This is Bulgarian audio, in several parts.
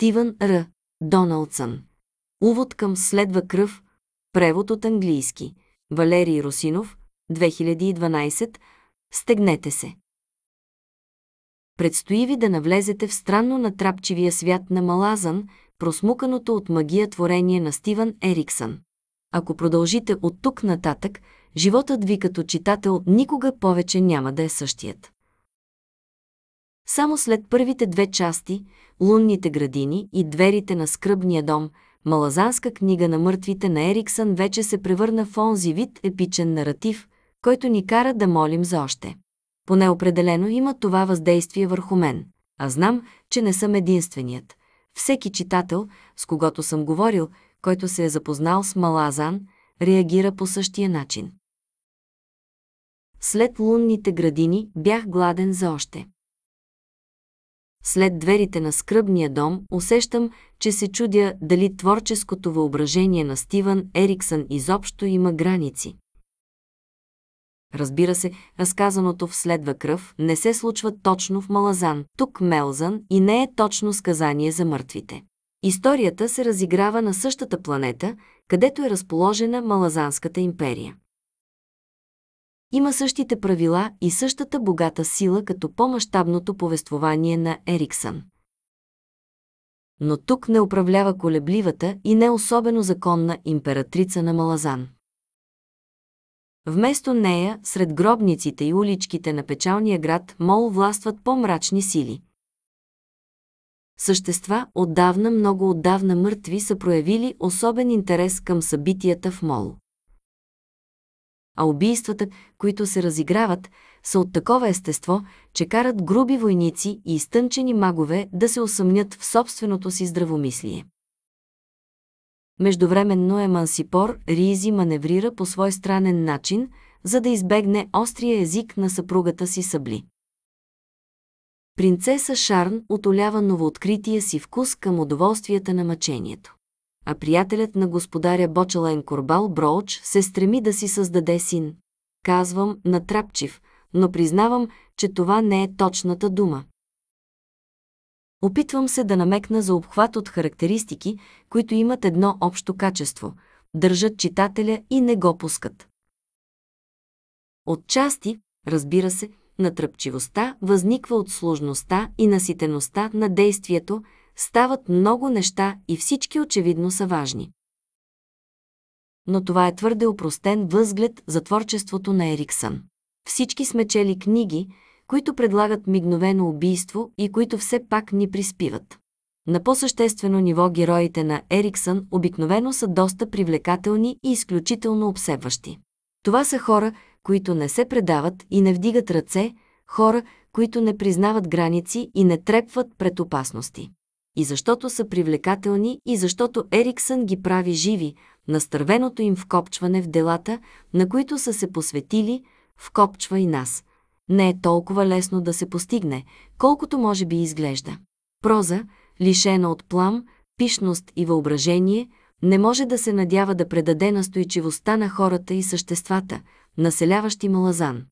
Стивън Р. Доналдсън. Увод към Следва кръв. Превод от английски. Валерий Русинов. 2012. Стегнете се. Предстои ви да навлезете в странно натрапчивия свят на Малазан, просмуканото от магия творение на Стивън Ериксън. Ако продължите от тук нататък, животът ви като читател никога повече няма да е същият. Само след първите две части, лунните градини и дверите на скръбния дом, Малазанска книга на мъртвите на Ериксън вече се превърна в онзи вид епичен наратив, който ни кара да молим за още. Поне определено има това въздействие върху мен, а знам, че не съм единственият. Всеки читател, с когото съм говорил, който се е запознал с Малазан, реагира по същия начин. След лунните градини бях гладен за още. След дверите на скръбния дом усещам, че се чудя дали творческото въображение на Стивън Ериксън изобщо има граници. Разбира се, разказаното в следва кръв не се случва точно в Малазан, тук Мелзан и не е точно сказание за мъртвите. Историята се разиграва на същата планета, където е разположена Малазанската империя. Има същите правила и същата богата сила като по-мащабното повествование на Ериксън. Но тук не управлява колебливата и не особено законна императрица на Малазан. Вместо нея, сред гробниците и уличките на печалния град Мол властват по-мрачни сили. Същества, отдавна много отдавна мъртви, са проявили особен интерес към събитията в Мол а убийствата, които се разиграват, са от такова естество, че карат груби войници и изтънчени магове да се усъмнят в собственото си здравомислие. Междувременно Емансипор Ризи маневрира по свой странен начин, за да избегне острия език на съпругата си събли. Принцеса Шарн отолява новооткрития си вкус към удоволствията на мъчението а приятелят на господаря Бочелен Корбал Броуч се стреми да си създаде син. Казвам натрапчив, но признавам, че това не е точната дума. Опитвам се да намекна за обхват от характеристики, които имат едно общо качество – държат читателя и не го пускат. Отчасти, разбира се, натръпчивостта възниква от сложността и наситеността на действието – стават много неща и всички очевидно са важни. Но това е твърде упростен възглед за творчеството на Ериксън. Всички сме чели книги, които предлагат мигновено убийство и които все пак ни приспиват. На по-съществено ниво героите на Ериксън обикновено са доста привлекателни и изключително обсебващи. Това са хора, които не се предават и не вдигат ръце, хора, които не признават граници и не трепват пред опасности и защото са привлекателни, и защото Ериксън ги прави живи, настървеното им вкопчване в делата, на които са се посветили, вкопчва и нас. Не е толкова лесно да се постигне, колкото може би изглежда. Проза, лишена от плам, пишност и въображение, не може да се надява да предаде настойчивостта на хората и съществата, населяващи Малазан.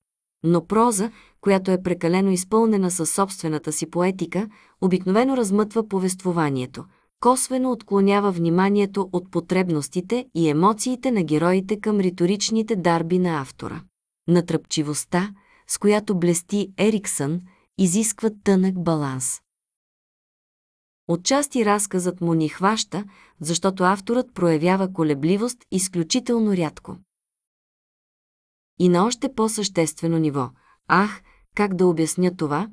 Но проза която е прекалено изпълнена със собствената си поетика, обикновено размътва повествованието, косвено отклонява вниманието от потребностите и емоциите на героите към риторичните дарби на автора. Натръпчивостта, с която блести Ериксън, изисква тънък баланс. Отчасти разказът му ни хваща, защото авторът проявява колебливост изключително рядко. И на още по-съществено ниво – Ах, как да обясня това?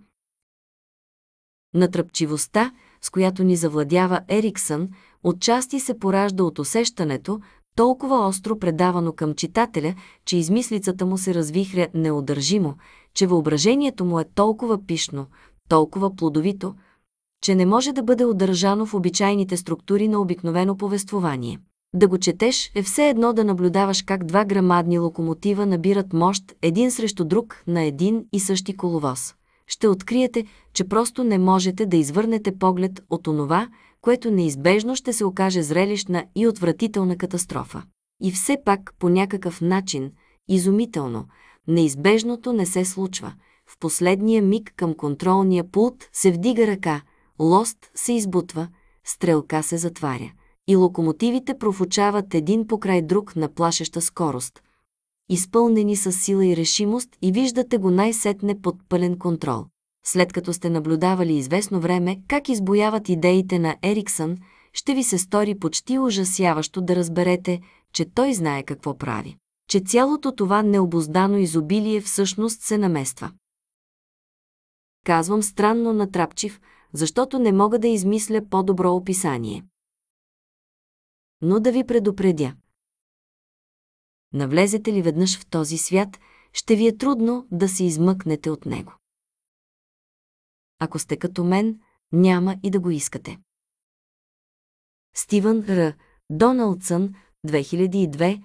Натръпчивостта, с която ни завладява Ериксън, отчасти се поражда от усещането, толкова остро предавано към читателя, че измислицата му се развихря неудържимо, че въображението му е толкова пишно, толкова плодовито, че не може да бъде удържано в обичайните структури на обикновено повествование. Да го четеш е все едно да наблюдаваш как два грамадни локомотива набират мощ един срещу друг на един и същи коловоз. Ще откриете, че просто не можете да извърнете поглед от онова, което неизбежно ще се окаже зрелищна и отвратителна катастрофа. И все пак по някакъв начин, изумително, неизбежното не се случва. В последния миг към контролния пулт се вдига ръка, лост се избутва, стрелка се затваря – и локомотивите профучават един покрай друг на плашеща скорост, изпълнени с сила и решимост и виждате го най-сетне под пълен контрол. След като сте наблюдавали известно време как избояват идеите на Ериксън, ще ви се стори почти ужасяващо да разберете, че той знае какво прави. Че цялото това необоздано изобилие всъщност се намества. Казвам странно натрапчив, защото не мога да измисля по-добро описание но да ви предупредя. Навлезете ли веднъж в този свят, ще ви е трудно да се измъкнете от него. Ако сте като мен, няма и да го искате. Стивън Р. Доналдсън, 2002,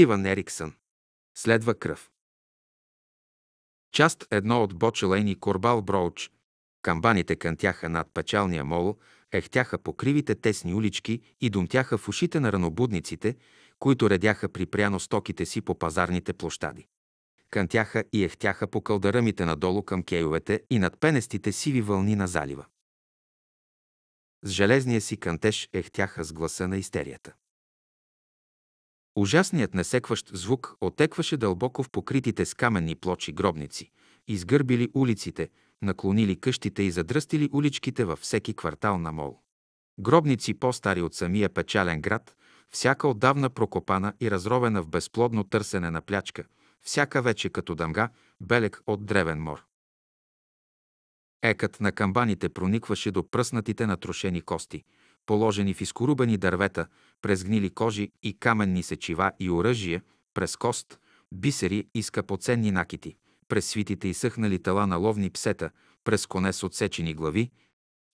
Стиван Ериксън. Следва кръв. Част едно от Бочелейн и Корбал Броуч. Камбаните кънтяха над печалния мол, ехтяха по кривите тесни улички и думтяха в ушите на ранобудниците, които редяха припряно стоките си по пазарните площади. Кънтяха и ехтяха по кълдарамите надолу към кейовете и над пенестите сиви вълни на залива. С железния си кънтеж ехтяха с гласа на истерията. Ужасният несекващ звук отекваше дълбоко в покритите с каменни плочи гробници, изгърбили улиците, наклонили къщите и задръстили уличките във всеки квартал на мол. Гробници по-стари от самия печален град, всяка отдавна прокопана и разровена в безплодно търсене на плячка, всяка вече като дъмга, белек от древен мор. Екът на камбаните проникваше до пръснатите натрошени кости, положени в изкорубени дървета, през гнили кожи и каменни сечива и оръжия, през кост, бисери и скъпоценни накити, през свитите и съхнали тела на ловни псета, през коне с отсечени глави,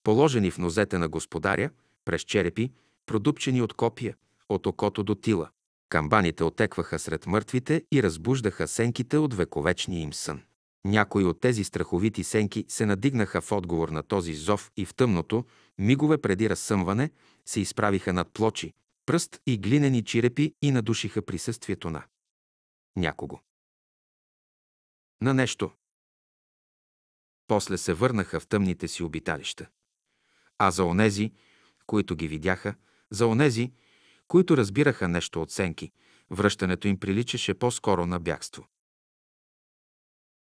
положени в нозете на господаря, през черепи, продупчени от копия, от окото до тила. Камбаните отекваха сред мъртвите и разбуждаха сенките от вековечния им сън. Някои от тези страховити сенки се надигнаха в отговор на този зов и в тъмното, мигове преди разсъмване, се изправиха над плочи, пръст и глинени чирепи и надушиха присъствието на някого. На нещо. После се върнаха в тъмните си обиталища. А за онези, които ги видяха, за онези, които разбираха нещо от сенки, връщането им приличаше по-скоро на бягство.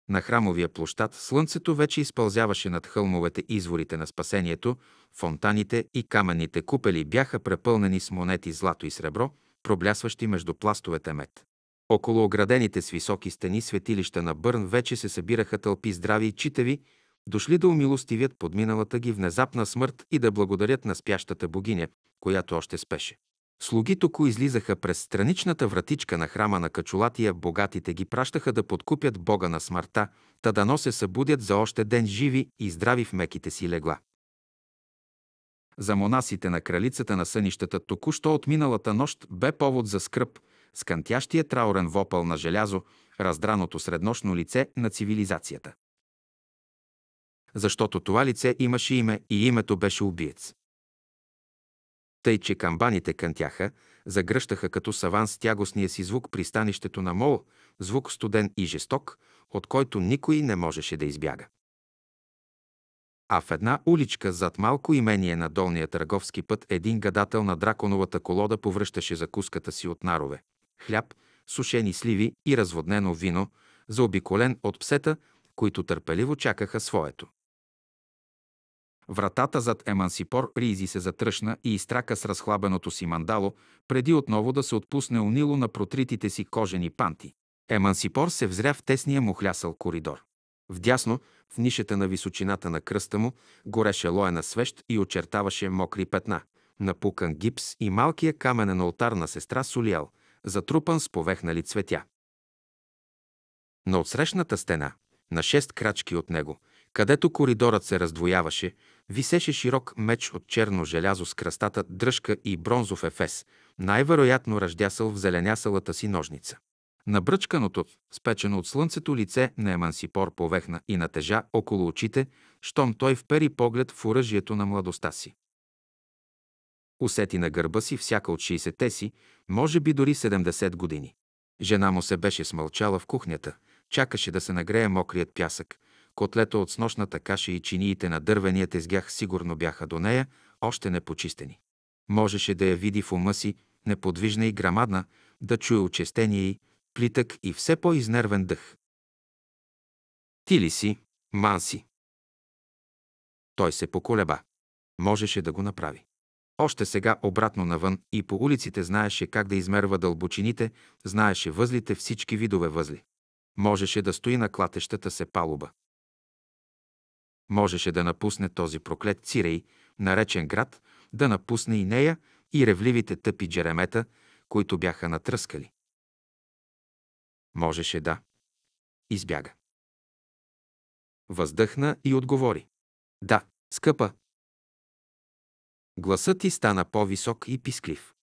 На храмовия площад слънцето вече изпълзяваше над хълмовете изворите на спасението, фонтаните и каменните купели бяха препълнени с монети злато и сребро, проблясващи между пластовете мед. Около оградените с високи стени светилища на Бърн вече се събираха тълпи здрави и читави, дошли да умилостивят подминалата ги внезапна смърт и да благодарят на спящата богиня, която още спеше. Слуги току излизаха през страничната вратичка на храма на Качулатия, богатите ги пращаха да подкупят бога на смъртта, та дано се събудят за още ден живи и здрави в меките си легла. За монасите на кралицата на сънищата току-що от миналата нощ бе повод за скръп, скантящия траурен вопъл на желязо, раздраното среднощно лице на цивилизацията. Защото това лице имаше име и името беше убиец тъй че камбаните кънтяха, загръщаха като саван с тягостния си звук пристанището на мол, звук студен и жесток, от който никой не можеше да избяга. А в една уличка зад малко имение на долния търговски път един гадател на драконовата колода повръщаше закуската си от нарове. Хляб, сушени сливи и разводнено вино, заобиколен от псета, които търпеливо чакаха своето. Вратата зад Емансипор Ризи се затръшна и изтрака с разхлабеното си мандало, преди отново да се отпусне унило на протритите си кожени панти. Емансипор се взря в тесния му хлясал коридор. Вдясно, в нишата на височината на кръста му, гореше лоена свещ и очертаваше мокри петна, напукан гипс и малкия каменен алтар на сестра Солиел, затрупан с повехнали цветя. На отсрещната стена, на шест крачки от него – където коридорът се раздвояваше, висеше широк меч от черно желязо с кръстата дръжка и бронзов ефес, най-вероятно ръждясъл в зеленясалата си ножница. На бръчканото, спечено от слънцето лице на Емансипор повехна и натежа около очите, щом той впери поглед в оръжието на младостта си. Усети на гърба си всяка от 60-те си, може би дори 70 години. Жена му се беше смълчала в кухнята, чакаше да се нагрее мокрият пясък, Котлето от снощната каша и чиниите на дървения тезгях сигурно бяха до нея, още не почистени. Можеше да я види в ума си, неподвижна и грамадна, да чуе очестение й, плитък и все по-изнервен дъх. Ти ли си, манси? Той се поколеба. Можеше да го направи. Още сега обратно навън и по улиците знаеше как да измерва дълбочините, знаеше възлите всички видове възли. Можеше да стои на клатещата се палуба. Можеше да напусне този проклет Цирей, наречен град, да напусне и нея и ревливите тъпи джеремета, които бяха натръскали. Можеше да. Избяга. Въздъхна и отговори. Да, скъпа. Гласът ти стана по-висок и писклив.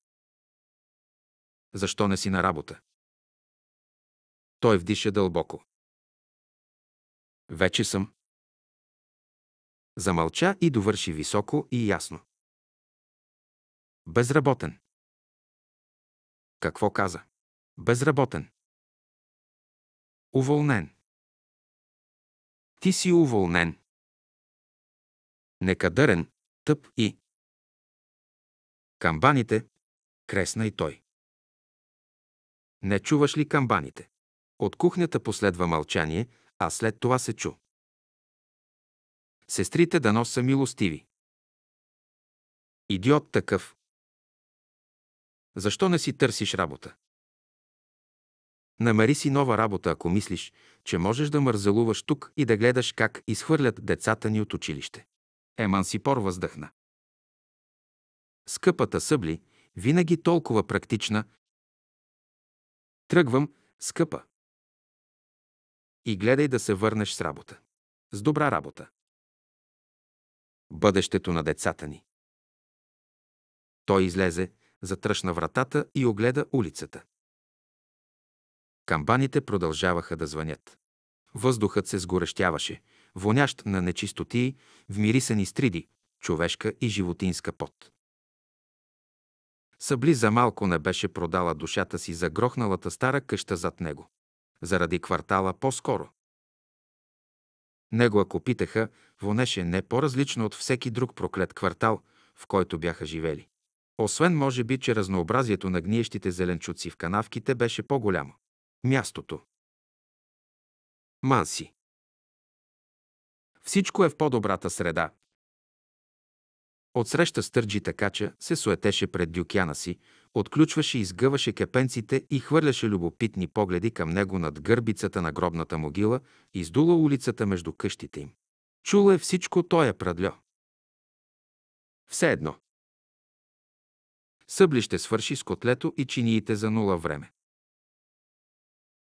Защо не си на работа? Той вдиша дълбоко. Вече съм. Замълча и довърши високо и ясно. Безработен. Какво каза? Безработен. Уволнен. Ти си уволнен. Некадърен, тъп и. Камбаните, кресна и той. Не чуваш ли камбаните? От кухнята последва мълчание, а след това се чу. Сестрите дано са милостиви. Идиот такъв. Защо не си търсиш работа? Намери си нова работа, ако мислиш, че можеш да мързелуваш тук и да гледаш как изхвърлят децата ни от училище. Емансипор въздъхна. Скъпата събли, винаги толкова практична. Тръгвам, скъпа. И гледай да се върнеш с работа. С добра работа бъдещето на децата ни. Той излезе, затръшна вратата и огледа улицата. Камбаните продължаваха да звънят. Въздухът се сгорещяваше, вонящ на нечистоти, вмирисани стриди, човешка и животинска пот. Събли за малко не беше продала душата си за грохналата стара къща зад него. Заради квартала по-скоро. Него, ако питаха, вонеше не по-различно от всеки друг проклет квартал, в който бяха живели. Освен, може би, че разнообразието на гниещите зеленчуци в канавките беше по-голямо. Мястото. Манси. Всичко е в по-добрата среда. Отсреща стърджи така, че се суетеше пред дюкяна си, отключваше и сгъваше кепенците и хвърляше любопитни погледи към него над гърбицата на гробната могила, издула улицата между къщите им. Чула е всичко, той е прадльо. Все едно. Събли ще свърши с котлето и чиниите за нула време.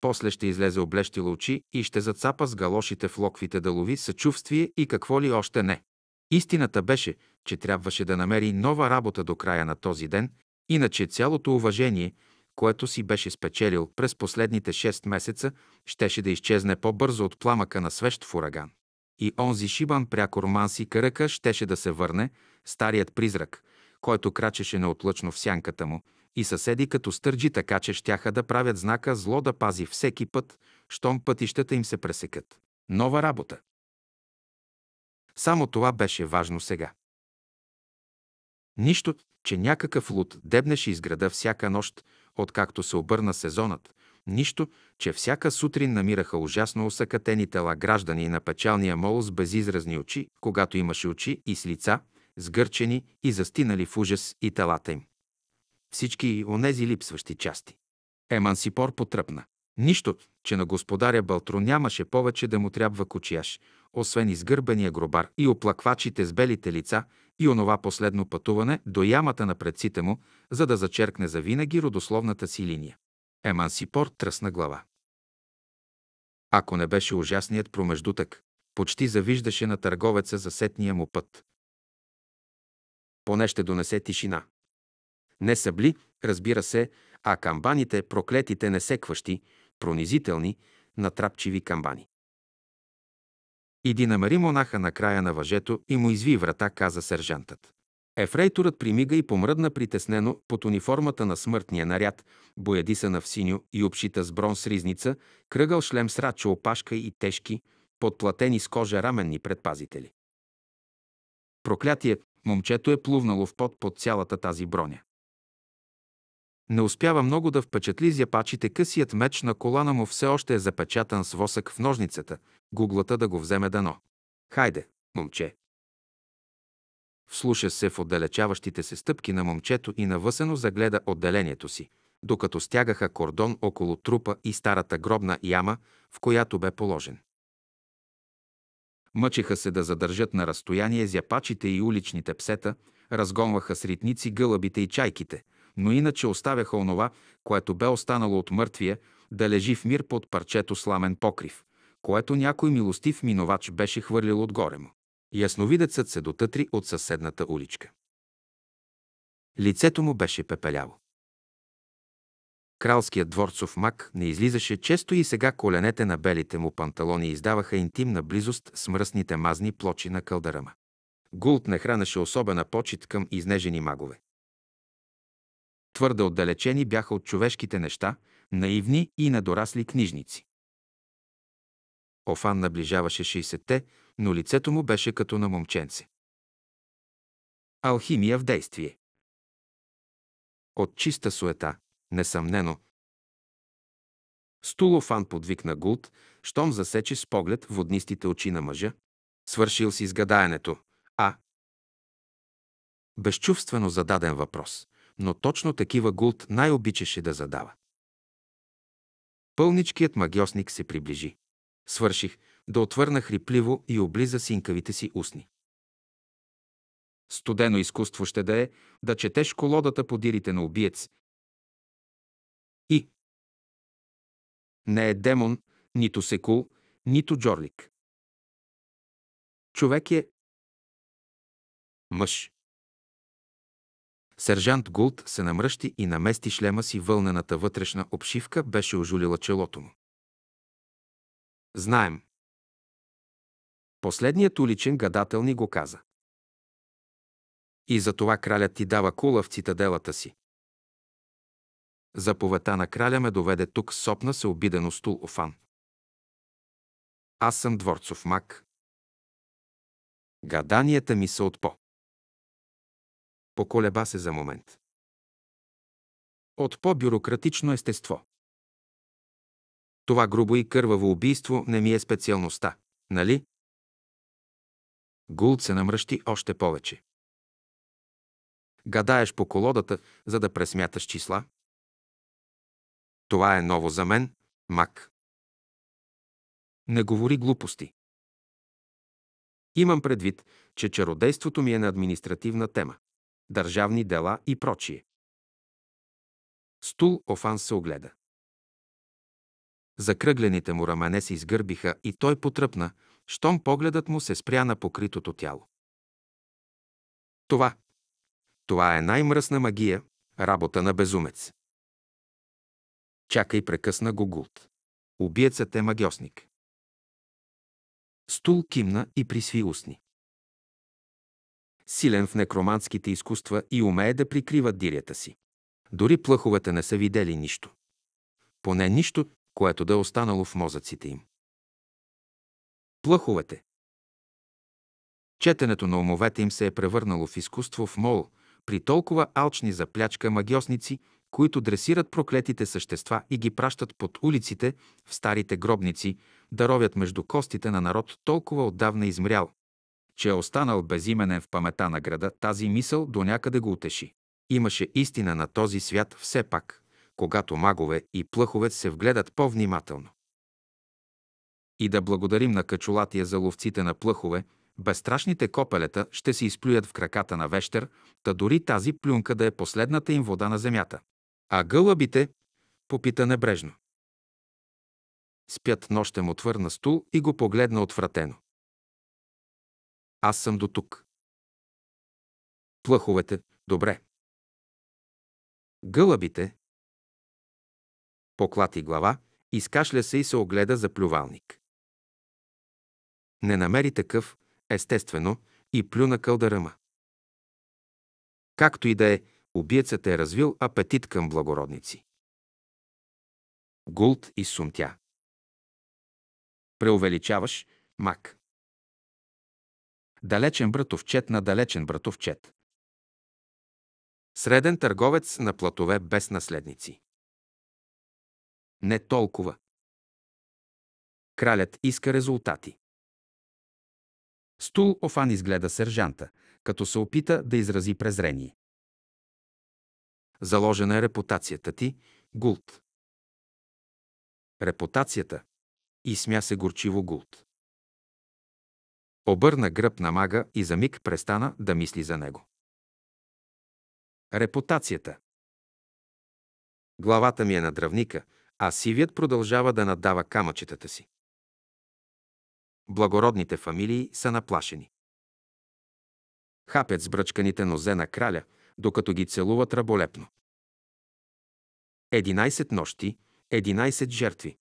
После ще излезе облещила очи и ще зацапа с галошите в локвите да лови съчувствие и какво ли още не. Истината беше, че трябваше да намери нова работа до края на този ден Иначе цялото уважение, което си беше спечелил през последните 6 месеца, щеше да изчезне по-бързо от пламъка на свещ в ураган. И онзи шибан прякор Манси Каръка щеше да се върне, старият призрак, който крачеше неотлъчно в сянката му, и съседи като стърджи така, че щяха да правят знака зло да пази всеки път, щом пътищата им се пресекат. Нова работа. Само това беше важно сега. Нищо, че някакъв луд дебнеше из града всяка нощ, откакто се обърна сезонът. Нищо, че всяка сутрин намираха ужасно усъкатени тела граждани на печалния мол с безизразни очи, когато имаше очи и с лица, сгърчени и застинали в ужас и телата им. Всички онези липсващи части. Емансипор потръпна. Нищо, че на господаря Балтро нямаше повече да му трябва кочияш, освен изгърбения гробар и оплаквачите с белите лица и онова последно пътуване до ямата на предците му, за да зачеркне завинаги родословната си линия. Емансипор тръсна глава. Ако не беше ужасният промеждутък, почти завиждаше на търговеца за сетния му път. Поне ще донесе тишина. Не събли, разбира се, а камбаните, проклетите несекващи, пронизителни, натрапчиви камбани. Иди намери монаха на края на въжето и му изви врата, каза сержантът. Ефрейторът примига и помръдна притеснено под униформата на смъртния наряд, боядисана в синьо и обшита с бронз ризница, кръгъл шлем с рачо опашка и тежки, подплатени с кожа раменни предпазители. Проклятие, момчето е плувнало в пот под цялата тази броня. Не успява много да впечатли зяпачите, късият меч на колана му все още е запечатан с восък в ножницата, гуглата да го вземе дано. Хайде, момче! Вслуша се в отдалечаващите се стъпки на момчето и навъсено загледа отделението си, докато стягаха кордон около трупа и старата гробна яма, в която бе положен. Мъчеха се да задържат на разстояние зяпачите и уличните псета, разгонваха с ритници гълъбите и чайките – но иначе оставяха онова, което бе останало от мъртвия, да лежи в мир под парчето сламен покрив, което някой милостив минувач беше хвърлил отгоре му. Ясновидецът се дотътри от съседната уличка. Лицето му беше пепеляво. Кралският дворцов мак не излизаше често и сега коленете на белите му панталони издаваха интимна близост с мръсните мазни плочи на кълдарама. Гулт не хранеше особена почет към изнежени магове. Твърде отдалечени бяха от човешките неща, наивни и недорасли книжници. Офан наближаваше 60-те, но лицето му беше като на момченце. Алхимия в действие. От чиста суета, несъмнено. Стулофан подвикна Гулт, щом засече с поглед воднистите очи на мъжа. Свършил си изгадаенето, А. Безчувствено зададен въпрос но точно такива Гулт най-обичаше да задава. Пълничкият магиосник се приближи. Свърших да отвърна хрипливо и облиза синкавите си устни. Студено изкуство ще да е да четеш колодата по дирите на убиец. И. Не е демон, нито секул, нито джорлик. Човек е мъж. Сержант Гулт се намръщи и намести шлема си, вълнената вътрешна обшивка беше ожулила челото му. Знаем. Последният уличен гадател ни го каза. И за това кралят ти дава кула в цитаделата си. Заповета на краля ме доведе тук, сопна се обидено стул Офан. Аз съм дворцов мак. Гаданията ми са от по. Поколеба се за момент. От по-бюрократично естество. Това грубо и кърваво убийство не ми е специалността, нали? Гулт се намръщи още повече. Гадаеш по колодата, за да пресмяташ числа? Това е ново за мен, мак. Не говори глупости. Имам предвид, че чародейството ми е на административна тема държавни дела и прочие. Стул Офан се огледа. Закръглените му рамене се изгърбиха и той потръпна, щом погледът му се спря на покритото тяло. Това. Това е най-мръсна магия, работа на безумец. Чакай, прекъсна го Гулт. Убиецът е магиосник. Стул кимна и присви устни силен в некроманските изкуства и умее да прикрива дирята си. Дори плъховете не са видели нищо. Поне нищо, което да е останало в мозъците им. Плъховете. Четенето на умовете им се е превърнало в изкуство в мол, при толкова алчни за плячка магиосници, които дресират проклетите същества и ги пращат под улиците, в старите гробници, да ровят между костите на народ толкова отдавна измрял, че е останал безименен в памета на града, тази мисъл до някъде го утеши. Имаше истина на този свят все пак, когато магове и плъховец се вгледат по-внимателно. И да благодарим на качулатия за ловците на плъхове, безстрашните копелета ще се изплюят в краката на вещер, та дори тази плюнка да е последната им вода на земята. А гълъбите, попита небрежно. Спят нощем отвърна стул и го погледна отвратено. Аз съм до тук. Плъховете, добре. Гълъбите. Поклати глава, изкашля се и се огледа за плювалник. Не намери такъв, естествено, и плюна кълдаръма. Както и да е, убиецът е развил апетит към благородници. Гулт и сумтя. Преувеличаваш, мак далечен братовчет на далечен братовчет. Среден търговец на платове без наследници. Не толкова. Кралят иска резултати. Стул Офан изгледа сержанта, като се опита да изрази презрение. Заложена е репутацията ти, Гулт. Репутацията. И смя се горчиво Гулт. Обърна гръб на мага и за миг престана да мисли за него. Репутацията Главата ми е на дравника, а сивият продължава да надава камъчетата си. Благородните фамилии са наплашени. Хапят с бръчканите нозе на краля, докато ги целуват раболепно. 11 нощи, 11 жертви.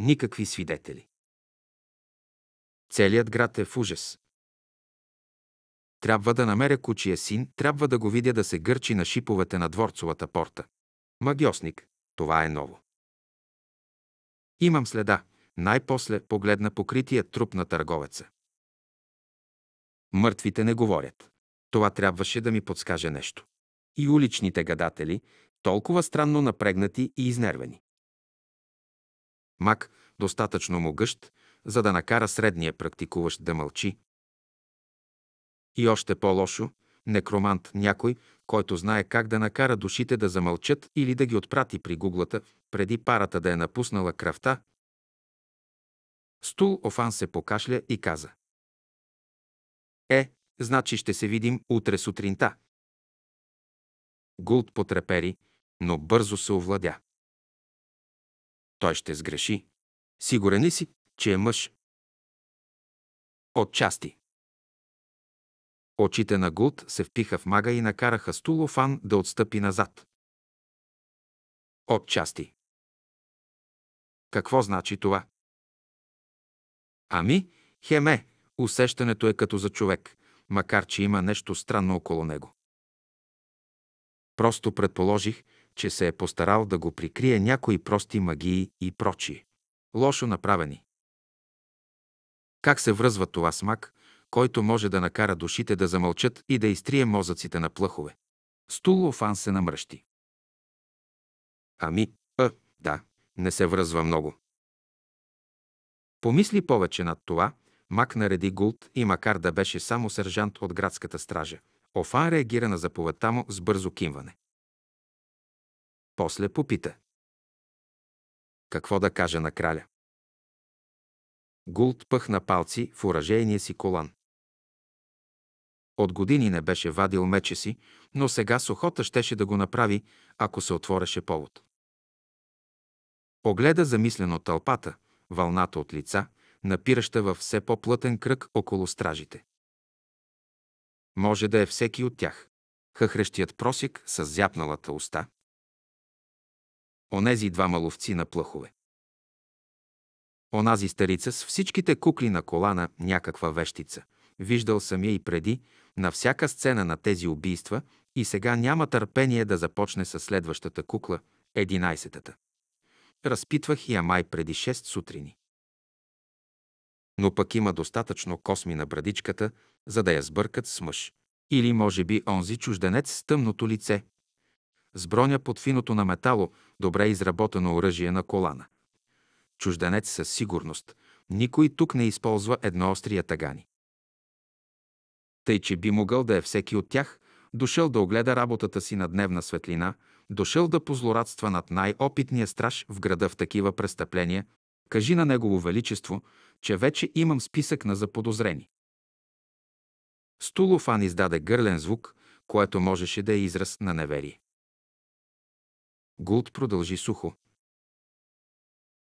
Никакви свидетели. Целият град е в ужас. Трябва да намеря кучия син, трябва да го видя да се гърчи на шиповете на дворцовата порта. Магиосник, това е ново. Имам следа. Най-после погледна покрития труп на търговеца. Мъртвите не говорят. Това трябваше да ми подскаже нещо. И уличните гадатели, толкова странно напрегнати и изнервени. Мак, достатъчно могъщ, за да накара средния практикуващ да мълчи. И още по-лошо, некромант някой, който знае как да накара душите да замълчат или да ги отпрати при гуглата, преди парата да е напуснала кръвта. Стул Офан се покашля и каза. Е, значи ще се видим утре сутринта. Гулт потрепери, но бързо се овладя. Той ще сгреши. Сигурен ли си? че е мъж. Отчасти. Очите на Гулт се впиха в мага и накараха Стулофан да отстъпи назад. Отчасти. Какво значи това? Ами, хеме, усещането е като за човек, макар че има нещо странно около него. Просто предположих, че се е постарал да го прикрие някои прости магии и прочие. Лошо направени. Как се връзва това смак, който може да накара душите да замълчат и да изтрие мозъците на плъхове? Стулофан се намръщи. Ами, а, да, не се връзва много. Помисли повече над това, Мак нареди Гулт и макар да беше само сержант от градската стража, Офан реагира на заповедта му с бързо кимване. После попита. Какво да кажа на краля? Гулт пъхна палци в уражейния си колан. От години не беше вадил мече си, но сега с охота щеше да го направи, ако се отвореше повод. Огледа замислено тълпата, вълната от лица, напираща във все по-плътен кръг около стражите. Може да е всеки от тях. Хъхрещият просик с зяпналата уста. Онези два маловци на плъхове. Онази старица с всичките кукли на колана някаква вещица. Виждал съм я и преди, на всяка сцена на тези убийства и сега няма търпение да започне с следващата кукла, единайсетата. Разпитвах я май преди 6 сутрини. Но пък има достатъчно косми на брадичката, за да я сбъркат с мъж. Или може би онзи чужденец с тъмното лице. С броня под финото на метало, добре изработено оръжие на колана – чужденец със сигурност. Никой тук не използва едноострия тагани. Тъй, че би могъл да е всеки от тях, дошъл да огледа работата си на дневна светлина, дошъл да позлорадства над най-опитния страж в града в такива престъпления, кажи на Негово Величество, че вече имам списък на заподозрени. Стулофан издаде гърлен звук, което можеше да е израз на неверие. Гулт продължи сухо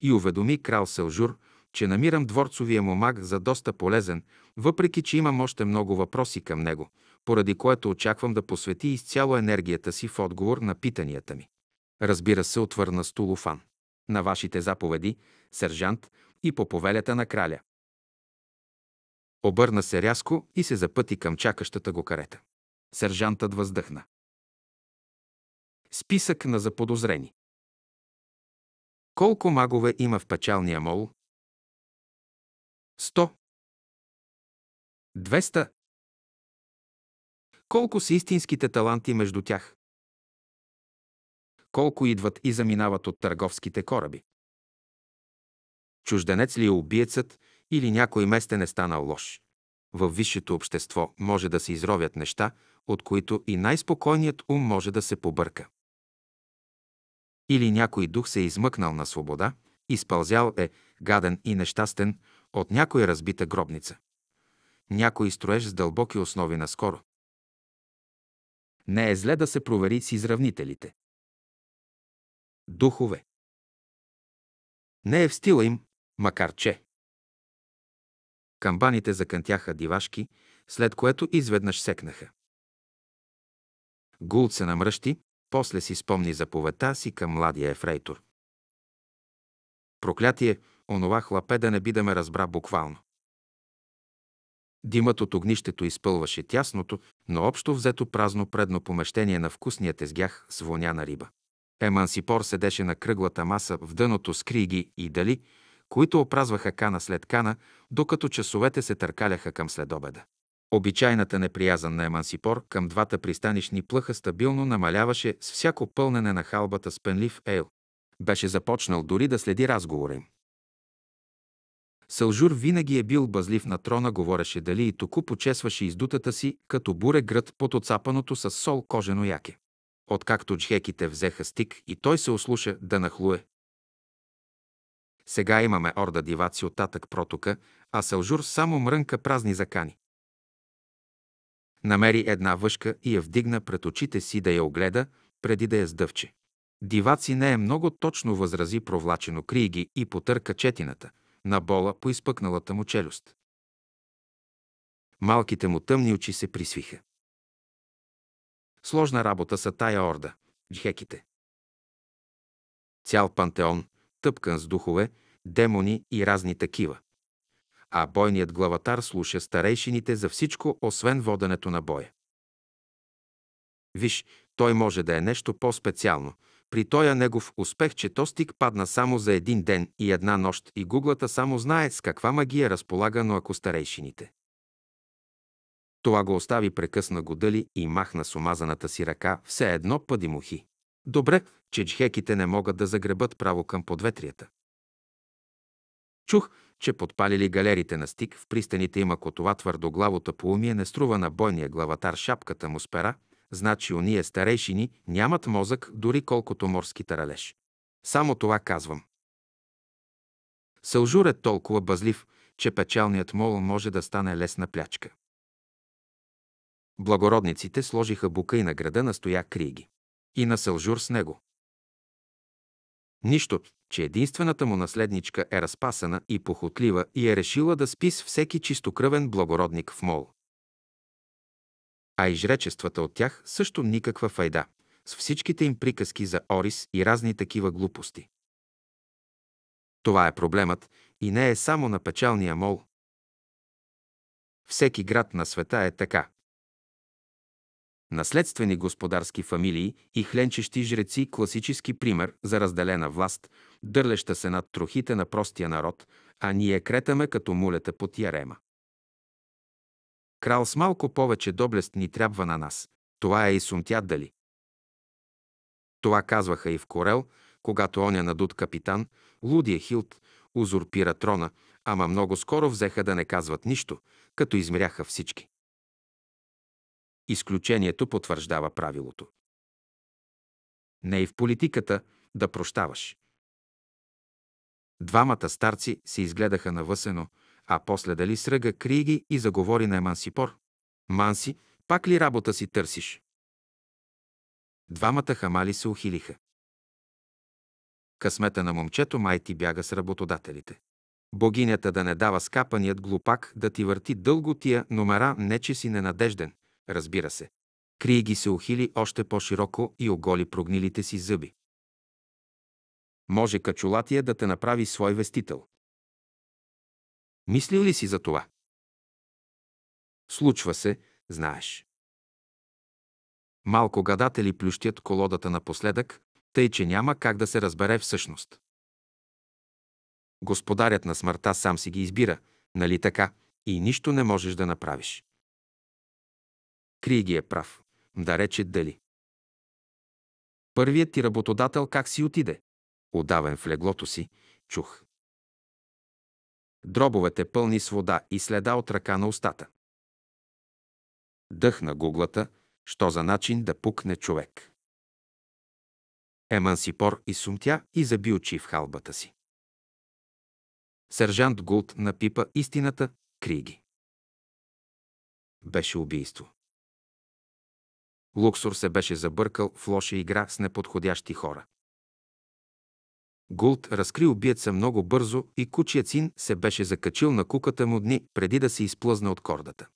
и уведоми крал Селжур, че намирам дворцовия му маг за доста полезен, въпреки че имам още много въпроси към него, поради което очаквам да посвети изцяло енергията си в отговор на питанията ми. Разбира се, отвърна Стулофан. На вашите заповеди, сержант, и по повелята на краля. Обърна се рязко и се запъти към чакащата го карета. Сержантът въздъхна. Списък на заподозрени. Колко магове има в печалния мол? 100. 200. Колко са истинските таланти между тях? Колко идват и заминават от търговските кораби? Чужденец ли е убиецът или някой местен е станал лош? Във висшето общество може да се изровят неща, от които и най-спокойният ум може да се побърка. Или някой дух се е измъкнал на свобода, изпълзял е гаден и нещастен от някоя разбита гробница. Някой строеж с дълбоки основи наскоро. Не е зле да се провери с изравнителите. Духове. Не е в стила им, макар че. Камбаните закънтяха дивашки, след което изведнъж секнаха. Гулт се намръщи, после си спомни заповедта си към младия ефрейтор. Проклятие, онова хлапе да не би да ме разбра буквално. Димът от огнището изпълваше тясното, но общо взето празно предно помещение на вкусният тезгях с воняна риба. Емансипор седеше на кръглата маса в дъното с криги и дали, които опразваха кана след кана, докато часовете се търкаляха към следобеда. Обичайната неприязан на Емансипор към двата пристанищни плъха стабилно намаляваше с всяко пълнене на халбата с пенлив ейл. Беше започнал дори да следи разговора им. Сължур винаги е бил базлив на трона, говореше дали и току почесваше издутата си, като буре град под оцапаното с сол кожено яке. Откакто джхеките взеха стик и той се ослуша да нахлуе. Сега имаме орда диваци от татък протока, а Сължур само мрънка празни закани намери една въшка и я вдигна пред очите си да я огледа, преди да я сдъвче. Диваци не е много точно възрази провлачено криги и потърка четината, на бола по изпъкналата му челюст. Малките му тъмни очи се присвиха. Сложна работа са тая орда, джхеките. Цял пантеон, тъпкан с духове, демони и разни такива а бойният главатар слуша старейшините за всичко, освен воденето на боя. Виж, той може да е нещо по-специално. При тоя негов успех, че то стик падна само за един ден и една нощ и гуглата само знае с каква магия разполага, но ако старейшините. Това го остави прекъсна го дали и махна с омазаната си ръка, все едно пъди мухи. Добре, че джхеките не могат да загребат право към подветрията. Чух, че подпалили галерите на стик, в пристаните има котова твърдоглавота умие не струва на бойния главатар шапката му с пера, значи уния старейшини нямат мозък, дори колкото морски таралеж. Само това казвам. Сължур е толкова базлив, че печалният мол може да стане лесна плячка. Благородниците сложиха бука и на града настоя криги. И на Сължур с него. Нищо, че единствената му наследничка е разпасана и похотлива и е решила да спи с всеки чистокръвен благородник в мол. А и жречествата от тях също никаква файда, с всичките им приказки за Орис и разни такива глупости. Това е проблемът и не е само на печалния мол. Всеки град на света е така наследствени господарски фамилии и хленчещи жреци класически пример за разделена власт, дърлеща се над трохите на простия народ, а ние кретаме като мулета под ярема. Крал с малко повече доблест ни трябва на нас. Това е и сумтя дали. Това казваха и в Корел, когато оня надут капитан, лудия е Хилт, узурпира трона, ама много скоро взеха да не казват нищо, като измряха всички. Изключението потвърждава правилото. Не и в политиката да прощаваш. Двамата старци се изгледаха навъсено, а после дали сръга кри ги и заговори на Емансипор. Манси, пак ли работа си търсиш? Двамата хамали се ухилиха. Късмета на момчето май ти бяга с работодателите. Богинята да не дава скапаният глупак да ти върти дълго тия номера, не че си ненадежден разбира се. Крие ги се ухили още по-широко и оголи прогнилите си зъби. Може качулатия да те направи свой вестител. Мислил ли си за това? Случва се, знаеш. Малко гадатели плющят колодата напоследък, тъй че няма как да се разбере всъщност. Господарят на смъртта сам си ги избира, нали така, и нищо не можеш да направиш. Крий ги е прав. Да рече дали. Първият ти работодател как си отиде? Отдавен в леглото си, чух. Дробовете пълни с вода и следа от ръка на устата. Дъхна гуглата, що за начин да пукне човек. Емансипор изсумтя и заби очи в халбата си. Сержант Гулт напипа истината, криги. Беше убийство. Луксор се беше забъркал в лоша игра с неподходящи хора. Гулт разкри убиеца много бързо и кучият син се беше закачил на куката му дни, преди да се изплъзне от кордата.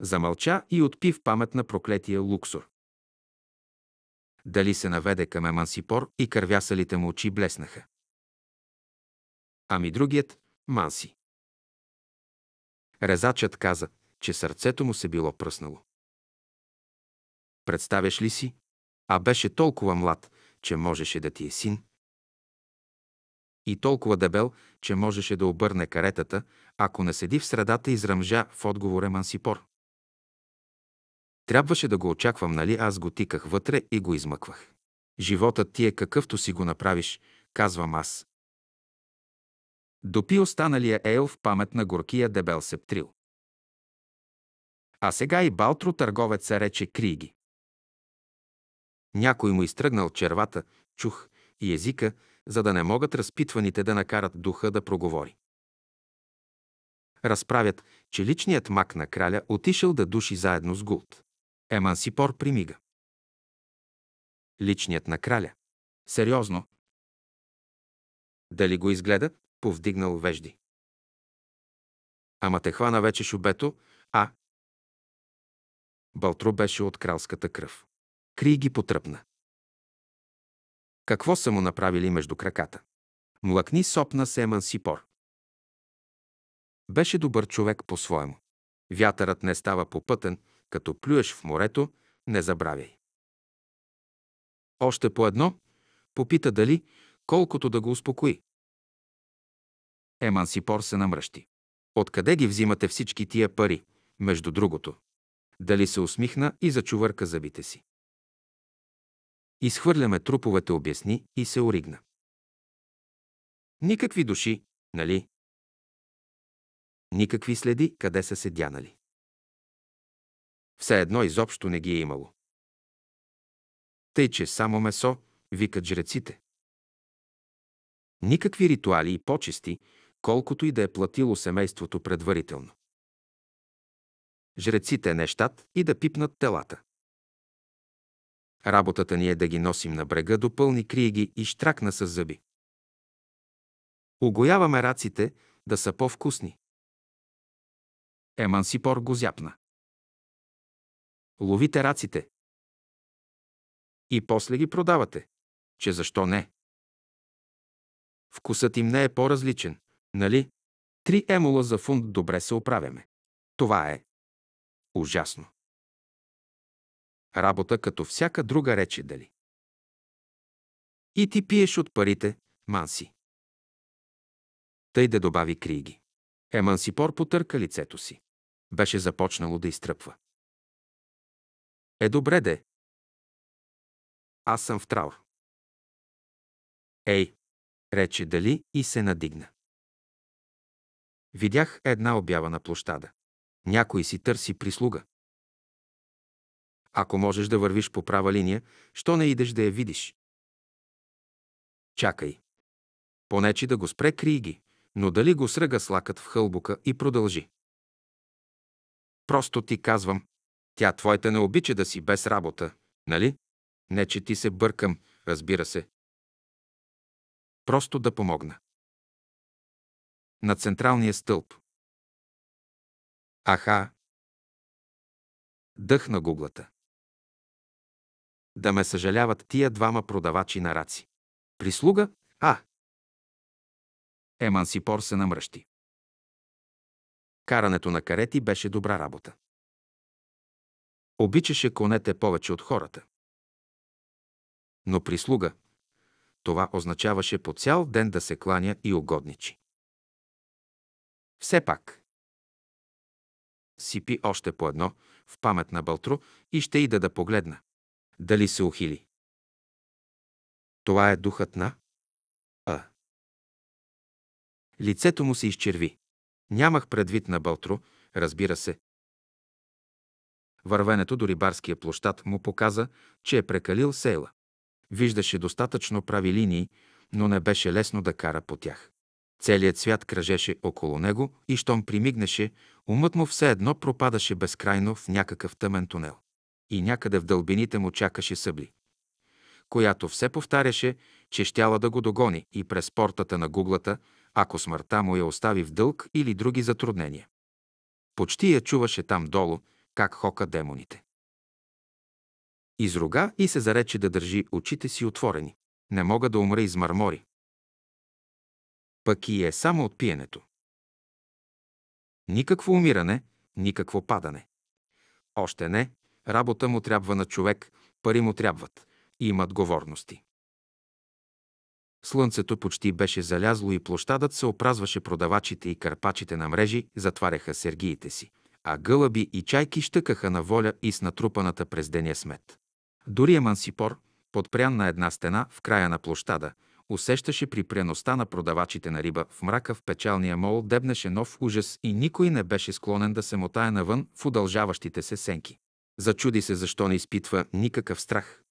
Замълча и отпи в памет на проклетия Луксор. Дали се наведе към Емансипор и кървясалите му очи блеснаха. Ами другият – Манси. Резачът каза, че сърцето му се било пръснало. Представяш ли си? А беше толкова млад, че можеше да ти е син. И толкова дебел, че можеше да обърне каретата, ако не седи в средата и зръмжа в отговор емансипор. Трябваше да го очаквам, нали аз го тиках вътре и го измъквах. Животът ти е какъвто си го направиш, казвам аз. Допи останалия ел в памет на горкия дебел септрил. А сега и Балтро търговеца рече Криги. Някой му изтръгнал червата, чух и езика, за да не могат разпитваните да накарат духа да проговори. Разправят, че личният мак на краля отишъл да души заедно с Гулт. Емансипор примига. Личният на краля. Сериозно. Дали го изгледа, повдигнал вежди. Ама те хвана вече шубето, а... Балтро беше от кралската кръв. Крий ги потръпна. Какво са му направили между краката? Млъкни сопна се Емансипор. Беше добър човек по-своему. Вятърът не става попътен, като плюеш в морето, не забравяй. Още по едно, попита дали, колкото да го успокои. Емансипор се намръщи. Откъде ги взимате всички тия пари, между другото? Дали се усмихна и зачувърка зъбите си. Изхвърляме труповете, обясни и се оригна. Никакви души, нали? Никакви следи къде са се дянали. Все едно изобщо не ги е имало. Тъй, че само месо, викат жреците. Никакви ритуали и почести, колкото и да е платило семейството предварително. Жреците нещат и да пипнат телата. Работата ни е да ги носим на брега до пълни криеги и штракна с зъби. Огояваме раците да са по-вкусни. Емансипор го зяпна. Ловите раците. И после ги продавате. Че защо не? Вкусът им не е по-различен, нали? Три емола за фунт добре се оправяме. Това е. Ужасно. Работа като всяка друга речи дали. И ти пиеш от парите, манси. Тъй да добави криги. Емансипор потърка лицето си. Беше започнало да изтръпва. Е, добре де. Аз съм в траур. Ей, рече Дали и се надигна. Видях една обява на площада. Някой си търси прислуга. Ако можеш да вървиш по права линия, що не идеш да я видиш? Чакай. Понечи да го спре, криги, но дали го сръга с лакът в хълбука и продължи. Просто ти казвам, тя твоята не обича да си без работа, нали? Не, че ти се бъркам, разбира се. Просто да помогна. На централния стълб. Аха. Дъхна гуглата. Да ме съжаляват тия двама продавачи на раци. Прислуга? А! Емансипор се намръщи. Карането на карети беше добра работа. Обичаше конете повече от хората. Но прислуга, това означаваше по цял ден да се кланя и угодничи. Все пак. Сипи още по едно в памет на Бълтро и ще ида да погледна дали се ухили. Това е духът на А. Лицето му се изчерви. Нямах предвид на Бълтро, разбира се. Вървенето до рибарския площад му показа, че е прекалил сейла. Виждаше достатъчно прави линии, но не беше лесно да кара по тях. Целият свят кръжеше около него и щом примигнеше, умът му все едно пропадаше безкрайно в някакъв тъмен тунел и някъде в дълбините му чакаше събли, която все повтаряше, че щяла да го догони и през портата на гуглата, ако смъртта му я остави в дълг или други затруднения. Почти я чуваше там долу, как хока демоните. Изруга и се зарече да държи очите си отворени. Не мога да умра мармори. Пък и е само от пиенето. Никакво умиране, никакво падане. Още не, Работа му трябва на човек, пари му трябват и имат говорности. Слънцето почти беше залязло и площадът се опразваше продавачите и карпачите на мрежи затваряха сергиите си, а гълъби и чайки щъкаха на воля и с натрупаната през деня смет. Дори Емансипор, подпрян на една стена в края на площада, усещаше при пряността на продавачите на риба в мрака в печалния мол дебнеше нов ужас и никой не беше склонен да се мотае навън в удължаващите се сенки. Зачуди се защо не изпитва никакъв страх.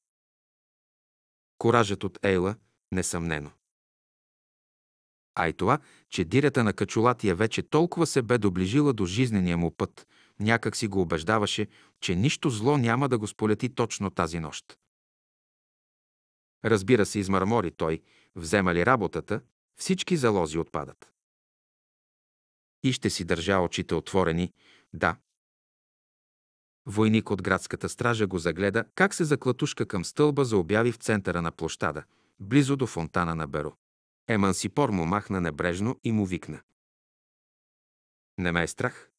Коражът от Ейла, несъмнено. А и това, че дирята на Качулатия вече толкова се бе доближила до жизнения му път, някак си го убеждаваше, че нищо зло няма да го сполети точно тази нощ. Разбира се, измърмори той, взема ли работата, всички залози отпадат. И ще си държа очите отворени, да, Войник от градската стража го загледа как се заклатушка към стълба за обяви в центъра на площада, близо до фонтана на Беро. Емансипор му махна небрежно и му викна. Не ме е страх.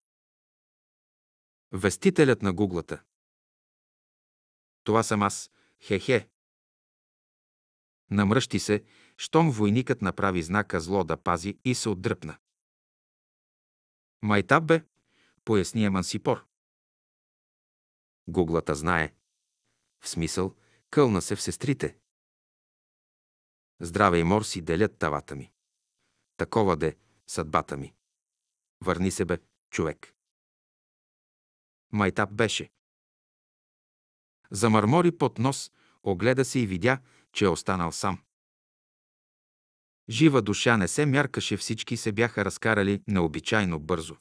Вестителят на гуглата. Това съм аз. Хе-хе. Намръщи се, щом войникът направи знака зло да пази и се отдръпна. Майтап бе, поясни Емансипор. Гуглата знае. В смисъл, кълна се в сестрите. Здраве и мор си делят тавата ми. Такова де съдбата ми. Върни се бе, човек. Майтап беше. Замърмори под нос, огледа се и видя, че е останал сам. Жива душа не се мяркаше, всички се бяха разкарали необичайно бързо.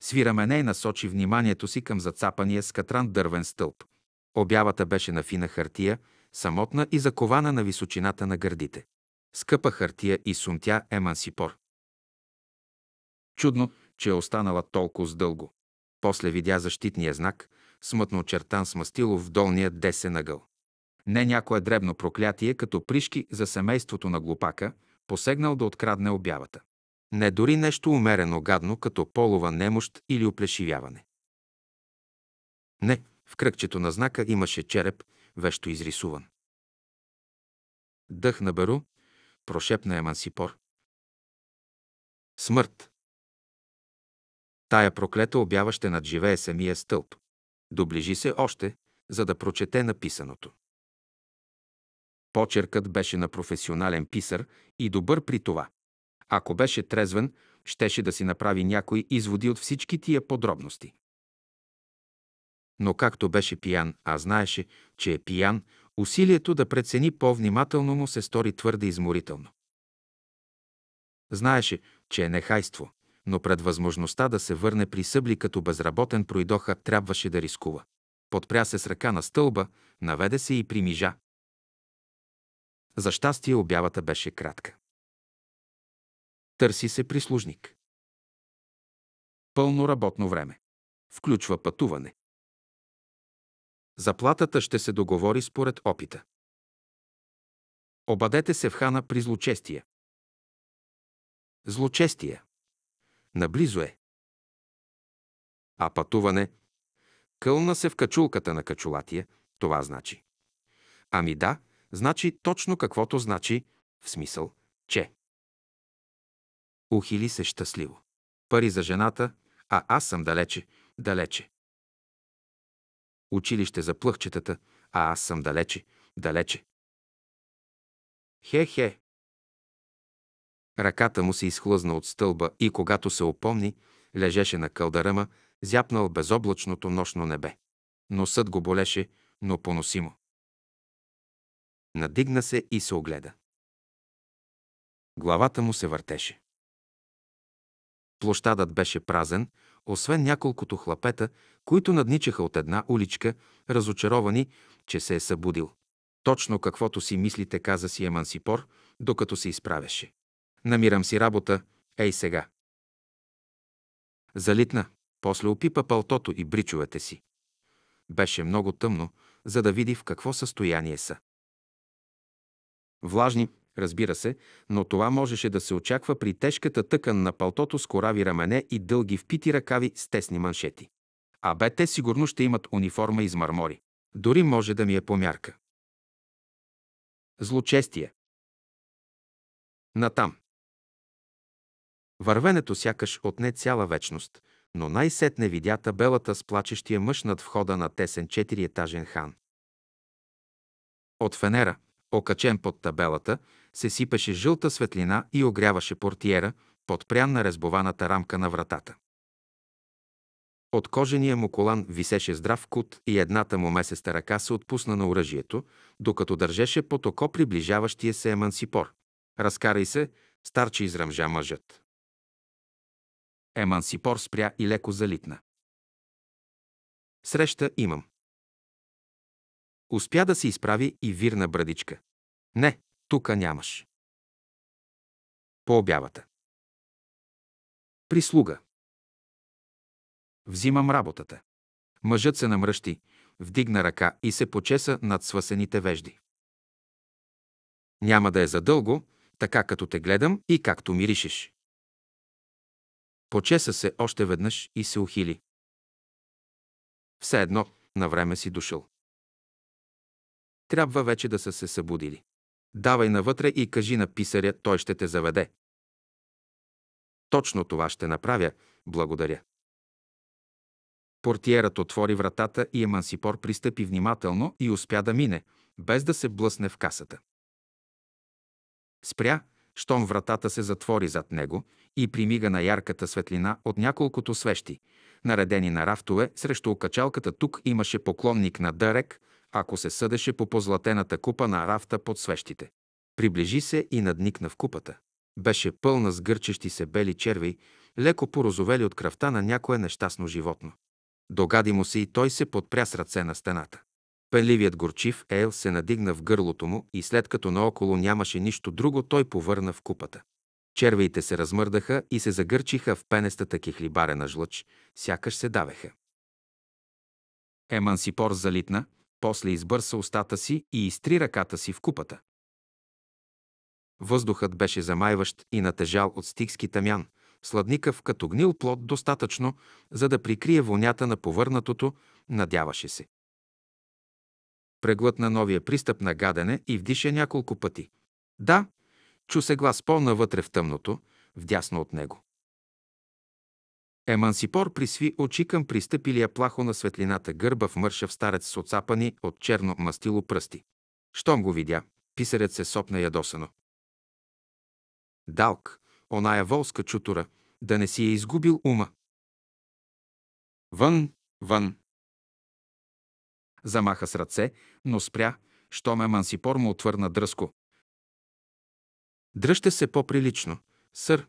Свираменей насочи вниманието си към зацапания с катран дървен стълб. Обявата беше на фина хартия, самотна и закована на височината на гърдите. Скъпа хартия и сумтя емансипор. Чудно, че е останала толкова с дълго. После видя защитния знак, смътно очертан с мастило в долния десен ъгъл. Не някое дребно проклятие, като пришки за семейството на глупака, посегнал да открадне обявата не дори нещо умерено гадно, като полова немощ или оплешивяване. Не, в кръгчето на знака имаше череп, вещо изрисуван. Дъх на беру, прошепна Емансипор. Смърт. Тая проклета обява ще надживее самия стълб. Доближи се още, за да прочете написаното. Почеркът беше на професионален писар и добър при това. Ако беше трезвен, щеше да си направи някои изводи от всички тия подробности. Но както беше пиян, а знаеше, че е пиян, усилието да прецени по-внимателно му се стори твърде изморително. Знаеше, че е нехайство, но пред възможността да се върне при събли като безработен пройдоха трябваше да рискува. Подпря се с ръка на стълба, наведе се и примижа. За щастие обявата беше кратка. Търси се прислужник. Пълно работно време. Включва пътуване. Заплатата ще се договори според опита. Обадете се в хана при злочестие. Злочестие. Наблизо е. А пътуване – Кълна се в качулката на качулатия, това значи. Ами да, значи точно каквото значи, в смисъл, че. Ухили се щастливо. Пари за жената, а аз съм далече, далече. Училище за плъхчетата, а аз съм далече, далече. Хе-хе. Ръката му се изхлъзна от стълба и когато се опомни, лежеше на кълдаръма, зяпнал безоблачното нощно небе. Носът го болеше, но поносимо. Надигна се и се огледа. Главата му се въртеше. Площадът беше празен, освен няколкото хлапета, които надничаха от една уличка, разочаровани, че се е събудил. Точно каквото си мислите, каза си Емансипор, докато се изправяше. Намирам си работа, ей сега. Залитна, после опипа палтото и бричовете си. Беше много тъмно, за да види в какво състояние са. Влажни, разбира се, но това можеше да се очаква при тежката тъкан на палтото с корави рамене и дълги впити ръкави с тесни маншети. А бе, те сигурно ще имат униформа из мармори. Дори може да ми е помярка. Злочестие. Натам. Вървенето сякаш отне цяла вечност, но най-сетне видя табелата с плачещия мъж над входа на тесен четириетажен хан. От фенера, окачен под табелата, се сипеше жълта светлина и огряваше портиера, подпрян на резбованата рамка на вратата. От кожения му колан висеше здрав кут и едната му месеста ръка се отпусна на оръжието, докато държеше под око приближаващия се емансипор. Разкарай се, старче изръмжа мъжът. Емансипор спря и леко залитна. Среща имам. Успя да се изправи и вирна брадичка. Не, Тука нямаш. По обявата. Прислуга. Взимам работата. Мъжът се намръщи, вдигна ръка и се почеса над свъсените вежди. Няма да е задълго, така като те гледам и както миришеш. Почеса се още веднъж и се ухили. Все едно, на време си дошъл. Трябва вече да са се събудили. Давай навътре и кажи на писаря, той ще те заведе. Точно това ще направя, благодаря. Портиерът отвори вратата и Емансипор пристъпи внимателно и успя да мине, без да се блъсне в касата. Спря, щом вратата се затвори зад него и примига на ярката светлина от няколкото свещи, наредени на рафтове срещу окачалката тук имаше поклонник на Дърек – ако се съдеше по позлатената купа на рафта под свещите. Приближи се и надникна в купата. Беше пълна с гърчещи се бели черви, леко порозовели от кръвта на някое нещастно животно. Догади му се и той се подпря с ръце на стената. Пенливият горчив ел се надигна в гърлото му и след като наоколо нямаше нищо друго, той повърна в купата. Червеите се размърдаха и се загърчиха в пенестата кихлибарена жлъч, сякаш се давеха. Емансипор залитна, после избърса устата си и изтри ръката си в купата. Въздухът беше замайващ и натежал от стикски тамян, сладникъв като гнил плод достатъчно, за да прикрие вонята на повърнатото, надяваше се. Преглътна новия пристъп на гадене и вдиша няколко пъти. Да, чу се глас по-навътре в тъмното, вдясно от него. Емансипор присви очи към пристъпилия плахо на светлината гърба в мършав старец с оцапани от черно мастило пръсти. Щом го видя, писарят се сопна ядосано. Далк, оная волска чутура, да не си е изгубил ума. Вън, вън. Замаха с ръце, но спря, щом Емансипор му отвърна дръско. Дръжте се по-прилично, сър,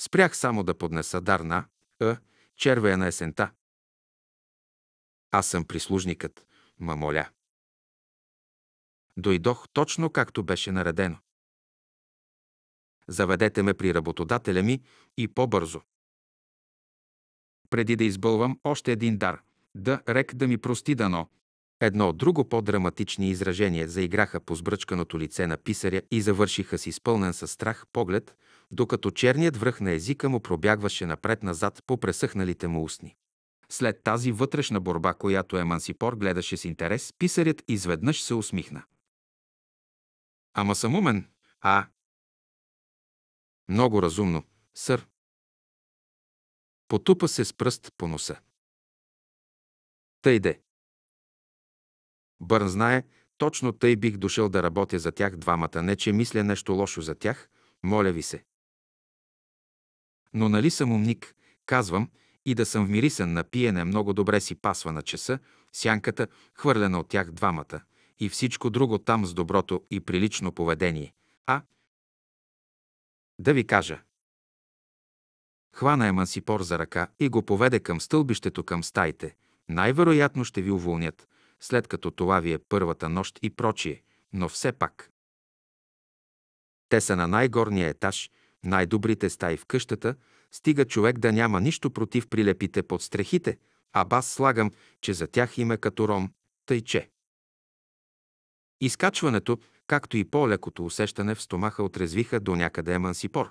Спрях само да поднеса на а, е, червея на есента. Аз съм прислужникът, ма моля. Дойдох точно както беше наредено. Заведете ме при работодателя ми и по-бързо. Преди да избълвам още един дар, да рек да ми прости дано. Едно от друго по-драматични изражения заиграха по сбръчканото лице на писаря и завършиха с изпълнен със страх поглед – докато черният връх на езика му пробягваше напред-назад по пресъхналите му устни. След тази вътрешна борба, която Емансипор гледаше с интерес, писарят изведнъж се усмихна. Ама съм умен, а? Много разумно, сър. Потупа се с пръст по носа. Тъй де. Бърн знае, точно тъй бих дошъл да работя за тях двамата, не че мисля нещо лошо за тях, моля ви се. Но нали съм умник, казвам, и да съм вмирисен на пиене, много добре си пасва на часа, сянката, хвърлена от тях двамата, и всичко друго там с доброто и прилично поведение. А? Да ви кажа. Хвана емансипор за ръка и го поведе към стълбището към стаите. Най-вероятно ще ви уволнят, след като това ви е първата нощ и прочие, но все пак. Те са на най-горния етаж най-добрите стаи в къщата, стига човек да няма нищо против прилепите под стрехите, а бас слагам, че за тях има като ром, тъйче. Изкачването, както и по-лекото усещане в стомаха отрезвиха до някъде емансипор.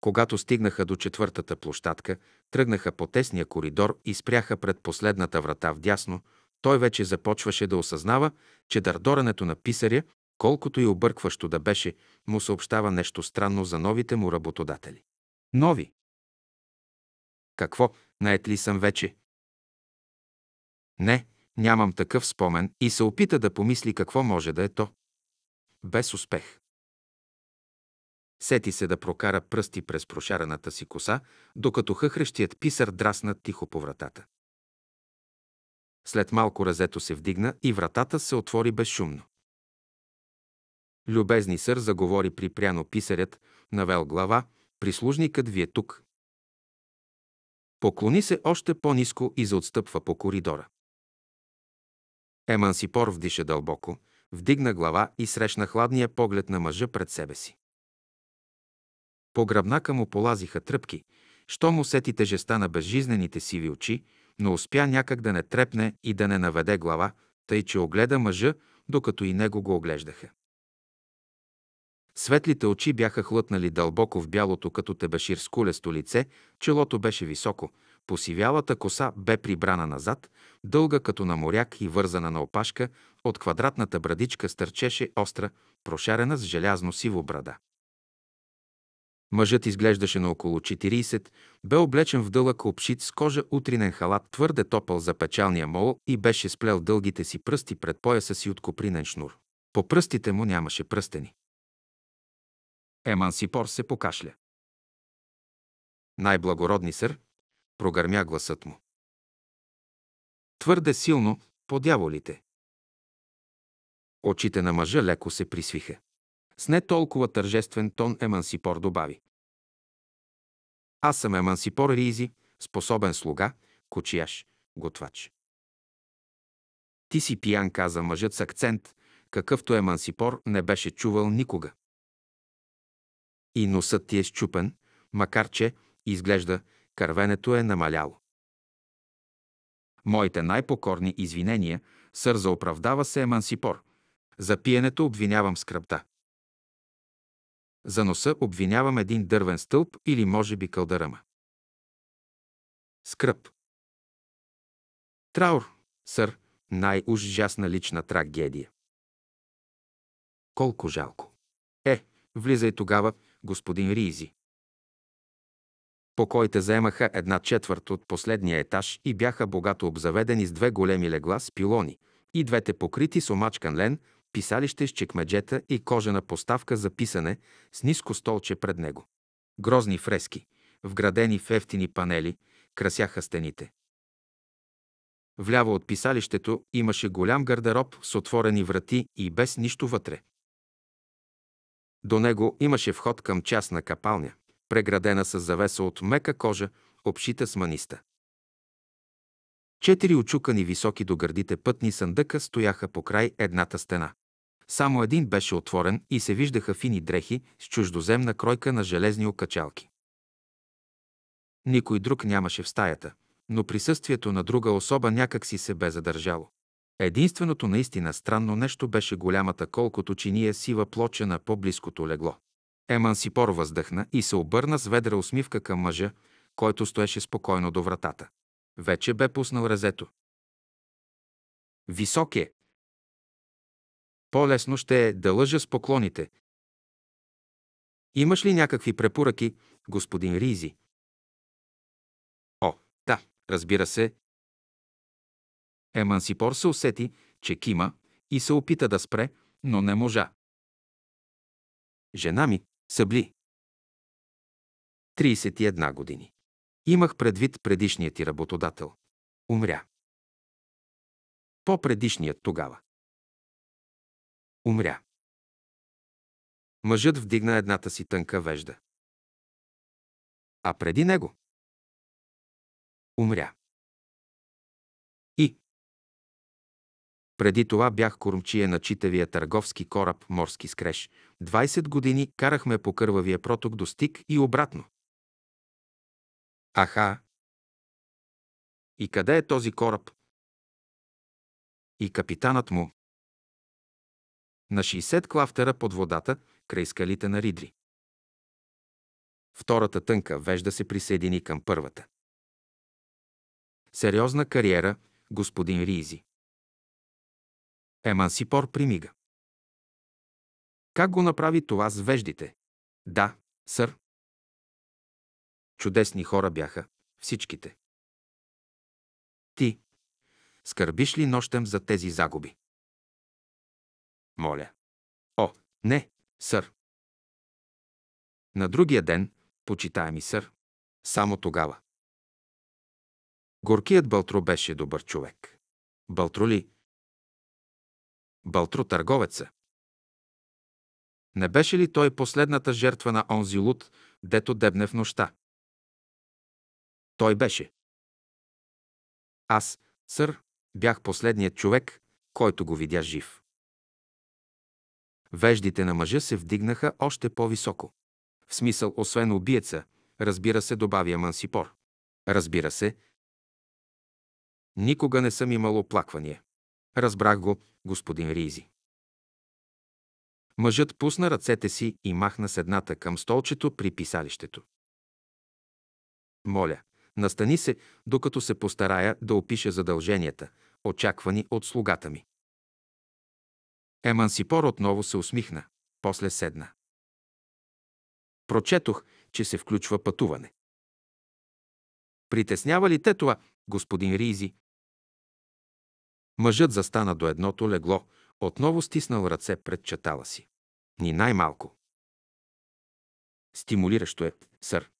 Когато стигнаха до четвъртата площадка, тръгнаха по тесния коридор и спряха пред последната врата в дясно, той вече започваше да осъзнава, че дърдорането на писаря колкото и объркващо да беше, му съобщава нещо странно за новите му работодатели. Нови. Какво, наед ли съм вече? Не, нямам такъв спомен и се опита да помисли какво може да е то. Без успех. Сети се да прокара пръсти през прошарената си коса, докато хъхрещият писар драсна тихо по вратата. След малко разето се вдигна и вратата се отвори безшумно. Любезни сър, заговори припряно писарят, навел глава, прислужникът ви е тук. Поклони се още по-низко и заотстъпва по коридора. Емансипор вдиша дълбоко, вдигна глава и срещна хладния поглед на мъжа пред себе си. По гръбнака му полазиха тръпки, що му сети тежеста на безжизнените сиви очи, но успя някак да не трепне и да не наведе глава, тъй че огледа мъжа, докато и него го оглеждаха. Светлите очи бяха хлътнали дълбоко в бялото като с кулесто лице, челото беше високо, посивялата коса бе прибрана назад, дълга като на моряк и вързана на опашка, от квадратната брадичка стърчеше остра, прошарена с желязно сиво брада. Мъжът изглеждаше на около 40, бе облечен в дълъг обшит с кожа утринен халат, твърде топъл за печалния мол и беше сплел дългите си пръсти пред пояса си от копринен шнур. По пръстите му нямаше пръстени. Емансипор се покашля. Най-благородни сър, прогърмя гласът му. Твърде силно, по дяволите. Очите на мъжа леко се присвиха. С не толкова тържествен тон Емансипор добави. Аз съм Емансипор Ризи, способен слуга, кочияш, готвач. Ти си пиян, каза мъжът с акцент, какъвто Емансипор не беше чувал никога. И носът ти е щупен, макар че, изглежда, кървенето е намаляло. Моите най-покорни извинения, сър за оправдава се емансипор. За пиенето обвинявам скръпта. За носа обвинявам един дървен стълб или може би кълдарама. Скръп. Траур, сър, най-ужасна лична трагедия. Колко жалко. Е, влизай тогава господин Ризи. Покоите заемаха една четвърт от последния етаж и бяха богато обзаведени с две големи легла с пилони и двете покрити с омачкан лен, писалище с чекмеджета и кожена поставка за писане с ниско столче пред него. Грозни фрески, вградени в ефтини панели, красяха стените. Вляво от писалището имаше голям гардероб с отворени врати и без нищо вътре. До него имаше вход към частна капалня, преградена с завеса от мека кожа, обшита с маниста. Четири очукани високи до гърдите пътни съндъка стояха по край едната стена. Само един беше отворен и се виждаха фини дрехи с чуждоземна кройка на железни окачалки. Никой друг нямаше в стаята, но присъствието на друга особа някак си се бе задържало. Единственото наистина странно нещо беше голямата колкото чиния сива плоча на по-близкото легло. Емансипор въздъхна и се обърна с ведра усмивка към мъжа, който стоеше спокойно до вратата. Вече бе пуснал резето. Висок е. По-лесно ще е да лъжа с поклоните. Имаш ли някакви препоръки, господин Ризи? О, да, разбира се, Емансипор се усети, че кима и се опита да спре, но не можа. Жена ми, събли. 31 години. Имах предвид предишният ти работодател. Умря. По-предишният тогава. Умря. Мъжът вдигна едната си тънка вежда. А преди него? Умря. Преди това бях кормчие на читавия търговски кораб «Морски скреж». 20 години карахме по кървавия проток до Стик и обратно. Аха! И къде е този кораб? И капитанът му. На 60 клафтера под водата, край скалите на Ридри. Втората тънка вежда се присъедини към първата. Сериозна кариера, господин Ризи. Емансипор примига. Как го направи това с веждите? Да, сър. Чудесни хора бяха всичките. Ти, скърбиш ли нощем за тези загуби? Моля. О, не, сър. На другия ден, почитаеми сър, само тогава. Горкият Бълтро беше добър човек. Бълтро ли, Балтру търговеца. Не беше ли той последната жертва на онзи луд, дето дебне в нощта? Той беше. Аз, сър, бях последният човек, който го видя жив. Веждите на мъжа се вдигнаха още по-високо. В смисъл, освен убиеца, разбира се, добавя Мансипор. Разбира се, никога не съм имал оплаквания. Разбрах го, господин Ризи. Мъжът пусна ръцете си и махна с едната към столчето при писалището. Моля, настани се, докато се постарая да опиша задълженията, очаквани от слугата ми. Емансипор отново се усмихна, после седна. Прочетох, че се включва пътуване. Притеснява ли те това, господин Ризи, Мъжът застана до едното легло, отново стиснал ръце пред четала си. Ни най-малко. Стимулиращо е, сър.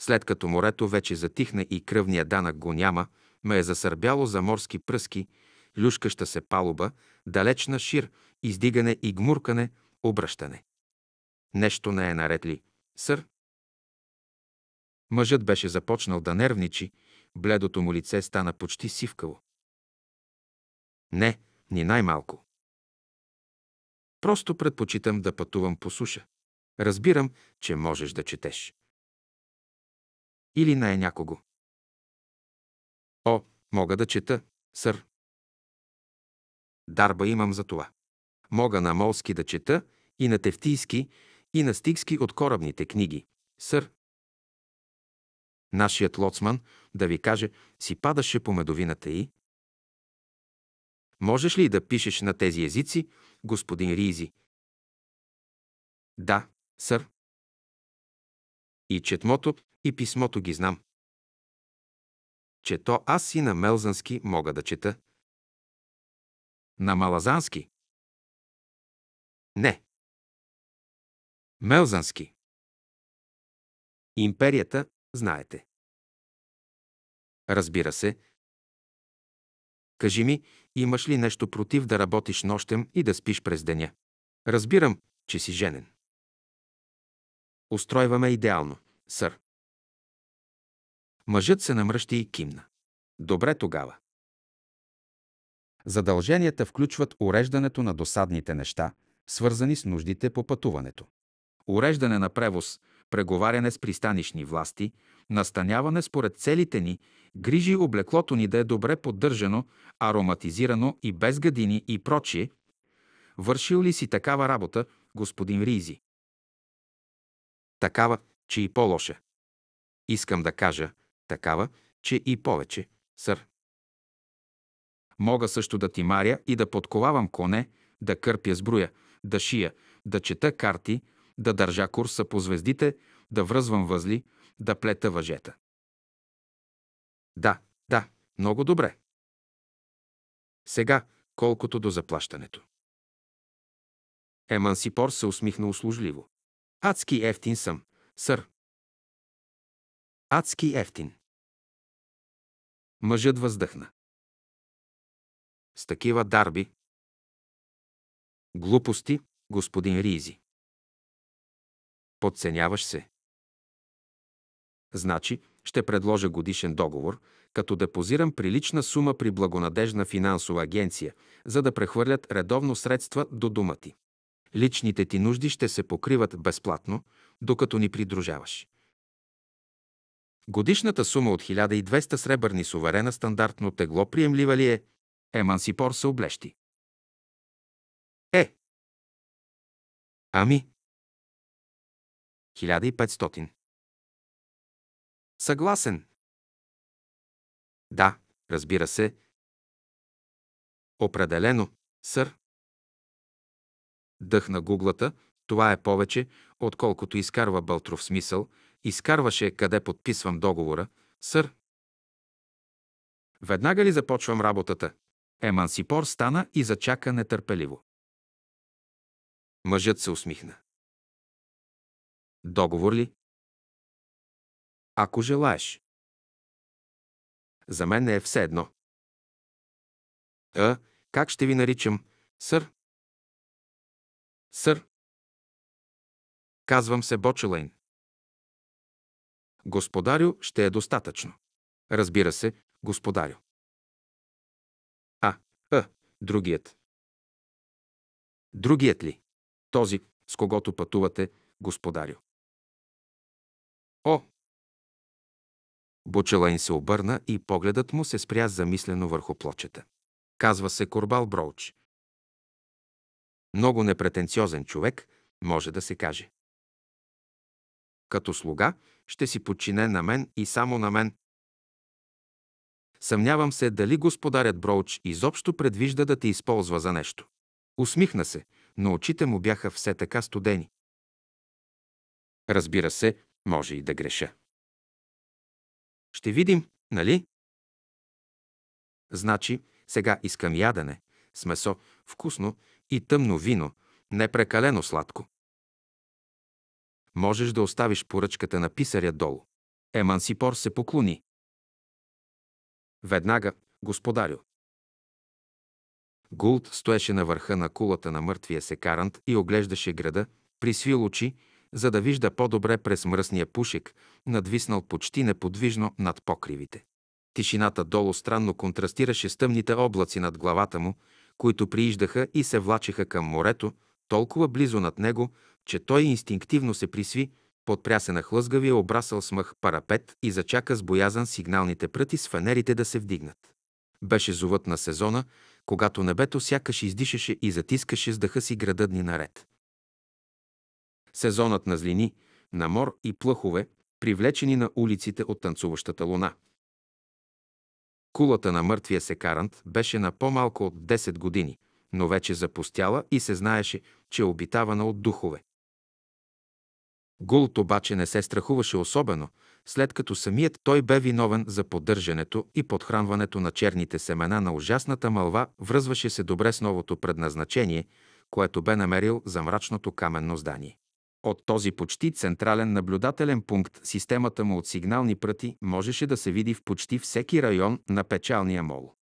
След като морето вече затихна и кръвния данък го няма, ме е засърбяло за морски пръски, люшкаща се палуба, далечна шир, издигане и гмуркане, обръщане. Нещо не е наред ли, сър? Мъжът беше започнал да нервничи, бледото му лице стана почти сивкаво. Не, ни най-малко. Просто предпочитам да пътувам по суша. Разбирам, че можеш да четеш. Или не е някого. О, мога да чета, сър. Дарба имам за това. Мога на молски да чета и на тефтийски, и на стигски от корабните книги. Сър, нашият лоцман, да ви каже, си падаше по медовината и, Можеш ли да пишеш на тези езици, господин Ризи? Да, сър. И четмото, и писмото ги знам. Чето аз и на мелзански мога да чета. На малазански? Не. Мелзански. Империята, знаете. Разбира се. Кажи ми, Имаш ли нещо против да работиш нощем и да спиш през деня? Разбирам, че си женен. Устройваме идеално, сър. Мъжът се намръщи и кимна. Добре тогава. Задълженията включват уреждането на досадните неща, свързани с нуждите по пътуването. Уреждане на превоз, преговаряне с пристанищни власти, настаняване според целите ни, грижи облеклото ни да е добре поддържано, ароматизирано и без гадини и прочие. Вършил ли си такава работа, господин Ризи? Такава, че и по-лоша. Искам да кажа, такава, че и повече, сър. Мога също да ти маря и да подковавам коне, да кърпя сбруя, да шия, да чета карти, да държа курса по звездите, да връзвам възли, да плета въжета. Да, да, много добре. Сега, колкото до заплащането. Емансипор се усмихна услужливо. Адски ефтин съм, сър. Адски ефтин. Мъжът въздъхна. С такива дарби. Глупости, господин Ризи. Подценяваш се. Значи, ще предложа годишен договор, като депозирам прилична сума при благонадежна финансова агенция, за да прехвърлят редовно средства до дома ти. Личните ти нужди ще се покриват безплатно, докато ни придружаваш. Годишната сума от 1200 сребърни суверена стандартно тегло приемлива ли е? Емансипор се облещи. Е. Ами, 1500. Съгласен. Да, разбира се. Определено, сър. Дъхна гуглата, това е повече, отколкото изкарва Бълтров смисъл, изкарваше къде подписвам договора, сър. Веднага ли започвам работата? Емансипор стана и зачака нетърпеливо. Мъжът се усмихна. Договор ли? Ако желаеш. За мен е все едно. А, е, как ще ви наричам? Сър? Сър. Казвам се Бочелейн. Господарю ще е достатъчно. Разбира се, господарю. А, а, е, другият. Другият ли? Този, с когото пътувате, господарю. О! Бучелайн се обърна и погледът му се спря замислено върху плочета. Казва се Корбал Броуч. Много непретенциозен човек, може да се каже. Като слуга ще си подчине на мен и само на мен. Съмнявам се дали господарят Броуч изобщо предвижда да те използва за нещо. Усмихна се, но очите му бяха все така студени. Разбира се, може и да греша. Ще видим, нали? Значи, сега искам ядене, с месо, вкусно и тъмно вино, не прекалено сладко. Можеш да оставиш поръчката на писаря долу. Емансипор се поклони. Веднага, господарю. Гулт стоеше на върха на кулата на мъртвия секарант и оглеждаше града, присвил очи за да вижда по-добре през мръсния пушек, надвиснал почти неподвижно над покривите. Тишината долу странно контрастираше с тъмните облаци над главата му, които прииждаха и се влачеха към морето, толкова близо над него, че той инстинктивно се присви, подпря се на хлъзгавия обрасъл смъх парапет и зачака с боязан сигналните пръти с фенерите да се вдигнат. Беше зовът на сезона, когато небето сякаш издишаше и затискаше с дъха си града дни наред сезонът на злини, на мор и плъхове, привлечени на улиците от танцуващата луна. Кулата на мъртвия секарант беше на по-малко от 10 години, но вече запустяла и се знаеше, че е обитавана от духове. Гулт обаче не се страхуваше особено, след като самият той бе виновен за поддържането и подхранването на черните семена на ужасната мълва, връзваше се добре с новото предназначение, което бе намерил за мрачното каменно здание. От този почти централен наблюдателен пункт системата му от сигнални пръти можеше да се види в почти всеки район на печалния мол.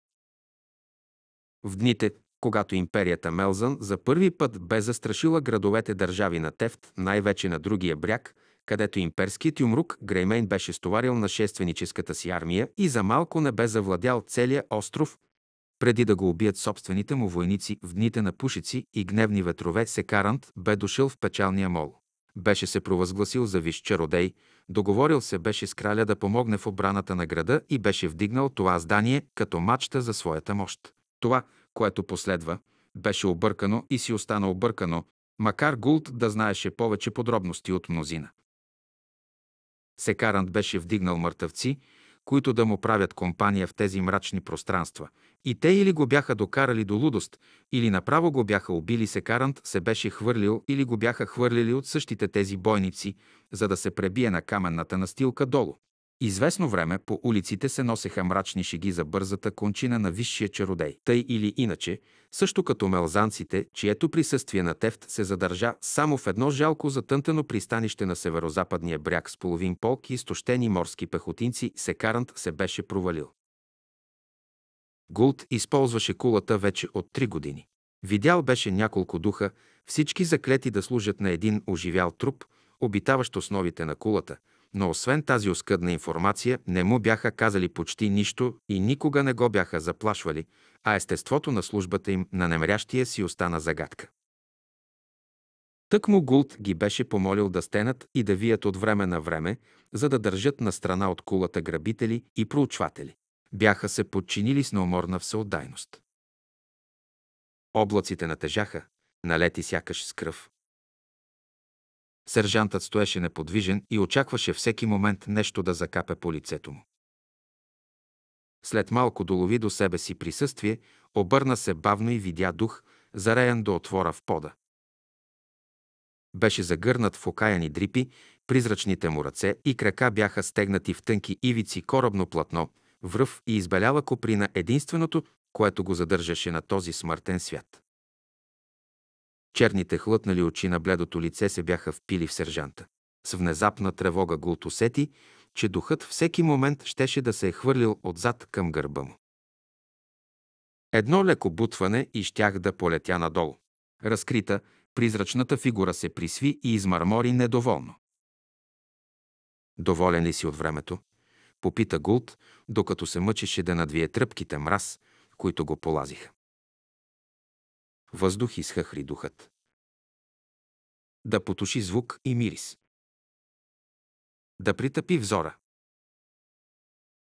В дните, когато империята Мелзън за първи път бе застрашила градовете държави на Тефт, най-вече на другия бряг, където имперският юмрук Греймейн беше стоварил нашественическата си армия и за малко не бе завладял целия остров, преди да го убият собствените му войници в дните на пушици и гневни ветрове, Секарант бе дошъл в печалния мол. Беше се провъзгласил за виж чародей, договорил се беше с краля да помогне в обраната на града и беше вдигнал това здание като мачта за своята мощ. Това, което последва, беше объркано и си остана объркано, макар Гулт да знаеше повече подробности от мнозина. Секарант беше вдигнал мъртъвци, които да му правят компания в тези мрачни пространства. И те или го бяха докарали до лудост, или направо го бяха убили Секарант се беше хвърлил или го бяха хвърлили от същите тези бойници, за да се пребие на каменната настилка долу. Известно време по улиците се носеха мрачни шеги за бързата кончина на висшия чародей. Тъй или иначе, също като мелзанците, чието присъствие на Тефт се задържа само в едно жалко затънтено пристанище на северо-западния бряг с половин полк и изтощени морски пехотинци, Секарант се беше провалил. Гулт използваше кулата вече от три години. Видял беше няколко духа, всички заклети да служат на един оживял труп, обитаващ основите на кулата – но освен тази оскъдна информация не му бяха казали почти нищо и никога не го бяха заплашвали, а естеството на службата им на немрящия си остана загадка. Тък му Гулт ги беше помолил да стенат и да вият от време на време, за да държат на страна от кулата грабители и проучватели. Бяха се подчинили с неуморна всеотдайност. Облаците натежаха, налети сякаш с кръв. Сержантът стоеше неподвижен и очакваше всеки момент нещо да закапе по лицето му. След малко долови до себе си присъствие, обърна се бавно и видя дух, зареян до отвора в пода. Беше загърнат в окаяни дрипи, призрачните му ръце и крака бяха стегнати в тънки ивици корабно платно, връв и избеляла коприна единственото, което го задържаше на този смъртен свят. Черните хлътнали очи на бледото лице се бяха впили в сержанта. С внезапна тревога Гулт усети, че духът всеки момент щеше да се е хвърлил отзад към гърба му. Едно леко бутване и щях да полетя надолу. Разкрита, призрачната фигура се присви и измърмори недоволно. Доволен ли си от времето? Попита Гулт, докато се мъчеше да надвие тръпките мраз, които го полазиха. Въздух изхъхри духът. Да потуши звук и мирис. Да притъпи взора.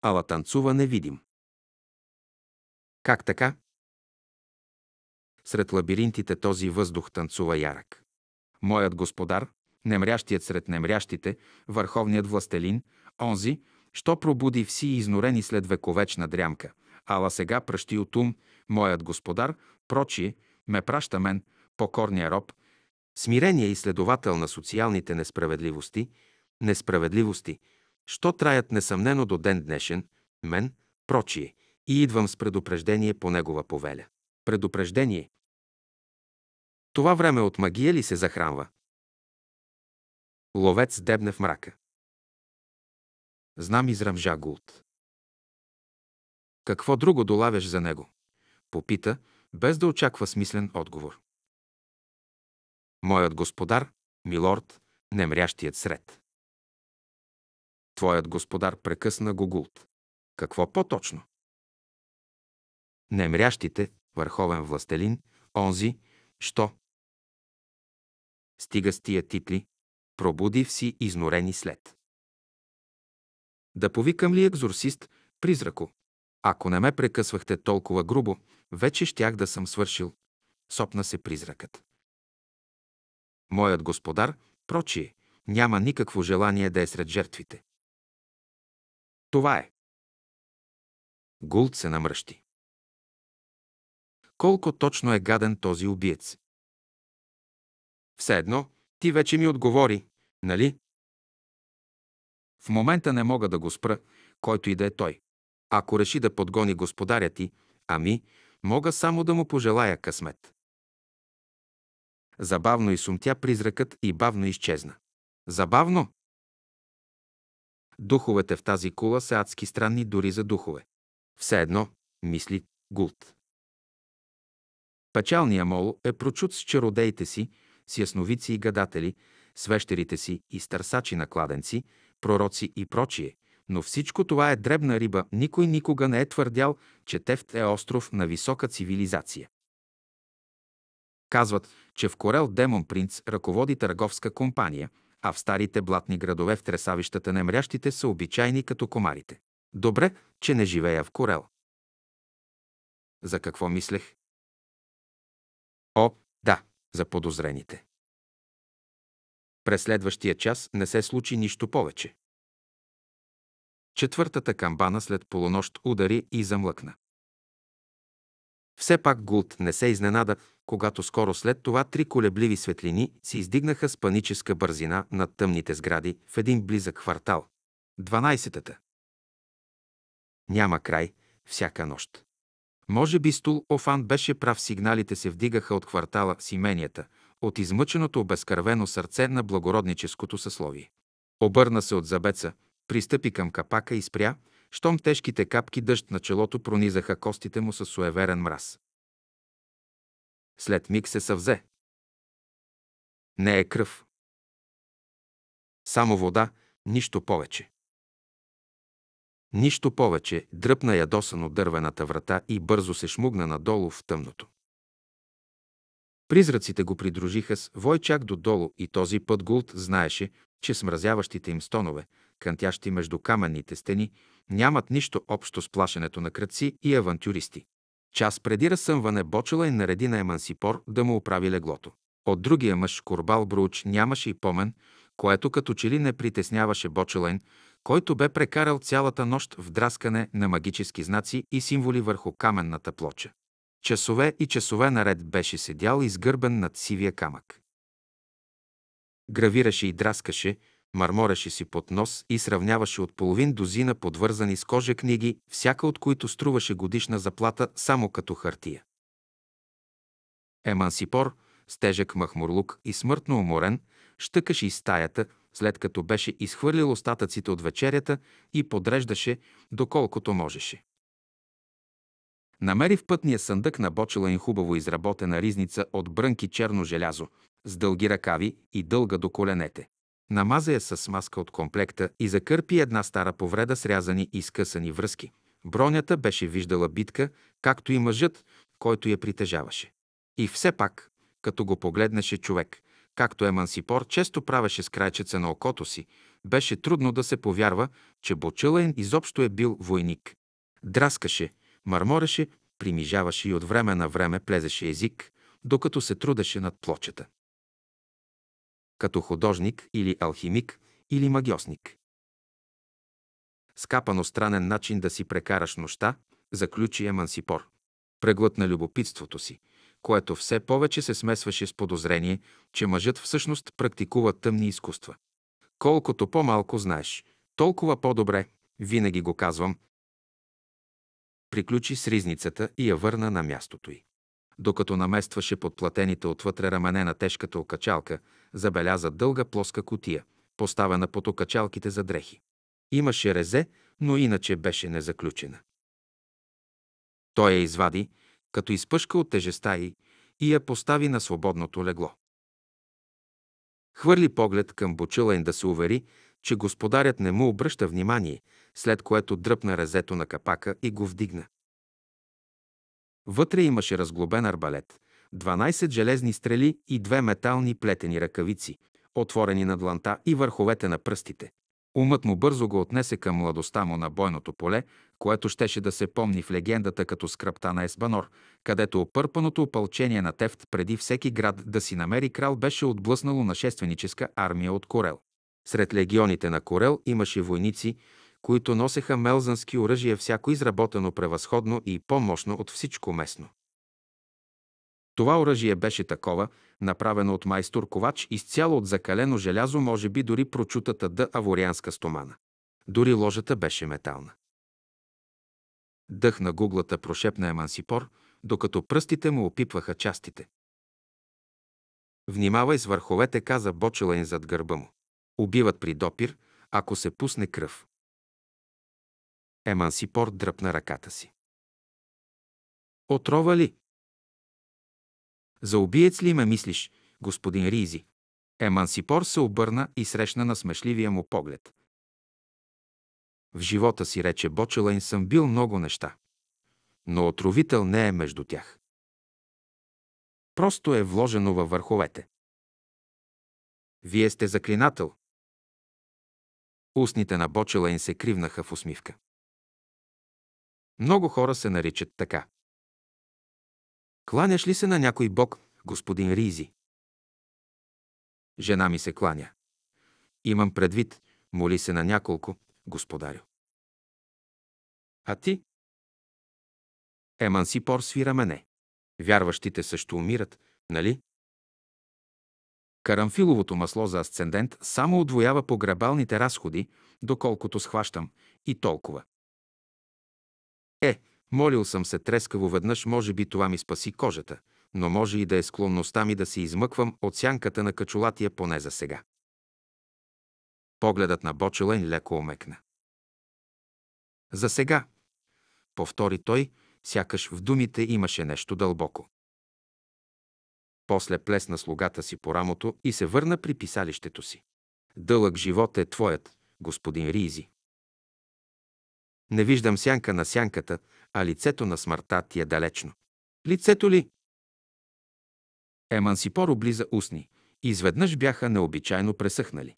Ала танцува невидим. Как така? Сред лабиринтите този въздух танцува ярък. Моят господар, немрящият сред немрящите, върховният властелин, онзи, що пробуди вси изнорени след вековечна дрямка, ала сега пръщи от ум, моят господар, прочие, ме праща мен, покорния роб, смирение и следовател на социалните несправедливости, несправедливости, що траят несъмнено до ден днешен, мен, прочие, и идвам с предупреждение по негова повеля. Предупреждение. Това време от магия ли се захранва? Ловец дебне в мрака. Знам израмжа Гулт. Какво друго долавяш за него? Попита, без да очаква смислен отговор. Моят господар, милорд, немрящият сред. Твоят господар прекъсна Гогулт. Какво по-точно? Немрящите, върховен властелин, онзи, що? Стига с тия титли, пробудив си изнорени след. Да повикам ли екзорсист, призрако? Ако не ме прекъсвахте толкова грубо, вече щях да съм свършил. Сопна се призракът. Моят господар, прочие, няма никакво желание да е сред жертвите. Това е. Гулт се намръщи. Колко точно е гаден този убиец. Все едно, ти вече ми отговори, нали? В момента не мога да го спра, който и да е той. Ако реши да подгони господаря ти, ами, Мога само да му пожелая късмет. Забавно изсумтя призракът и бавно изчезна. Забавно! Духовете в тази кула са адски странни дори за духове. Все едно, мисли Гулт. Печалния мол е прочут с чародеите си, с ясновици и гадатели, свещерите си и старсачи на кладенци, пророци и прочие – но всичко това е дребна риба. Никой никога не е твърдял, че Тефт е остров на висока цивилизация. Казват, че в Корел Демон Принц ръководи търговска компания, а в старите блатни градове в тресавищата немрящите са обичайни като комарите. Добре, че не живея в Корел. За какво мислех? О, да, за подозрените. През следващия час не се случи нищо повече. Четвъртата камбана след полунощ удари и замлъкна. Все пак Гулт не се изненада, когато скоро след това три колебливи светлини се издигнаха с паническа бързина над тъмните сгради в един близък квартал. 12-та. Няма край всяка нощ. Може би Стул Офан беше прав, сигналите се вдигаха от квартала с именията, от измъченото обезкървено сърце на благородническото съсловие. Обърна се от забеца, Пристъпи към капака и спря, щом тежките капки дъжд на челото пронизаха костите му със суеверен мраз. След миг се съвзе. Не е кръв. Само вода, нищо повече. Нищо повече дръпна ядосано дървената врата и бързо се шмугна надолу в тъмното. Призраците го придружиха с войчак чак додолу и този път Гулт знаеше, че смразяващите им стонове, кънтящи между каменните стени, нямат нищо общо с плашенето на кръци и авантюристи. Час преди разсъмване Бочела и нареди на Емансипор да му оправи леглото. От другия мъж Корбал Бруч нямаше и помен, което като че ли не притесняваше Бочелайн, който бе прекарал цялата нощ в драскане на магически знаци и символи върху каменната плоча. Часове и часове наред беше седял изгърбен над сивия камък. Гравираше и драскаше, мърмореше си под нос и сравняваше от половин дозина подвързани с кожа книги, всяка от които струваше годишна заплата само като хартия. Емансипор, с тежък махмурлук и смъртно уморен, щъкаше из стаята, след като беше изхвърлил остатъците от вечерята и подреждаше, доколкото можеше. Намери в пътния съндък на бочела им хубаво изработена ризница от брънки черно желязо, с дълги ръкави и дълга до коленете намаза я с смазка от комплекта и закърпи една стара повреда с рязани и скъсани връзки. Бронята беше виждала битка, както и мъжът, който я притежаваше. И все пак, като го погледнеше човек, както Емансипор често правеше с крайчеца на окото си, беше трудно да се повярва, че Бочилайн изобщо е бил войник. Драскаше, мърмореше, примижаваше и от време на време плезеше език, докато се трудеше над плочета като художник или алхимик или магиосник. Скапано странен начин да си прекараш нощта, заключи Емансипор. Преглът на любопитството си, което все повече се смесваше с подозрение, че мъжът всъщност практикува тъмни изкуства. Колкото по-малко знаеш, толкова по-добре, винаги го казвам. Приключи с ризницата и я върна на мястото й. Докато наместваше подплатените отвътре рамене на тежката окачалка, забеляза дълга плоска котия, поставена под окачалките за дрехи. Имаше резе, но иначе беше незаключена. Той я извади, като изпъшка от тежеста й и я постави на свободното легло. Хвърли поглед към Бочулайн да се увери, че господарят не му обръща внимание, след което дръпна резето на капака и го вдигна. Вътре имаше разглобен арбалет, 12 железни стрели и две метални плетени ръкавици, отворени на дланта и върховете на пръстите. Умът му бързо го отнесе към младостта му на бойното поле, което щеше да се помни в легендата като скръпта на Есбанор, където опърпаното опълчение на Тефт преди всеки град да си намери крал беше отблъснало нашественическа армия от Корел. Сред легионите на Корел имаше войници, които носеха мелзански оръжия, всяко изработено превъзходно и по-мощно от всичко местно. Това оръжие беше такова, направено от майстор ковач изцяло от закалено желязо, може би дори прочутата да аворианска стомана. Дори ложата беше метална. Дъх на гуглата прошепна Емансипор, докато пръстите му опипваха частите. Внимавай с върховете, каза бочела им зад гърба му. Убиват при допир, ако се пусне кръв. Емансипор дръпна ръката си. Отрова ли? За убиец ли ме мислиш, господин Ризи? Емансипор се обърна и срещна на смешливия му поглед. В живота си, рече Бочелайн, съм бил много неща. Но отровител не е между тях. Просто е вложено във върховете. Вие сте заклинател. Устните на Бочелайн се кривнаха в усмивка. Много хора се наричат така. Кланяш ли се на някой бог, господин Ризи? Жена ми се кланя. Имам предвид, моли се на няколко, господарю. А ти? Емансипор свира мене. Вярващите също умират, нали? Карамфиловото масло за асцендент само отвоява погребалните разходи, доколкото схващам, и толкова. Е, Молил съм се трескаво веднъж, може би това ми спаси кожата, но може и да е склонността ми да се измъквам от сянката на качулатия поне за сега. Погледът на Бочелен леко омекна. За сега, повтори той, сякаш в думите имаше нещо дълбоко. После плесна слугата си по рамото и се върна при писалището си. Дълъг живот е твоят, господин Ризи. Не виждам сянка на сянката, а лицето на смъртта ти е далечно. Лицето ли? Емансипор облиза устни. Изведнъж бяха необичайно пресъхнали.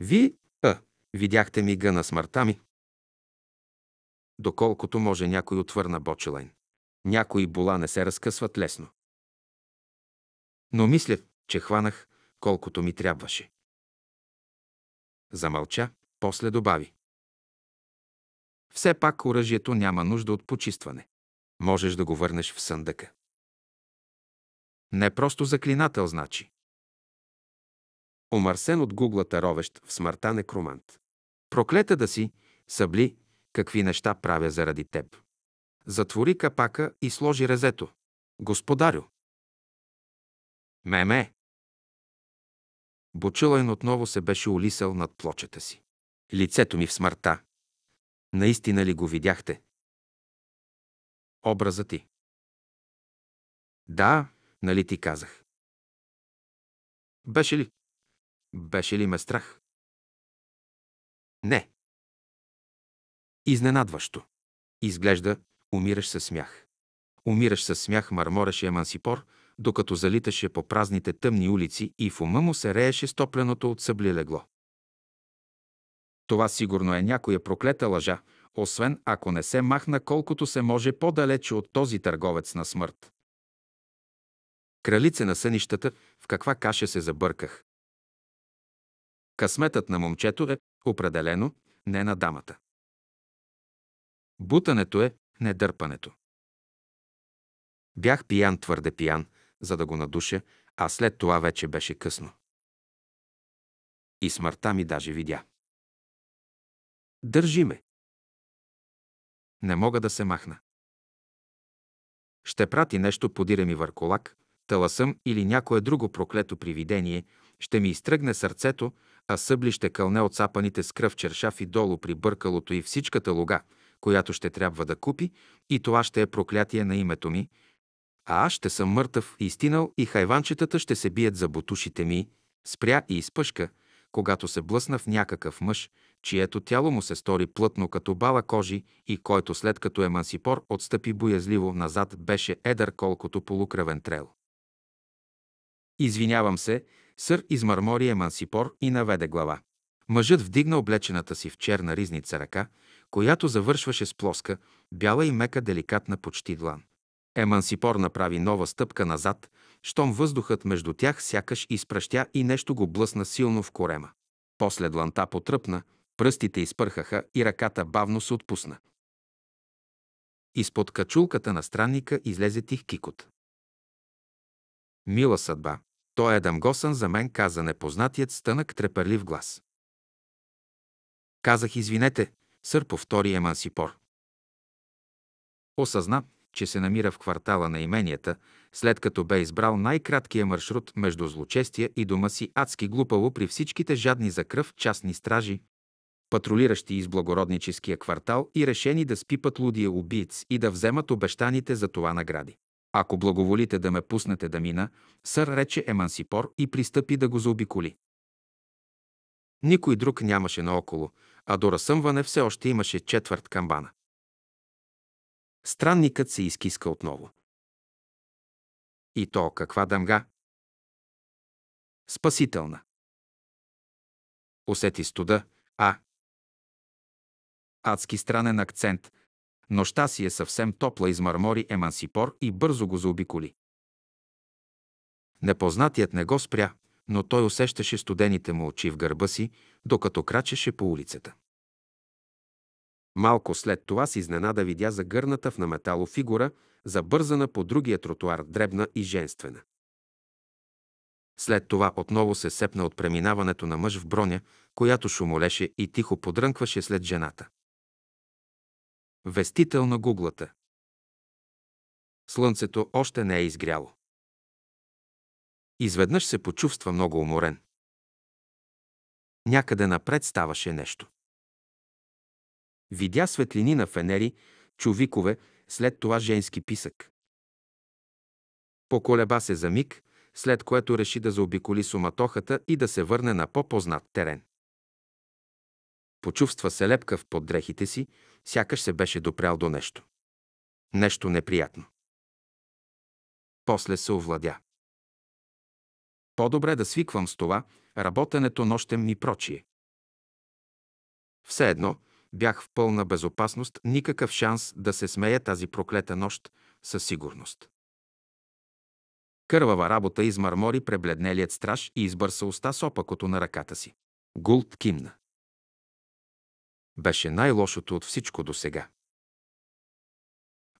Вие, а, видяхте мига на смъртта ми. Доколкото може някой отвърна Бочелайн. Някои бола не се разкъсват лесно. Но мисля, че хванах колкото ми трябваше. Замълча, после добави. Все пак оръжието няма нужда от почистване. Можеш да го върнеш в съндъка. Не просто заклинател, значи. Омърсен от гуглата ровещ в смъртта некромант. Проклета да си, събли, какви неща правя заради теб. Затвори капака и сложи резето. Господарю! Меме! Бочилайн отново се беше улисал над плочета си. Лицето ми в смъртта, Наистина ли го видяхте? Образа ти. Да, нали ти казах. Беше ли? Беше ли ме страх? Не. Изненадващо. Изглежда, умираш със смях. Умираш със смях мърмореше емансипор, докато залиташе по празните тъмни улици и в ума му се рееше стопленото от събли легло. Това сигурно е някоя проклета лъжа, освен ако не се махна колкото се може по-далече от този търговец на смърт. Кралице на сънищата, в каква каша се забърках. Късметът на момчето е, определено, не на дамата. Бутането е, не дърпането. Бях пиян, твърде пиян, за да го надуша, а след това вече беше късно. И смъртта ми даже видя. Държи ме. Не мога да се махна. Ще прати нещо подире ми върколак, таласъм или някое друго проклето привидение, ще ми изтръгне сърцето, а събли ще кълне сапаните с кръв чершафи долу при бъркалото и всичката луга, която ще трябва да купи, и това ще е проклятие на името ми, а аз ще съм мъртъв и стинал и хайванчетата ще се бият за бутушите ми. Спря и изпъшка, когато се блъсна в някакъв мъж, чието тяло му се стори плътно като бала кожи и който след като емансипор отстъпи боязливо назад, беше едър колкото полукръвен трел. Извинявам се, сър измърмори емансипор и наведе глава. Мъжът вдигна облечената си в черна ризница ръка, която завършваше с плоска, бяла и мека деликатна почти длан. Емансипор направи нова стъпка назад, щом въздухът между тях сякаш изпращя и нещо го блъсна силно в корема. После дланта потръпна, Пръстите изпърхаха и ръката бавно се отпусна. Изпод качулката на странника излезе тих кикот. Мила съдба, той е дамгосан за мен, каза непознатият стънък трепърлив треперлив глас. Казах извинете, сър повтори емансипор. Осъзна, че се намира в квартала на именията, след като бе избрал най-краткия маршрут между злочестия и дома си адски глупаво при всичките жадни за кръв частни стражи, патрулиращи из благородническия квартал и решени да спипат лудия убиец и да вземат обещаните за това награди. Ако благоволите да ме пуснете да мина, сър рече Емансипор и пристъпи да го заобиколи. Никой друг нямаше наоколо, а до разсъмване все още имаше четвърт камбана. Странникът се изкиска отново. И то каква дъмга? Спасителна. Усети студа, а, адски странен акцент. Нощта си е съвсем топла измърмори Емансипор и бързо го заобиколи. Непознатият не го спря, но той усещаше студените му очи в гърба си, докато крачеше по улицата. Малко след това си изненада видя загърната в наметало фигура, забързана по другия тротуар, дребна и женствена. След това отново се сепна от преминаването на мъж в броня, която шумолеше и тихо подрънкваше след жената. Вестител на гуглата. Слънцето още не е изгряло. Изведнъж се почувства много уморен. Някъде напред ставаше нещо. Видя светлини на фенери, човикове, след това женски писък. Поколеба се за миг, след което реши да заобиколи суматохата и да се върне на по-познат терен. Почувства се лепка в поддрехите си, сякаш се беше допрял до нещо. Нещо неприятно. После се овладя. По-добре да свиквам с това, работенето нощем ми прочие. Все едно, бях в пълна безопасност, никакъв шанс да се смея тази проклета нощ със сигурност. Кървава работа измармори пребледнелият страж и избърса уста с опакото на ръката си. Гулт кимна беше най-лошото от всичко до сега.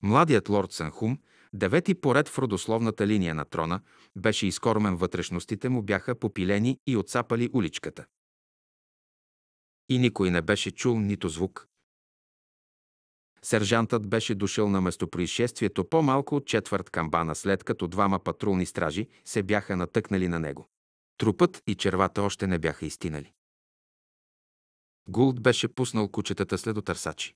Младият лорд Санхум, девети поред в родословната линия на трона, беше изкормен вътрешностите му бяха попилени и отцапали уличката. И никой не беше чул нито звук. Сержантът беше дошъл на местопроизшествието по-малко от четвърт камбана, след като двама патрулни стражи се бяха натъкнали на него. Трупът и червата още не бяха изтинали. Гулд беше пуснал кучетата след отърсачи.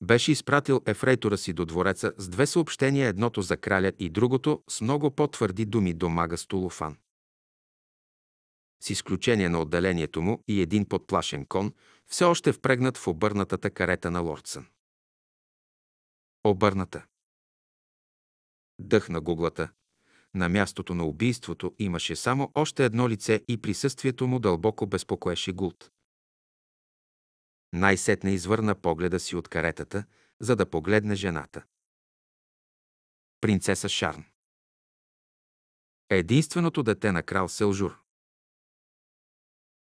Беше изпратил ефрейтора си до двореца с две съобщения, едното за краля и другото с много по-твърди думи до мага Стулофан. С изключение на отделението му и един подплашен кон, все още впрегнат в обърнатата карета на Лордсън. Обърната. Дъхна гуглата, на мястото на убийството имаше само още едно лице и присъствието му дълбоко безпокоеше Гулт. Най-сетне извърна погледа си от каретата, за да погледне жената. Принцеса Шарн. Единственото дете на крал Селжур.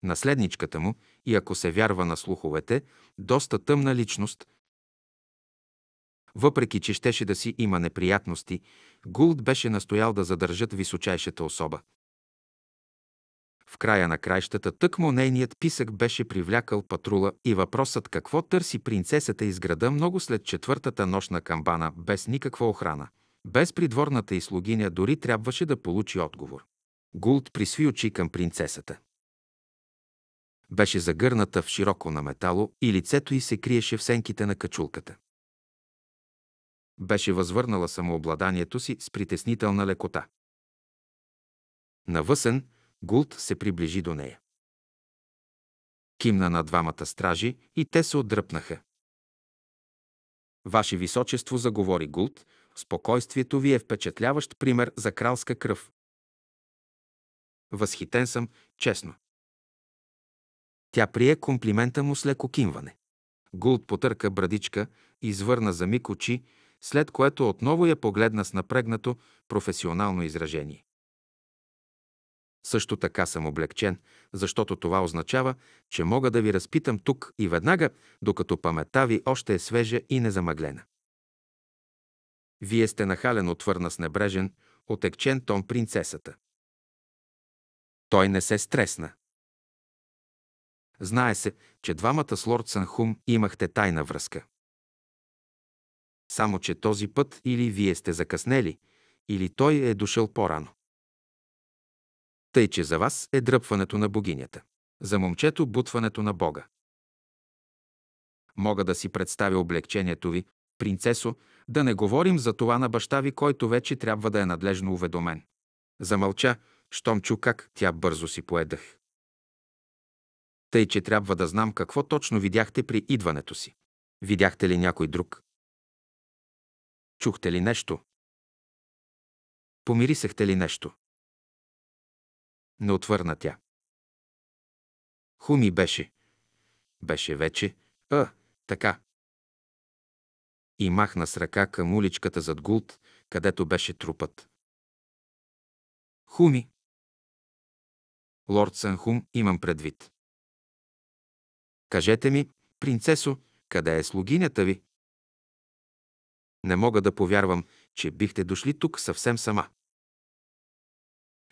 Наследничката му, и ако се вярва на слуховете, доста тъмна личност, въпреки, че щеше да си има неприятности, Гулд беше настоял да задържат височайшата особа. В края на краищата тъкмо нейният писък беше привлякал патрула и въпросът какво търси принцесата из града много след четвъртата нощна камбана без никаква охрана. Без придворната и слугиня дори трябваше да получи отговор. Гулт присви очи към принцесата. Беше загърната в широко на метало и лицето й се криеше в сенките на качулката. Беше възвърнала самообладанието си с притеснителна лекота. Навъсен, Гулт се приближи до нея. Кимна на двамата стражи и те се отдръпнаха. Ваше Височество, заговори Гулт, спокойствието ви е впечатляващ пример за кралска кръв. Възхитен съм, честно. Тя прие комплимента му с леко кимване. Гулт потърка брадичка, извърна за миг очи след което отново я погледна с напрегнато професионално изражение. Също така съм облегчен, защото това означава, че мога да ви разпитам тук и веднага, докато паметта ви още е свежа и незамъглена. Вие сте нахален, отвърна с небрежен, отекчен тон принцесата. Той не се стресна. Знае се, че двамата с лорд Санхум имахте тайна връзка. Само, че този път или вие сте закъснели, или той е дошъл по-рано. Тъй, че за вас е дръпването на богинята. За момчето бутването на Бога. Мога да си представя облегчението ви, принцесо, да не говорим за това на баща ви, който вече трябва да е надлежно уведомен. Замълча, щом чу как тя бързо си поедах. Тъй, че трябва да знам какво точно видяхте при идването си. Видяхте ли някой друг? Чухте ли нещо? Помирисахте ли нещо? Не отвърна тя. Хуми беше. Беше вече. А, така. И махна с ръка към уличката зад гулт, където беше трупът. Хуми. Лорд Санхум имам предвид. Кажете ми, принцесо, къде е слугинята ви? Не мога да повярвам, че бихте дошли тук съвсем сама.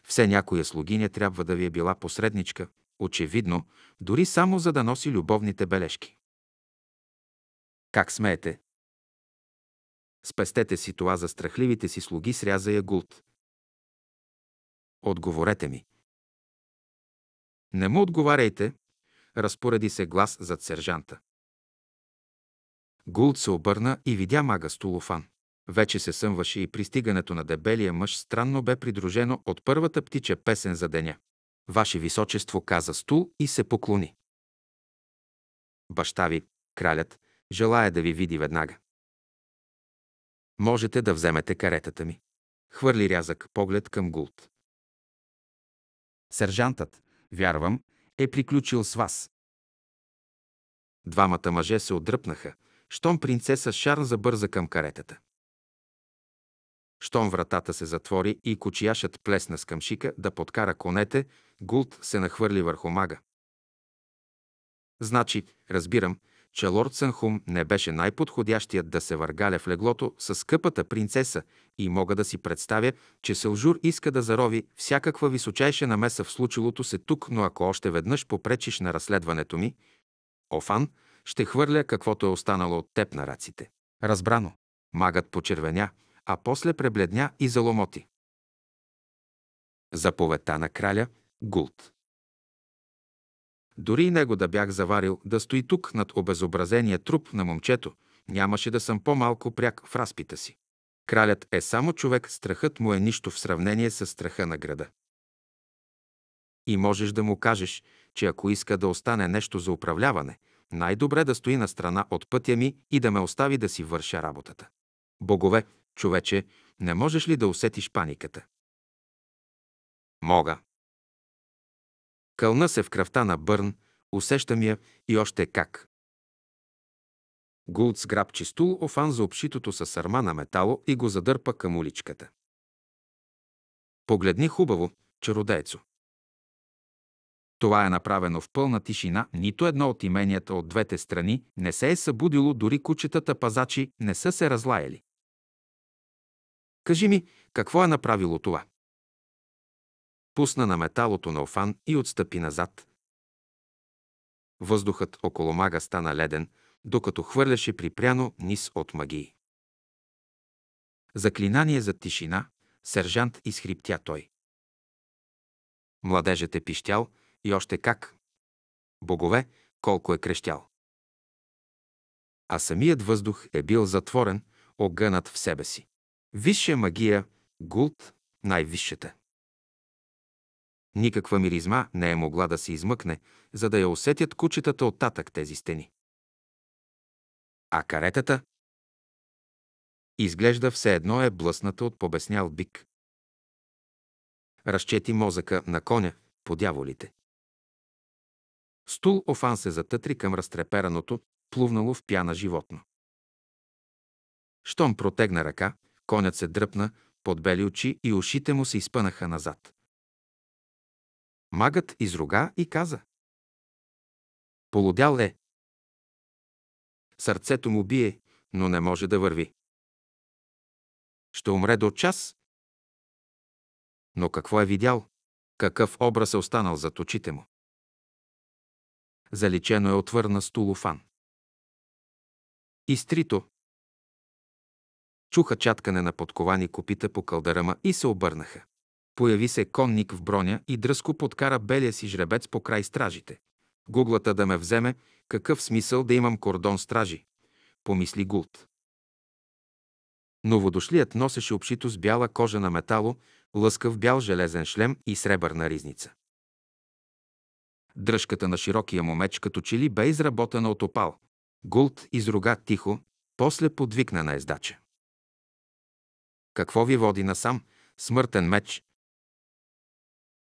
Все някоя слугиня трябва да ви е била посредничка, очевидно, дори само за да носи любовните бележки. Как смеете? Спестете си това за страхливите си слуги сряза гулт. Отговорете ми. Не му отговаряйте, разпореди се глас зад сержанта. Гулт се обърна и видя мага Столофан. Вече се съмваше и пристигането на дебелия мъж странно бе придружено от първата птича песен за деня. Ваше височество каза стул и се поклони. Баща ви, кралят, желая да ви види веднага. Можете да вземете каретата ми. Хвърли рязък поглед към Гулт. Сержантът, вярвам, е приключил с вас. Двамата мъже се отдръпнаха, щом принцеса Шарн забърза към каретата. Щом вратата се затвори и кочияшът плесна с къмшика да подкара конете, Гулт се нахвърли върху мага. Значи, разбирам, че лорд Сънхум не беше най-подходящият да се въргаля в леглото с скъпата принцеса и мога да си представя, че Селжур иска да зарови всякаква височайша намеса в случилото се тук, но ако още веднъж попречиш на разследването ми, Офан, ще хвърля каквото е останало от теб на раците. Разбрано. Магът почервеня, а после пребледня и заломоти. Заповедта на краля Гулт. Дори и него да бях заварил да стои тук над обезобразения труп на момчето, нямаше да съм по-малко пряк в разпита си. Кралят е само човек, страхът му е нищо в сравнение с страха на града. И можеш да му кажеш, че ако иска да остане нещо за управляване, най-добре да стои на страна от пътя ми и да ме остави да си върша работата. Богове, човече, не можеш ли да усетиш паниката? Мога. Кълна се в кръвта на Бърн, усещам я и още как. Гулт сграбчи стул офан за общитото с сърма на метало и го задърпа към уличката. Погледни хубаво, чародейцо. Това е направено в пълна тишина, нито едно от именията от двете страни не се е събудило, дори кучетата пазачи не са се разлаяли. Кажи ми, какво е направило това? Пусна на металото на Офан и отстъпи назад. Въздухът около мага стана леден, докато хвърляше припряно низ от магии. Заклинание за тишина, сержант изхриптя той. Младежът е пищял, и още как! Богове, колко е крещял! А самият въздух е бил затворен, огънат в себе си. Висша магия, гулт, най-висшата. Никаква миризма не е могла да се измъкне, за да я усетят кучетата оттатък тези стени. А каретата? Изглежда все едно е блъсната от побеснял бик. Разчети мозъка на коня по дяволите. Стул Офан се затътри към разтрепераното, плувнало в пяна животно. Щом протегна ръка, конят се дръпна, под бели очи и ушите му се изпънаха назад. Магът изруга и каза. Полудял е. Сърцето му бие, но не може да върви. Ще умре до час. Но какво е видял? Какъв образ е останал зад очите му? Заличено е отвърна Стулофан. Изтрито. Чуха чаткане на подковани копита по кълдарама и се обърнаха. Появи се конник в броня и дръско подкара белия си жребец по край стражите. Гуглата да ме вземе, какъв смисъл да имам кордон стражи? Помисли Гулт. Новодошлият носеше общито с бяла кожа на метало, лъскав бял железен шлем и сребърна ризница. Дръжката на широкия му меч като че ли бе изработена от опал. Гулт изруга тихо, после подвикна на ездача. Какво ви води насам, смъртен меч?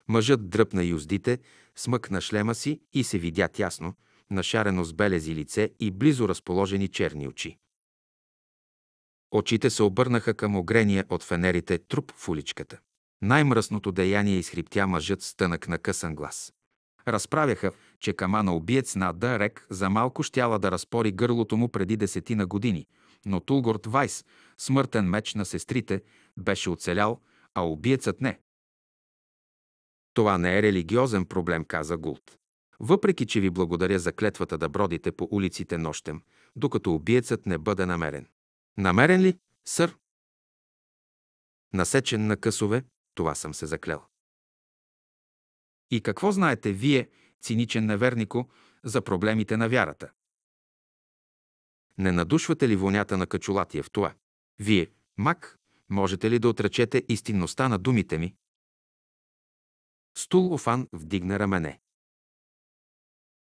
Мъжът дръпна юздите, смъкна шлема си и се видя тясно, нашарено с белези лице и близо разположени черни очи. Очите се обърнаха към огрения от фенерите труп в уличката. Най-мръсното деяние изхриптя мъжът с тънък накъсан глас. Разправяха, че камана убиец на Дарек за малко щяла да разпори гърлото му преди десетина години, но Тулгорд Вайс, смъртен меч на сестрите, беше оцелял, а убиецът не. Това не е религиозен проблем, каза Гулт. Въпреки, че ви благодаря за клетвата да бродите по улиците нощем, докато убиецът не бъде намерен. Намерен ли, сър? Насечен на късове, това съм се заклел. И какво знаете вие, циничен невернико, за проблемите на вярата? Не надушвате ли вонята на качулатия в това? Вие, мак, можете ли да отречете истинността на думите ми? Стул Офан вдигна рамене.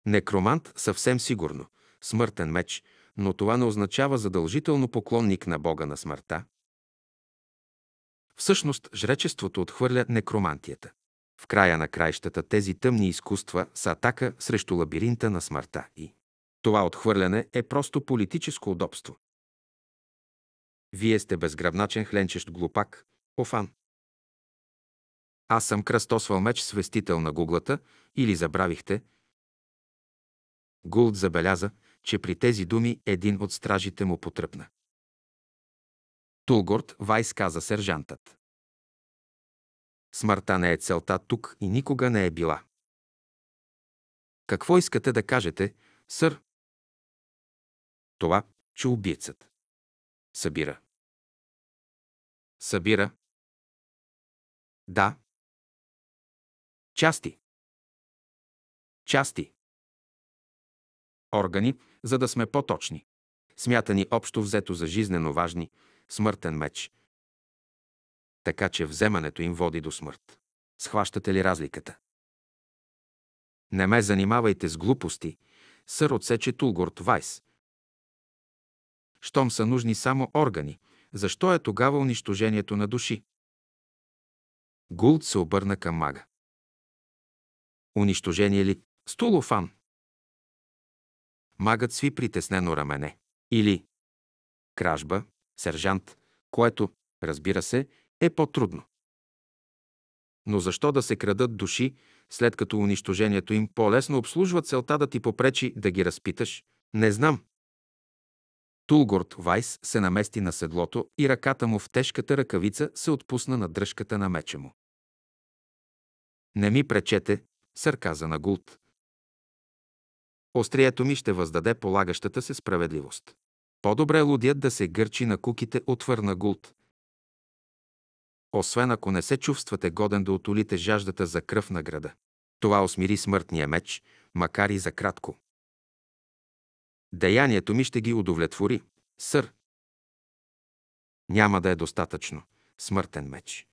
Некромант съвсем сигурно, смъртен меч, но това не означава задължително поклонник на Бога на смъртта. Всъщност, жречеството отхвърля некромантията. В края на краищата тези тъмни изкуства са атака срещу лабиринта на смъртта и. Това отхвърляне е просто политическо удобство. Вие сте безгръбначен хленчещ глупак, офан. Аз съм кръстосвал меч свестител на гуглата или забравихте. Гулд забеляза, че при тези думи един от стражите му потръпна. Тулгорд Вайс каза сержантът. Смъртта не е целта тук и никога не е била. Какво искате да кажете, сър? Това, че убийцът. Събира. Събира. Да. Части. Части. Органи, за да сме по-точни. Смятани общо взето за жизнено важни, смъртен меч, така че вземането им води до смърт. Схващате ли разликата? Не ме занимавайте с глупости, сър отсече Тулгорт Вайс. Щом са нужни само органи, защо е тогава унищожението на души? Гулт се обърна към мага. Унищожение ли? Стулофан. Магът сви притеснено рамене. Или кражба, сержант, което, разбира се, е по-трудно. Но защо да се крадат души, след като унищожението им по-лесно обслужва целта да ти попречи да ги разпиташ, не знам. Тулгорд Вайс се намести на седлото и ръката му в тежката ръкавица се отпусна на дръжката на меча му. Не ми пречете, сърказа на Гулт. Острието ми ще въздаде полагащата се справедливост. По-добре лудят да се гърчи на куките, отвърна Гулт освен ако не се чувствате годен да отолите жаждата за кръв на града. Това осмири смъртния меч, макар и за кратко. Деянието ми ще ги удовлетвори, сър. Няма да е достатъчно. Смъртен меч.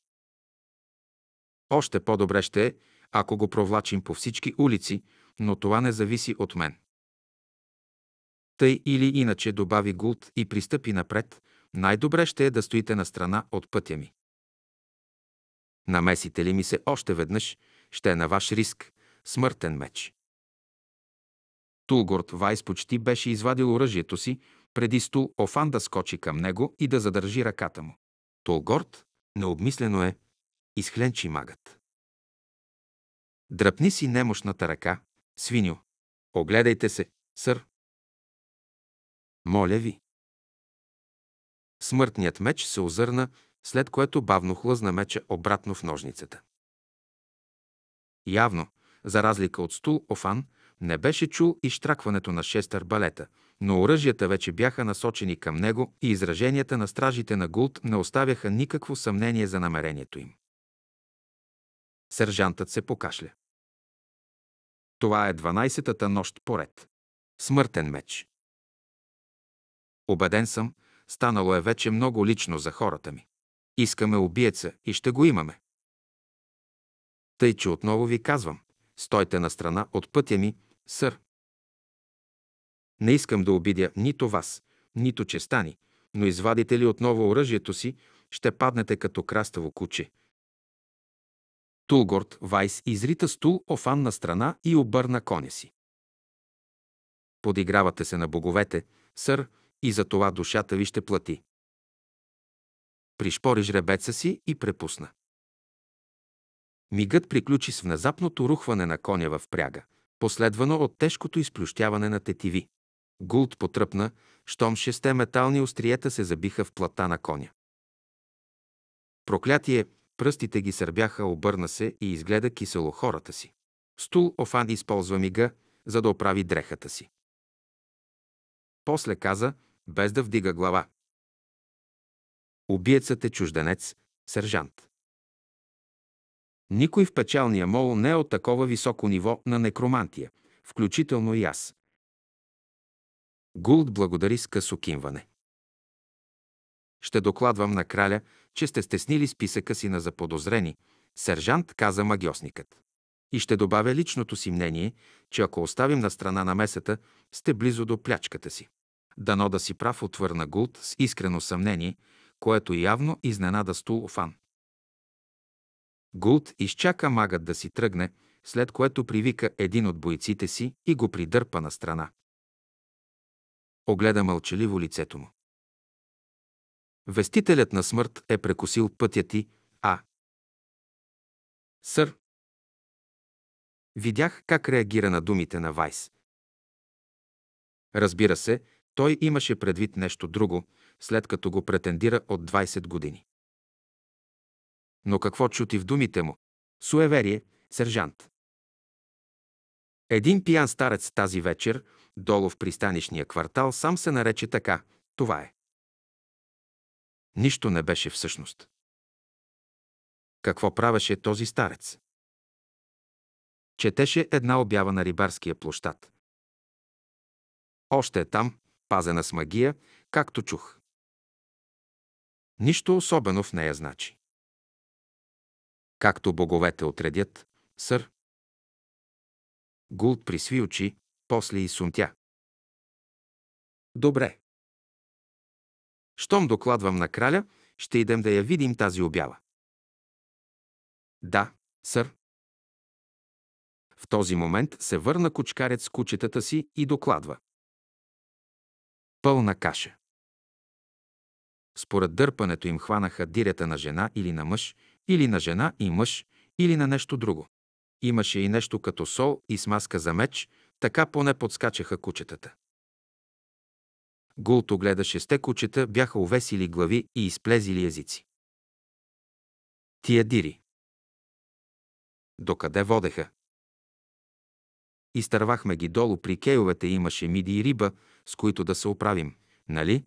Още по-добре ще е, ако го провлачим по всички улици, но това не зависи от мен. Тъй или иначе добави Гулт и пристъпи напред, най-добре ще е да стоите на страна от пътя ми. Намесите ли ми се още веднъж, ще е на ваш риск. Смъртен меч. Тулгорд Вайс почти беше извадил оръжието си, преди стул Офан да скочи към него и да задържи ръката му. Тулгорд, необмислено е, изхленчи магът. Дръпни си немощната ръка, свиньо. Огледайте се, сър. Моля ви. Смъртният меч се озърна след което бавно хлъзна меча обратно в ножницата. Явно, за разлика от стул Офан, не беше чул и штракването на шест арбалета, но оръжията вече бяха насочени към него и израженията на стражите на Гулт не оставяха никакво съмнение за намерението им. Сержантът се покашля. Това е 12-та нощ поред. Смъртен меч. Обеден съм, станало е вече много лично за хората ми. Искаме убиеца и ще го имаме. Тъй, че отново ви казвам, стойте на страна от пътя ми, сър. Не искам да обидя нито вас, нито честа ни, но извадите ли отново оръжието си, ще паднете като краставо куче. Тулгорд Вайс изрита стул Офан на страна и обърна коня си. Подигравате се на боговете, сър, и за това душата ви ще плати пришпори жребеца си и препусна. Мигът приключи с внезапното рухване на коня в пряга, последвано от тежкото изплющяване на тетиви. Гулт потръпна, щом шесте метални остриета се забиха в плата на коня. Проклятие, пръстите ги сърбяха, обърна се и изгледа кисело хората си. Стул Офан използва мига, за да оправи дрехата си. После каза, без да вдига глава. Убиецът е чужденец, сержант. Никой в печалния мол не е от такова високо ниво на некромантия, включително и аз. Гулт благодари с късо кимване. Ще докладвам на краля, че сте стеснили списъка си на заподозрени, сержант каза магиосникът. И ще добавя личното си мнение, че ако оставим на страна на месата, сте близо до плячката си. Дано да си прав отвърна Гулт с искрено съмнение – което явно изненада Стулофан. Гулт изчака магът да си тръгне, след което привика един от бойците си и го придърпа на страна. Огледа мълчаливо лицето му. Вестителят на смърт е прекусил пътя ти, а... Сър, видях как реагира на думите на Вайс. Разбира се, той имаше предвид нещо друго, след като го претендира от 20 години. Но какво чути в думите му? Суеверие, сержант. Един пиян старец тази вечер, долу в пристанишния квартал, сам се нарече така. Това е. Нищо не беше всъщност. Какво правеше този старец? Четеше една обява на рибарския площад. Още е там, пазена с магия, както чух. Нищо особено в нея значи. Както боговете отредят, сър. Гулт присви очи, после и сумтя. Добре. Щом докладвам на краля, ще идем да я видим тази обява. Да, сър. В този момент се върна кучкарец с кучетата си и докладва пълна каша. Според дърпането им хванаха дирята на жена или на мъж, или на жена и мъж, или на нещо друго. Имаше и нещо като сол и смазка за меч, така поне подскачаха кучетата. Гулто гледа шесте кучета, бяха увесили глави и изплезили езици. Тия дири. Докъде водеха? Изтървахме ги долу при кейовете, имаше миди и риба, с които да се оправим, нали?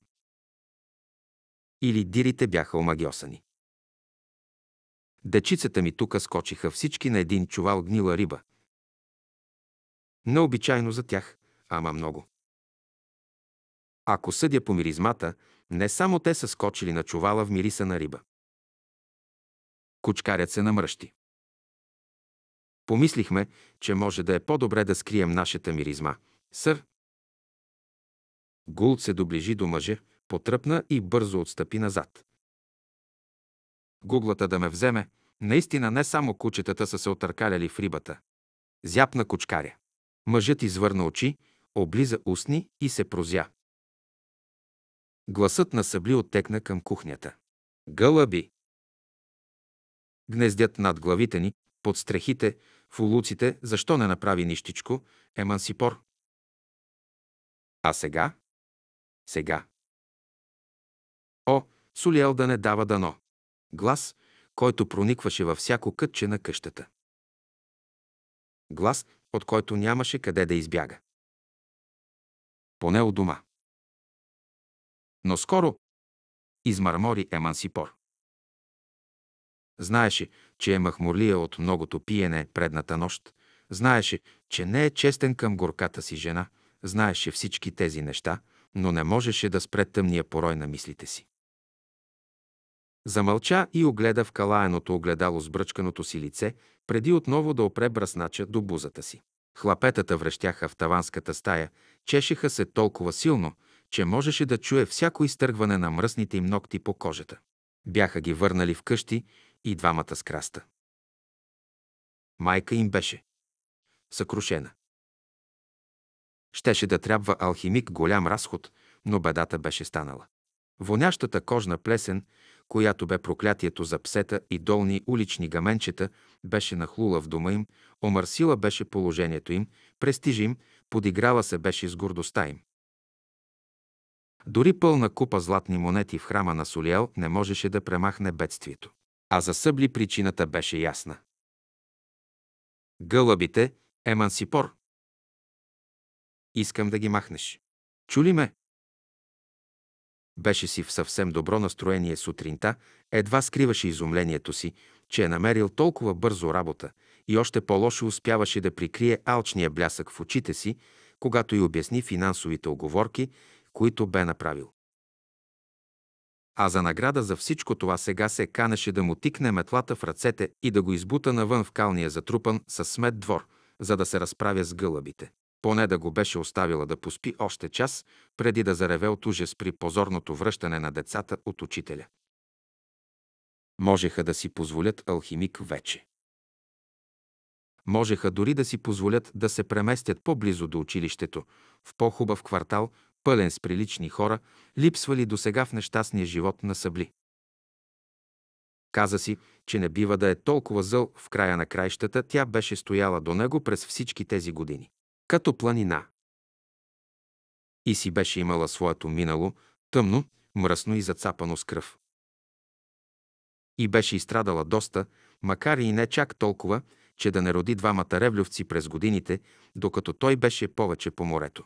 Или дирите бяха омагиосани. Дечицата ми тука скочиха всички на един чувал гнила риба. Необичайно за тях, ама много. Ако съдя по миризмата, не само те са скочили на чувала в мириса на риба. Кучкарят се намръщи. Помислихме, че може да е по-добре да скрием нашата миризма. Сър, Гулт се доближи до мъже, потръпна и бързо отстъпи назад. Гуглата да ме вземе, наистина не само кучетата са се отъркаляли в рибата. Зяпна кучкаря. Мъжът извърна очи, облиза устни и се прозя. Гласът на събли оттекна към кухнята. Гълъби! Гнездят над главите ни, под стрехите, в улуците, защо не направи нищичко, емансипор. А сега? сега. О, Сулиел да не дава дано. Глас, който проникваше във всяко кътче на къщата. Глас, от който нямаше къде да избяга. Поне у дома. Но скоро измърмори Емансипор. Знаеше, че е махмурлия от многото пиене предната нощ. Знаеше, че не е честен към горката си жена. Знаеше всички тези неща, но не можеше да спре тъмния порой на мислите си. Замълча и огледа в калаеното огледало с бръчканото си лице, преди отново да опре браснача до бузата си. Хлапетата връщяха в таванската стая, чешеха се толкова силно, че можеше да чуе всяко изтъргване на мръсните им ногти по кожата. Бяха ги върнали в къщи и двамата с краста. Майка им беше съкрушена. Щеше да трябва алхимик голям разход, но бедата беше станала. Вонящата кожна плесен, която бе проклятието за псета и долни улични гаменчета, беше нахлула в дома им, омърсила беше положението им, престижа им, подиграла се беше с гордостта им. Дори пълна купа златни монети в храма на Солиел не можеше да премахне бедствието. А за събли причината беше ясна. Гълъбите, емансипор, Искам да ги махнеш. Чули ме? Беше си в съвсем добро настроение сутринта, едва скриваше изумлението си, че е намерил толкова бързо работа и още по-лошо успяваше да прикрие алчния блясък в очите си, когато й обясни финансовите оговорки, които бе направил. А за награда за всичко това сега се канеше да му тикне метлата в ръцете и да го избута навън в калния затрупан със смет двор, за да се разправя с гълъбите. Поне да го беше оставила да поспи още час, преди да зареве от ужас при позорното връщане на децата от учителя. Можеха да си позволят алхимик вече. Можеха дори да си позволят да се преместят по-близо до училището, в по-хубав квартал, пълен с прилични хора, липсвали до сега в нещастния живот на събли. Каза си, че не бива да е толкова зъл в края на краищата, тя беше стояла до него през всички тези години като планина. И си беше имала своето минало, тъмно, мръсно и зацапано с кръв. И беше изстрадала доста, макар и не чак толкова, че да не роди двамата ревлювци през годините, докато той беше повече по морето.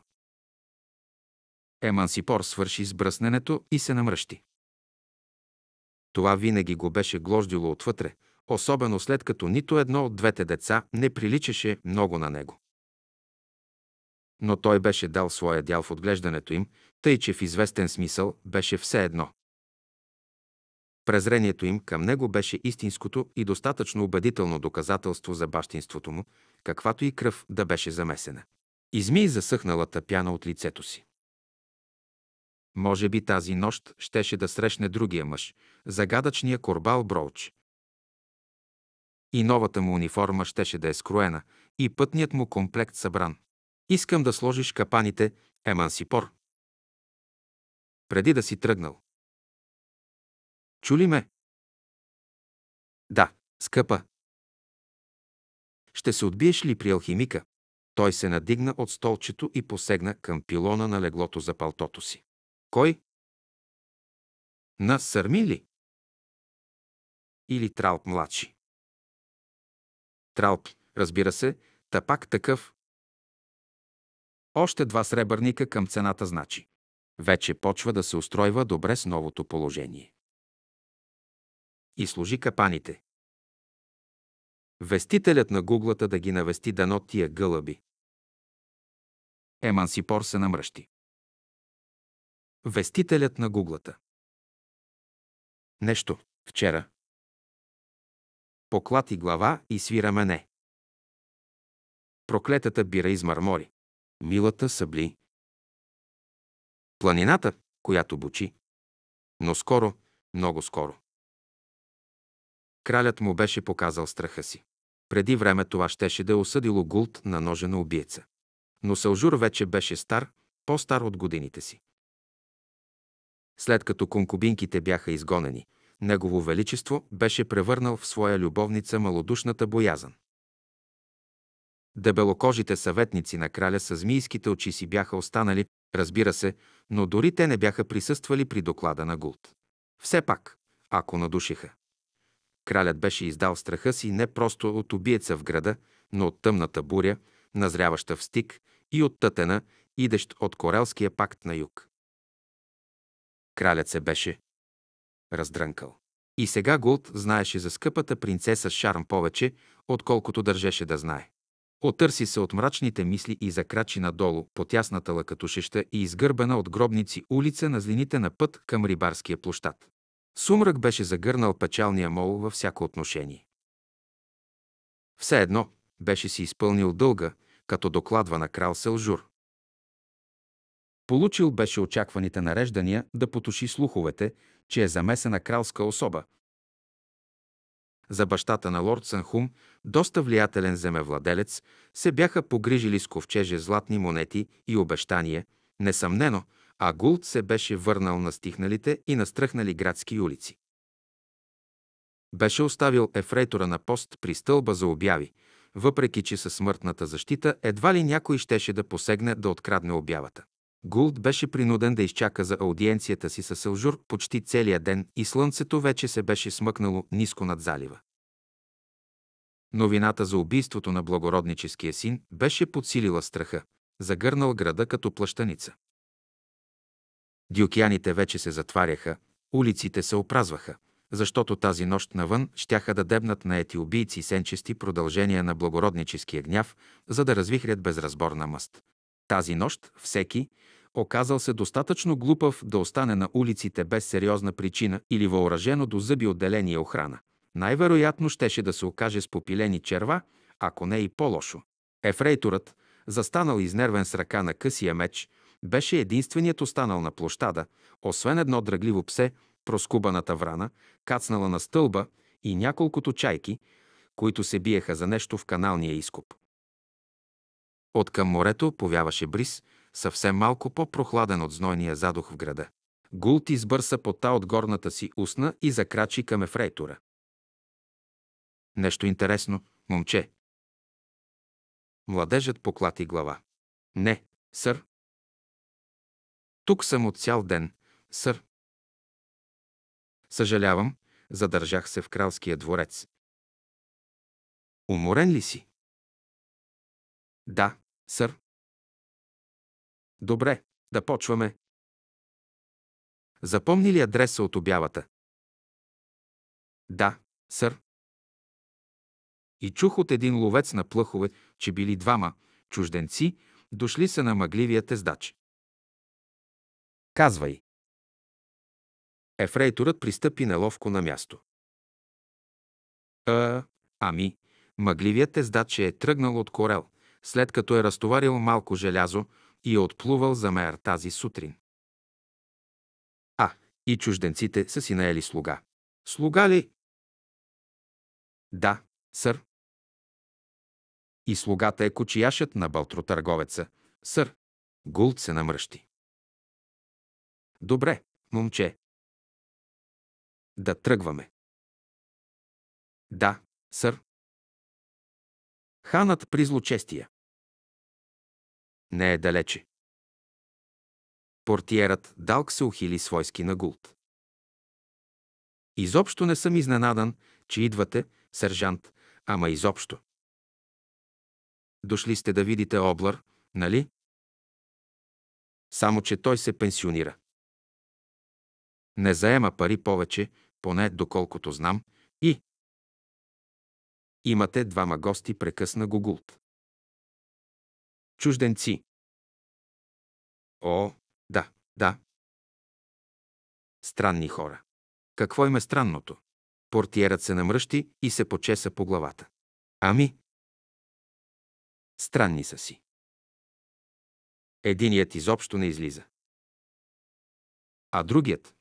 Емансипор свърши с бръсненето и се намръщи. Това винаги го беше глождило отвътре, особено след като нито едно от двете деца не приличаше много на него но той беше дал своя дял в отглеждането им, тъй че в известен смисъл беше все едно. Презрението им към него беше истинското и достатъчно убедително доказателство за бащинството му, каквато и кръв да беше замесена. Изми засъхналата пяна от лицето си. Може би тази нощ щеше да срещне другия мъж, загадъчния Корбал Броуч. И новата му униформа щеше да е скроена, и пътният му комплект събран. Искам да сложиш капаните, емансипор. Преди да си тръгнал. Чули ме? Да, скъпа. Ще се отбиеш ли при алхимика? Той се надигна от столчето и посегна към пилона на леглото за палтото си. Кой? На Сърми ли? Или Тралп младши? Тралп, разбира се, та такъв, още два сребърника към цената значи. Вече почва да се устройва добре с новото положение. И служи капаните. Вестителят на гуглата да ги навести дано тия гълъби. Емансипор се намръщи. Вестителят на гуглата. Нещо, вчера. Поклати глава и свира мене. Проклетата бира измърмори милата събли. Планината, която бучи. Но скоро, много скоро. Кралят му беше показал страха си. Преди време това щеше да е осъдило Гулт на ножа на убиеца. Но Сължур вече беше стар, по-стар от годините си. След като конкубинките бяха изгонени, Негово Величество беше превърнал в своя любовница малодушната боязан. Дебелокожите съветници на краля с змийските очи си бяха останали, разбира се, но дори те не бяха присъствали при доклада на Гулт. Все пак, ако надушиха. Кралят беше издал страха си не просто от убиеца в града, но от тъмната буря, назряваща в стик, и от тътена, идещ от Корелския пакт на юг. Кралят се беше раздрънкал. И сега Гулт знаеше за скъпата принцеса Шарм повече, отколкото държеше да знае. Отърси се от мрачните мисли и закрачи надолу по тясната лъкатушеща и изгърбена от гробници улица на злините на път към рибарския площад. Сумрак беше загърнал печалния мол във всяко отношение. Все едно беше си изпълнил дълга, като докладва на крал Селжур. Получил беше очакваните нареждания да потуши слуховете, че е замесена кралска особа, за бащата на лорд Санхум, доста влиятелен земевладелец, се бяха погрижили с ковчеже златни монети и обещания, несъмнено, а Гулт се беше върнал на стихналите и настръхнали градски улици. Беше оставил ефрейтора на пост при стълба за обяви, въпреки че със смъртната защита едва ли някой щеше да посегне да открадне обявата. Гулд беше принуден да изчака за аудиенцията си с Сължур почти целия ден и слънцето вече се беше смъкнало ниско над залива. Новината за убийството на благородническия син беше подсилила страха, загърнал града като плащаница. Диокеаните вече се затваряха, улиците се опразваха, защото тази нощ навън щяха да дебнат на ети убийци сенчести продължения на благородническия гняв, за да развихрят безразборна мъст. Тази нощ всеки, оказал се достатъчно глупав да остане на улиците без сериозна причина или въоръжено до зъби отделение охрана. Най-вероятно щеше да се окаже с попилени черва, ако не и по-лошо. Ефрейторът, застанал изнервен с ръка на късия меч, беше единственият останал на площада, освен едно драгливо псе, проскубаната врана, кацнала на стълба и няколкото чайки, които се биеха за нещо в каналния изкоп. От към морето повяваше бриз, съвсем малко по-прохладен от знойния задух в града. Гулт избърса пота от горната си устна и закрачи към ефрейтора. Нещо интересно, момче. Младежът поклати глава. Не, сър. Тук съм от цял ден, сър. Съжалявам, задържах се в кралския дворец. Уморен ли си? Да, сър. Добре, да почваме. Запомни ли адреса от обявата? Да, сър. И чух от един ловец на плъхове, че били двама чужденци, дошли са на мъгливия тездач. Казвай. Ефрейторът пристъпи неловко на място. А, е, ами, мъгливият тездач е тръгнал от корел, след като е разтоварил малко желязо, и е отплувал за мер тази сутрин. А, и чужденците са си наели слуга. Слуга ли? Да, сър. И слугата е кочияшът на бълтротърговеца. Сър. Гулт се намръщи. Добре, момче. Да тръгваме. Да, сър. Ханът при злочестия не е далече. Портиерът Далк се ухили свойски на Гулт. Изобщо не съм изненадан, че идвате, сержант, ама изобщо. Дошли сте да видите Облар, нали? Само, че той се пенсионира. Не заема пари повече, поне доколкото знам, и... Имате двама гости, прекъсна Гогулт. Чужденци. О, да, да. Странни хора. Какво им е странното? Портиерът се намръщи и се почеса по главата. Ами? Странни са си. Единият изобщо не излиза. А другият?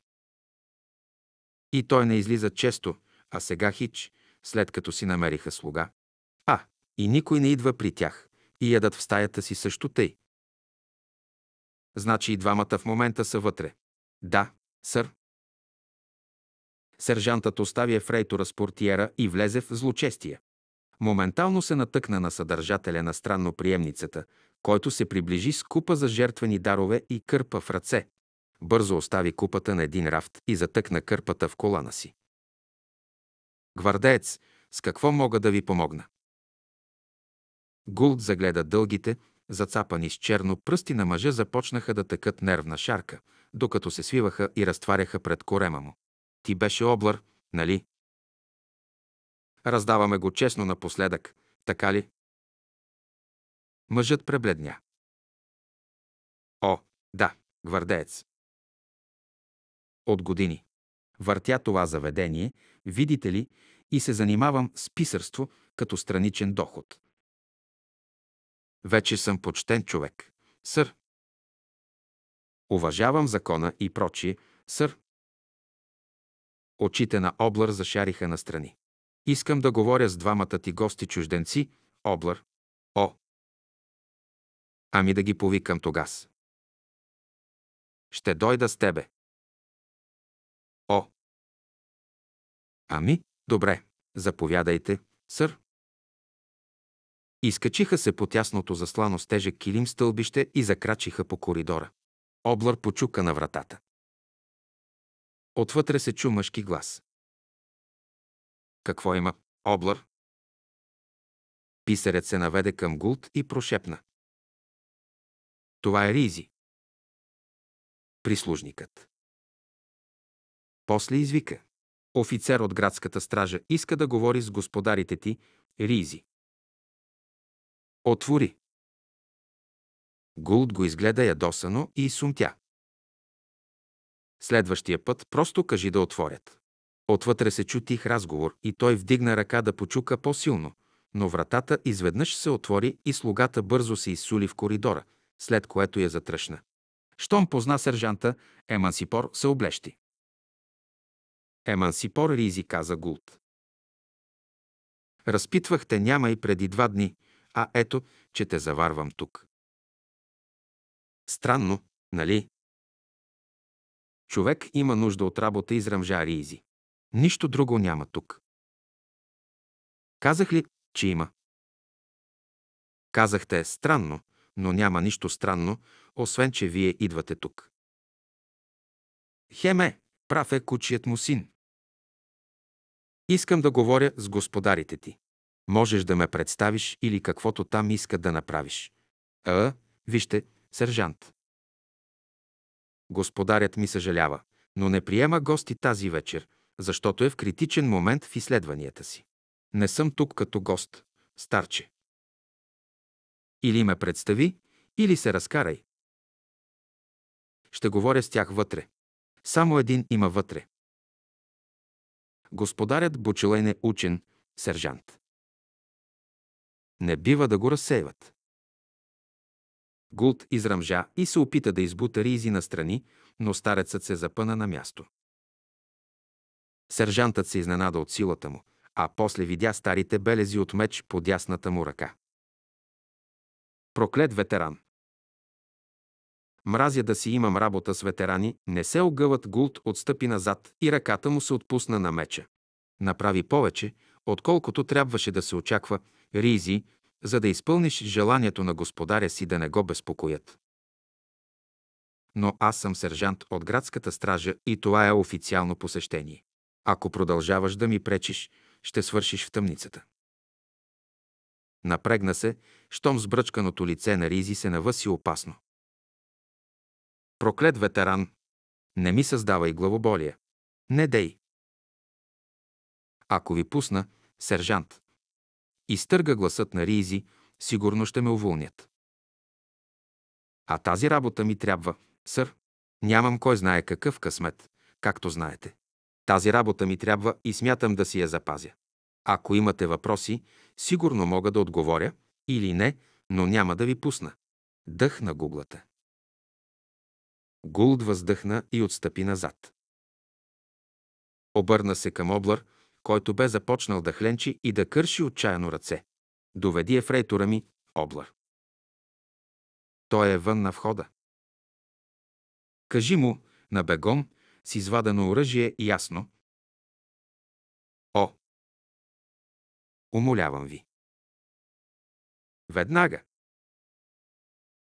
И той не излиза често, а сега хич, след като си намериха слуга. А, и никой не идва при тях и ядат в стаята си също тъй. Значи и двамата в момента са вътре. Да, сър. Сержантът остави ефрейтора с портиера и влезе в злочестие. Моментално се натъкна на съдържателя на странно приемницата, който се приближи с купа за жертвени дарове и кърпа в ръце. Бързо остави купата на един рафт и затъкна кърпата в колана си. Гвардеец, с какво мога да ви помогна? Гулт загледа дългите, зацапани с черно пръсти на мъжа започнаха да тъкат нервна шарка, докато се свиваха и разтваряха пред корема му. Ти беше облар, нали? Раздаваме го честно напоследък, така ли? Мъжът пребледня. О, да, гвардеец. От години. Въртя това заведение, видите ли, и се занимавам с писърство като страничен доход – вече съм почтен човек. Сър. Уважавам закона и прочие, сър. Очите на Облар зашариха настрани. Искам да говоря с двамата ти гости чужденци, Облар. О! Ами да ги повикам тогас. Ще дойда с тебе. О! Ами, добре, заповядайте, сър. Изкачиха се по тясното заслано с тежък килим стълбище и закрачиха по коридора. Облар почука на вратата. Отвътре се чу мъжки глас. Какво има, Облар? Писарят се наведе към Гулт и прошепна. Това е Ризи. Прислужникът. После извика. Офицер от градската стража иска да говори с господарите ти, Ризи. Отвори. Гулт го изгледа ядосано и сумтя. Следващия път просто кажи да отворят. Отвътре се чу тих разговор и той вдигна ръка да почука по-силно, но вратата изведнъж се отвори и слугата бързо се изсули в коридора, след което я затръшна. Щом позна сержанта, Емансипор се облещи. Емансипор Ризи каза Гулт. Разпитвахте няма и преди два дни, а ето, че те заварвам тук. Странно, нали? Човек има нужда от работа и ризи. Нищо друго няма тук. Казах ли, че има? Казахте странно, но няма нищо странно, освен, че вие идвате тук. Хеме, прав е кучият му син. Искам да говоря с господарите ти. Можеш да ме представиш или каквото там иска да направиш. А, вижте, сержант. Господарят ми съжалява, но не приема гости тази вечер, защото е в критичен момент в изследванията си. Не съм тук като гост, старче. Или ме представи, или се разкарай. Ще говоря с тях вътре. Само един има вътре. Господарят Бучелен е учен, сержант. Не бива да го разсейват. Гулт изръмжа и се опита да избута ризи настрани, но старецът се запъна на място. Сержантът се изненада от силата му, а после видя старите белези от меч по дясната му ръка. Проклет ветеран! Мразя да си имам работа с ветерани, не се огъват гулт отстъпи назад и ръката му се отпусна на меча. Направи повече, отколкото трябваше да се очаква, ризи, за да изпълниш желанието на господаря си да не го безпокоят. Но аз съм сержант от градската стража и това е официално посещение. Ако продължаваш да ми пречиш, ще свършиш в тъмницата. Напрегна се, щом сбръчканото лице на Ризи се навъси опасно. Проклет ветеран! Не ми създавай главоболие. Не дей! Ако ви пусна, сержант, изтърга гласът на Ризи, сигурно ще ме уволнят. А тази работа ми трябва, сър. Нямам кой знае какъв късмет, както знаете. Тази работа ми трябва и смятам да си я запазя. Ако имате въпроси, сигурно мога да отговоря или не, но няма да ви пусна. Дъхна гуглата. Гулд въздъхна и отстъпи назад. Обърна се към Облър – който бе започнал да хленчи и да кърши отчаяно ръце. Доведи ефрейтора ми, Облар. Той е вън на входа. Кажи му, на бегом, с извадено оръжие и ясно. О! Умолявам ви. Веднага!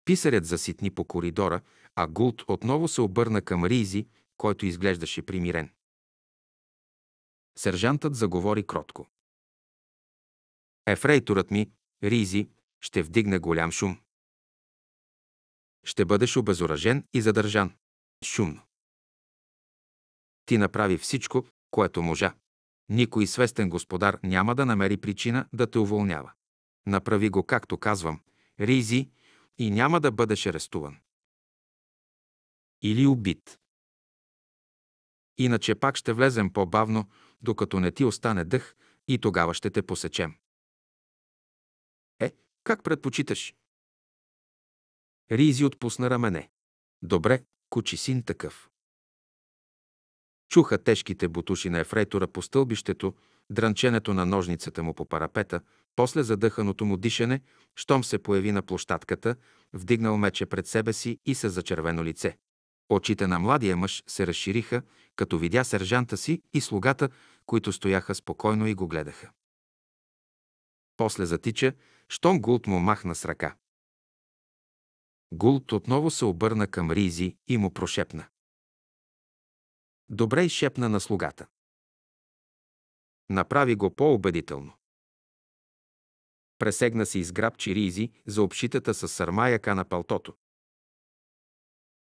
Писарят заситни по коридора, а Гулт отново се обърна към Ризи, който изглеждаше примирен. Сержантът заговори кротко. Ефрейторът ми, Ризи, ще вдигне голям шум. Ще бъдеш обезоръжен и задържан. Шумно. Ти направи всичко, което можа. Никой свестен господар няма да намери причина да те уволнява. Направи го, както казвам, Ризи, и няма да бъдеш арестуван. Или убит. Иначе пак ще влезем по-бавно, докато не ти остане дъх и тогава ще те посечем. Е, как предпочиташ? Ризи отпусна рамене. Добре, кучи син такъв. Чуха тежките бутуши на ефрейтора по стълбището, дрънченето на ножницата му по парапета, после задъханото му дишане, щом се появи на площадката, вдигнал мече пред себе си и с зачервено лице. Очите на младия мъж се разшириха, като видя сержанта си и слугата които стояха спокойно и го гледаха. После затича, щом Гулт му махна с ръка. Гулт отново се обърна към Ризи и му прошепна. Добре изшепна на слугата. Направи го по-убедително. Пресегна се изграбчи Ризи за общитата с сърмаяка на палтото.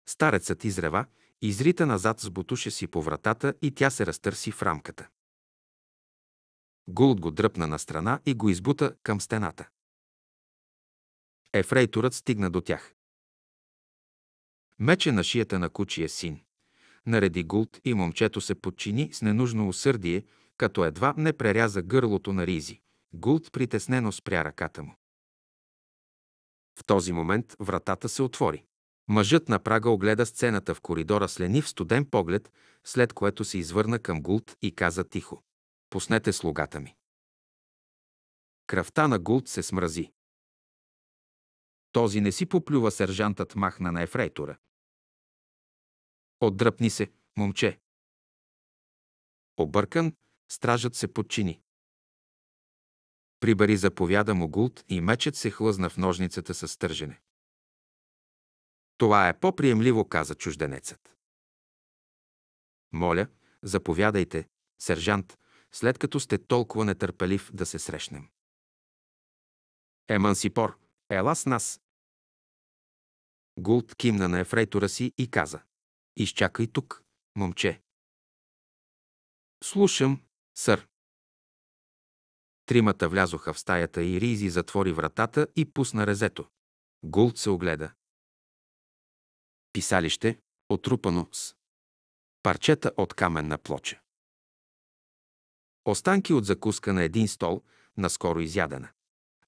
Старецът изрева, изрита назад с бутуша си по вратата и тя се разтърси в рамката. Гулт го дръпна на страна и го избута към стената. Ефрейторът стигна до тях. Мече на шията на кучия син. Нареди Гулт и момчето се подчини с ненужно усърдие, като едва не преряза гърлото на Ризи. Гулт притеснено спря ръката му. В този момент вратата се отвори. Мъжът на прага огледа сцената в коридора с ленив студен поглед, след което се извърна към Гулт и каза тихо. Пуснете слугата ми. Кръвта на Гулт се смрази. Този не си поплюва, сержантът махна на ефрейтора. Отдръпни се, момче. Объркан, стражът се подчини. Прибари заповяда му Гулт и мечът се хлъзна в ножницата със стържене. Това е по-приемливо, каза чужденецът. Моля, заповядайте, сержант, след като сте толкова нетърпелив да се срещнем. Емансипор, ела с нас. Гулт кимна на ефрейтора си и каза. Изчакай тук, момче. Слушам, сър. Тримата влязоха в стаята и Ризи затвори вратата и пусна резето. Гулт се огледа. Писалище, отрупано с парчета от каменна плоча. Останки от закуска на един стол, наскоро изядена.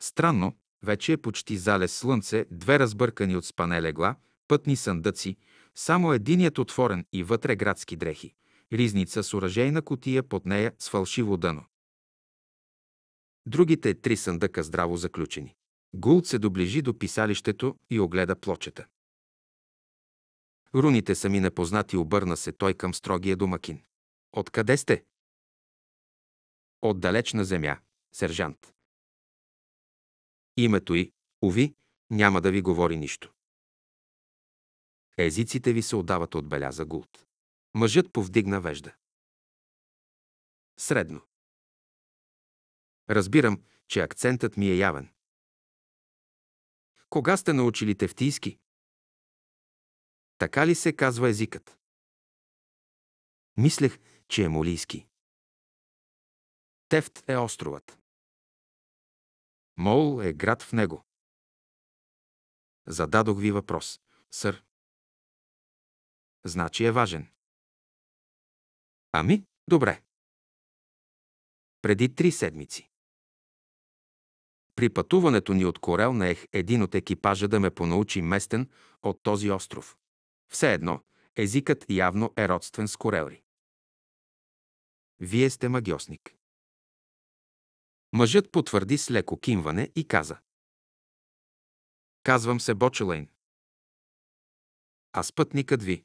Странно, вече е почти залез слънце, две разбъркани от спане легла, пътни съндъци, само единият отворен и вътре градски дрехи. Ризница с оръжейна котия под нея с фалшиво дъно. Другите три съндъка здраво заключени. Гулт се доближи до писалището и огледа плочета. Руните са ми непознати, обърна се той към строгия домакин. Откъде сте? От далечна земя. Сержант. Името й, уви, няма да ви говори нищо. Езиците ви се отдават от за гулт. Мъжът повдигна вежда. Средно. Разбирам, че акцентът ми е явен. Кога сте научили тефтийски? Така ли се казва езикът? Мислех, че е молийски. Тефт е островът. Мол е град в него. Зададох ви въпрос, сър. Значи е важен. Ами, добре. Преди три седмици. При пътуването ни от Корел наех един от екипажа да ме понаучи местен от този остров. Все едно, езикът явно е родствен с корелри. Вие сте магиосник. Мъжът потвърди с леко кимване и каза. Казвам се Бочелейн. А спътникът ви.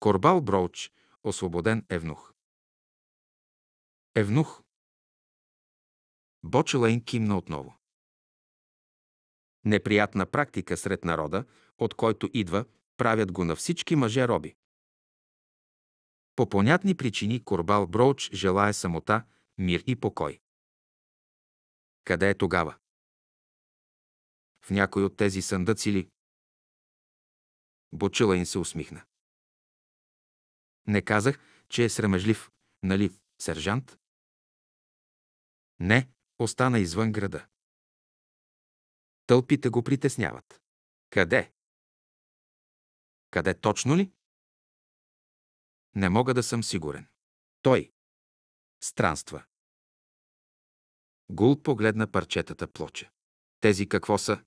Корбал Броуч, освободен евнух. Евнух. Бочелейн кимна отново. Неприятна практика сред народа, от който идва, правят го на всички мъже роби. По понятни причини Корбал Броуч желая самота мир и покой. Къде е тогава? В някой от тези съндъци ли? Бочила им се усмихна. Не казах, че е срамежлив, нали, сержант? Не, остана извън града. Тълпите го притесняват. Къде? Къде точно ли? Не мога да съм сигурен. Той, Странства. Гул погледна парчетата плоча. Тези какво са?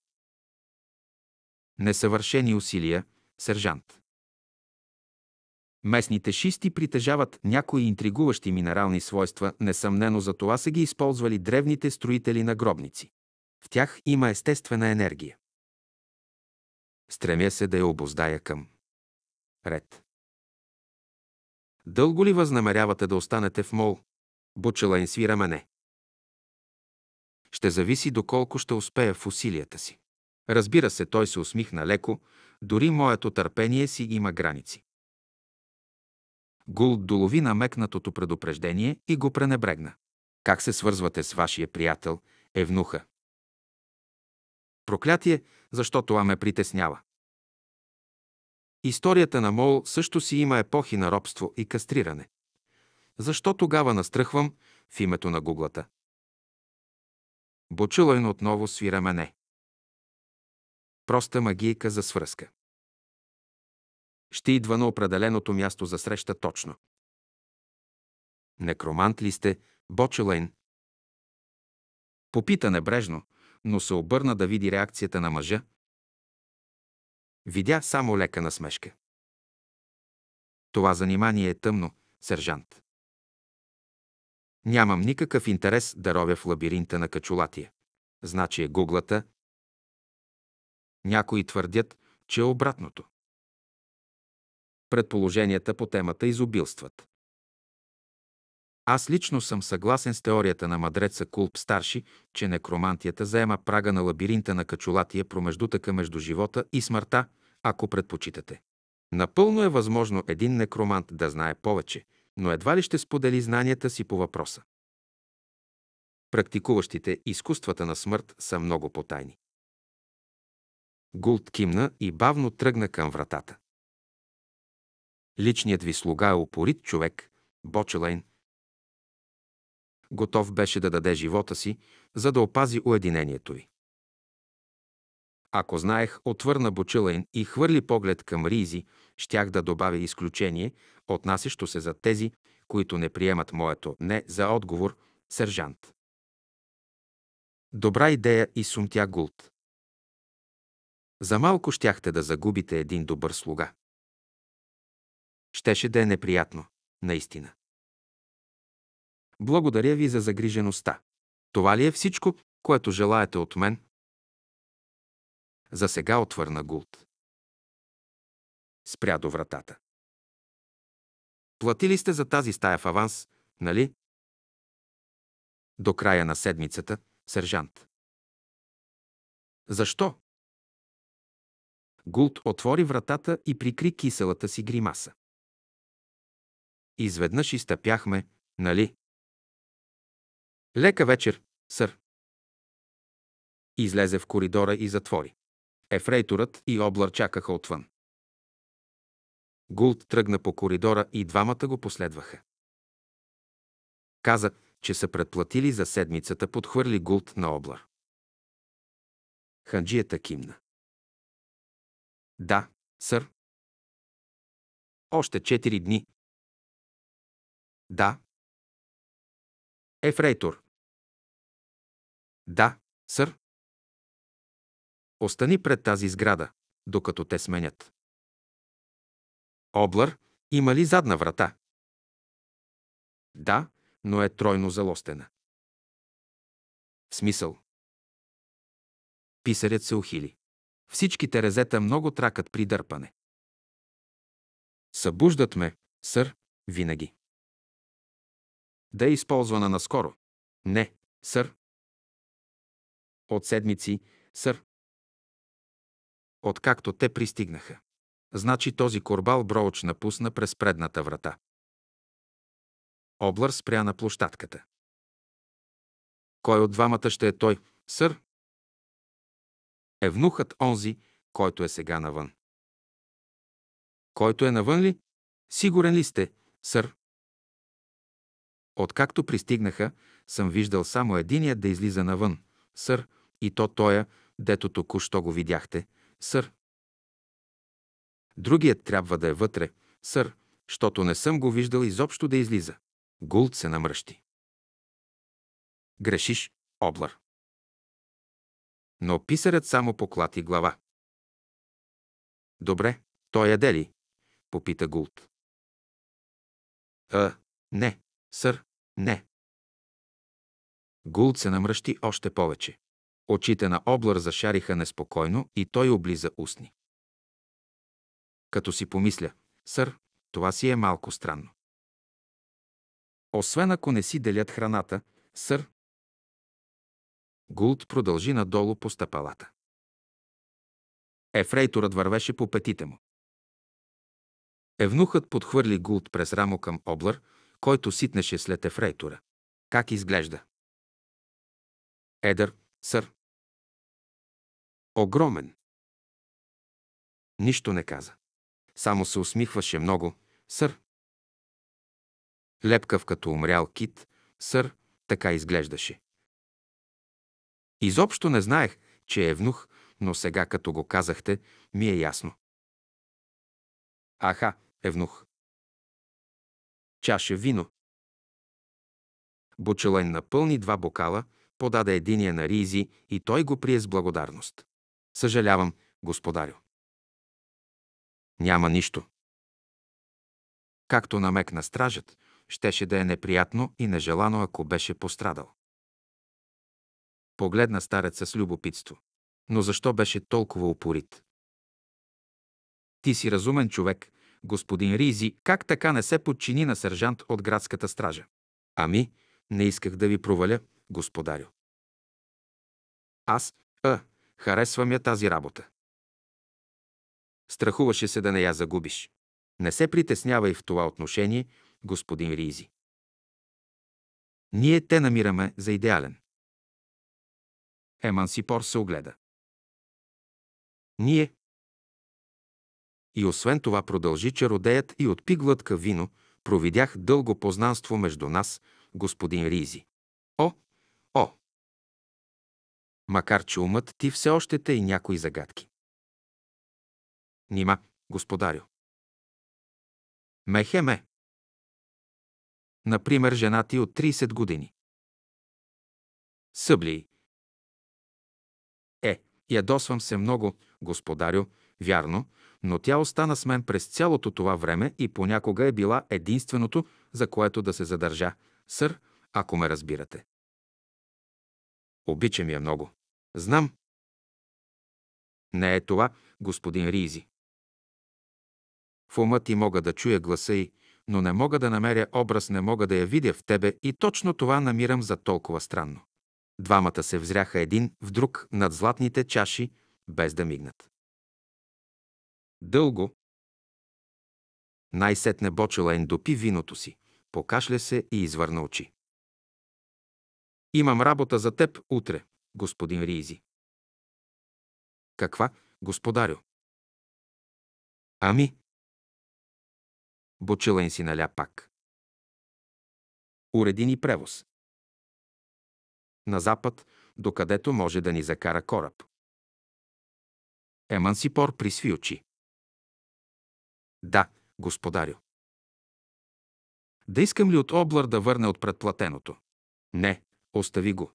Несъвършени усилия, сержант. Местните шисти притежават някои интригуващи минерални свойства, несъмнено за това са ги използвали древните строители на гробници. В тях има естествена енергия. Стремя се да я обоздая към ред. Дълго ли възнамерявате да останете в мол? Бучелайн свира мене. Ще зависи доколко ще успея в усилията си. Разбира се, той се усмихна леко, дори моето търпение си има граници. Гулд долови намекнатото предупреждение и го пренебрегна. Как се свързвате с вашия приятел, Евнуха? Проклятие, защо това ме притеснява. Историята на Мол също си има епохи на робство и кастриране. Защо тогава настръхвам в името на гуглата? Бочулайн е отново свира мене. Проста магийка за свръзка. Ще идва на определеното място за среща точно. Некромант ли сте, Бочулайн? Попита небрежно, но се обърна да види реакцията на мъжа. Видя само лека насмешка. Това занимание е тъмно, сержант. Нямам никакъв интерес да ровя в лабиринта на качулатия. Значи е гуглата. Някои твърдят, че е обратното. Предположенията по темата изобилстват. Аз лично съм съгласен с теорията на мадреца Кулп Старши, че некромантията заема прага на лабиринта на качулатия промеждутъка между живота и смъртта, ако предпочитате. Напълно е възможно един некромант да знае повече, но едва ли ще сподели знанията си по въпроса. Практикуващите изкуствата на смърт са много потайни. Гулт кимна и бавно тръгна към вратата. Личният ви слуга е упорит човек, Бочелайн. Готов беше да даде живота си, за да опази уединението ви. Ако знаех, отвърна Бочелайн и хвърли поглед към Ризи, щях да добавя изключение, отнасящо се за тези, които не приемат моето не за отговор, сержант. Добра идея и сумтя Гулт. За малко щяхте да загубите един добър слуга. Щеше да е неприятно, наистина. Благодаря ви за загрижеността. Това ли е всичко, което желаете от мен? За сега отвърна Гулт. Спря до вратата. Платили сте за тази стая в аванс, нали? До края на седмицата, сержант. Защо? Гулт отвори вратата и прикри киселата си гримаса. Изведнъж изтъпяхме, нали? Лека вечер, сър. Излезе в коридора и затвори. Ефрейторът и Облар чакаха отвън. Гулт тръгна по коридора и двамата го последваха. Каза, че са предплатили за седмицата, подхвърли Гулт на Облар. Ханджията кимна. Да, сър. Още четири дни. Да. Ефрейтор. Да, сър. Остани пред тази сграда, докато те сменят. Облар, има ли задна врата? Да, но е тройно залостена. Смисъл. Писарят се ухили. Всички терезета много тракат при дърпане. Събуждат ме, сър, винаги. Да е използвана наскоро. Не, сър. От седмици, сър, откакто те пристигнаха. Значи този корбал Броуч напусна през предната врата. Облър спря на площадката. Кой от двамата ще е той, сър? Евнухът онзи, който е сега навън. Който е навън ли? Сигурен ли сте, сър? Откакто пристигнаха, съм виждал само единия да излиза навън, сър, и то тоя, дето току-що го видяхте, сър. Другият трябва да е вътре, сър, защото не съм го виждал изобщо да излиза. Гулт се намръщи. Грешиш, облар. Но писарят само поклати глава. Добре, той яде ли? Попита Гулт. А, е, не, сър, не. Гулт се намръщи още повече. Очите на Облар зашариха неспокойно и той облиза устни. Като си помисля, сър, това си е малко странно. Освен ако не си делят храната, сър. Гулт продължи надолу по стъпалата. Ефрейторът вървеше по петите му. Евнухът подхвърли Гулт през рамо към Облар, който ситнеше след ефрейтора. Как изглежда? Едър, сър. Огромен. Нищо не каза. Само се усмихваше много. Сър. Лепкав като умрял кит, сър, така изглеждаше. Изобщо не знаех, че е внух, но сега като го казахте, ми е ясно. Аха, евнух. Чаша вино. Бочелен напълни два бокала, подаде единия на Ризи и той го прие с благодарност. Съжалявам, господарю. Няма нищо. Както намекна стражът, щеше да е неприятно и нежелано, ако беше пострадал. Погледна стареца с любопитство. Но защо беше толкова упорит? Ти си разумен човек, господин Ризи, как така не се подчини на сержант от градската стража? Ами, не исках да ви проваля, господарю. Аз, а, Харесвам я тази работа. Страхуваше се да не я загубиш. Не се притеснявай в това отношение, господин Ризи. Ние те намираме за идеален. Емансипор се огледа. Ние. И освен това продължи чародеят и отпи глътка вино, провидях дълго познанство между нас, господин Ризи. О, о, макар че умът ти все още те и някои загадки. Нима, господарю. Мехеме. Например, жена ти от 30 години. Събли. Е, ядосвам се много, господарю, вярно, но тя остана с мен през цялото това време и понякога е била единственото, за което да се задържа. Сър, ако ме разбирате. Обичам я много. Знам. Не е това, господин Ризи. В ума ти мога да чуя гласа й, но не мога да намеря образ, не мога да я видя в тебе и точно това намирам за толкова странно. Двамата се взряха един в друг над златните чаши, без да мигнат. Дълго. Най-сетне бочела ендопи виното си, покашля се и извърна очи. Имам работа за теб утре, господин Ризи. Каква, господарю? Ами? Бочелен си наля пак. Уреди ни превоз. На запад, докъдето може да ни закара кораб. Емансипор присви очи. Да, господарю. Да искам ли от Облар да върне от предплатеното? Не, Остави го.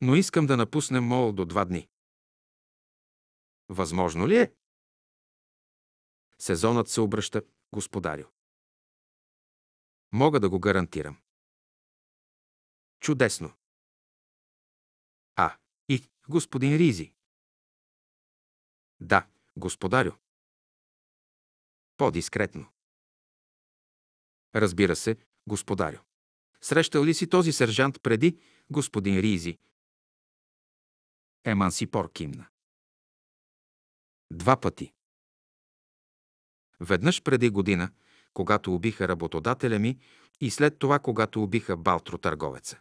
Но искам да напуснем мол до два дни. Възможно ли е? Сезонът се обръща, господарю. Мога да го гарантирам. Чудесно. А, и господин Ризи. Да, господарю. По-дискретно. Разбира се, господарю. Срещал ли си този сержант преди, господин Ризи? Емансипор кимна. Два пъти. Веднъж преди година, когато убиха работодателя ми и след това, когато убиха Балтро търговеца.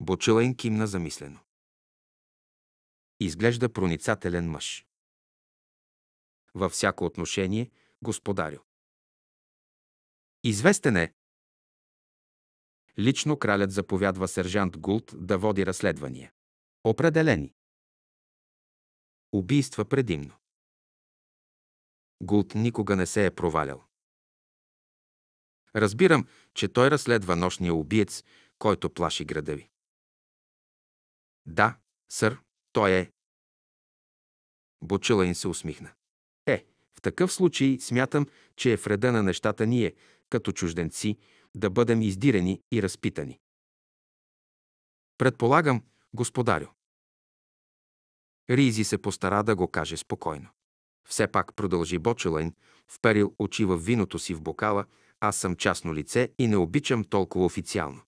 Бочилайн кимна замислено. Изглежда проницателен мъж. Във всяко отношение, господарю. Известен е, Лично кралят заповядва сержант Гулт да води разследвания. Определени. Убийства предимно. Гулт никога не се е провалял. Разбирам, че той разследва нощния убиец, който плаши града ви. Да, сър, той е. Бочилайн се усмихна. Е, в такъв случай смятам, че е вреда на нещата ние, като чужденци, да бъдем издирени и разпитани. Предполагам, господарю. Ризи се постара да го каже спокойно. Все пак продължи Бочелайн, вперил очи в виното си в бокала, аз съм частно лице и не обичам толкова официално.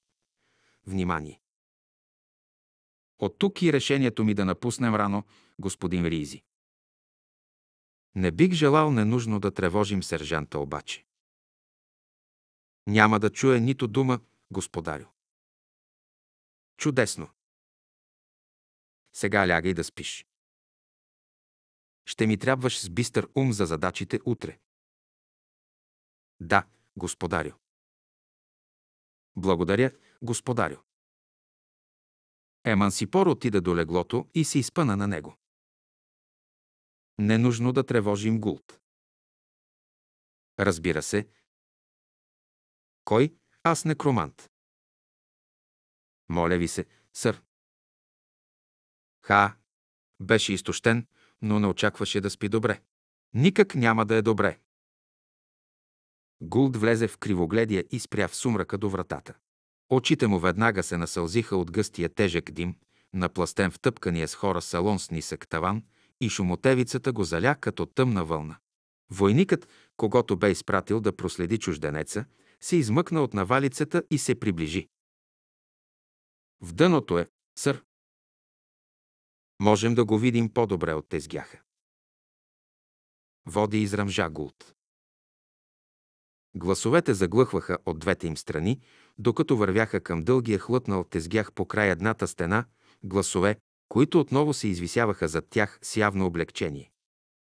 Внимание! От тук и решението ми да напуснем рано, господин Ризи. Не бих желал ненужно да тревожим сержанта обаче. Няма да чуя нито дума, господарю. Чудесно. Сега лягай да спиш. Ще ми трябваш с бистър ум за задачите утре. Да, господарю. Благодаря, господарю. Емансипор отида до леглото и се изпъна на него. Не нужно да тревожим гулт. Разбира се, кой? Аз некромант. Моля ви се, сър. Ха. Беше изтощен, но не очакваше да спи добре. Никак няма да е добре. Гулд влезе в кривогледия и спря в сумрака до вратата. Очите му веднага се насълзиха от гъстия тежък дим, напластен в тъпкания с хора салон с нисък таван и шумотевицата го заля като тъмна вълна. Войникът, когато бе изпратил да проследи чужденеца, се измъкна от навалицата и се приближи. В дъното е, сър. Можем да го видим по-добре от тезгяха. Води изръмжа гулт. Гласовете заглъхваха от двете им страни, докато вървяха към дългия хлътнал тезгях по край едната стена, гласове, които отново се извисяваха зад тях с явно облегчение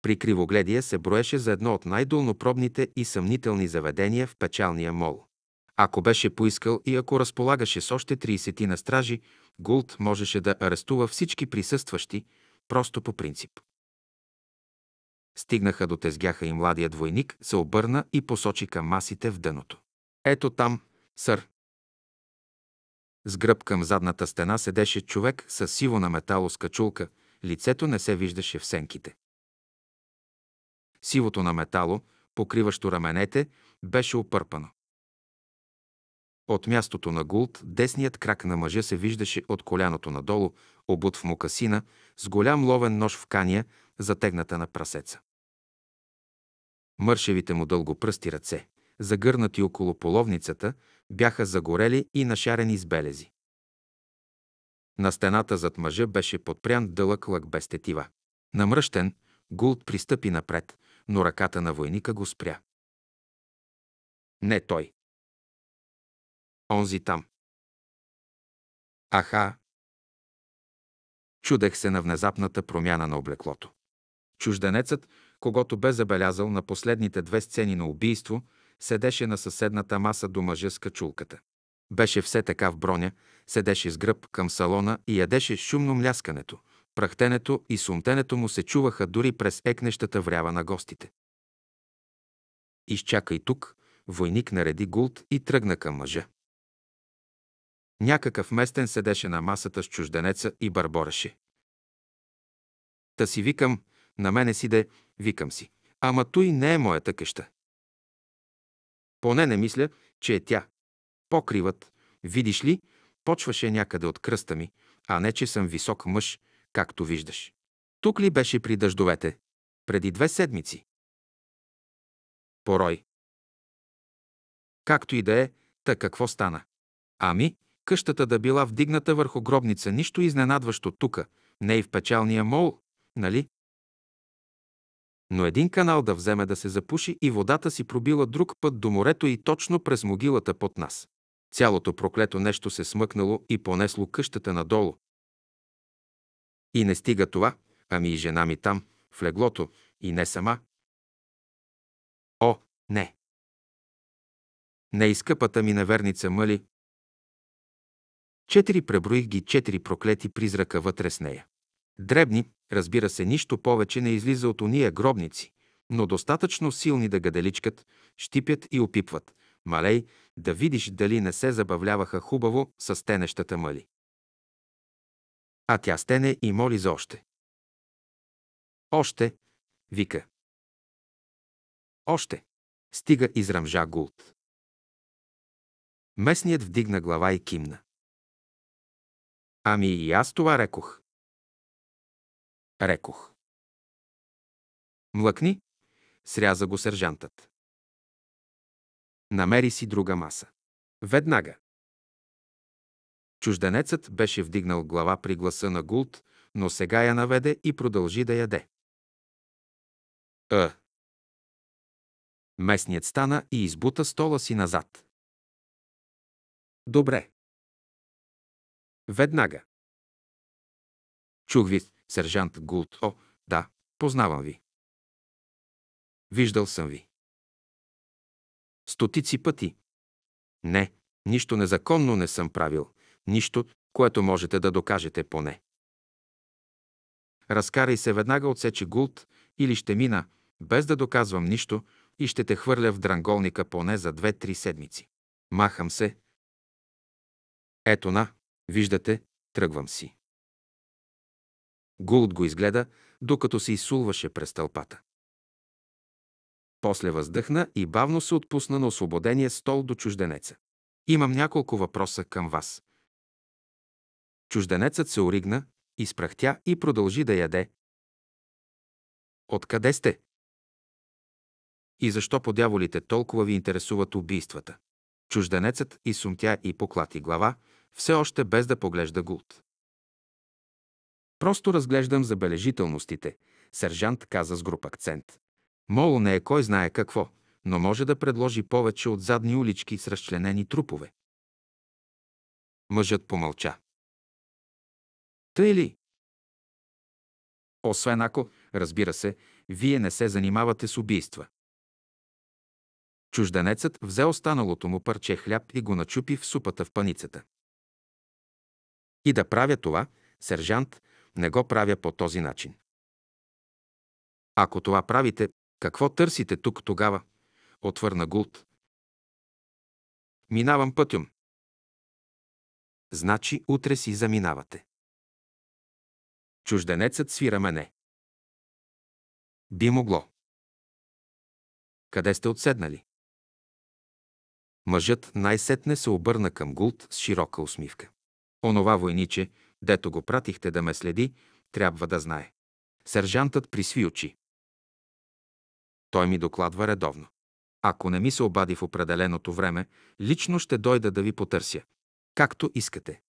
при Кривогледия се броеше за едно от най-долнопробните и съмнителни заведения в печалния мол. Ако беше поискал и ако разполагаше с още 30 на стражи, Гулт можеше да арестува всички присъстващи, просто по принцип. Стигнаха до тезгяха и младият войник се обърна и посочи към масите в дъното. Ето там, сър. С гръб към задната стена седеше човек с сиво на метало качулка, лицето не се виждаше в сенките. Сивото на метало, покриващо раменете, беше опърпано. От мястото на гулт, десният крак на мъжа се виждаше от коляното надолу, обут в мукасина, с голям ловен нож в кания, затегната на прасеца. Мършевите му дългопръсти ръце, загърнати около половницата, бяха загорели и нашарени с белези. На стената зад мъжа беше подпрян дълъг лък без тетива. Намръщен, Гулт пристъпи напред, но ръката на войника го спря. Не той. Онзи там. Аха. Чудех се на внезапната промяна на облеклото. Чужденецът, когато бе забелязал на последните две сцени на убийство, седеше на съседната маса до мъжа с качулката. Беше все така в броня, седеше с гръб към салона и ядеше шумно мляскането – Прахтенето и сумтенето му се чуваха дори през екнещата врява на гостите. Изчакай тук, войник нареди гулт и тръгна към мъжа. Някакъв местен седеше на масата с чужденеца и барбореше. Та си викам, на мене си де, викам си. Ама той не е моята къща. Поне не мисля, че е тя. Покривът, видиш ли, почваше някъде от кръста ми, а не, че съм висок мъж – както виждаш. Тук ли беше при дъждовете? Преди две седмици. Порой. Както и да е, та какво стана? Ами, къщата да била вдигната върху гробница, нищо изненадващо тука, не и в печалния мол, нали? Но един канал да вземе да се запуши и водата си пробила друг път до морето и точно през могилата под нас. Цялото проклето нещо се смъкнало и понесло къщата надолу, и не стига това, ами и жена ми там, в леглото, и не сама. О, не! Не изкъпата ми неверница мъли. Четири преброих ги четири проклети призрака вътре с нея. Дребни, разбира се, нищо повече не излиза от ония гробници, но достатъчно силни да гаделичкат, щипят и опипват. Малей, да видиш дали не се забавляваха хубаво с тенещата мъли а тя стене и моли за още. Още, вика. Още. Стига израмжа Гулт. Местният вдигна глава и кимна. Ами и аз това рекох. Рекох. Млъкни, сряза го сержантът. Намери си друга маса. Веднага. Чужденецът беше вдигнал глава при гласа на Гулт, но сега я наведе и продължи да яде. А. Е. Местният стана и избута стола си назад. Добре. Веднага. Чух ви, сержант Гулт. О, да, познавам ви. Виждал съм ви. Стотици пъти. Не, нищо незаконно не съм правил. Нищо, което можете да докажете поне. Разкарай се веднага отсече гулт или ще мина, без да доказвам нищо и ще те хвърля в дранголника поне за две-три седмици. Махам се. Ето на, виждате, тръгвам си. Гулт го изгледа, докато се изсулваше през тълпата. После въздъхна и бавно се отпусна на освободения стол до чужденеца. Имам няколко въпроса към вас, Чужденецът се оригна, изпрахтя и продължи да яде. Откъде сте? И защо по дяволите толкова ви интересуват убийствата? Чужденецът и сумтя и поклати глава, все още без да поглежда Гулт. Просто разглеждам забележителностите, сержант каза с груп акцент. Моло не е кой знае какво, но може да предложи повече от задни улички с разчленени трупове. Мъжът помълча. Тъй е ли? Освен ако, разбира се, вие не се занимавате с убийства. Чужденецът взе останалото му парче хляб и го начупи в супата в паницата. И да правя това, сержант, не го правя по този начин. Ако това правите, какво търсите тук тогава? Отвърна Гулт. Минавам пътюм. Значи утре си заминавате. Чужденецът свира мене. Би могло. Къде сте отседнали? Мъжът най-сетне се обърна към Гулт с широка усмивка. Онова войниче, дето го пратихте да ме следи, трябва да знае. Сержантът присви очи. Той ми докладва редовно. Ако не ми се обади в определеното време, лично ще дойда да ви потърся. Както искате.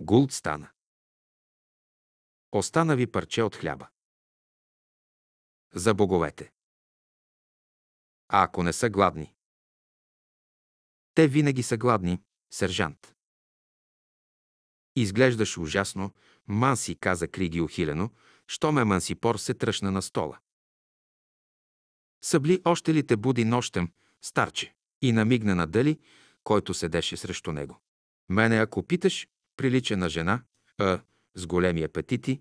Гулт стана. Остана ви парче от хляба. За боговете. А ако не са гладни? Те винаги са гладни, сержант. Изглеждаш ужасно, манси, каза Криги ухилено, манси мансипор се тръщна на стола. Събли още ли те буди нощем, старче? И намигна на Дали, който седеше срещу него. Мене, ако питаш, прилича на жена, а с големи апетити.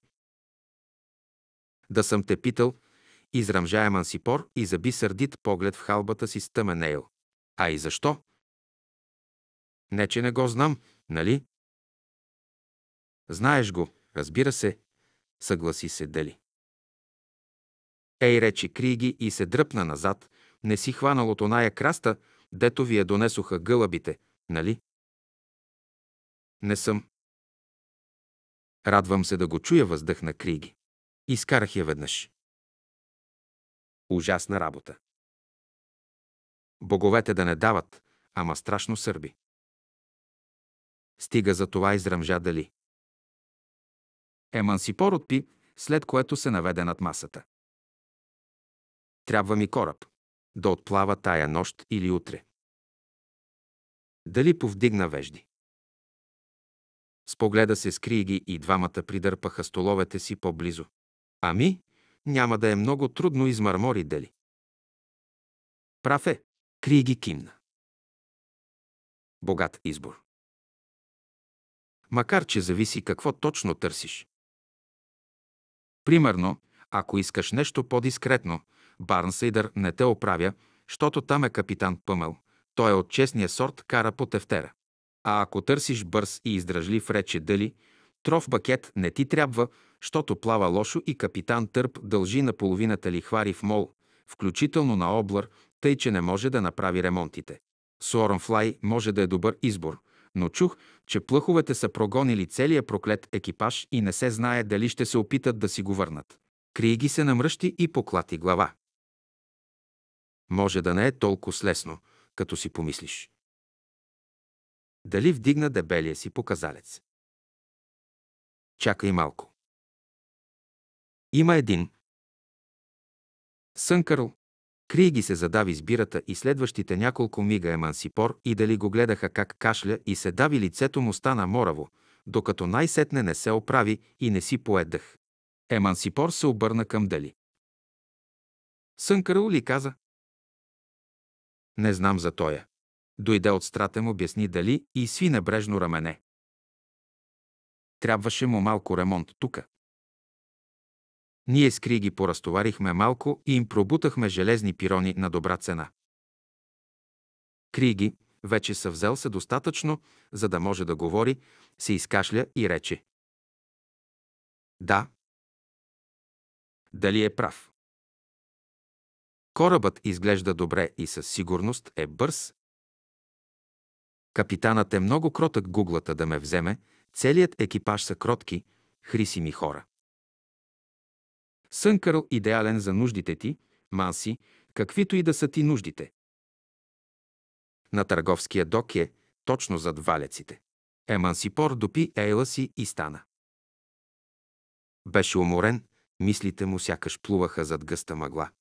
Да съм те питал, израмжа Емансипор и заби сърдит поглед в халбата си с тъмен ейл. А и защо? Не, че не го знам, нали? Знаеш го, разбира се, съгласи се Дели. Ей, рече Криги и се дръпна назад, не си хванал от оная краста, дето ви я донесоха гълъбите, нали? Не съм, Радвам се да го чуя, въздъхна Криги. Изкарах я веднъж. Ужасна работа. Боговете да не дават, ама страшно сърби. Стига за това изръмжа дали. Емансипор отпи, след което се наведе над масата. Трябва ми кораб. Да отплава тая нощ или утре. Дали повдигна вежди? С погледа се скри ги и двамата придърпаха столовете си по-близо. Ами, няма да е много трудно измърмори дали. Прав е, крий ги кимна. Богат избор. Макар, че зависи какво точно търсиш. Примерно, ако искаш нещо по-дискретно, Барнсейдър не те оправя, защото там е капитан Пъмел. Той е от честния сорт, кара по тефтера. А ако търсиш бърз и издръжлив рече дали, тров бакет не ти трябва, щото плава лошо и капитан Търп дължи на половината лихвари в мол, включително на облар, тъй че не може да направи ремонтите. Флай може да е добър избор, но чух, че плъховете са прогонили целия проклет екипаж и не се знае дали ще се опитат да си го върнат. ги се намръщи и поклати глава. Може да не е толкова лесно, като си помислиш дали вдигна дебелия си показалец. Чакай малко. Има един. Сънкърл. Крий ги се задави с бирата и следващите няколко мига емансипор и дали го гледаха как кашля и се дави лицето му стана мораво, докато най-сетне не се оправи и не си поедах. Емансипор се обърна към Дали. Сънкърл ли каза? Не знам за тоя. Дойде от страта му, обясни дали и сви небрежно рамене. Трябваше му малко ремонт тука. Ние с Кри ги поразтоварихме малко и им пробутахме железни пирони на добра цена. Криги, вече са взел се достатъчно, за да може да говори, се изкашля и рече. Да. Дали е прав? Корабът изглежда добре и със сигурност е бърз Капитанът е много кротък гуглата да ме вземе, целият екипаж са кротки, хрисими хора. Сънкърл идеален за нуждите ти, манси, каквито и да са ти нуждите. На търговския док е, точно зад валяците. Емансипор допи ейла си и стана. Беше уморен, мислите му сякаш плуваха зад гъста мъгла.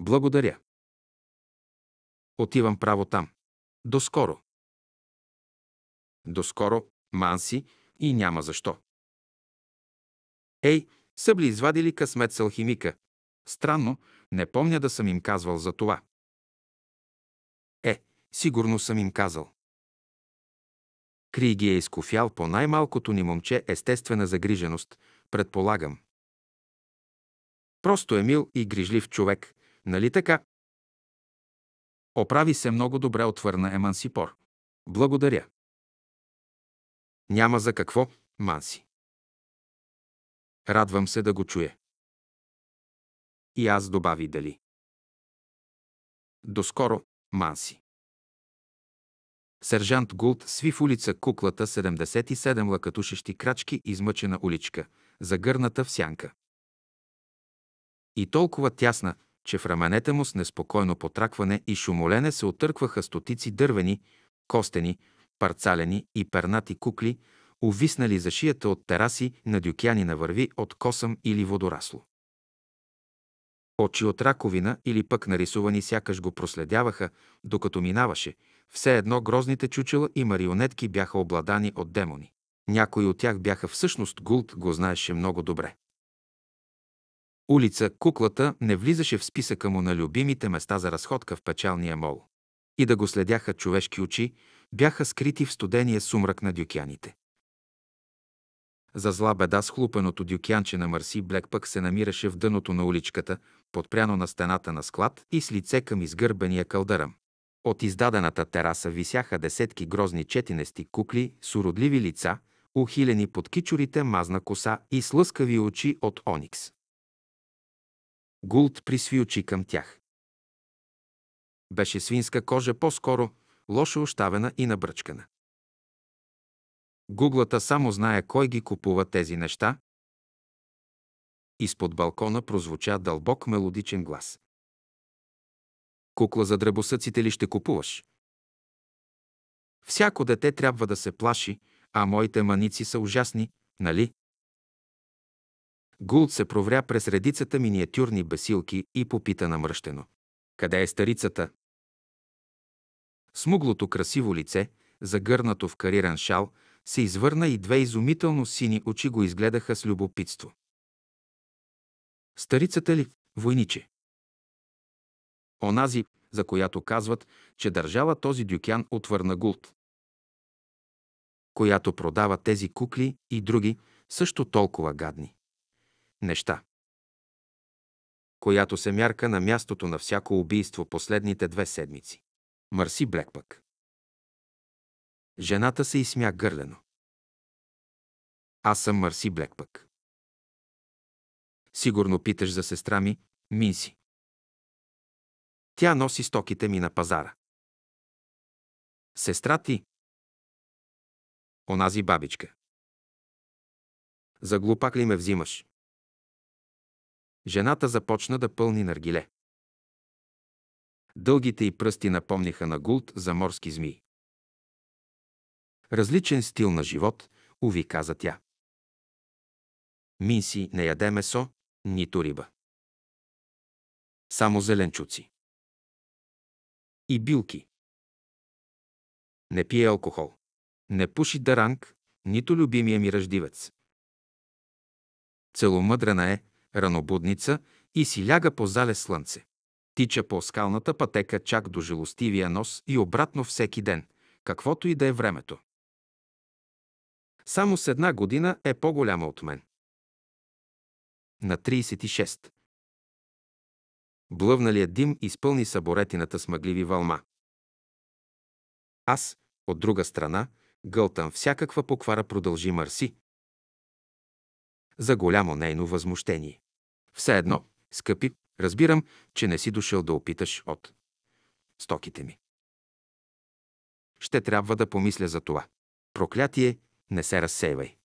Благодаря. Отивам право там. Доскоро. Доскоро, манси и няма защо. Ей, са бли извадили късмет с алхимика. Странно, не помня да съм им казвал за това. Е, сигурно съм им казал. Криги ги е изкофял по най-малкото ни момче естествена загриженост, предполагам. Просто е мил и грижлив човек, нали така? Оправи се много добре, отвърна Емансипор. Благодаря. Няма за какво, Манси. Радвам се да го чуя. И аз добави дали. Доскоро, Манси. Сержант Гулт сви в улица куклата 77 лъкатушещи крачки, измъчена уличка, загърната в сянка. И толкова тясна, че в раменете му с неспокойно потракване и шумолене се отъркваха стотици дървени, костени, парцалени и пернати кукли, увиснали за шията от тераси на дюкяни на върви от косъм или водорасло. Очи от раковина или пък нарисувани сякаш го проследяваха, докато минаваше, все едно грозните чучела и марионетки бяха обладани от демони. Някои от тях бяха всъщност Гулт го знаеше много добре улица Куклата не влизаше в списъка му на любимите места за разходка в печалния мол. И да го следяха човешки очи, бяха скрити в студения сумрак на дюкяните. За зла беда с хлупеното дюкянче на Марси Блек пък се намираше в дъното на уличката, подпряно на стената на склад и с лице към изгърбения кълдъръм. От издадената тераса висяха десетки грозни четинести кукли суродливи лица, ухилени под кичурите мазна коса и слъскави очи от оникс. Гулт присви очи към тях. Беше свинска кожа по-скоро, лошо оставена и набръчкана. Гуглата само знае кой ги купува тези неща. Изпод балкона прозвуча дълбок мелодичен глас. Кукла за дръбосъците ли ще купуваш? Всяко дете трябва да се плаши, а моите маници са ужасни, нали? Гулт се провря през редицата миниатюрни бесилки и попита намръщено. Къде е старицата? Смуглото красиво лице, загърнато в кариран шал, се извърна и две изумително сини очи го изгледаха с любопитство. Старицата ли, войниче? Онази, за която казват, че държала този дюкян, отвърна Гулт. Която продава тези кукли и други, също толкова гадни неща, която се мярка на мястото на всяко убийство последните две седмици. мърси Блекпък. Жената се изсмя гърлено. Аз съм мърси Блекпък. Сигурно питаш за сестра ми, Минси. Тя носи стоките ми на пазара. Сестра ти. Онази бабичка. За глупак ли ме взимаш? Жената започна да пълни наргиле. Дългите и пръсти напомниха на гулт за морски змии. Различен стил на живот, уви каза тя. Минси не яде месо, нито риба. Само зеленчуци. И билки. Не пие алкохол. Не пуши даранг, нито любимия ми ръждивец. Целомъдрена е, ранобудница и си ляга по зале слънце. Тича по скалната пътека чак до жилостивия нос и обратно всеки ден, каквото и да е времето. Само с една година е по-голяма от мен. На 36. Блъвналият дим изпълни саборетината с мъгливи вълма. Аз, от друга страна, гълтам всякаква поквара продължи Марси, за голямо нейно възмущение. Все едно, скъпи, разбирам, че не си дошъл да опиташ от стоките ми. Ще трябва да помисля за това. Проклятие, не се разсейвай.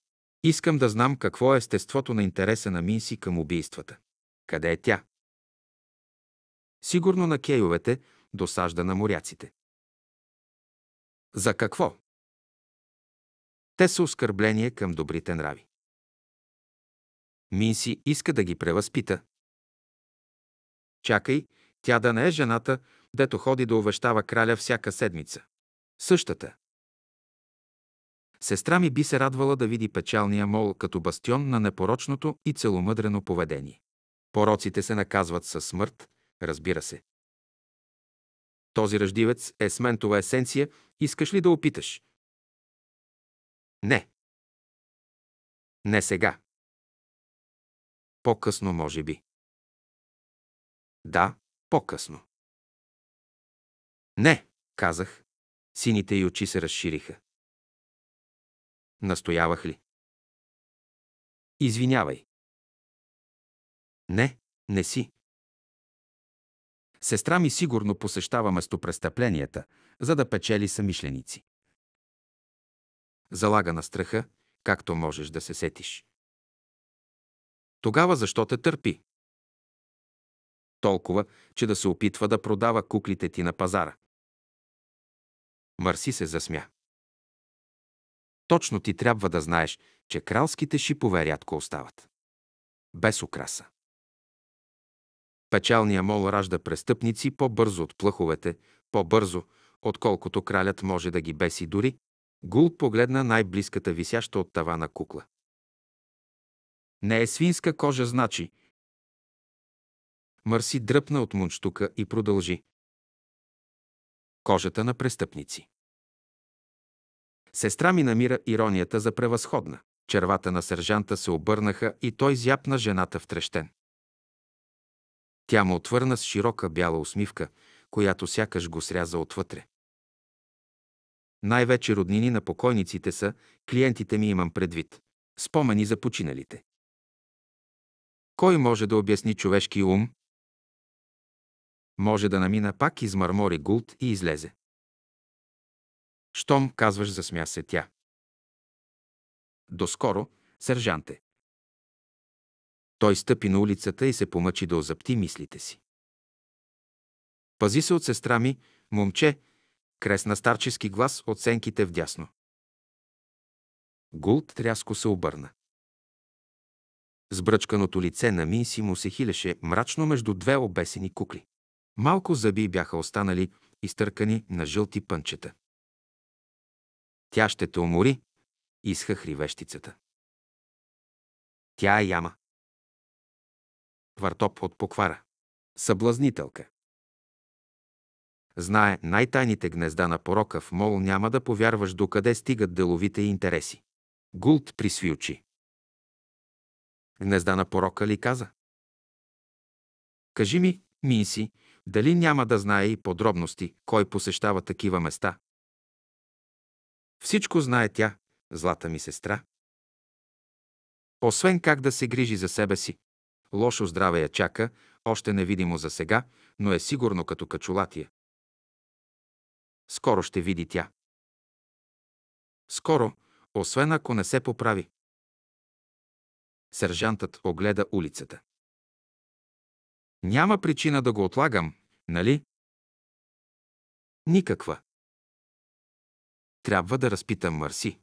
Искам да знам какво е естеството на интереса на Минси към убийствата. Къде е тя? Сигурно на кейовете досажда на моряците. За какво? Те са оскърбление към добрите нрави. Минси иска да ги превъзпита. Чакай, тя да не е жената, дето ходи да увещава краля всяка седмица. Същата. Сестра ми би се радвала да види печалния мол като бастион на непорочното и целомъдрено поведение. Пороците се наказват със смърт, разбира се. Този ръждивец е сментова е есенция, искаш ли да опиташ? Не. Не сега. По-късно, може би. Да, по-късно. Не, казах. Сините й очи се разшириха. Настоявах ли? Извинявай. Не, не си. Сестра ми сигурно посещава местопрестъпленията, за да печели самишленици. Залага на страха, както можеш да се сетиш. Тогава защо те търпи? Толкова, че да се опитва да продава куклите ти на пазара. Марси се засмя. Точно ти трябва да знаеш, че кралските шипове рядко остават. Без украса. Печалния мол ражда престъпници по-бързо от плъховете, по-бързо, отколкото кралят може да ги беси дори. Гул погледна най-близката висяща от тавана кукла. Не е свинска кожа, значи. Мърси дръпна от мунштука и продължи. Кожата на престъпници. Сестра ми намира иронията за превъзходна. Червата на сержанта се обърнаха и той зяпна жената втрещен. Тя му отвърна с широка бяла усмивка, която сякаш го сряза отвътре. Най-вече роднини на покойниците са, клиентите ми имам предвид. Спомени за починалите. Кой може да обясни човешки ум? Може да намина пак измърмори Гулт и излезе. Щом казваш, засмя се тя. Доскоро, сержанте. Той стъпи на улицата и се помъчи да озапти мислите си. Пази се от сестра ми, момче, кресна старчески глас от сенките вдясно. Гулт тряско се обърна. Сбръчканото лице на Минси му се хилеше мрачно между две обесени кукли. Малко зъби бяха останали, изтъркани на жълти пънчета. Тя ще те умори, изхъхри вещицата. Тя е яма. Вартоп от поквара. Съблазнителка. Знае най-тайните гнезда на порока в мол няма да повярваш докъде стигат деловите интереси. Гулт присви очи гнезда на порока ли каза? Кажи ми, Минси, дали няма да знае и подробности, кой посещава такива места? Всичко знае тя, злата ми сестра. Освен как да се грижи за себе си. Лошо здраве я чака, още невидимо за сега, но е сигурно като качулатия. Скоро ще види тя. Скоро, освен ако не се поправи. Сержантът огледа улицата. Няма причина да го отлагам, нали? Никаква. Трябва да разпитам Марси.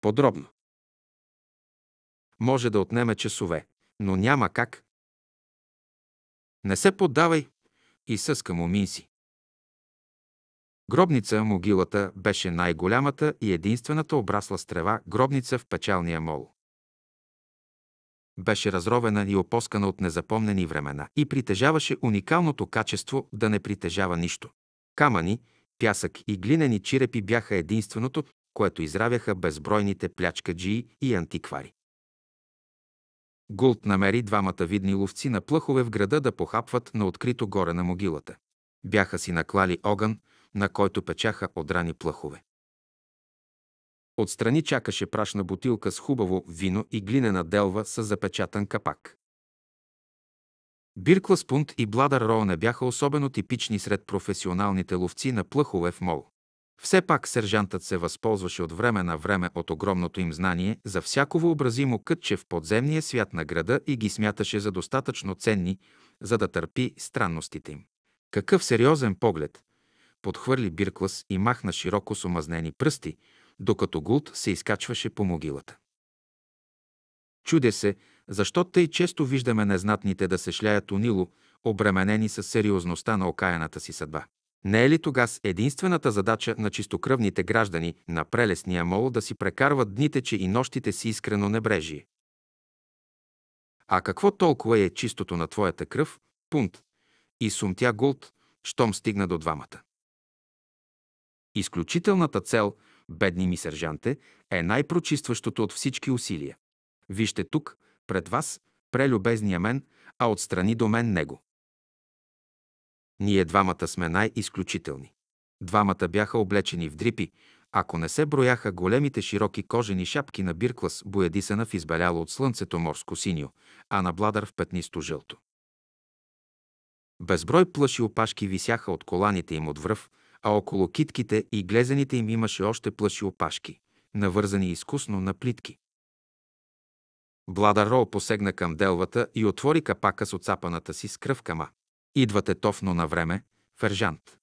Подробно. Може да отнеме часове, но няма как. Не се поддавай и съска му Минси. Гробница могилата беше най-голямата и единствената обрасла с трева гробница в печалния мол беше разровена и опоскана от незапомнени времена и притежаваше уникалното качество да не притежава нищо. Камъни, пясък и глинени чирепи бяха единственото, което изравяха безбройните плячкаджии и антиквари. Гулт намери двамата видни ловци на плъхове в града да похапват на открито горе на могилата. Бяха си наклали огън, на който печаха одрани плъхове. Отстрани чакаше прашна бутилка с хубаво вино и глинена делва с запечатан капак. Биркла Спунт и Бладър Роу не бяха особено типични сред професионалните ловци на плъхове в мол. Все пак сержантът се възползваше от време на време от огромното им знание за всяко въобразимо кътче в подземния свят на града и ги смяташе за достатъчно ценни, за да търпи странностите им. Какъв сериозен поглед! Подхвърли Бирклас и махна широко сумазнени пръсти – докато Гулт се изкачваше по могилата. Чудя се, защо тъй често виждаме незнатните да се шляят унило, обременени с сериозността на окаяната си съдба. Не е ли тогас единствената задача на чистокръвните граждани на прелесния мол да си прекарват дните, че и нощите си искрено небрежие? А какво толкова е чистото на твоята кръв, Пунт и сумтя Гулт, щом стигна до двамата. Изключителната цел Бедни ми сержанте, е най-прочистващото от всички усилия. Вижте тук, пред вас, прелюбезния мен, а отстрани до мен него. Ние двамата сме най-изключителни. Двамата бяха облечени в дрипи, ако не се брояха големите широки кожени шапки на бирклас, боядисана в избеляло от слънцето морско синьо, а на бладър в петнисто жълто. Безброй плъши опашки висяха от коланите им от връв, а около китките и глезените им имаше още плаши опашки, навързани изкусно на плитки. Блада Роу посегна към делвата и отвори капака с оцапаната си с кръв кама. Идвате тофно на време, фержант.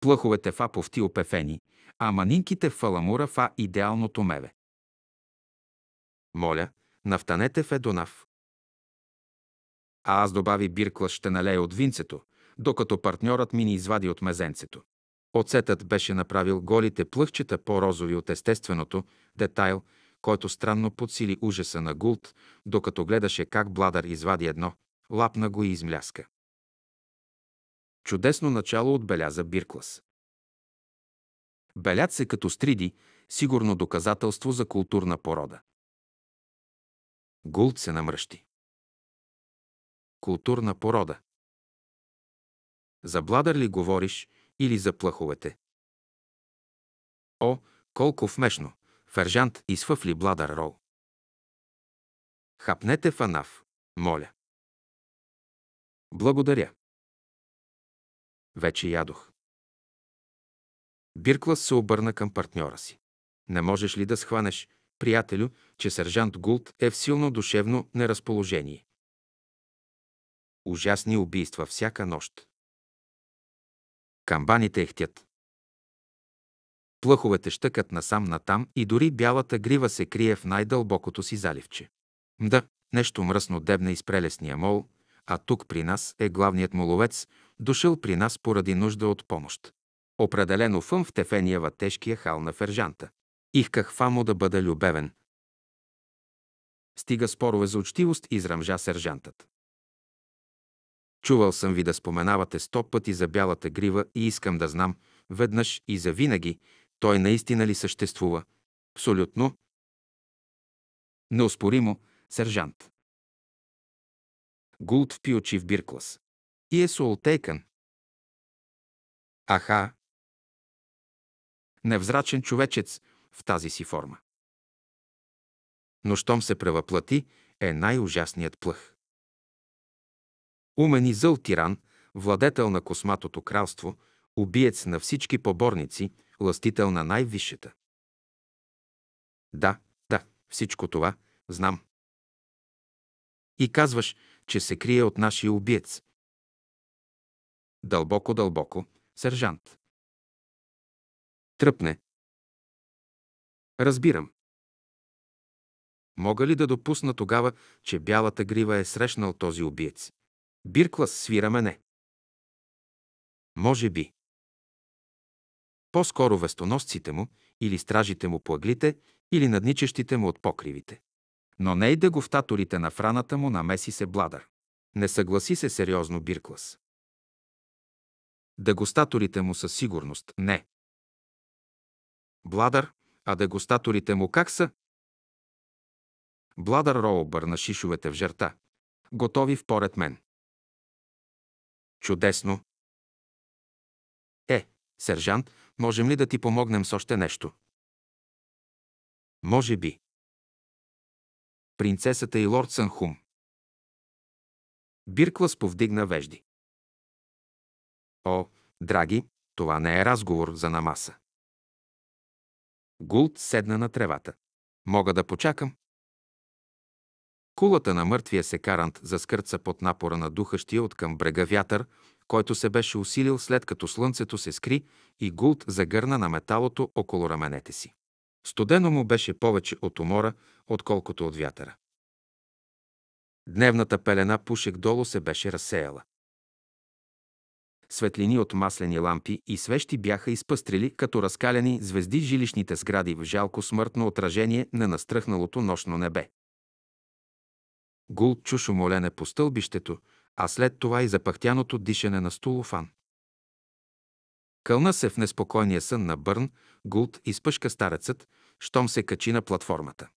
Плъховете фа повти опефени, а манинките в фа идеалното меве. Моля, навтанете Федонав. А аз добави биркла ще налея от винцето, докато партньорът ми ни извади от мезенцето. Оцетът беше направил голите плъхчета по-розови от естественото, детайл, който странно подсили ужаса на Гулт, докато гледаше как Бладър извади едно, лапна го и измляска. Чудесно начало отбеляза Бирклас. Белят се като стриди, сигурно доказателство за културна порода. Гулт се намръщи. Културна порода. За Бладър ли говориш или за плаховете? О, колко вмешно! Фержант ли Бладър Рол. Хапнете фанав, моля. Благодаря. Вече ядох. Бирклас се обърна към партньора си. Не можеш ли да схванеш, приятелю, че сержант Гулт е в силно душевно неразположение? Ужасни убийства всяка нощ камбаните ехтят. Плъховете щъкат насам-натам и дори бялата грива се крие в най-дълбокото си заливче. Да, нещо мръсно дебне из прелесния мол, а тук при нас е главният моловец, дошъл при нас поради нужда от помощ. Определено фъм в тефениева тежкия хал на фержанта. Ихках фамо да бъда любевен. Стига спорове за учтивост, израмжа сержантът. Чувал съм ви да споменавате сто пъти за бялата грива и искам да знам, веднъж и за винаги, той наистина ли съществува? Абсолютно. Неоспоримо, сержант. Гулт впи очи в Бирклас. И е суолтейкан. Аха. Невзрачен човечец в тази си форма. Но щом се превъплати, е най-ужасният плъх. Умен и зъл тиран, владетел на косматото кралство, убиец на всички поборници, ластител на най-висшата. Да, да, всичко това знам. И казваш, че се крие от нашия убиец. Дълбоко, дълбоко, сержант. Тръпне. Разбирам. Мога ли да допусна тогава, че бялата грива е срещнал този убиец? Бирклас свира мене. Може би. По-скоро вестоносците му или стражите му по аглите или надничещите му от покривите. Но не и дегуфтаторите на франата му намеси се бладър. Не съгласи се сериозно Бирклас. Дегустаторите му със сигурност не. Бладър, а дегустаторите му как са? Бладър Роу обърна шишовете в жерта, готови впоред мен. Чудесно! Е, сержант, можем ли да ти помогнем с още нещо? Може би. Принцесата и лорд Санхум. Бирклас повдигна вежди. О, драги, това не е разговор за намаса. Гулт седна на тревата. Мога да почакам. Кулата на мъртвия секарант заскърца под напора на духащия от към брега вятър, който се беше усилил след като слънцето се скри и гулт загърна на металото около раменете си. Студено му беше повече от умора, отколкото от вятъра. Дневната пелена пушек долу се беше разсеяла. Светлини от маслени лампи и свещи бяха изпъстрили като разкалени звезди жилищните сгради в жалко смъртно отражение на настръхналото нощно небе гул чушо молене по стълбището, а след това и запахтяното дишане на стулофан. Кълна се в неспокойния сън на Бърн, Гулт изпъшка старецът, щом се качи на платформата.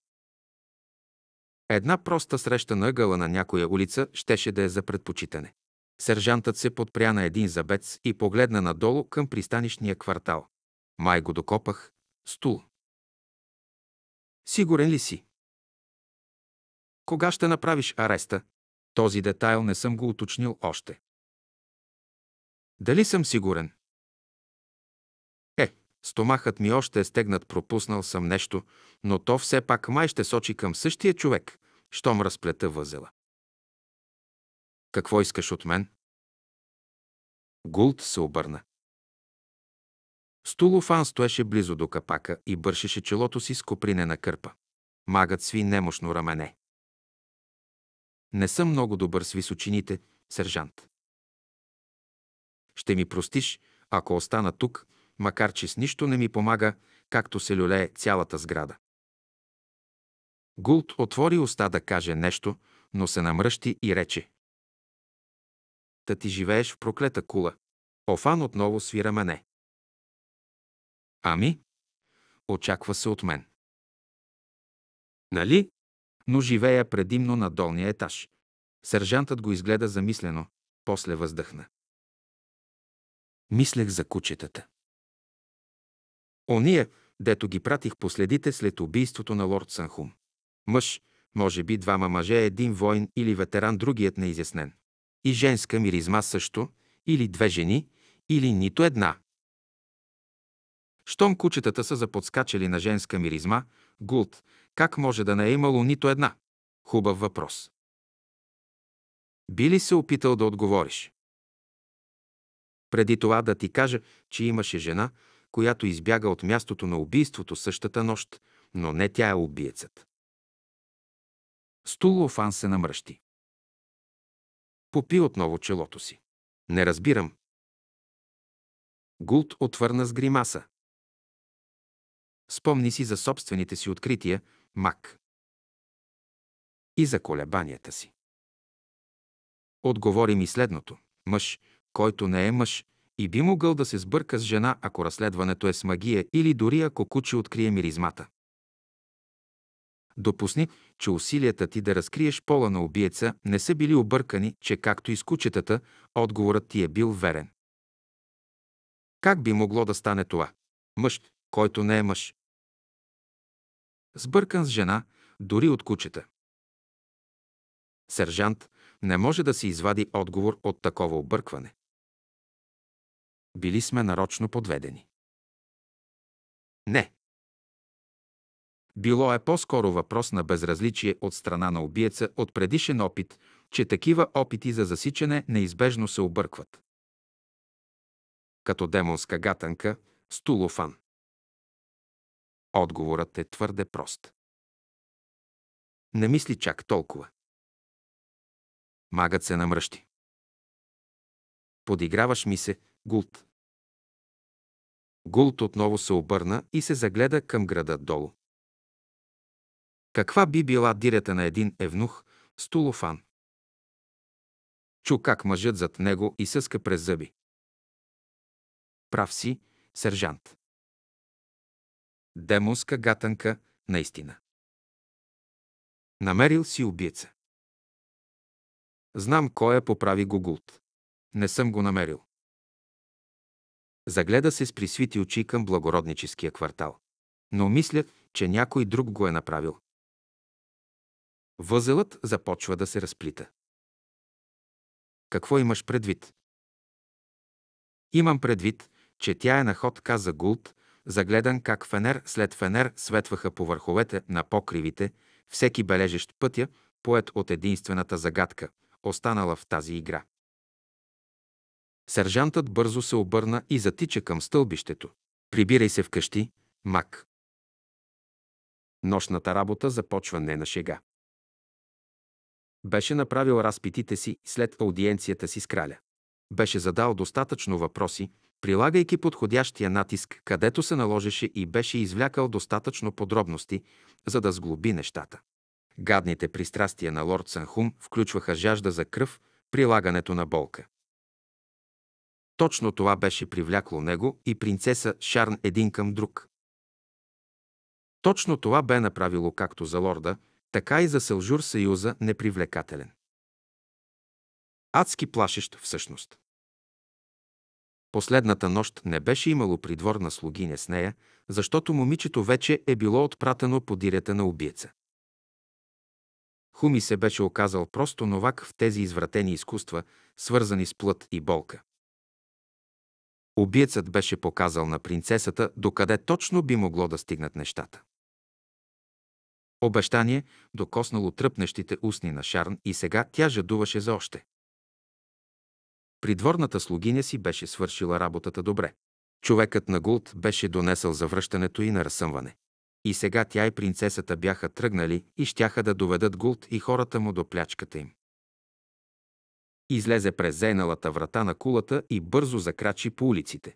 Една проста среща на ъгъла на някоя улица щеше да е за предпочитане. Сержантът се подпря на един забец и погледна надолу към пристанищния квартал. Май го докопах. Стул. Сигурен ли си? Кога ще направиш ареста? Този детайл не съм го уточнил още. Дали съм сигурен? Е, стомахът ми още е стегнат, пропуснал съм нещо, но то все пак май ще сочи към същия човек, щом разплета възела. Какво искаш от мен? Гулт се обърна. Стулофан стоеше близо до капака и бършеше челото си с копринена кърпа. Магът сви немощно рамене. Не съм много добър с височините, сержант. Ще ми простиш, ако остана тук, макар че с нищо не ми помага, както се люлее цялата сграда. Гулт отвори уста да каже нещо, но се намръщи и рече. Та ти живееш в проклета кула. Офан отново свира мене. Ами? Очаква се от мен. Нали? но живея предимно на долния етаж. Сержантът го изгледа замислено, после въздъхна. Мислех за кучетата. Ония, дето ги пратих последите след убийството на лорд Санхум. Мъж, може би двама мъже, един воин или ветеран, другият неизяснен. И женска миризма също, или две жени, или нито една. Щом кучетата са заподскачали на женска миризма, Гулт, как може да не е имало нито една? Хубав въпрос. Би ли се опитал да отговориш? Преди това да ти кажа, че имаше жена, която избяга от мястото на убийството същата нощ, но не тя е убиецът. Стулофан се намръщи. Попи отново челото си. Не разбирам. Гулт отвърна с гримаса. Спомни си за собствените си открития – мак. И за колебанията си. Отговори ми следното. Мъж, който не е мъж и би могъл да се сбърка с жена, ако разследването е с магия или дори ако куче открие миризмата. Допусни, че усилията ти да разкриеш пола на убиеца не са били объркани, че както и с кучетата, отговорът ти е бил верен. Как би могло да стане това? Мъж, който не е мъж, сбъркан с жена, дори от кучета. Сержант не може да се извади отговор от такова объркване. Били сме нарочно подведени. Не. Било е по-скоро въпрос на безразличие от страна на убиеца от предишен опит, че такива опити за засичане неизбежно се объркват. Като демонска гатанка, стулофан. Отговорът е твърде прост. Не мисли чак толкова. Магът се намръщи. Подиграваш ми се, Гулт. Гулт отново се обърна и се загледа към града долу. Каква би била дирята на един евнух с тулофан? Чу как мъжът зад него и съска през зъби. Прав си, сержант. Демонска гатанка, наистина. Намерил си убиеца. Знам кой е, поправи го Не съм го намерил. Загледа се с присвити очи към благородническия квартал. Но мисля, че някой друг го е направил. Възелът започва да се разплита. Какво имаш предвид? Имам предвид, че тя е находка за Гулт, загледан как фенер след фенер светваха по върховете на покривите, всеки бележещ пътя, поет от единствената загадка, останала в тази игра. Сержантът бързо се обърна и затича към стълбището. Прибирай се вкъщи, мак. Нощната работа започва не на шега. Беше направил разпитите си след аудиенцията си с краля. Беше задал достатъчно въпроси, прилагайки подходящия натиск, където се наложеше и беше извлякал достатъчно подробности, за да сглоби нещата. Гадните пристрастия на лорд Санхум включваха жажда за кръв, прилагането на болка. Точно това беше привлякло него и принцеса Шарн един към друг. Точно това бе направило както за лорда, така и за Селжур Съюза непривлекателен. Адски плашещ всъщност. Последната нощ не беше имало придворна слугиня с нея, защото момичето вече е било отпратено по дирята на убиеца. Хуми се беше оказал просто новак в тези извратени изкуства, свързани с плът и болка. Убиецът беше показал на принцесата докъде точно би могло да стигнат нещата. Обещание, докоснало тръпнещите устни на Шарн и сега тя жадуваше за още. Придворната слугиня си беше свършила работата добре. Човекът на Гулт беше донесъл завръщането и на разсъмване. И сега тя и принцесата бяха тръгнали и щяха да доведат Гулт и хората му до плячката им. Излезе през зейналата врата на кулата и бързо закрачи по улиците.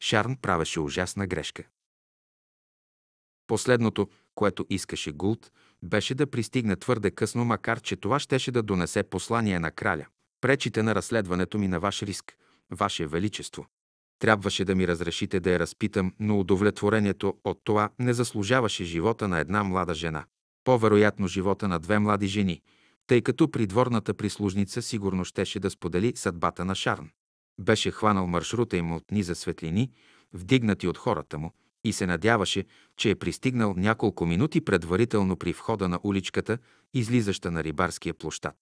Шарн правеше ужасна грешка. Последното, което искаше Гулт, беше да пристигне твърде късно, макар че това щеше да донесе послание на краля. Пречите на разследването ми на ваш риск, ваше величество. Трябваше да ми разрешите да я разпитам, но удовлетворението от това не заслужаваше живота на една млада жена. По-вероятно живота на две млади жени, тъй като придворната прислужница сигурно щеше да сподели съдбата на Шарн. Беше хванал маршрута им от низа светлини, вдигнати от хората му, и се надяваше, че е пристигнал няколко минути предварително при входа на уличката, излизаща на рибарския площад.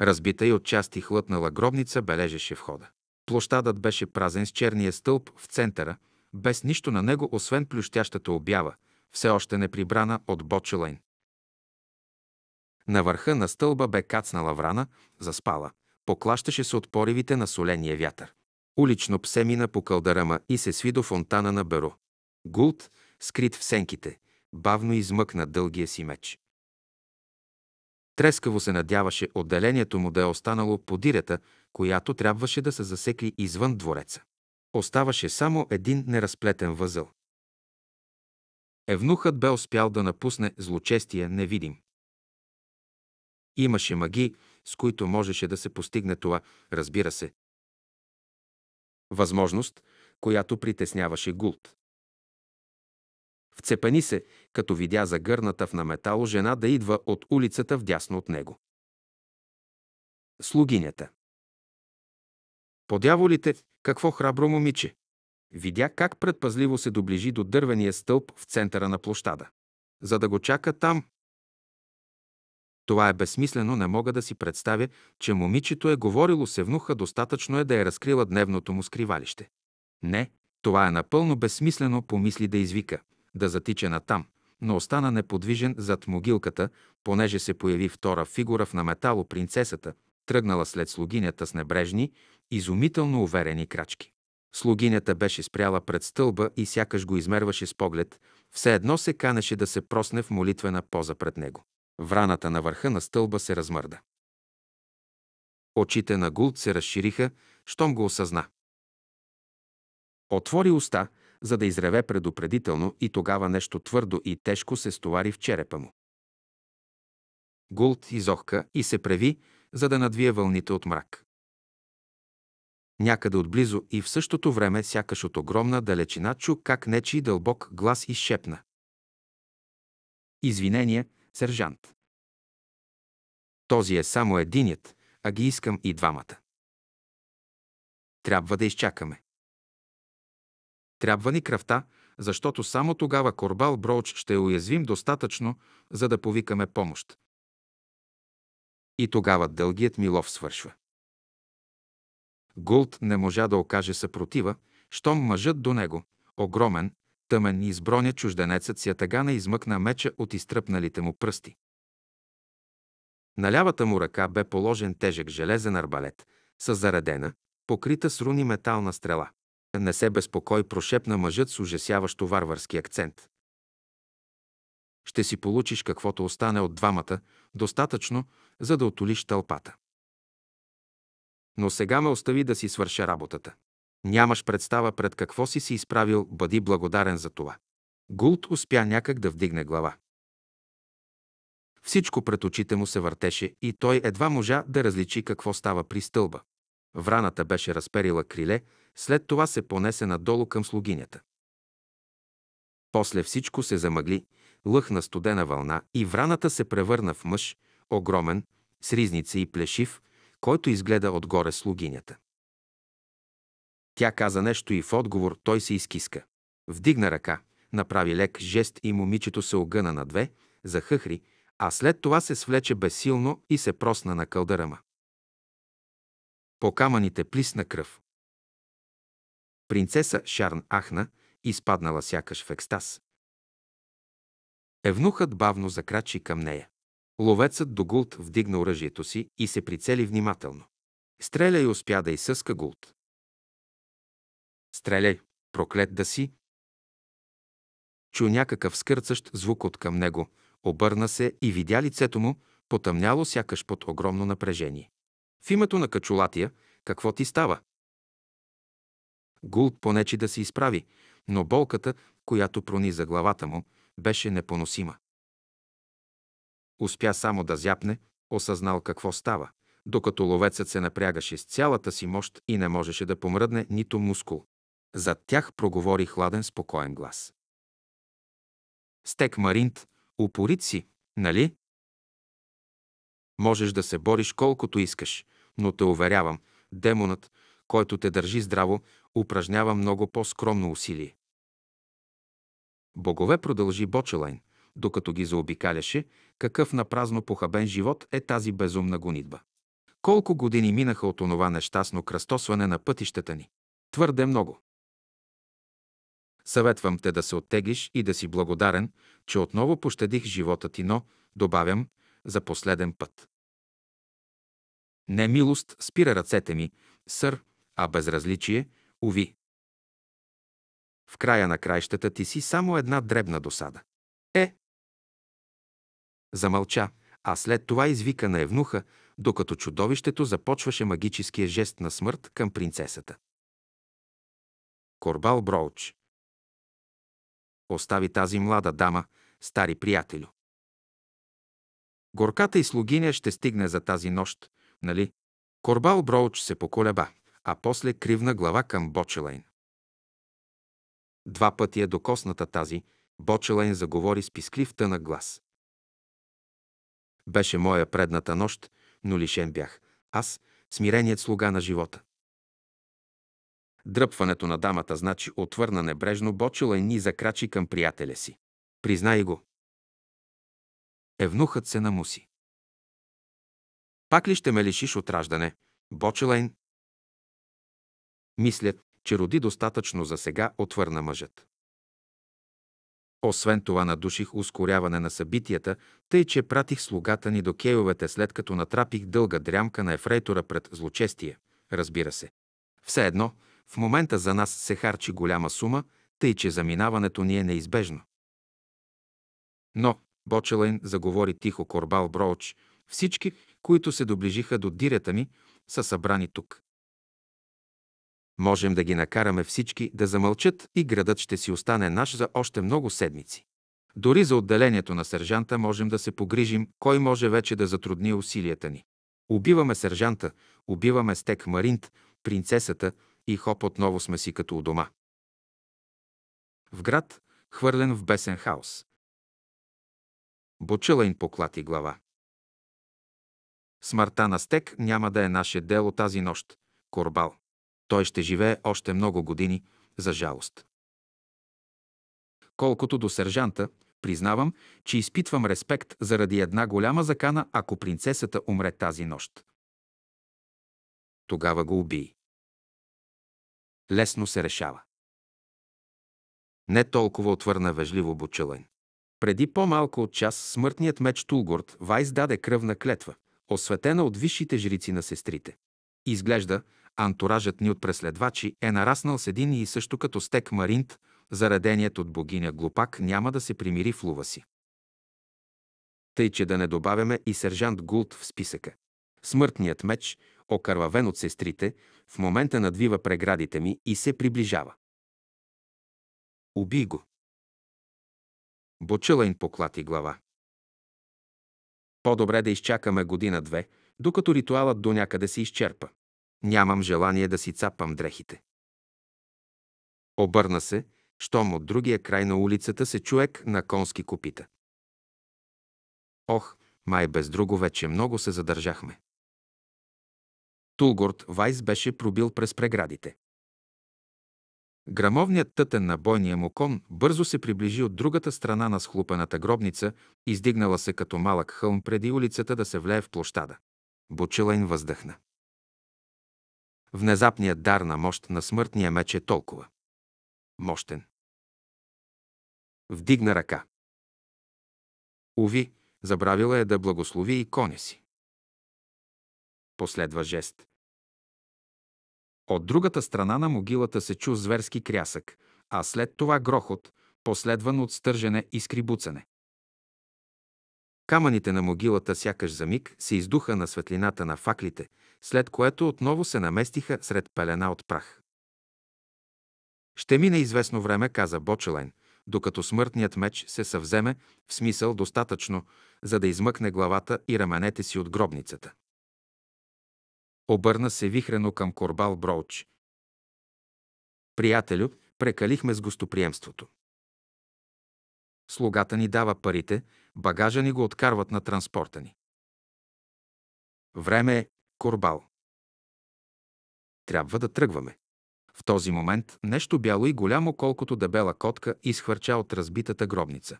Разбита и отчасти хлътнала гробница бележеше входа. Площадът беше празен с черния стълб в центъра, без нищо на него, освен плющящата обява, все още не прибрана от Бочелайн. На върха на стълба бе кацнала врана, заспала, поклащаше се от поривите на соления вятър. Улично псе мина по кълдарама и се сви до фонтана на Беро. Гулт, скрит в сенките, бавно измъкна дългия си меч. Трескаво се надяваше отделението му да е останало по която трябваше да се засекли извън двореца. Оставаше само един неразплетен възъл. Евнухът бе успял да напусне злочестия невидим. Имаше маги, с които можеше да се постигне това, разбира се. Възможност, която притесняваше Гулт. Вцепени се, като видя загърната в наметало жена да идва от улицата вдясно от него. Слугинята Подяволите, какво храбро момиче! Видя как предпазливо се доближи до дървения стълб в центъра на площада. За да го чака там. Това е безсмислено, не мога да си представя, че момичето е говорило с евнуха, достатъчно е да е разкрила дневното му скривалище. Не, това е напълно безсмислено, помисли да извика да затича натам, но остана неподвижен зад могилката, понеже се появи втора фигура в наметало принцесата, тръгнала след слугинята с небрежни, изумително уверени крачки. Слугинята беше спряла пред стълба и сякаш го измерваше с поглед, все едно се канеше да се просне в молитвена поза пред него. Враната на върха на стълба се размърда. Очите на Гулт се разшириха, щом го осъзна. Отвори уста за да изреве предупредително и тогава нещо твърдо и тежко се стовари в черепа му. Гулт изохка и се преви, за да надвие вълните от мрак. Някъде отблизо и в същото време, сякаш от огромна далечина, чу как нечи дълбок глас изшепна. Извинение, сержант. Този е само единият, а ги искам и двамата. Трябва да изчакаме. Трябва ни кръвта, защото само тогава Корбал Броуч ще е уязвим достатъчно, за да повикаме помощ. И тогава дългият Милов свършва. Гулт не можа да окаже съпротива, щом мъжът до него, огромен, тъмен и изброня чужденецът си атагана измъкна меча от изтръпналите му пръсти. На лявата му ръка бе положен тежък железен арбалет, с заредена, покрита с руни метална стрела. Не се безпокой, прошепна мъжът с ужасяващо варварски акцент. Ще си получиш каквото остане от двамата, достатъчно, за да отолиш тълпата. Но сега ме остави да си свърша работата. Нямаш представа пред какво си си изправил, бъди благодарен за това. Гулт успя някак да вдигне глава. Всичко пред очите му се въртеше и той едва можа да различи какво става при стълба. Враната беше разперила криле, след това се понесе надолу към слугинята. После всичко се замъгли, лъхна студена вълна и враната се превърна в мъж, огромен, с ризници и плешив, който изгледа отгоре слугинята. Тя каза нещо и в отговор той се изкиска. Вдигна ръка, направи лек жест и момичето се огъна на две, захъхри, а след това се свлече безсилно и се просна на кълдарама. По камъните плисна кръв. Принцеса Шарн ахна, изпаднала сякаш в екстаз. Евнухът бавно закрачи към нея. Ловецът до Гулт вдигна оръжието си и се прицели внимателно. Стреля и успя да изсъска Гулт. Стреляй, проклет да си! Чу някакъв скърцащ звук от към него, обърна се и видя лицето му, потъмняло сякаш под огромно напрежение. В името на Качулатия, какво ти става? Гулт понечи да се изправи, но болката, която прониза главата му, беше непоносима. Успя само да зяпне, осъзнал какво става, докато ловецът се напрягаше с цялата си мощ и не можеше да помръдне нито мускул. Зад тях проговори хладен, спокоен глас. Стек Маринт, упорит си, нали? Можеш да се бориш колкото искаш, но те уверявам, демонът, който те държи здраво, упражнява много по-скромно усилие. Богове продължи Бочелайн, докато ги заобикаляше, какъв напразно похабен живот е тази безумна гонитба. Колко години минаха от онова нещастно кръстосване на пътищата ни? Твърде много. Съветвам те да се оттеглиш и да си благодарен, че отново пощадих живота ти, но, добавям, за последен път. Не милост спира ръцете ми, сър, а безразличие, уви. В края на краищата ти си само една дребна досада. Е! Замълча, а след това извика на Евнуха, докато чудовището започваше магическия жест на смърт към принцесата. Корбал Броуч. Остави тази млада дама, стари приятелю. Горката и слугиня ще стигне за тази нощ, нали? Корбал Броуч се поколеба, а после кривна глава към Бочелайн. Два пъти е докосната тази, Бочелайн заговори с писклив тънък глас. Беше моя предната нощ, но лишен бях. Аз, смиреният слуга на живота. Дръпването на дамата значи отвърна небрежно Бочелайн ни закрачи към приятеля си. Признай го. Евнухът се намуси. Пак ли ще ме лишиш от раждане, Бочелайн? Мисля, че роди достатъчно за сега, отвърна мъжът. Освен това надуших ускоряване на събитията, тъй че пратих слугата ни до кейовете след като натрапих дълга дрямка на ефрейтора пред злочестие, разбира се. Все едно, в момента за нас се харчи голяма сума, тъй че заминаването ни е неизбежно. Но, Бочелайн заговори тихо Корбал Броуч, всички, които се доближиха до дирята ми, са събрани тук. Можем да ги накараме всички да замълчат и градът ще си остане наш за още много седмици. Дори за отделението на сержанта можем да се погрижим, кой може вече да затрудни усилията ни. Убиваме сержанта, убиваме стек Маринт, принцесата и хоп отново сме си като у дома. В град, хвърлен в бесен хаос. Бочелайн поклати глава. Смъртта на Стек няма да е наше дело тази нощ, Корбал. Той ще живее още много години, за жалост. Колкото до сержанта, признавам, че изпитвам респект заради една голяма закана, ако принцесата умре тази нощ. Тогава го уби. Лесно се решава. Не толкова отвърна вежливо Бучелен. Преди по-малко от час смъртният меч Тулгурт Вайс даде кръвна клетва осветена от висшите жрици на сестрите. Изглежда, антуражът ни от преследвачи е нараснал с един и също като стек Маринт, зареденият от богиня Глупак няма да се примири в лува си. Тъй, че да не добавяме и сержант Гулт в списъка. Смъртният меч, окървавен от сестрите, в момента надвива преградите ми и се приближава. Убий го! Бочелайн поклати глава. По-добре да изчакаме година-две, докато ритуалът до някъде се изчерпа. Нямам желание да си цапам дрехите. Обърна се, щом от другия край на улицата се човек на конски копита. Ох, май без друго вече много се задържахме. Тулгорд Вайс беше пробил през преградите. Грамовният тътен на бойния му кон бързо се приближи от другата страна на схлупената гробница, издигнала се като малък хълм преди улицата да се влее в площада. им въздъхна. Внезапният дар на мощ на смъртния меч е толкова. Мощен. Вдигна ръка. Уви, забравила е да благослови и коня си. Последва жест, от другата страна на могилата се чу зверски крясък, а след това грохот, последван от стържене и скрибуцане. Камъните на могилата сякаш за миг се издуха на светлината на факлите, след което отново се наместиха сред пелена от прах. Ще мине известно време, каза Бочелайн, докато смъртният меч се съвземе в смисъл достатъчно, за да измъкне главата и раменете си от гробницата. Обърна се вихрено към Корбал Броуч. Приятелю, прекалихме с гостоприемството. Слугата ни дава парите, багажа ни го откарват на транспорта ни. Време е Корбал. Трябва да тръгваме. В този момент нещо бяло и голямо, колкото дебела котка, изхвърча от разбитата гробница.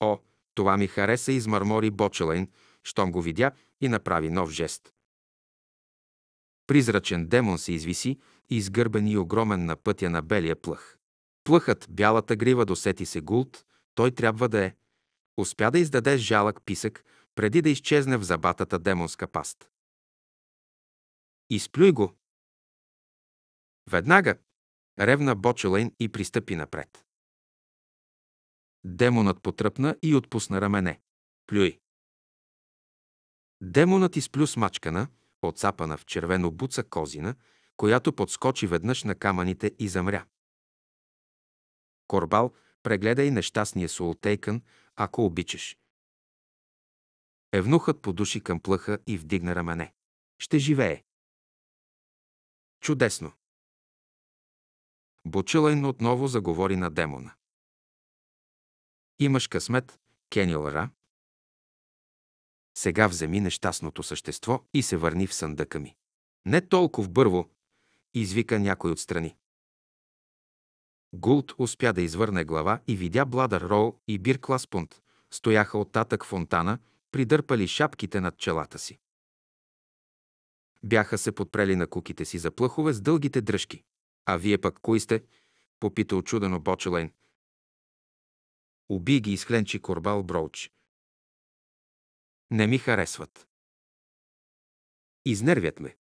О, това ми хареса, измърмори Бочелайн, щом го видя и направи нов жест. Призрачен демон се извиси, изгърбен и огромен на пътя на белия плъх. Плъхът бялата грива досети се гулт, той трябва да е. Успя да издаде жалък писък, преди да изчезне в забатата демонска паст. Изплюй го! Веднага! Ревна Бочелейн и пристъпи напред. Демонът потръпна и отпусна рамене. Плюй! Демонът изплю смачкана, отцапана в червено буца козина, която подскочи веднъж на камъните и замря. Корбал, прегледай нещастния султейкън, ако обичаш. Евнухът подуши към плъха и вдигна рамене. Ще живее. Чудесно! Бочилайн отново заговори на демона. Имаш късмет, Кенил Ра, сега вземи нещастното същество и се върни в съндъка ми. Не толкова бърво, извика някой отстрани. Гулт успя да извърне глава и видя Бладър Роу и Бир Класпунт, стояха оттатък фонтана, придърпали шапките над челата си. Бяха се подпрели на куките си за плъхове с дългите дръжки. А вие пък кои сте? попита очудено Бочелайн. Уби ги изхленчи Корбал Броуч. Не ми харесват. Изнервят ме.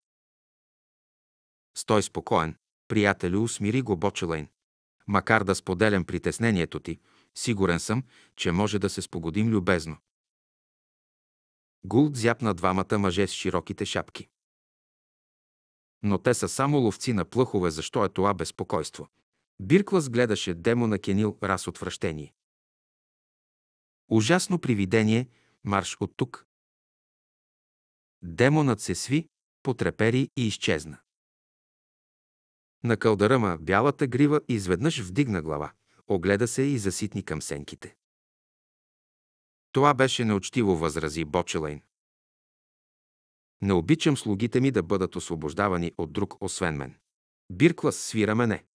Стой спокоен, приятелю, усмири го Бочелайн. Макар да споделям притеснението ти, сигурен съм, че може да се спогодим любезно. Гулд зяпна двамата мъже с широките шапки. Но те са само ловци на плъхове, защо е това безпокойство? Бирклас гледаше демона Кенил раз отвращение. Ужасно привидение – марш от тук. Демонът се сви, потрепери и изчезна. На кълдаръма бялата грива изведнъж вдигна глава, огледа се и заситни към сенките. Това беше неочтиво, възрази Бочелайн. Не обичам слугите ми да бъдат освобождавани от друг, освен мен. Бирклас свира мене.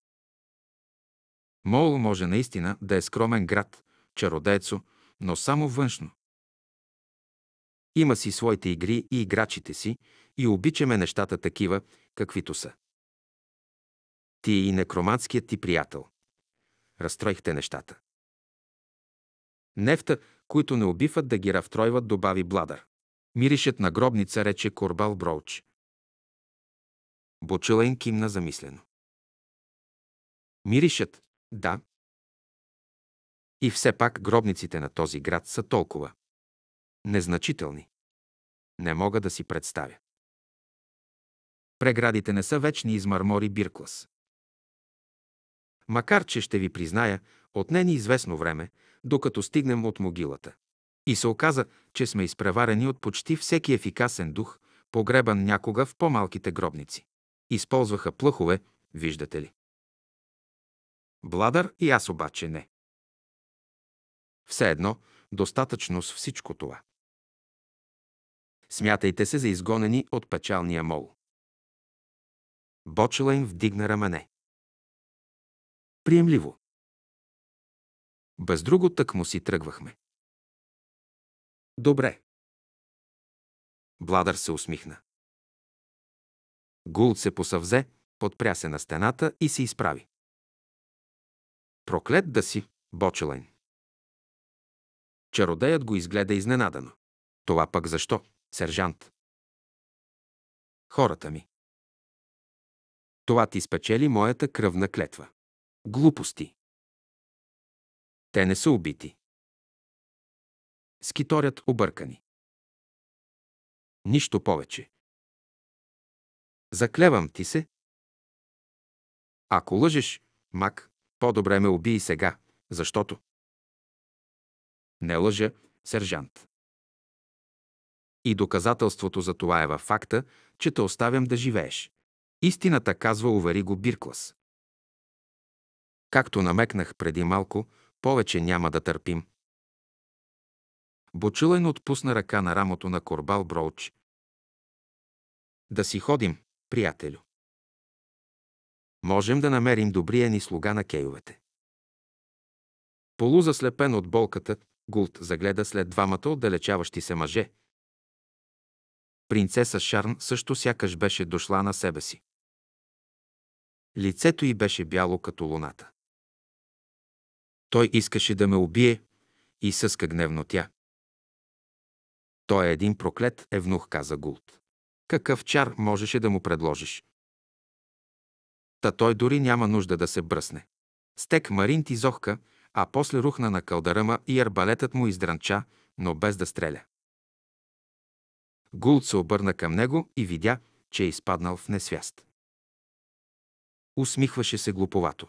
Мол може наистина да е скромен град, чародейцо, но само външно. Има си своите игри и играчите си и обичаме нещата такива, каквито са. Ти и некроманският ти приятел. Разстроихте нещата. Нефта, които не убиват да ги равтройват, добави Бладър. Миришът на гробница, рече Корбал Броуч. Бочелен кимна замислено. Миришът, да. И все пак гробниците на този град са толкова. Незначителни не мога да си представя. Преградите не са вечни, измърмори Бирклас. Макар, че ще ви призная, отне ни известно време, докато стигнем от могилата. И се оказа, че сме изпреварени от почти всеки ефикасен дух, погребан някога в по-малките гробници. Използваха плъхове, виждате ли. Бладър и аз обаче не. Все едно, достатъчно с всичко това. Смятайте се за изгонени от печалния мол. Бочела им вдигна рамене. Приемливо. Без друго так му си тръгвахме. Добре. Бладър се усмихна. Гул се посъвзе, подпря се на стената и се изправи. Проклет да си, Бочелайн. Чародеят го изгледа изненадано. Това пък защо? сержант. Хората ми. Това ти спечели моята кръвна клетва. Глупости. Те не са убити. Скиторят объркани. Нищо повече. Заклевам ти се. Ако лъжеш, мак, по-добре ме убий сега, защото... Не лъжа, сержант. И доказателството за това е във факта, че те оставям да живееш. Истината казва, увери го Бирклас. Както намекнах преди малко, повече няма да търпим. Бочулен отпусна ръка на рамото на Корбал Броуч. Да си ходим, приятелю. Можем да намерим добрия ни слуга на кейовете. Полузаслепен от болката, Гулт загледа след двамата отдалечаващи се мъже – Принцеса Шарн също сякаш беше дошла на себе си. Лицето й беше бяло като луната. Той искаше да ме убие и съска гневно тя. Той е един проклет, евнух каза Гулт. Какъв чар можеше да му предложиш? Та той дори няма нужда да се бръсне. Стек Маринт изохка, а после рухна на кълдаръма и арбалетът му издранча, но без да стреля. Гулт се обърна към него и видя, че е изпаднал в несвяст. Усмихваше се глуповато.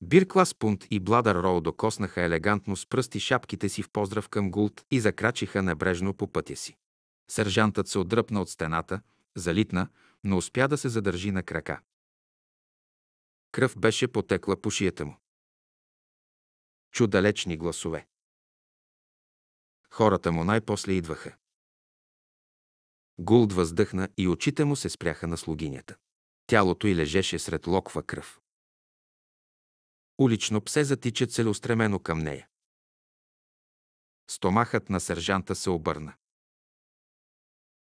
Биркласпунт Пунт и Бладър Роу докоснаха елегантно с пръсти шапките си в поздрав към Гулт и закрачиха небрежно по пътя си. Сержантът се отдръпна от стената, залитна, но успя да се задържи на крака. Кръв беше потекла по шията му. Чудалечни гласове. Хората му най-после идваха. Гулд въздъхна и очите му се спряха на слугинята. Тялото й лежеше сред локва кръв. Улично псе затича целеустремено към нея. Стомахът на сержанта се обърна.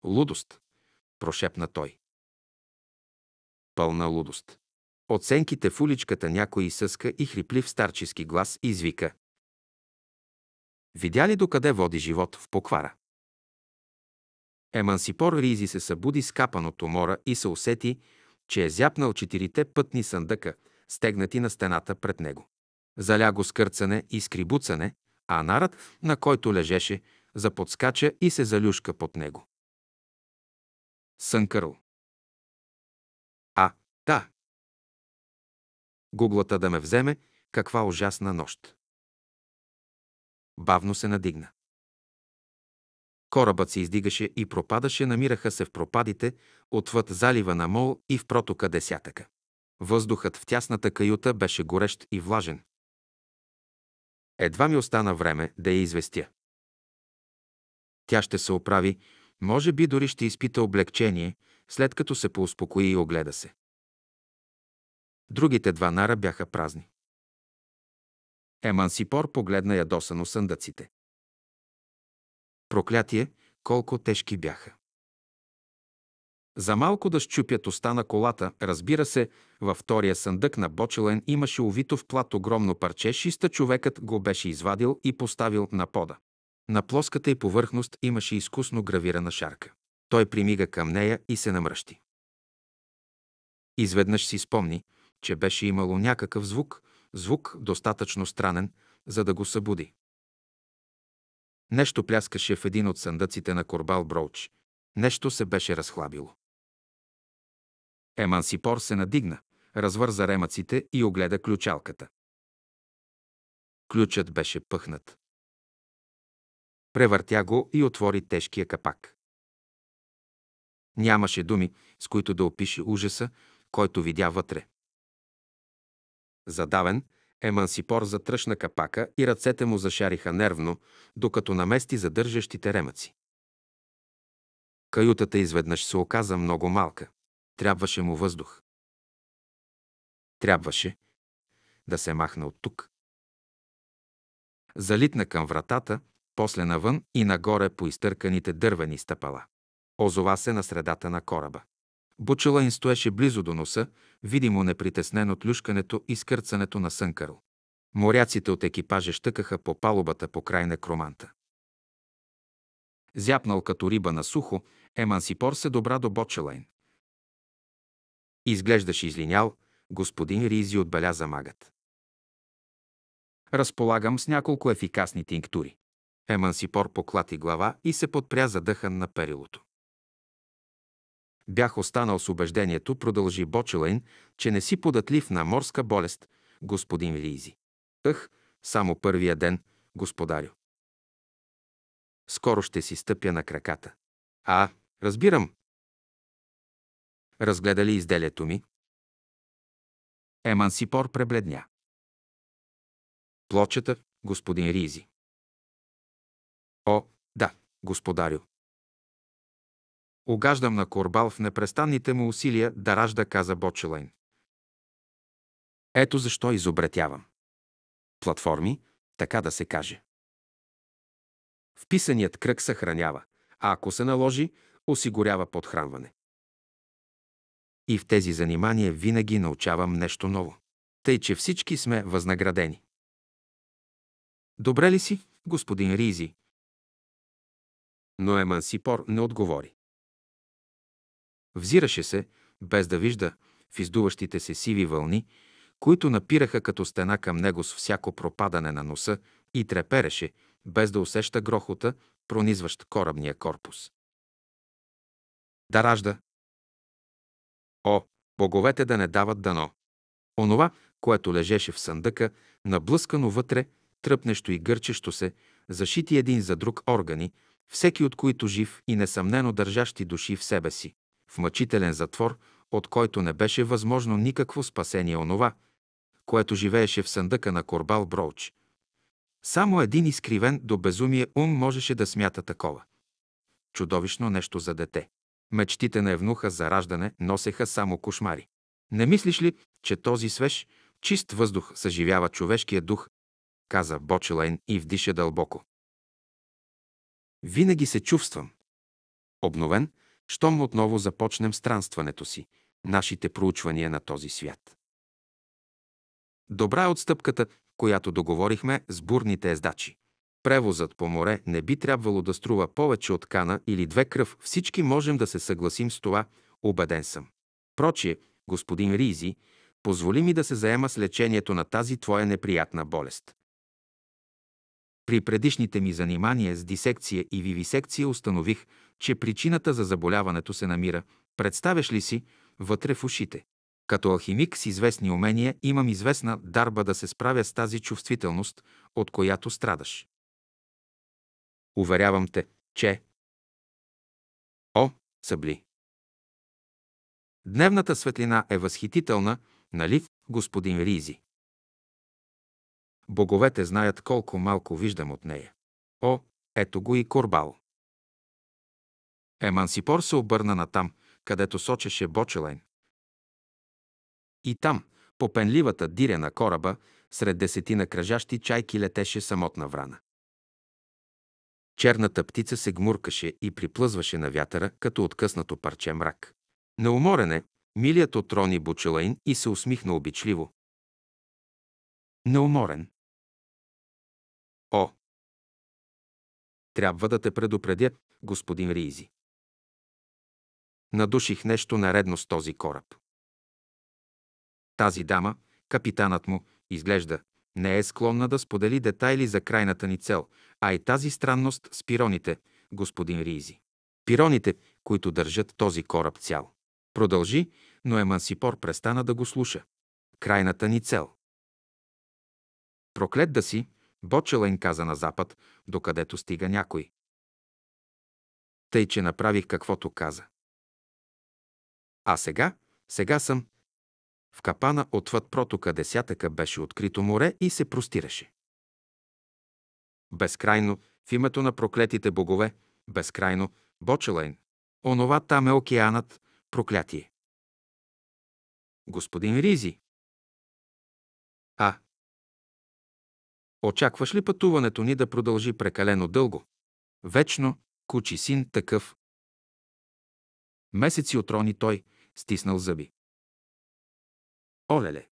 Лудост, прошепна той. Пълна лудост. Оценките в уличката някой изсъска и хриплив старчески глас извика. Видя ли докъде води живот в поквара? Емансипор Ризи се събуди капан от умора и се усети, че е зяпнал четирите пътни съндъка, стегнати на стената пред него. Заля го скърцане и скрибуцане, а нарът, на който лежеше, заподскача и се залюшка под него. Сънкърл. А, да. Гуглата да ме вземе, каква ужасна нощ. Бавно се надигна. Корабът се издигаше и пропадаше, намираха се в пропадите, отвъд залива на Мол и в протока Десятъка. Въздухът в тясната каюта беше горещ и влажен. Едва ми остана време да я известя. Тя ще се оправи, може би дори ще изпита облегчение, след като се поуспокои и огледа се. Другите два нара бяха празни. Емансипор погледна ядосано съндъците. Проклятие, колко тежки бяха. За малко да щупят уста на колата, разбира се, във втория съндък на Бочелен имаше увито в плат огромно парче, шиста човекът го беше извадил и поставил на пода. На плоската и повърхност имаше изкусно гравирана шарка. Той примига към нея и се намръщи. Изведнъж си спомни, че беше имало някакъв звук, звук достатъчно странен, за да го събуди. Нещо пляскаше в един от съндъците на Корбал Броуч. Нещо се беше разхлабило. Емансипор се надигна, развърза ремъците и огледа ключалката. Ключът беше пъхнат. Превъртя го и отвори тежкия капак. Нямаше думи, с които да опише ужаса, който видя вътре. Задавен, Емансипор затръшна капака и ръцете му зашариха нервно, докато намести задържащите ремъци. Каютата изведнъж се оказа много малка. Трябваше му въздух. Трябваше да се махна от тук. Залитна към вратата, после навън и нагоре по изтърканите дървени стъпала. Озова се на средата на кораба. Бучала им стоеше близо до носа, видимо непритеснен от люшкането и скърцането на сънкърл. Моряците от екипажа щъкаха по палубата по край на кроманта. Зяпнал като риба на сухо, Емансипор се добра до Бочелайн. Изглеждаше излинял, господин Ризи отбеляза магът. Разполагам с няколко ефикасни тинктури. Емансипор поклати глава и се подпря задъхан на перилото. Бях останал с убеждението, продължи Бочелайн, че не си податлив на морска болест, господин Лизи. Ах, само първия ден, господарю. Скоро ще си стъпя на краката. А, разбирам. Разгледа ли изделието ми? Емансипор пребледня. Плочата, господин Ризи. О, да, господарю. Огаждам на Корбал в непрестанните му усилия да ражда, каза Бочелайн. Ето защо изобретявам. Платформи, така да се каже. Вписаният кръг съхранява, а ако се наложи, осигурява подхранване. И в тези занимания винаги научавам нещо ново. Тъй, че всички сме възнаградени. Добре ли си, господин Ризи? Но Емансипор не отговори. Взираше се, без да вижда, в издуващите се сиви вълни, които напираха като стена към него с всяко пропадане на носа и трепереше, без да усеща грохота, пронизващ корабния корпус. Да ражда. О, боговете да не дават дано. Онова, което лежеше в съндъка, наблъскано вътре, тръпнещо и гърчещо се, зашити един за друг органи, всеки от които жив и несъмнено държащи души в себе си в мъчителен затвор, от който не беше възможно никакво спасение онова, което живееше в съндъка на Корбал Броуч. Само един изкривен до безумие ум можеше да смята такова. Чудовищно нещо за дете. Мечтите на Евнуха за раждане носеха само кошмари. Не мислиш ли, че този свеж, чист въздух съживява човешкия дух, каза Бочелайн и вдиша дълбоко. Винаги се чувствам. Обновен, щом отново започнем странстването си, нашите проучвания на този свят. Добра е отстъпката, която договорихме с бурните ездачи. Превозът по море не би трябвало да струва повече от кана или две кръв. Всички можем да се съгласим с това, убеден съм. Прочие, господин Ризи, позволи ми да се заема с лечението на тази твоя неприятна болест. При предишните ми занимания с дисекция и вивисекция установих, че причината за заболяването се намира, представяш ли си, вътре в ушите. Като алхимик с известни умения имам известна дарба да се справя с тази чувствителност, от която страдаш. Уверявам те, че... О, събли! Дневната светлина е възхитителна, нали, господин Ризи? Боговете знаят колко малко виждам от нея. О, ето го и Корбал. Емансипор се обърна на там, където сочеше Бочелайн. И там, по пенливата диря на кораба, сред десетина кръжащи чайки летеше самотна врана. Черната птица се гмуркаше и приплъзваше на вятъра, като откъснато парче мрак. Неуморене, милият отрони Бочелайн и се усмихна обичливо. Неуморен. О! Трябва да те предупредя, господин Ризи надуших нещо наредно с този кораб. Тази дама, капитанът му, изглежда, не е склонна да сподели детайли за крайната ни цел, а и тази странност с пироните, господин Ризи. Пироните, които държат този кораб цял. Продължи, но Емансипор престана да го слуша. Крайната ни цел. Проклет да си, Бочелен каза на запад, докъдето стига някой. Тъй, че направих каквото каза. А сега, сега съм. В капана отвъд протока десятъка беше открито море и се простираше. Безкрайно, в името на проклетите богове, безкрайно, Бочелайн. Онова там е океанът, проклятие. Господин Ризи. А. Очакваш ли пътуването ни да продължи прекалено дълго? Вечно, кучи син такъв. Месеци отрони той, стиснал зъби. Олеле!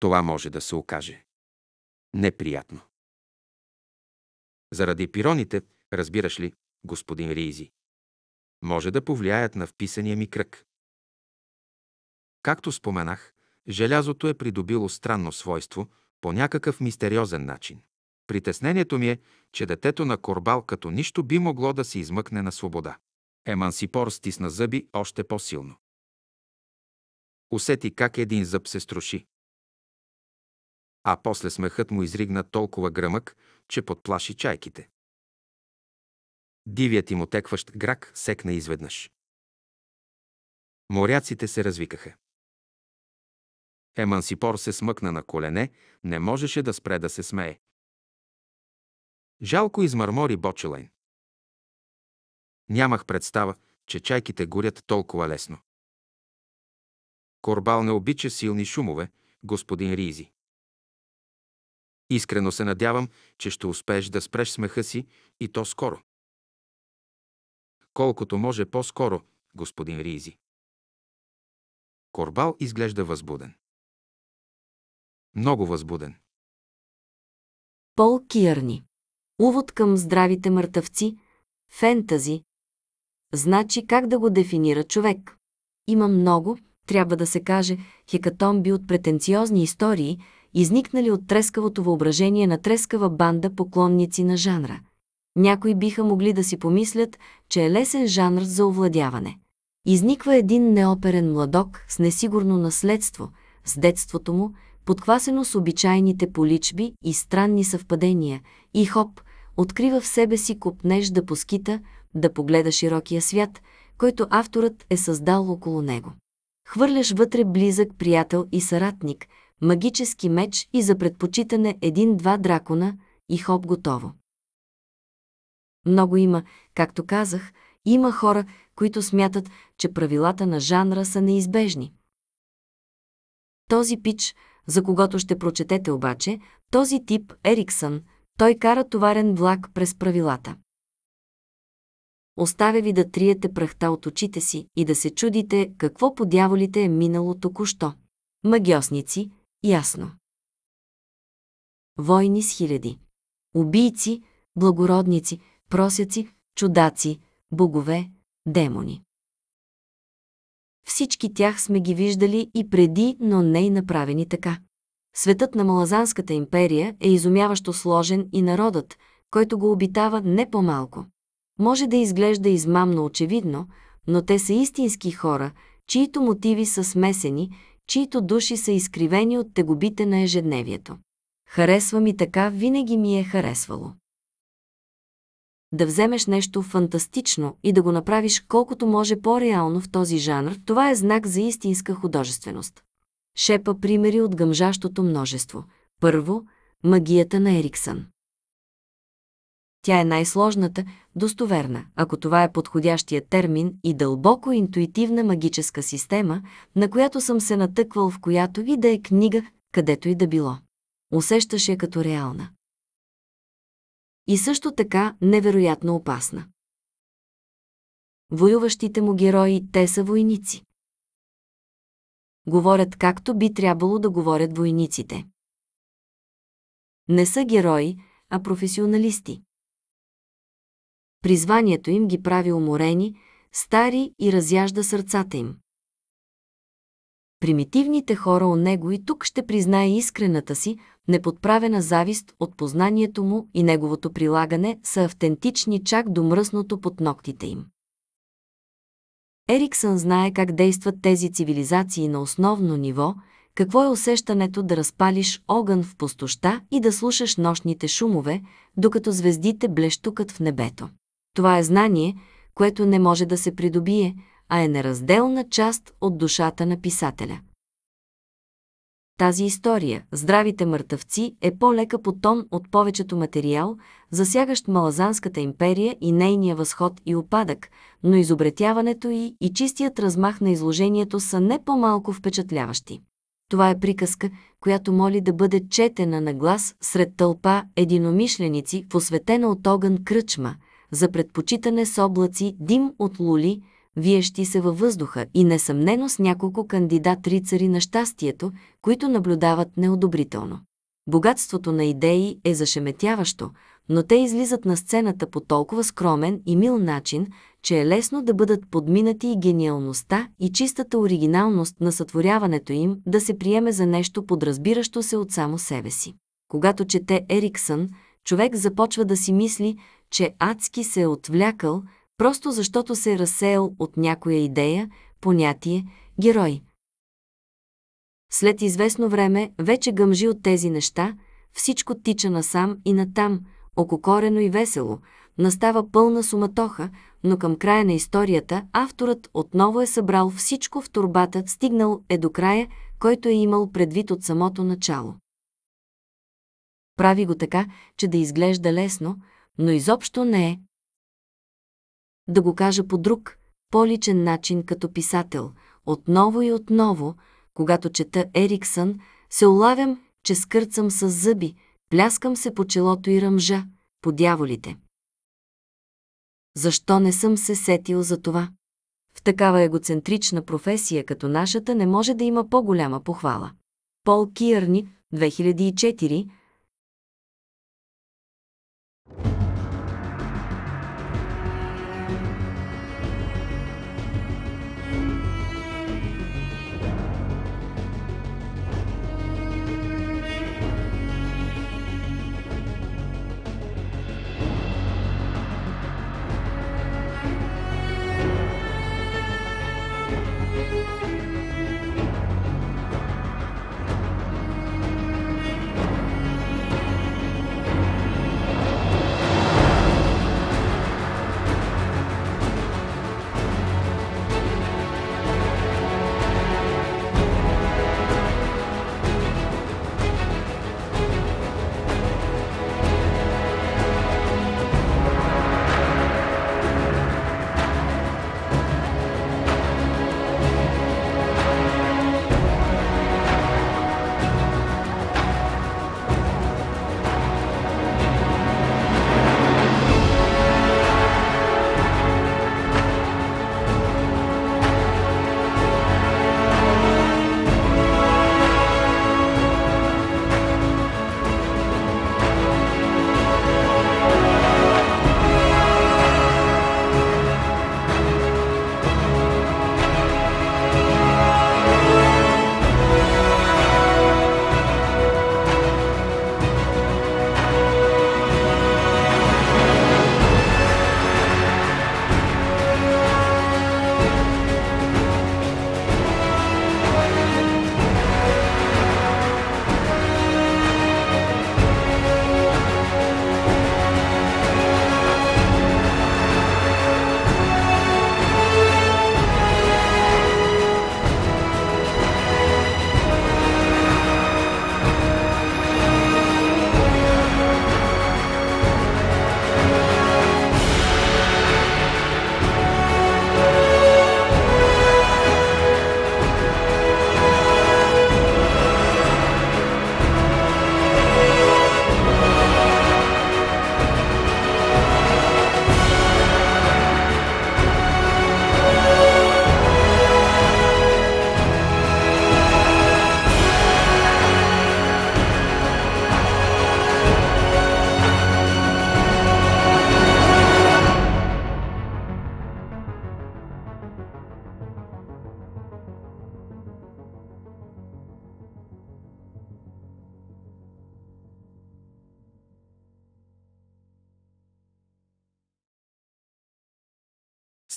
Това може да се окаже. Неприятно. Заради пироните, разбираш ли, господин Ризи, може да повлияят на вписания ми кръг. Както споменах, желязото е придобило странно свойство по някакъв мистериозен начин. Притеснението ми е, че детето на Корбал като нищо би могло да се измъкне на свобода. Емансипор стисна зъби още по-силно. Усети как един зъб се струши. А после смехът му изригна толкова гръмък, че подплаши чайките. Дивият им отекващ грак секна изведнъж. Моряците се развикаха. Емансипор се смъкна на колене, не можеше да спре да се смее. Жалко измърмори Бочелайн. Нямах представа, че чайките горят толкова лесно. Корбал не обича силни шумове, господин Ризи. Искрено се надявам, че ще успееш да спреш смеха си и то скоро. Колкото може по-скоро, господин Ризи. Корбал изглежда възбуден. Много възбуден. Пол Кирни. Увод към здравите мъртъвци, фентази, Значи как да го дефинира човек? Има много, трябва да се каже, хекатомби от претенциозни истории, изникнали от трескавото въображение на трескава банда поклонници на жанра. Някои биха могли да си помислят, че е лесен жанр за овладяване. Изниква един неоперен младок с несигурно наследство, с детството му, подхвасено с обичайните поличби и странни съвпадения, и хоп, открива в себе си купнеж да поскита – да погледа широкия свят, който авторът е създал около него. Хвърляш вътре близък приятел и съратник, магически меч и за предпочитане един-два дракона и хоп готово. Много има, както казах, има хора, които смятат, че правилата на жанра са неизбежни. Този пич, за когото ще прочетете обаче, този тип Ериксън, той кара товарен влак през правилата. Оставя ви да триете прахта от очите си и да се чудите какво по дяволите е минало току-що. Магиосници, ясно. Войни с хиляди. Убийци, благородници, просяци, чудаци, богове, демони. Всички тях сме ги виждали и преди, но не и направени така. Светът на Малазанската империя е изумяващо сложен и народът, който го обитава не по-малко. Може да изглежда измамно очевидно, но те са истински хора, чието мотиви са смесени, чието души са изкривени от тегубите на ежедневието. Харесва ми така, винаги ми е харесвало. Да вземеш нещо фантастично и да го направиш колкото може по-реално в този жанр, това е знак за истинска художественост. Шепа примери от гъмжащото множество. Първо, магията на Ериксън. Тя е най-сложната, достоверна, ако това е подходящия термин и дълбоко интуитивна магическа система, на която съм се натъквал в която и да е книга, където и да било. Усещаше я като реална. И също така невероятно опасна. Воюващите му герои, те са войници. Говорят както би трябвало да говорят войниците. Не са герои, а професионалисти. Призванието им ги прави уморени, стари и разяжда сърцата им. Примитивните хора у него и тук ще признае искрената си, неподправена завист от познанието му и неговото прилагане са автентични чак до мръсното под ногтите им. Ериксън знае как действат тези цивилизации на основно ниво, какво е усещането да разпалиш огън в пустоща и да слушаш нощните шумове, докато звездите блещукат в небето. Това е знание, което не може да се придобие, а е неразделна част от душата на писателя. Тази история «Здравите мъртъвци» е по-лека по тон от повечето материал, засягащ Малазанската империя и нейния възход и опадък, но изобретяването й и чистият размах на изложението са не по-малко впечатляващи. Това е приказка, която моли да бъде четена на глас сред тълпа единомишленици в осветена от огън кръчма – за предпочитане с облаци, дим от лули, виещи се във въздуха и несъмнено с няколко кандидат-рицари на щастието, които наблюдават неодобрително. Богатството на идеи е зашеметяващо, но те излизат на сцената по толкова скромен и мил начин, че е лесно да бъдат подминати и гениалността и чистата оригиналност на сътворяването им да се приеме за нещо подразбиращо се от само себе си. Когато чете Ериксън, човек започва да си мисли, че адски се е отвлякал, просто защото се е разсеял от някоя идея, понятие, герой. След известно време вече гъмжи от тези неща, всичко тича насам и натам, ококорено и весело, настава пълна суматоха, но към края на историята авторът отново е събрал всичко в турбата, стигнал е до края, който е имал предвид от самото начало. Прави го така, че да изглежда лесно, но изобщо не е. Да го кажа по друг, по-личен начин като писател, отново и отново, когато чета Ериксън, се улавям, че скърцам с зъби, пляскам се по челото и ръмжа, по дяволите. Защо не съм се сетил за това? В такава егоцентрична професия като нашата не може да има по-голяма похвала. Пол Киърни, 2004,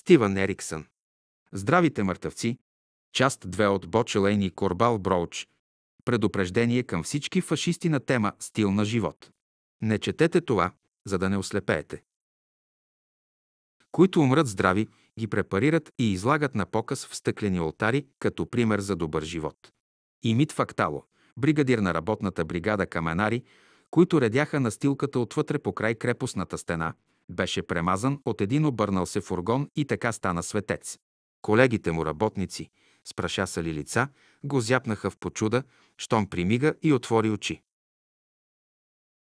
Стиван Ериксън. Здравите мъртъвци. Част 2 от Бочелейни и Корбал Броуч. Предупреждение към всички фашисти на тема «Стил на живот». Не четете това, за да не ослепеете. Които умрат здрави, ги препарират и излагат на показ в стъклени олтари като пример за добър живот. Имит Фактало, бригадир на работната бригада Каменари, които редяха настилката отвътре по край крепостната стена – беше премазан от един обърнал се фургон и така стана светец. Колегите му работници, с прашасали лица, го зяпнаха в почуда, щом примига и отвори очи.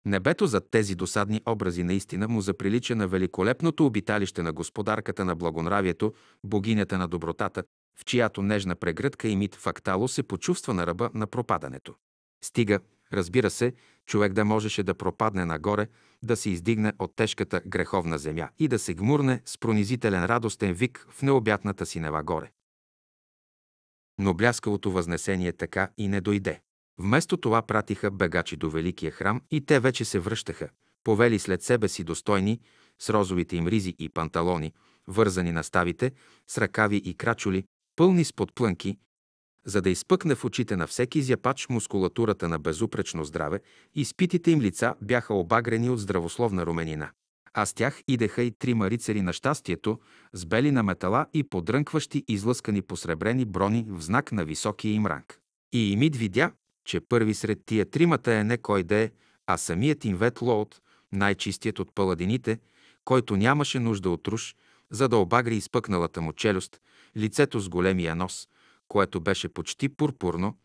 Небето зад тези досадни образи наистина му заприлича на великолепното обиталище на господарката на благонравието, богинята на добротата, в чиято нежна прегръдка и мит фактало се почувства на ръба на пропадането. Стига, разбира се, човек да можеше да пропадне нагоре, да се издигне от тежката греховна земя и да се гмурне с пронизителен радостен вик в необятната си нева горе. Но бляскавото възнесение така и не дойде. Вместо това пратиха бегачи до Великия храм и те вече се връщаха, повели след себе си достойни, с розовите им ризи и панталони, вързани на ставите, с ръкави и крачули, пълни с подплънки, за да изпъкне в очите на всеки зяпач мускулатурата на безупречно здраве, изпитите им лица бяха обагрени от здравословна руменина. А с тях идеха и трима рицари на щастието, с бели на метала и подрънкващи излъскани посребрени брони в знак на високия им ранг. И Имид видя, че първи сред тия тримата е не кой да е, а самият им вет Лоот, най-чистият от паладините, който нямаше нужда от руш, за да обагри изпъкналата му челюст, лицето с големия нос, което беше почти пурпурно,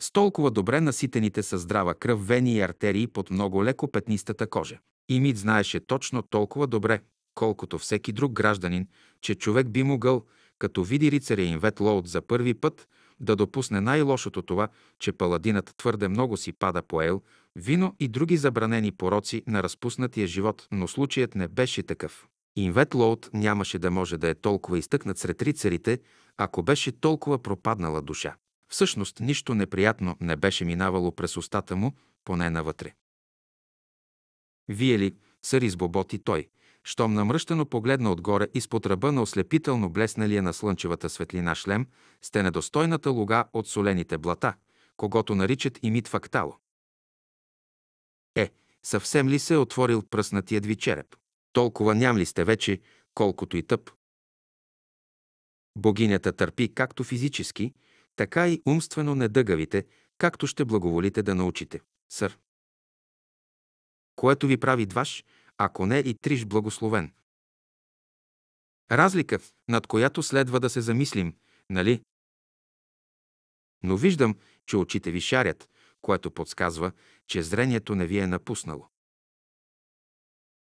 с толкова добре наситените със здрава кръв вени и артерии под много леко петнистата кожа. Имид знаеше точно толкова добре, колкото всеки друг гражданин, че човек би могъл, като види рицаря Инвет Лоуд за първи път, да допусне най-лошото това, че паладинът твърде много си пада по ел, вино и други забранени пороци на разпуснатия живот, но случаят не беше такъв. Инвет Лоуд нямаше да може да е толкова изтъкнат сред рицарите, ако беше толкова пропаднала душа. Всъщност нищо неприятно не беше минавало през устата му, поне навътре. Вие ли, сър избоботи той, щом намръщено погледна отгоре и изпод ръба на ослепително блесналия на слънчевата светлина шлем, сте недостойната луга от солените блата, когато наричат и мит фактало. Е, съвсем ли се е отворил пръснатият ви череп? Толкова ням ли сте вече, колкото и тъп, Богинята търпи както физически, така и умствено недъгавите, както ще благоволите да научите. Сър. Което ви прави дваш, ако не и триж благословен. Разлика, над която следва да се замислим, нали? Но виждам, че очите ви шарят, което подсказва, че зрението не ви е напуснало.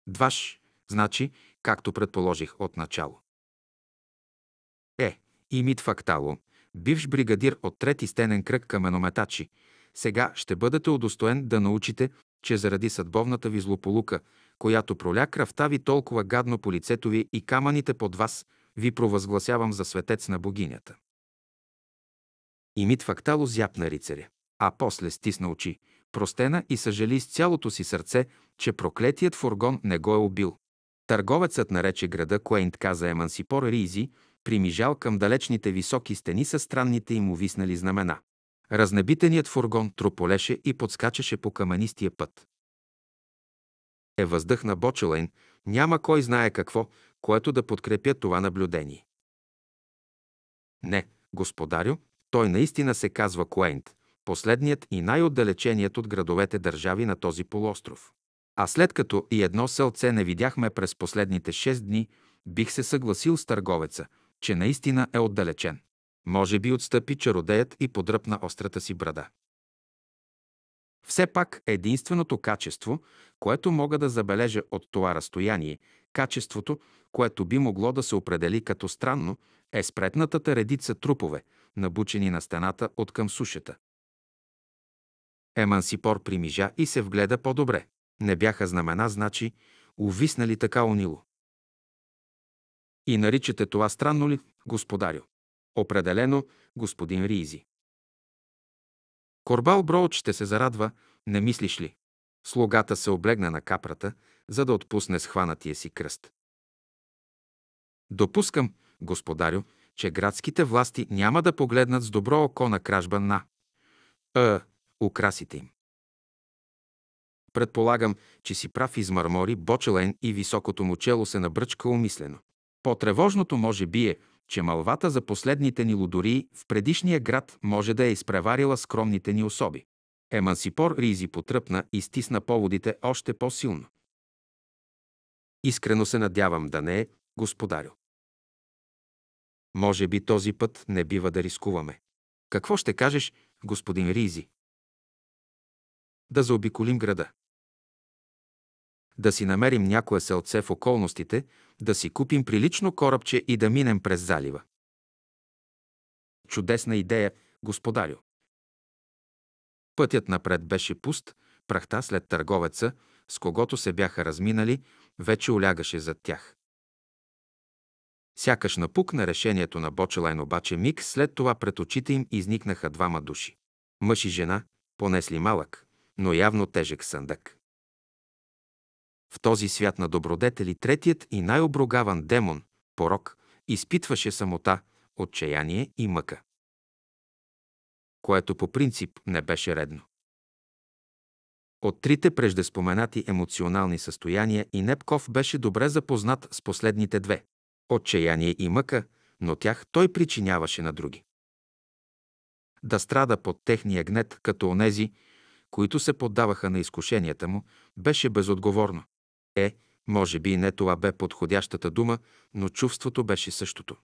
Дваш, значи, както предположих от начало. Мит Фактало, бивш бригадир от трети стенен кръг каменометачи, сега ще бъдете удостоен да научите, че заради съдбовната ви злополука, която проля кръвта ви толкова гадно по лицето ви и камъните под вас, ви провъзгласявам за светец на богинята. Мит Фактало зяпна рицаря, а после стисна очи, простена и съжали с цялото си сърце, че проклетият фургон не го е убил. Търговецът нарече града Куейнт каза Емансипор Ризи примижал към далечните високи стени със странните им увиснали знамена. Разнебитеният фургон трополеше и подскачаше по каменистия път. Е въздъхна Бочелайн, няма кой знае какво, което да подкрепя това наблюдение. Не, господарю, той наистина се казва Куейнт, последният и най-отдалеченият от градовете държави на този полуостров. А след като и едно селце не видяхме през последните 6 дни, бих се съгласил с търговеца, че наистина е отдалечен. Може би отстъпи чародеят и подръпна острата си брада. Все пак единственото качество, което мога да забележа от това разстояние, качеството, което би могло да се определи като странно, е спретнатата редица трупове, набучени на стената от към сушата. Емансипор примижа и се вгледа по-добре. Не бяха знамена, значи, увиснали така унило. И наричате това странно ли, господарю? Определено, господин Ризи. Корбал Броуч ще се зарадва, не мислиш ли? Слугата се облегна на капрата, за да отпусне схванатия си кръст. Допускам, господарю, че градските власти няма да погледнат с добро око на кражба на е, украсите им. Предполагам, че си прав измърмори Бочелен и високото му чело се набръчка умислено. По-тревожното може би е, че малвата за последните ни лудори в предишния град може да е изпреварила скромните ни особи. Емансипор Ризи потръпна и стисна поводите още по-силно. Искрено се надявам да не е, господарю. Може би този път не бива да рискуваме. Какво ще кажеш, господин Ризи? Да заобиколим града да си намерим някое селце в околностите, да си купим прилично корабче и да минем през залива. Чудесна идея, господарю. Пътят напред беше пуст, прахта след търговеца, с когото се бяха разминали, вече олягаше зад тях. Сякаш напукна решението на Бочелайн обаче миг, след това пред очите им изникнаха двама души. Мъж и жена, понесли малък, но явно тежък съндък. В този свят на добродетели третият и най-оброгаван демон – порок – изпитваше самота, отчаяние и мъка, което по принцип не беше редно. От трите преждеспоменати емоционални състояния и Непков беше добре запознат с последните две – отчаяние и мъка, но тях той причиняваше на други. Да страда под техния гнет като онези, които се поддаваха на изкушенията му, беше безотговорно. Е, може би не това бе подходящата дума, но чувството беше същото.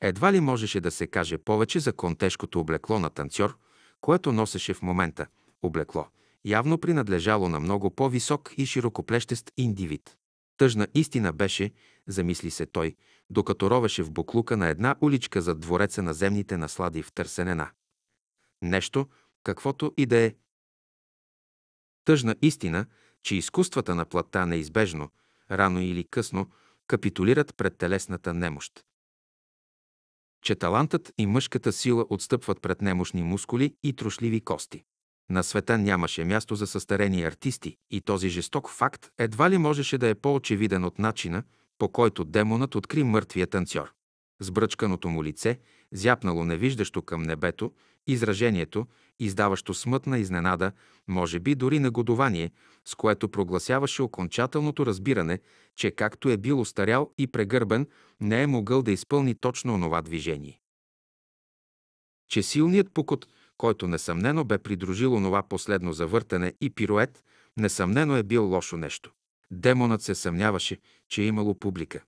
Едва ли можеше да се каже повече за контежкото облекло на танцор, което носеше в момента облекло, явно принадлежало на много по-висок и широкоплещест индивид. Тъжна истина беше, замисли се той, докато ровеше в буклука на една уличка зад двореца на земните наслади в търсенена. Нещо, каквото и да е. Тъжна истина, че изкуствата на плата неизбежно, рано или късно, капитулират пред телесната немощ. Че талантът и мъжката сила отстъпват пред немощни мускули и трошливи кости. На света нямаше място за състарени артисти и този жесток факт едва ли можеше да е по-очевиден от начина, по който демонът откри мъртвия танцор. Сбръчканото му лице, зяпнало невиждащо към небето, изражението, издаващо смътна изненада, може би дори негодование, с което прогласяваше окончателното разбиране, че както е бил остарял и прегърбен, не е могъл да изпълни точно онова движение. Че силният покот, който несъмнено бе придружил онова последно завъртане и пирует, несъмнено е бил лошо нещо. Демонът се съмняваше, че е имало публика.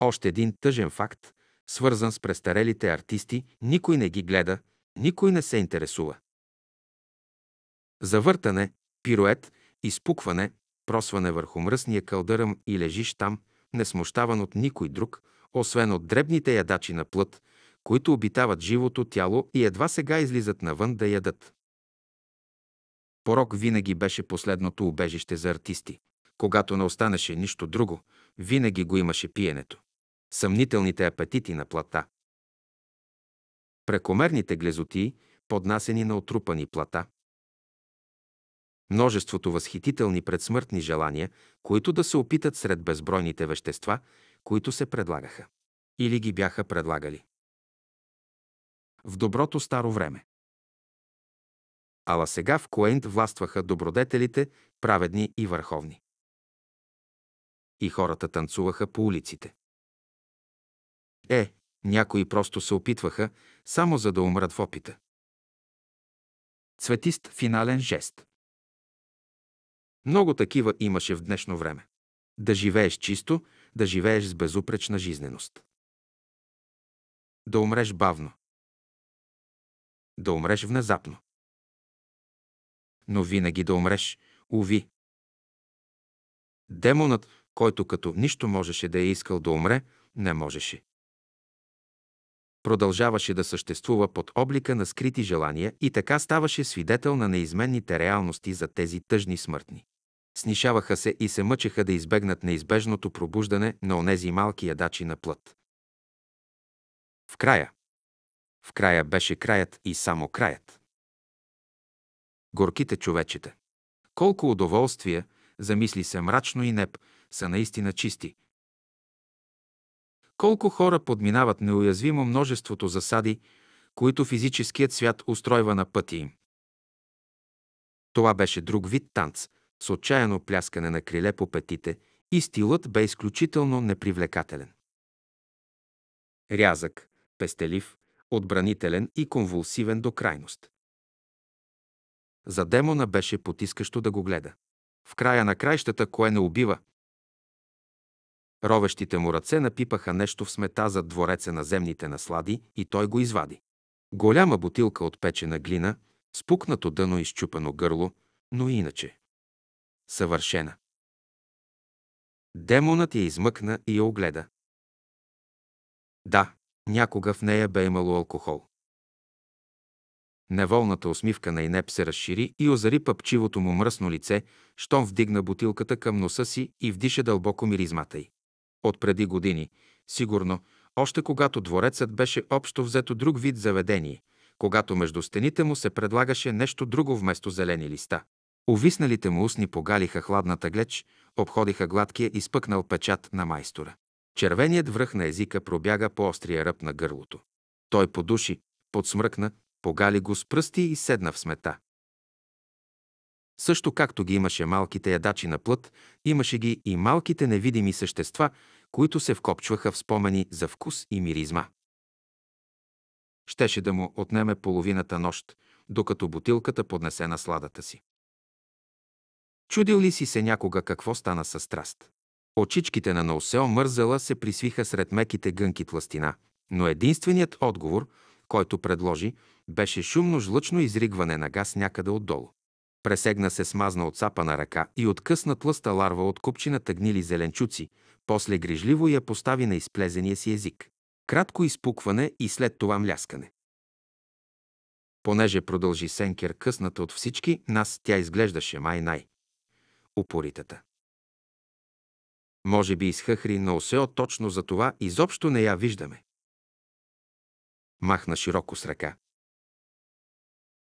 Още един тъжен факт, свързан с престарелите артисти, никой не ги гледа, никой не се интересува. Завъртане, пирует, изпукване, просване върху мръсния кълдъръм и лежиш там, несмущаван от никой друг, освен от дребните ядачи на плът, които обитават живото тяло и едва сега излизат навън да ядат. Порок винаги беше последното убежище за артисти. Когато не останеше нищо друго, винаги го имаше пиенето. Съмнителните апетити на плата, прекомерните глезоти, поднасени на отрупани плата. Множеството възхитителни предсмъртни желания, които да се опитат сред безбройните вещества, които се предлагаха. Или ги бяха предлагали. В доброто старо време. Ала сега в Коент властваха добродетелите, праведни и върховни. И хората танцуваха по улиците. Е, някои просто се опитваха, само за да умрат в опита. Цветист финален жест. Много такива имаше в днешно време. Да живееш чисто, да живееш с безупречна жизненост. Да умреш бавно. Да умреш внезапно. Но винаги да умреш, уви. Демонът, който като нищо можеше да е искал да умре, не можеше продължаваше да съществува под облика на скрити желания и така ставаше свидетел на неизменните реалности за тези тъжни смъртни. Снишаваха се и се мъчеха да избегнат неизбежното пробуждане на онези малки ядачи на плът. В края. В края беше краят и само краят. Горките човечета. Колко удоволствия, замисли се мрачно и неп, са наистина чисти – колко хора подминават неуязвимо множеството засади, които физическият свят устройва на пъти им. Това беше друг вид танц, с отчаяно пляскане на криле по петите и стилът бе изключително непривлекателен. Рязък, пестелив, отбранителен и конвулсивен до крайност. За демона беше потискащо да го гледа. В края на краищата кое не убива, Ровещите му ръце напипаха нещо в смета зад двореца на земните наслади и той го извади. Голяма бутилка от печена глина, спукнато дъно и щупено гърло, но иначе. Съвършена. Демонът я измъкна и я огледа. Да, някога в нея бе имало алкохол. Неволната усмивка на Инеп се разшири и озари пъпчивото му мръсно лице, щом вдигна бутилката към носа си и вдиша дълбоко миризмата й от преди години, сигурно, още когато дворецът беше общо взето друг вид заведение, когато между стените му се предлагаше нещо друго вместо зелени листа. Увисналите му устни погалиха хладната глеч, обходиха гладкия и спъкнал печат на майстора. Червеният връх на езика пробяга по острия ръб на гърлото. Той подуши, подсмръкна, погали го с пръсти и седна в смета. Също както ги имаше малките ядачи на плът, имаше ги и малките невидими същества, които се вкопчваха в спомени за вкус и миризма. Щеше да му отнеме половината нощ, докато бутилката поднесе на сладата си. Чудил ли си се някога какво стана с страст? Очичките на Наусео мързала се присвиха сред меките гънки тластина, но единственият отговор, който предложи, беше шумно жлъчно изригване на газ някъде отдолу. Пресегна се смазна от сапана ръка и откъсна тлъста ларва от купчината гнили зеленчуци, после грижливо я постави на изплезения си език. Кратко изпукване и след това мляскане. Понеже продължи Сенкер късната от всички, нас тя изглеждаше май-най. Упоритата. Може би изхъхри, но Осео точно за това изобщо не я виждаме. Махна широко с ръка.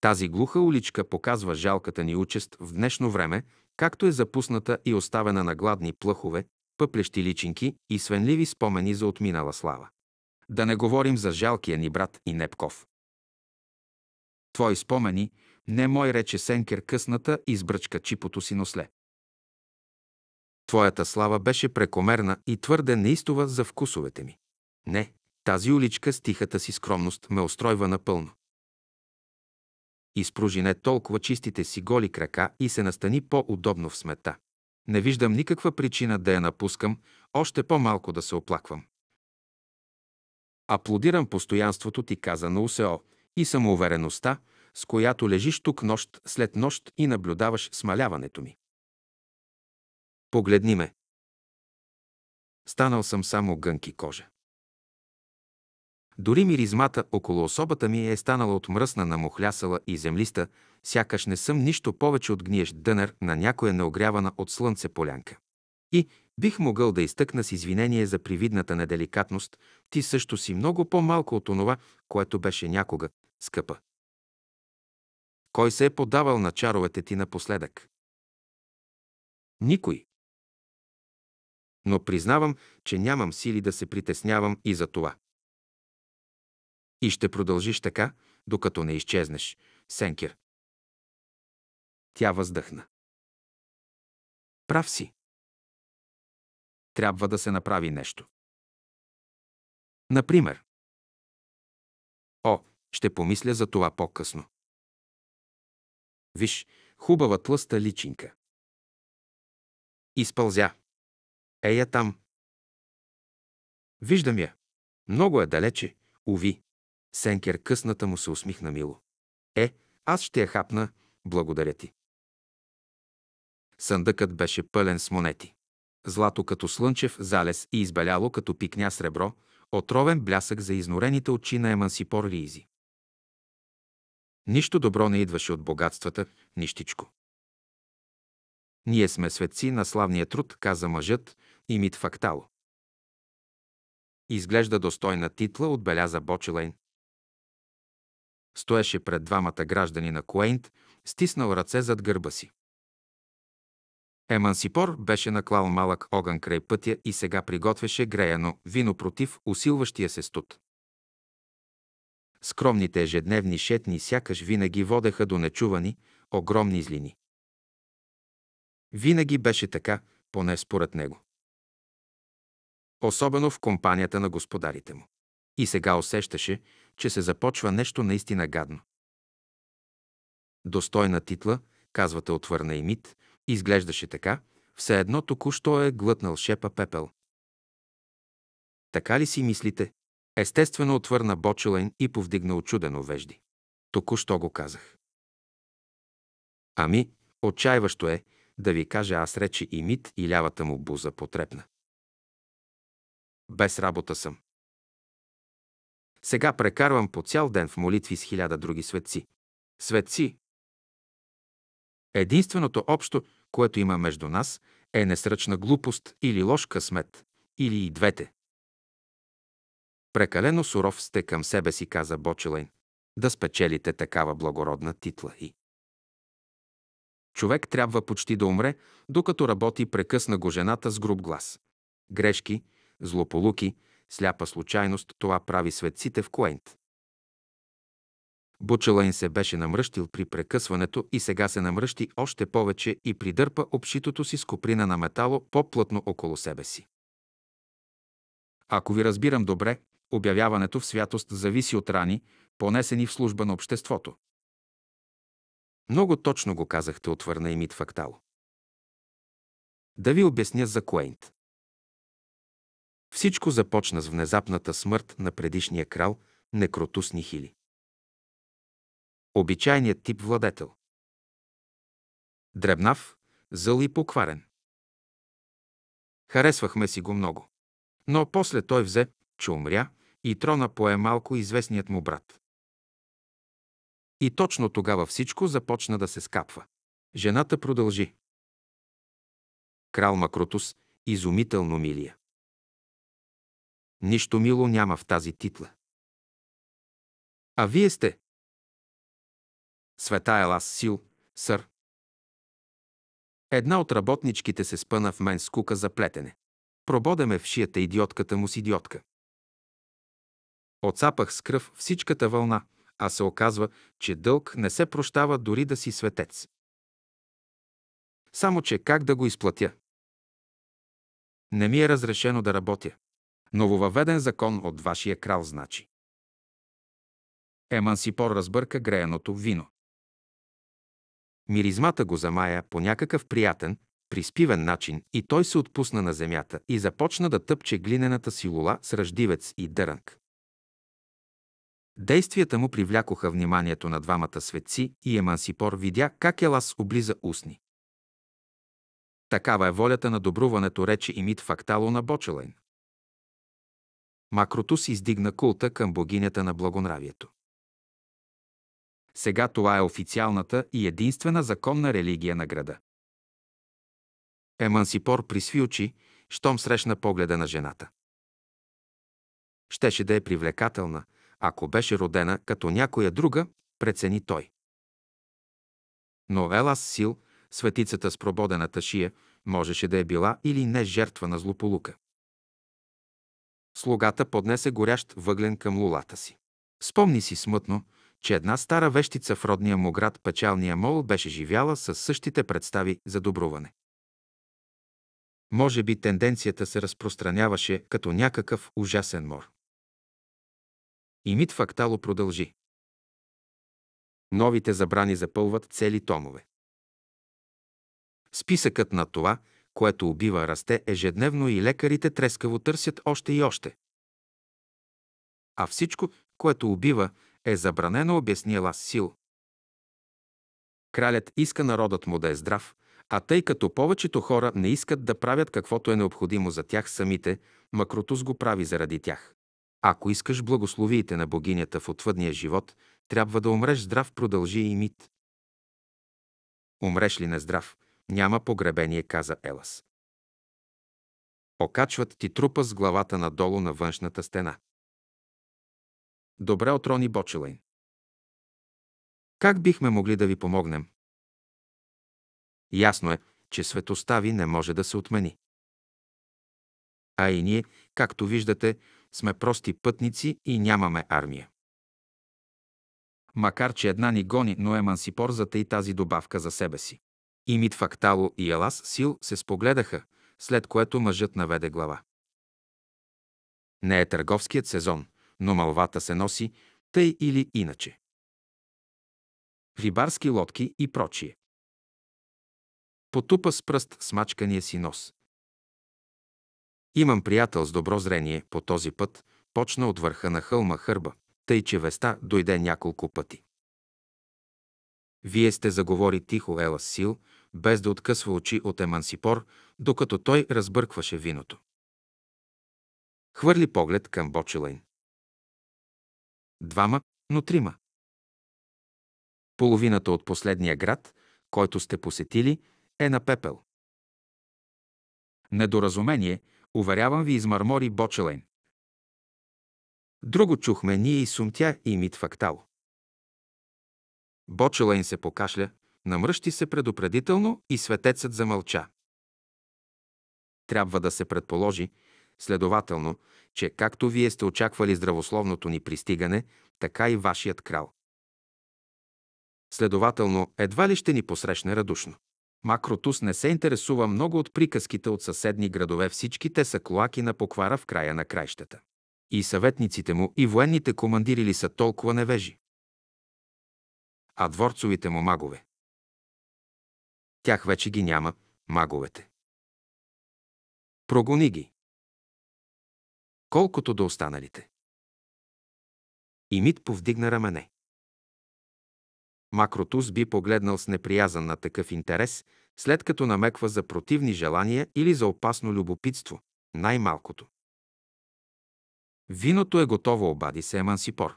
Тази глуха уличка показва жалката ни участ в днешно време, както е запусната и оставена на гладни плъхове, пъплещи личинки и свенливи спомени за отминала слава. Да не говорим за жалкия ни брат и Непков. Твои спомени, не мой рече Сенкер късната и сбръчка чипото си носле. Твоята слава беше прекомерна и твърде неистова за вкусовете ми. Не, тази уличка с тихата си скромност ме устройва напълно. Изпружине толкова чистите си голи крака и се настани по-удобно в смета. Не виждам никаква причина да я напускам, още по-малко да се оплаквам. Аплодирам постоянството ти, каза на УСО, и самоувереността, с която лежиш тук нощ след нощ и наблюдаваш смаляването ми. Погледни ме. Станал съм само гънки кожа. Дори миризмата около особата ми е станала от мръсна мухлясала и землиста, сякаш не съм нищо повече от гниещ дънер на някоя неогрявана от слънце полянка. И бих могъл да изтъкна с извинение за привидната неделикатност, ти също си много по-малко от онова, което беше някога, скъпа. Кой се е подавал на чаровете ти напоследък? Никой. Но признавам, че нямам сили да се притеснявам и за това. И ще продължиш така, докато не изчезнеш, Сенкер. Тя въздъхна. Прав си. Трябва да се направи нещо. Например. О, ще помисля за това по-късно. Виж, хубава тлъста личинка. Изпълзя. Ея там. Виждам я. Много е далече, уви. Сенкер късната му се усмихна мило. Е, аз ще я хапна, благодаря ти. Съндъкът беше пълен с монети. Злато като слънчев залез и избеляло като пикня сребро, отровен блясък за изнорените очи на Емансипор Лизи. Нищо добро не идваше от богатствата, нищичко. Ние сме светци на славния труд, каза мъжът и мит фактало. Изглежда достойна титла, отбеляза Бочелейн. Стоеше пред двамата граждани на Куейнт, стиснал ръце зад гърба си. Емансипор беше наклал малък огън край пътя и сега приготвяше греяно вино против усилващия се студ. Скромните ежедневни шетни сякаш винаги водеха до нечувани, огромни злини. Винаги беше така, поне според него. Особено в компанията на господарите му. И сега усещаше, че се започва нещо наистина гадно. Достойна титла, казвате отвърна и мит, изглеждаше така, все едно току-що е глътнал шепа пепел. Така ли си мислите? Естествено отвърна Бочелайн и повдигна очудено вежди. Току-що го казах. Ами, отчаиващо е, да ви кажа аз рече и мит и лявата му буза потрепна. Без работа съм. Сега прекарвам по цял ден в молитви с хиляда други светци. Светци! Единственото общо, което има между нас, е несръчна глупост или лош късмет, или и двете. Прекалено суров сте към себе си, каза Бочелайн, да спечелите такава благородна титла и. Човек трябва почти да умре, докато работи прекъсна го жената с груб глас. Грешки, злополуки, Сляпа случайност това прави светците в Куент. Бучелайн се беше намръщил при прекъсването и сега се намръщи още повече и придърпа общитото си с коприна на метало по-плътно около себе си. Ако ви разбирам добре, обявяването в святост зависи от рани, понесени в служба на обществото. Много точно го казахте, отвърна и Мит Фактало. Да ви обясня за Куейнт. Всичко започна с внезапната смърт на предишния крал Некротус Нихили. Обичайният тип владетел. Дребнав, зъл и покварен. Харесвахме си го много. Но после той взе, че умря и трона пое малко известният му брат. И точно тогава всичко започна да се скапва. Жената продължи. Крал Макротус изумително милия. Нищо мило няма в тази титла. А вие сте? Света е лас Сил, сър. Една от работничките се спъна в мен скука за плетене. Прободеме в шията идиотката му с идиотка. Оцапах с кръв всичката вълна, а се оказва, че дълг не се прощава дори да си светец. Само, че как да го изплатя? Не ми е разрешено да работя. Нововъведен закон от вашия крал значи. Емансипор разбърка греяното вино. Миризмата го замая по някакъв приятен, приспивен начин и той се отпусна на земята и започна да тъпче глинената си лула с ръждивец и дърънк. Действията му привлякоха вниманието на двамата светци и Емансипор видя как Елас облиза устни. Такава е волята на добруването, рече Имит Фактало на Бочелайн. Макротус издигна култа към богинята на благонравието. Сега това е официалната и единствена законна религия на града. Емансипор присви очи, щом срещна погледа на жената. Щеше да е привлекателна, ако беше родена като някоя друга, прецени той. Но Елас Сил, светицата с прободената шия, можеше да е била или не жертва на злополука. Слугата поднесе горящ въглен към лулата си. Спомни си смътно, че една стара вещица в родния му град Печалния мол беше живяла със същите представи за добруване. Може би тенденцията се разпространяваше като някакъв ужасен мор. мит Фактало продължи. Новите забрани запълват цели томове. Списъкът на това, което убива, расте ежедневно и лекарите трескаво търсят още и още. А всичко, което убива, е забранено, Лас сил. Кралят иска народът му да е здрав, а тъй като повечето хора не искат да правят каквото е необходимо за тях самите, Макротус го прави заради тях. Ако искаш благословиите на богинята в отвъдния живот, трябва да умреш здрав, продължи и мит. Умреш ли нездрав, здрав, няма погребение, каза Елас. Окачват ти трупа с главата надолу на външната стена. Добре отрони Бочелайн. Как бихме могли да ви помогнем? Ясно е, че светостта ви не може да се отмени. А и ние, както виждате, сме прости пътници и нямаме армия. Макар, че една ни гони, но Емансипор и тази добавка за себе си. Имит Фактало и Елас Сил се спогледаха, след което мъжът наведе глава. Не е търговският сезон, но малвата се носи, тъй или иначе. Рибарски лодки и прочие. Потупа с пръст смачкания си нос. Имам приятел с добро зрение по този път, почна от върха на хълма хърба, тъй че веста дойде няколко пъти. Вие сте заговори тихо Елас Сил без да откъсва очи от Емансипор, докато той разбъркваше виното. Хвърли поглед към Бочелайн. Двама, но трима. Половината от последния град, който сте посетили, е на пепел. Недоразумение, уверявам ви, измърмори Бочелайн. Друго чухме ние и Сумтя и Фактал. Бочелайн се покашля, намръщи се предупредително и светецът замълча. Трябва да се предположи, следователно, че както вие сте очаквали здравословното ни пристигане, така и вашият крал. Следователно, едва ли ще ни посрещне радушно. Макротус не се интересува много от приказките от съседни градове, всички те са клоаки на поквара в края на краищата. И съветниците му, и военните командири ли са толкова невежи? А дворцовите му магове? Тях вече ги няма, маговете. Прогони ги. Колкото до останалите. И Мит повдигна рамене. Макротус би погледнал с неприязан на такъв интерес, след като намеква за противни желания или за опасно любопитство, най-малкото. Виното е готово, обади се Емансипор.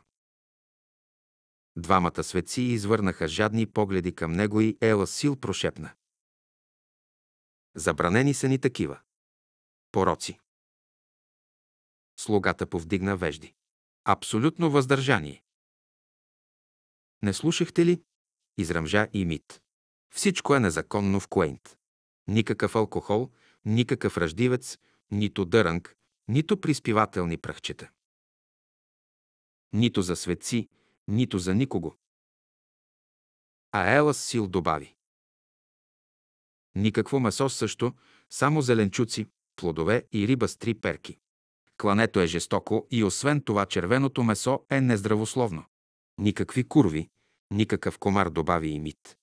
Двамата светци извърнаха жадни погледи към него и Ела сил прошепна. Забранени са ни такива. Пороци. Слугата повдигна вежди. Абсолютно въздържание. Не слушахте ли? Изръмжа и мит. Всичко е незаконно в Куейнт. Никакъв алкохол, никакъв ръждивец, нито дърънг, нито приспивателни пръхчета. Нито за светци, нито за никого. А Елас сил добави. Никакво месо също, само зеленчуци, плодове и риба с три перки. Клането е жестоко и освен това червеното месо е нездравословно. Никакви курви, никакъв комар добави и мит.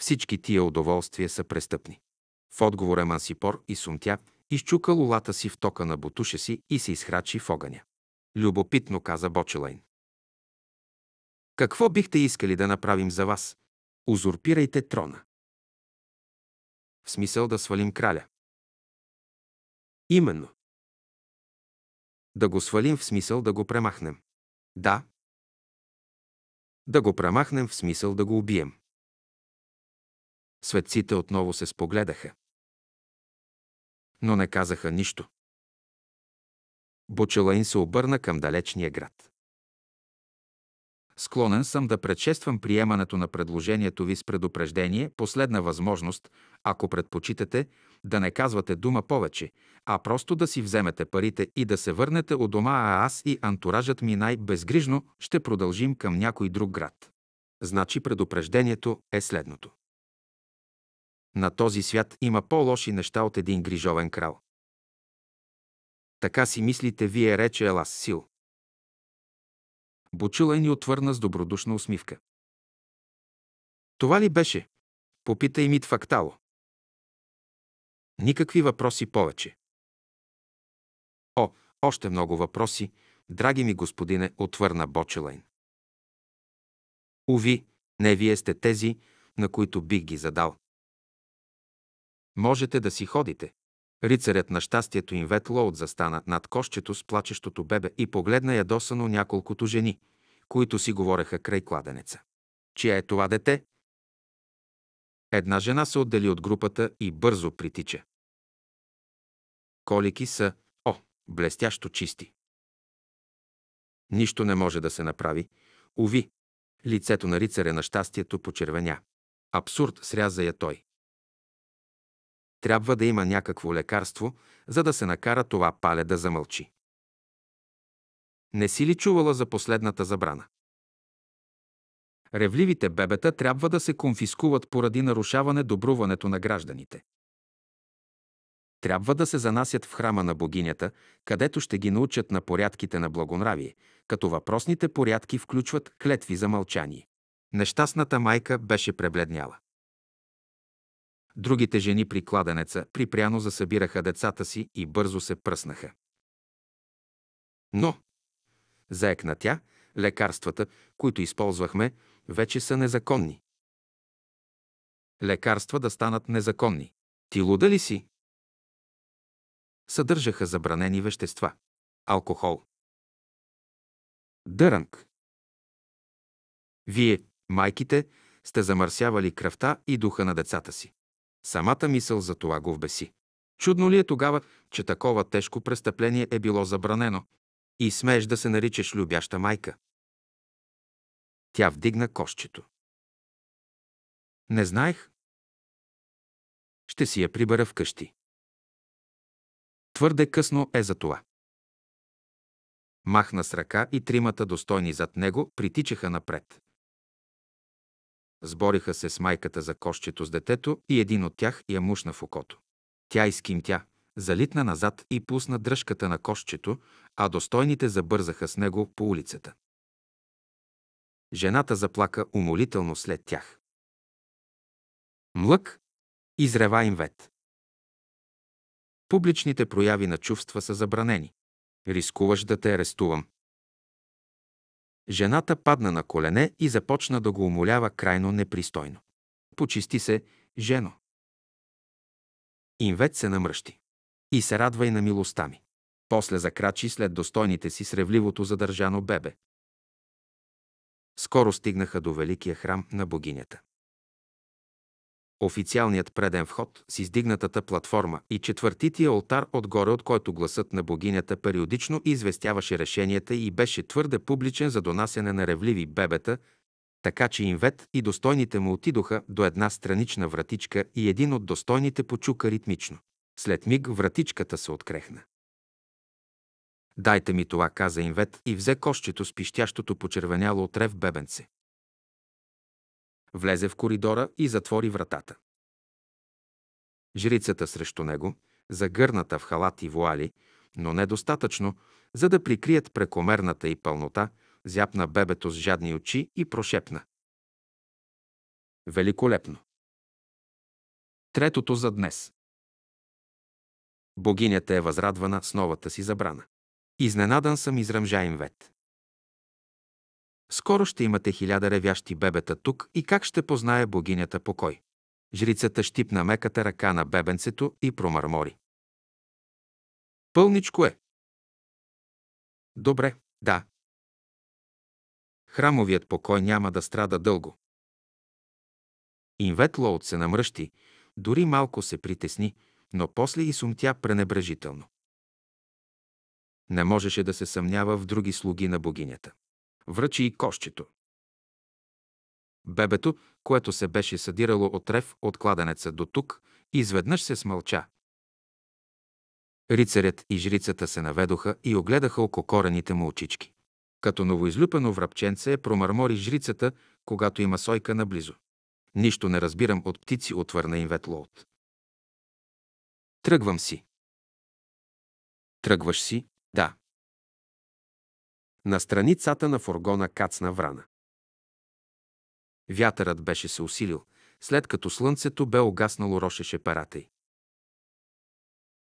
Всички тия удоволствия са престъпни. В отговор Емансипор и Сумтя изчука лулата си в тока на бутуша си и се изхрачи в огъня. Любопитно каза Бочелайн. Какво бихте искали да направим за вас? Узурпирайте трона. В смисъл да свалим краля. Именно. Да го свалим в смисъл да го премахнем. Да. Да го премахнем в смисъл да го убием. Светците отново се спогледаха. Но не казаха нищо. Бочелаин се обърна към далечния град. Склонен съм да предшествам приемането на предложението ви с предупреждение, последна възможност, ако предпочитате, да не казвате дума повече, а просто да си вземете парите и да се върнете у дома, а аз и антуражът ми най-безгрижно ще продължим към някой друг град. Значи предупреждението е следното. На този свят има по-лоши неща от един грижовен крал. Така си мислите вие, рече Елас Сил. Бочула ни отвърна с добродушна усмивка. Това ли беше? Попита и Мит Фактало. Никакви въпроси повече. О, още много въпроси, драги ми господине, отвърна Бочелайн. Уви, не вие сте тези, на които бих ги задал. Можете да си ходите, Рицарят на щастието Вет Лоуд застана над кощето с плачещото бебе и погледна ядосано няколкото жени, които си говореха край кладенеца. Чия е това дете? Една жена се отдели от групата и бързо притича. Колики са, о, блестящо чисти. Нищо не може да се направи. Уви, лицето на рицаря на щастието почервеня. Абсурд сряза я той. Трябва да има някакво лекарство, за да се накара това пале да замълчи. Не си ли чувала за последната забрана? Ревливите бебета трябва да се конфискуват поради нарушаване добруването на гражданите. Трябва да се занасят в храма на богинята, където ще ги научат на порядките на благонравие, като въпросните порядки включват клетви за мълчание. Нещастната майка беше пребледняла. Другите жени при кладенеца припряно засъбираха децата си и бързо се пръснаха. Но, заекна тя, лекарствата, които използвахме, вече са незаконни. Лекарства да станат незаконни. Ти луда ли си? Съдържаха забранени вещества. Алкохол. Дъранг. Вие, майките, сте замърсявали кръвта и духа на децата си. Самата мисъл за това го вбеси. Чудно ли е тогава, че такова тежко престъпление е било забранено и смееш да се наричаш любяща майка? Тя вдигна кошчето. Не знаех. Ще си я прибера вкъщи. Твърде късно е за това. Махна с ръка и тримата достойни зад него притичаха напред. Сбориха се с майката за кошчето с детето и един от тях я мушна в окото. Тя изкимтя, залитна назад и пусна дръжката на кошчето, а достойните забързаха с него по улицата. Жената заплака умолително след тях. Млък, изрева им вет. Публичните прояви на чувства са забранени. Рискуваш да те арестувам, Жената падна на колене и започна да го умолява крайно непристойно. Почисти се, жено. Инвет се намръщи. И се радвай на милостта ми. После закрачи след достойните си сревливото задържано бебе. Скоро стигнаха до великия храм на богинята официалният преден вход с издигнатата платформа и четвъртития алтар отгоре, от който гласът на богинята периодично известяваше решенията и беше твърде публичен за донасяне на ревливи бебета, така че Инвет и достойните му отидоха до една странична вратичка и един от достойните почука ритмично. След миг вратичката се открехна. «Дайте ми това», каза Инвет и взе кощето с пищящото почервеняло от рев бебенце влезе в коридора и затвори вратата. Жрицата срещу него, загърната в халат и вуали, но недостатъчно, за да прикрият прекомерната и пълнота, зяпна бебето с жадни очи и прошепна. Великолепно! Третото за днес. Богинята е възрадвана с новата си забрана. Изненадан съм изръмжа им вет. Скоро ще имате хиляда ревящи бебета тук и как ще познае богинята покой. Жрицата щипна меката ръка на бебенцето и промърмори. Пълничко е. Добре, да. Храмовият покой няма да страда дълго. Лоуд се намръщи, дори малко се притесни, но после и сумтя пренебрежително. Не можеше да се съмнява в други слуги на богинята връчи и кошчето. Бебето, което се беше съдирало от рев от кладенеца до тук, изведнъж се смълча. Рицарят и жрицата се наведоха и огледаха око корените му очички. Като новоизлюпено връбченце промърмори жрицата, когато има сойка наблизо. Нищо не разбирам от птици, отвърна им Ветлоот. Тръгвам си. Тръгваш си, да. На страницата на фургона кацна врана. Вятърът беше се усилил, след като слънцето бе огаснало рошеше парата й.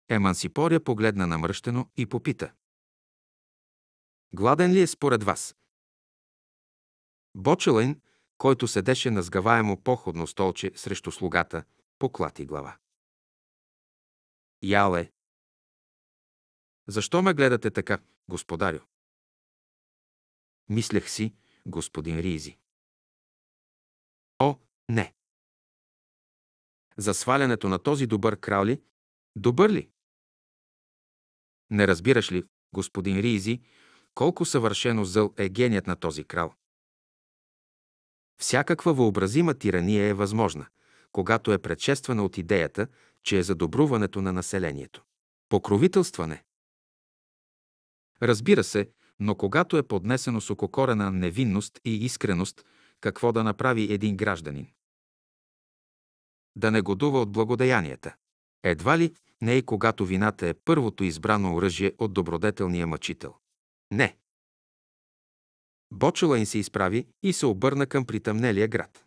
Емансипоря погледна намръщено и попита. Гладен ли е според вас? Бочелен, който седеше на сгаваемо походно столче срещу слугата, поклати глава. Яле! Защо ме гледате така, господарю? Мислех си, господин Ризи. О, не! За свалянето на този добър крал ли? Добър ли? Не разбираш ли, господин Ризи, колко съвършено зъл е геният на този крал? Всякаква въобразима тирания е възможна, когато е предшествана от идеята, че е задобруването на населението. Покровителстване. Разбира се, но когато е поднесено с ококорена невинност и искреност, какво да направи един гражданин? Да не годува от благодеянията. Едва ли не и е когато вината е първото избрано оръжие от добродетелния мъчител. Не. им се изправи и се обърна към притъмнелия град.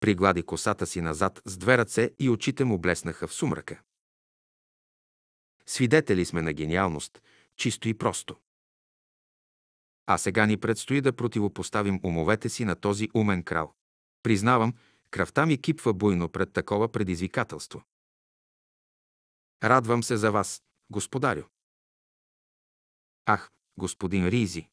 Приглади косата си назад с две ръце и очите му блеснаха в сумрака. Свидетели сме на гениалност, чисто и просто. А сега ни предстои да противопоставим умовете си на този умен крал. Признавам, кръвта ми кипва буйно пред такова предизвикателство. Радвам се за вас, господарю. Ах, господин Ризи!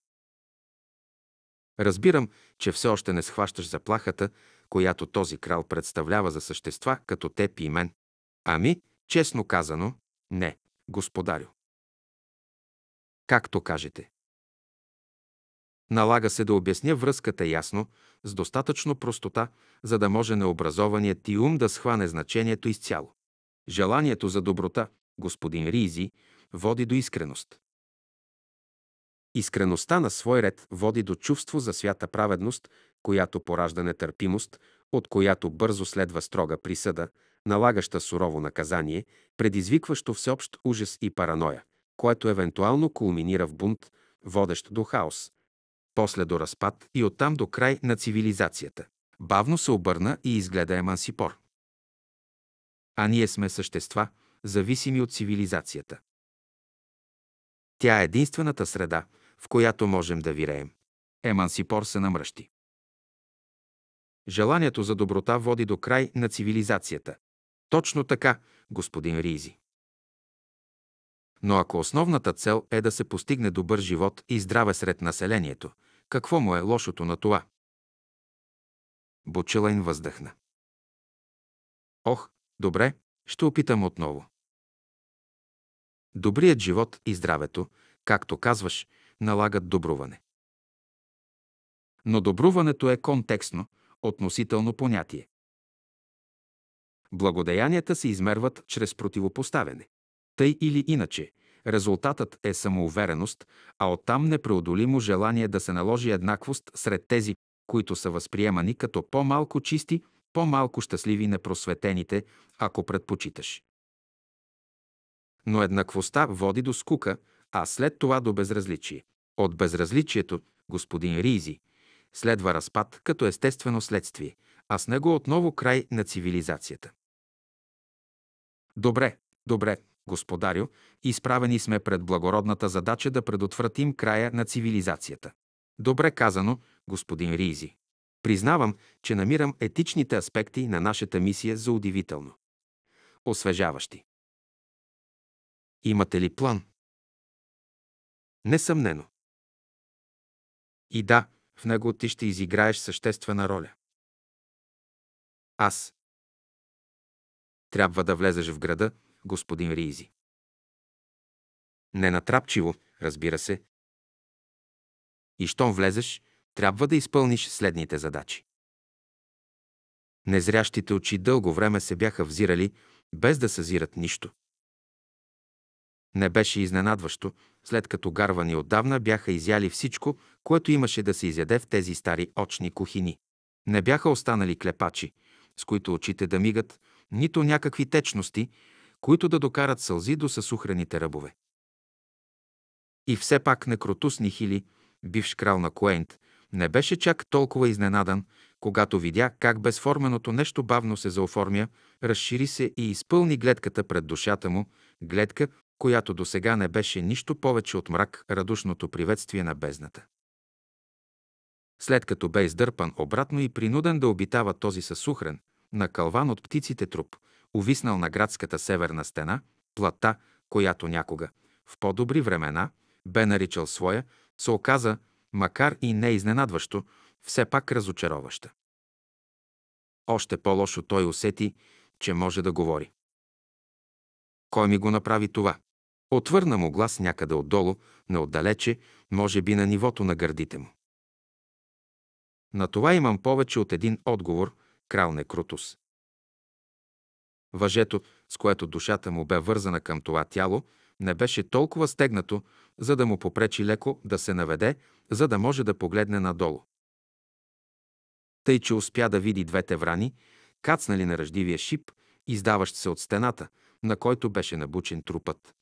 Разбирам, че все още не схващаш заплахата, която този крал представлява за същества като теб и мен. Ами, честно казано, не, господарю както кажете. Налага се да обясня връзката ясно, с достатъчно простота, за да може необразованият ти ум да схване значението изцяло. Желанието за доброта, господин Ризи, води до искреност. Искреността на свой ред води до чувство за свята праведност, която поражда нетърпимост, от която бързо следва строга присъда, налагаща сурово наказание, предизвикващо всеобщ ужас и параноя което евентуално кулминира в бунт, водещ до хаос, после до разпад и оттам до край на цивилизацията. Бавно се обърна и изгледа Емансипор. А ние сме същества, зависими от цивилизацията. Тя е единствената среда, в която можем да виреем. Емансипор се намръщи. Желанието за доброта води до край на цивилизацията. Точно така, господин Ризи. Но ако основната цел е да се постигне добър живот и здраве сред населението, какво му е лошото на това? Бочелайн въздъхна. Ох, добре, ще опитам отново. Добрият живот и здравето, както казваш, налагат добруване. Но добруването е контекстно, относително понятие. Благодеянията се измерват чрез противопоставяне. Тъй или иначе, резултатът е самоувереност, а оттам непреодолимо желание да се наложи еднаквост сред тези, които са възприемани като по-малко чисти, по-малко щастливи непросветените, ако предпочиташ. Но еднаквостта води до скука, а след това до безразличие. От безразличието, господин Ризи, следва разпад като естествено следствие, а с него отново край на цивилизацията. Добре, добре, Господарю, изправени сме пред благородната задача да предотвратим края на цивилизацията. Добре казано, господин Ризи. Признавам, че намирам етичните аспекти на нашата мисия за удивително. Освежаващи. Имате ли план? Несъмнено. И да, в него ти ще изиграеш съществена роля. Аз. Трябва да влезеш в града, господин Ризи. Ненатрапчиво, разбира се. И щом влезеш, трябва да изпълниш следните задачи. Незрящите очи дълго време се бяха взирали, без да съзират нищо. Не беше изненадващо, след като гарвани отдавна бяха изяли всичко, което имаше да се изяде в тези стари очни кухини. Не бяха останали клепачи, с които очите да мигат, нито някакви течности, които да докарат сълзи до съсухрените ръбове. И все пак Некротус Нихили, бивш крал на Куент, не беше чак толкова изненадан, когато видя как безформеното нещо бавно се заоформя, разшири се и изпълни гледката пред душата му, гледка, която до сега не беше нищо повече от мрак радушното приветствие на бездната. След като бе издърпан обратно и принуден да обитава този съсухрен, накалван от птиците труп, увиснал на градската северна стена, плата, която някога, в по-добри времена, бе наричал своя, се оказа, макар и не изненадващо, все пак разочароваща. Още по-лошо той усети, че може да говори. Кой ми го направи това? Отвърна му глас някъде отдолу, неотдалече, може би на нивото на гърдите му. На това имам повече от един отговор, крал Некрутус. Въжето, с което душата му бе вързана към това тяло, не беше толкова стегнато, за да му попречи леко да се наведе, за да може да погледне надолу. Тъй, че успя да види двете врани, кацнали на ръждивия шип, издаващ се от стената, на който беше набучен трупът.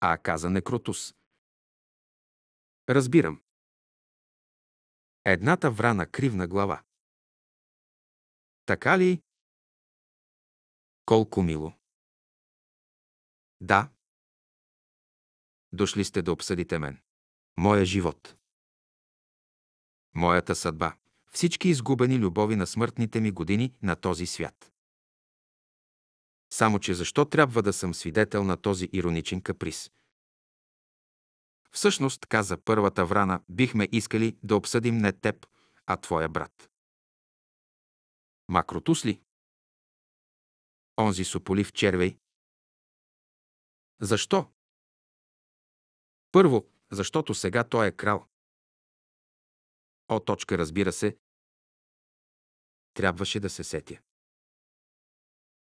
А каза Некротус. Разбирам. Едната врана кривна глава. Така ли? Колко мило. Да. Дошли сте да обсъдите мен. Моя живот. Моята съдба. Всички изгубени любови на смъртните ми години на този свят. Само, че защо трябва да съм свидетел на този ироничен каприз? Всъщност, каза първата врана, бихме искали да обсъдим не теб, а твоя брат. Макротус ли? онзи сополив червей. Защо? Първо, защото сега той е крал. О, точка, разбира се, трябваше да се сетя.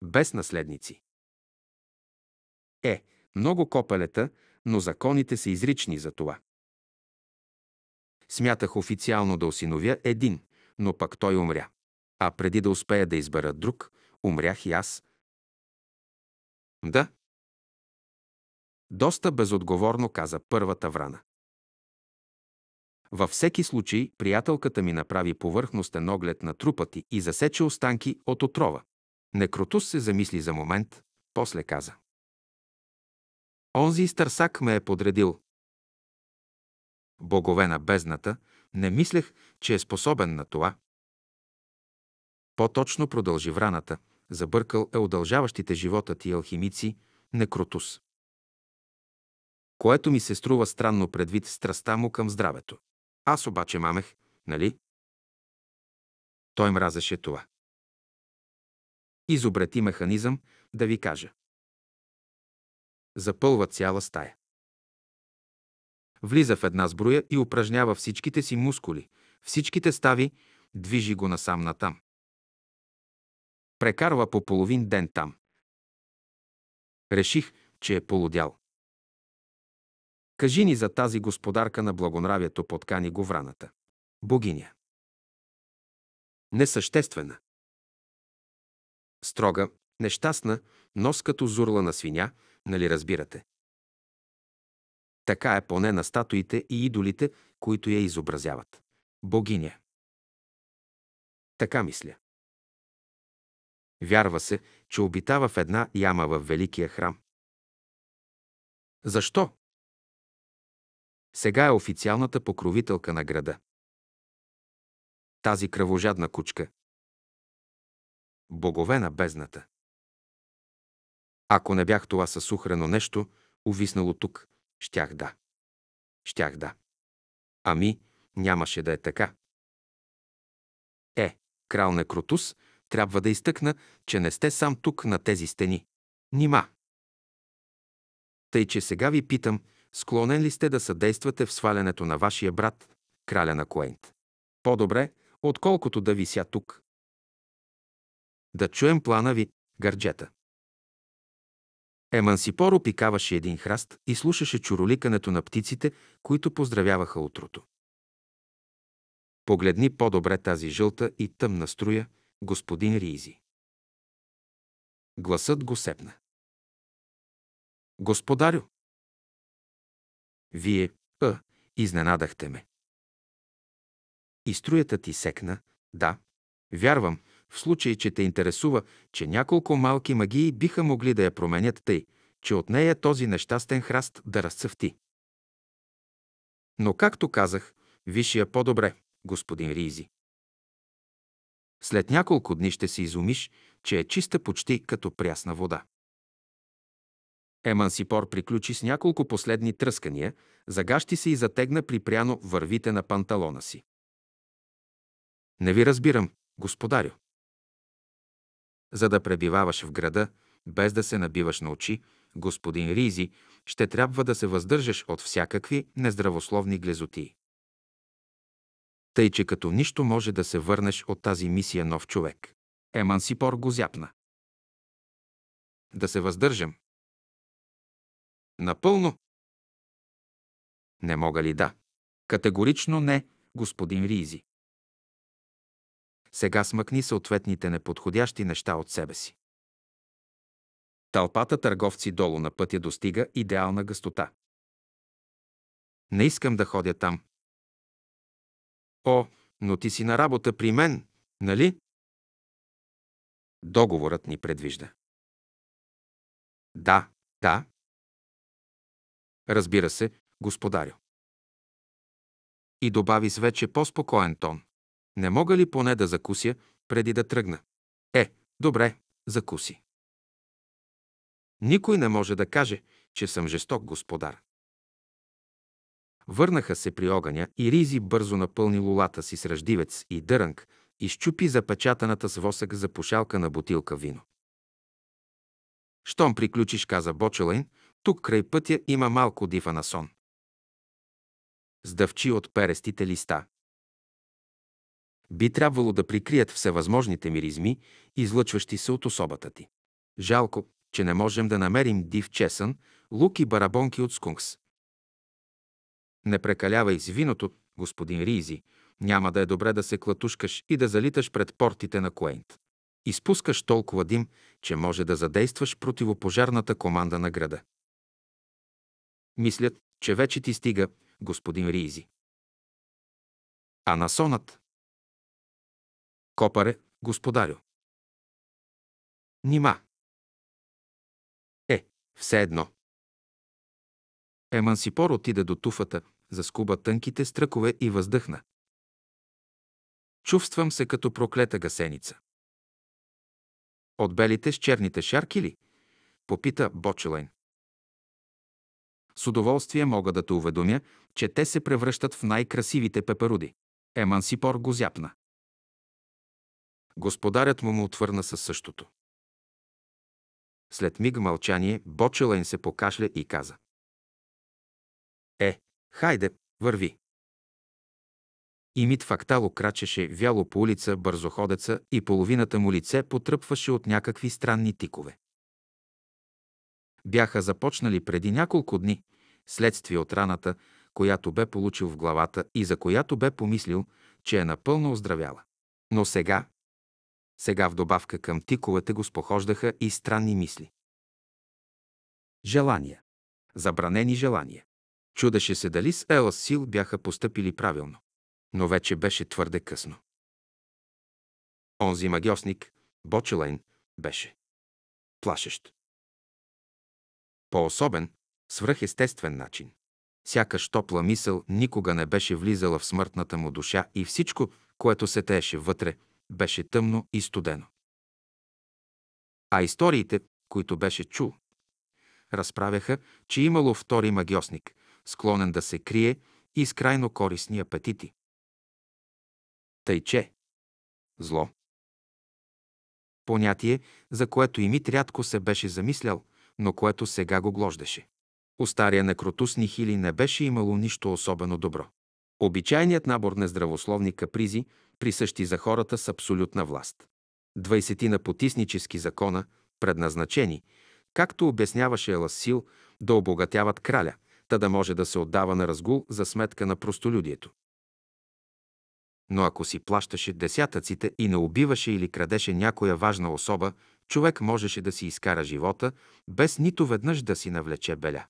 Без наследници. Е, много копелета, но законите са изрични за това. Смятах официално да осиновя един, но пък той умря. А преди да успея да избера друг, умрях и аз, да. Доста безотговорно каза първата врана. Във всеки случай, приятелката ми направи повърхностен оглед на трупа ти и засече останки от отрова. Некротус се замисли за момент, после каза. Онзи стърсак ме е подредил. Богове на бездната, не мислех, че е способен на това. По-точно продължи враната – Забъркал е удължаващите живота ти алхимици Некротус. Което ми се струва странно предвид страстта му към здравето. Аз обаче мамех, нали? Той мразеше това. Изобрети механизъм, да ви кажа. Запълва цяла стая. Влиза в една сбруя и упражнява всичките си мускули, всичките стави, движи го насам-натам. Прекарва по половин ден там. Реших, че е полудял. Кажи ни за тази господарка на благонравието подкани го враната. Богиня. Несъществена. Строга, нещастна, нос като зурла на свиня, нали разбирате? Така е поне на статуите и идолите, които я изобразяват. Богиня. Така мисля. Вярва се, че обитава в една яма в Великия храм. Защо? Сега е официалната покровителка на града. Тази кръвожадна кучка. Богове на бездната. Ако не бях това съсухрено нещо, увиснало тук, щях да. Щях да. Ами, нямаше да е така. Е, крал Некротус трябва да изтъкна, че не сте сам тук на тези стени. Нима! Тъй, че сега ви питам, склонен ли сте да съдействате в свалянето на вашия брат, краля на Коент? По-добре, отколкото да вися тук. Да чуем плана ви, гърджета. Емансипор опикаваше един храст и слушаше чуроликането на птиците, които поздравяваха утрото. Погледни по-добре тази жълта и тъмна струя, господин Ризи. Гласът го сепна. Господарю! Вие, а, изненадахте ме. И струята ти секна, да, вярвам, в случай, че те интересува, че няколко малки магии биха могли да я променят тъй, че от нея този нещастен храст да разцъфти. Но както казах, вишия я по-добре, господин Ризи. След няколко дни ще се изумиш, че е чиста почти като прясна вода. Емансипор приключи с няколко последни тръскания, загащи се и затегна припряно вървите на панталона си. Не ви разбирам, господарю. За да пребиваваш в града, без да се набиваш на очи, господин Ризи, ще трябва да се въздържаш от всякакви нездравословни глезотии. Тъй, че като нищо може да се върнеш от тази мисия нов човек. Емансипор го зяпна. Да се въздържам. Напълно. Не мога ли да? Категорично не, господин Ризи. Сега смъкни съответните неподходящи неща от себе си. Тълпата търговци долу на пътя достига идеална гъстота. Не искам да ходя там, О, но ти си на работа при мен, нали? Договорът ни предвижда. Да, да. Разбира се, господарю. И добави с вече по-спокоен тон. Не мога ли поне да закуся, преди да тръгна? Е, добре, закуси. Никой не може да каже, че съм жесток господар. Върнаха се при огъня и Ризи бързо напълни лулата си с ръждивец и дърънг и щупи запечатаната с восък за пошалка на бутилка вино. «Щом приключиш», каза Бочелайн, «тук край пътя има малко дифа на сон». Сдъвчи от перестите листа. Би трябвало да прикрият всевъзможните миризми, излъчващи се от особата ти. Жалко, че не можем да намерим див чесън, лук и барабонки от скункс. Не прекалявай с виното, господин Ризи. Няма да е добре да се клатушкаш и да залиташ пред портите на Куейнт. Изпускаш толкова дим, че може да задействаш противопожарната команда на града. Мислят, че вече ти стига, господин Ризи. А насонът? Копаре, господарю. Нима. Е, все едно. Емансипор отиде до туфата – заскуба тънките стръкове и въздъхна. Чувствам се като проклета гасеница. От белите с черните шарки ли? Попита Бочелайн. С удоволствие мога да те уведомя, че те се превръщат в най-красивите пеперуди. Емансипор го зяпна. Господарят му му отвърна със същото. След миг мълчание, Бочелайн се покашля и каза. Е, Хайде, върви. Имит Фактало крачеше вяло по улица Бързоходеца и половината му лице потръпваше от някакви странни тикове. Бяха започнали преди няколко дни, следствие от раната, която бе получил в главата и за която бе помислил, че е напълно оздравяла. Но сега, сега в добавка към тиковете го спохождаха и странни мисли. Желания. Забранени желания. Чудеше се дали с Ела Сил бяха постъпили правилно. Но вече беше твърде късно. Онзи магиосник, Бочелайн, беше плашещ. По особен, свръхестествен начин. Сякаш топла мисъл никога не беше влизала в смъртната му душа и всичко, което се тееше вътре, беше тъмно и студено. А историите, които беше чул, разправяха, че имало втори магиосник, склонен да се крие и с крайно корисни апетити. Тъйче. Зло. Понятие, за което и мит рядко се беше замислял, но което сега го глождаше. У стария некротус Нихили не беше имало нищо особено добро. Обичайният набор нездравословни капризи, присъщи за хората с абсолютна власт. Двайсетина потиснически закона, предназначени, както обясняваше Еласил, да обогатяват краля – та да може да се отдава на разгул за сметка на простолюдието. Но ако си плащаше десятъците и не убиваше или крадеше някоя важна особа, човек можеше да си изкара живота, без нито веднъж да си навлече беля.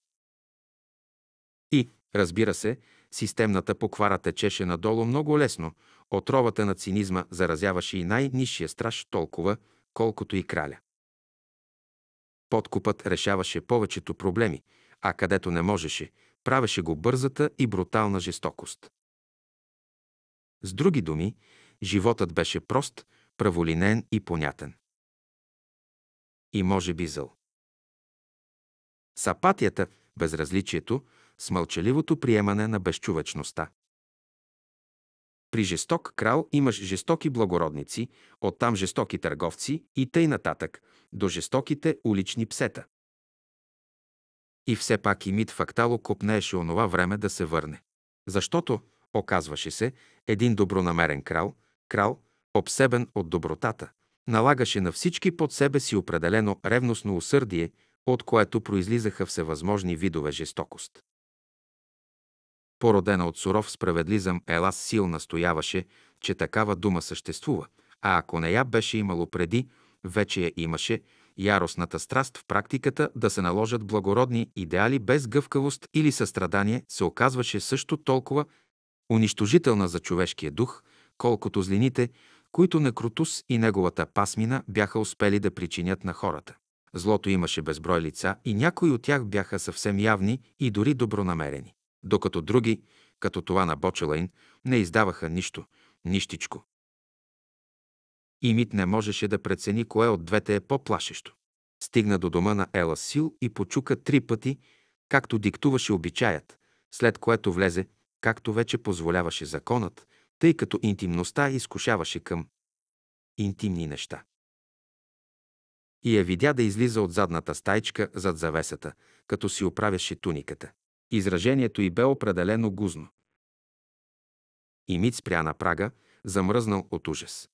И, разбира се, системната поквара течеше надолу много лесно, отровата на цинизма заразяваше и най-низшия страж толкова, колкото и краля. Подкупът решаваше повечето проблеми, а където не можеше, правеше го бързата и брутална жестокост. С други думи, животът беше прост, праволинен и понятен. И може би зъл. Сапатията, безразличието, с мълчаливото приемане на безчувачността. При жесток крал имаш жестоки благородници, оттам жестоки търговци и тъй нататък, до жестоките улични псета. И все пак мит Фактало копнееше онова време да се върне. Защото, оказваше се, един добронамерен крал, крал, обсебен от добротата, налагаше на всички под себе си определено ревностно усърдие, от което произлизаха всевъзможни видове жестокост. Породена от суров справедлизъм, Елас сил настояваше, че такава дума съществува, а ако не я беше имало преди, вече я имаше, яростната страст в практиката да се наложат благородни идеали без гъвкавост или състрадание се оказваше също толкова унищожителна за човешкия дух, колкото злините, които Некротус и неговата пасмина бяха успели да причинят на хората. Злото имаше безброй лица и някои от тях бяха съвсем явни и дори добронамерени, докато други, като това на Бочелайн, не издаваха нищо, нищичко. И Мит не можеше да прецени кое от двете е по-плашещо. Стигна до дома на Ела Сил и почука три пъти, както диктуваше обичаят, след което влезе, както вече позволяваше законът, тъй като интимността изкушаваше към интимни неща. И я видя да излиза от задната стайчка зад завесата, като си оправяше туниката. Изражението й бе определено гузно. И Мит спря на прага, замръзнал от ужас.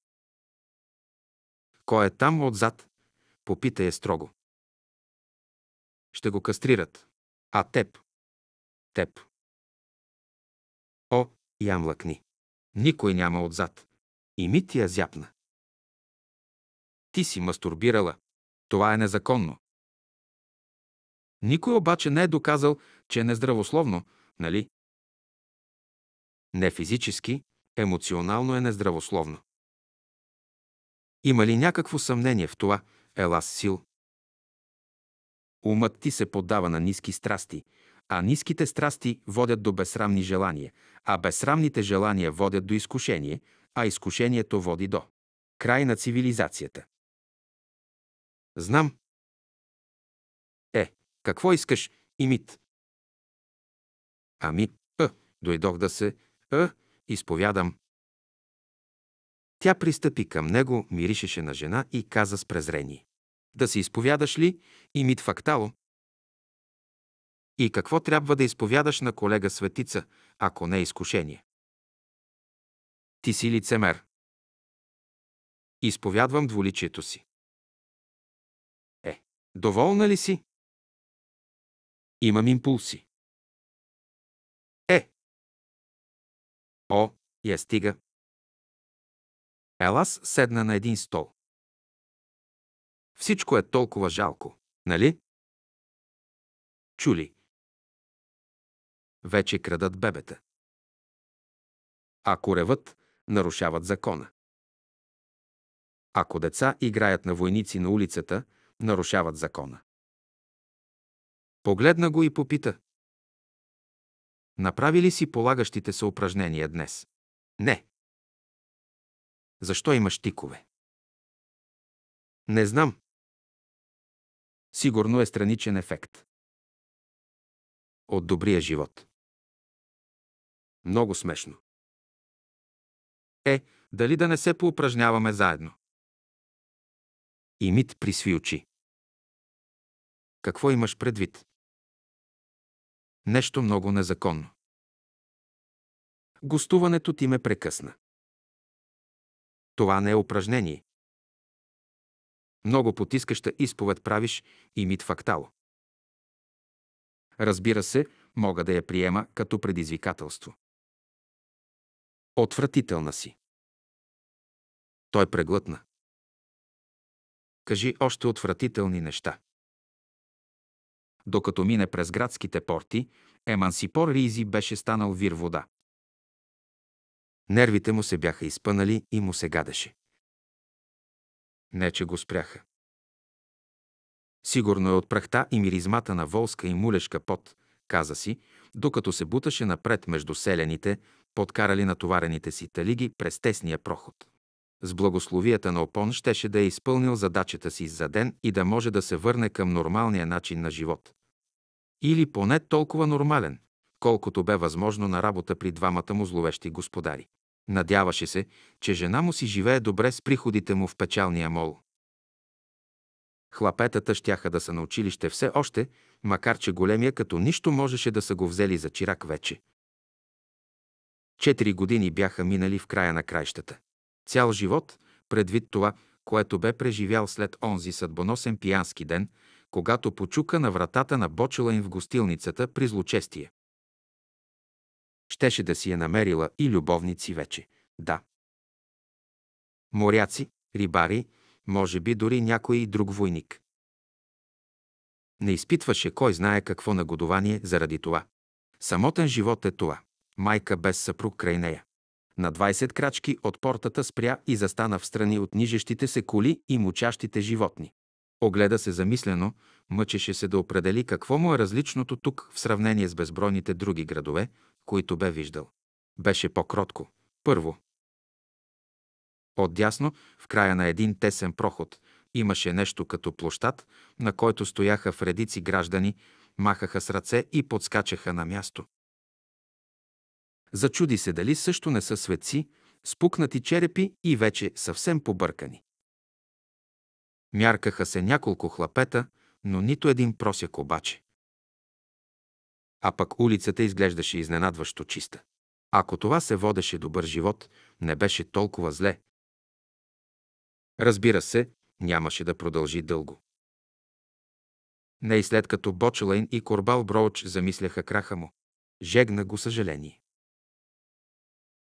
Кой е там отзад? Попита я строго. Ще го кастрират. А теб? Теб. О, я млъкни. Никой няма отзад. И ми ти я зяпна. Ти си мастурбирала. Това е незаконно. Никой обаче не е доказал, че е нездравословно, нали? Не физически, емоционално е нездравословно. Има ли някакво съмнение в това, ела сил? Умът ти се поддава на ниски страсти, а ниските страсти водят до безсрамни желания, а безсрамните желания водят до изкушение, а изкушението води до край на цивилизацията. Знам. Е, какво искаш, имит? Ами, а, дойдох да се, а, изповядам. Тя пристъпи към него, миришеше на жена и каза с презрение. Да се изповядаш ли и мит фактало? И какво трябва да изповядаш на колега светица, ако не е изкушение? Ти си лицемер. Изповядвам дволичието си. Е, доволна ли си? Имам импулси. Е. О, я стига, Елас седна на един стол. Всичко е толкова жалко, нали? Чули. Вече крадат бебета. Ако реват, нарушават закона. Ако деца играят на войници на улицата, нарушават закона. Погледна го и попита. Направи ли си полагащите се упражнения днес? Не. Защо имаш тикове? Не знам. Сигурно е страничен ефект. От добрия живот. Много смешно. Е, дали да не се поупражняваме заедно? И мит присви очи. Какво имаш предвид? Нещо много незаконно. Гостуването ти ме прекъсна. Това не е упражнение. Много потискаща изповед правиш и мит фактало. Разбира се, мога да я приема като предизвикателство. Отвратителна си. Той преглътна. Кажи още отвратителни неща. Докато мине през градските порти, Емансипор Ризи беше станал вир вода. Нервите му се бяха изпънали и му се гадаше. Не, че го спряха. Сигурно е от прахта и миризмата на волска и мулешка пот, каза си, докато се буташе напред между селените, подкарали натоварените си талиги през тесния проход. С благословията на Опон щеше да е изпълнил задачата си за ден и да може да се върне към нормалния начин на живот. Или поне толкова нормален, колкото бе възможно на работа при двамата му зловещи господари. Надяваше се, че жена му си живее добре с приходите му в печалния мол. Хлапетата щяха да са на училище все още, макар че големия като нищо можеше да са го взели за чирак вече. Четири години бяха минали в края на краищата. Цял живот, предвид това, което бе преживял след онзи съдбоносен пиянски ден, когато почука на вратата на бочела им в гостилницата при злочестие. Щеше да си е намерила и любовници вече. Да. Моряци, рибари, може би дори някой и друг войник. Не изпитваше кой знае какво нагодование заради това. Самотен живот е това. Майка без съпруг край нея. На 20 крачки от портата спря и застана в страни от нижещите се коли и мучащите животни. Огледа се замислено, мъчеше се да определи какво му е различното тук в сравнение с безбройните други градове, които бе виждал. Беше по-кротко. Първо. Отдясно, в края на един тесен проход, имаше нещо като площад, на който стояха в редици граждани, махаха с ръце и подскачаха на място. Зачуди се дали също не са светци, спукнати черепи и вече съвсем побъркани. Мяркаха се няколко хлапета, но нито един просяк обаче а пък улицата изглеждаше изненадващо чиста. Ако това се водеше добър живот, не беше толкова зле. Разбира се, нямаше да продължи дълго. Не и след като Бочелайн и Корбал Броуч замисляха краха му. Жегна го съжаление.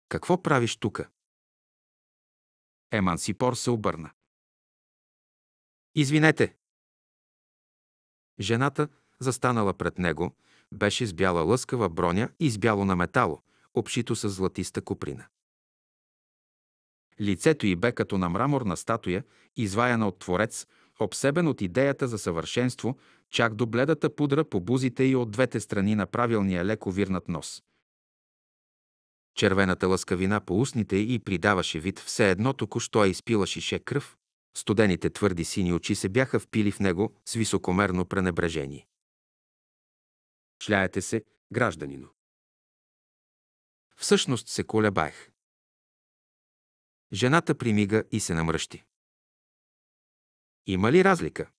Какво правиш тука? Емансипор се обърна. Извинете! Жената, застанала пред него, беше с бяла лъскава броня и с бяло на метало, обшито с златиста куприна. Лицето й бе като на мраморна статуя, изваяна от творец, обсебен от идеята за съвършенство, чак до бледата пудра по бузите и от двете страни на правилния леко вирнат нос. Червената лъскавина по устните й придаваше вид все едно току-що е изпила шише кръв. Студените твърди сини очи се бяха впили в него с високомерно пренебрежение. Шляете се, гражданино. Всъщност се колебаех. Жената примига и се намръщи. Има ли разлика?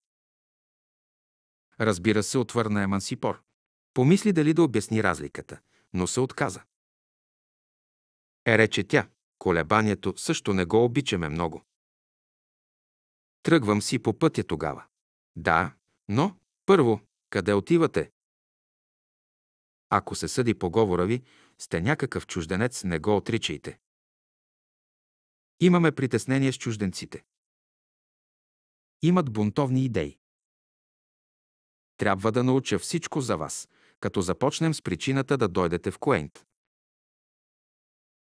Разбира се, отвърна Емансипор. Помисли дали да обясни разликата, но се отказа. Е, рече тя, колебанието също не го обичаме много. Тръгвам си по пътя тогава. Да, но първо, къде отивате? Ако се съди по говора ви, сте някакъв чужденец, не го отричайте. Имаме притеснение с чужденците. Имат бунтовни идеи. Трябва да науча всичко за вас, като започнем с причината да дойдете в Куент.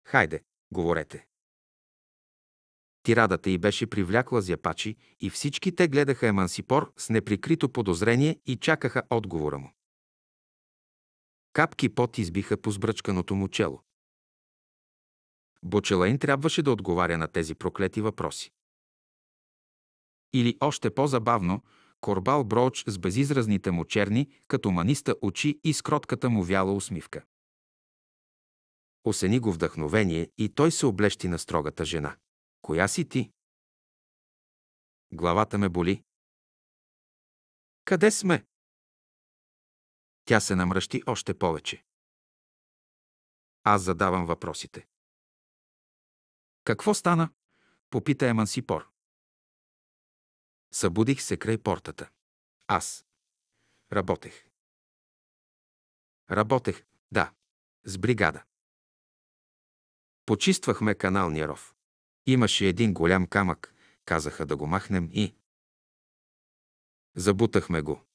Хайде, говорете. Тирадата й беше привлякла зяпачи и всички те гледаха Емансипор с неприкрито подозрение и чакаха отговора му. Капки пот избиха по сбръчканото му чело. Бочелайн трябваше да отговаря на тези проклети въпроси. Или още по-забавно, Корбал Броуч с безизразните му черни, като маниста очи и с кротката му вяла усмивка. Осени го вдъхновение и той се облещи на строгата жена. Коя си ти? Главата ме боли. Къде сме? Тя се намръщи още повече. Аз задавам въпросите. Какво стана? Попита Емансипор. Събудих се край портата. Аз. Работех. Работех, да, с бригада. Почиствахме каналния ров. Имаше един голям камък, казаха да го махнем и... Забутахме го.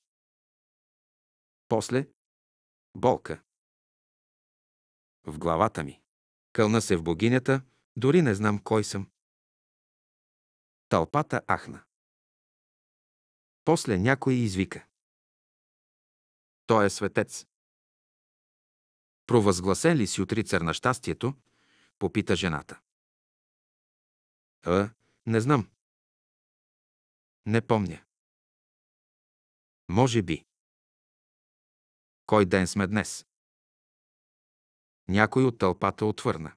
После – болка. В главата ми. Кълна се в богинята, дори не знам кой съм. Тълпата ахна. После някой извика. Той е светец. Провъзгласен ли си отрицар на щастието? Попита жената. А, е, не знам. Не помня. Може би. Кой ден сме днес? Някой от тълпата отвърна.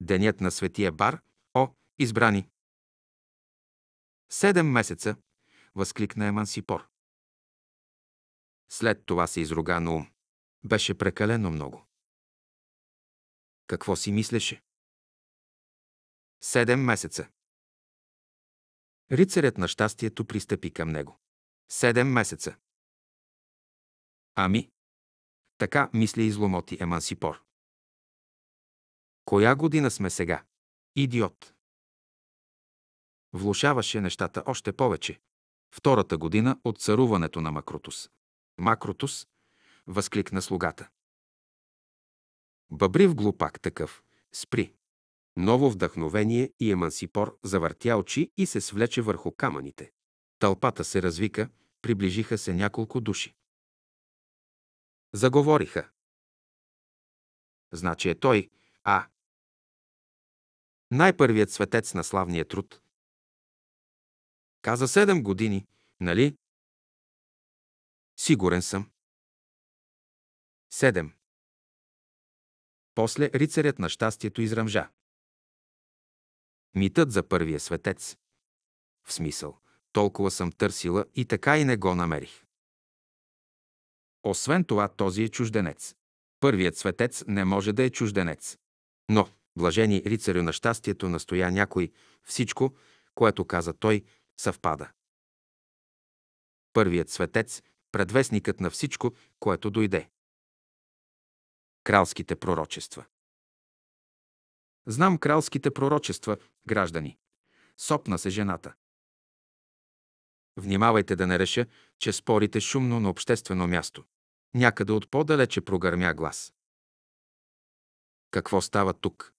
Денят на светия бар, о, избрани! Седем месеца, възкликна Емансипор. След това се изруга на ум. Беше прекалено много. Какво си мислеше? Седем месеца. Рицарят на щастието пристъпи към него. Седем месеца. Ами? Така мисля изломоти Емансипор. Коя година сме сега? Идиот! Влушаваше нещата още повече. Втората година от царуването на Макротус. Макротус, възкликна слугата. Бъбрив глупак такъв. Спри. Ново вдъхновение и Емансипор завъртя очи и се свлече върху камъните. Тълпата се развика, приближиха се няколко души. Заговориха. Значи е той, а най-първият светец на славния труд. Каза седем години, нали? Сигурен съм. Седем. После рицарят на щастието изръмжа. Митът за първия светец. В смисъл, толкова съм търсила и така и не го намерих. Освен това, този е чужденец. Първият светец не може да е чужденец. Но, блажени рицарю на щастието, настоя някой, всичко, което каза той, съвпада. Първият светец, предвестникът на всичко, което дойде. Кралските пророчества. Знам кралските пророчества, граждани. Сопна се жената. Внимавайте да не реша, че спорите шумно на обществено място. Някъде от по-далече прогърмя глас. Какво става тук?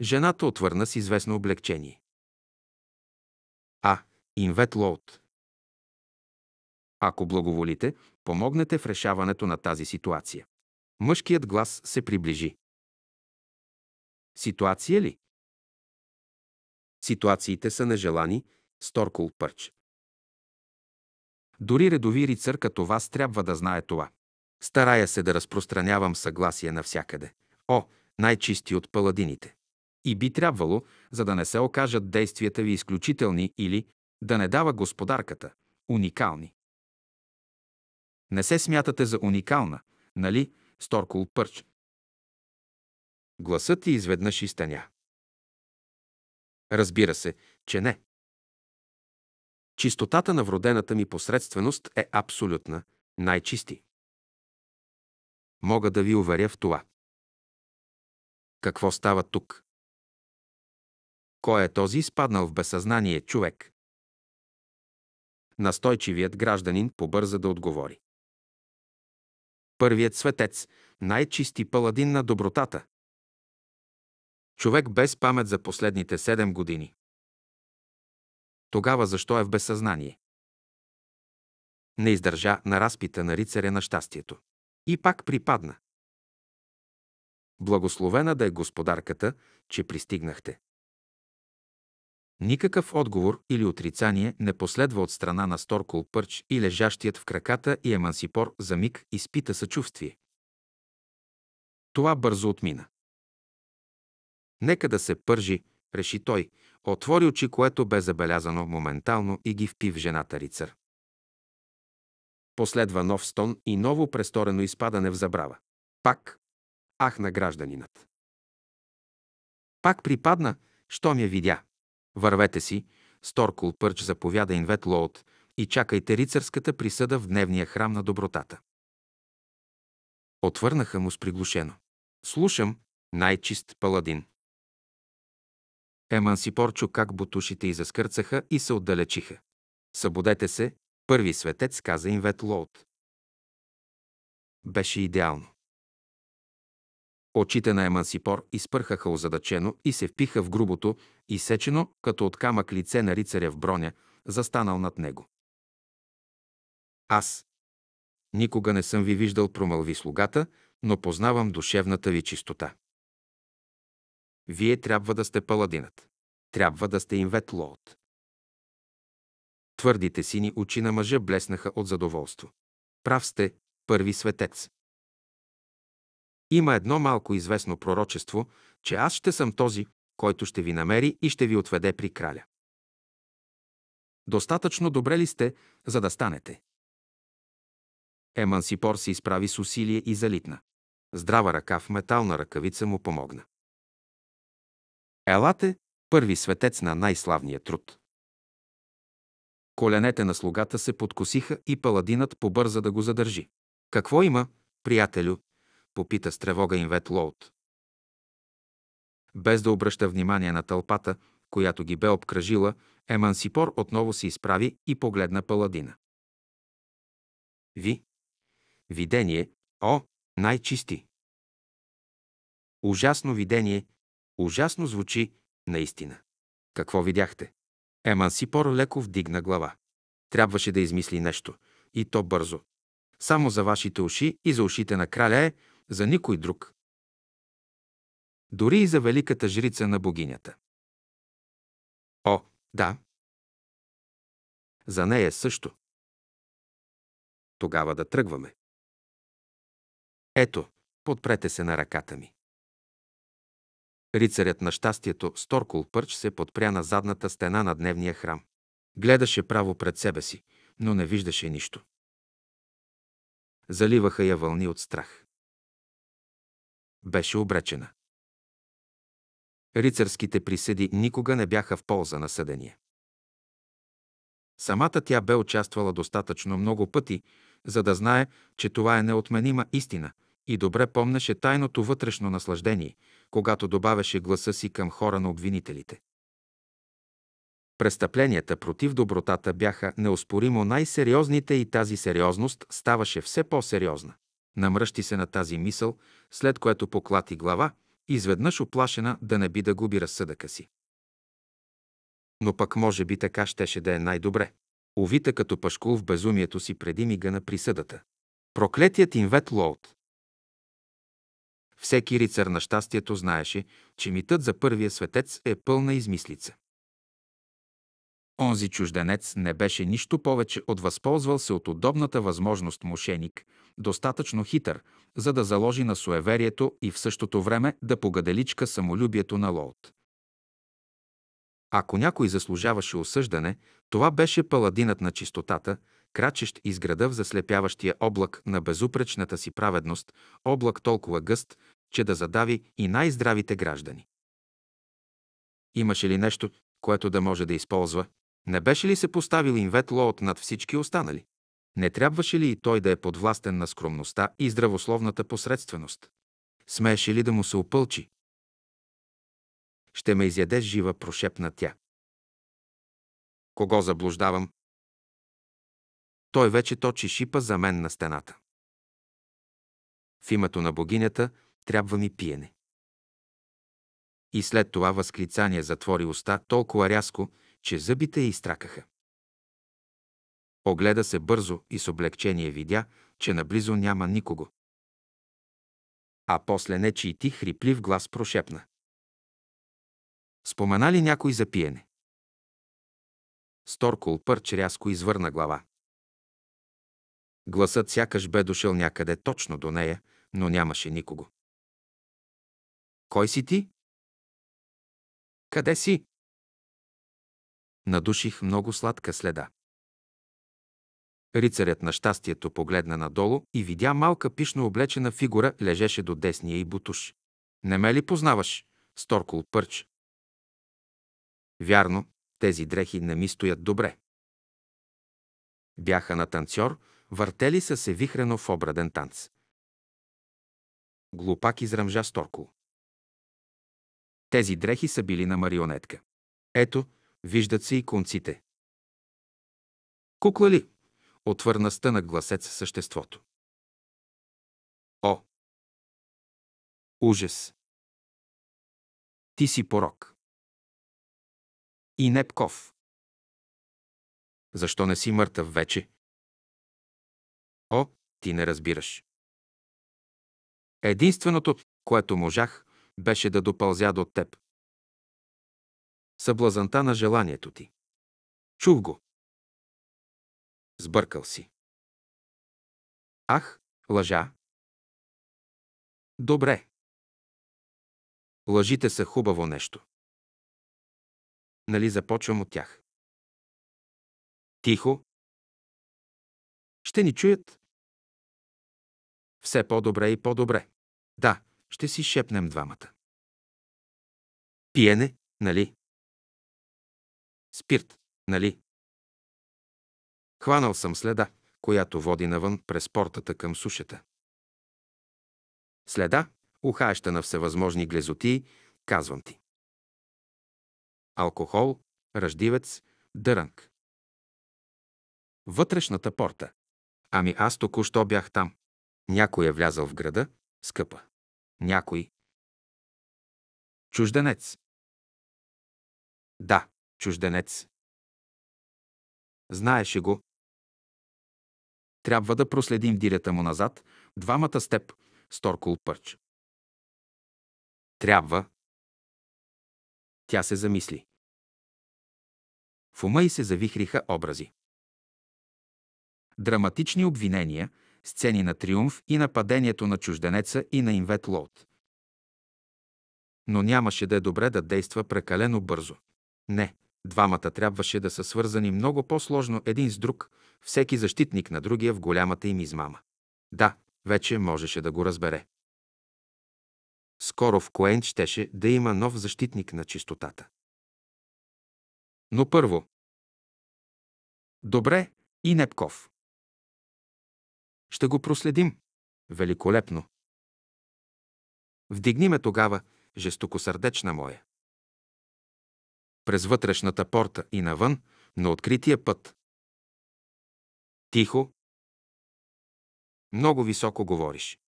Жената отвърна с известно облегчение. А, Инвет Лоут. Ако благоволите, помогнете в решаването на тази ситуация. Мъжкият глас се приближи. Ситуация ли? Ситуациите са нежелани, с пърч. Дори редови рицар като вас трябва да знае това. Старая се да разпространявам съгласие навсякъде. О, най-чисти от паладините! И би трябвало, за да не се окажат действията ви изключителни или да не дава господарката, уникални. Не се смятате за уникална, нали, Сторкол Пърч? Гласът ти изведнъж изтъня. Разбира се, че не. Чистотата на вродената ми посредственост е абсолютна, най-чисти. Мога да ви уверя в това. Какво става тук? Кой е този изпаднал в безсъзнание човек? Настойчивият гражданин побърза да отговори. Първият светец, най-чисти паладин на добротата. Човек без памет за последните седем години. Тогава защо е в безсъзнание? Не издържа на разпита на рицаря на щастието. И пак припадна. Благословена да е господарката, че пристигнахте. Никакъв отговор или отрицание не последва от страна на Сторкол Пърч и лежащият в краката и Емансипор за миг изпита съчувствие. Това бързо отмина. Нека да се пържи, реши той, Отвори очи, което бе забелязано моментално и ги впи в жената рицар. Последва нов стон и ново престорено изпадане в забрава. Пак. Ах на гражданинът. Пак припадна, що ми я видя. Вървете си, Сторкул Пърч заповяда Инвет Лоот и чакайте рицарската присъда в дневния храм на добротата. Отвърнаха му с приглушено. Слушам, най-чист паладин. Емансипор чу как бутушите й заскърцаха и се отдалечиха. Събудете се, първи светец каза им Вет Лоут. Беше идеално. Очите на Емансипор изпърхаха озадачено и се впиха в грубото, изсечено като от камък лице на рицаря в броня, застанал над него. Аз. Никога не съм ви виждал, промълви слугата, но познавам душевната ви чистота. Вие трябва да сте паладинът. Трябва да сте Инвет Лоот. Твърдите сини очи на мъжа блеснаха от задоволство. Прав сте, първи светец. Има едно малко известно пророчество, че аз ще съм този, който ще ви намери и ще ви отведе при краля. Достатъчно добре ли сте, за да станете? Емансипор се изправи с усилие и залитна. Здрава ръка в метална ръкавица му помогна. Елате, първи светец на най-славния труд. Коленете на слугата се подкосиха и паладинът побърза да го задържи. Какво има, приятелю? попита с тревога Инвет Лоут. Без да обръща внимание на тълпата, която ги бе обкръжила, Емансипор отново се изправи и погледна паладина. Ви? Видение, о, най-чисти! Ужасно видение, Ужасно звучи, наистина. Какво видяхте? Еман Сипор леко вдигна глава. Трябваше да измисли нещо, и то бързо. Само за вашите уши и за ушите на краля е, за никой друг. Дори и за великата жрица на богинята. О, да. За нея също. Тогава да тръгваме. Ето, подпрете се на ръката ми. Рицарят на щастието Сторкул Пърч се подпря на задната стена на дневния храм. Гледаше право пред себе си, но не виждаше нищо. Заливаха я вълни от страх. Беше обречена. Рицарските присъди никога не бяха в полза на съдение. Самата тя бе участвала достатъчно много пъти, за да знае, че това е неотменима истина и добре помнеше тайното вътрешно наслаждение, когато добавяше гласа си към хора на обвинителите. Престъпленията против добротата бяха неоспоримо най-сериозните и тази сериозност ставаше все по-сериозна. Намръщи се на тази мисъл, след което поклати глава, изведнъж оплашена да не би да губи разсъдъка си. Но пък може би така щеше да е най-добре. Овита като пашкул в безумието си преди мига на присъдата. Проклетият Инвет Лоуд. Всеки рицар на щастието знаеше, че митът за първия светец е пълна измислица. Онзи чужденец не беше нищо повече от възползвал се от удобната възможност мошеник, достатъчно хитър, за да заложи на суеверието и в същото време да погаделичка самолюбието на Лоот. Ако някой заслужаваше осъждане, това беше паладинът на чистотата – крачещ из града в заслепяващия облак на безупречната си праведност, облак толкова гъст, че да задави и най-здравите граждани. Имаше ли нещо, което да може да използва? Не беше ли се поставил Инвет Лоот над всички останали? Не трябваше ли и той да е подвластен на скромността и здравословната посредственост? Смееше ли да му се опълчи? Ще ме изядеш жива, прошепна тя. Кого заблуждавам? Той вече точи шипа за мен на стената. В името на богинята трябва ми пиене. И след това възклицание затвори уста толкова рязко, че зъбите я изтракаха. Огледа се бързо и с облегчение видя, че наблизо няма никого. А после нечи и ти хриплив глас прошепна. Спомена ли някой за пиене? Сторкол Пърч рязко извърна глава. Гласът сякаш бе дошъл някъде точно до нея, но нямаше никого. Кой си ти? Къде си? Надуших много сладка следа. Рицарят на щастието погледна надолу и видя малка пишно облечена фигура лежеше до десния и бутуш. Не ме ли познаваш? Сторкол пърч. Вярно, тези дрехи не ми стоят добре. Бяха на танцор Въртели са се вихрено в обраден танц. Глупак изръмжа Сторкул. Тези дрехи са били на марионетка. Ето, виждат се и конците. Кукла ли? Отвърна стънък гласец съществото. О! Ужас! Ти си порок. И Непков. Защо не си мъртъв вече? ти не разбираш. Единственото, което можах, беше да допълзя до теб. Съблазанта на желанието ти. Чух го. Сбъркал си. Ах, лъжа. Добре. Лъжите са хубаво нещо. Нали започвам от тях? Тихо. Ще ни чуят. Все по-добре и по-добре. Да, ще си шепнем двамата. Пиене, нали? Спирт, нали? Хванал съм следа, която води навън през портата към сушата. Следа, ухаеща на всевъзможни глезотии, казвам ти. Алкохол, ръждивец, дърънк. Вътрешната порта. Ами аз току-що бях там. Някой е влязъл в града, скъпа. Някой. Чужденец. Да, чужденец. Знаеше го. Трябва да проследим дирята му назад, двамата степ, сторкол Сторкул Пърч. Трябва. Тя се замисли. В ума й се завихриха образи. Драматични обвинения – сцени на триумф и на падението на чужденеца и на Инвет Лоуд. Но нямаше да е добре да действа прекалено бързо. Не, двамата трябваше да са свързани много по-сложно един с друг, всеки защитник на другия в голямата им измама. Да, вече можеше да го разбере. Скоро в Коен щеше да има нов защитник на чистотата. Но първо. Добре, и Непков. Ще го проследим. Великолепно. Вдигни ме тогава, жестокосърдечна моя. През вътрешната порта и навън, на открития път. Тихо. Много високо говориш.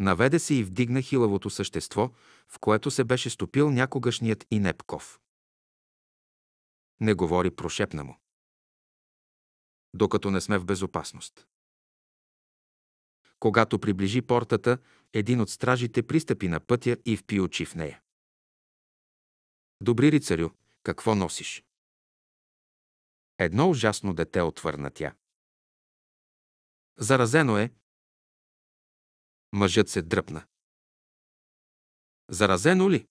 Наведе се и вдигна хилавото същество, в което се беше стопил някогашният Инепков. Не говори, прошепна му докато не сме в безопасност. Когато приближи портата, един от стражите пристъпи на пътя и впи очи в нея. Добри рицарю, какво носиш? Едно ужасно дете отвърна тя. Заразено е. Мъжът се дръпна. Заразено ли?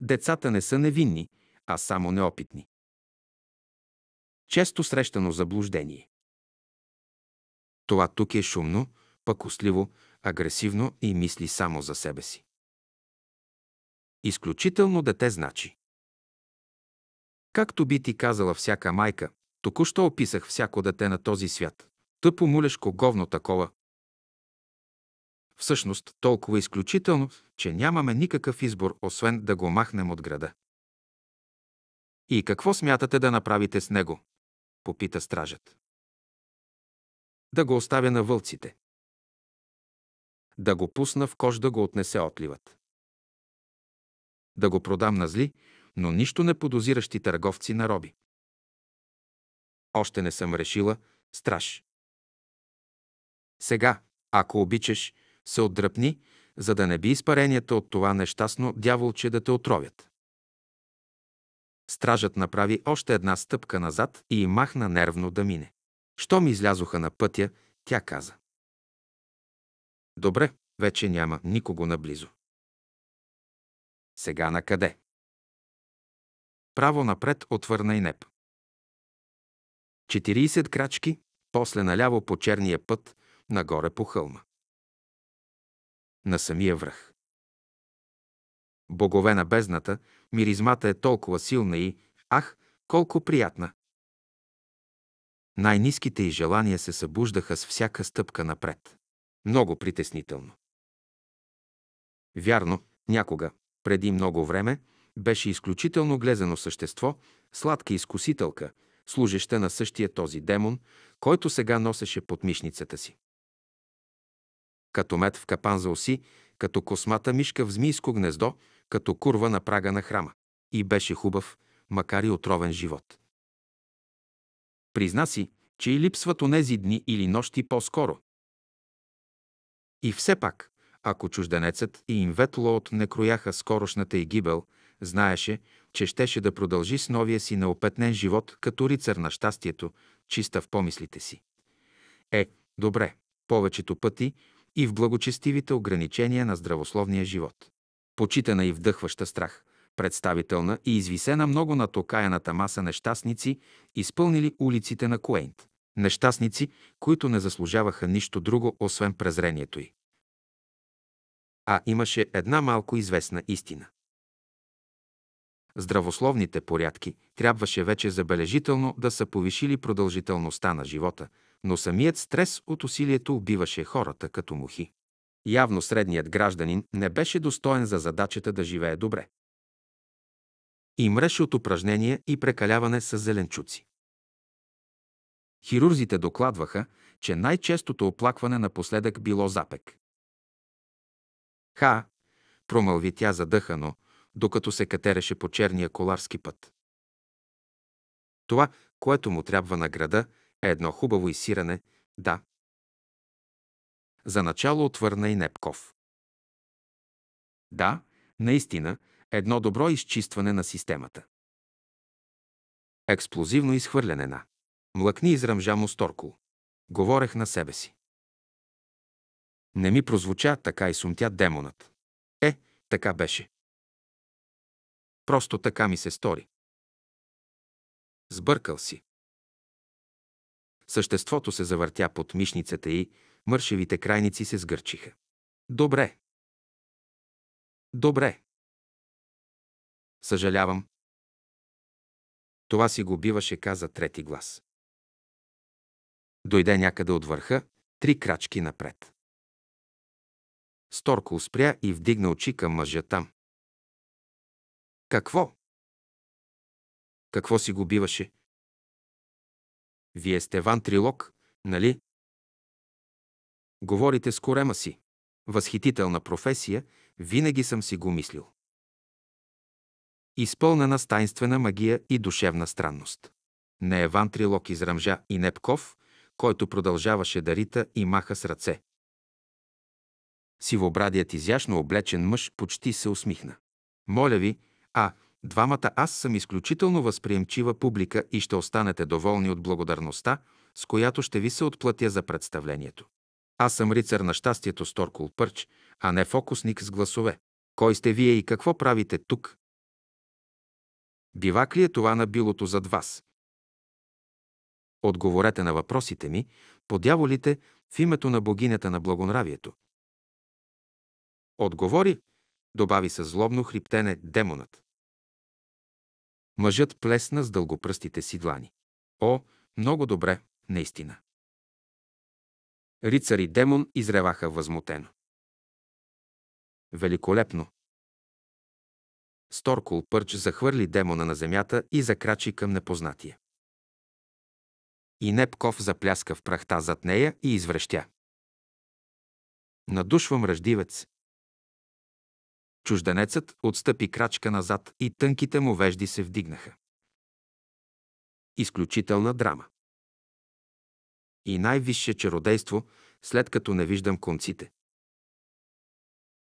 Децата не са невинни, а само неопитни често срещано заблуждение. Това тук е шумно, пакостливо, агресивно и мисли само за себе си. Изключително дете значи. Както би ти казала всяка майка, току-що описах всяко дете на този свят. Тъпо мулешко говно такова. Всъщност толкова изключително, че нямаме никакъв избор, освен да го махнем от града. И какво смятате да направите с него? попита стражът. Да го оставя на вълците. Да го пусна в кож да го отнесе отливът. Да го продам на зли, но нищо не подозиращи търговци на роби. Още не съм решила, страж. Сега, ако обичаш, се отдръпни, за да не би изпаренията от това нещастно дяволче да те отровят. Стражът направи още една стъпка назад и махна нервно да мине. Щом излязоха на пътя, тя каза. Добре, вече няма никого наблизо. Сега на къде? Право напред отвърна и неп. 40 крачки, после наляво по черния път, нагоре по хълма. На самия връх богове на бездната, миризмата е толкова силна и, ах, колко приятна! Най-низките и желания се събуждаха с всяка стъпка напред. Много притеснително. Вярно, някога, преди много време, беше изключително глезено същество, сладка изкусителка, служеща на същия този демон, който сега носеше под мишницата си. Като мед в капан за оси, като космата мишка в змийско гнездо, като курва на прага на храма. И беше хубав, макар и отровен живот. Призна си, че и липсват онези дни или нощи по-скоро. И все пак, ако чужденецът и Инветлоот не крояха скорошната и гибел, знаеше, че щеше да продължи с новия си неопетнен живот като рицар на щастието, чиста в помислите си. Е, добре, повечето пъти и в благочестивите ограничения на здравословния живот почитана и вдъхваща страх, представителна и извисена много на токаяната маса нещастници, изпълнили улиците на Куейнт. Нещастници, които не заслужаваха нищо друго, освен презрението й. А имаше една малко известна истина. Здравословните порядки трябваше вече забележително да са повишили продължителността на живота, но самият стрес от усилието убиваше хората като мухи. Явно средният гражданин не беше достоен за задачата да живее добре. И мреше от упражнения и прекаляване с зеленчуци. Хирурзите докладваха, че най-честото оплакване напоследък било запек. Ха, промълви тя задъхано, докато се катереше по черния коларски път. Това, което му трябва на града, е едно хубаво изсиране, да, за начало отвърна и Непков. Да, наистина, едно добро изчистване на системата. Експлозивно изхвърляне на. Млъкни изръмжа му Сторкул. Говорех на себе си. Не ми прозвуча така и сумтя демонът. Е, така беше. Просто така ми се стори. Сбъркал си. Съществото се завъртя под мишницата и мършевите крайници се сгърчиха. Добре. Добре. Съжалявам. Това си го биваше, каза трети глас. Дойде някъде от върха, три крачки напред. Сторко спря и вдигна очи към мъжа там. Какво? Какво си го биваше? Вие сте Ван Трилог, нали? Говорите с корема си. Възхитителна професия, винаги съм си го мислил. Изпълнена с тайнствена магия и душевна странност. Не Еван Трилок изръмжа и Непков, който продължаваше да рита и маха с ръце. Сивобрадият изящно облечен мъж почти се усмихна. Моля ви, а, двамата аз съм изключително възприемчива публика и ще останете доволни от благодарността, с която ще ви се отплатя за представлението. Аз съм рицар на щастието с Пърч, а не фокусник с гласове. Кой сте вие и какво правите тук? Бивак ли е това на билото зад вас? Отговорете на въпросите ми, подяволите, в името на богинята на благонравието. Отговори, добави със злобно хриптене демонът. Мъжът плесна с дългопръстите си длани. О, много добре, наистина. Рицар и демон изреваха възмутено. Великолепно! Сторкул Пърч захвърли демона на земята и закрачи към непознатия. И Непков запляска в прахта зад нея и изврещя. Надушвам ръждивец. Чужденецът отстъпи крачка назад и тънките му вежди се вдигнаха. Изключителна драма и най-висше чародейство, след като не виждам конците.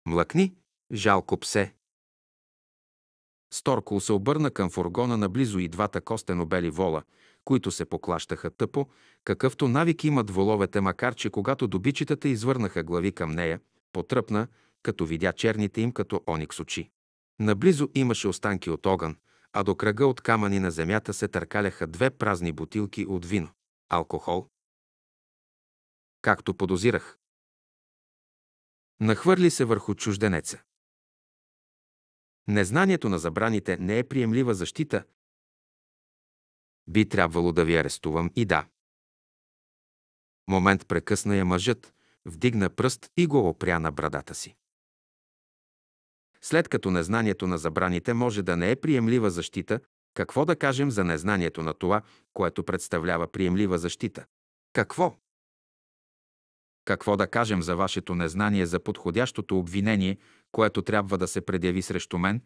Млъкни, жалко псе. Сторкул се обърна към фургона наблизо и двата костено-бели вола, които се поклащаха тъпо, какъвто навик имат воловете, макар че когато добичетата извърнаха глави към нея, потръпна, като видя черните им като оникс очи. Наблизо имаше останки от огън, а до кръга от камъни на земята се търкаляха две празни бутилки от вино. Алкохол, както подозирах. Нахвърли се върху чужденеца. Незнанието на забраните не е приемлива защита. Би трябвало да ви арестувам и да. Момент прекъсна я мъжът, вдигна пръст и го опря на брадата си. След като незнанието на забраните може да не е приемлива защита, какво да кажем за незнанието на това, което представлява приемлива защита? Какво? Какво да кажем за вашето незнание за подходящото обвинение, което трябва да се предяви срещу мен?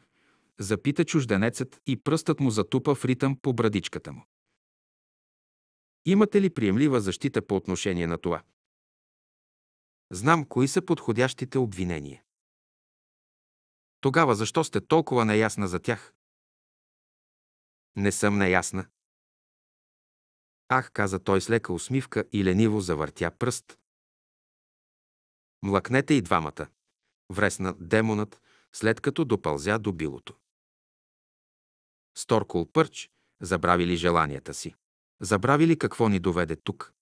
Запита чужденецът и пръстът му затупа в ритъм по брадичката му. Имате ли приемлива защита по отношение на това? Знам кои са подходящите обвинения. Тогава защо сте толкова неясна за тях? Не съм неясна. Ах, каза той с лека усмивка и лениво завъртя пръст, Млъкнете и двамата. Вресна демонът, след като допълзя до билото. Сторкол Пърч забравили желанията си. Забравили какво ни доведе тук.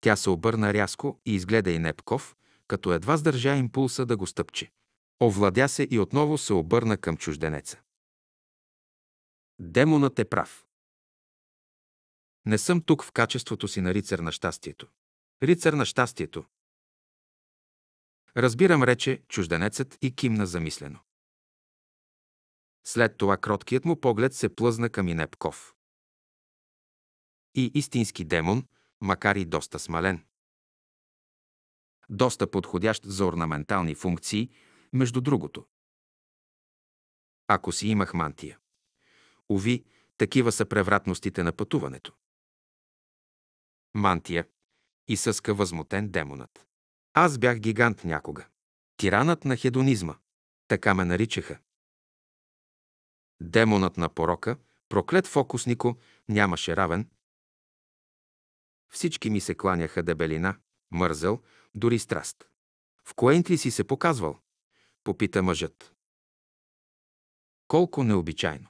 Тя се обърна рязко и изгледа и Непков, като едва сдържа импулса да го стъпче. Овладя се и отново се обърна към чужденеца. Демонът е прав. Не съм тук в качеството си на рицар на щастието. Рицар на щастието, Разбирам, рече чужденецът и кимна замислено. След това кроткият му поглед се плъзна към Инепков. И истински демон, макар и доста смален. Доста подходящ за орнаментални функции, между другото. Ако си имах мантия. Ови, такива са превратностите на пътуването. Мантия. Изсъска възмутен демонът. Аз бях гигант някога. Тиранът на хедонизма. Така ме наричаха. Демонът на порока, проклет фокуснико, нямаше равен. Всички ми се кланяха дебелина, мързъл, дори страст. В коентри ли си се показвал? Попита мъжът. Колко необичайно.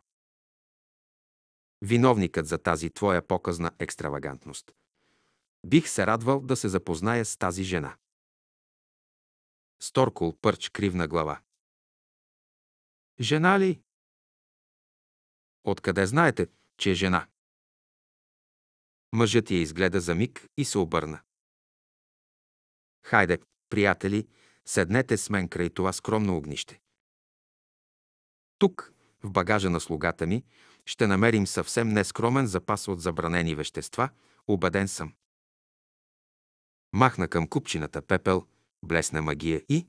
Виновникът за тази твоя показна екстравагантност. Бих се радвал да се запозная с тази жена. Сторкол Пърч кривна глава. Жена ли? Откъде знаете, че е жена? Мъжът я изгледа за миг и се обърна. Хайде, приятели, седнете с мен край това скромно огнище. Тук, в багажа на слугата ми, ще намерим съвсем нескромен запас от забранени вещества, убеден съм. Махна към купчината пепел – блесна магия и...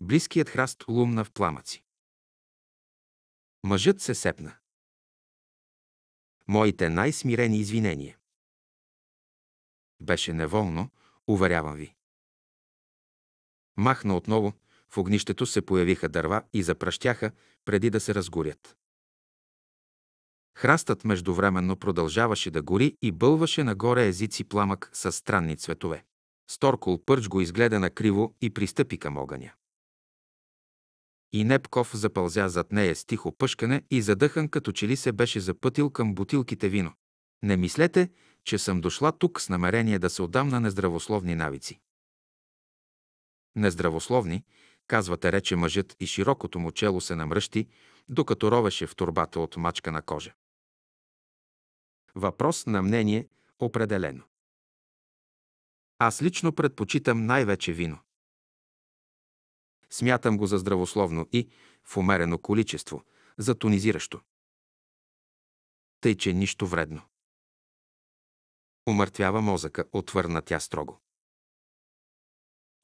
Близкият храст лумна в пламъци. Мъжът се сепна. Моите най-смирени извинения. Беше неволно, уверявам ви. Махна отново, в огнището се появиха дърва и запръщяха, преди да се разгорят. Храстът междувременно продължаваше да гори и бълваше нагоре езици пламък със странни цветове. Сторкол Пърч го изгледа накриво и пристъпи към огъня. И Непков запълзя зад нея с тихо пъшкане и задъхан, като че ли се беше запътил към бутилките вино. Не мислете, че съм дошла тук с намерение да се отдам на нездравословни навици. Нездравословни, казвате рече мъжът и широкото му чело се намръщи, докато ровеше в турбата от мачка на кожа. Въпрос на мнение определено. Аз лично предпочитам най-вече вино. Смятам го за здравословно и, в умерено количество, за тонизиращо. Тъй, че нищо вредно. Умъртвява мозъка, отвърна тя строго.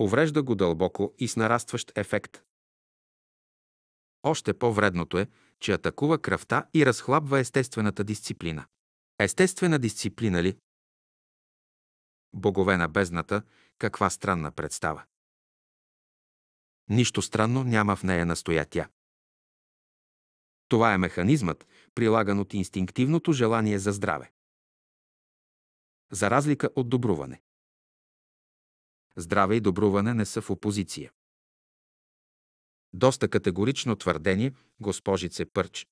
Уврежда го дълбоко и с нарастващ ефект. Още по-вредното е, че атакува кръвта и разхлабва естествената дисциплина. Естествена дисциплина ли? богове на бездната, каква странна представа. Нищо странно няма в нея настоя тя. Това е механизмът, прилаган от инстинктивното желание за здраве. За разлика от добруване. Здраве и добруване не са в опозиция. Доста категорично твърдение, госпожице Пърч.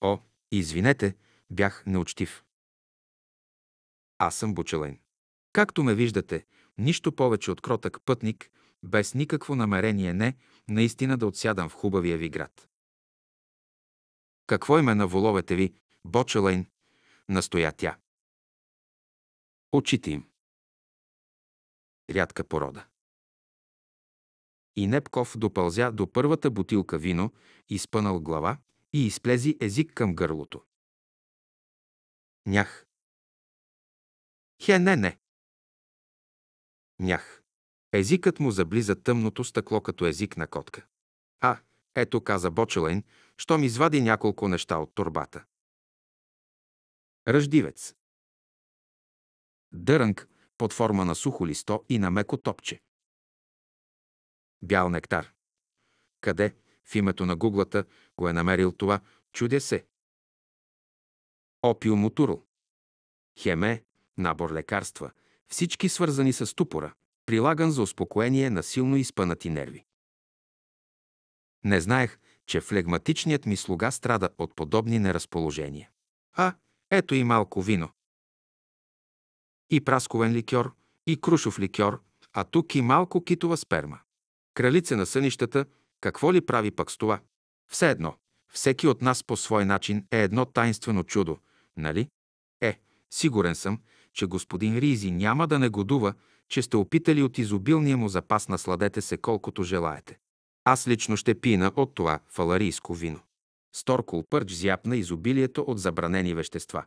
О, извинете, бях неучтив. Аз съм Бучалин. Както ме виждате, нищо повече от кротък пътник, без никакво намерение не, наистина да отсядам в хубавия ви град. Какво име на воловете ви, Бочелайн? Настоя тя. Очите им. Рядка порода. И Непков допълзя до първата бутилка вино, изпънал глава и изплези език към гърлото. Нях, не. Нях. Езикът му заблиза тъмното стъкло като език на котка. А, ето каза Бочелайн, щом извади няколко неща от турбата. Ръждивец. Дърънк под форма на сухо листо и на меко топче. Бял нектар. Къде, в името на гуглата, го е намерил това, чудя се. Опиум отурл. Хеме, набор лекарства, всички свързани с тупора, прилаган за успокоение на силно изпънати нерви. Не знаех, че флегматичният ми слуга страда от подобни неразположения. А, ето и малко вино. И прасковен ликьор, и крушов ликьор, а тук и малко китова сперма. Кралице на сънищата, какво ли прави пък с това? Все едно, всеки от нас по свой начин е едно таинствено чудо, нали? Е, сигурен съм, че господин Ризи няма да негодува, че сте опитали от изобилния му запас насладете се колкото желаете. Аз лично ще пина от това фаларийско вино. Сторкол Пърч зяпна изобилието от забранени вещества.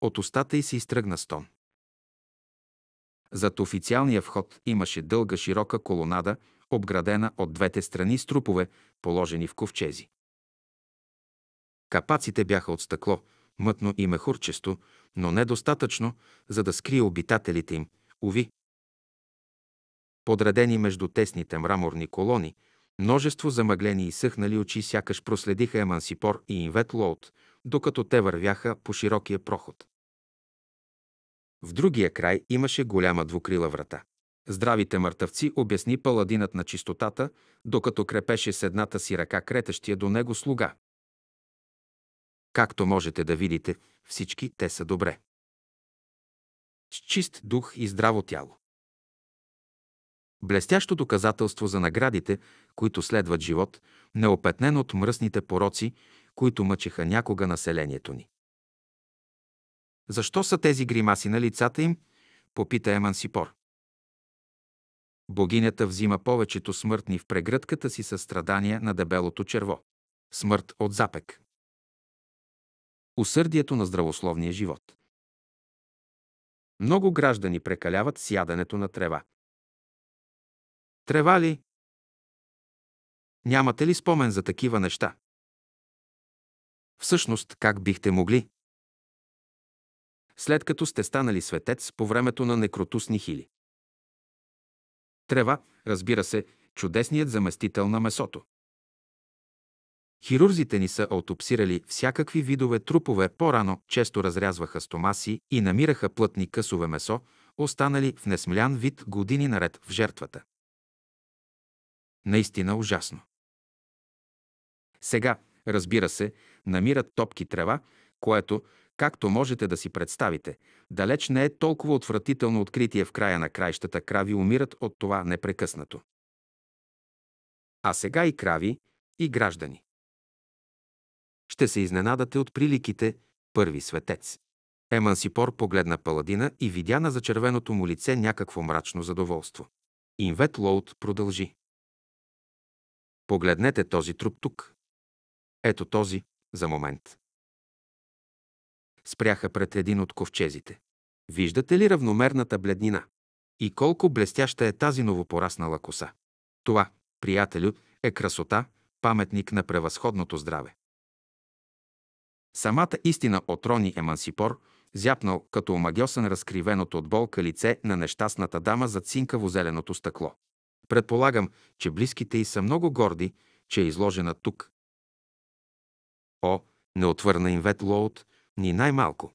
От устата й се изтръгна стон. Зад официалния вход имаше дълга широка колонада, обградена от двете страни с трупове, положени в ковчези. Капаците бяха от стъкло, мътно и мехурчесто, но недостатъчно, за да скрие обитателите им, уви. Подредени между тесните мраморни колони, множество замъглени и съхнали очи сякаш проследиха Емансипор и Инвет Лоут, докато те вървяха по широкия проход. В другия край имаше голяма двукрила врата. Здравите мъртъвци обясни паладинът на чистотата, докато крепеше с едната си ръка кретещия до него слуга. Както можете да видите, всички те са добре. С чист дух и здраво тяло. Блестящо доказателство за наградите, които следват живот, неопетнен от мръсните пороци, които мъчеха някога населението ни. Защо са тези гримаси на лицата им? Попита Емансипор. Богинята взима повечето смъртни в прегръдката си състрадания на дебелото черво. Смърт от запек усърдието на здравословния живот. Много граждани прекаляват с на трева. Трева ли? Нямате ли спомен за такива неща? Всъщност, как бихте могли? След като сте станали светец по времето на некротусни хили. Трева, разбира се, чудесният заместител на месото. Хирурзите ни са аутопсирали всякакви видове трупове, по-рано често разрязваха стомаси и намираха плътни късове месо, останали в несмлян вид години наред в жертвата. Наистина ужасно. Сега, разбира се, намират топки трева, което, както можете да си представите, далеч не е толкова отвратително откритие в края на краищата крави умират от това непрекъснато. А сега и крави, и граждани. Ще се изненадате от приликите първи светец. Емансипор погледна паладина и видя на зачервеното му лице някакво мрачно задоволство. Инвет Лоуд продължи. Погледнете този труп тук. Ето този, за момент. Спряха пред един от ковчезите. Виждате ли равномерната бледнина? И колко блестяща е тази новопораснала коса? Това, приятелю, е красота, паметник на превъзходното здраве. Самата истина от рони Емансипор, зяпнал като омагьосан разкривеното от болка лице на нещастната дама за цинкаво-зеленото стъкло. Предполагам, че близките й са много горди, че е изложена тук. О, не отвърна им Вет Лоут, ни най-малко.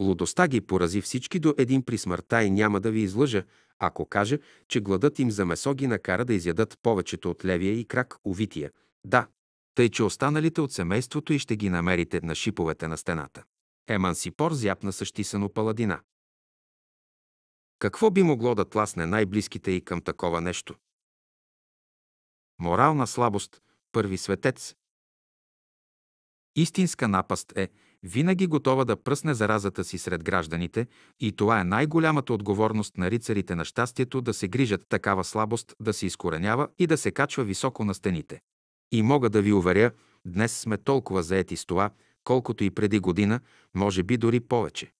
Лудостта ги порази всички до един при смъртта и няма да ви излъжа, ако кажа, че гладът им за месо ги накара да изядат повечето от левия и крак увития. Да, тъй че останалите от семейството и ще ги намерите на шиповете на стената. Емансипор зяпна същисано паладина. Какво би могло да тласне най-близките и към такова нещо? Морална слабост, първи светец. Истинска напаст е винаги готова да пръсне заразата си сред гражданите и това е най-голямата отговорност на рицарите на щастието да се грижат такава слабост да се изкоренява и да се качва високо на стените. И мога да ви уверя, днес сме толкова заети с това, колкото и преди година, може би дори повече.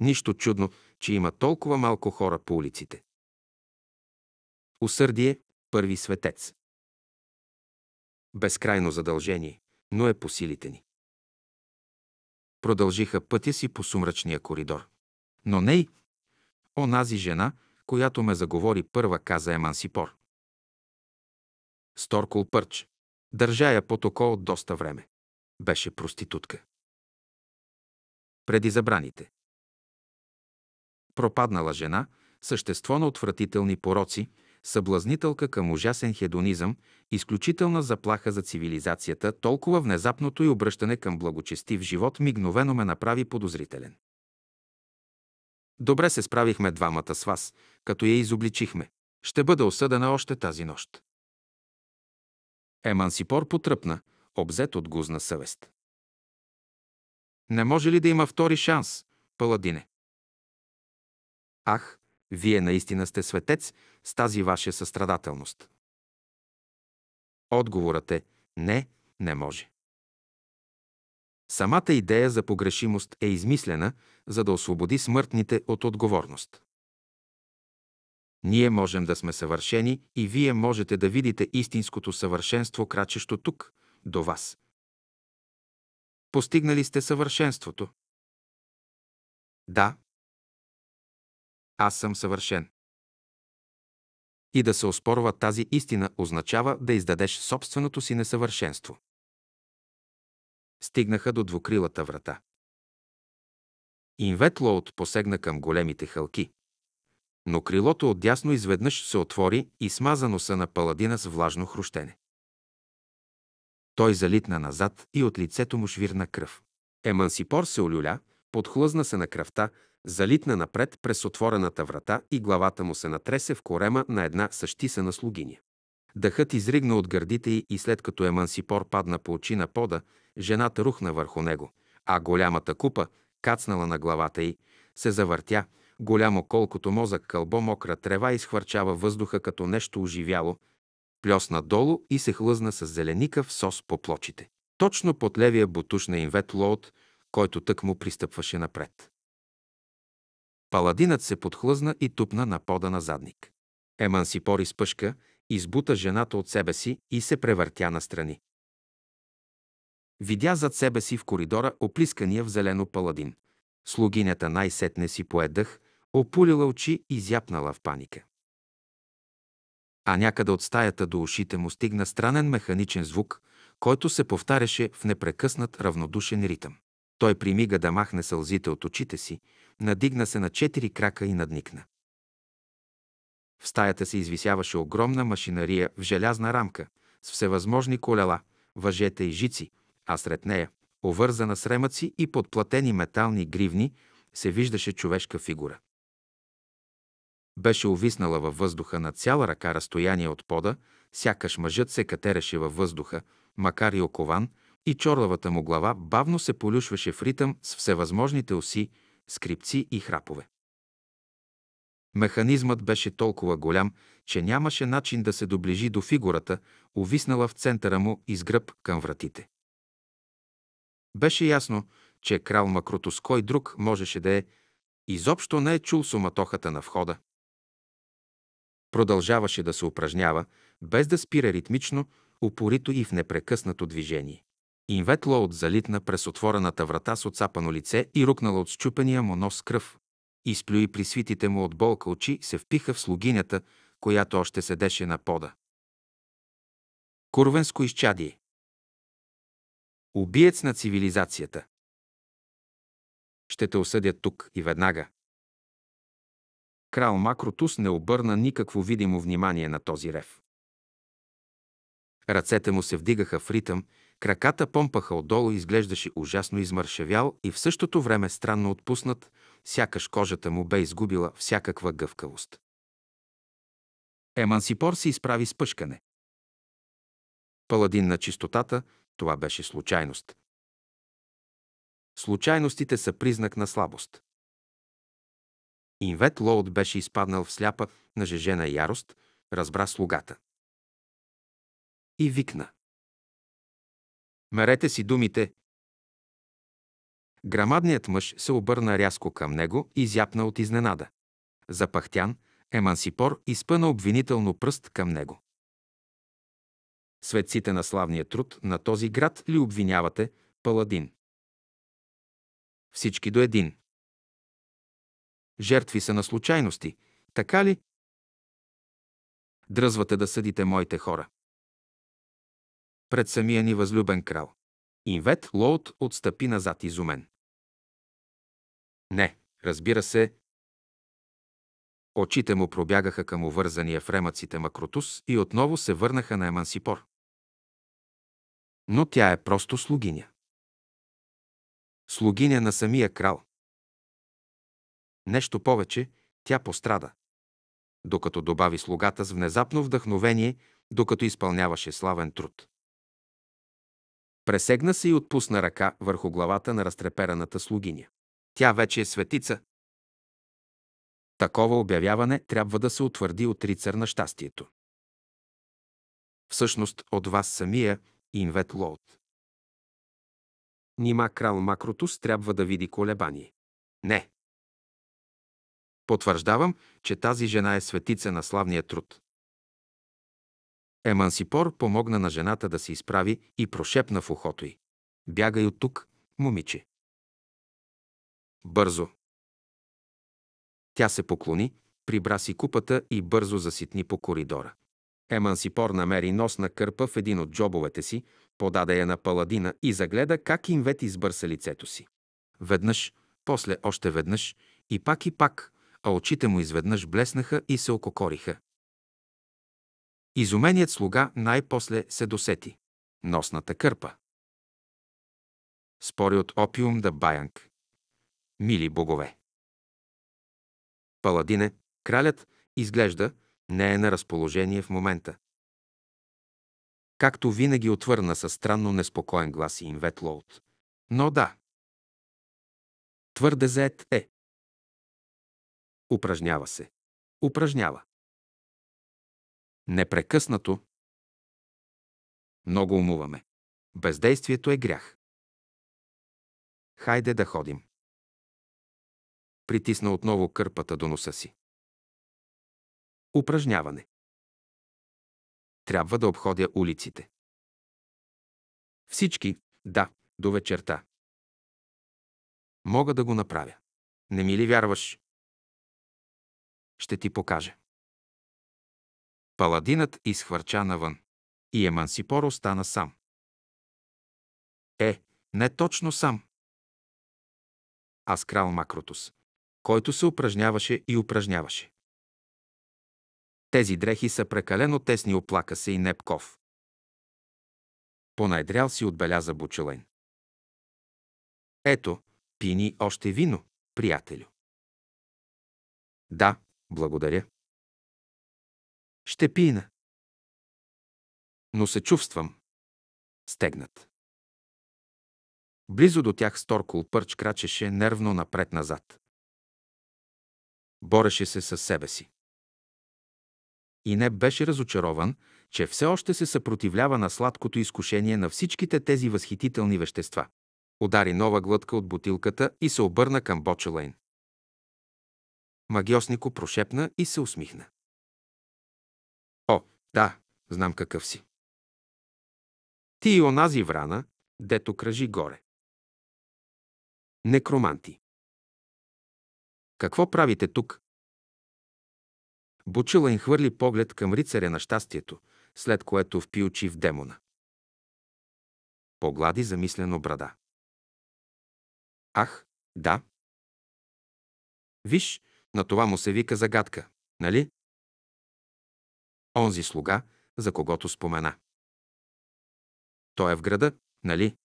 Нищо чудно, че има толкова малко хора по улиците. Усърдие – първи светец. Безкрайно задължение, но е по силите ни. Продължиха пътя си по сумрачния коридор. Но ней, онази жена, която ме заговори първа, каза Емансипор. Сторкол пърч. Държа я под око от доста време. Беше проститутка. Преди забраните. Пропаднала жена, същество на отвратителни пороци, съблазнителка към ужасен хедонизъм, изключителна заплаха за цивилизацията, толкова внезапното и обръщане към благочестив живот мигновено ме направи подозрителен. Добре се справихме двамата с вас, като я изобличихме. Ще бъда осъдена още тази нощ. Емансипор потръпна, обзет от гузна съвест. Не може ли да има втори шанс, Паладине? Ах, вие наистина сте светец с тази ваша състрадателност. Отговорът е не, не може. Самата идея за погрешимост е измислена, за да освободи смъртните от отговорност. Ние можем да сме съвършени и вие можете да видите истинското съвършенство, крачещо тук, до вас. Постигнали сте съвършенството. Да. Аз съм съвършен. И да се оспорва тази истина означава да издадеш собственото си несъвършенство. Стигнаха до двукрилата врата. Инветлоут посегна към големите хълки но крилото отдясно изведнъж се отвори и смаза носа на паладина с влажно хрущене. Той залитна назад и от лицето му швирна кръв. Емансипор се олюля, подхлъзна се на кръвта, залитна напред през отворената врата и главата му се натресе в корема на една същисана слугиня. Дъхът изригна от гърдите й и след като Емансипор падна по очи на пода, жената рухна върху него, а голямата купа, кацнала на главата й, се завъртя – голямо колкото мозък кълбо мокра трева изхвърчава въздуха като нещо оживяло, плюсна долу и се хлъзна с зеленикав сос по плочите. Точно под левия бутуш на Инвет Лоот, който тък му пристъпваше напред. Паладинът се подхлъзна и тупна на пода на задник. Еман си пори с пъшка, избута жената от себе си и се превъртя настрани. Видя зад себе си в коридора оплискания в зелено паладин. Слугинята най-сетне си дъх опулила очи и зяпнала в паника. А някъде от стаята до ушите му стигна странен механичен звук, който се повтаряше в непрекъснат равнодушен ритъм. Той примига да махне сълзите от очите си, надигна се на четири крака и надникна. В стаята се извисяваше огромна машинария в желязна рамка, с всевъзможни колела, въжета и жици, а сред нея, овързана с ремъци и подплатени метални гривни, се виждаше човешка фигура. Беше увиснала във въздуха на цяла ръка разстояние от пода, сякаш мъжът се катереше във въздуха, макар и окован, и чорлавата му глава бавно се полюшваше в ритъм с всевъзможните оси, скрипци и храпове. Механизмът беше толкова голям, че нямаше начин да се доближи до фигурата, увиснала в центъра му и с гръб към вратите. Беше ясно, че крал Макротоской друг можеше да е. Изобщо не е чул суматохата на входа. Продължаваше да се упражнява, без да спира ритмично, упорито и в непрекъснато движение. Инвет Лоуд залитна през отворената врата с отцапано лице и рукнала от счупения му нос кръв. Изплюи при свитите му от болка очи се впиха в слугинята, която още седеше на пода. Курвенско изчадие. Убиец на цивилизацията. Ще те осъдят тук и веднага. Крал Макротус не обърна никакво видимо внимание на този рев. Ръцете му се вдигаха в ритъм, краката помпаха отдолу, изглеждаше ужасно измършевял и в същото време странно отпуснат, сякаш кожата му бе изгубила всякаква гъвкавост. Емансипор се изправи с пъшкане. Паладин на чистотата, това беше случайност. Случайностите са признак на слабост. Инвет Лоуд беше изпаднал в сляпа на жежена ярост, разбра слугата. И викна. Мерете си думите. Грамадният мъж се обърна рязко към него и зяпна от изненада. Запахтян, емансипор изпъна обвинително пръст към него. Светците на славния труд на този град ли обвинявате, Паладин? Всички до един. Жертви са на случайности, така ли? Дръзвате да съдите моите хора. Пред самия ни възлюбен крал. Инвет Лоут отстъпи назад изумен. Не, разбира се. Очите му пробягаха към увързания в ремъците Макротус и отново се върнаха на Емансипор. Но тя е просто слугиня. Слугиня на самия крал. Нещо повече, тя пострада. Докато добави слугата с внезапно вдъхновение, докато изпълняваше славен труд. Пресегна се и отпусна ръка върху главата на разтрепераната слугиня. Тя вече е светица. Такова обявяване трябва да се утвърди от рицар на щастието. Всъщност от вас самия Инвет Лоут. Нима крал Макротус трябва да види колебание. Не, Потвърждавам, че тази жена е светица на славния труд. Емансипор помогна на жената да се изправи и прошепна в ухото й. Бягай от тук, момиче. Бързо. Тя се поклони, прибра си купата и бързо заситни по коридора. Емансипор намери носна кърпа в един от джобовете си, подаде я на паладина и загледа как Инвет избърса лицето си. Веднъж, после още веднъж и пак и пак, а очите му изведнъж блеснаха и се ококориха. Изуменият слуга най-после се досети. Носната кърпа. Спори от опиум да баянг. Мили богове! Паладине, кралят, изглежда, не е на разположение в момента. Както винаги отвърна със странно неспокоен глас и Инвет Лоут. Но да. Твърде заед е. Упражнява се. Упражнява. Непрекъснато. Много умуваме. Бездействието е грях. Хайде да ходим. Притисна отново кърпата до носа си. Упражняване. Трябва да обходя улиците. Всички, да, до вечерта. Мога да го направя. Не ми ли вярваш? ще ти покаже. Паладинът изхвърча навън. И Емансипор остана сам. Е, не точно сам. Аз крал Макротус, който се упражняваше и упражняваше. Тези дрехи са прекалено тесни, оплака се и Непков. Понайдрял си отбеляза Бучелен. Ето, пини още вино, приятелю. Да, благодаря. Ще пина. Но се чувствам. Стегнат. Близо до тях Сторкол Пърч крачеше нервно напред-назад. Бореше се със себе си. И не беше разочарован, че все още се съпротивлява на сладкото изкушение на всичките тези възхитителни вещества. Удари нова глътка от бутилката и се обърна към Бочелейн. Магиоснико прошепна и се усмихна. О, да, знам какъв си. Ти и онази врана, дето кръжи горе. Некроманти. Какво правите тук? Бучила им хвърли поглед към рицаря на щастието, след което впи очи в демона. Поглади замислено брада. Ах, да. Виж, на това му се вика загадка, нали? Онзи слуга, за когото спомена. Той е в града, нали?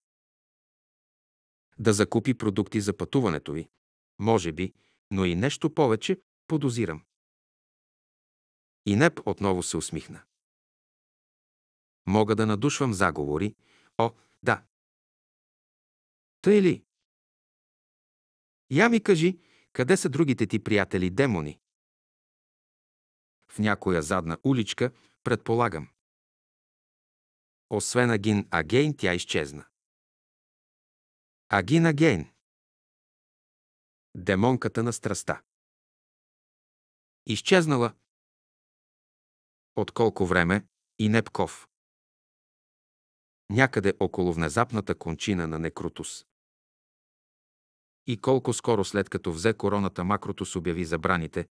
Да закупи продукти за пътуването ви. Може би, но и нещо повече подозирам. И Неп отново се усмихна. Мога да надушвам заговори. О, да. Тъй ли? Я ми кажи, къде са другите ти приятели демони? В някоя задна уличка, предполагам. Освен Агин Агейн, тя изчезна. Агин Агейн. Демонката на страста. Изчезнала. От колко време и Непков. Някъде около внезапната кончина на Некрутус и колко скоро след като взе короната макрото с обяви забраните,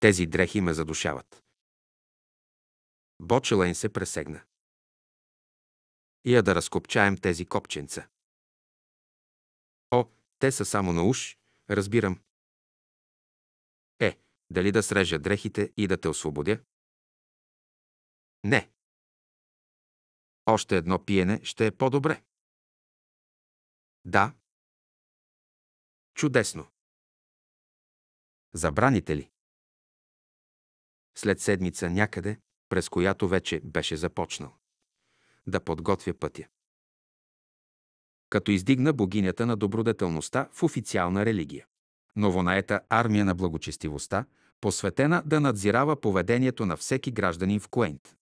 тези дрехи ме задушават. Бочелайн се пресегна. Я да разкопчаем тези копченца. О, те са само на уш, разбирам. Е, дали да срежа дрехите и да те освободя? Не. Още едно пиене ще е по-добре. Да, Чудесно! Забраните ли? След седмица някъде, през която вече беше започнал. Да подготвя пътя. Като издигна богинята на добродетелността в официална религия. Новонаета армия на благочестивостта, посветена да надзирава поведението на всеки гражданин в Куент.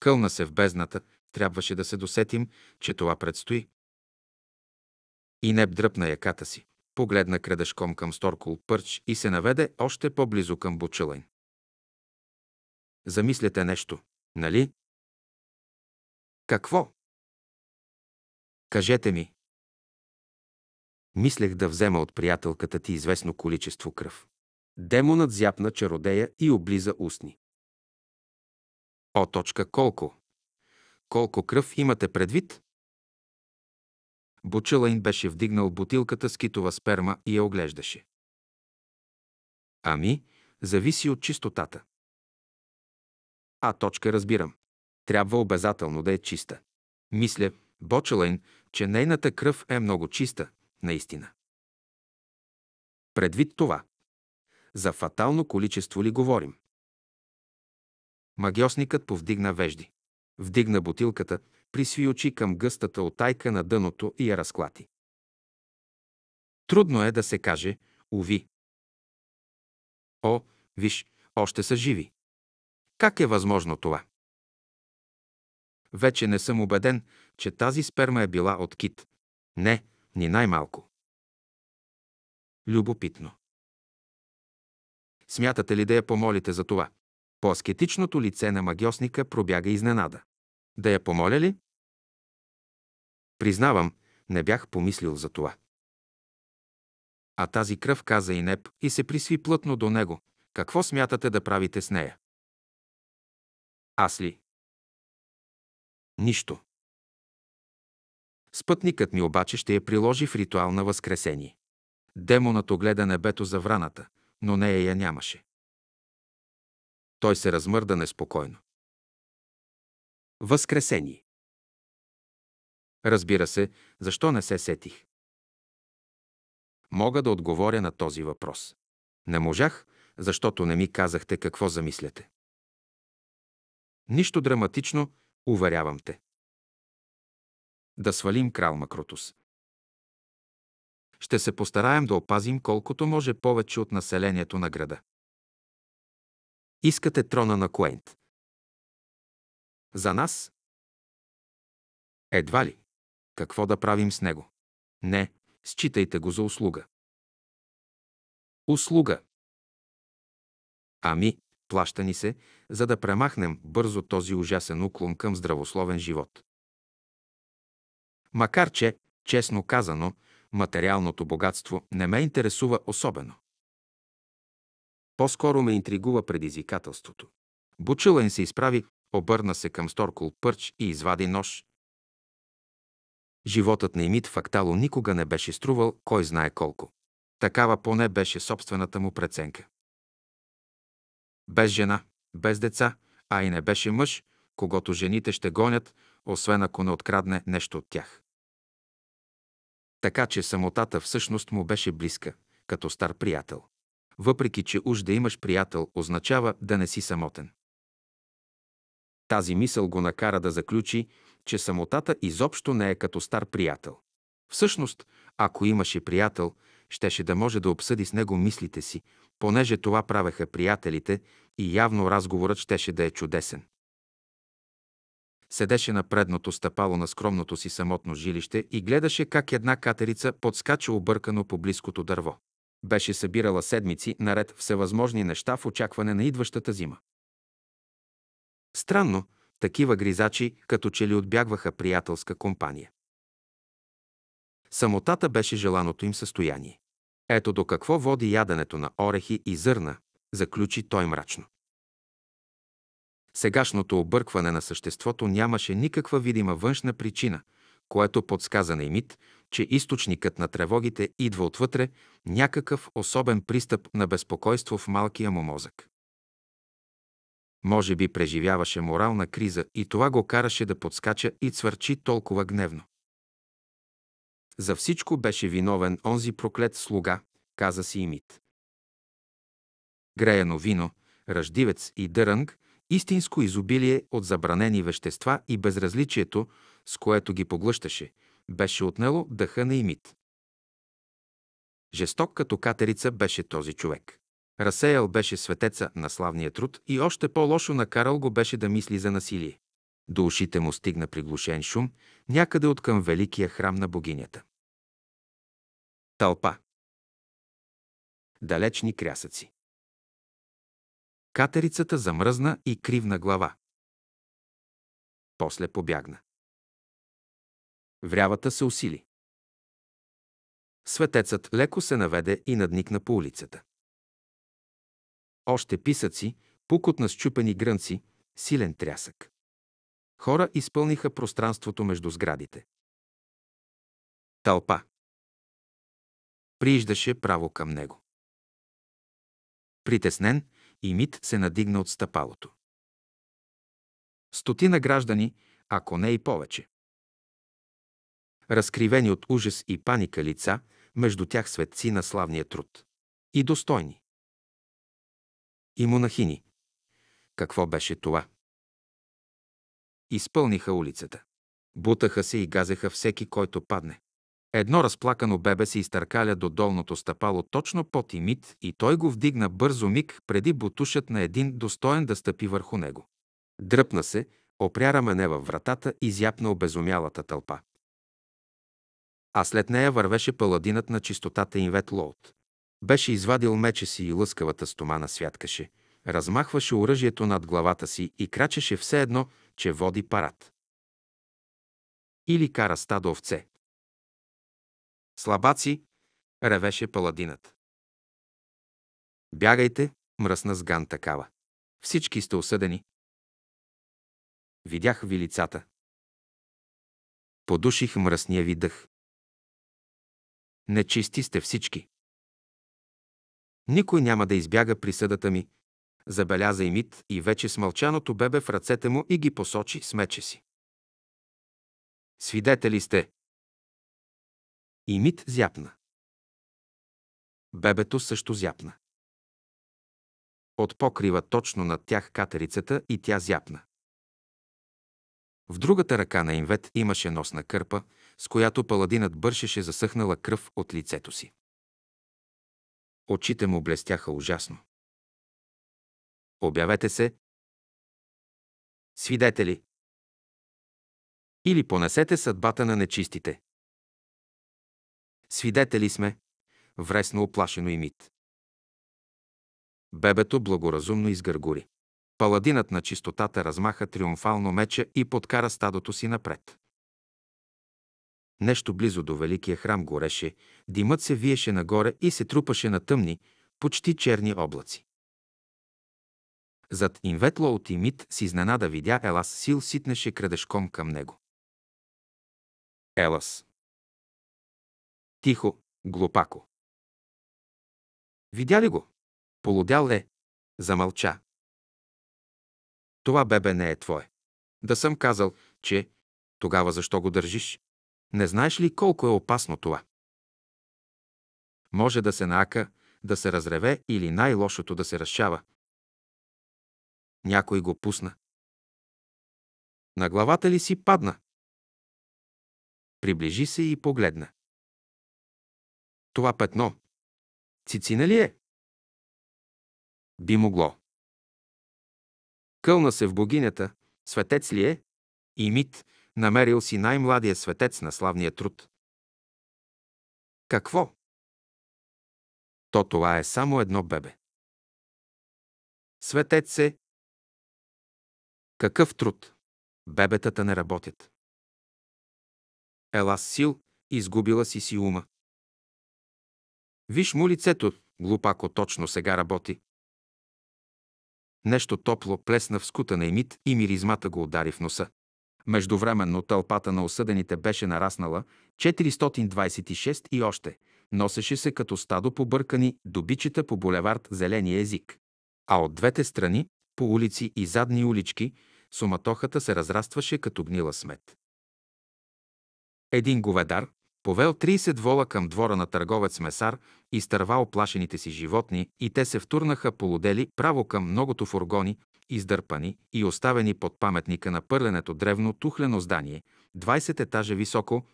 Кълна се в бездната, трябваше да се досетим, че това предстои. И не дръпна яката си. Погледна крадешком към Сторкол Пърч и се наведе още по-близо към Бучалин. Замисляте нещо, нали? Какво? Кажете ми. Мислех да взема от приятелката ти известно количество кръв. Демонът зяпна чародея и облиза устни. О, точка колко? Колко кръв имате предвид? Бучалайн беше вдигнал бутилката с китова сперма и я оглеждаше. Ами, зависи от чистотата. А точка разбирам. Трябва обязателно да е чиста. Мисля, Бочелайн, че нейната кръв е много чиста, наистина. Предвид това, за фатално количество ли говорим? Магиосникът повдигна вежди. Вдигна бутилката присви очи към гъстата отайка на дъното и я разклати. Трудно е да се каже «Уви». О, виж, още са живи. Как е възможно това? Вече не съм убеден, че тази сперма е била от кит. Не, ни най-малко. Любопитно. Смятате ли да я помолите за това? По аскетичното лице на магиосника пробяга изненада. Да я помоля ли? Признавам, не бях помислил за това. А тази кръв каза и неп и се присви плътно до него. Какво смятате да правите с нея? Аз ли? Нищо. Спътникът ми обаче ще я приложи в ритуал на възкресение. Демонът огледа небето за враната, но нея я нямаше. Той се размърда неспокойно. Възкресение. Разбира се, защо не се сетих? Мога да отговоря на този въпрос. Не можах, защото не ми казахте какво замисляте. Нищо драматично, уверявам те. Да свалим крал Макротус. Ще се постараем да опазим колкото може повече от населението на града. Искате трона на Куент. За нас? Едва ли. Какво да правим с него? Не, считайте го за услуга. Услуга. Ами, плаща ни се, за да премахнем бързо този ужасен уклон към здравословен живот. Макар че, честно казано, материалното богатство не ме интересува особено. По-скоро ме интригува предизвикателството. Бучилен се изправи, обърна се към Сторкол Пърч и извади нож, Животът на Имит Фактало никога не беше струвал кой знае колко. Такава поне беше собствената му преценка. Без жена, без деца, а и не беше мъж, когато жените ще гонят, освен ако не открадне нещо от тях. Така че самотата всъщност му беше близка, като стар приятел. Въпреки, че уж да имаш приятел, означава да не си самотен. Тази мисъл го накара да заключи, че самотата изобщо не е като стар приятел. Всъщност, ако имаше приятел, щеше да може да обсъди с него мислите си, понеже това правеха приятелите и явно разговорът щеше да е чудесен. Седеше на предното стъпало на скромното си самотно жилище и гледаше как една катерица подскача объркано по близкото дърво. Беше събирала седмици наред всевъзможни неща в очакване на идващата зима. Странно, такива гризачи като че ли отбягваха приятелска компания. Самотата беше желаното им състояние. Ето до какво води яденето на орехи и зърна, заключи той мрачно. Сегашното объркване на съществото нямаше никаква видима външна причина, което подсказа на Имит, че източникът на тревогите идва отвътре някакъв особен пристъп на безпокойство в малкия му мозък. Може би преживяваше морална криза и това го караше да подскача и цвърчи толкова гневно. За всичко беше виновен онзи проклет слуга, каза си Имит. Греяно вино, ръждивец и дърънг, истинско изобилие от забранени вещества и безразличието, с което ги поглъщаше, беше отнело дъха на Имит. Жесток като катерица беше този човек. Расеял беше светеца на славния труд и още по-лошо накарал го беше да мисли за насилие. До ушите му стигна приглушен шум някъде от към великия храм на богинята. Тълпа Далечни крясъци Катерицата замръзна и кривна глава. После побягна. Врявата се усили. Светецът леко се наведе и надникна по улицата. Още писъци, пукот на счупени грънци, силен трясък. Хора изпълниха пространството между сградите. Тълпа. Прииждаше право към него. Притеснен, Имит се надигна от стъпалото. Стотина граждани, ако не и повече. Разкривени от ужас и паника лица, между тях светци на славния труд. И достойни и монахини. Какво беше това? Изпълниха улицата. Бутаха се и газеха всеки, който падне. Едно разплакано бебе се изтъркаля до долното стъпало точно под имит и той го вдигна бързо миг преди бутушът на един достоен да стъпи върху него. Дръпна се, опря рамене във вратата и зяпна обезумялата тълпа. А след нея вървеше паладинът на чистотата Инвет Лоут. Беше извадил меча си и лъскавата стомана святкаше, размахваше оръжието над главата си и крачеше все едно, че води парад. Или кара стадо овце. Слабаци, ревеше паладинът. Бягайте, мръсна с ган такава. Всички сте осъдени. Видях ви лицата. Подуших мръсния ви дъх. Нечисти сте всички. Никой няма да избяга присъдата ми. Забеляза и мит и вече смълчаното бебе в ръцете му и ги посочи с мече си. Свидетели сте. И мит зяпна. Бебето също зяпна. От покрива точно над тях катерицата и тя зяпна. В другата ръка на Инвет имаше носна кърпа, с която паладинът бършеше засъхнала кръв от лицето си. Очите му блестяха ужасно. Обявете се. Свидетели. Или понесете съдбата на нечистите. Свидетели сме, вресно оплашено и мит. Бебето благоразумно изгъргури. Паладинът на чистотата размаха триумфално меча и подкара стадото си напред. Нещо близо до Великия храм гореше, димът се виеше нагоре и се трупаше на тъмни, почти черни облаци. Зад инветло от имит с изненада видя Елас Сил ситнеше крадешком към него. Елас. Тихо, глупако. Видя ли го? Полудял е. Замълча. Това бебе не е твое. Да съм казал, че тогава защо го държиш? Не знаеш ли колко е опасно това? Може да се наака, да се разреве или най-лошото да се разшава. Някой го пусна. На главата ли си падна? Приближи се и погледна. Това петно. Цицина ли е? Би могло. Кълна се в богинята, светец ли е? И мит, намерил си най-младия светец на славния труд. Какво? То това е само едно бебе. Светец е. Какъв труд? Бебетата не работят. Ела сил, изгубила си си ума. Виж му лицето, глупако точно сега работи. Нещо топло плесна в скута на Емит и миризмата го удари в носа. Междувременно тълпата на осъдените беше нараснала 426 и още. Носеше се като стадо побъркани добичета по булевард Зеления език. А от двете страни, по улици и задни улички, суматохата се разрастваше като гнила смет. Един говедар, повел 30 вола към двора на търговец Месар, изтърва оплашените си животни и те се втурнаха полудели право към многото фургони, издърпани и оставени под паметника на пърленето древно тухлено здание, 20 етажа високо,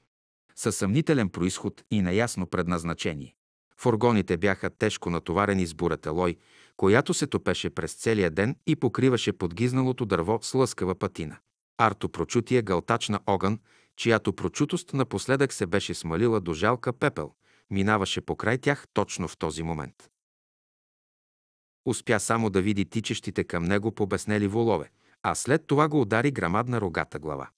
със съмнителен происход и неясно предназначение. Фургоните бяха тежко натоварени с бурата лой, която се топеше през целия ден и покриваше подгизналото дърво с лъскава патина. Арто прочутия е гълтач на огън, чиято прочутост напоследък се беше смалила до жалка пепел, минаваше покрай тях точно в този момент. Успя само да види тичещите към него побеснели волове, а след това го удари грамадна рогата глава.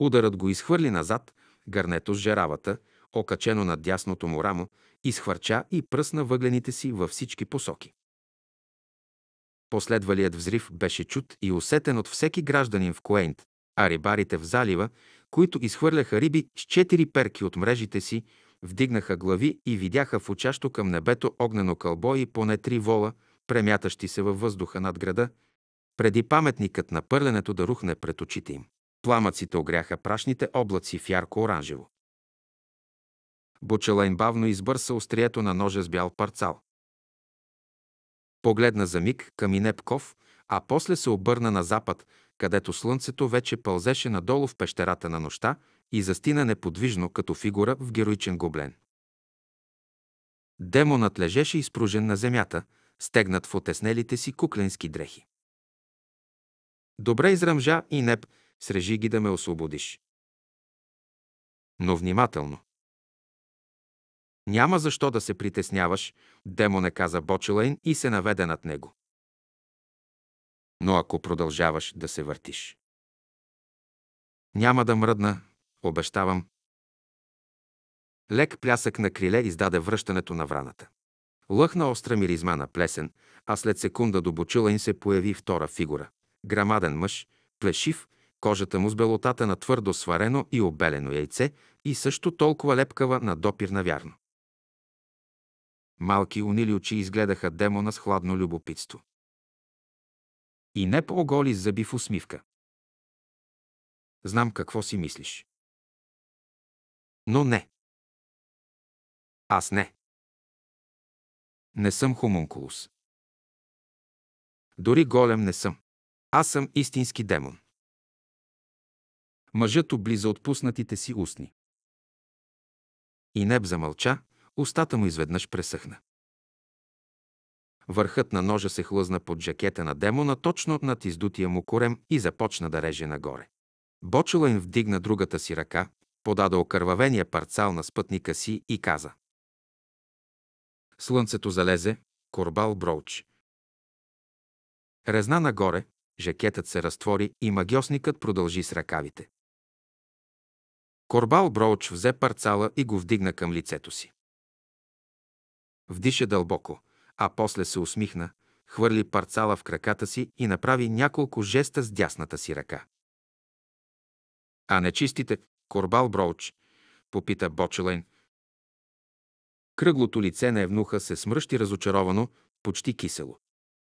Ударът го изхвърли назад, гърнето с жеравата, окачено над дясното му рамо, изхвърча и пръсна въглените си във всички посоки. Последвалият взрив беше чут и усетен от всеки гражданин в Куейнт, а рибарите в залива, които изхвърляха риби с четири перки от мрежите си, вдигнаха глави и видяха в очащо към небето огнено кълбо и поне три вола, премятащи се във въздуха над града, преди паметникът на пърленето да рухне пред очите им. Пламъците огряха прашните облаци в ярко-оранжево. Бочелайн бавно избърса острието на ножа с бял парцал. Погледна за миг към Инепков, а после се обърна на запад, където слънцето вече пълзеше надолу в пещерата на нощта и застина неподвижно като фигура в героичен гоблен. Демонът лежеше изпружен на земята – стегнат в отеснелите си кукленски дрехи. Добре изръмжа и неп, срежи ги да ме освободиш. Но внимателно. Няма защо да се притесняваш, демоне каза Бочелайн и се наведе над него. Но ако продължаваш да се въртиш. Няма да мръдна, обещавам. Лек плясък на криле издаде връщането на враната. Лъхна остра миризма на плесен, а след секунда до бочила им се появи втора фигура. Грамаден мъж, плешив, кожата му с белотата на твърдо сварено и обелено яйце и също толкова лепкава на допир навярно. Малки унили очи изгледаха демона с хладно любопитство. И не по голи зъби в усмивка. Знам какво си мислиш. Но не. Аз не. Не съм хомункулус. Дори голем не съм. Аз съм истински демон. Мъжът облиза отпуснатите си устни. И неб замълча, устата му изведнъж пресъхна. Върхът на ножа се хлъзна под жакета на демона точно над издутия му корем и започна да реже нагоре. Бочелайн вдигна другата си ръка, подаде окървавения парцал на спътника си и каза Слънцето залезе. Корбал Броуч. Резна нагоре, жакетът се разтвори и магиосникът продължи с ръкавите. Корбал Броуч взе парцала и го вдигна към лицето си. Вдиша дълбоко, а после се усмихна, хвърли парцала в краката си и направи няколко жеста с дясната си ръка. А нечистите, Корбал Броуч, попита Бочелайн, Кръглото лице на Евнуха се смръщи разочаровано, почти кисело.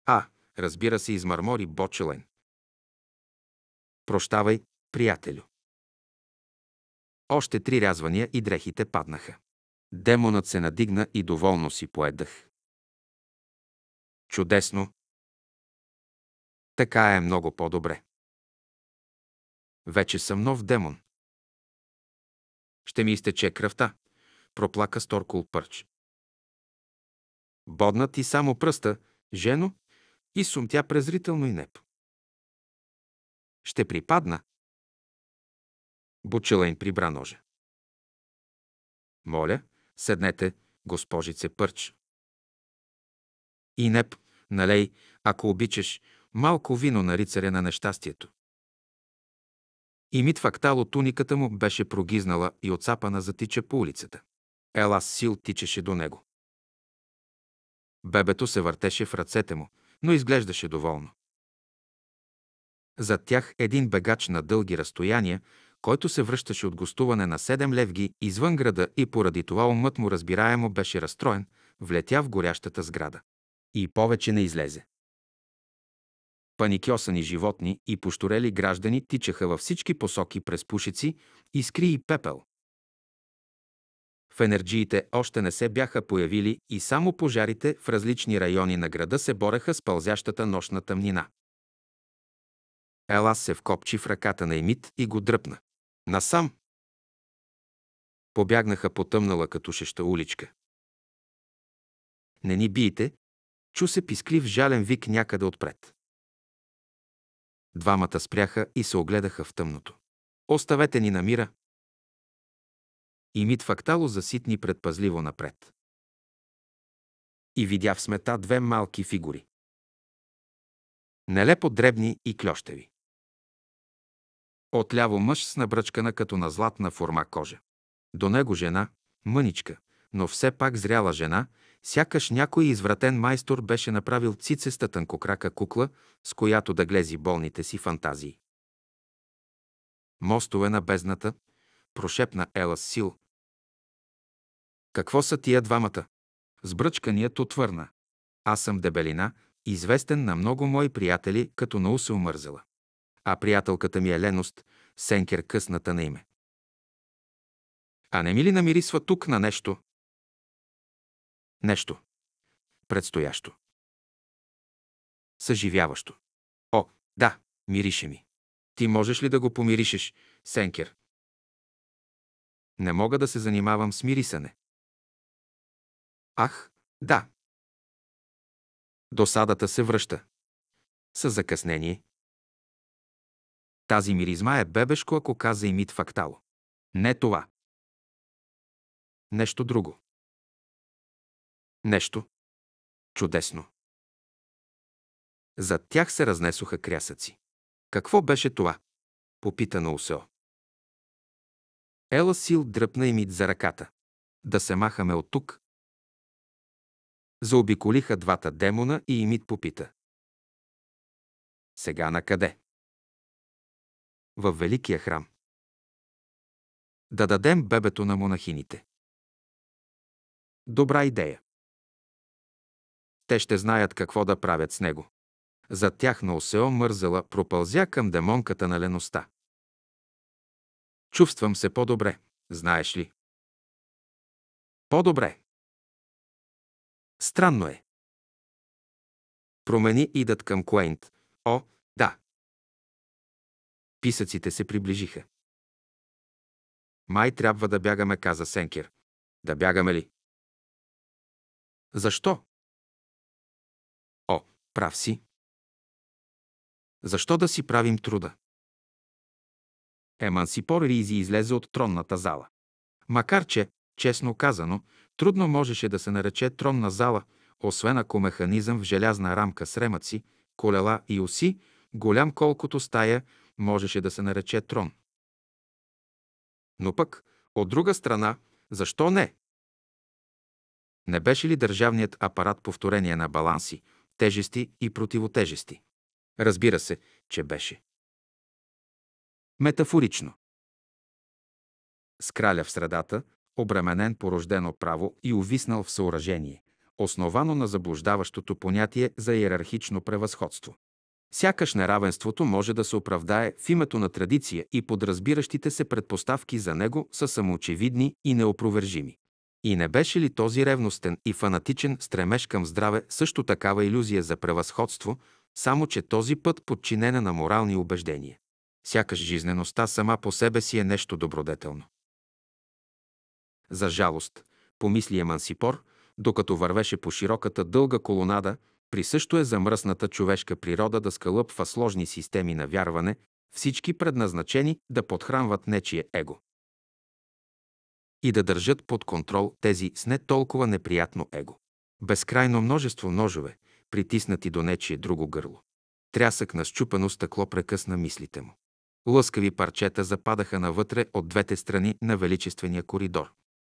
А, разбира се, измърмори Бочелен. Прощавай, приятелю. Още три рязвания и дрехите паднаха. Демонът се надигна и доволно си поедах. Чудесно! Така е много по-добре. Вече съм нов демон. Ще ми изтече кръвта проплака Сторкул Пърч. Бодна ти само пръста, жено, и сумтя презрително и неп. Ще припадна. Бучелейн им прибра ножа. Моля, седнете, госпожице Пърч. И неп, налей, ако обичаш, малко вино на рицаря на нещастието. И мит фактало туниката му беше прогизнала и отцапана затича по улицата. Ела сил тичаше до него. Бебето се въртеше в ръцете му, но изглеждаше доволно. Зад тях един бегач на дълги разстояния, който се връщаше от гостуване на седем левги извън града и поради това умът му разбираемо беше разстроен, влетя в горящата сграда. И повече не излезе. Паникьосани животни и пошторели граждани тичаха във всички посоки през пушици, искри и пепел. В енергиите още не се бяха появили и само пожарите в различни райони на града се бореха с пълзящата нощна тъмнина. Елас се вкопчи в ръката на Емит и го дръпна. Насам! Побягнаха потъмнала като шеща уличка. Не ни бийте! Чу се писклив жален вик някъде отпред. Двамата спряха и се огледаха в тъмното. Оставете ни на мира! и фактало заситни предпазливо напред. И видя в смета две малки фигури. Нелепо дребни и клющеви. Отляво мъж с набръчкана като на златна форма кожа. До него жена, мъничка, но все пак зряла жена, сякаш някой извратен майстор беше направил цицеста тънкокрака кукла, с която да глези болните си фантазии. Мостове на бездната, прошепна Ела с сил, какво са тия двамата? Сбръчканият отвърна. Аз съм дебелина, известен на много мои приятели, като на усе умързала. А приятелката ми е леност, сенкер късната на име. А не ми ли намирисва тук на нещо? Нещо. Предстоящо. Съживяващо. О, да, мирише ми. Ти можеш ли да го помиришеш, Сенкер? Не мога да се занимавам с мирисане. Ах, да. Досадата се връща. С закъснение. Тази миризма е бебешко, ако каза и мит фактал. Не това. Нещо друго. Нещо. Чудесно. Зад тях се разнесоха крясъци. Какво беше това? Попита на Усео. Ела Сил дръпна и мит за ръката. Да се махаме от тук, Заобиколиха двата демона и Имит попита. Сега на къде? В Великия храм. Да дадем бебето на монахините. Добра идея. Те ще знаят какво да правят с него. За тях на Осео мързала пропълзя към демонката на леността. Чувствам се по-добре, знаеш ли? По-добре. Странно е. Промени идат към Куейнт. О, да. Писъците се приближиха. Май трябва да бягаме, каза Сенкер. Да бягаме ли? Защо? О, прав си. Защо да си правим труда? Емансипор Ризи излезе от тронната зала. Макар че, честно казано, Трудно можеше да се нарече тронна зала, освен ако механизъм в желязна рамка с ремъци, колела и оси, голям колкото стая, можеше да се нарече трон. Но пък, от друга страна, защо не? Не беше ли държавният апарат повторение на баланси, тежести и противотежести? Разбира се, че беше. Метафорично. С краля в средата – обременен по рождено право и увиснал в съоръжение, основано на заблуждаващото понятие за иерархично превъзходство. Сякаш неравенството може да се оправдае в името на традиция и подразбиращите се предпоставки за него са самоочевидни и неопровержими. И не беше ли този ревностен и фанатичен стремеж към здраве също такава иллюзия за превъзходство, само че този път подчинена на морални убеждения? Сякаш жизнеността сама по себе си е нещо добродетелно. За жалост, помисли Емансипор, докато вървеше по широката дълга колонада, при също е замръсната човешка природа да скалъпва сложни системи на вярване, всички предназначени да подхранват нечие его и да държат под контрол тези с не толкова неприятно его. Безкрайно множество ножове, притиснати до нечие друго гърло. Трясък на счупено стъкло прекъсна мислите му. Лъскави парчета западаха навътре от двете страни на величествения коридор.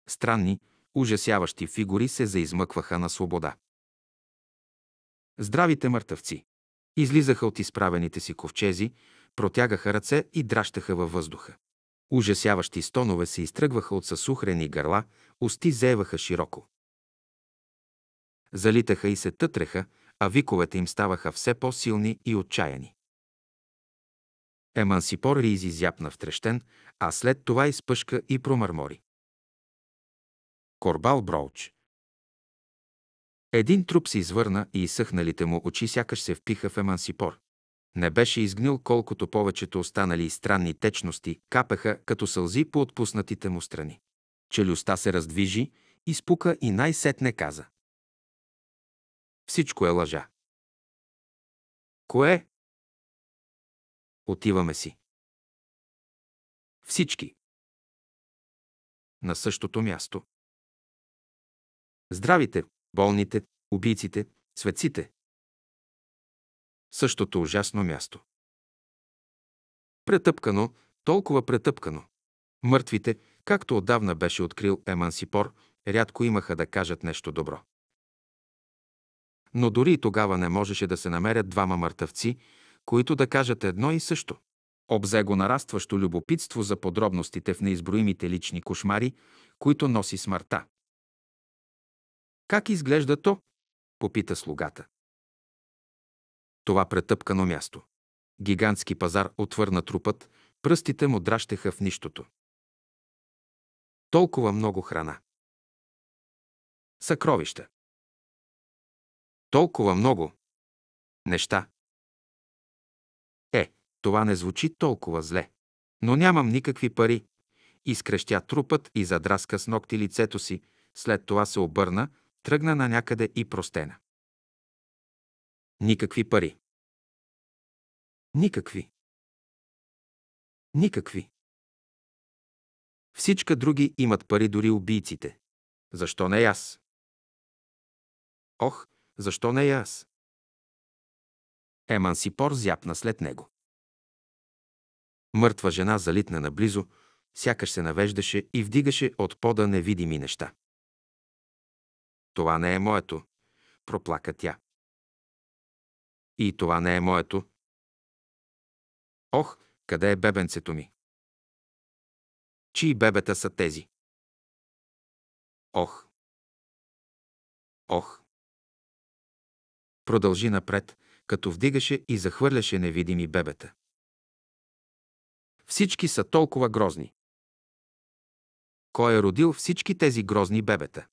Странни, ужасяващи фигури се заизмъкваха на свобода. Здравите мъртъвци излизаха от изправените си ковчези, протягаха ръце и дращаха във въздуха. Ужасяващи стонове се изтръгваха от съсухрени гърла, усти заеваха широко. Залитаха и се тътреха, а виковете им ставаха все по-силни и отчаяни. Емансипор Ризи зяпна втрещен, а след това изпъшка и промърмори. Корбал Броуч. Един труп се извърна и изсъхналите му очи сякаш се впиха в емансипор. Не беше изгнил колкото повечето останали и странни течности капеха като сълзи по отпуснатите му страни. Челюста се раздвижи, изпука и най-сетне каза. Всичко е лъжа. Кое? Отиваме си. Всички. На същото място. Здравите, болните, убийците, светците. Същото ужасно място. Претъпкано, толкова претъпкано. Мъртвите, както отдавна беше открил Емансипор, рядко имаха да кажат нещо добро. Но дори и тогава не можеше да се намерят двама мъртъвци, които да кажат едно и също. Обзе го нарастващо любопитство за подробностите в неизброимите лични кошмари, които носи смъртта. Как изглежда то? Попита слугата. Това претъпкано място. Гигантски пазар отвърна трупът, пръстите му дращеха в нищото. Толкова много храна. Съкровища. Толкова много. Неща. Е, това не звучи толкова зле. Но нямам никакви пари. Изкрещя трупът и задраска с ногти лицето си, след това се обърна, тръгна на някъде и простена. Никакви пари. Никакви. Никакви. Всичка други имат пари, дори убийците. Защо не аз? Ох, защо не аз? Емансипор зяпна след него. Мъртва жена залитна наблизо, сякаш се навеждаше и вдигаше от пода невидими неща. Това не е моето, проплака тя. И това не е моето. Ох, къде е бебенцето ми? Чии бебета са тези? Ох! Ох! Продължи напред, като вдигаше и захвърляше невидими бебета. Всички са толкова грозни. Кой е родил всички тези грозни бебета?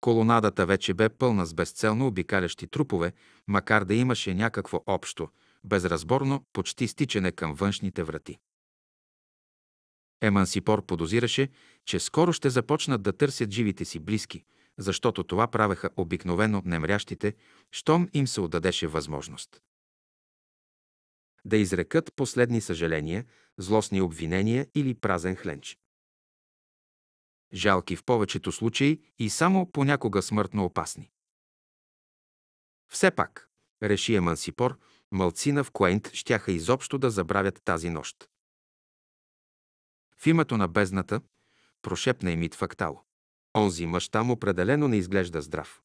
Колонадата вече бе пълна с безцелно обикалящи трупове, макар да имаше някакво общо, безразборно, почти стичане към външните врати. Емансипор подозираше, че скоро ще започнат да търсят живите си близки, защото това правеха обикновено немрящите, щом им се отдадеше възможност. Да изрекат последни съжаления, злостни обвинения или празен хленч жалки в повечето случаи и само понякога смъртно опасни. Все пак, реши Емансипор, мълцина в Куент щяха изобщо да забравят тази нощ. В името на бездната, прошепна Емит Фактало. Онзи мъж там определено не изглежда здрав.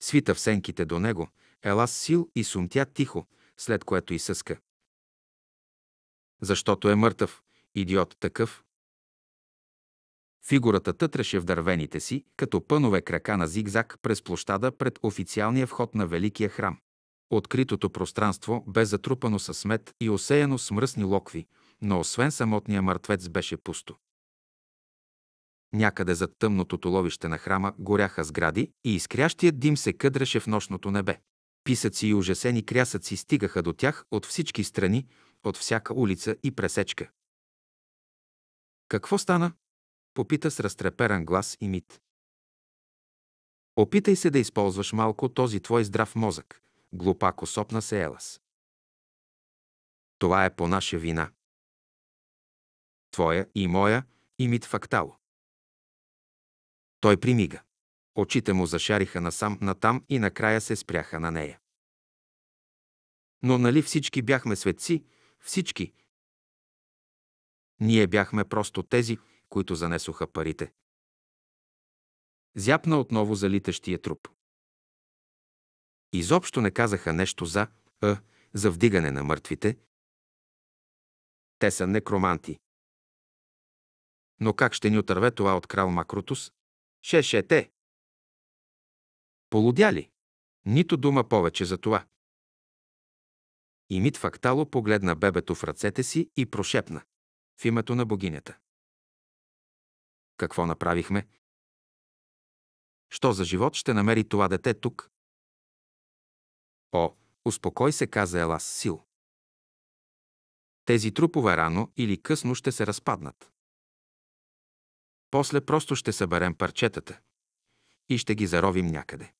Свита в сенките до него, ела с сил и сумтя тихо, след което и съска. Защото е мъртъв, идиот такъв, Фигурата тътреше в дървените си, като пънове крака на зигзаг през площада пред официалния вход на Великия храм. Откритото пространство бе затрупано със смет и осеяно с мръсни локви, но освен самотния мъртвец беше пусто. Някъде зад тъмното толовище на храма горяха сгради и изкрящият дим се къдреше в нощното небе. Писъци и ужасени крясъци стигаха до тях от всички страни, от всяка улица и пресечка. Какво стана, Попита с разтреперан глас и мит. Опитай се да използваш малко този твой здрав мозък, глупако сопна се Елас. Това е по наша вина. Твоя и моя, и мит фактало. Той примига. Очите му зашариха насам, натам и накрая се спряха на нея. Но нали всички бяхме светци, всички. Ние бяхме просто тези, които занесоха парите. Зяпна отново за литещия труп. Изобщо не казаха нещо за «а», за вдигане на мъртвите. Те са некроманти. Но как ще ни отърве това от крал Макротус? Шеше те! Полудяли! Нито дума повече за това. И Митфактало погледна бебето в ръцете си и прошепна. В името на богинята. Какво направихме? Що за живот ще намери това дете тук? О, успокой се, каза Елас Сил. Тези трупове рано или късно ще се разпаднат. После просто ще съберем парчетата и ще ги заровим някъде.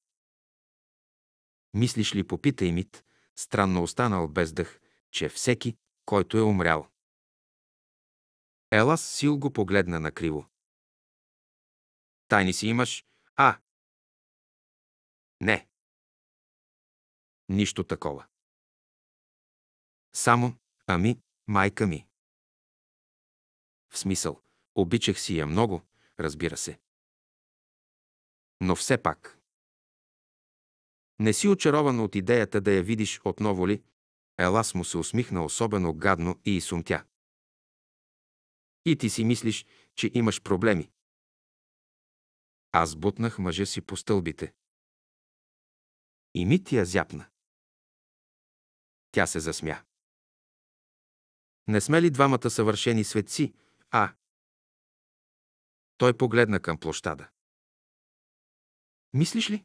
Мислиш ли, попита и мит, странно останал без дъх, че всеки, който е умрял. Елас Сил го погледна накриво. Тайни си имаш, а... Не. Нищо такова. Само, ами, майка ми. В смисъл, обичах си я много, разбира се. Но все пак. Не си очарован от идеята да я видиш отново ли? Елас му се усмихна особено гадно и сумтя. И ти си мислиш, че имаш проблеми. Аз бутнах мъжа си по стълбите. И Мития зяпна. Тя се засмя. Не сме ли двамата съвършени светци, а? Той погледна към площада. Мислиш ли?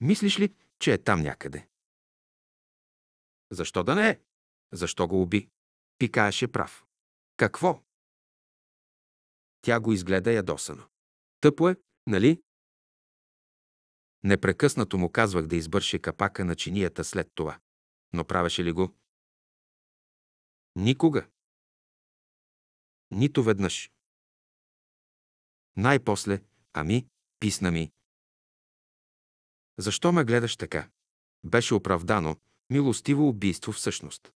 Мислиш ли, че е там някъде? Защо да не е? Защо го уби? Пикаеше прав. Какво? Тя го изгледа ядосано. Тъпо е, нали? Непрекъснато му казвах да избърше капака на чинията след това. Но правеше ли го? Никога. Нито веднъж. Най-после, ами, писна ми. Защо ме гледаш така? Беше оправдано, милостиво убийство всъщност.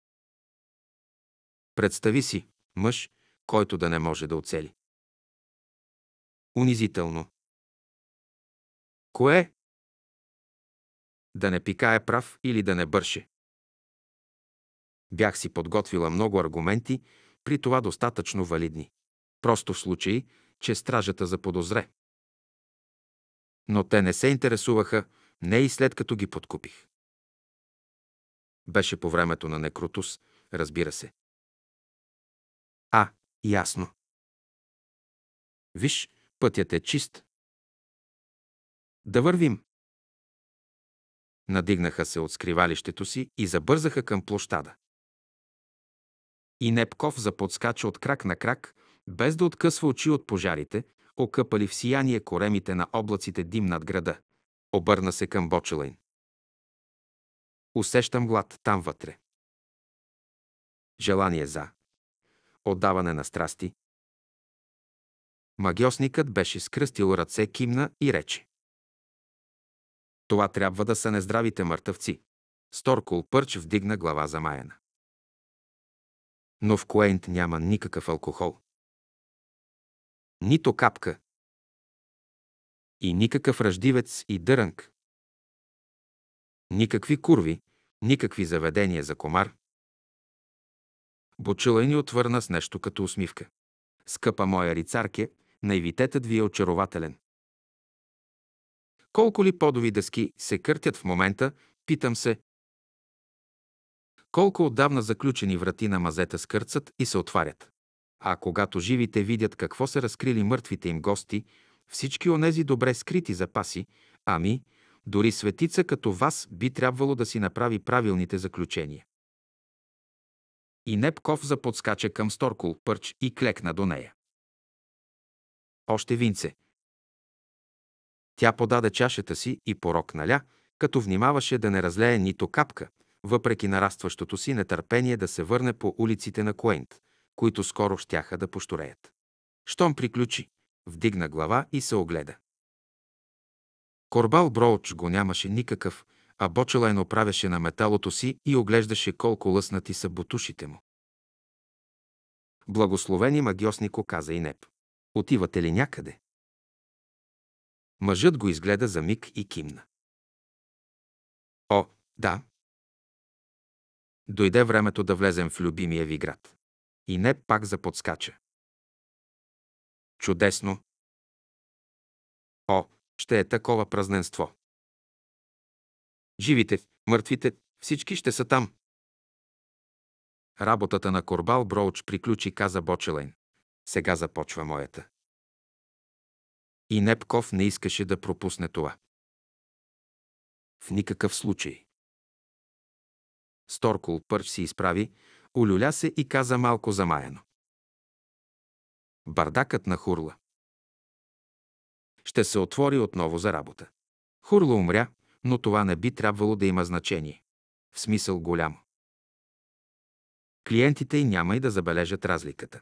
Представи си мъж, който да не може да оцели. Унизително, Кое? Да не пикае прав или да не бърше. Бях си подготвила много аргументи, при това достатъчно валидни. Просто в случай, че стражата заподозре. Но те не се интересуваха, не и след като ги подкупих. Беше по времето на Некротус, разбира се. А, ясно. Виж, пътят е чист, да вървим. Надигнаха се от скривалището си и забързаха към площада. И Непков заподскача от крак на крак, без да откъсва очи от пожарите, окъпали в сияние коремите на облаците дим над града. Обърна се към Бочелайн. Усещам глад там вътре. Желание за. Отдаване на страсти. Магиосникът беше скръстил ръце, кимна и рече. Това трябва да са нездравите мъртъвци. Сторкол Пърч вдигна глава за Маяна. Но в Куейнт няма никакъв алкохол. Нито капка. И никакъв ръждивец и дърънк. Никакви курви, никакви заведения за комар. Бочила ни отвърна с нещо като усмивка. Скъпа моя рицарке, наивитетът ви е очарователен. Колко ли подови дъски се къртят в момента, питам се. Колко отдавна заключени врати на мазета скърцат и се отварят. А когато живите видят какво са разкрили мъртвите им гости, всички онези добре скрити запаси, ами, дори светица като вас би трябвало да си направи правилните заключения. И Непков заподскача към Сторкул Пърч и клекна до нея. Още винце – тя подаде чашата си и порок наля, като внимаваше да не разлее нито капка, въпреки нарастващото си нетърпение да се върне по улиците на Куент, които скоро щяха да поштореят. Штом приключи, вдигна глава и се огледа. Корбал Броуч го нямаше никакъв, а Бочелайн оправяше на металото си и оглеждаше колко лъснати са бутушите му. Благословени магиоснико каза и Неп. Отивате ли някъде? Мъжът го изгледа за миг и кимна. О, да. Дойде времето да влезем в любимия ви град. И не пак за подскача. Чудесно. О, ще е такова празненство. Живите, мъртвите, всички ще са там. Работата на Корбал Броуч приключи, каза Бочелайн. Сега започва моята. И Непков не искаше да пропусне това. В никакъв случай. Сторкол пърч си изправи, улюля се и каза малко замаяно. Бардакът на Хурла. Ще се отвори отново за работа. Хурла умря, но това не би трябвало да има значение. В смисъл голямо. Клиентите й няма и да забележат разликата.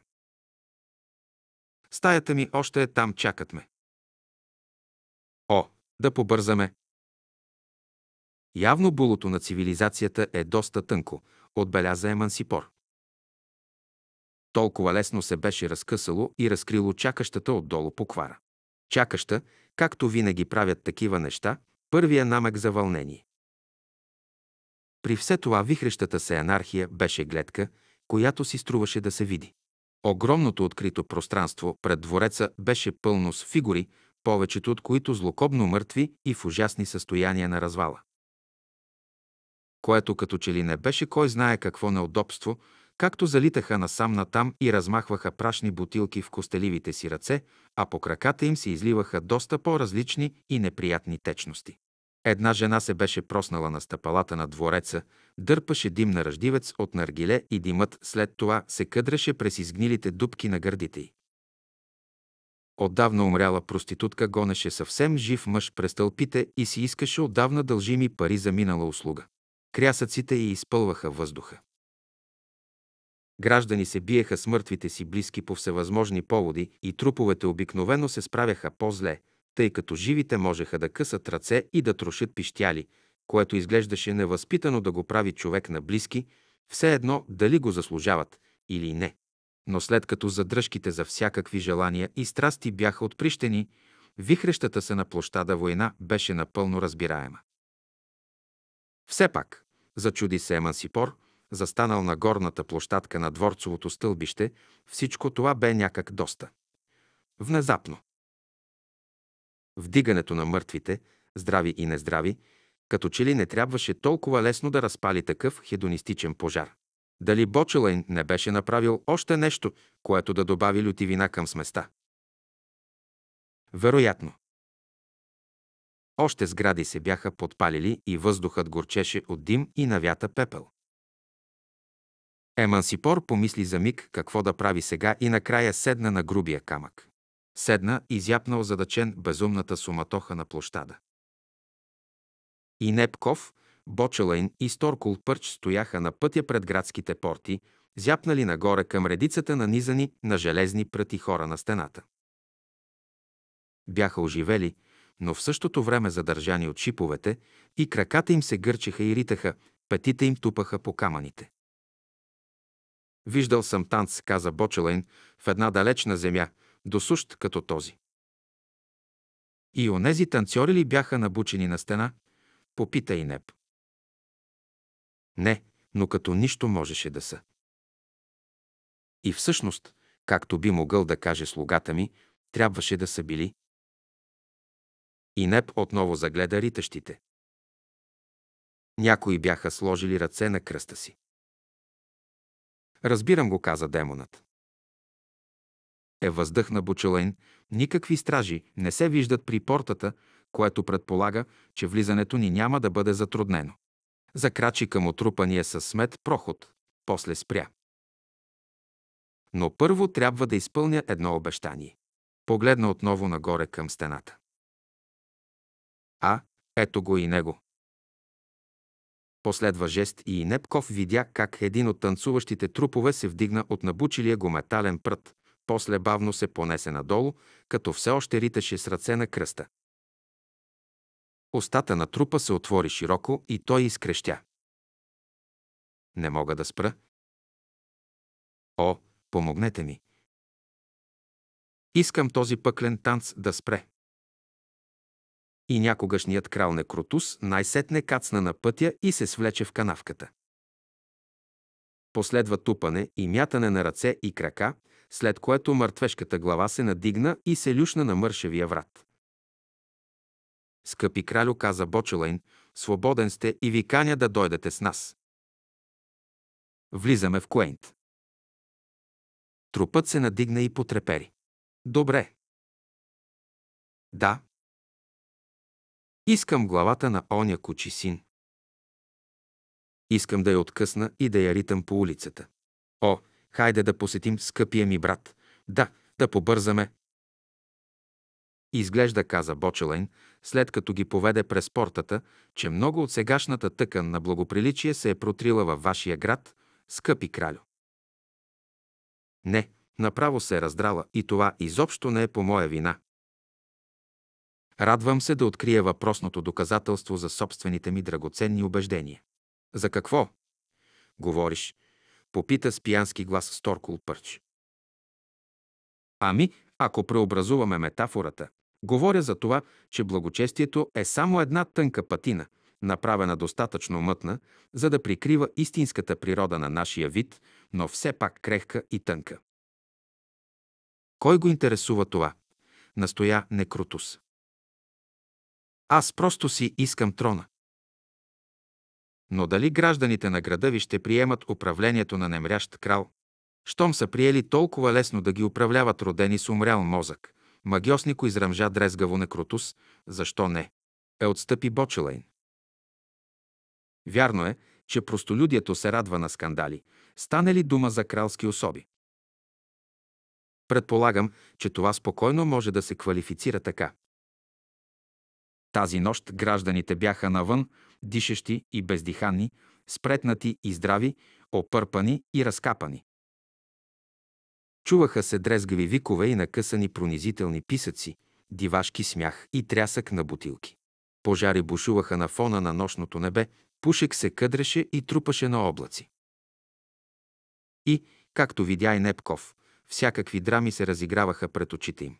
Стаята ми още е там, чакат ме. О, да побързаме! Явно булото на цивилизацията е доста тънко, отбеляза Емансипор. Толкова лесно се беше разкъсало и разкрило чакащата отдолу поквара. Чакаща, както винаги правят такива неща, първия намек за вълнение. При все това вихрещата се анархия беше гледка, която си струваше да се види. Огромното открито пространство пред двореца беше пълно с фигури, повечето от които злокобно мъртви и в ужасни състояния на развала. Което като че ли не беше кой знае какво неудобство, както залитаха насам-натам и размахваха прашни бутилки в костеливите си ръце, а по краката им се изливаха доста по-различни и неприятни течности. Една жена се беше проснала на стъпалата на двореца, дърпаше дим на ръждивец от наргиле и димът след това се къдреше през изгнилите дубки на гърдите й. Отдавна умряла проститутка гонеше съвсем жив мъж през тълпите и си искаше отдавна дължими пари за минала услуга. Крясъците й изпълваха въздуха. Граждани се биеха с мъртвите си близки по всевъзможни поводи и труповете обикновено се справяха по-зле, тъй като живите можеха да късат ръце и да трошат пищяли, което изглеждаше невъзпитано да го прави човек на близки, все едно дали го заслужават или не. Но след като задръжките за всякакви желания и страсти бяха отприщени, вихрещата се на площада война беше напълно разбираема. Все пак, зачуди се Емансипор, застанал на горната площадка на дворцовото стълбище, всичко това бе някак доста. Внезапно. Вдигането на мъртвите, здрави и нездрави, като че ли не трябваше толкова лесно да разпали такъв хедонистичен пожар. Дали Бочелайн не беше направил още нещо, което да добави лютивина към сместа? Вероятно. Още сгради се бяха подпалили и въздухът горчеше от дим и навята пепел. Емансипор помисли за миг какво да прави сега и накрая седна на грубия камък. Седна, и зяпна озадачен безумната суматоха на площада. И Непков, Бочелайн и Сторкул Пърч стояха на пътя пред градските порти, зяпнали нагоре към редицата нанизани на железни пръти хора на стената. Бяха оживели, но в същото време задържани от шиповете и краката им се гърчеха и ритаха, петите им тупаха по камъните. Виждал съм танц, каза Бочелайн, в една далечна земя, досущ като този. И онези танцори ли бяха набучени на стена? Попита и Неп. Не, но като нищо можеше да са. И всъщност, както би могъл да каже слугата ми, трябваше да са били. И Неп отново загледа ритащите. Някои бяха сложили ръце на кръста си. Разбирам го, каза демонът. Е въздъхна Бучелайн, никакви стражи не се виждат при портата, което предполага, че влизането ни няма да бъде затруднено закрачи към отрупания със смет проход, после спря. Но първо трябва да изпълня едно обещание. Погледна отново нагоре към стената. А, ето го и него. Последва жест и Непков видя как един от танцуващите трупове се вдигна от набучилия го метален прът, после бавно се понесе надолу, като все още риташе с ръце на кръста. Остата на трупа се отвори широко и той изкрещя. Не мога да спра. О, помогнете ми! Искам този пъклен танц да спре. И някогашният крал Некротус най-сетне кацна на пътя и се свлече в канавката. Последва тупане и мятане на ръце и крака, след което мъртвешката глава се надигна и се люшна на мършевия врат. Скъпи кралю, каза Бочелайн, свободен сте и ви каня да дойдете с нас. Влизаме в Куейнт. Трупът се надигна и потрепери. Добре. Да. Искам главата на оня кучи син. Искам да я откъсна и да я ритам по улицата. О, хайде да посетим скъпия ми брат. Да, да побързаме. Изглежда, каза Бочелайн, след като ги поведе през портата, че много от сегашната тъкан на благоприличие се е протрила във вашия град, скъпи кралю. Не, направо се е раздрала и това изобщо не е по моя вина. Радвам се да открия въпросното доказателство за собствените ми драгоценни убеждения. За какво? Говориш, попита с пиянски глас Сторкул Пърч. Ами, ако преобразуваме метафората, Говоря за това, че благочестието е само една тънка патина, направена достатъчно мътна, за да прикрива истинската природа на нашия вид, но все пак крехка и тънка. Кой го интересува това? Настоя Некрутус. Аз просто си искам трона. Но дали гражданите на града ви ще приемат управлението на немрящ крал? Щом са приели толкова лесно да ги управляват родени с умрял мозък, Магиоснико изръмжа дрезгаво на Кротус, защо не? Е отстъпи Бочелайн. Вярно е, че простолюдието се радва на скандали, стане ли дума за кралски особи. Предполагам, че това спокойно може да се квалифицира така. Тази нощ гражданите бяха навън, дишещи и бездиханни, спретнати и здрави, опърпани и разкапани. Чуваха се дрезгави викове и накъсани пронизителни писъци, дивашки смях и трясък на бутилки. Пожари бушуваха на фона на нощното небе, пушек се къдреше и трупаше на облаци. И, както видя и Непков, всякакви драми се разиграваха пред очите им.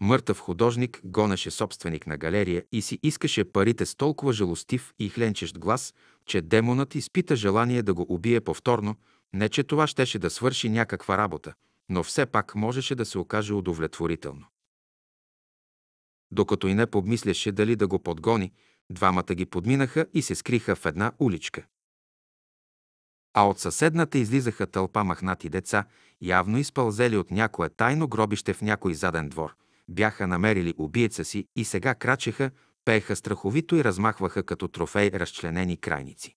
Мъртъв художник гонеше собственик на галерия и си искаше парите с толкова жалостив и хленчещ глас, че демонът изпита желание да го убие повторно, не, че това щеше да свърши някаква работа, но все пак можеше да се окаже удовлетворително. Докато и не помисляше дали да го подгони, двамата ги подминаха и се скриха в една уличка. А от съседната излизаха тълпа махнати деца, явно изпълзели от някое тайно гробище в някой заден двор. Бяха намерили убиеца си и сега крачеха, пееха страховито и размахваха като трофей разчленени крайници.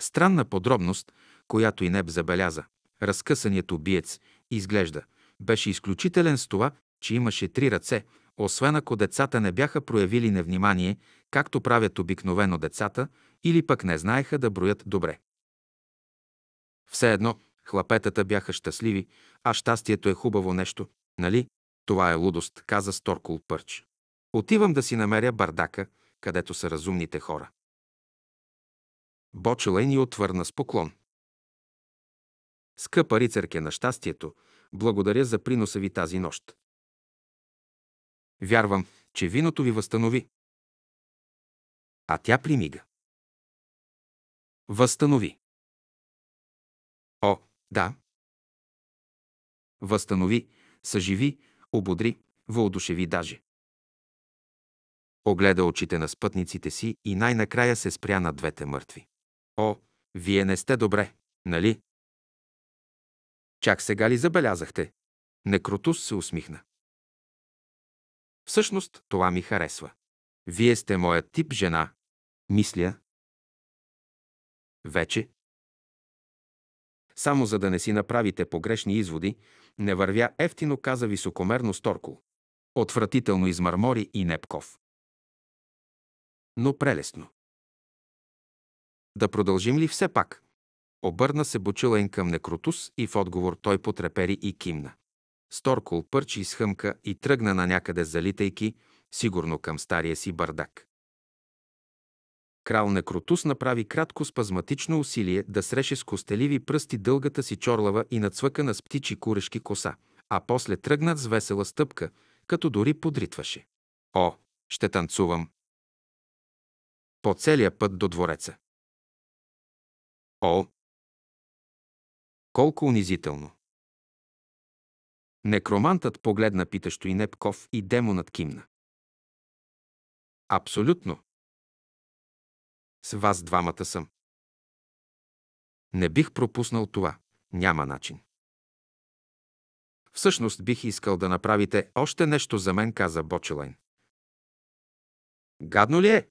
Странна подробност, която и Неб забеляза. Разкъсаният убиец изглежда, беше изключителен с това, че имаше три ръце, освен ако децата не бяха проявили невнимание, както правят обикновено децата, или пък не знаеха да броят добре. Все едно, хлапетата бяха щастливи, а щастието е хубаво нещо, нали? Това е лудост, каза Сторкул Пърч. Отивам да си намеря бардака, където са разумните хора. Бочелен и отвърна с поклон. Скъпа рицарке на щастието, благодаря за приноса ви тази нощ. Вярвам, че виното ви възстанови. А тя примига. Възстанови. О, да. Възстанови, съживи, ободри, въодушеви даже. Огледа очите на спътниците си и най-накрая се спря на двете мъртви. О, вие не сте добре, нали? Чак сега ли забелязахте? Некротус се усмихна. Всъщност, това ми харесва. Вие сте моят тип жена. Мисля. Вече. Само за да не си направите погрешни изводи, не вървя ефтино, каза високомерно сторко. Отвратително измърмори и Непков. Но прелестно. Да продължим ли все пак? Обърна се Бочулен към Некротус и в отговор той потрепери и кимна. Сторкол пърчи изхъмка и тръгна на някъде, залитайки, сигурно към стария си бардак. Крал Некротус направи кратко спазматично усилие да среше с костеливи пръсти дългата си чорлава и нацвъкана с птичи курешки коса, а после тръгна с весела стъпка, като дори подритваше. О, ще танцувам! По целия път до двореца. О! Колко унизително! Некромантът погледна питащо и Непков и демонът кимна. Абсолютно. С вас двамата съм. Не бих пропуснал това. Няма начин. Всъщност бих искал да направите още нещо за мен, каза Бочелайн. Гадно ли е?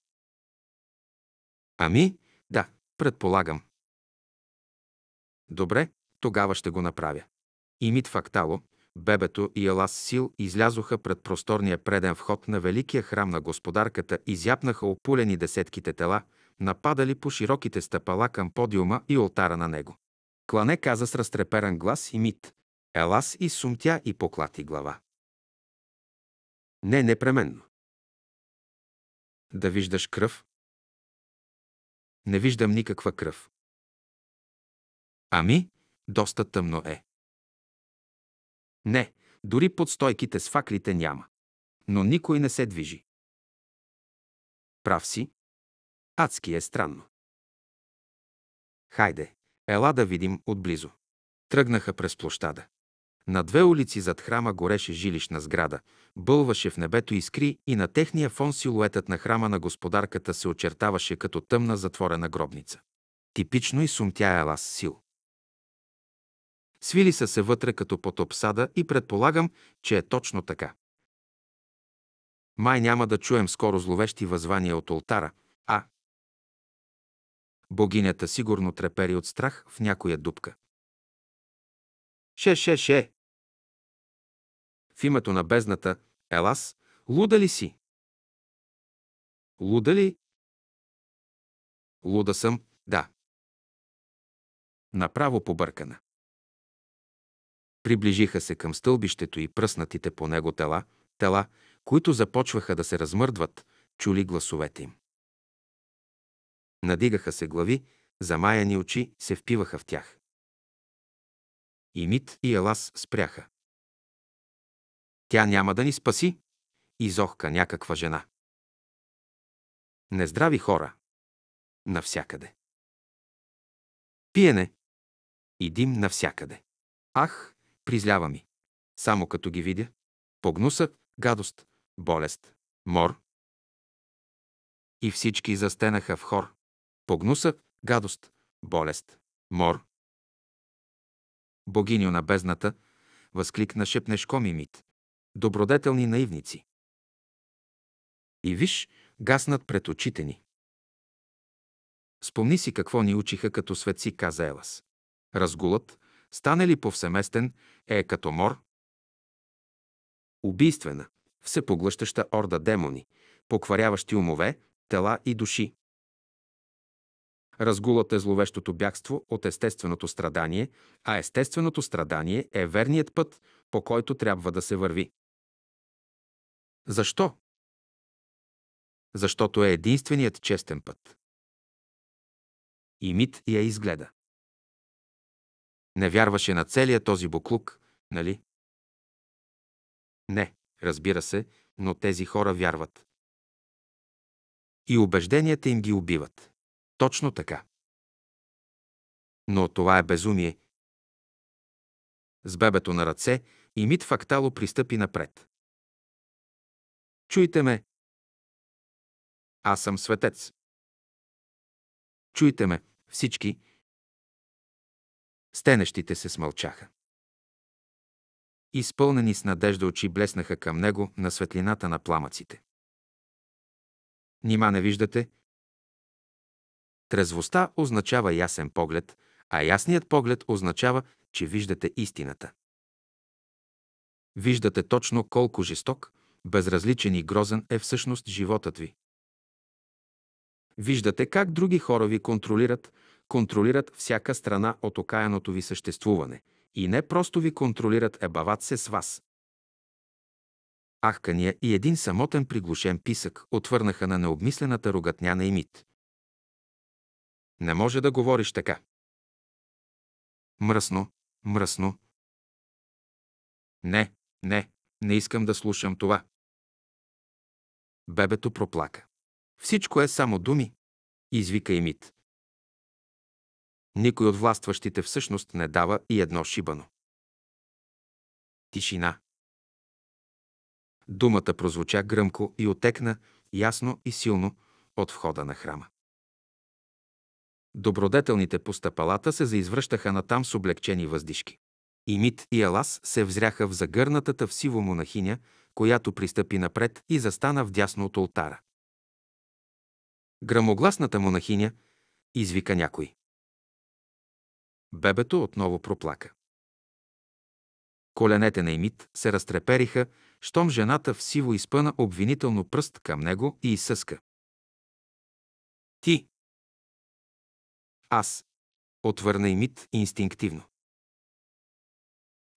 Ами, да, предполагам. Добре, тогава ще го направя. И Мит Фактало, бебето и Елас Сил излязоха пред просторния преден вход на великия храм на господарката и зяпнаха опулени десетките тела, нападали по широките стъпала към подиума и олтара на него. Клане каза с разтреперан глас и мит. Елас и сумтя и поклати глава. Не непременно. Да виждаш кръв? Не виждам никаква кръв. Ами, доста тъмно е. Не, дори под стойките с факлите няма. Но никой не се движи. Прав си. Адски е странно. Хайде, ела да видим отблизо. Тръгнаха през площада. На две улици зад храма гореше жилищна сграда, бълваше в небето искри и на техния фон силуетът на храма на господарката се очертаваше като тъмна затворена гробница. Типично и сумтя е лас сил. Свили са се вътре като под обсада и предполагам, че е точно така. Май няма да чуем скоро зловещи възвания от ултара, а... Богинята сигурно трепери от страх в някоя дупка. Ше-ше-ше! В името на бездната, Елас, луда ли си? Луда ли? Луда съм, да. Направо побъркана. Приближиха се към стълбището и пръснатите по него тела, тела, които започваха да се размърдват, чули гласовете им. Надигаха се глави, замаяни очи се впиваха в тях. И Мит и Елас спряха. Тя няма да ни спаси, изохка някаква жена. Нездрави хора. Навсякъде. Пиене и дим навсякъде. Ах, призлява ми. Само като ги видя. Погнуса, гадост, болест, мор. И всички застенаха в хор. Погнуса, гадост, болест, мор. Богиньо на бездната, възкликна шепнешко мит. Добродетелни наивници. И виж, гаснат пред очите ни. Спомни си какво ни учиха като светци, каза Елас. Разгулът, стане ли повсеместен, е като мор, убийствена, всепоглъщаща орда демони, покваряващи умове, тела и души. Разгулът е зловещото бягство от естественото страдание, а естественото страдание е верният път, по който трябва да се върви. Защо? Защото е единственият честен път. И мит я изгледа. Не вярваше на целия този буклук, нали? Не, разбира се, но тези хора вярват. И убежденията им ги убиват. Точно така. Но това е безумие. С бебето на ръце и Мит Фактало пристъпи напред. Чуйте ме. Аз съм светец. Чуйте ме, всички, Стенещите се смълчаха. Изпълнени с надежда очи блеснаха към него на светлината на пламъците. Нима не виждате? Трезвостта означава ясен поглед, а ясният поглед означава, че виждате истината. Виждате точно колко жесток, безразличен и грозен е всъщност животът ви. Виждате как други хора ви контролират, контролират всяка страна от окаяното ви съществуване и не просто ви контролират, ебават се с вас. Ахкания и един самотен приглушен писък отвърнаха на необмислената ругатня на имит. Не може да говориш така. Мръсно, мръсно. Не, не, не искам да слушам това. Бебето проплака. Всичко е само думи, извика Имит. Никой от властващите всъщност не дава и едно шибано. Тишина. Думата прозвуча гръмко и отекна ясно и силно от входа на храма. Добродетелните по стъпалата се заизвръщаха натам с облегчени въздишки. Имит и Алас се взряха в загърнатата в сиво монахиня, която пристъпи напред и застана в дясно от ултара. Грамогласната монахиня извика някой. Бебето отново проплака. Коленете на Емит се разтрепериха, щом жената в сиво изпъна обвинително пръст към него и изсъска. Ти! Аз! Отвърна Емит инстинктивно.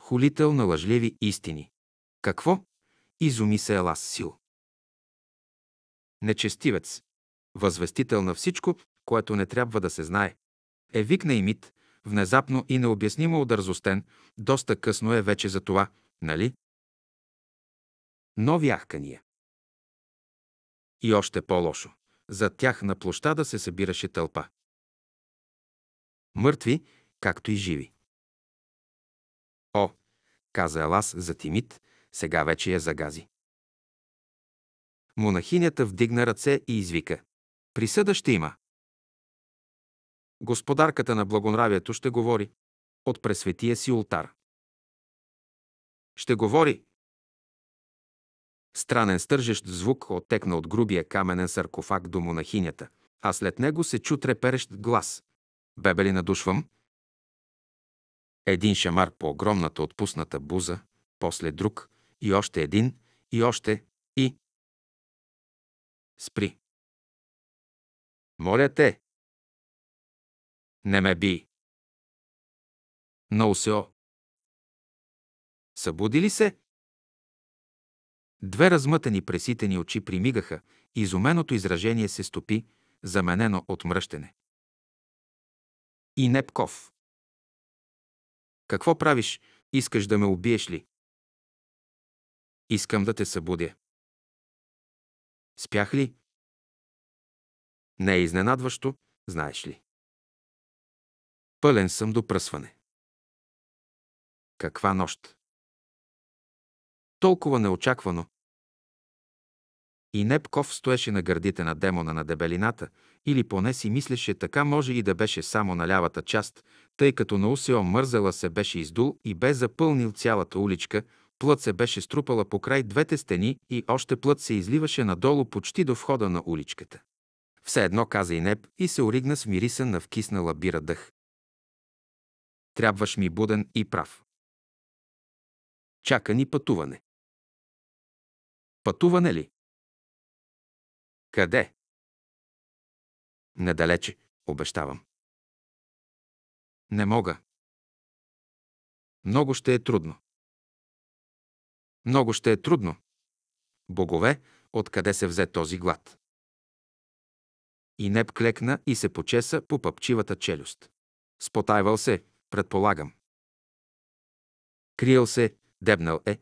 Хулител на лъжливи истини. Какво? Изуми се Елас сил. Нечестивец. Възвестител на всичко, което не трябва да се знае. Е викна на Емит – Внезапно и необяснимо удързостен, доста късно е вече за това, нали? Нови ахкания. И още по-лошо. За тях на площада се събираше тълпа. Мъртви, както и живи. О, каза Елас за Тимит, сега вече я загази. Монахинята вдигна ръце и извика. Присъда ще има. Господарката на благонравието ще говори от пресветия си ултар. Ще говори. Странен стържещ звук оттекна от грубия каменен саркофаг до монахинята, а след него се чу треперещ глас. Бебе ли надушвам? Един шамар по огромната отпусната буза, после друг, и още един, и още, и... Спри. Моля те, не ме би. На Осео. Събуди ли се? Две размътени преситени очи примигаха, изуменото изражение се стопи, заменено от мръщене. И Непков. Какво правиш? Искаш да ме убиеш ли? Искам да те събудя. Спях ли? Не е изненадващо, знаеш ли. Пълен съм до пръсване. Каква нощ! Толкова неочаквано. И Непков стоеше на гърдите на демона на дебелината, или поне си мислеше така може и да беше само на лявата част, тъй като на Усио мързела се беше издул и бе запълнил цялата уличка, плът се беше струпала по край двете стени и още плът се изливаше надолу почти до входа на уличката. Все едно каза и Неп и се оригна с мириса на вкиснала бира дъх. Трябваш ми буден и прав. Чака ни пътуване. Пътуване ли? Къде? Недалече, обещавам. Не мога. Много ще е трудно. Много ще е трудно. Богове, откъде се взе този глад? И Неп клекна и се почеса по пъпчивата челюст. Спотайвал се, предполагам. Криел се, дебнал е.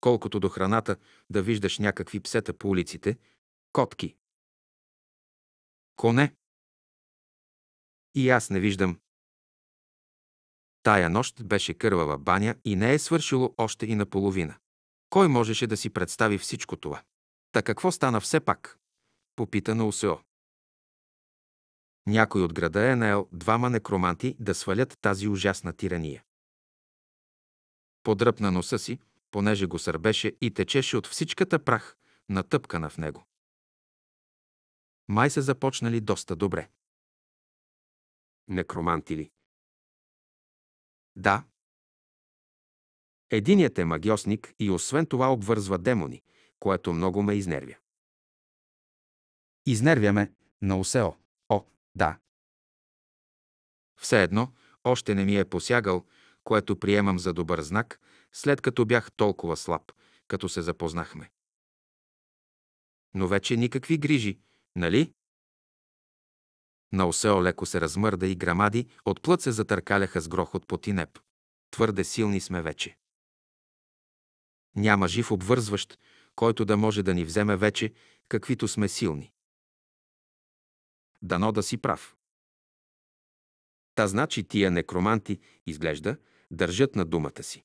Колкото до храната, да виждаш някакви псета по улиците, котки. Коне. И аз не виждам. Тая нощ беше кървава баня и не е свършило още и наполовина. Кой можеше да си представи всичко това? Та какво стана все пак? Попита на Усео. Някой от града е наел двама некроманти да свалят тази ужасна тирания. Подръпна носа си, понеже го сърбеше и течеше от всичката прах, натъпкана в него. Май се започнали доста добре. Некроманти ли? Да. Единият е магиосник и освен това обвързва демони, което много ме изнервя. Изнервяме на Осео. Да. Все едно, още не ми е посягал, което приемам за добър знак, след като бях толкова слаб, като се запознахме. Но вече никакви грижи, нали? На Осео леко се размърда и грамади от плът се затъркаляха с грохот по тинеп. Твърде силни сме вече. Няма жив обвързващ, който да може да ни вземе вече, каквито сме силни. Дано да си прав. Та значи тия некроманти, изглежда, държат на думата си.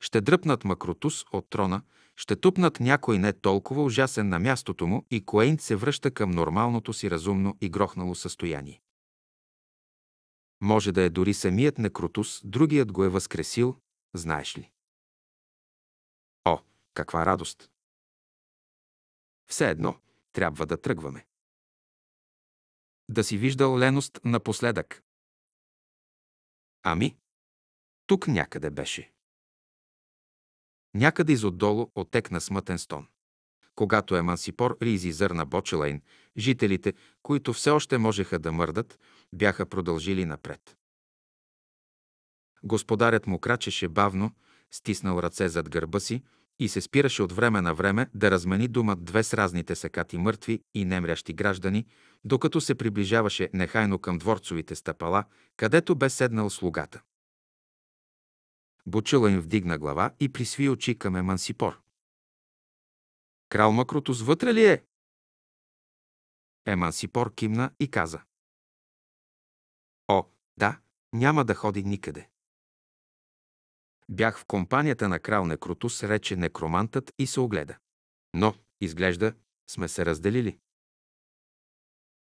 Ще дръпнат Макротус от трона, ще тупнат някой не толкова ужасен на мястото му и Коейн се връща към нормалното си разумно и грохнало състояние. Може да е дори самият Некротус, другият го е възкресил, знаеш ли? О, каква радост! Все едно, трябва да тръгваме. Да си виждал леност напоследък. Ами? Тук някъде беше. Някъде изотдолу отекна смътен стон. Когато Емансипор Ризи зърна Бочелайн, жителите, които все още можеха да мърдат, бяха продължили напред. Господарят му крачеше бавно, стиснал ръце зад гърба си, и се спираше от време на време да размени дума две с разните сакати мъртви и немрящи граждани, докато се приближаваше нехайно към дворцовите стъпала, където бе седнал слугата. Бочила им вдигна глава и присви очи към Емансипор. Крал Макротус вътре ли е? Емансипор кимна и каза. О, да, няма да ходи никъде. Бях в компанията на крал Некротус, рече некромантът и се огледа. Но, изглежда, сме се разделили.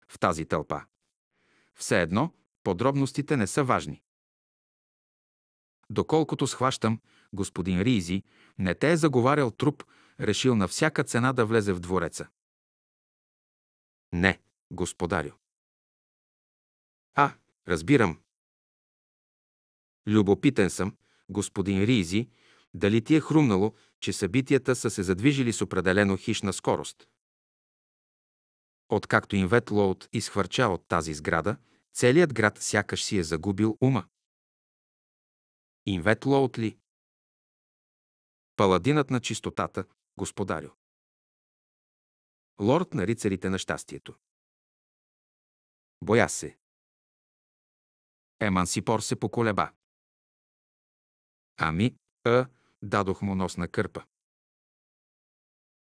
В тази тълпа. Все едно, подробностите не са важни. Доколкото схващам, господин Ризи не те е заговарял труп, решил на всяка цена да влезе в двореца. Не, господарю. А, разбирам. Любопитен съм, господин Ризи, дали ти е хрумнало, че събитията са се задвижили с определено хищна скорост. Откакто Инвет Лоуд изхвърча от тази сграда, целият град сякаш си е загубил ума. Инвет Лоуд ли? Паладинът на чистотата, господарю. Лорд на рицарите на щастието. Боя се. Емансипор се поколеба. Ами, а, дадох му нос на кърпа.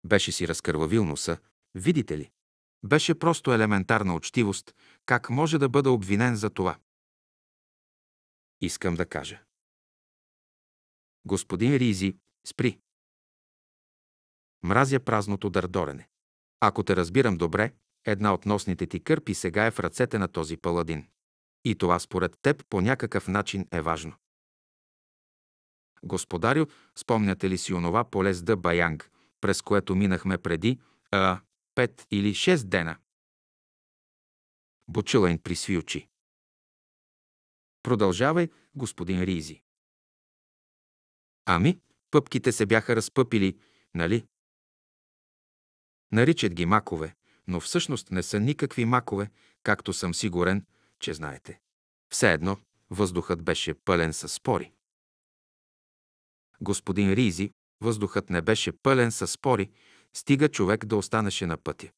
Беше си разкървавил носа, видите ли. Беше просто елементарна учтивост, как може да бъда обвинен за това. Искам да кажа. Господин Ризи, спри. Мразя празното дърдорене. Ако те разбирам добре, една от носните ти кърпи сега е в ръцете на този паладин. И това според теб по някакъв начин е важно. Господарю, спомняте ли си онова поле с Дъбаянг, през което минахме преди, а, пет или шест дена? Бочулайн присви очи. Продължавай, господин Ризи. Ами, пъпките се бяха разпъпили, нали? Наричат ги макове, но всъщност не са никакви макове, както съм сигурен, че знаете. Все едно, въздухът беше пълен със спори господин Ризи, въздухът не беше пълен с спори, стига човек да останеше на пътя.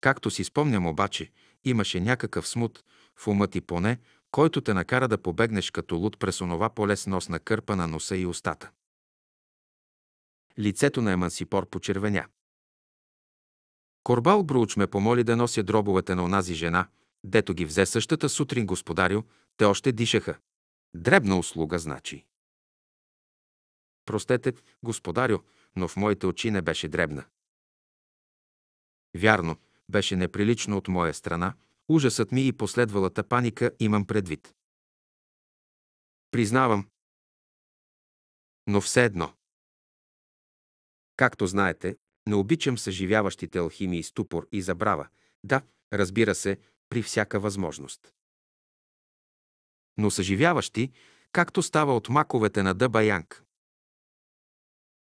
Както си спомням обаче, имаше някакъв смут, в ума ти поне, който те накара да побегнеш като луд през онова поле с носна кърпа на носа и устата. Лицето на Емансипор почервеня. Корбал Бруч ме помоли да нося дробовете на онази жена, дето ги взе същата сутрин господарю, те още дишаха. Дребна услуга, значи. Простете, господарю, но в моите очи не беше дребна. Вярно, беше неприлично от моя страна, ужасът ми и последвалата паника имам предвид. Признавам. Но все едно. Както знаете, не обичам съживяващите алхимии ступор и забрава. Да, разбира се, при всяка възможност. Но съживяващи, както става от маковете на Дъба Янг,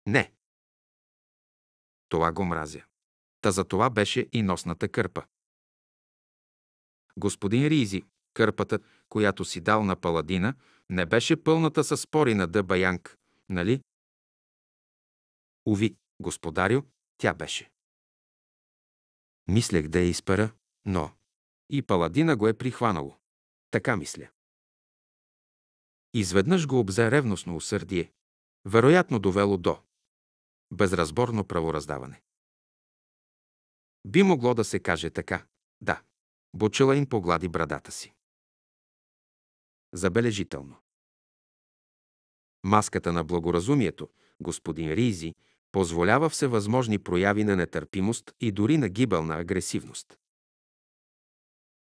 не. Това го мразя. Та за това беше и носната кърпа. Господин Ризи, кърпата, която си дал на паладина, не беше пълната със спори на дъба Янг, нали? Уви, господарю, тя беше. Мислех да я изпара, но... И паладина го е прихванало. Така мисля. Изведнъж го обзе ревностно усърдие. Вероятно довело до безразборно правораздаване. Би могло да се каже така. Да. Бочелайн поглади брадата си. Забележително. Маската на благоразумието, господин Ризи, позволява всевъзможни прояви на нетърпимост и дори на гибелна агресивност.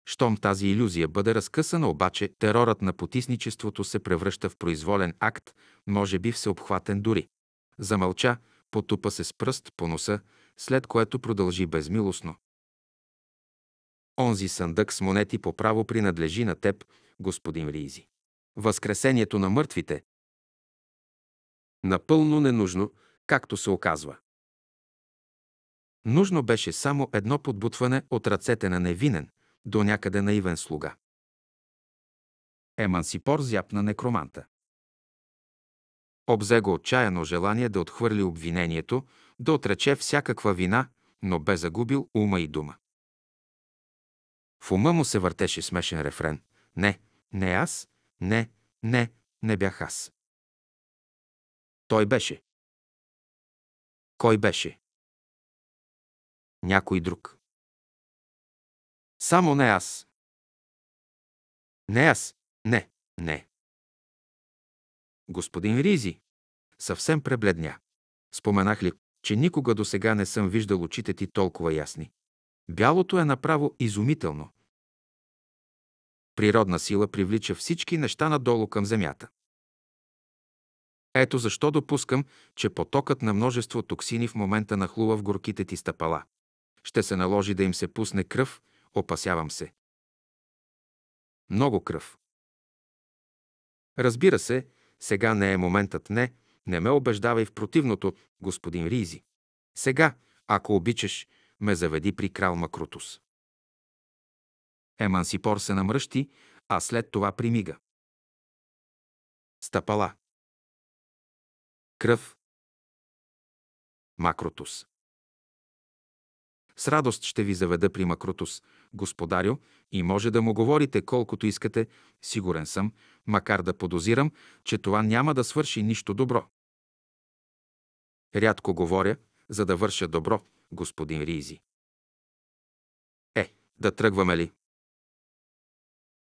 Щом тази иллюзия бъде разкъсана, обаче терорът на потисничеството се превръща в произволен акт, може би всеобхватен дори. Замълча, потупа се с пръст по носа, след което продължи безмилостно. Онзи съндък с монети по право принадлежи на теб, господин Ризи. Възкресението на мъртвите. Напълно ненужно, както се оказва. Нужно беше само едно подбутване от ръцете на невинен, до някъде наивен слуга. Емансипор зяпна некроманта. Обзе го отчаяно желание да отхвърли обвинението, да отрече всякаква вина, но бе загубил ума и дума. В ума му се въртеше смешен рефрен. Не, не аз, не, не, не бях аз. Той беше. Кой беше? Някой друг. Само не аз. Не аз, не, не. Господин Ризи! Съвсем пребледня. Споменах ли, че никога до сега не съм виждал очите ти толкова ясни. Бялото е направо изумително. Природна сила привлича всички неща надолу към земята. Ето защо допускам, че потокът на множество токсини в момента нахлува в горките ти стъпала. Ще се наложи да им се пусне кръв, опасявам се. Много кръв. Разбира се, сега не е моментът, не, не ме убеждавай в противното, господин Ризи. Сега, ако обичаш, ме заведи при крал Макрутус. Емансипор се намръщи, а след това примига. Стъпала. Кръв. Макротус. С радост ще ви заведа при Макрутус, господарю, и може да му говорите колкото искате, сигурен съм, макар да подозирам, че това няма да свърши нищо добро. Рядко говоря, за да върша добро, господин Ризи. Е, да тръгваме ли?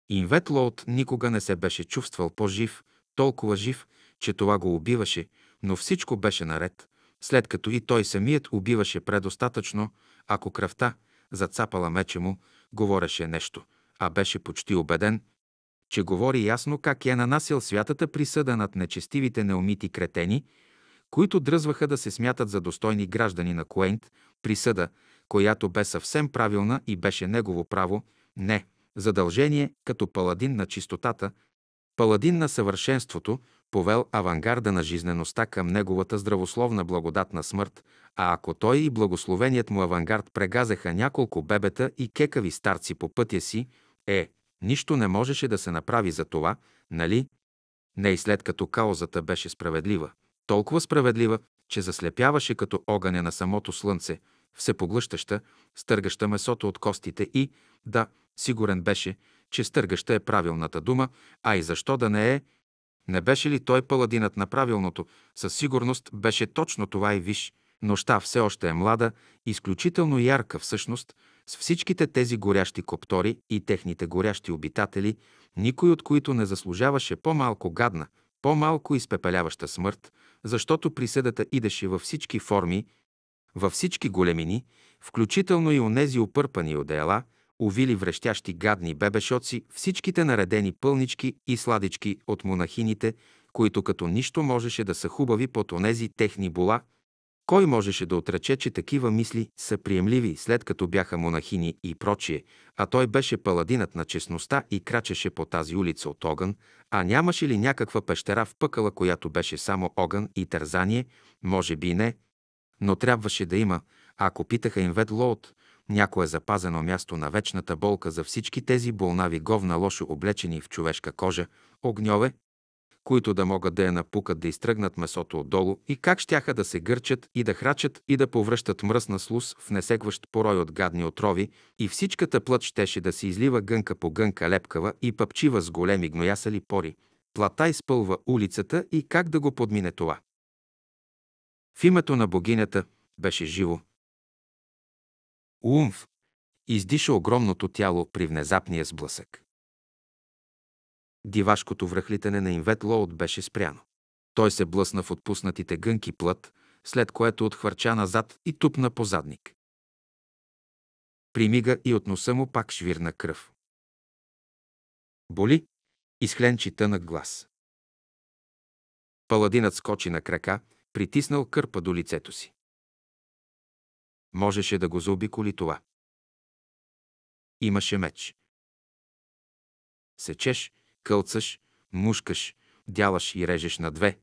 Инвет Лоут никога не се беше чувствал по-жив, толкова жив, че това го убиваше, но всичко беше наред, след като и той самият убиваше предостатъчно, ако кръвта, зацапала мече му, говореше нещо, а беше почти убеден, че говори ясно как е нанасил святата присъда над нечестивите неумити кретени, които дръзваха да се смятат за достойни граждани на Куент, присъда, която бе съвсем правилна и беше негово право, не, задължение като паладин на чистотата, паладин на съвършенството, повел авангарда на жизнеността към неговата здравословна благодатна смърт, а ако той и благословеният му авангард прегазеха няколко бебета и кекави старци по пътя си, е, нищо не можеше да се направи за това, нали? Не и след като каузата беше справедлива. Толкова справедлива, че заслепяваше като огъня на самото слънце, всепоглъщаща, стъргаща месото от костите и, да, сигурен беше, че стъргаща е правилната дума, а и защо да не е, не беше ли той паладинът на правилното? Със сигурност беше точно това и виж. Нощта все още е млада, изключително ярка всъщност, с всичките тези горящи коптори и техните горящи обитатели, никой от които не заслужаваше по-малко гадна, по-малко изпепеляваща смърт, защото присъдата идеше във всички форми, във всички големини, включително и онези опърпани одеяла – увили врещящи гадни бебешоци всичките наредени пълнички и сладички от монахините, които като нищо можеше да са хубави под онези техни була. кой можеше да отрече, че такива мисли са приемливи, след като бяха монахини и прочие, а той беше паладинът на честността и крачеше по тази улица от огън, а нямаше ли някаква пещера в пъкала, която беше само огън и тързание, може би не, но трябваше да има, ако питаха им Вед Лоот, някое запазено място на вечната болка за всички тези болнави говна, лошо облечени в човешка кожа, огньове, които да могат да я напукат, да изтръгнат месото отдолу и как щяха да се гърчат и да храчат и да повръщат мръсна слус в несегващ порой от гадни отрови и всичката плът щеше да се излива гънка по гънка лепкава и пъпчива с големи гноясали пори. Плата изпълва улицата и как да го подмине това. В името на богинята беше живо, Умф! Издиша огромното тяло при внезапния сблъсък. Дивашкото връхлитане на Инвет Лоуд беше спряно. Той се блъсна в отпуснатите гънки плът, след което отхвърча назад и тупна по задник. Примига и от носа му пак швирна кръв. Боли? Изхленчи тънък глас. Паладинът скочи на крака, притиснал кърпа до лицето си. Можеше да го заобиколи това. Имаше меч. Сечеш, кълцаш, мушкаш, дялаш и режеш на две.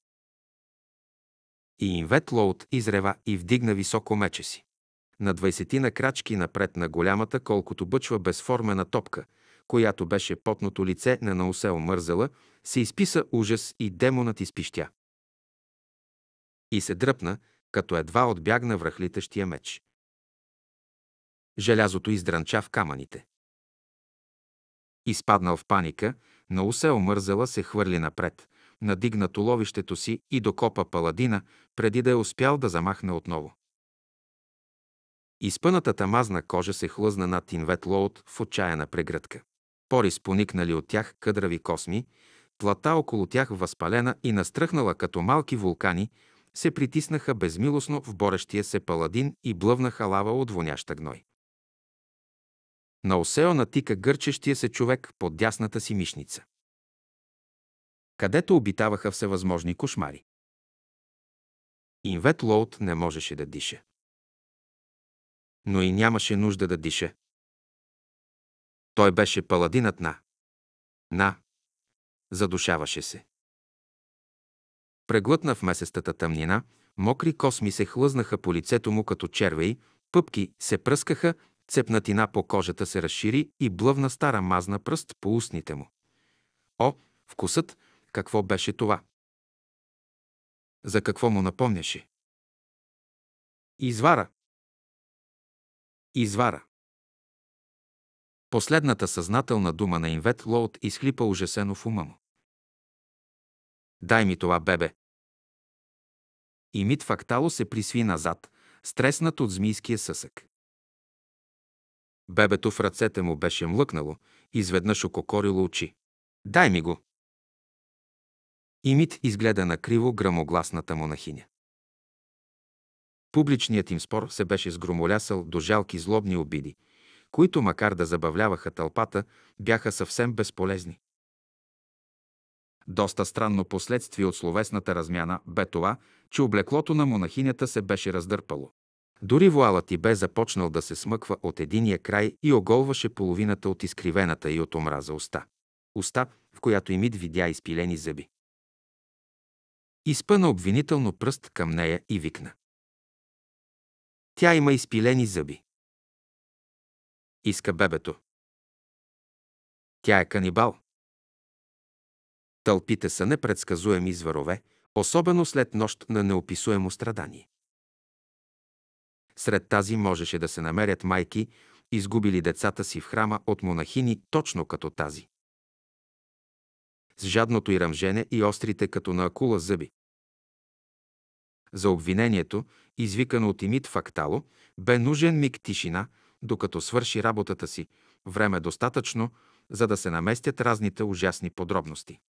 И Инвет Лоут изрева и вдигна високо мече си. На двайсетина крачки напред на голямата, колкото бъчва безформена топка, която беше потното лице на Наусе омързала, се изписа ужас и демонът изпищя. И се дръпна, като едва отбягна връхлитащия меч. Желязото издранча в камъните. Изпаднал в паника, усе омързала се хвърли напред, надигна туловището си и докопа паладина, преди да е успял да замахне отново. Изпъната тамазна кожа се хлъзна над Инвет Лоут в отчаяна прегръдка. Порис поникнали от тях къдрави косми, плата около тях възпалена и настръхнала като малки вулкани, се притиснаха безмилостно в борещия се паладин и блъвнаха лава от воняща гной. На Осео натика гърчещия се човек под дясната си мишница, където обитаваха всевъзможни кошмари. Инвет Лоут не можеше да диша. Но и нямаше нужда да диша. Той беше паладинът на. На. Задушаваше се. Преглътна в месестата тъмнина, мокри косми се хлъзнаха по лицето му като червеи, пъпки се пръскаха цепнатина по кожата се разшири и блъвна стара мазна пръст по устните му. О, вкусът, какво беше това? За какво му напомняше? Извара. Извара. Последната съзнателна дума на Инвет Лоут изхлипа ужасено в ума му. Дай ми това бебе. И Мит Фактало се присви назад, стреснат от змийския съсък. Бебето в ръцете му беше млъкнало изведнъж ококорило очи. «Дай ми го!» Имит изгледа накриво грамогласната монахиня. Публичният им спор се беше сгромолясал до жалки злобни обиди, които, макар да забавляваха тълпата, бяха съвсем безполезни. Доста странно последствие от словесната размяна бе това, че облеклото на монахинята се беше раздърпало. Дори вуалът и бе започнал да се смъква от единия край и оголваше половината от изкривената и от омраза уста. Уста, в която Имид видя изпилени зъби. Изпъна обвинително пръст към нея и викна. Тя има изпилени зъби. Иска бебето. Тя е канибал. Тълпите са непредсказуеми зверове, особено след нощ на неописуемо страдание. Сред тази можеше да се намерят майки, изгубили децата си в храма от монахини, точно като тази. С жадното и ръмжене и острите като на акула зъби. За обвинението, извикано от Имит Фактало, бе нужен миг тишина, докато свърши работата си, време достатъчно, за да се наместят разните ужасни подробности.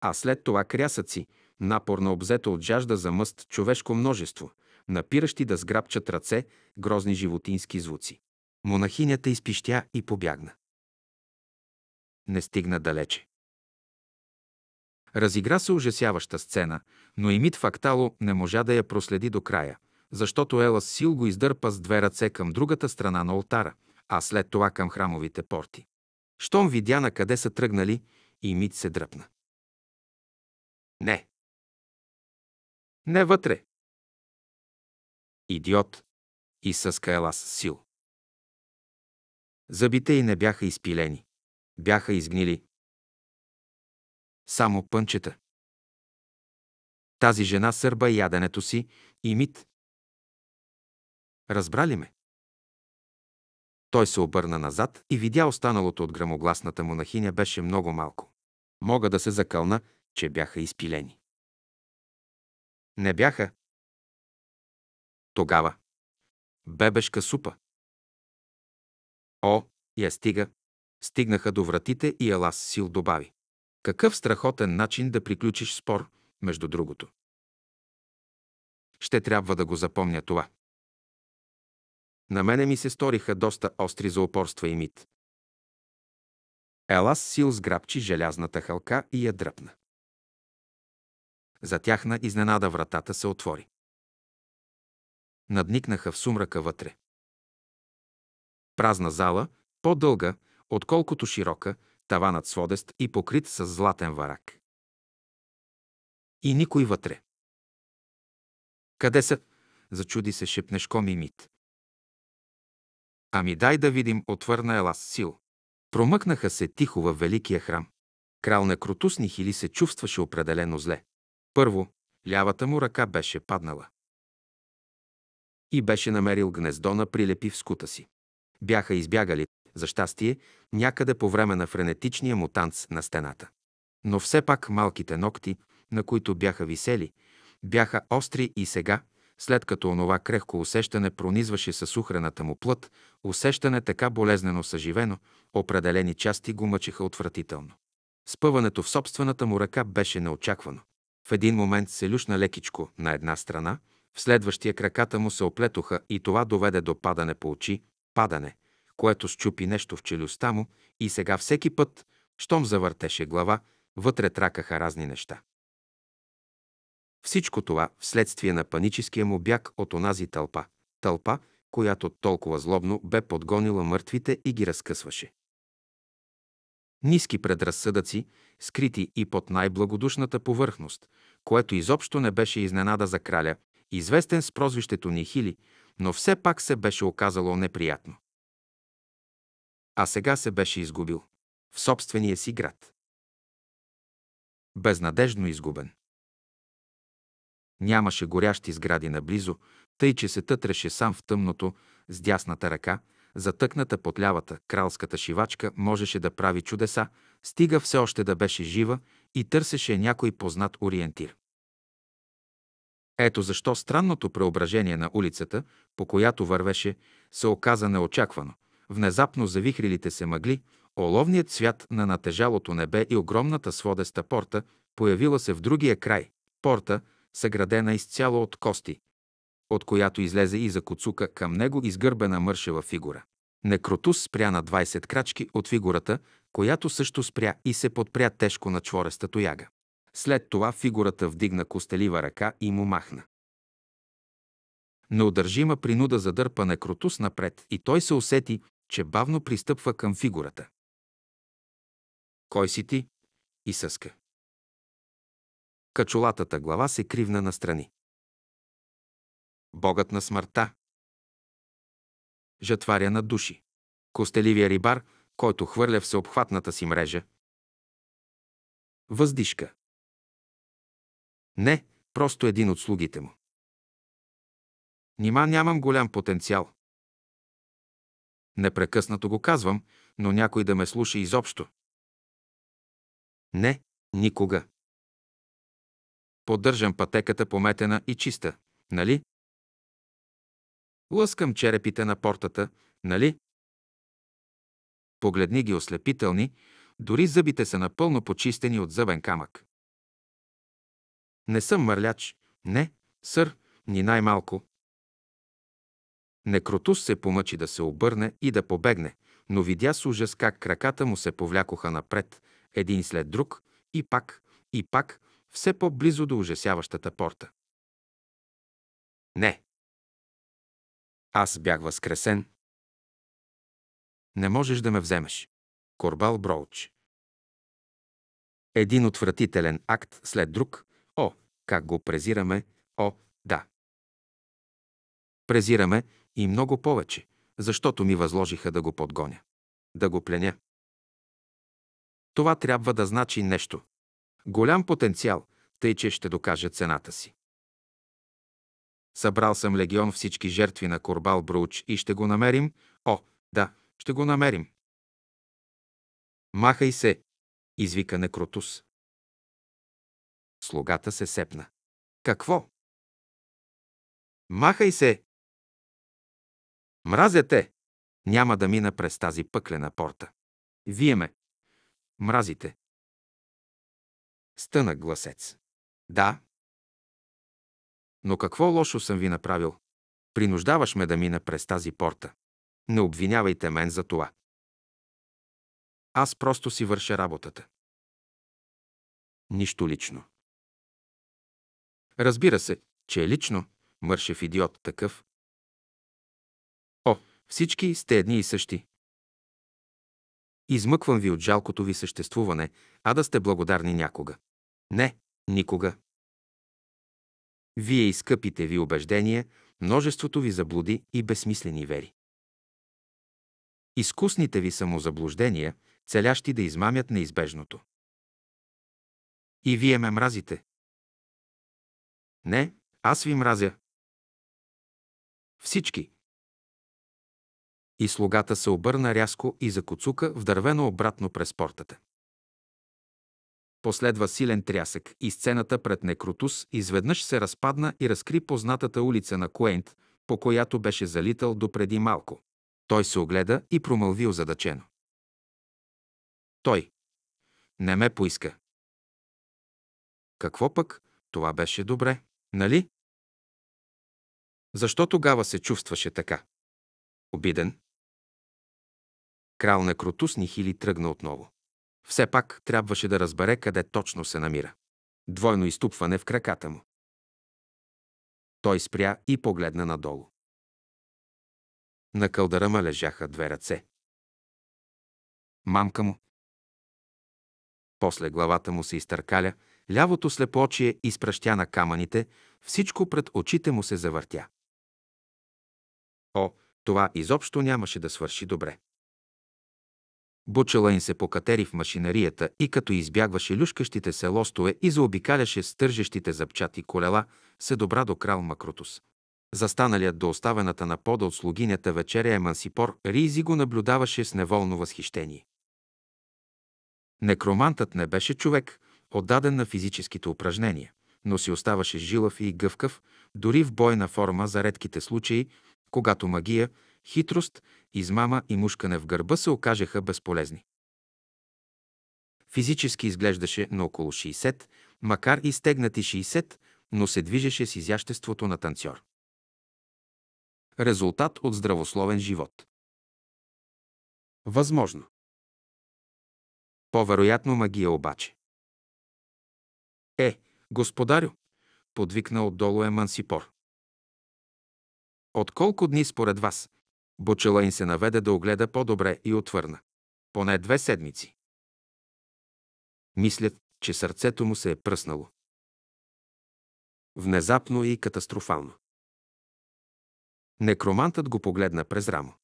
А след това крясъци, напорно обзето от жажда за мъст човешко множество – напиращи да сграбчат ръце, грозни животински звуци. Монахинята изпищя и побягна. Не стигна далече. Разигра се ужасяваща сцена, но Емит Фактало не можа да я проследи до края, защото Ела сил го издърпа с две ръце към другата страна на алтара, а след това към храмовите порти. Щом видя на къде са тръгнали, Мит се дръпна. Не. Не вътре идиот и с кайлас сил. Зъбите й не бяха изпилени, бяха изгнили. Само пънчета. Тази жена сърба яденето си и мит. Разбрали ме? Той се обърна назад и видя останалото от грамогласната монахиня беше много малко. Мога да се закълна, че бяха изпилени. Не бяха, тогава. Бебешка супа. О, я стига. Стигнаха до вратите и Елас Сил добави. Какъв страхотен начин да приключиш спор, между другото. Ще трябва да го запомня това. На мене ми се сториха доста остри за упорства и мит. Елас Сил сграбчи желязната халка и я дръпна. За тяхна изненада вратата се отвори надникнаха в сумрака вътре. Празна зала, по-дълга, отколкото широка, таванът сводест и покрит с златен варак. И никой вътре. Къде са? Зачуди се шепнешко мит. Ами дай да видим, отвърна Елас сил. Промъкнаха се тихо във великия храм. Крал на крутусни хили се чувстваше определено зле. Първо, лявата му ръка беше паднала и беше намерил гнездо на прилепи в скута си. Бяха избягали, за щастие, някъде по време на френетичния му танц на стената. Но все пак малките ногти, на които бяха висели, бяха остри и сега, след като онова крехко усещане пронизваше със сухрената му плът, усещане така болезнено съживено, определени части го мъчеха отвратително. Спъването в собствената му ръка беше неочаквано. В един момент се люшна лекичко на една страна, в следващия краката му се оплетоха и това доведе до падане по очи, падане, което щупи нещо в челюстта му и сега всеки път, щом завъртеше глава, вътре тракаха разни неща. Всичко това вследствие на паническия му бяг от онази тълпа. Тълпа, която толкова злобно бе подгонила мъртвите и ги разкъсваше. Ниски предразсъдъци, скрити и под най-благодушната повърхност, което изобщо не беше изненада за краля, известен с прозвището Нихили, но все пак се беше оказало неприятно. А сега се беше изгубил в собствения си град. Безнадежно изгубен. Нямаше горящи сгради наблизо, тъй че се тътреше сам в тъмното, с дясната ръка, затъкната под лявата кралската шивачка можеше да прави чудеса, стига все още да беше жива и търсеше някой познат ориентир. Ето защо странното преображение на улицата, по която вървеше, се оказа неочаквано. Внезапно завихрилите се мъгли, оловният свят на натежалото небе и огромната сводеста порта появила се в другия край. Порта, съградена изцяло от кости, от която излезе и за коцука към него изгърбена мършева фигура. Некротус спря на 20 крачки от фигурата, която също спря и се подпря тежко на чвореста тояга. След това фигурата вдигна костелива ръка и му махна. Неудържима принуда задърпа некротус напред и той се усети, че бавно пристъпва към фигурата. Кой си ти? И съска. Качолатата глава се кривна настрани. Богът на смъртта. Жатваря на души. Костеливия рибар, който хвърля всеобхватната си мрежа. Въздишка. Не, просто един от слугите му. Нима нямам голям потенциал. Непрекъснато го казвам, но някой да ме слуша изобщо. Не, никога. Поддържам пътеката пометена и чиста, нали? Лъскам черепите на портата, нали? Погледни ги ослепителни, дори зъбите са напълно почистени от зъбен камък. Не съм мърляч. Не, сър, ни най-малко. Некротус се помъчи да се обърне и да побегне, но видя с ужас как краката му се повлякоха напред, един след друг, и пак, и пак, все по-близо до ужасяващата порта. Не. Аз бях възкресен. Не можеш да ме вземеш. Корбал Броуч. Един отвратителен акт след друг, как го презираме? О, да. Презираме и много повече, защото ми възложиха да го подгоня, да го пленя. Това трябва да значи нещо. Голям потенциал, тъй че ще докажа цената си. Събрал съм легион всички жертви на Корбал Бруч и ще го намерим. О, да, ще го намерим. Махай се, извика Некротус. Слугата се сепна. Какво? Махай се! Мразя те! Няма да мина през тази пъклена порта. Вие ме. Мразите. Стъна гласец. Да. Но какво лошо съм ви направил? Принуждаваш ме да мина през тази порта. Не обвинявайте мен за това. Аз просто си върша работата. Нищо лично. Разбира се, че е лично. Мършев идиот такъв. О, всички сте едни и същи. Измъквам ви от жалкото ви съществуване, а да сте благодарни някога. Не, никога. Вие изкъпите ви убеждения, множеството ви заблуди и безсмислени вери. Изкусните ви самозаблуждения, целящи да измамят неизбежното. И вие ме мразите, не, аз ви мразя. Всички. И слугата се обърна рязко и закоцука в дървено обратно през портата. Последва силен трясък и сцената пред Некротус изведнъж се разпадна и разкри познатата улица на Куент, по която беше залитал допреди малко. Той се огледа и промълви озадачено. Той. Не ме поиска. Какво пък? Това беше добре. Нали? Защо тогава се чувстваше така? Обиден? Крал на Кротусних хили тръгна отново. Все пак трябваше да разбере къде точно се намира. Двойно изтупване в краката му. Той спря и погледна надолу. На кълдарама лежаха две ръце. Мамка му. После главата му се изтъркаля – Лявото слепочие изпращя на камъните, всичко пред очите му се завъртя. О, това изобщо нямаше да свърши добре. Бучела им се покатери в машинарията и като избягваше люшкащите се лостове и заобикаляше стържещите запчати колела, се добра до крал Макротус. Застаналият до оставената на пода от слугинята вечеря Емансипор, Ризи го наблюдаваше с неволно възхищение. Некромантът не беше човек, отдаден на физическите упражнения, но си оставаше жилав и гъвкав, дори в бойна форма за редките случаи, когато магия, хитрост, измама и мушкане в гърба се окажеха безполезни. Физически изглеждаше на около 60, макар и стегнати 60, но се движеше с изяществото на танцор. Резултат от здравословен живот. Възможно. По-вероятно магия обаче. Е, господарю, подвикна отдолу Емансипор. От колко дни според вас? Бочелайн се наведе да огледа по-добре и отвърна. Поне две седмици. Мислят, че сърцето му се е пръснало. Внезапно и катастрофално. Некромантът го погледна през рамо.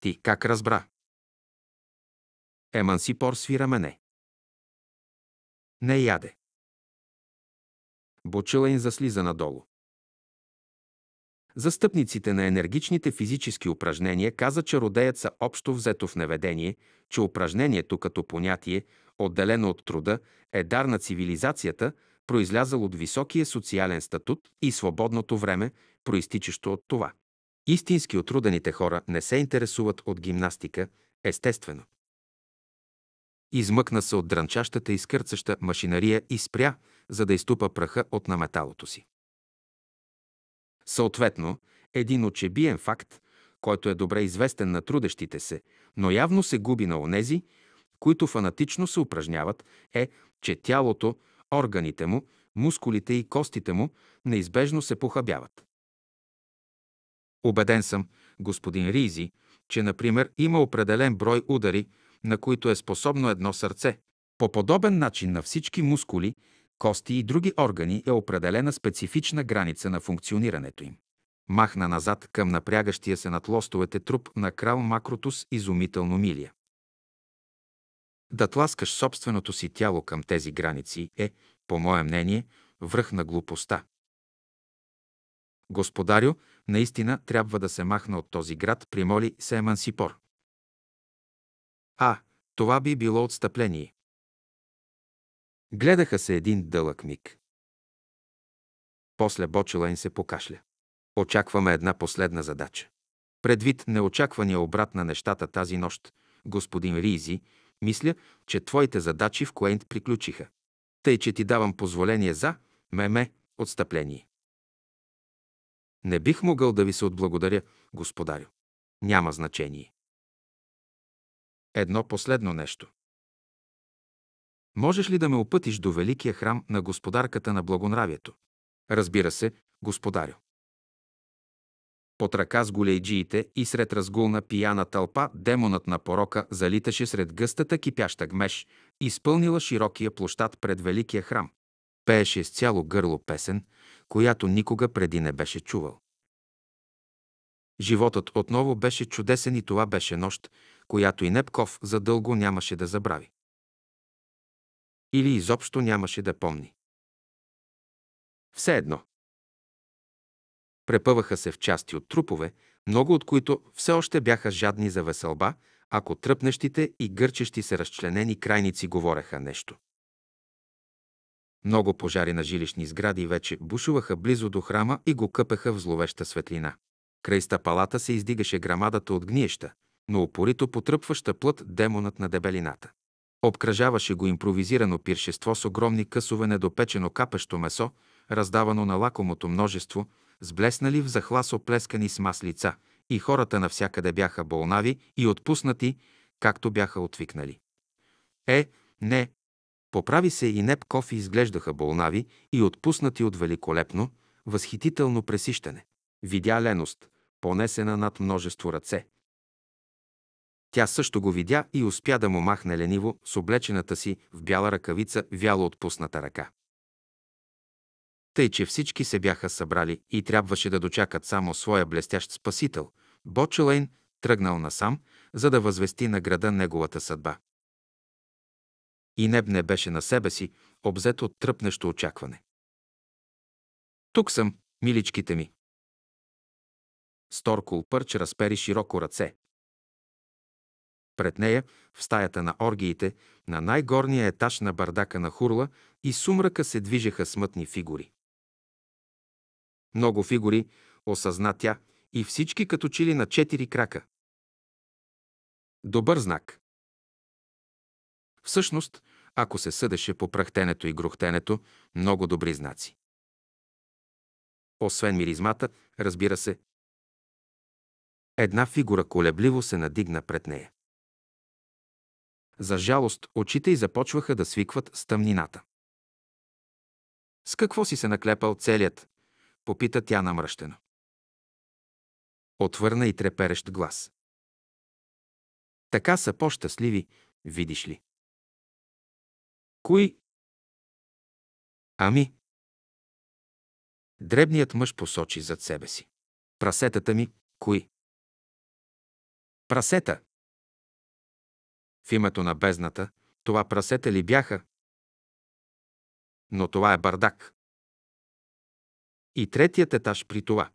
Ти как разбра? Емансипор свира мене. Не яде. Бочила им заслиза надолу. Застъпниците на енергичните физически упражнения каза, че родеят са общо взето в неведение, че упражнението като понятие, отделено от труда, е дар на цивилизацията, произлязал от високия социален статут и свободното време, проистичащо от това. Истински отрудените хора не се интересуват от гимнастика, естествено. Измъкна се от дрънчащата и скърцаща машинария и спря, за да изтупа праха от наметалото си. Съответно, един очебиен факт, който е добре известен на трудещите се, но явно се губи на онези, които фанатично се упражняват, е, че тялото, органите му, мускулите и костите му неизбежно се похабяват. Обеден съм, господин Ризи, че, например, има определен брой удари, на които е способно едно сърце. По подобен начин на всички мускули, кости и други органи е определена специфична граница на функционирането им. Махна назад към напрягащия се над лостовете труп на крал Макротус изумително милия. Да тласкаш собственото си тяло към тези граници е, по мое мнение, връх на глупостта. Господарю, наистина трябва да се махна от този град, примоли се Емансипор. А, това би било отстъпление. Гледаха се един дълъг миг. После им се покашля. Очакваме една последна задача. Предвид неочаквания обрат на нещата тази нощ, господин Ризи, мисля, че твоите задачи в коент приключиха. Тъй, че ти давам позволение за, меме, отстъпление. Не бих могъл да ви се отблагодаря, господарю. Няма значение едно последно нещо. Можеш ли да ме опътиш до великия храм на господарката на благонравието? Разбира се, господарю. Под ръка с голейджиите и сред разгулна пияна тълпа демонът на порока залиташе сред гъстата кипяща гмеш, изпълнила широкия площад пред великия храм. Пееше с цяло гърло песен, която никога преди не беше чувал. Животът отново беше чудесен и това беше нощ, която и Непков задълго нямаше да забрави. Или изобщо нямаше да помни. Все едно. Препъваха се в части от трупове, много от които все още бяха жадни за веселба, ако тръпнещите и гърчещи се разчленени крайници говореха нещо. Много пожари на жилищни сгради вече бушуваха близо до храма и го къпеха в зловеща светлина. Край стъпалата се издигаше грамадата от гниеща, но опорито потръпваща плът демонът на дебелината. Обкръжаваше го импровизирано пиршество с огромни късове недопечено капещо месо, раздавано на лакомото множество, сблеснали в захлас оплескани с маслица, и хората навсякъде бяха болнави и отпуснати, както бяха отвикнали. Е, не, поправи се и Непков изглеждаха болнави и отпуснати от великолепно, възхитително пресищане. Видя леност, понесена над множество ръце. Тя също го видя и успя да му махне лениво с облечената си в бяла ръкавица вяло отпусната ръка. Тъй, че всички се бяха събрали и трябваше да дочакат само своя блестящ спасител, Бочелейн тръгнал насам, за да възвести на града неговата съдба. И Неб не беше на себе си, обзет от тръпнещо очакване. Тук съм, миличките ми, Сторкул Пърч разпери широко ръце. Пред нея, в стаята на оргиите, на най-горния етаж на бардака на Хурла и сумрака се движеха смътни фигури. Много фигури, осъзна тя, и всички като чили на четири крака. Добър знак. Всъщност, ако се съдеше по прахтенето и грохтенето много добри знаци. Освен миризмата, разбира се, Една фигура колебливо се надигна пред нея. За жалост, очите й започваха да свикват с тъмнината. С какво си се наклепал целият? попита тя намръщено. Отвърна и треперещ глас. Така са по-щастливи, видиш ли. Кои? Ами? Дребният мъж посочи зад себе си. Прасетата ми, кои? Прасета! В името на бездната, това прасета ли бяха? Но това е бардак. И третият етаж при това.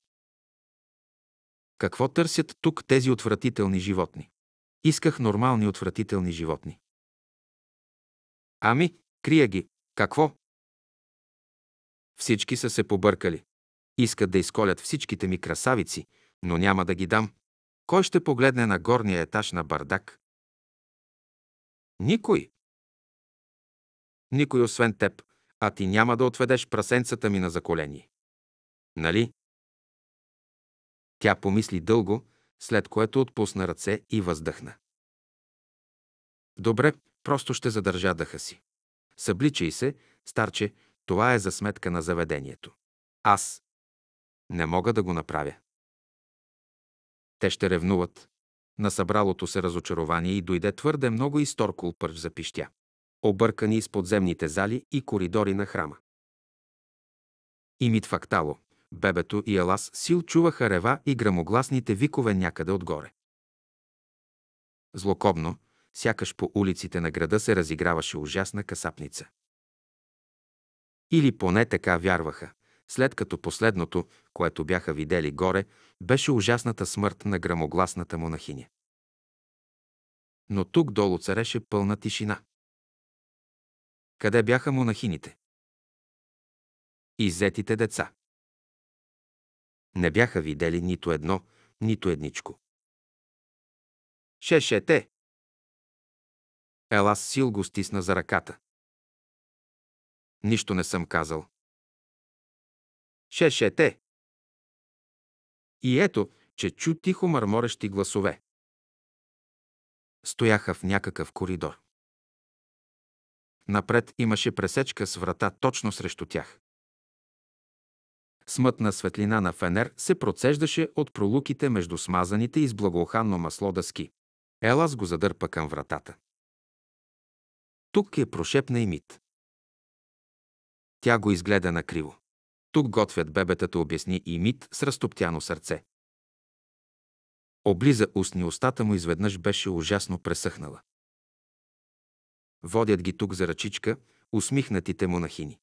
Какво търсят тук тези отвратителни животни? Исках нормални отвратителни животни. Ами, крия ги. Какво? Всички са се побъркали. Искат да изколят всичките ми красавици, но няма да ги дам. Кой ще погледне на горния етаж на бардак? Никой. Никой освен теб, а ти няма да отведеш прасенцата ми на заколени. Нали? Тя помисли дълго, след което отпусна ръце и въздъхна. Добре, просто ще задържа дъха си. Събличай се, старче, това е за сметка на заведението. Аз не мога да го направя. Те ще ревнуват. На събралото се разочарование и дойде твърде много и Сторкул за запищя. Объркани из подземните зали и коридори на храма. И Митфактало, бебето и Елас сил чуваха рева и грамогласните викове някъде отгоре. Злокобно, сякаш по улиците на града се разиграваше ужасна касапница. Или поне така вярваха, след като последното, което бяха видели горе, беше ужасната смърт на грамогласната монахиня. Но тук долу цареше пълна тишина. Къде бяха монахините? Изетите деца. Не бяха видели нито едно, нито едничко. Шешете! Ела сил го стисна за ръката. Нищо не съм казал. Шешете! И ето, че чу тихо мърморещи гласове. Стояха в някакъв коридор. Напред имаше пресечка с врата точно срещу тях. Смътна светлина на фенер се процеждаше от пролуките между смазаните и с благоуханно масло дъски. Елас го задърпа към вратата. Тук е прошепна и мит. Тя го изгледа накриво. Тук готвят бебетата, обясни и мит с разтоптяно сърце. Облиза устни устата му изведнъж беше ужасно пресъхнала. Водят ги тук за ръчичка усмихнатите му нахини.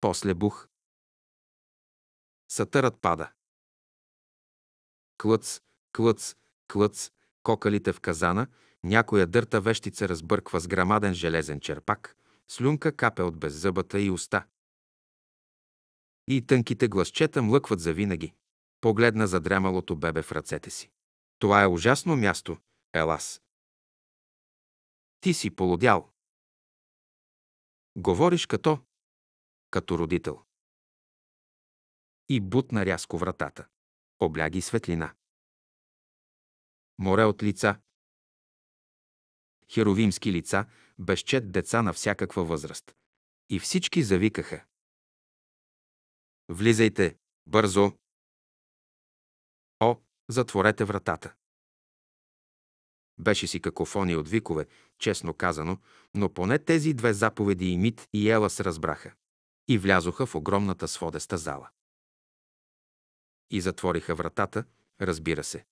После бух. Сатърът пада. Клъц, клъц, клъц, кокалите в казана, някоя дърта вещица разбърква с грамаден железен черпак, слюнка капе от беззъбата и уста, и тънките гласчета млъкват завинаги. Погледна задрямалото бебе в ръцете си. Това е ужасно място, Елас. Ти си полудял. Говориш като... като родител. И бутна рязко вратата. Обляги светлина. Море от лица. Херовимски лица, безчет деца на всякаква възраст. И всички завикаха. Влизайте, бързо. О, затворете вратата. Беше си какофони от викове, честно казано, но поне тези две заповеди и Мит и Ела се разбраха и влязоха в огромната сводеста зала. И затвориха вратата, разбира се.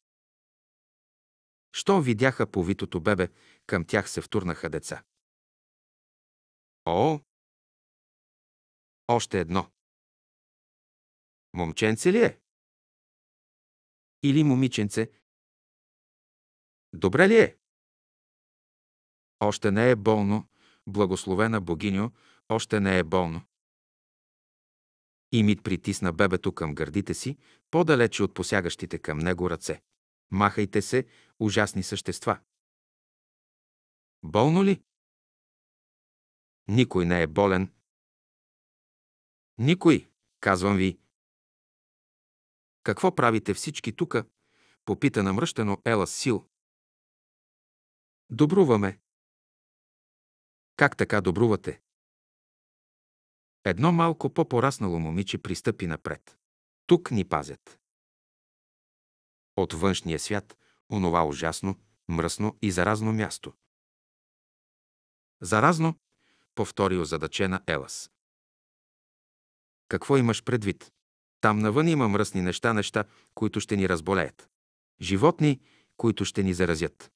Щом видяха повитото бебе, към тях се втурнаха деца. О! Още едно. Момченце ли е? Или момиченце? Добре ли е? Още не е болно, благословена богиньо, още не е болно. Имит притисна бебето към гърдите си, по-далече от посягащите към него ръце. Махайте се, ужасни същества. Болно ли? Никой не е болен. Никой, казвам ви, какво правите всички тука? Попита намръщено Ела Сил. Добруваме. Как така добрувате? Едно малко по-пораснало момиче пристъпи напред. Тук ни пазят. От външния свят, онова ужасно, мръсно и заразно място. Заразно, повтори озадачена Елас. Какво имаш предвид? Там навън има мръсни неща, неща, които ще ни разболеят. Животни, които ще ни заразят.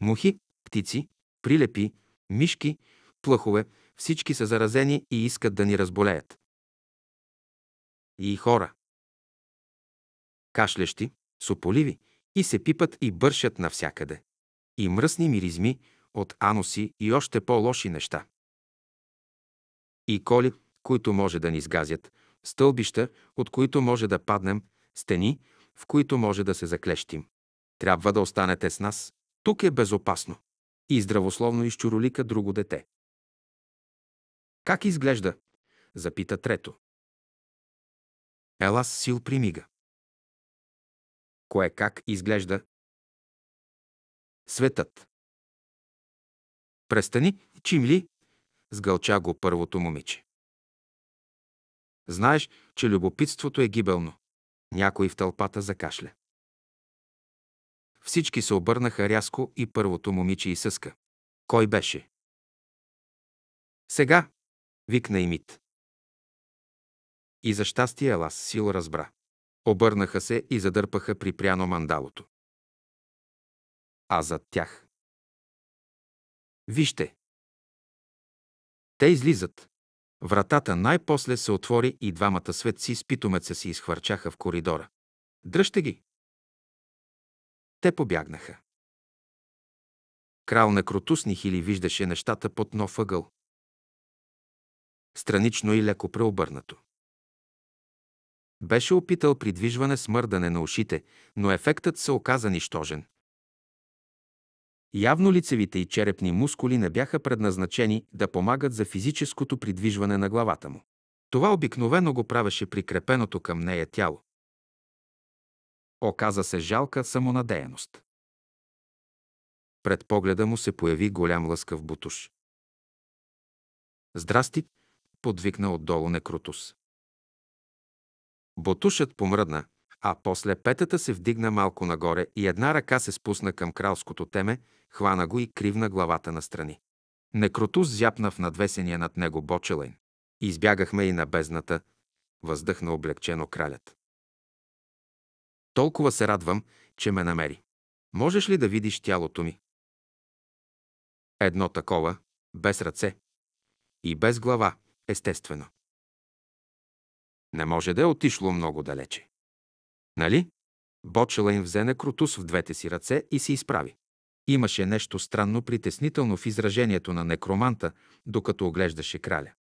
Мухи, птици, прилепи, мишки, плъхове, всички са заразени и искат да ни разболеят. И хора. Кашлещи, сополиви и се пипат и бършат навсякъде. И мръсни миризми от аноси и още по-лоши неща. И коли, които може да ни сгазят – стълбища, от които може да паднем, стени, в които може да се заклещим. Трябва да останете с нас. Тук е безопасно. И здравословно изчуролика друго дете. Как изглежда? Запита трето. Елас сил примига. Кое как изглежда? Светът. Престани, Чим ли? сгълча го първото момиче. Знаеш, че любопитството е гибелно. Някой в тълпата закашля. Всички се обърнаха рязко и първото момиче изсъска. Кой беше? Сега! Викна и мит. И за щастие лас сил разбра. Обърнаха се и задърпаха припряно мандалото. А зад тях. Вижте! Те излизат. Вратата най-после се отвори и двамата светци с питомеца си изхвърчаха в коридора. Дръжте ги! Те побягнаха. Крал на Кротусних или виждаше нещата под нов ъгъл. Странично и леко преобърнато. Беше опитал придвижване с мърдане на ушите, но ефектът се оказа нищожен. Явно лицевите и черепни мускули не бяха предназначени да помагат за физическото придвижване на главата му. Това обикновено го правеше прикрепеното към нея тяло. Оказа се жалка самонадеяност. Пред погледа му се появи голям лъскав бутуш. Здрасти, подвикна отдолу Некрутус. Ботушът помръдна, а после петата се вдигна малко нагоре и една ръка се спусна към кралското теме, хвана го и кривна главата настрани. Некротус зяпна в надвесения над него бочелайн. Избягахме и на бездната, въздъхна облегчено кралят. Толкова се радвам, че ме намери. Можеш ли да видиш тялото ми? Едно такова, без ръце и без глава, естествено. Не може да е отишло много далече. Нали? Бочела им взе крутус в двете си ръце и се изправи. Имаше нещо странно притеснително в изражението на некроманта, докато оглеждаше краля.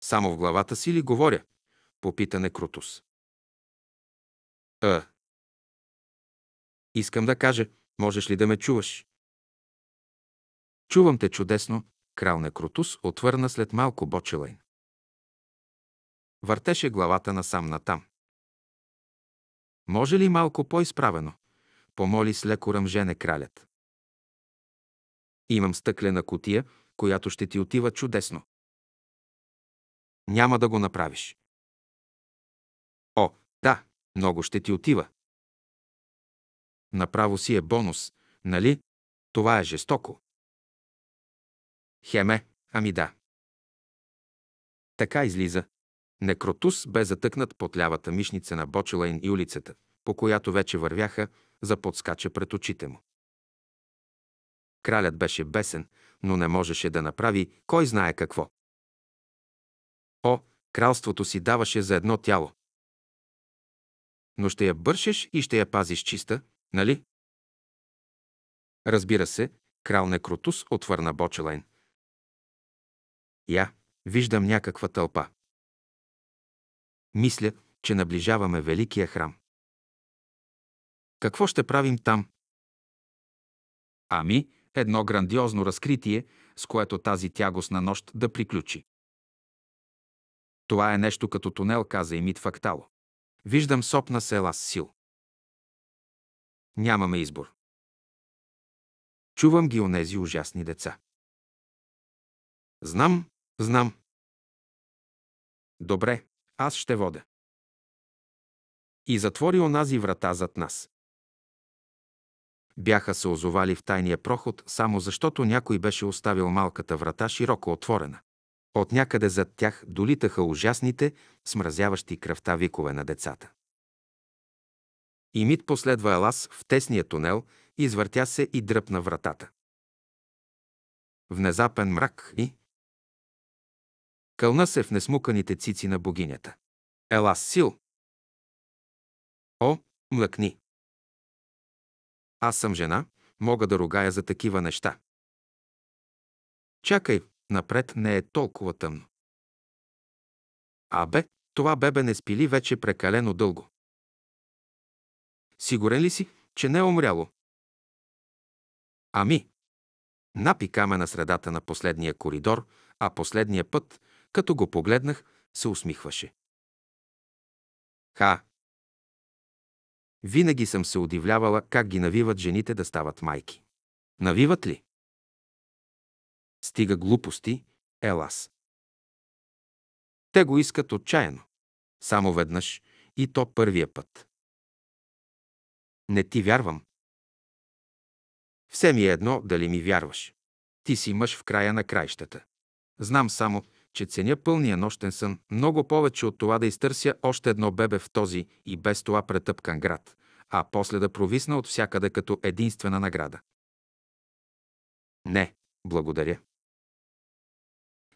Само в главата си ли говоря? Попита Некрутус. А. Е. Искам да кажа, можеш ли да ме чуваш? Чувам те чудесно, крал Некрутус отвърна след малко Бочелайн. Въртеше главата насам натам. Може ли малко по-изправено? Помоли с леко ръмжене кралят. Имам стъклена котия, която ще ти отива чудесно. Няма да го направиш. О, да, много ще ти отива. Направо си е бонус, нали? Това е жестоко. Хеме, ами да. Така излиза, Некротус бе затъкнат под лявата мишница на Бочелайн и улицата, по която вече вървяха, за подскача пред очите му. Кралят беше бесен, но не можеше да направи кой знае какво. О, кралството си даваше за едно тяло. Но ще я бършеш и ще я пазиш чиста, нали? Разбира се, крал Некротус отвърна Бочелайн. Я, виждам някаква тълпа. Мисля, че наближаваме Великия храм. Какво ще правим там? Ами, едно грандиозно разкритие, с което тази тягостна нощ да приключи. Това е нещо като тунел, каза и мит Фактало. Виждам сопна села с сил. Нямаме избор. Чувам ги онези ужасни деца. Знам, знам. Добре, аз ще водя. И затвори онази врата зад нас. Бяха се озовали в тайния проход, само защото някой беше оставил малката врата широко отворена. От някъде зад тях долитаха ужасните, смразяващи кръвта викове на децата. И мит последва Елас в тесния тунел, извъртя се и дръпна вратата. Внезапен мрак и, Кълна се в несмуканите цици на богинята. Ела сил! О, млъкни! Аз съм жена, мога да ругая за такива неща. Чакай, напред не е толкова тъмно. Абе, това бебе не спили вече прекалено дълго. Сигурен ли си, че не е умряло? Ами, напи камена средата на последния коридор, а последния път като го погледнах, се усмихваше. Ха! Винаги съм се удивлявала как ги навиват жените да стават майки. Навиват ли? Стига глупости, елас. Те го искат отчаяно. Само веднъж и то първия път. Не ти вярвам. Все ми е едно дали ми вярваш. Ти си мъж в края на краищата. Знам само, че ценя пълния нощен сън, много повече от това да изтърся още едно бебе в този и без това претъпкан град, а после да провисна от всякъде като единствена награда. Не, благодаря.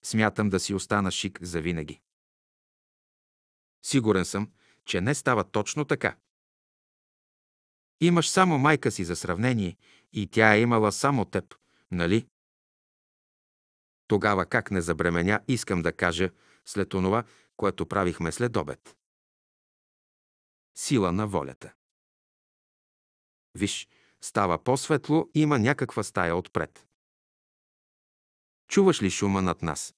Смятам да си остана шик за винаги. Сигурен съм, че не става точно така. Имаш само майка си за сравнение и тя е имала само теб, нали? Тогава как не забременя, искам да кажа, след онова, което правихме след обед. Сила на волята. Виж, става по-светло, има някаква стая отпред. Чуваш ли шума над нас?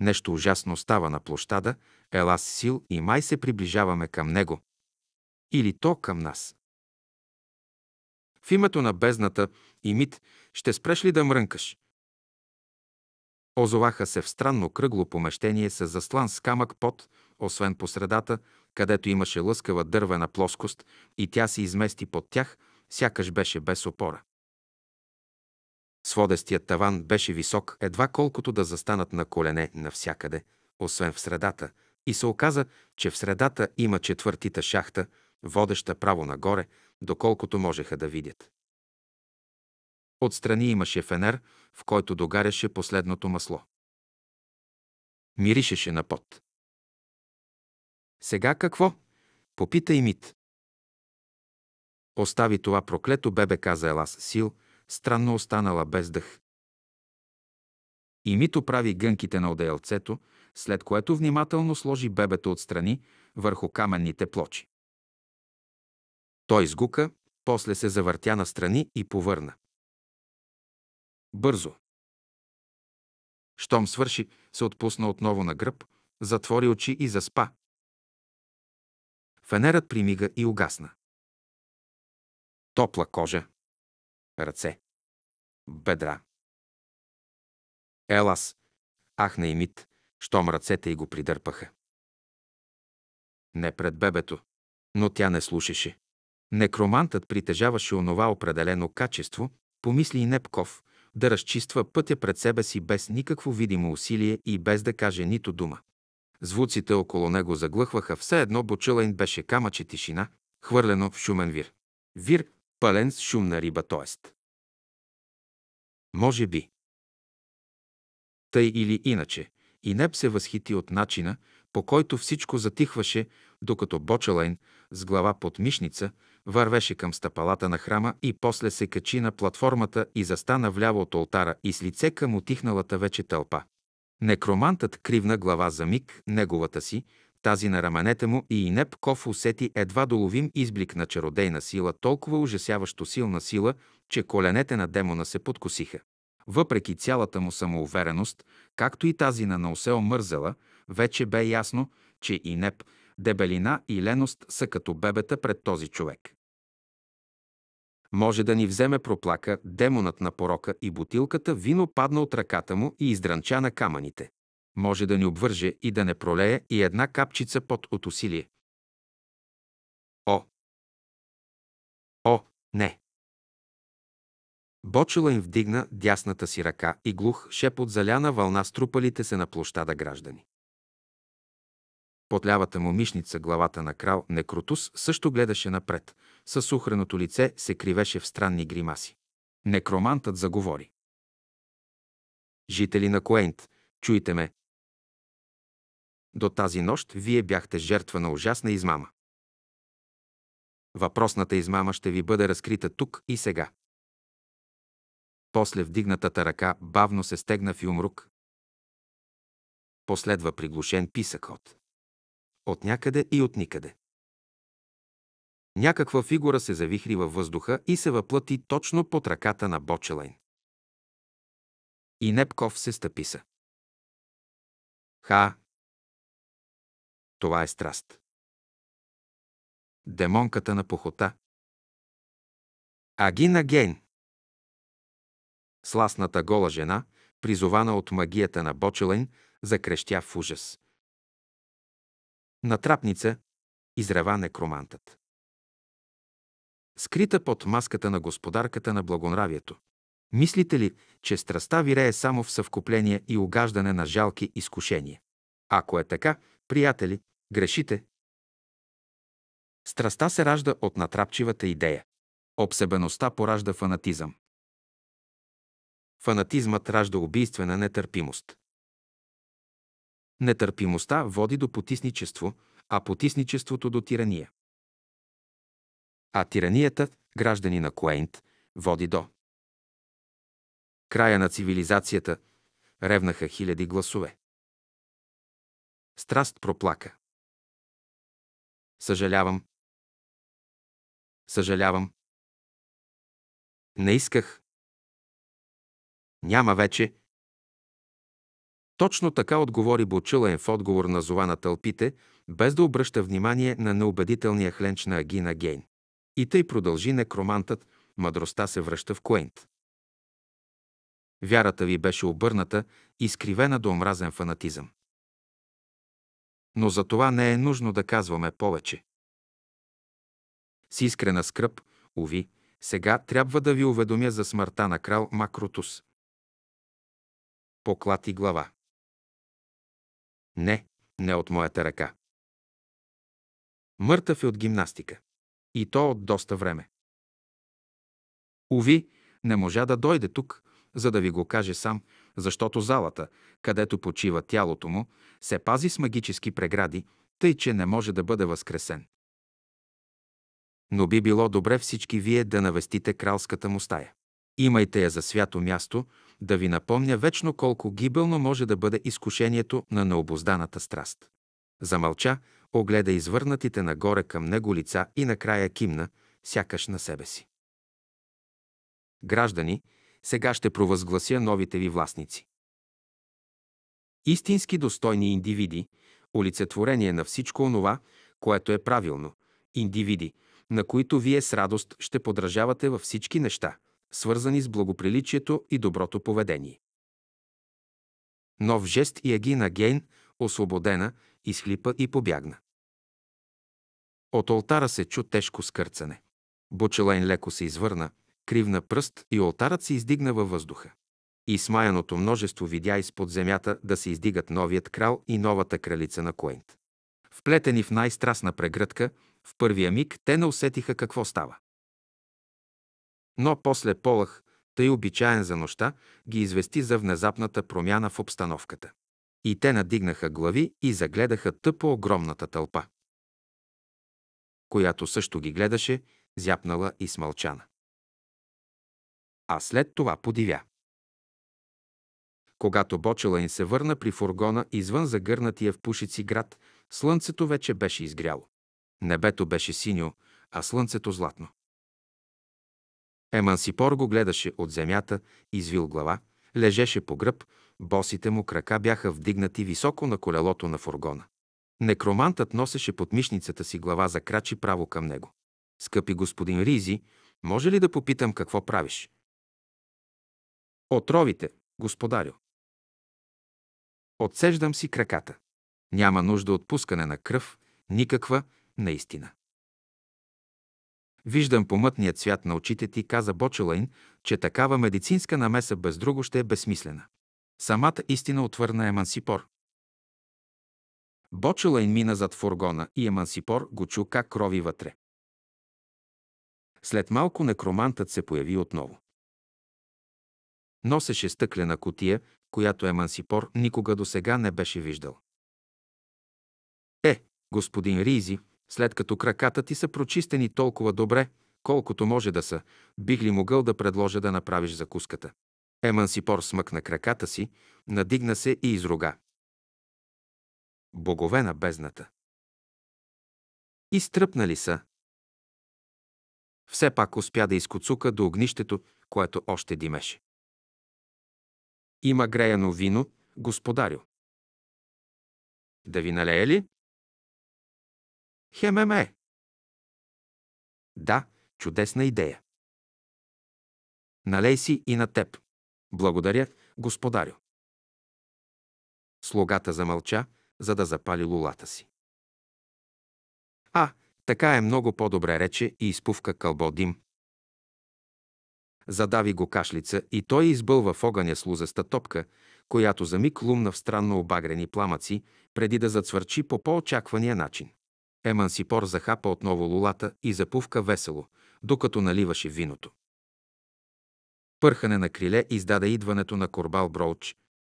Нещо ужасно става на площада, ела с сил и май се приближаваме към него. Или то към нас. В името на бездната и мит ще спреш ли да мрънкаш? Озоваха се в странно кръгло помещение с заслан с камък под, освен по средата, където имаше лъскава дървена плоскост и тя се измести под тях, сякаш беше без опора. Сводестият таван беше висок, едва колкото да застанат на колене навсякъде, освен в средата, и се оказа, че в средата има четвъртита шахта, водеща право нагоре, доколкото можеха да видят. Отстрани имаше фенер, в който догаряше последното масло. Миришеше на пот. Сега какво? Попита и мит. Остави това проклето бебе, каза Елас Сил, странно останала без дъх. И мит оправи гънките на одеялцето, след което внимателно сложи бебето отстрани върху каменните плочи. Той сгука, после се завъртя настрани и повърна. Бързо. Щом свърши, се отпусна отново на гръб, затвори очи и заспа. Фенерът примига и угасна. Топла кожа. Ръце. Бедра. Елас. Ахна и мит, щом ръцете й го придърпаха. Не пред бебето, но тя не слушаше. Некромантът притежаваше онова определено качество, помисли и Непков, да разчиства пътя пред себе си без никакво видимо усилие и без да каже нито дума. Звуците около него заглъхваха, все едно бочелайн беше камъче тишина, хвърлено в шумен вир. Вир, пълен с шумна риба, т.е. Може би. Тъй или иначе, и Неп се възхити от начина, по който всичко затихваше, докато Бочелайн с глава под мишница вървеше към стъпалата на храма и после се качи на платформата и застана вляво от алтара и с лице към отихналата вече тълпа. Некромантът кривна глава за миг, неговата си, тази на раменете му и Инепков усети едва доловим изблик на чародейна сила, толкова ужасяващо силна сила, че коленете на демона се подкосиха. Въпреки цялата му самоувереност, както и тази на Наусео мързела, вече бе ясно, че Инеп дебелина и леност са като бебета пред този човек. Може да ни вземе проплака демонът на порока и бутилката вино падна от ръката му и издранча на камъните. Може да ни обвърже и да не пролее и една капчица под от усилие. О! О, не! Бочела им вдигна дясната си ръка и глух шепот заляна вълна струпалите се на площада граждани. Под лявата му мишница главата на крал Некротус също гледаше напред. Със сухреното лице се кривеше в странни гримаси. Некромантът заговори. Жители на Коент, чуйте ме. До тази нощ вие бяхте жертва на ужасна измама. Въпросната измама ще ви бъде разкрита тук и сега. После вдигнатата ръка бавно се стегна в юмрук. Последва приглушен писък от от някъде и от никъде. Някаква фигура се завихри във въздуха и се въплъти точно под ръката на Бочелайн. И Непков се стъписа. Ха! Това е страст. Демонката на похота. Агин Агейн. Сласната гола жена, призована от магията на Бочелайн, закрещя в ужас. Натрапница, изрева некромантът. Скрита под маската на господарката на благонравието. Мислите ли, че страста вирее само в съвкупление и угаждане на жалки изкушения? Ако е така, приятели, грешите. Страста се ражда от натрапчивата идея. Обсебеността поражда фанатизъм. Фанатизмът ражда убийствена нетърпимост. Нетърпимостта води до потисничество, а потисничеството до тирания. А тиранията, граждани на Куейнт, води до края на цивилизацията, ревнаха хиляди гласове. Страст проплака. Съжалявам. Съжалявам. Не исках. Няма вече, точно така отговори Бочилен в отговор на зова на тълпите, без да обръща внимание на неубедителния хленч на Агина Гейн. И тъй продължи некромантът, мъдростта се връща в Куент. Вярата ви беше обърната и скривена до омразен фанатизъм. Но за това не е нужно да казваме повече. С искрена скръп, уви, сега трябва да ви уведомя за смъртта на крал Макротус. Поклати глава. Не, не от моята ръка. Мъртъв е от гимнастика. И то от доста време. Уви, не можа да дойде тук, за да ви го каже сам, защото залата, където почива тялото му, се пази с магически прегради, тъй че не може да бъде възкресен. Но би било добре всички вие да навестите кралската му стая. Имайте я за свято място, да ви напомня вечно колко гибелно може да бъде изкушението на необозданата страст. Замълча, огледа извърнатите нагоре към него лица и накрая кимна, сякаш на себе си. Граждани, сега ще провъзглася новите ви властници. Истински достойни индивиди, олицетворение на всичко онова, което е правилно, индивиди, на които вие с радост ще подражавате във всички неща – свързани с благоприличието и доброто поведение. Нов жест и Егина Гейн, освободена, изхлипа и побягна. От олтара се чу тежко скърцане. Бочелайн леко се извърна, кривна пръст и олтарът се издигна във въздуха. И смаяното множество видя изпод земята да се издигат новият крал и новата кралица на Коент. Вплетени в най-страстна прегръдка, в първия миг те не усетиха какво става но после полах, тъй обичаен за нощта, ги извести за внезапната промяна в обстановката. И те надигнаха глави и загледаха тъпо огромната тълпа, която също ги гледаше, зяпнала и смълчана. А след това подивя. Когато бочела им се върна при фургона извън загърнатия в пушици град, слънцето вече беше изгряло. Небето беше синьо, а слънцето златно. Емансипор го гледаше от земята, извил глава, лежеше по гръб, босите му крака бяха вдигнати високо на колелото на фургона. Некромантът носеше под мишницата си глава за крачи право към него. Скъпи господин Ризи, може ли да попитам какво правиш? Отровите, господарю. Отсеждам си краката. Няма нужда от пускане на кръв, никаква, наистина. Виждам по свят цвят на очите ти, каза Бочелайн, че такава медицинска намеса без друго ще е безсмислена. Самата истина отвърна Емансипор. Бочелайн мина зад фургона и Емансипор го чу как крови вътре. След малко некромантът се появи отново. Носеше стъклена котия, която Емансипор никога досега не беше виждал. Е, господин Ризи, след като краката ти са прочистени толкова добре, колкото може да са, бих ли могъл да предложа да направиш закуската? Емансипор смъкна краката си, надигна се и изрога. Богове на бездната. Изтръпнали са. Все пак успя да изкоцука до огнището, което още димеше. Има греяно вино, господарю. Да ви налея ли? Хемеме! Да, чудесна идея. Налей си и на теб. Благодаря, господарю. Слугата замълча, за да запали лулата си. А, така е много по-добре, рече и изпувка кълбо дим. Задави го кашлица и той избълва в огъня с лузаста топка, която за миг лумна в странно обагрени пламъци, преди да зацвърчи по по-очаквания начин. Емансипор захапа отново лулата и запувка весело, докато наливаше виното. Пърхане на криле издаде идването на Корбал Броуч.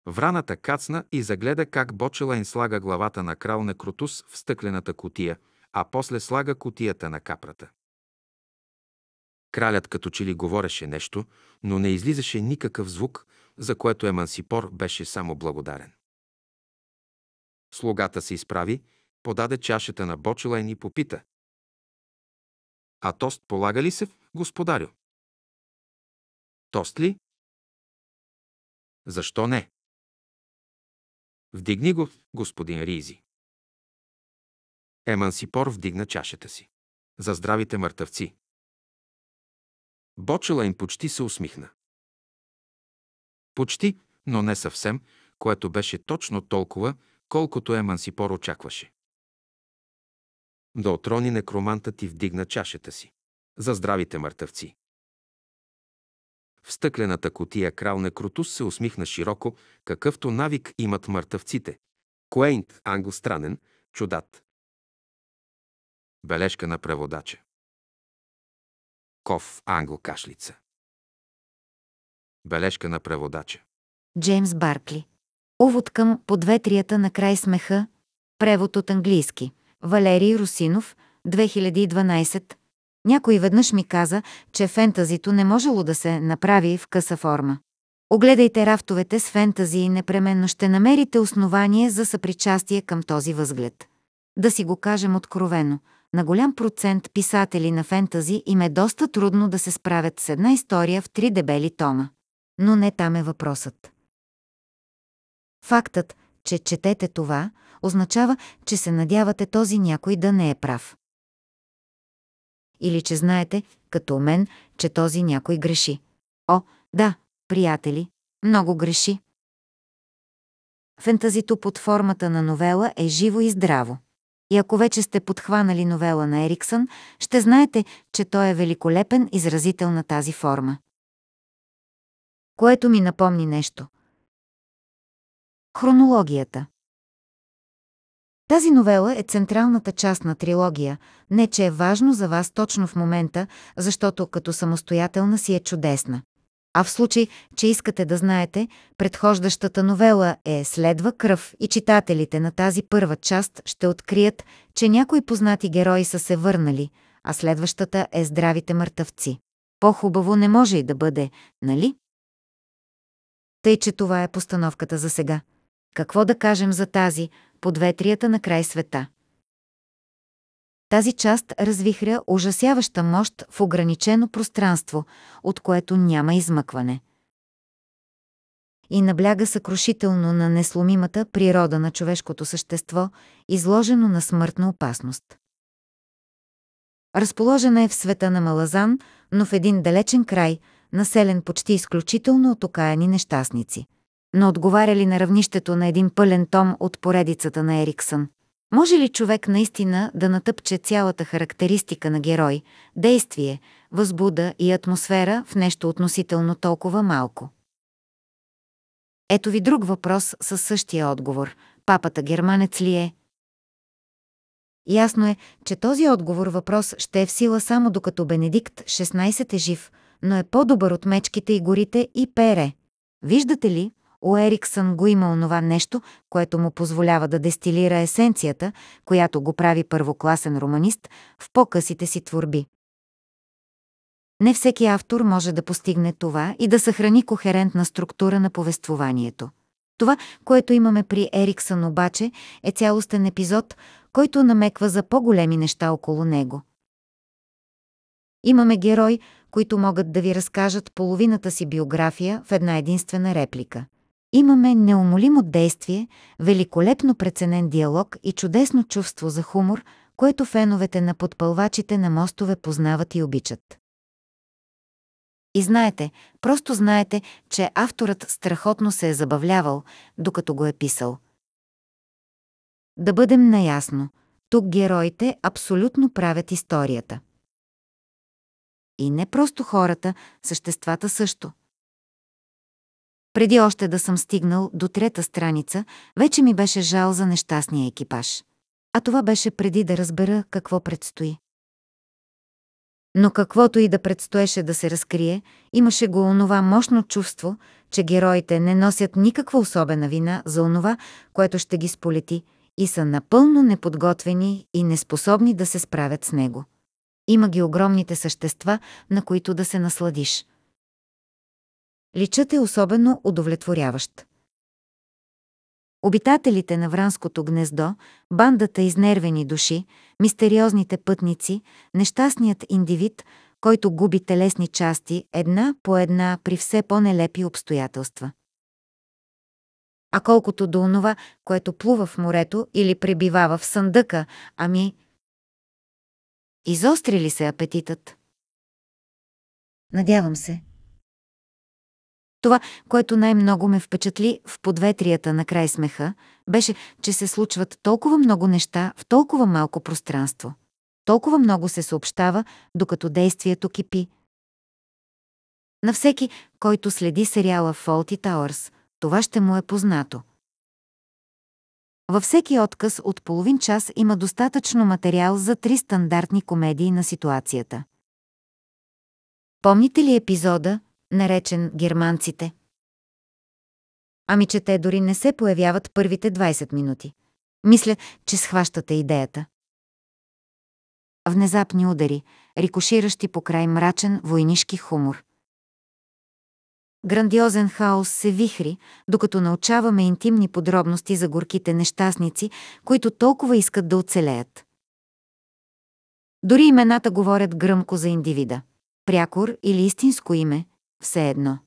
Враната кацна и загледа как Бочелайн слага главата на крал на Крутус в стъклената котия, а после слага котията на капрата. Кралят като че ли говореше нещо, но не излизаше никакъв звук, за което Емансипор беше само благодарен. Слугата се изправи подаде чашата на бочела и ни попита. А тост полага ли се, господарю? Тост ли? Защо не? Вдигни го, господин Ризи. Емансипор вдигна чашата си. За здравите мъртъвци. Бочела им почти се усмихна. Почти, но не съвсем, което беше точно толкова, колкото Емансипор очакваше. Да отрони некромантът и вдигна чашата си. За здравите мъртъвци. В стъклената котия крал Некротус се усмихна широко, какъвто навик имат мъртъвците. Коейнт, англстранен, чудат. Бележка на преводача. Ков, англокашлица. Бележка на преводача. Джеймс Баркли. Увод към подветрията на край смеха. Превод от английски. Валерий Русинов, 2012. Някой веднъж ми каза, че фентазито не можело да се направи в къса форма. Огледайте рафтовете с фентази и непременно ще намерите основание за съпричастие към този възглед. Да си го кажем откровено, на голям процент писатели на фентази им е доста трудно да се справят с една история в три дебели тома. Но не там е въпросът. Фактът, че четете това, означава, че се надявате този някой да не е прав. Или че знаете, като мен, че този някой греши. О, да, приятели, много греши. Фентазито под формата на новела е живо и здраво. И ако вече сте подхванали новела на Ериксън, ще знаете, че той е великолепен изразител на тази форма. Което ми напомни нещо. Хронологията. Тази новела е централната част на трилогия, не че е важно за вас точно в момента, защото като самостоятелна си е чудесна. А в случай, че искате да знаете, предхождащата новела е «Следва кръв» и читателите на тази първа част ще открият, че някои познати герои са се върнали, а следващата е «Здравите мъртъвци». По-хубаво не може и да бъде, нали? Тъй, че това е постановката за сега. Какво да кажем за тази, под ветрията на край света. Тази част развихря ужасяваща мощ в ограничено пространство, от което няма измъкване. И набляга съкрушително на несломимата природа на човешкото същество, изложено на смъртна опасност. Разположена е в света на Малазан, но в един далечен край, населен почти изключително от окаяни нещастници – но отговаряли на равнището на един пълен том от поредицата на Ериксън. Може ли човек наистина да натъпче цялата характеристика на герой, действие, възбуда и атмосфера в нещо относително толкова малко? Ето ви друг въпрос със същия отговор. Папата германец ли е? Ясно е, че този отговор въпрос ще е в сила само докато Бенедикт 16 е жив, но е по-добър от мечките и горите и пере. Виждате ли, у Ериксън го има онова нещо, което му позволява да дестилира есенцията, която го прави първокласен романист в по-късите си творби. Не всеки автор може да постигне това и да съхрани кохерентна структура на повествованието. Това, което имаме при Ериксън обаче, е цялостен епизод, който намеква за по-големи неща около него. Имаме герой, които могат да ви разкажат половината си биография в една единствена реплика. Имаме неумолимо действие, великолепно преценен диалог и чудесно чувство за хумор, което феновете на подпълвачите на мостове познават и обичат. И знаете, просто знаете, че авторът страхотно се е забавлявал, докато го е писал. Да бъдем наясно, тук героите абсолютно правят историята. И не просто хората, съществата също – преди още да съм стигнал до трета страница, вече ми беше жал за нещастния екипаж. А това беше преди да разбера какво предстои. Но каквото и да предстоеше да се разкрие, имаше го онова мощно чувство, че героите не носят никаква особена вина за онова, което ще ги сполети, и са напълно неподготвени и неспособни да се справят с него. Има ги огромните същества, на които да се насладиш – Личът е особено удовлетворяващ. Обитателите на Вранското гнездо, бандата изнервени души, мистериозните пътници, нещастният индивид, който губи телесни части една по една при все по-нелепи обстоятелства. А колкото до онова, което плува в морето или пребивава в съндъка, ами... Изостри ли се апетитът? Надявам се, това, което най-много ме впечатли в подветрията на край смеха, беше, че се случват толкова много неща в толкова малко пространство. Толкова много се съобщава, докато действието кипи. На всеки, който следи сериала Faulty Towers, това ще му е познато. Във всеки отказ от половин час има достатъчно материал за три стандартни комедии на ситуацията. Помните ли епизода, наречен германците. Ами че те дори не се появяват първите 20 минути. Мисля, че схващате идеята. Внезапни удари, рикоширащи по край мрачен войнишки хумор. Грандиозен хаос се вихри, докато научаваме интимни подробности за горките нещастници, които толкова искат да оцелеят. Дори имената говорят гръмко за индивида. Прякор или истинско име, все едно.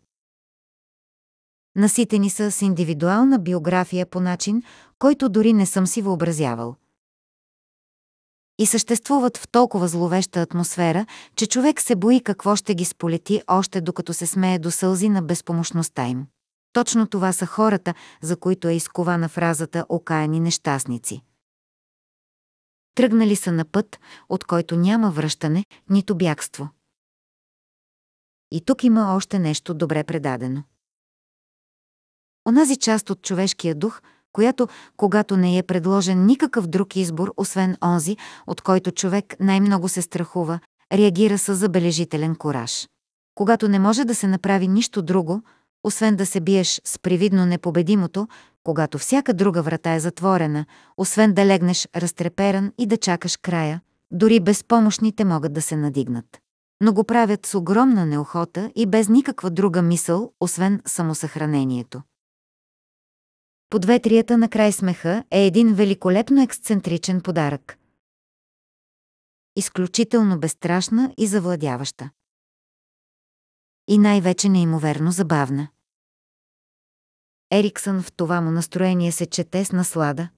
Наситени са с индивидуална биография по начин, който дори не съм си въобразявал. И съществуват в толкова зловеща атмосфера, че човек се бои какво ще ги сполети още докато се смее до сълзи на безпомощността им. Точно това са хората, за които е изкована фразата «окаяни нещастници». Тръгнали са на път, от който няма връщане, нито бягство. И тук има още нещо добре предадено. Онази част от човешкия дух, която, когато не е предложен никакъв друг избор, освен онзи, от който човек най-много се страхува, реагира с забележителен кураж. Когато не може да се направи нищо друго, освен да се биеш с привидно непобедимото, когато всяка друга врата е затворена, освен да легнеш разтреперан и да чакаш края, дори безпомощните могат да се надигнат но го правят с огромна неохота и без никаква друга мисъл, освен самосъхранението. Подветрията на край смеха е един великолепно ексцентричен подарък. Изключително безстрашна и завладяваща. И най-вече неимоверно забавна. Ериксън в това му настроение се чете с наслада.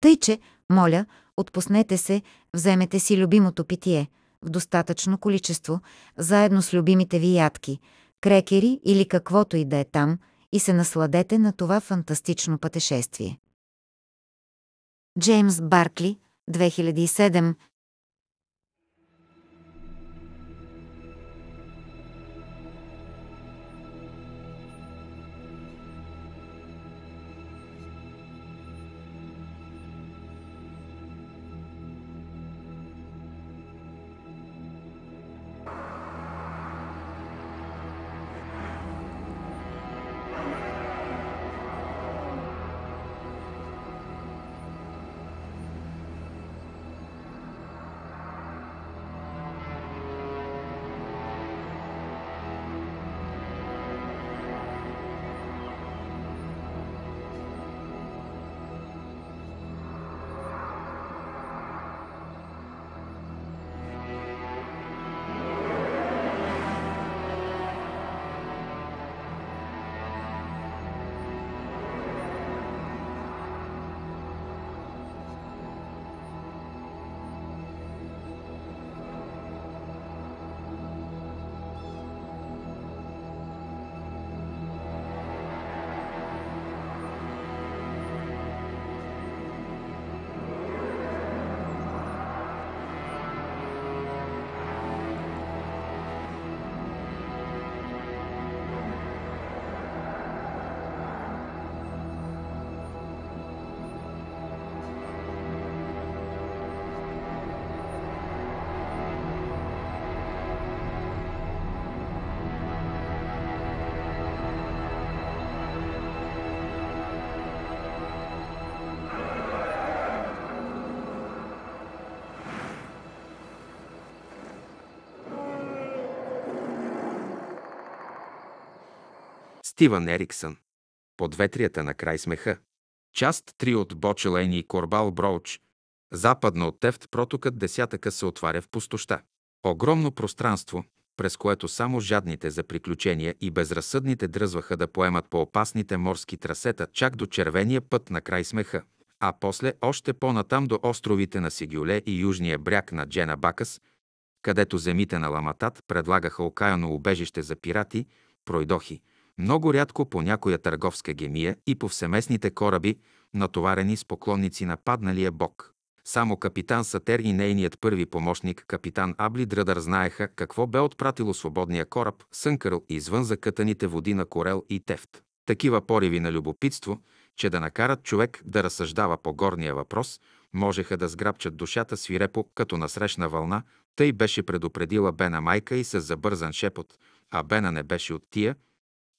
Тъй, че, моля, отпуснете се, вземете си любимото питие – в достатъчно количество, заедно с любимите ви ядки, крекери или каквото и да е там, и се насладете на това фантастично пътешествие. Джеймс Баркли, 2007, Стиван Ериксън. Подветрията на край смеха. Част 3 от Бочелейни и Корбал Броуч. Западно от Тефт протокът десятъка се отваря в пустоща. Огромно пространство, през което само жадните за приключения и безразсъдните дръзваха да поемат по опасните морски трасета чак до червения път на край смеха, а после още по-натам до островите на Сигюле и южния бряг на Джена Бакас, където земите на Ламатат предлагаха окаяно убежище за пирати, пройдохи, много рядко по някоя търговска гемия и по всеместните кораби, натоварени с поклонници на падналия бог. Само капитан Сатер и нейният първи помощник, капитан Абли Дръдър, знаеха какво бе отпратило свободния кораб Сънкърл извън закътаните води на Корел и Тефт. Такива пориви на любопитство, че да накарат човек да разсъждава по горния въпрос, можеха да сграбчат душата свирепо, като насрещна вълна, тъй беше предупредила Бена майка и с забързан шепот, а Бена не беше от тия,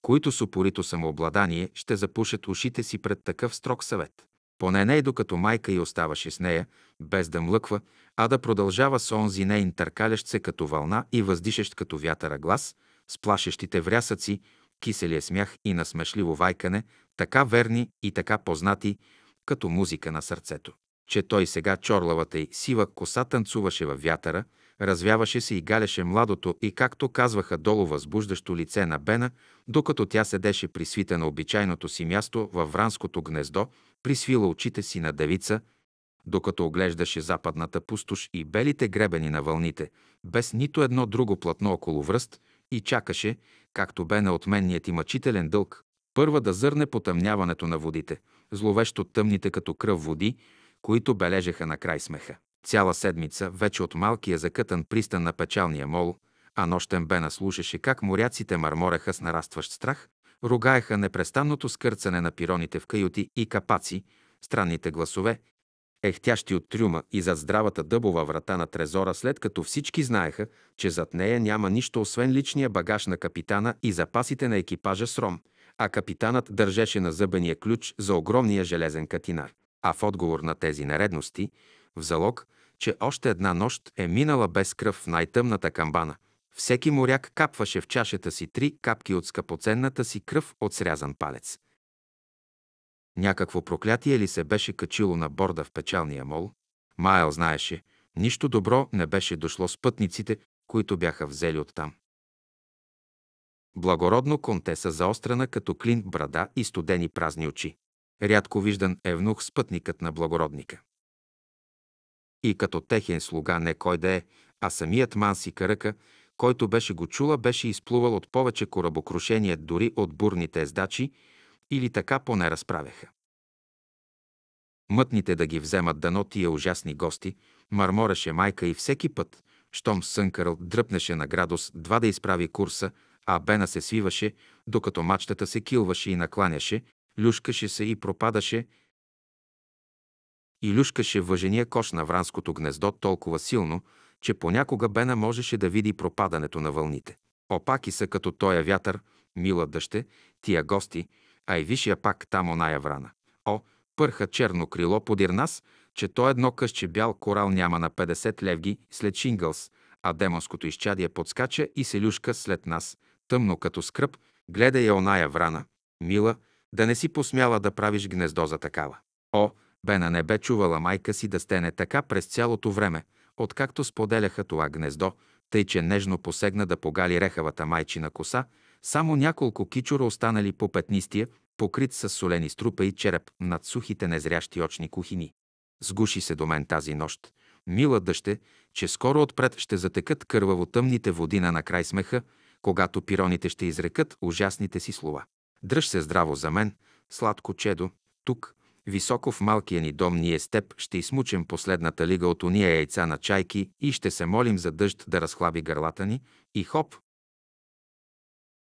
които с упорито самообладание ще запушат ушите си пред такъв строг съвет. Поне не докато майка й оставаше с нея, без да млъква, а да продължава с онзи нейн търкалящ се като вълна и въздишещ като вятъра глас, с плашещите врясъци, киселия смях и насмешливо вайкане, така верни и така познати, като музика на сърцето. Че той сега чорлавата й сива коса танцуваше във вятъра, развяваше се и галяше младото и, както казваха долу възбуждащо лице на Бена, докато тя седеше при свита на обичайното си място във вранското гнездо, присвила очите си на девица, докато оглеждаше западната пустош и белите гребени на вълните, без нито едно друго платно около връст, и чакаше, както бе неотменният и мъчителен дълг, първа да зърне потъмняването на водите, зловещо тъмните като кръв води, които бележеха на край смеха. Цяла седмица вече от малкия закътан пристан на печалния мол, а нощен Бена слушаше как моряците мърмореха с нарастващ страх, ругаеха непрестанното скърцане на пироните в каюти и капаци, странните гласове, ехтящи от трюма и зад здравата дъбова врата на трезора, след като всички знаеха, че зад нея няма нищо освен личния багаж на капитана и запасите на екипажа с ром, а капитанът държеше на зъбения ключ за огромния железен катинар. А в отговор на тези наредности, в залог че още една нощ е минала без кръв в най-тъмната камбана. Всеки моряк капваше в чашата си три капки от скъпоценната си кръв от срязан палец. Някакво проклятие ли се беше качило на борда в печалния мол? Майл знаеше, нищо добро не беше дошло с пътниците, които бяха взели оттам. Благородно контеса заострена като клин брада и студени празни очи. Рядко виждан е с спътникът на благородника и като техен слуга не кой да е, а самият Манси Каръка, който беше го чула, беше изплувал от повече корабокрушения дори от бурните ездачи или така поне разправяха. Мътните да ги вземат дано тия ужасни гости, мърмореше майка и всеки път, щом Сънкърл дръпнеше на градус два да изправи курса, а Бена се свиваше, докато мачтата се килваше и накланяше, люшкаше се и пропадаше, и люшкаше въжения кош на вранското гнездо толкова силно, че понякога Бена можеше да види пропадането на вълните. Опаки са като тоя вятър, мила дъще, тия гости, а и вишия пак там оная врана. О, пърха черно крило подир нас, че то едно къще бял корал няма на 50 левги след Шингълс, а демонското изчадие подскача и се люшка след нас, тъмно като скръп, гледа я оная врана. Мила, да не си посмяла да правиш гнездо за такава. О, Бена не бе чувала майка си да стене така през цялото време, откакто споделяха това гнездо, тъй че нежно посегна да погали рехавата майчина коса, само няколко кичура останали по петнистия, покрит с солени струпа и череп над сухите незрящи очни кухини. Сгуши се до мен тази нощ. Мила дъще, че скоро отпред ще затекат кърваво тъмните води на накрай смеха, когато пироните ще изрекат ужасните си слова. Дръж се здраво за мен, сладко чедо, тук, Високо в малкия ни дом ние с теб ще измучим последната лига от уния яйца на чайки и ще се молим за дъжд да разхлаби гърлата ни и хоп!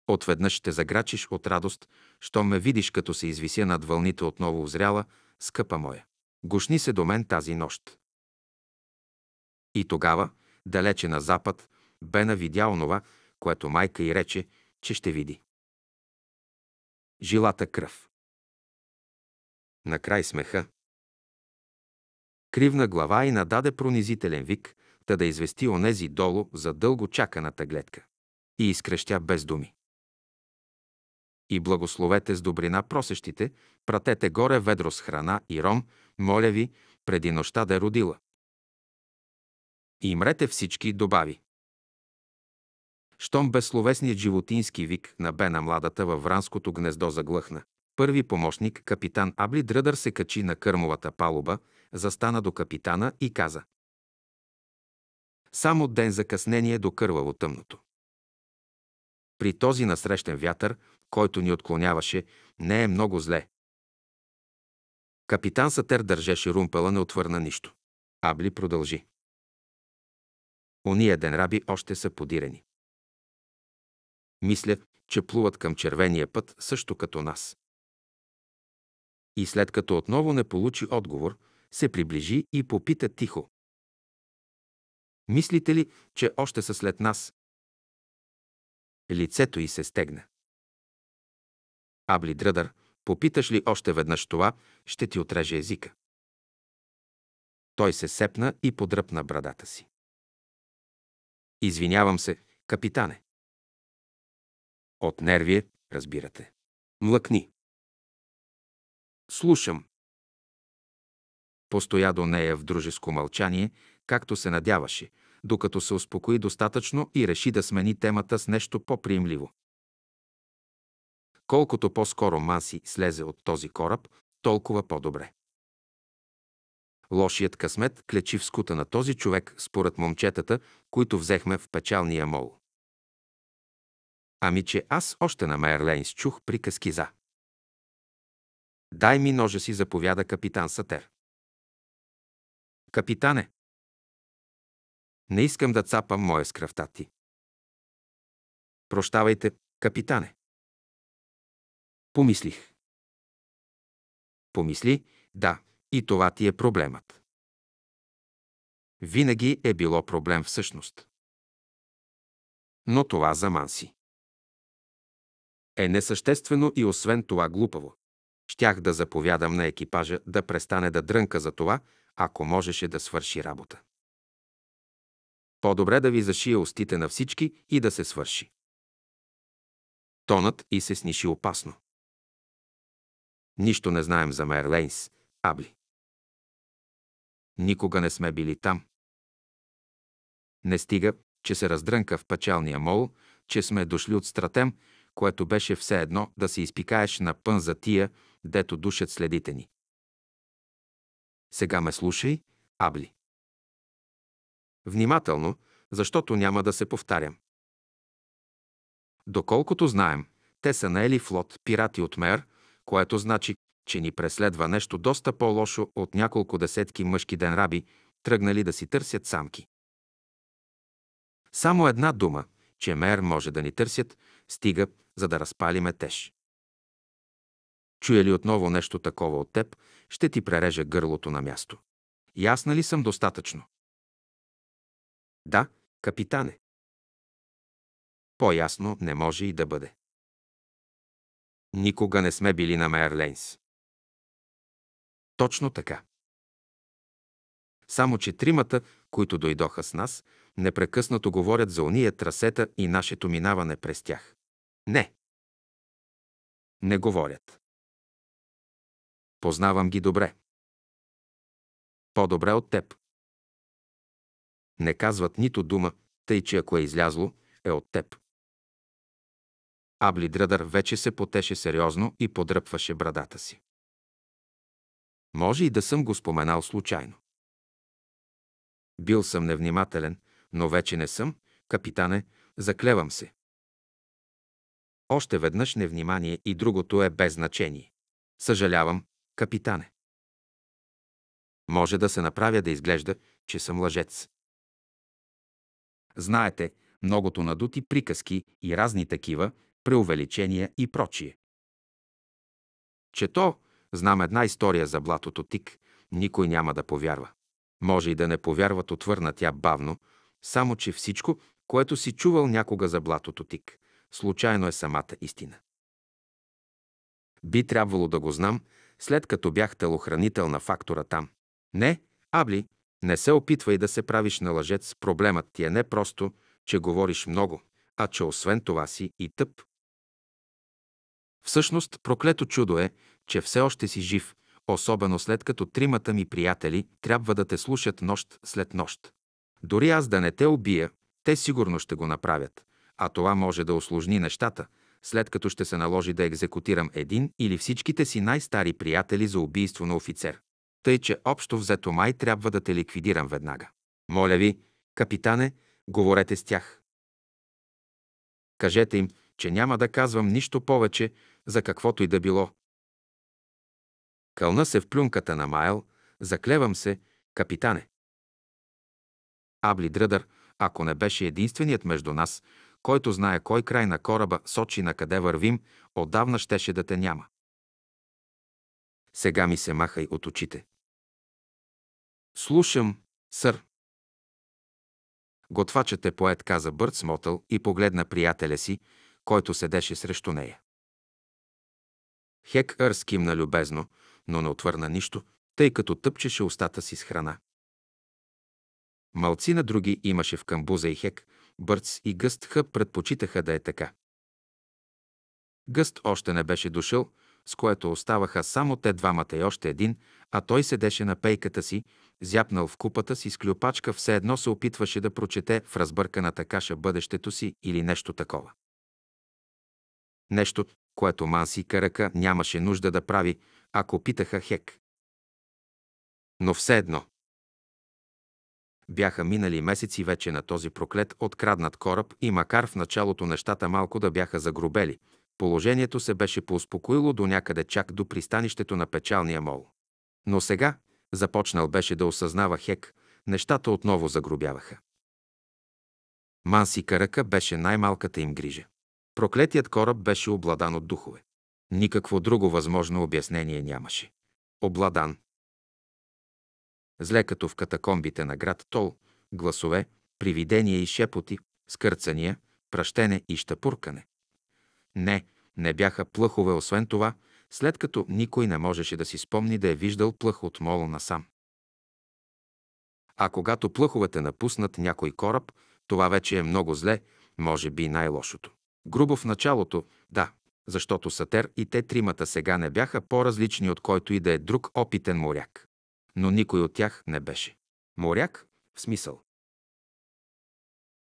Отведнъж ще заграчиш от радост, що ме видиш като се извися над вълните отново озряла, скъпа моя. Гушни се до мен тази нощ. И тогава, далече на запад, Бена видя онова, което майка й рече, че ще види. Жилата кръв накрай смеха. Кривна глава и нададе пронизителен вик, та да извести онези долу за дълго чаканата гледка. И изкрещя без думи. И благословете с добрина просещите, пратете горе ведро с храна и ром, моля ви, преди нощта да е родила. И мрете всички, добави. Щом безсловесният животински вик на на младата във вранското гнездо заглъхна, първи помощник капитан Абли Дръдър се качи на кърмовата палуба, застана до капитана и каза. Само ден закъснение докървало тъмното. При този насрещен вятър, който ни отклоняваше, не е много зле. Капитан Сатер държеше румпела, не отвърна нищо. Абли продължи. Ония ден раби още са подирени. Мисля, че плуват към червения път също като нас. И след като отново не получи отговор, се приближи и попита тихо. Мислите ли, че още са след нас? Лицето й се стегна. Абли Дръдър, попиташ ли още веднъж това, ще ти отреже езика. Той се сепна и подръпна брадата си. Извинявам се, капитане. От нервие, разбирате. Млъкни. Слушам. Постоя до нея в дружеско мълчание, както се надяваше, докато се успокои достатъчно и реши да смени темата с нещо по-приемливо. Колкото по-скоро Манси слезе от този кораб, толкова по-добре. Лошият късмет клечи в скута на този човек според момчетата, които взехме в печалния мол. Ами, че аз още на Майерлейнс чух приказки за. Дай ми ножа си, заповяда капитан Сатер. Капитане, не искам да цапам моя скръвта ти. Прощавайте, капитане. Помислих. Помисли, да, и това ти е проблемът. Винаги е било проблем всъщност. Но това за Манси. Е несъществено и освен това глупаво. Щях да заповядам на екипажа да престане да дрънка за това, ако можеше да свърши работа. По-добре да ви зашия устите на всички и да се свърши. Тонът и се сниши опасно. Нищо не знаем за Мерлейнс, Абли. Никога не сме били там. Не стига, че се раздрънка в печалния мол, че сме дошли от стратем, което беше все едно да се изпикаеш на пън за тия, дето душат следите ни. Сега ме слушай, Абли. Внимателно, защото няма да се повтарям. Доколкото знаем, те са наели флот пирати от Мер, което значи, че ни преследва нещо доста по-лошо от няколко десетки мъжки денраби тръгнали да си търсят самки. Само една дума, че Мер може да ни търсят, стига, за да разпалиме теж. Чуя ли отново нещо такова от теб, ще ти прережа гърлото на място. Ясна ли съм достатъчно? Да, капитане. По-ясно не може и да бъде. Никога не сме били на Майерлейнс. Точно така. Само че тримата, които дойдоха с нас, непрекъснато говорят за уния трасета и нашето минаване през тях. Не. Не говорят. Познавам ги добре. По-добре от теб. Не казват нито дума, тъй че ако е излязло, е от теб. Абли Дръдър вече се потеше сериозно и подръпваше брадата си. Може и да съм го споменал случайно. Бил съм невнимателен, но вече не съм, капитане, заклевам се. Още веднъж невнимание и другото е без значение. Съжалявам, Капитане. Може да се направя да изглежда, че съм лъжец. Знаете, многото надути приказки и разни такива, преувеличения и прочие. Чето, знам една история за блатото тик, никой няма да повярва. Може и да не повярват, отвърна тя бавно, само че всичко, което си чувал някога за блатото тик, случайно е самата истина. Би трябвало да го знам, след като бях телохранител на фактора там. Не, Абли, не се опитвай да се правиш на лъжец. Проблемът ти е не просто, че говориш много, а че освен това си и тъп. Всъщност, проклето чудо е, че все още си жив, особено след като тримата ми приятели трябва да те слушат нощ след нощ. Дори аз да не те убия, те сигурно ще го направят, а това може да осложни нещата – след като ще се наложи да екзекутирам един или всичките си най-стари приятели за убийство на офицер. Тъй, че общо взето май трябва да те ликвидирам веднага. Моля ви, капитане, говорете с тях. Кажете им, че няма да казвам нищо повече за каквото и да било. Кълна се в плюнката на Майл, заклевам се, капитане. Абли Дръдър, ако не беше единственият между нас, който знае кой край на кораба сочи на къде вървим, отдавна щеше да те няма. Сега ми се махай от очите. Слушам, сър. Готвачът е поет, каза Бърт Смотъл и погледна приятеля си, който седеше срещу нея. Хек Ър скимна любезно, но не отвърна нищо, тъй като тъпчеше устата си с храна. Малци на други имаше в камбуза и Хек, Бърц и Гъст хъп предпочитаха да е така. Гъст още не беше дошъл, с което оставаха само те двамата и още един, а той седеше на пейката си, зяпнал в купата си с клюпачка, все едно се опитваше да прочете в разбърканата каша бъдещето си или нещо такова. Нещо, което Манси Карака нямаше нужда да прави, ако питаха Хек. Но все едно. Бяха минали месеци вече на този проклет откраднат кораб и макар в началото нещата малко да бяха загробели, положението се беше поуспокоило до някъде чак до пристанището на печалния мол. Но сега, започнал беше да осъзнава Хек, нещата отново загробяваха. Манси каръка беше най-малката им грижа. Проклетият кораб беше обладан от духове. Никакво друго възможно обяснение нямаше. Обладан зле като в катакомбите на град Тол, гласове, привидения и шепоти, скърцания, пращене и щапуркане. Не, не бяха плъхове освен това, след като никой не можеше да си спомни да е виждал плъх от мола насам. А когато плъховете напуснат някой кораб, това вече е много зле, може би най-лошото. Грубо в началото, да, защото Сатер и те тримата сега не бяха по-различни от който и да е друг опитен моряк но никой от тях не беше. Моряк, в смисъл.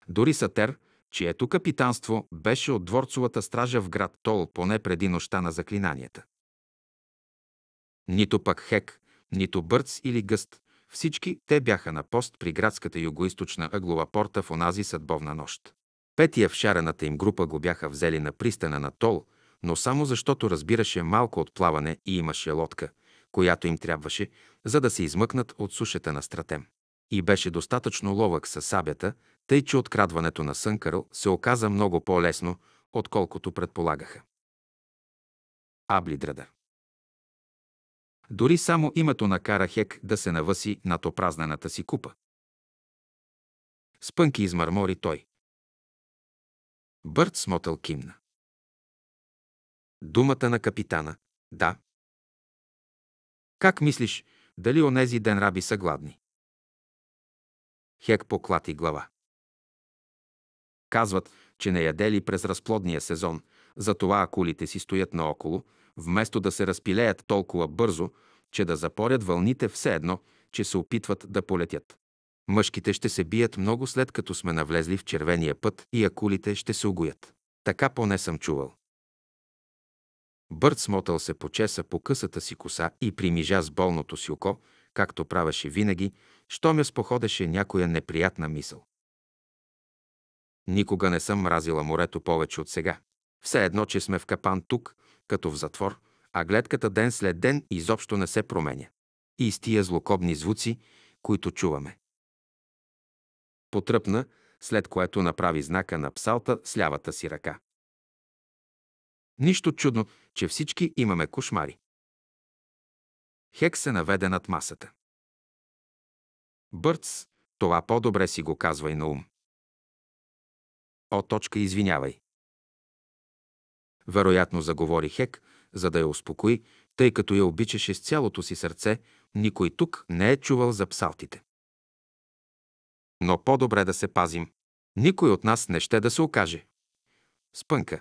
Дори Сатер, чието капитанство беше от дворцовата стража в град Тол поне преди нощта на заклинанията. Нито пък Хек, нито Бърц или Гъст, всички те бяха на пост при градската югоисточна ъглова порта в онази съдбовна нощ. Петия в шарената им група го бяха взели на пристана на Тол, но само защото разбираше малко от плаване и имаше лодка, която им трябваше, за да се измъкнат от сушата на стратем. И беше достатъчно ловък със сабята, тъй че открадването на Сънкърл се оказа много по-лесно, отколкото предполагаха. Аблидрада Дори само името на Карахек да се навъси над опразнената си купа. Спънки измърмори той. Бърт смотъл кимна. Думата на капитана. Да. Как мислиш, дали онези ден раби са гладни. Хек поклати глава. Казват, че не ядели през разплодния сезон, затова акулите си стоят наоколо, вместо да се разпилеят толкова бързо, че да запорят вълните все едно, че се опитват да полетят. Мъжките ще се бият много след като сме навлезли в червения път и акулите ще се огоят. Така поне съм чувал. Бърт смотъл се по чеса по късата си коса и примижа с болното си око, както правеше винаги, щом я споходеше някоя неприятна мисъл. Никога не съм мразила морето повече от сега. Все едно, че сме в капан тук, като в затвор, а гледката ден след ден изобщо не се променя. И с тия злокобни звуци, които чуваме. Потръпна, след което направи знака на псалта с лявата си ръка. Нищо чудно, че всички имаме кошмари. Хек се наведе над масата. Бърц, това по-добре си го казвай на ум. О, точка, извинявай. Вероятно заговори Хек, за да я успокои, тъй като я обичаше с цялото си сърце, никой тук не е чувал за псалтите. Но по-добре да се пазим. Никой от нас не ще да се окаже. Спънка.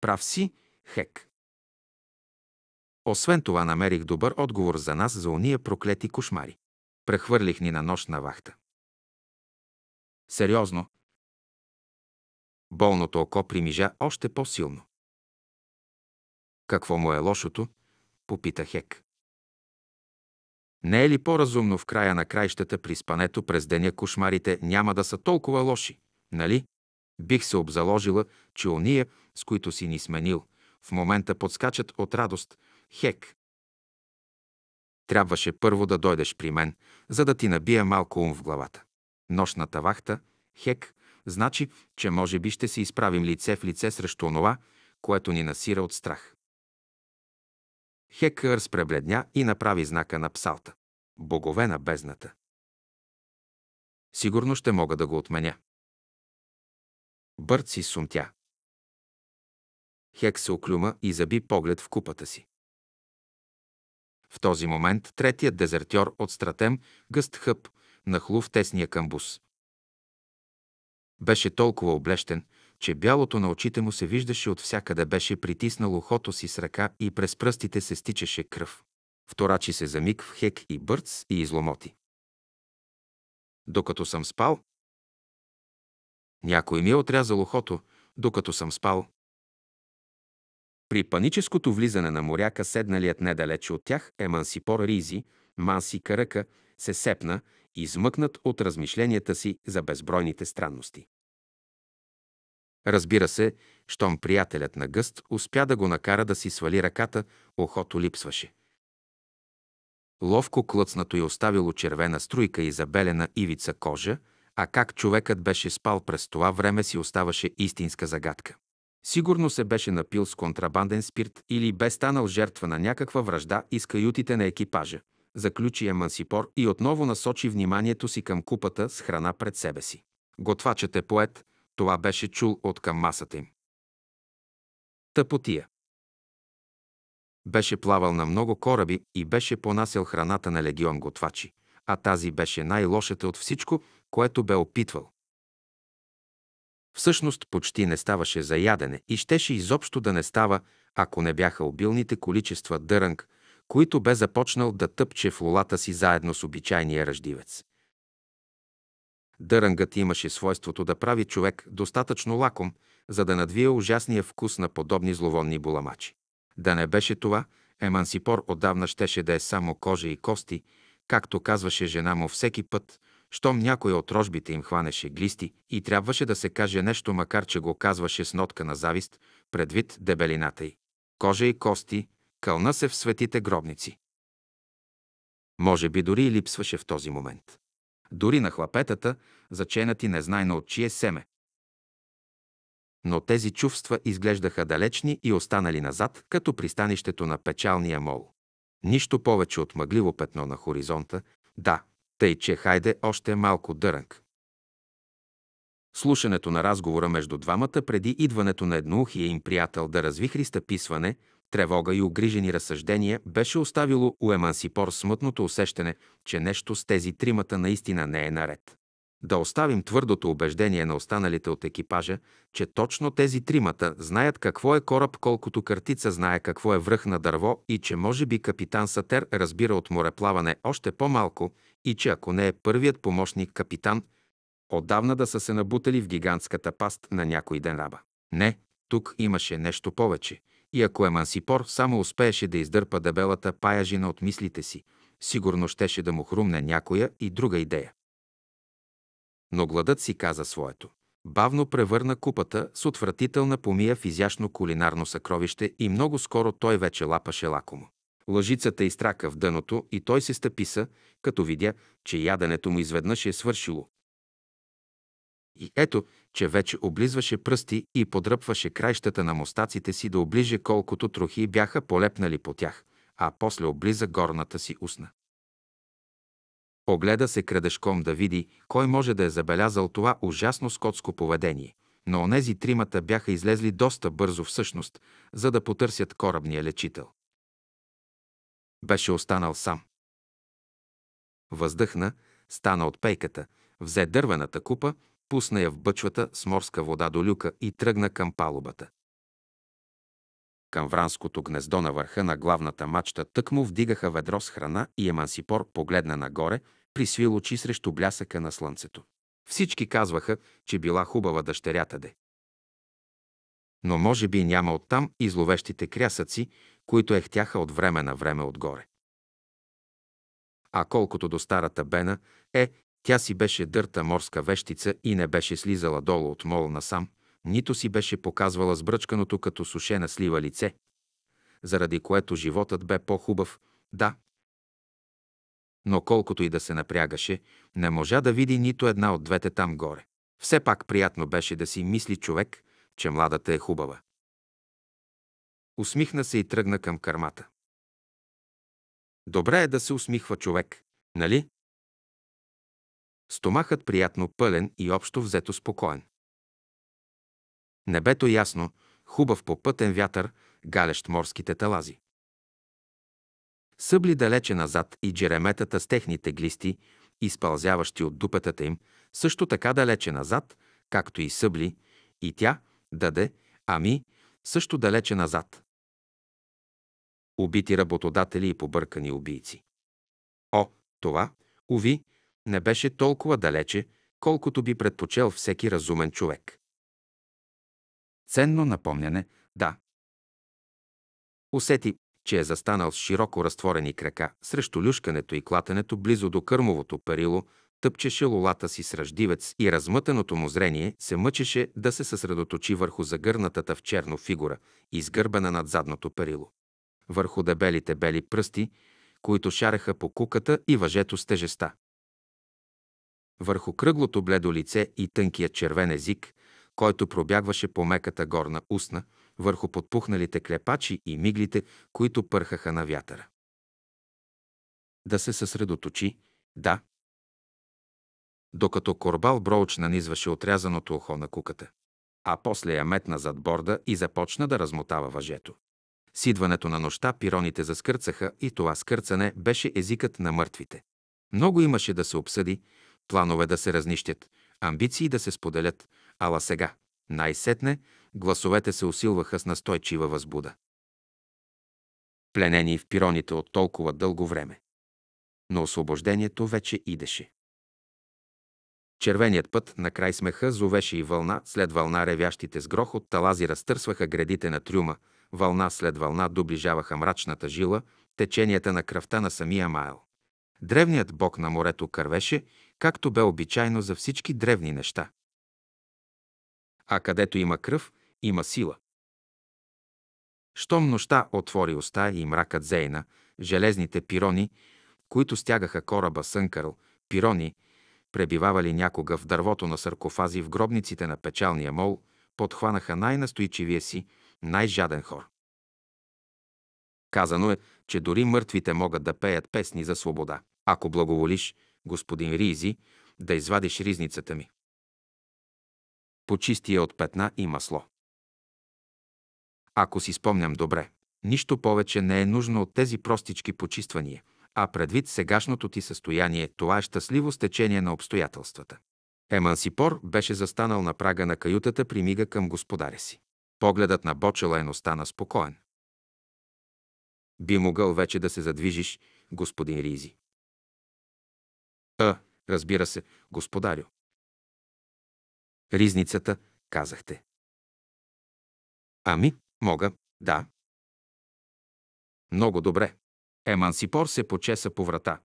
Прав си, Хек. Освен това намерих добър отговор за нас за уния проклети кошмари. Прехвърлих ни на нощна вахта. Сериозно. Болното око примижа още по-силно. Какво му е лошото? Попита Хек. Не е ли по-разумно в края на краищата при спането през деня кошмарите няма да са толкова лоши, нали? Бих се обзаложила, че ония, с които си ни сменил, в момента подскачат от радост. Хек! Трябваше първо да дойдеш при мен, за да ти набия малко ум в главата. Нощната вахта, хек, значи, че може би ще се изправим лице в лице срещу онова, което ни насира от страх. Хек разпребледня и направи знака на псалта. Богове на бездната. Сигурно ще мога да го отменя. Бърт си сумтя. Хек се оклюма и заби поглед в купата си. В този момент третият дезертьор от стратем гъст хъп нахлу в тесния камбус. Беше толкова облещен, че бялото на очите му се виждаше от всякъде, беше притиснал ухото си с ръка и през пръстите се стичаше кръв. Вторачи се за миг в хек и бърц и изломоти. Докато съм спал, някой ми е отрязал ухото, докато съм спал, при паническото влизане на моряка, седналият недалече от тях, Емансипор Ризи, Манси Каръка, се сепна, измъкнат от размишленията си за безбройните странности. Разбира се, щом приятелят на гъст успя да го накара да си свали ръката, охото липсваше. Ловко клъцнато и оставило червена струйка и забелена ивица кожа, а как човекът беше спал през това време си оставаше истинска загадка. Сигурно се беше напил с контрабанден спирт или бе станал жертва на някаква връжда из каютите на екипажа. Заключи емансипор и отново насочи вниманието си към купата с храна пред себе си. Готвачът е поет, това беше чул от към масата им. Тъпотия. Беше плавал на много кораби и беше понасял храната на легион готвачи, а тази беше най-лошата от всичко, което бе опитвал. Всъщност почти не ставаше за ядене и щеше изобщо да не става, ако не бяха обилните количества дърънг, които бе започнал да тъпче в лолата си заедно с обичайния ръждивец. Дърънгът имаше свойството да прави човек достатъчно лаком, за да надвие ужасния вкус на подобни зловонни буламачи. Да не беше това, Емансипор отдавна щеше да е само кожа и кости, както казваше жена му всеки път, щом някой от рожбите им хванеше глисти и трябваше да се каже нещо, макар че го казваше с нотка на завист, предвид дебелината й. Кожа и кости, кълна се в светите гробници. Може би дори и липсваше в този момент. Дори на хлапетата, заченати незнайно от чие семе. Но тези чувства изглеждаха далечни и останали назад, като пристанището на печалния мол. Нищо повече от мъгливо петно на хоризонта, да, тъй, че хайде още малко дърънк. Слушането на разговора между двамата преди идването на едноухия им приятел да развихри стъписване, тревога и огрижени разсъждения беше оставило у Емансипор смътното усещане, че нещо с тези тримата наистина не е наред. Да оставим твърдото убеждение на останалите от екипажа, че точно тези тримата знаят какво е кораб, колкото картица знае какво е връх на дърво и че може би капитан Сатер разбира от мореплаване още по-малко и че ако не е първият помощник капитан, отдавна да са се набутали в гигантската паст на някой ден раба. Не, тук имаше нещо повече. И ако Емансипор само успееше да издърпа дебелата паяжина от мислите си, сигурно щеше да му хрумне някоя и друга идея. Но гладът си каза своето. Бавно превърна купата с отвратителна помия в изящно кулинарно съкровище и много скоро той вече лапаше лакомо. Лъжицата изтрака в дъното и той се стъписа, като видя, че яденето му изведнъж е свършило. И ето, че вече облизваше пръсти и подръпваше краищата на мостаците си да оближе колкото трохи бяха полепнали по тях, а после облиза горната си устна. Огледа се крадешком да види кой може да е забелязал това ужасно скотско поведение, но онези тримата бяха излезли доста бързо всъщност, за да потърсят корабния лечител. Беше останал сам. Въздъхна, стана от пейката, взе дървената купа, пусна я в бъчвата с морска вода до люка и тръгна към палубата. Към вранското гнездо на върха на главната мачта тък му вдигаха ведро с храна и Емансипор погледна нагоре, присвил очи срещу блясъка на слънцето. Всички казваха, че била хубава дъщерята де но може би няма оттам и зловещите крясъци, които ехтяха от време на време отгоре. А колкото до старата Бена, е, тя си беше дърта морска вещица и не беше слизала долу от мол насам, нито си беше показвала сбръчканото като сушена слива лице, заради което животът бе по-хубав, да. Но колкото и да се напрягаше, не можа да види нито една от двете там горе. Все пак приятно беше да си мисли човек, че младата е хубава. Усмихна се и тръгна към кармата. Добре е да се усмихва човек, нали? Стомахът приятно пълен и общо взето спокоен. Небето ясно, хубав попътен вятър, галещ морските талази. Събли далече назад и джереметата с техните глисти, изпълзяващи от дупетата им, също така далече назад, както и събли, и тя, даде, ами също далече назад. Убити работодатели и побъркани убийци. О, това, уви, не беше толкова далече, колкото би предпочел всеки разумен човек. Ценно напомняне, да. Усети, че е застанал с широко разтворени крака срещу люшкането и клатенето близо до кърмовото перило тъпчеше лолата си с ръждивец и размътеното му зрение се мъчеше да се съсредоточи върху загърнатата в черно фигура, изгърбена над задното перило. Върху дебелите бели пръсти, които шареха по куката и въжето с тежеста. Върху кръглото бледо лице и тънкият червен език, който пробягваше по меката горна устна, върху подпухналите клепачи и миглите, които пърхаха на вятъра. Да се съсредоточи, да, докато Корбал Броуч нанизваше отрязаното ухо на куката. А после я метна зад борда и започна да размотава въжето. С идването на нощта пироните заскърцаха и това скърцане беше езикът на мъртвите. Много имаше да се обсъди, планове да се разнищят, амбиции да се споделят, ала сега, най-сетне, гласовете се усилваха с настойчива възбуда. Пленени в пироните от толкова дълго време. Но освобождението вече идеше. Червеният път на край смеха зовеше и вълна, след вълна ревящите с грохот талази разтърсваха градите на трюма, вълна след вълна доближаваха мрачната жила, теченията на кръвта на самия Майл. Древният бог на морето кървеше, както бе обичайно за всички древни неща. А където има кръв, има сила. Щом нощта отвори уста и мракът зейна, железните пирони, които стягаха кораба Сънкърл, пирони – пребивавали някога в дървото на саркофази в гробниците на печалния мол, подхванаха най-настойчивия си, най-жаден хор. Казано е, че дори мъртвите могат да пеят песни за свобода. Ако благоволиш, господин Ризи, да извадиш ризницата ми. Почисти я от петна и масло. Ако си спомням добре, нищо повече не е нужно от тези простички почиствания – а предвид сегашното ти състояние, това е щастливо стечение на обстоятелствата. Емансипор беше застанал на прага на каютата при мига към господаря си. Погледът на Бочела е остана спокоен. Би могъл вече да се задвижиш, господин Ризи. А, разбира се, господарю. Ризницата, казахте. Ами, мога, да. Много добре. Емансипор се почеса по врата.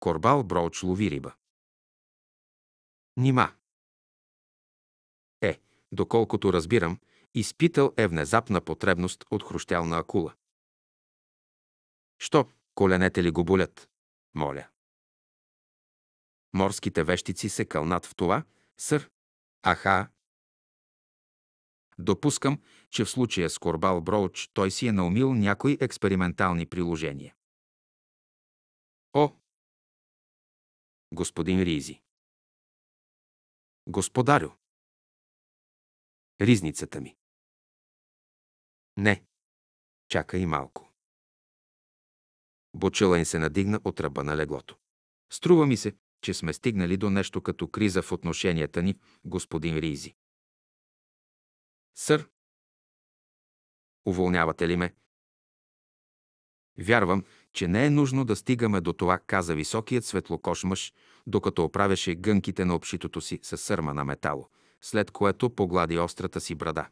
Корбал Броуч лови риба. Нима. Е, доколкото разбирам, изпитал е внезапна потребност от хрущялна акула. Що, коленете ли го болят? Моля. Морските вещици се кълнат в това, сър. Аха. Допускам, че в случая с Корбал Броуч той си е наумил някои експериментални приложения. О! Господин Ризи. Господарю. Ризницата ми. Не. Чакай малко. Бочелайн се надигна от ръба на леглото. Струва ми се, че сме стигнали до нещо като криза в отношенията ни, господин Ризи. Сър, уволнявате ли ме? Вярвам, че не е нужно да стигаме до това, каза високият светлокош мъж, докато оправяше гънките на общитото си със сърма на метало, след което поглади острата си брада.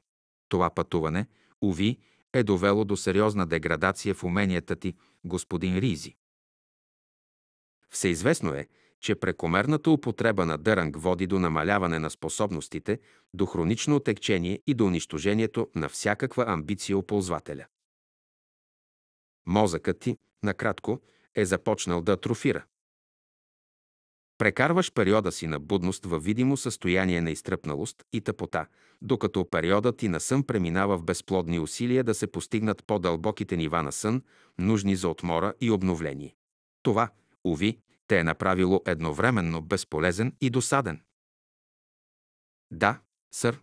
Това пътуване, уви, е довело до сериозна деградация в уменията ти, господин Ризи. Всеизвестно е, че прекомерната употреба на дъранг води до намаляване на способностите, до хронично отекчение и до унищожението на всякаква амбиция у ползвателя. Мозъкът ти, накратко, е започнал да атрофира. Прекарваш периода си на будност във видимо състояние на изтръпналост и тъпота, докато периодът ти на сън преминава в безплодни усилия да се постигнат по-дълбоките нива на сън, нужни за отмора и обновление. Това, уви, те е направило едновременно безполезен и досаден. Да, сър.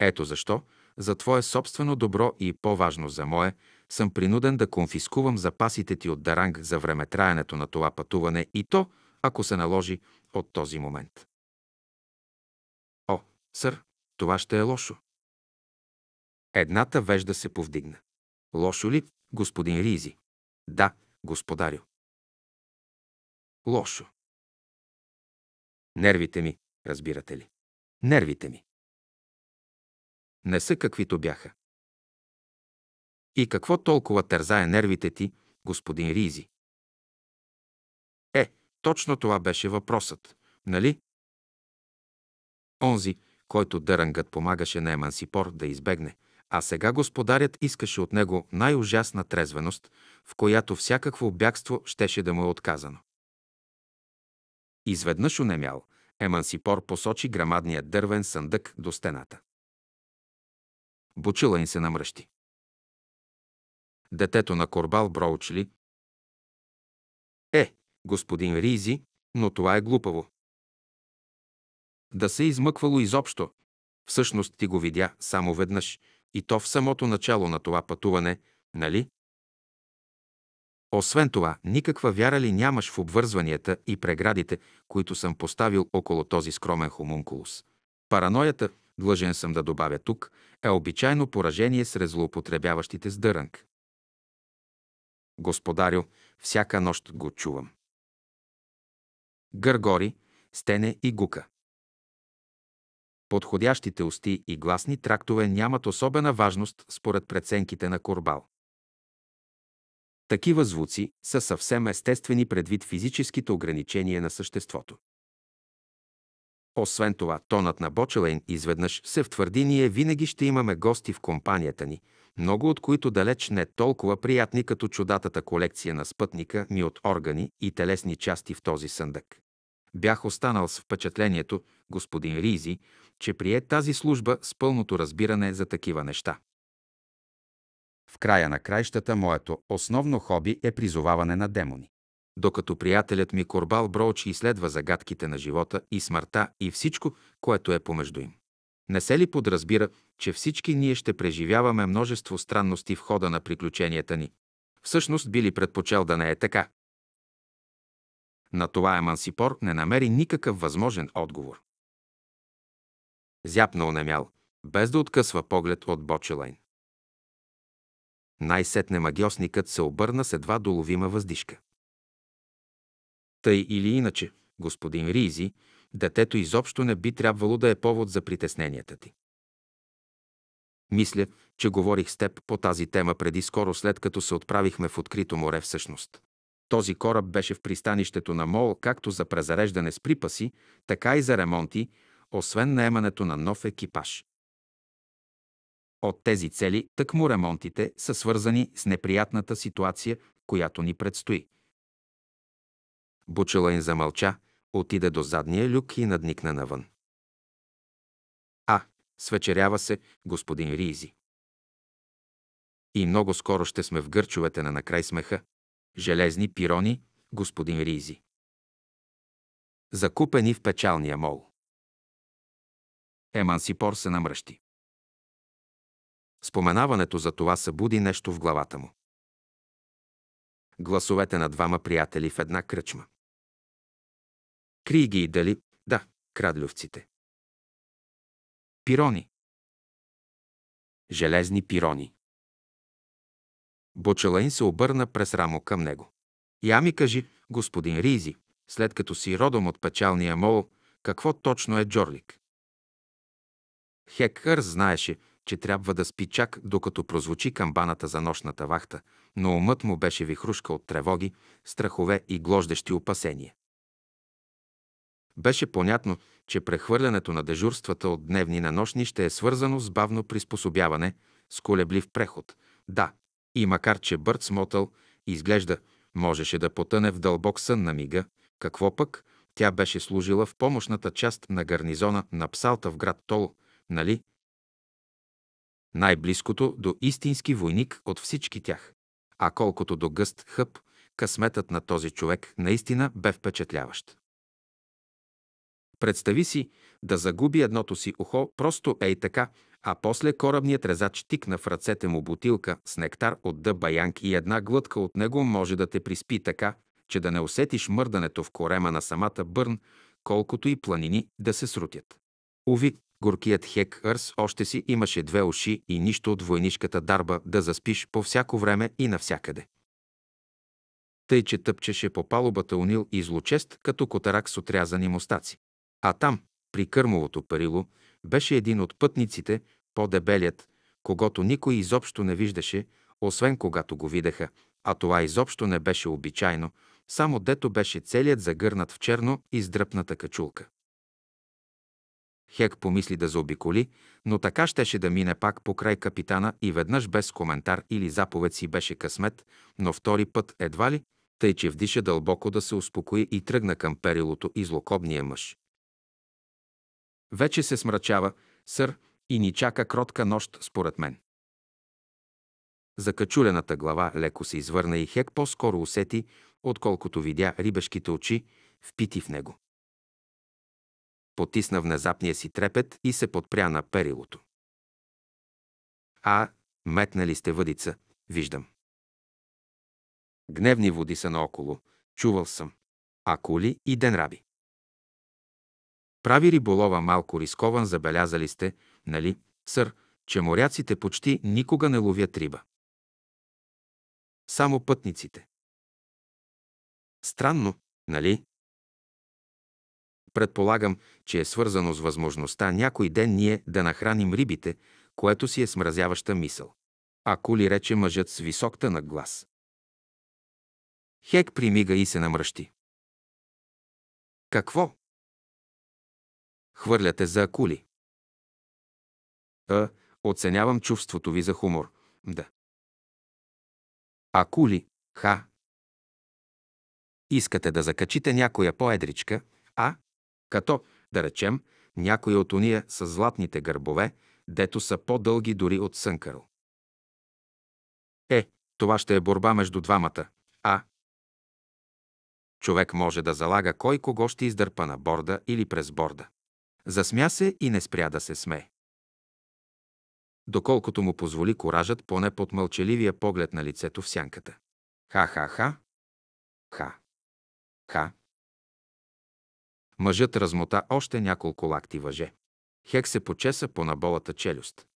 Ето защо, за твое собствено добро и по-важно за мое, съм принуден да конфискувам запасите ти от даранг за времетраенето на това пътуване и то, ако се наложи от този момент. О, сър, това ще е лошо. Едната вежда се повдигна. Лошо ли, господин Ризи? Да, господарю. Лошо. Нервите ми, разбирате ли. Нервите ми. Не са каквито бяха. И какво толкова тързае нервите ти, господин Ризи? Е, точно това беше въпросът, нали? Онзи, който дърънгът помагаше на Емансипор да избегне, а сега господарят искаше от него най-ужасна трезвеност, в която всякакво бягство щеше да му е отказано. Изведнъж унемял, Емансипор посочи грамадния дървен съндък до стената. Бучила им се намръщи детето на Корбал Броучли. Е, господин Ризи, но това е глупаво. Да се измъквало изобщо. Всъщност ти го видя само веднъж, и то в самото начало на това пътуване, нали? Освен това, никаква вяра ли нямаш в обвързванията и преградите, които съм поставил около този скромен хомункулус? Параноята, длъжен съм да добавя тук, е обичайно поражение сред злоупотребяващите с дърънг. Господарю, всяка нощ го чувам. Гъргори, стене и гука. Подходящите усти и гласни трактове нямат особена важност според преценките на Корбал. Такива звуци са съвсем естествени предвид физическите ограничения на съществото. Освен това, тонът на Бочелейн изведнъж се втвърди, ние винаги ще имаме гости в компанията ни, много от които далеч не толкова приятни като чудатата колекция на спътника ми от органи и телесни части в този съндък. Бях останал с впечатлението, господин Ризи, че прие тази служба с пълното разбиране за такива неща. В края на краищата моето основно хоби е призоваване на демони. Докато приятелят ми Корбал Броучи изследва загадките на живота и смъртта и всичко, което е помежду им. Не се ли подразбира, че всички ние ще преживяваме множество странности в хода на приключенията ни? Всъщност били предпочел да не е така? На това Емансипор не намери никакъв възможен отговор. Зяпна онемял, без да откъсва поглед от Бочелайн. Най-сетне магиосникът се обърна с едва доловима въздишка. Тъй или иначе, господин Ризи, детето изобщо не би трябвало да е повод за притесненията ти. Мисля, че говорих с теб по тази тема преди скоро след като се отправихме в открито море всъщност. Този кораб беше в пристанището на МОЛ както за презареждане с припаси, така и за ремонти, освен наемането на нов екипаж. От тези цели тъкмо ремонтите са свързани с неприятната ситуация, която ни предстои. Бучела им замълча, Отида до задния люк и надникна навън. А, свечерява се господин Ризи. И много скоро ще сме в гърчовете на накрай смеха. Железни пирони, господин Ризи. Закупени в печалния мол. Емансипор се намръщи. Споменаването за това събуди нещо в главата му. Гласовете на двама приятели в една кръчма. Крий ги, дали? Да, крадлювците. Пирони. Железни пирони. Бочелаин се обърна през рамо към него. Я ми кажи, господин Ризи, след като си родом от печалния мол, какво точно е Джорлик? Хекър знаеше, че трябва да спи чак, докато прозвучи камбаната за нощната вахта, но умът му беше вихрушка от тревоги, страхове и глождещи опасения. Беше понятно, че прехвърлянето на дежурствата от дневни на нощни ще е свързано с бавно приспособяване, с колеблив преход. Да, и макар че Бърт смотъл, изглежда, можеше да потъне в дълбок сън на мига, какво пък, тя беше служила в помощната част на гарнизона на Псалта в град Тол, нали? Най-близкото до истински войник от всички тях. А колкото до гъст хъп, късметът на този човек наистина бе впечатляващ. Представи си да загуби едното си ухо просто ей така, а после корабният резач тикна в ръцете му бутилка с нектар от Янг и една глътка от него може да те приспи така, че да не усетиш мърдането в корема на самата бърн, колкото и планини да се срутят. Уви, горкият Хек Ърс още си имаше две уши и нищо от войнишката дарба да заспиш по всяко време и навсякъде. Тъй, че тъпчеше по палубата унил и злочест, като котарак с отрязани мустаци. А там, при кърмовото парило, беше един от пътниците, по-дебелият, когато никой изобщо не виждаше, освен когато го видяха, а това изобщо не беше обичайно, само дето беше целият загърнат в черно и с дръпната качулка. Хек помисли да заобиколи, но така щеше да мине пак покрай капитана и веднъж без коментар или заповед си беше късмет, но втори път едва ли, тъй че вдиша дълбоко да се успокои и тръгна към перилото и злокобния мъж. Вече се смрачава, сър, и ни чака кротка нощ, според мен. Закачулената глава леко се извърна и Хек по-скоро усети, отколкото видя рибешките очи, впити в него. Потисна внезапния си трепет и се подпря на перилото. А, метнали сте въдица, виждам. Гневни води са наоколо, чувал съм. А кули и денраби. Прави риболова малко рискован, забелязали сте, нали, сър, че моряците почти никога не ловят риба. Само пътниците. Странно, нали? Предполагам, че е свързано с възможността някой ден ние да нахраним рибите, което си е смразяваща мисъл. Ако ли рече мъжът с висок тънък глас. Хек примига и се намръщи. Какво? Хвърляте за акули. А, е, оценявам чувството ви за хумор. Да. Акули, ха. Искате да закачите някоя поедричка, а? Като, да речем, някоя от уния с златните гърбове, дето са по-дълги дори от сънкърл. Е, това ще е борба между двамата, а? Човек може да залага кой кого ще издърпа на борда или през борда. Засмя се и не спря да се сме. Доколкото му позволи коражът, поне под мълчаливия поглед на лицето в сянката. Ха-ха-ха. Ха. Ха. Мъжът размота още няколко лакти въже. Хек се почеса по наболата челюст.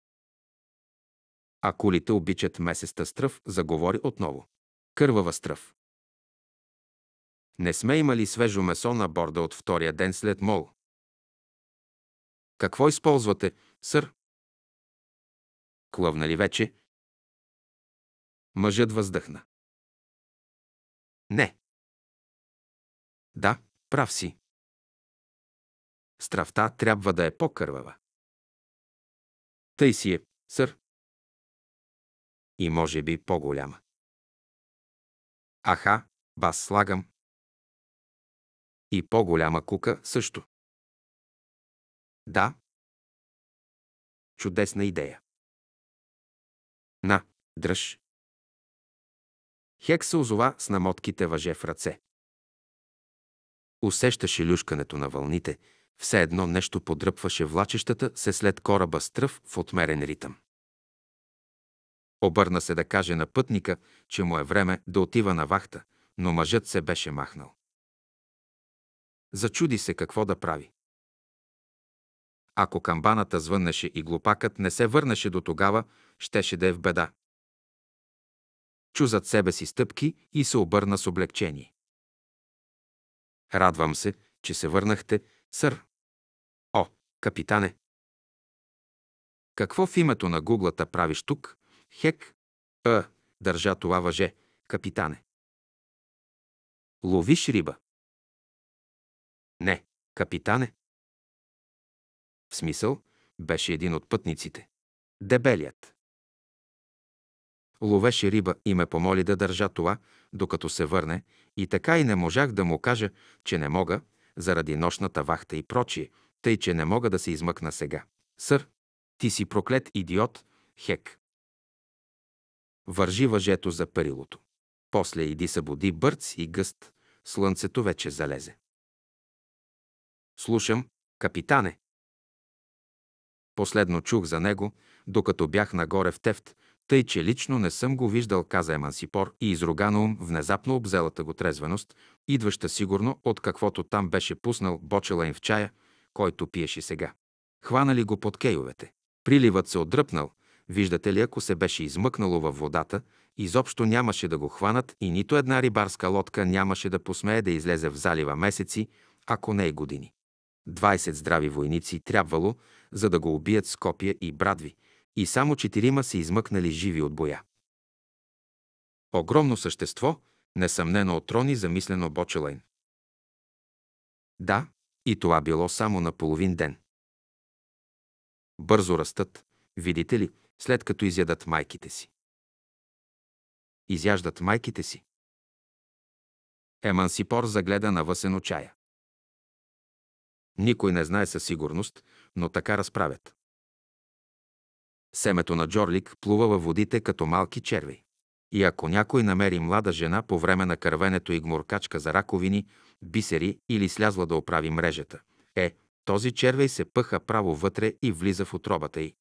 А кулите обичат месеста стръв, заговори отново. Кървава стръв. Не сме имали свежо месо на борда от втория ден след мол. Какво използвате, сър? Клъвна ли вече? Мъжът въздъхна. Не. Да, прав си. Стравта трябва да е по-кървава. Тъй си е, сър. И може би по-голяма. Аха, бас слагам. И по-голяма кука също. Да. Чудесна идея. На, дръж. Хек се озова с намотките въже в ръце. Усещаше люшкането на вълните, все едно нещо подръпваше влачещата се след кораба с тръв в отмерен ритъм. Обърна се да каже на пътника, че му е време да отива на вахта, но мъжът се беше махнал. Зачуди се какво да прави. Ако камбаната звъннеше и глупакът не се върнаше до тогава, щеше да е в беда. Чу зад себе си стъпки и се обърна с облегчение. Радвам се, че се върнахте, сър. О, капитане! Какво в името на гуглата правиш тук? Хек, а, е, държа това въже, капитане. Ловиш риба. Не, капитане. В смисъл, беше един от пътниците. Дебелият. Ловеше риба и ме помоли да държа това, докато се върне, и така и не можах да му кажа, че не мога, заради нощната вахта и прочие, тъй, че не мога да се измъкна сега. Сър, ти си проклет идиот, хек. Вържи въжето за перилото. После иди събуди бърц и гъст, слънцето вече залезе. Слушам, капитане, Последно чух за него, докато бях нагоре в Тефт, тъй че лично не съм го виждал, каза Емансипор и изруга на ум внезапно обзелата го трезвеност, идваща сигурно от каквото там беше пуснал бочела им в чая, който пиеше сега. Хванали го под кейовете. Приливът се отдръпнал, виждате ли, ако се беше измъкнало във водата, изобщо нямаше да го хванат и нито една рибарска лодка нямаше да посмее да излезе в залива месеци, ако не и години. 20 здрави войници трябвало, за да го убият с копия и брадви, и само четирима се измъкнали живи от боя. Огромно същество, несъмнено от трони, замислено Бочелайн. Да, и това било само на половин ден. Бързо растат, видите ли, след като изядат майките си. Изяждат майките си. Емансипор загледа на навъсен чая. Никой не знае със сигурност, но така разправят. Семето на Джорлик плува във водите като малки черви. И ако някой намери млада жена по време на кървенето и гмуркачка за раковини, бисери или слязла да оправи мрежата, е, този червей се пъха право вътре и влиза в отробата й.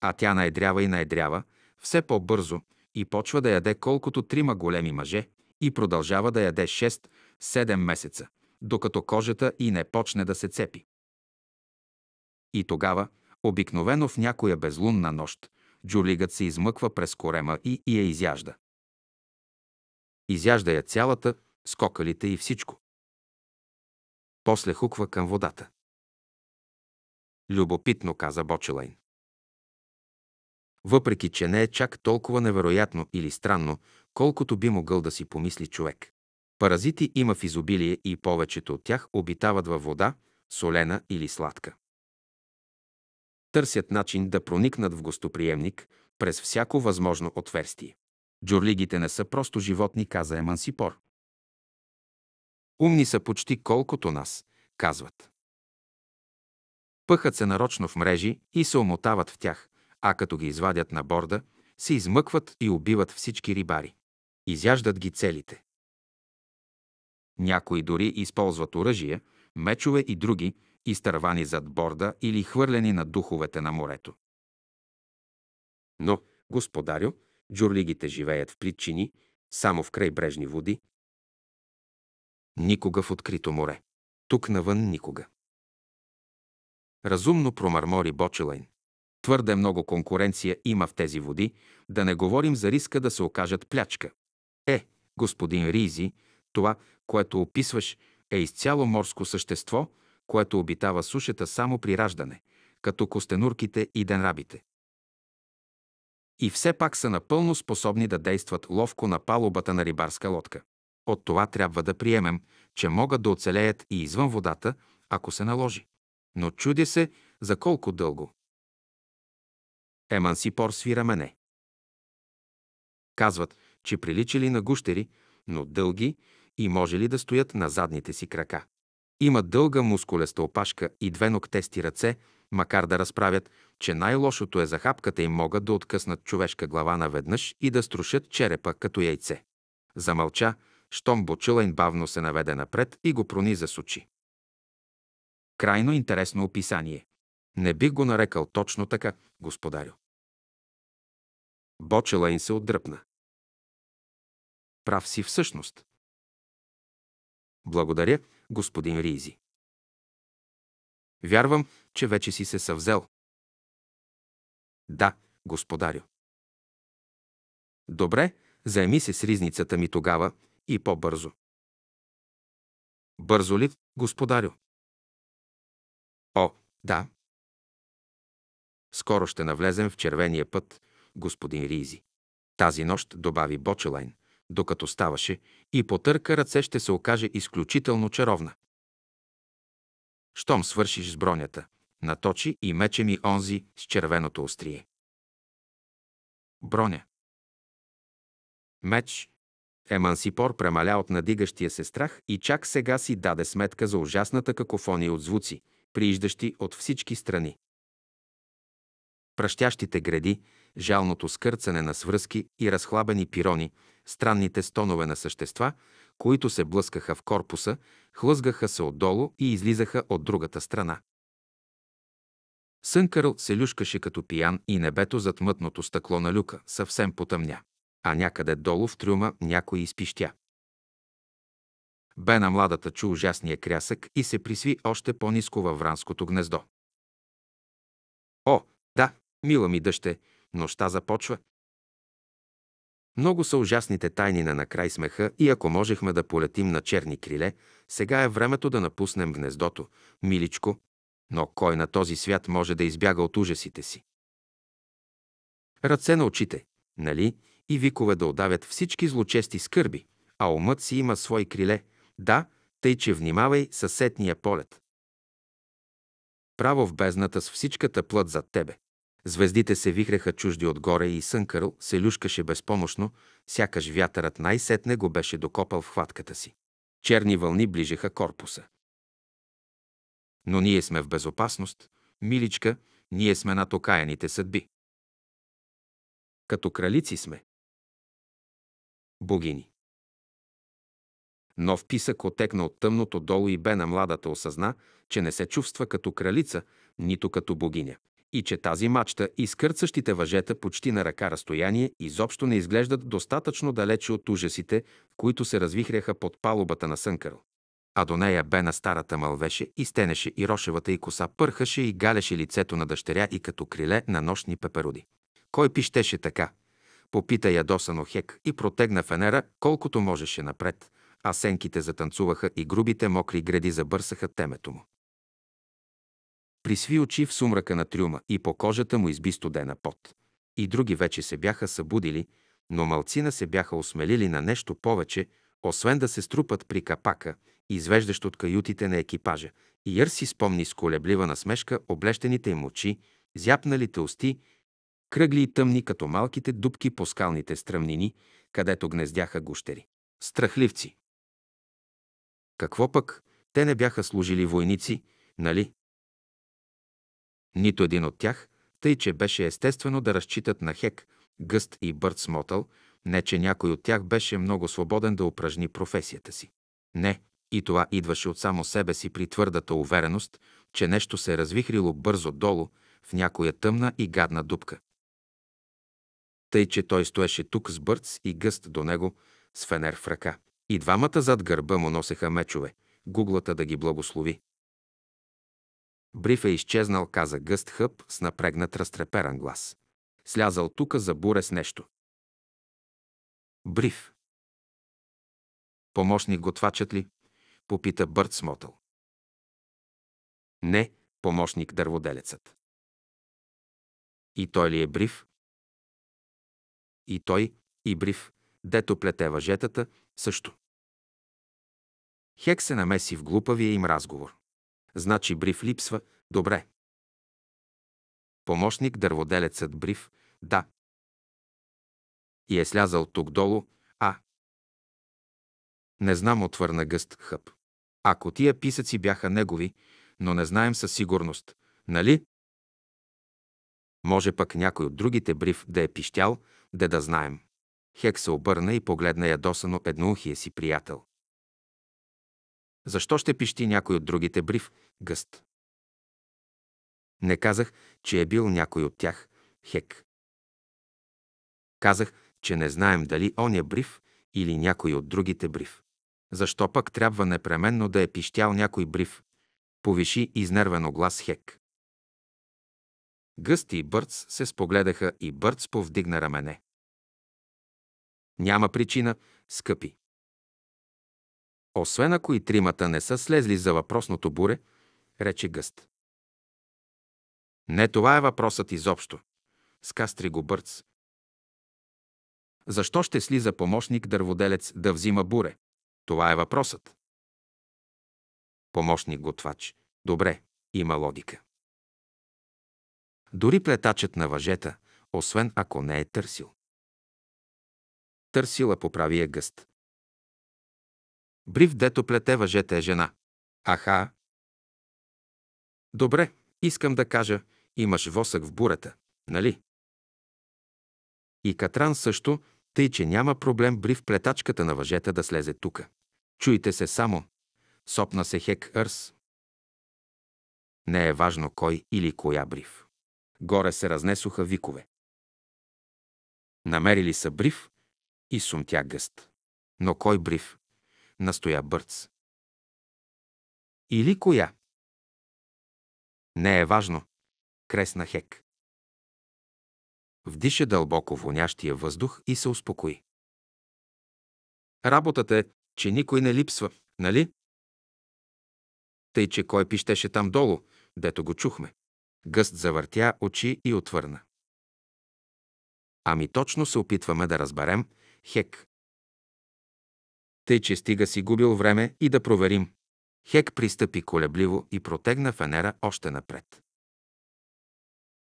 А тя наедрява и наедрява, все по-бързо, и почва да яде колкото трима големи мъже и продължава да яде 6-7 месеца – докато кожата и не почне да се цепи. И тогава, обикновено в някоя безлунна нощ, джулигът се измъква през корема и, и я изяжда. Изяжда я цялата, скокалите и всичко. После хуква към водата. Любопитно каза Бочелайн. Въпреки, че не е чак толкова невероятно или странно, колкото би могъл да си помисли човек. Паразити има в изобилие и повечето от тях обитават във вода, солена или сладка. Търсят начин да проникнат в гостоприемник през всяко възможно отверстие. Джурлигите не са просто животни, каза Емансипор. Умни са почти колкото нас, казват. Пъхат се нарочно в мрежи и се омотават в тях, а като ги извадят на борда, се измъкват и убиват всички рибари. Изяждат ги целите. Някои дори използват оръжие, мечове и други, изтървани зад борда или хвърлени на духовете на морето. Но, господарю, джурлигите живеят в плитчини, само в крайбрежни води. Никога в открито море. Тук навън никога. Разумно промърмори Бочелайн. Твърде много конкуренция има в тези води, да не говорим за риска да се окажат плячка. Е, господин Ризи, това, което описваш, е изцяло морско същество, което обитава сушата само при раждане, като костенурките и денрабите. И все пак са напълно способни да действат ловко на палубата на рибарска лодка. От това трябва да приемем, че могат да оцелеят и извън водата, ако се наложи. Но чудя се за колко дълго. Емансипор свира мене. Казват, че приличали на гущери, но дълги, и може ли да стоят на задните си крака. Има дълга мускулеста опашка и две ногтести ръце, макар да разправят, че най-лошото е за хапката могат да откъснат човешка глава наведнъж и да струшат черепа като яйце. Замълча, щом Бочилайн бавно се наведе напред и го прониза с очи. Крайно интересно описание. Не бих го нарекал точно така, господарю. Бочелайн се отдръпна. Прав си всъщност. Благодаря, господин Ризи. Вярвам, че вече си се съвзел. Да, господарю. Добре, заеми се с ризницата ми тогава и по-бързо. Бързо ли, господарю? О, да. Скоро ще навлезем в червения път, господин Ризи. Тази нощ добави Бочелайн докато ставаше и потърка ръце, ще се окаже изключително чаровна. Щом свършиш с бронята, наточи и мече ми онзи с червеното острие. Броня. Меч. Емансипор премаля от надигащия се страх и чак сега си даде сметка за ужасната какофония от звуци, прииждащи от всички страни. Пращящите гради, жалното скърцане на свръзки и разхлабени пирони, странните стонове на същества, които се блъскаха в корпуса, хлъзгаха се отдолу и излизаха от другата страна. Сънкърл се люшкаше като пиян и небето зад мътното стъкло на люка съвсем потъмня, а някъде долу в трюма някой изпищя. Бена младата чу ужасния крясък и се присви още по-низко във вранското гнездо. О, да, мила ми дъще, нощта започва, много са ужасните тайни на накрай смеха и ако можехме да полетим на черни криле, сега е времето да напуснем гнездото, миличко. Но кой на този свят може да избяга от ужасите си? Ръце на очите, нали, и викове да удавят всички злочести скърби, а умът си има свои криле. Да, тъй че внимавай съсетния полет. Право в бездната с всичката плът зад тебе. Звездите се вихреха чужди отгоре и Сънкърл се люшкаше безпомощно, сякаш вятърът най-сетне го беше докопал в хватката си. Черни вълни ближеха корпуса. Но ние сме в безопасност, миличка, ние сме над окаяните съдби. Като кралици сме. Богини. Нов писък отекна от тъмното долу и бе на младата осъзна, че не се чувства като кралица, нито като богиня и че тази мачта и скърцащите въжета почти на ръка разстояние изобщо не изглеждат достатъчно далече от ужасите, които се развихряха под палубата на Сънкърл. А до нея бе на старата мълвеше и стенеше и рошевата и коса пърхаше и галеше лицето на дъщеря и като криле на нощни пеперуди. Кой пищеше така? Попита ядосано Хек и протегна фенера колкото можеше напред, а сенките затанцуваха и грубите мокри гради забърсаха темето му. Присви очи в сумрака на трюма и по кожата му изби студена пот. И други вече се бяха събудили, но малцина се бяха осмелили на нещо повече, освен да се струпат при капака, извеждащ от каютите на екипажа. И Йър си спомни с колеблива насмешка облещените им очи, зяпналите усти, кръгли и тъмни като малките дубки по скалните стръмнини, където гнездяха гущери. Страхливци! Какво пък? Те не бяха служили войници, нали? Нито един от тях, тъй че беше естествено да разчитат на Хек, Гъст и Бърт Смотъл, не че някой от тях беше много свободен да упражни професията си. Не, и това идваше от само себе си при твърдата увереност, че нещо се е развихрило бързо долу в някоя тъмна и гадна дупка. Тъй, че той стоеше тук с бърц и гъст до него, с фенер в ръка. И двамата зад гърба му носеха мечове, гуглата да ги благослови. Бриф е изчезнал, каза гъст хъп с напрегнат разтреперан глас. Слязал тука за буре с нещо. Бриф. Помощник готвачът ли? Попита Бърт Смотъл. Не, помощник дърводелецът. И той ли е бриф? И той, и бриф, дето плете въжетата, също. Хек се намеси в глупавия им разговор. Значи бриф липсва. Добре. Помощник дърводелецът бриф. Да. И е слязал тук долу. А. Не знам, отвърна гъст хъп. Ако тия писъци бяха негови, но не знаем със сигурност, нали? Може пък някой от другите бриф да е пищял, де да знаем. Хек се обърна и погледна ядосано едноухия си приятел. Защо ще пищи някой от другите брив, гъст? Не казах, че е бил някой от тях, хек. Казах, че не знаем дали он е брив или някой от другите брив. Защо пък трябва непременно да е пищял някой бриф? Повиши изнервено глас хек. Гъст и Бърц се спогледаха и Бърц повдигна рамене. Няма причина, скъпи. Освен ако и тримата не са слезли за въпросното буре, рече гъст. Не това е въпросът изобщо, скастри го бърц. Защо ще слиза помощник дърводелец да взима буре? Това е въпросът. Помощник готвач. Добре, има логика. Дори плетачът на въжета, освен ако не е търсил. Търсила поправия гъст. Брив, дето плете въжете е жена. Аха. Добре, искам да кажа, имаш восък в бурата, нали? И Катран също, тъй че няма проблем брив плетачката на въжета да слезе тука. Чуйте се само. Сопна се Хек Ърс. Не е важно кой или коя брив. Горе се разнесоха викове. Намерили са брив и сумтя гъст. Но кой брив? настоя Бърц. Или коя? Не е важно, кресна Хек. Вдиша дълбоко вонящия въздух и се успокои. Работата е, че никой не липсва, нали? Тъй, че кой пищеше там долу, дето го чухме. Гъст завъртя очи и отвърна. Ами точно се опитваме да разберем, Хек, тъй, че стига си губил време и да проверим. Хек пристъпи колебливо и протегна фенера още напред.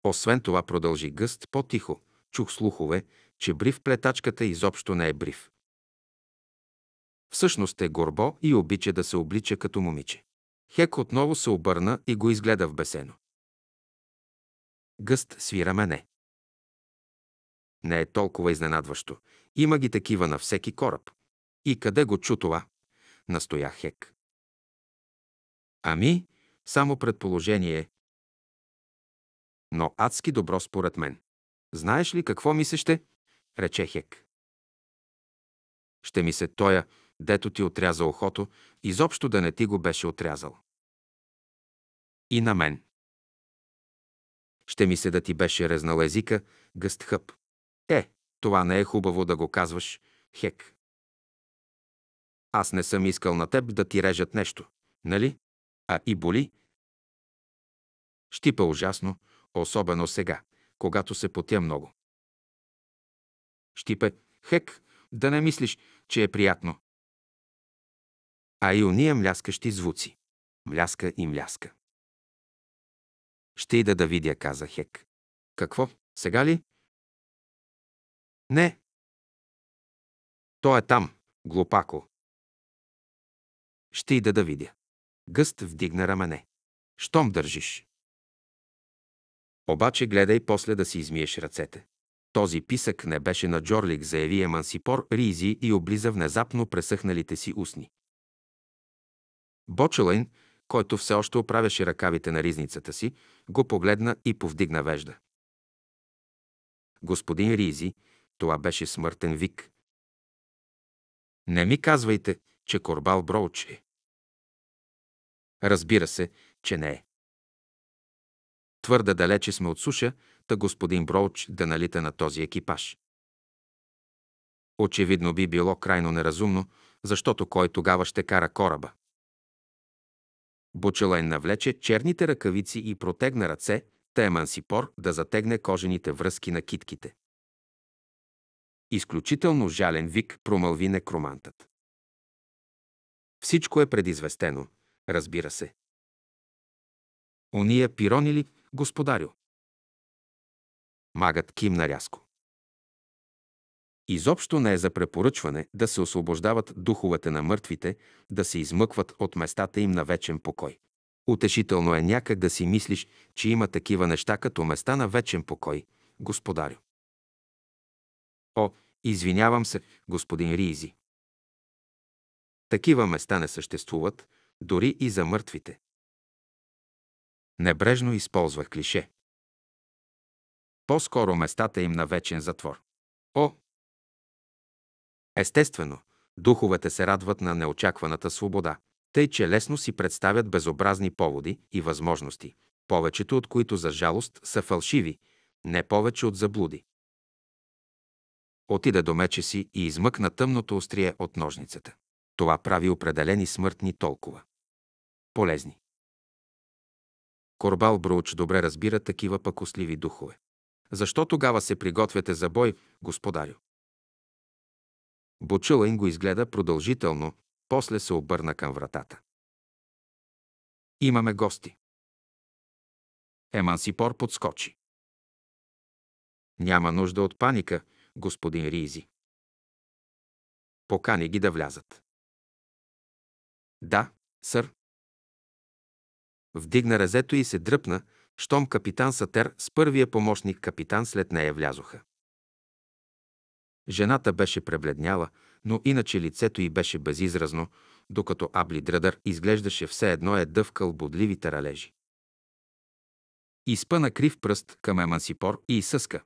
Освен това продължи гъст по-тихо. Чух слухове, че брив плетачката изобщо не е брив. Всъщност е горбо и обича да се облича като момиче. Хек отново се обърна и го изгледа в бесено. Гъст свира мене. Не е толкова изненадващо. Има ги такива на всеки кораб. И къде го чу това? Настоя Хек. Ами, само предположение. Но адски добро според мен. Знаеш ли какво ми се ще? Рече Хек. Ще ми се тоя, дето ти отряза ухото, изобщо да не ти го беше отрязал. И на мен. Ще ми се да ти беше резнал езика гъст хъп. Е, това не е хубаво да го казваш, Хек. Аз не съм искал на теб да ти режат нещо, нали? А и боли. Щипа ужасно, особено сега, когато се потя много. Щипе, хек, да не мислиш, че е приятно. А и уния мляскащи звуци. Мляска и мляска. Ще ида да видя, каза Хек. Какво, сега ли? Не. Той е там, глупако, ще ида да видя. Гъст вдигна рамене. Щом държиш. Обаче гледай после да си измиеш ръцете. Този писък не беше на Джорлик, заяви Емансипор Ризи и облиза внезапно пресъхналите си устни. Бочелайн, който все още оправяше ръкавите на ризницата си, го погледна и повдигна вежда. Господин Ризи, това беше смъртен вик. Не ми казвайте, че Корбал Броуч е. Разбира се, че не е. Твърде далече сме от суша, та господин Броуч да налита на този екипаж. Очевидно би било крайно неразумно, защото кой тогава ще кара кораба? Бучелайн навлече черните ръкавици и протегна ръце, та емансипор да затегне кожените връзки на китките. Изключително жален вик промълви некромантът. Всичко е предизвестено, разбира се. Ония пирони ли, господарю? Магът кимна рязко. Изобщо не е за препоръчване да се освобождават духовете на мъртвите, да се измъкват от местата им на вечен покой. Утешително е някак да си мислиш, че има такива неща като места на вечен покой, господарю. О, извинявам се, господин Ризи. Такива места не съществуват, дори и за мъртвите. Небрежно използвах клише. По-скоро местата им на вечен затвор. О! Естествено, духовете се радват на неочакваната свобода, тъй че лесно си представят безобразни поводи и възможности, повечето от които за жалост са фалшиви, не повече от заблуди. Отида до мече си и измъкна тъмното острие от ножницата. Това прави определени смъртни толкова. Полезни. Корбал Бруч добре разбира такива пакосливи духове. Защо тогава се приготвяте за бой, господарю? Бочулайн го изгледа продължително, после се обърна към вратата. Имаме гости. Емансипор подскочи. Няма нужда от паника, господин Ризи. Покани ги да влязат. Да, сър. Вдигна резето и се дръпна, щом капитан Сатер с първия помощник капитан след нея влязоха. Жената беше пребледняла, но иначе лицето й беше безизразно, докато Абли Дръдър изглеждаше все едно е дъвкал бодливите ралежи. Изпъна крив пръст към Емансипор и изсъска.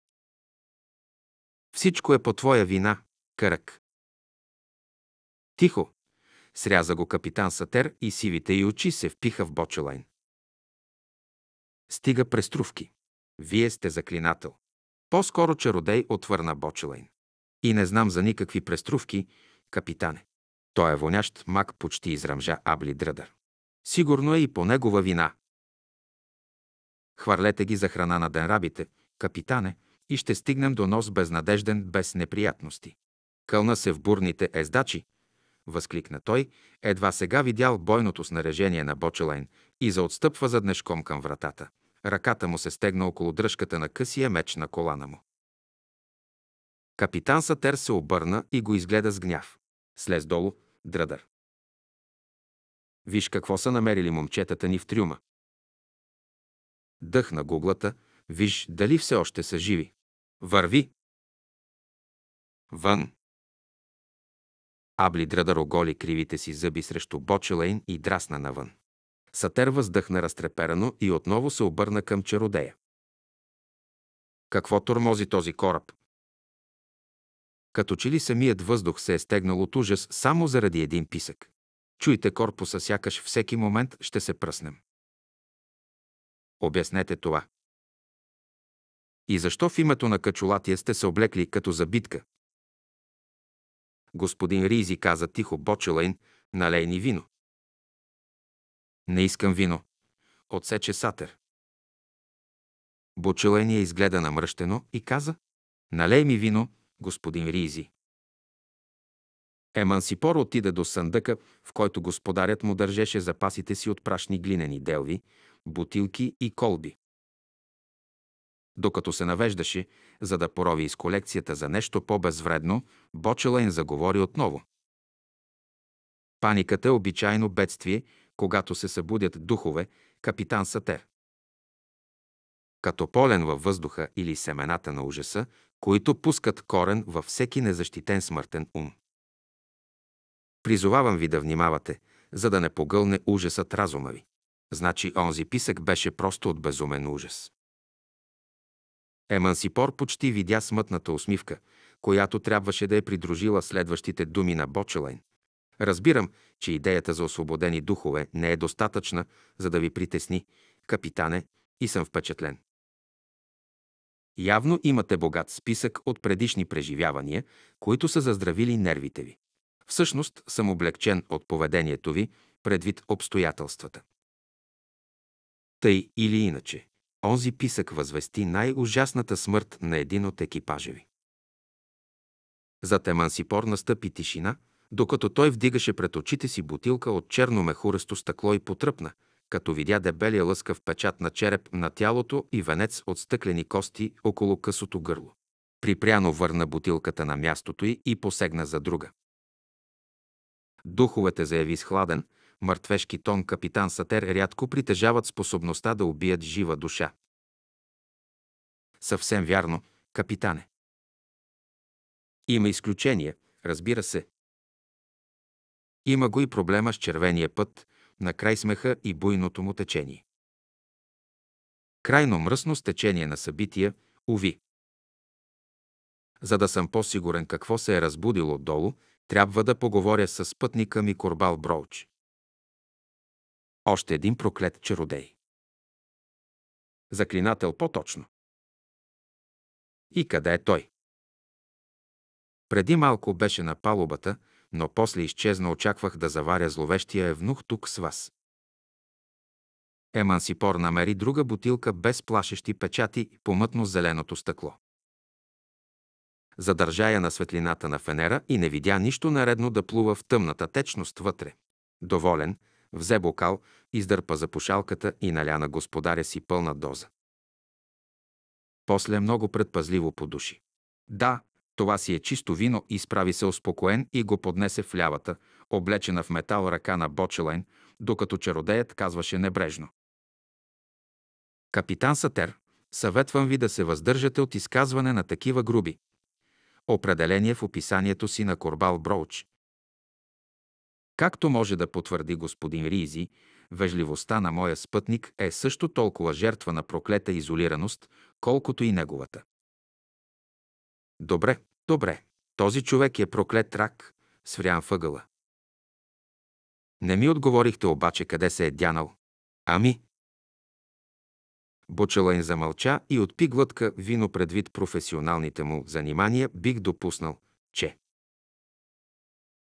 Всичко е по твоя вина, Кърък. Тихо, Сряза го капитан Сатер и сивите й очи се впиха в Бочелайн. Стига преструвки. Вие сте заклинател. По-скоро чародей отвърна Бочелайн. И не знам за никакви преструвки, капитане. Той е вонящ мак почти израмжа Абли Дръдър. Сигурно е и по негова вина. Хвърлете ги за храна на денрабите, капитане, и ще стигнем до нос безнадежден, без неприятности. Кълна се в бурните ездачи, възкликна той, едва сега видял бойното снаряжение на Бочелайн и заотстъпва заднешком към вратата. Ръката му се стегна около дръжката на късия меч на колана му. Капитан Сатер се обърна и го изгледа с гняв. Слез долу, дръдър. Виж какво са намерили момчетата ни в трюма. Дъхна гуглата, виж дали все още са живи. Върви! Вън! Абли Драдър оголи кривите си зъби срещу Бочелейн и драсна навън. Сатер въздъхна разтреперано и отново се обърна към чародея. Какво тормози този кораб? Като че ли самият въздух се е стегнал от ужас само заради един писък. Чуйте корпуса, сякаш всеки момент ще се пръснем. Обяснете това. И защо в името на качулатия сте се облекли като за битка, Господин Ризи каза тихо Бочелайн, налей ни вино. Не искам вино. Отсече Сатер. Бочелайн я изгледа намръщено и каза, налей ми вино, господин Ризи. Емансипор отида до съндъка, в който господарят му държеше запасите си от прашни глинени делви, бутилки и колби. Докато се навеждаше, за да порови из колекцията за нещо по-безвредно, Бочела им заговори отново. Паниката е обичайно бедствие, когато се събудят духове, капитан Сатер. Като полен във въздуха или семената на ужаса, които пускат корен във всеки незащитен смъртен ум. Призовавам ви да внимавате, за да не погълне ужасът разума ви. Значи онзи писък беше просто от безумен ужас. Емансипор почти видя смътната усмивка, която трябваше да е придружила следващите думи на Бочелайн. Разбирам, че идеята за освободени духове не е достатъчна, за да ви притесни, капитане, и съм впечатлен. Явно имате богат списък от предишни преживявания, които са заздравили нервите ви. Всъщност съм облегчен от поведението ви предвид обстоятелствата. Тъй или иначе, Онзи писък възвести най-ужасната смърт на един от екипажа ви. Зад Емансипор настъпи тишина, докато той вдигаше пред очите си бутилка от черно мехуресто стъкло и потръпна, като видя дебелия лъскав печат на череп на тялото и венец от стъклени кости около късото гърло. Припряно върна бутилката на мястото й и посегна за друга. Духовете заяви с хладен, мъртвешки тон капитан Сатер рядко притежават способността да убият жива душа. Съвсем вярно, капитане. Има изключение, разбира се. Има го и проблема с червения път, на край смеха и буйното му течение. Крайно мръсно стечение на събития, уви. За да съм по-сигурен какво се е разбудило долу, трябва да поговоря с пътника ми Корбал Броуч. Още един проклет чародей. Заклинател по-точно. И къде е той? Преди малко беше на палубата, но после изчезна очаквах да заваря зловещия евнух тук с вас. Емансипор намери друга бутилка без плашещи печати по мътно-зеленото стъкло. Задържа я на светлината на фенера и не видя нищо наредно да плува в тъмната течност вътре. Доволен, взе бокал, издърпа за пушалката и наля на господаря си пълна доза. После много предпазливо подуши. Да, това си е чисто вино, изправи се успокоен и го поднесе в лявата, облечена в метал ръка на Бочелайн, докато чародеят казваше небрежно. Капитан Сатер, съветвам ви да се въздържате от изказване на такива груби. Определение в описанието си на Корбал Броуч, Както може да потвърди господин Ризи, вежливостта на моя спътник е също толкова жертва на проклета изолираност, колкото и неговата. Добре, добре. Този човек е проклет рак, сврян въгъла. Не ми отговорихте обаче къде се е дянал. Ами? Бочелайн замълча и отпи глътка вино предвид професионалните му занимания бих допуснал, че...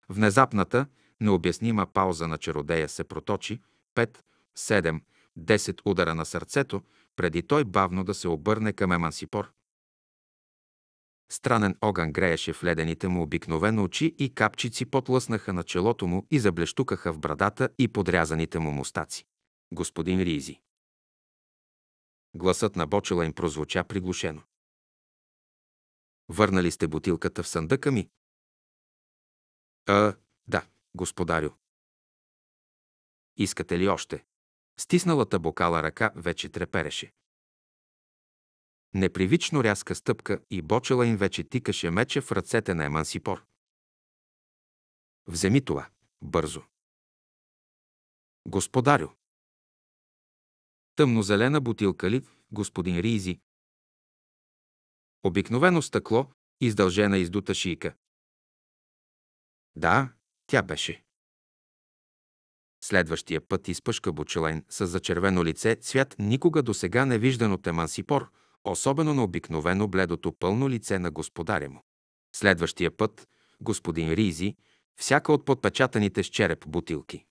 Внезапната, необяснима пауза на чародея се проточи, 5, 7, 10 удара на сърцето, преди той бавно да се обърне към Емансипор. Странен огън грееше в ледените му обикновено очи и капчици потлъснаха на челото му и заблещукаха в брадата и подрязаните му мустаци. Господин Ризи. Гласът на бочела им прозвуча приглушено. Върнали сте бутилката в съндъка ми? А, да, господарю. Искате ли още? Стисналата бокала ръка вече трепереше. Непривично рязка стъпка и бочела им вече тикаше меча в ръцете на Емансипор. Вземи това, бързо. Господарю. Тъмнозелена бутилка ли, господин Ризи? Обикновено стъкло, издължена издута шийка. Да, тя беше. Следващия път изпъшка Бочелайн с зачервено лице цвят никога до сега не виждан от емансипор, особено на обикновено бледото пълно лице на господаря му. Следващия път господин Ризи, всяка от подпечатаните с череп бутилки.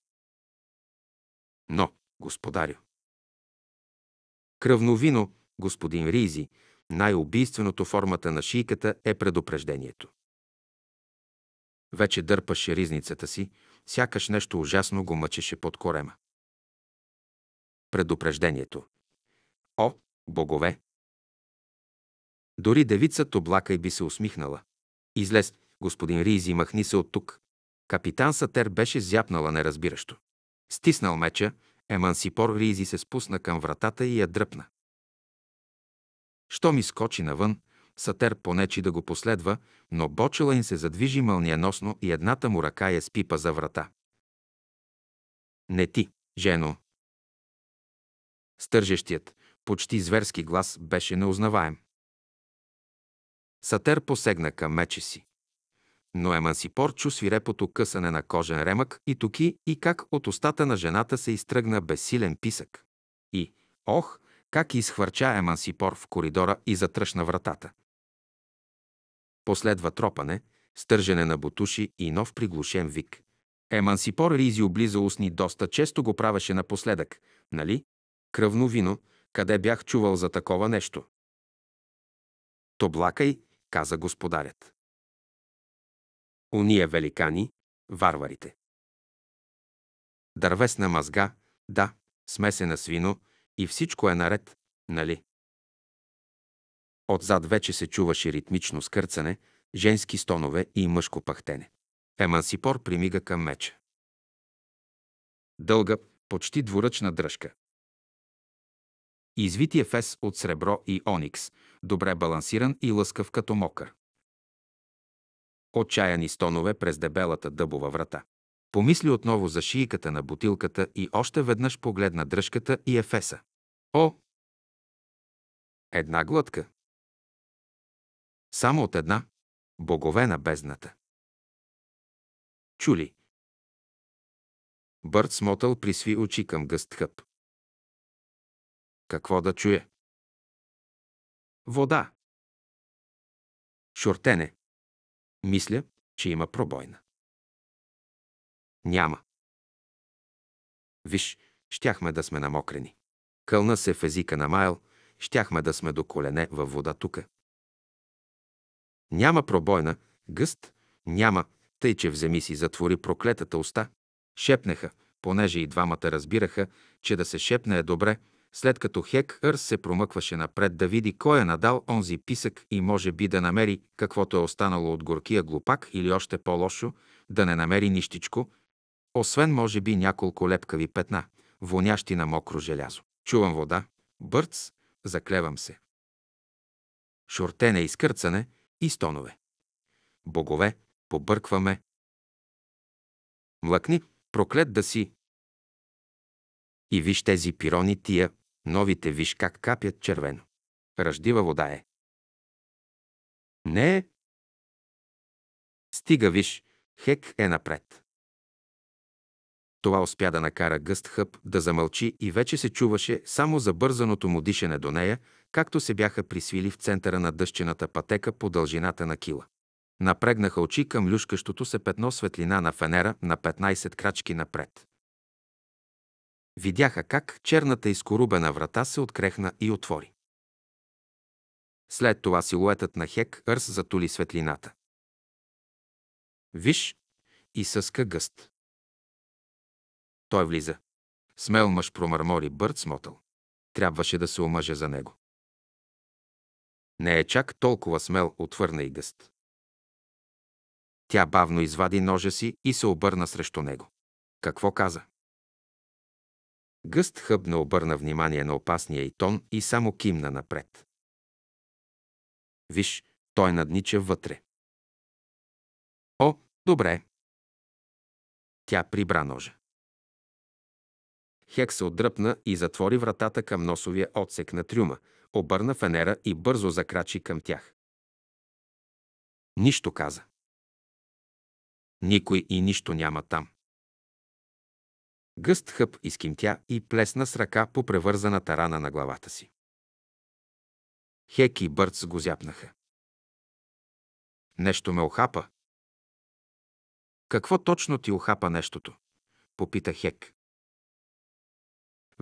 Но, господарю. Кръвновино, господин Ризи, най-убийственото формата на шийката е предупреждението. Вече дърпаше ризницата си, сякаш нещо ужасно го мъчеше под корема. Предупреждението. О, богове! Дори девицата облака и би се усмихнала. Излез, господин Ризи, махни се от тук. Капитан Сатер беше зяпнала неразбиращо. Стиснал меча, Емансипор Ризи се спусна към вратата и я дръпна. Що ми скочи навън, Сатер понечи да го последва, но бочела им се задвижи мълниеносно и едната му ръка я спипа за врата. Не ти, жено! Стържещият, почти зверски глас беше неузнаваем. Сатер посегна към мече си. Но Емансипор чу свирепото късане на кожен ремък и токи и как от устата на жената се изтръгна безсилен писък. И, ох, как изхвърча Емансипор в коридора и затръшна вратата. Последва тропане, стържене на бутуши и нов приглушен вик. Емансипор Ризи облиза устни доста често го правеше напоследък, нали? Кръвно вино, къде бях чувал за такова нещо? То блакай, каза господарят. Уния великани, варварите. Дървесна мазга, да, смесена с вино и всичко е наред, нали? Отзад вече се чуваше ритмично скърцане, женски стонове и мъжко пахтене. Емансипор примига към меча. Дълга, почти дворъчна дръжка. Извити ефес от сребро и оникс, добре балансиран и лъскав като мокър. Отчаяни стонове през дебелата дъбова врата. Помисли отново за шийката на бутилката и още веднъж погледна дръжката и ефеса. О! Една глътка. Само от една – богове на бездната. Чули. Бърт смотъл присви очи към гъст хъп. Какво да чуе? Вода. Шортене. Мисля, че има пробойна. Няма. Виж, щяхме да сме намокрени. Кълна се в езика на Майл, щяхме да сме до колене във вода тука. Няма пробойна, гъст, няма, тъй че вземи си затвори проклетата уста. Шепнеха, понеже и двамата разбираха, че да се шепне е добре, след като Хек Ърс се промъкваше напред да види кой е надал онзи писък и може би да намери каквото е останало от горкия глупак или още по-лошо, да не намери нищичко, освен може би няколко лепкави петна, вонящи на мокро желязо. Чувам вода, бърц, заклевам се. Шортене и скърцане – и стонове. Богове, побъркваме. Млъкни, проклет да си. И виж тези пирони тия, новите виж как капят червено. Ръждива вода е. Не е. Стига виж, хек е напред. Това успя да накара гъст хъп да замълчи и вече се чуваше само забързаното му дишане до нея, както се бяха присвили в центъра на дъщената пътека по дължината на кила. Напрегнаха очи към люшкащото се петно светлина на фенера на 15 крачки напред. Видяха как черната изкорубена врата се открехна и отвори. След това силуетът на Хек Ърс затули светлината. Виж, и съска гъст. Той влиза. Смел мъж промърмори Бърт Смотъл. Трябваше да се омъжа за него. Не е чак толкова смел, отвърна и гъст. Тя бавно извади ножа си и се обърна срещу него. Какво каза? Гъст хъб не обърна внимание на опасния и тон и само кимна напред. Виж, той наднича вътре. О, добре. Тя прибра ножа. Хек се отдръпна и затвори вратата към носовия отсек на трюма, обърна фенера и бързо закрачи към тях. Нищо каза. Никой и нищо няма там. Гъст хъп изкимтя и плесна с ръка по превързаната рана на главата си. Хек и Бърц го зяпнаха. Нещо ме охапа. Какво точно ти охапа нещото? Попита Хек.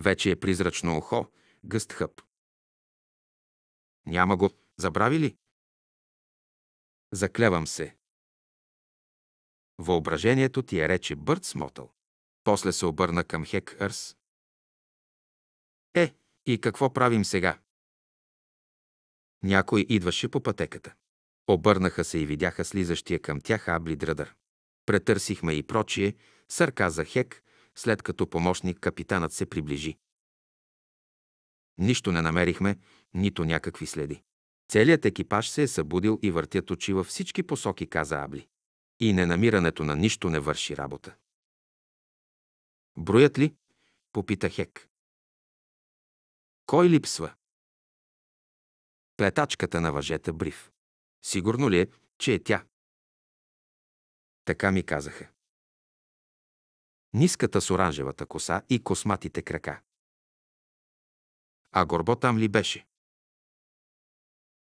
Вече е призрачно ухо, гъст хъп. Няма го. Забрави ли? Заклевам се. Въображението ти е рече бърт смотъл. После се обърна към Хек Арс. Е, и какво правим сега? Някой идваше по пътеката. Обърнаха се и видяха слизащия към тях Абли Дръдър. Претърсихме и прочие, сърказа Хек, след като помощник капитанът се приближи. Нищо не намерихме, нито някакви следи. Целият екипаж се е събудил и въртят очи във всички посоки, каза Абли. И ненамирането на нищо не върши работа. Броят ли? Попита Хек. Кой липсва? Плетачката на въжета Брив. Сигурно ли е, че е тя? Така ми казаха ниската с оранжевата коса и косматите крака. А горбо там ли беше?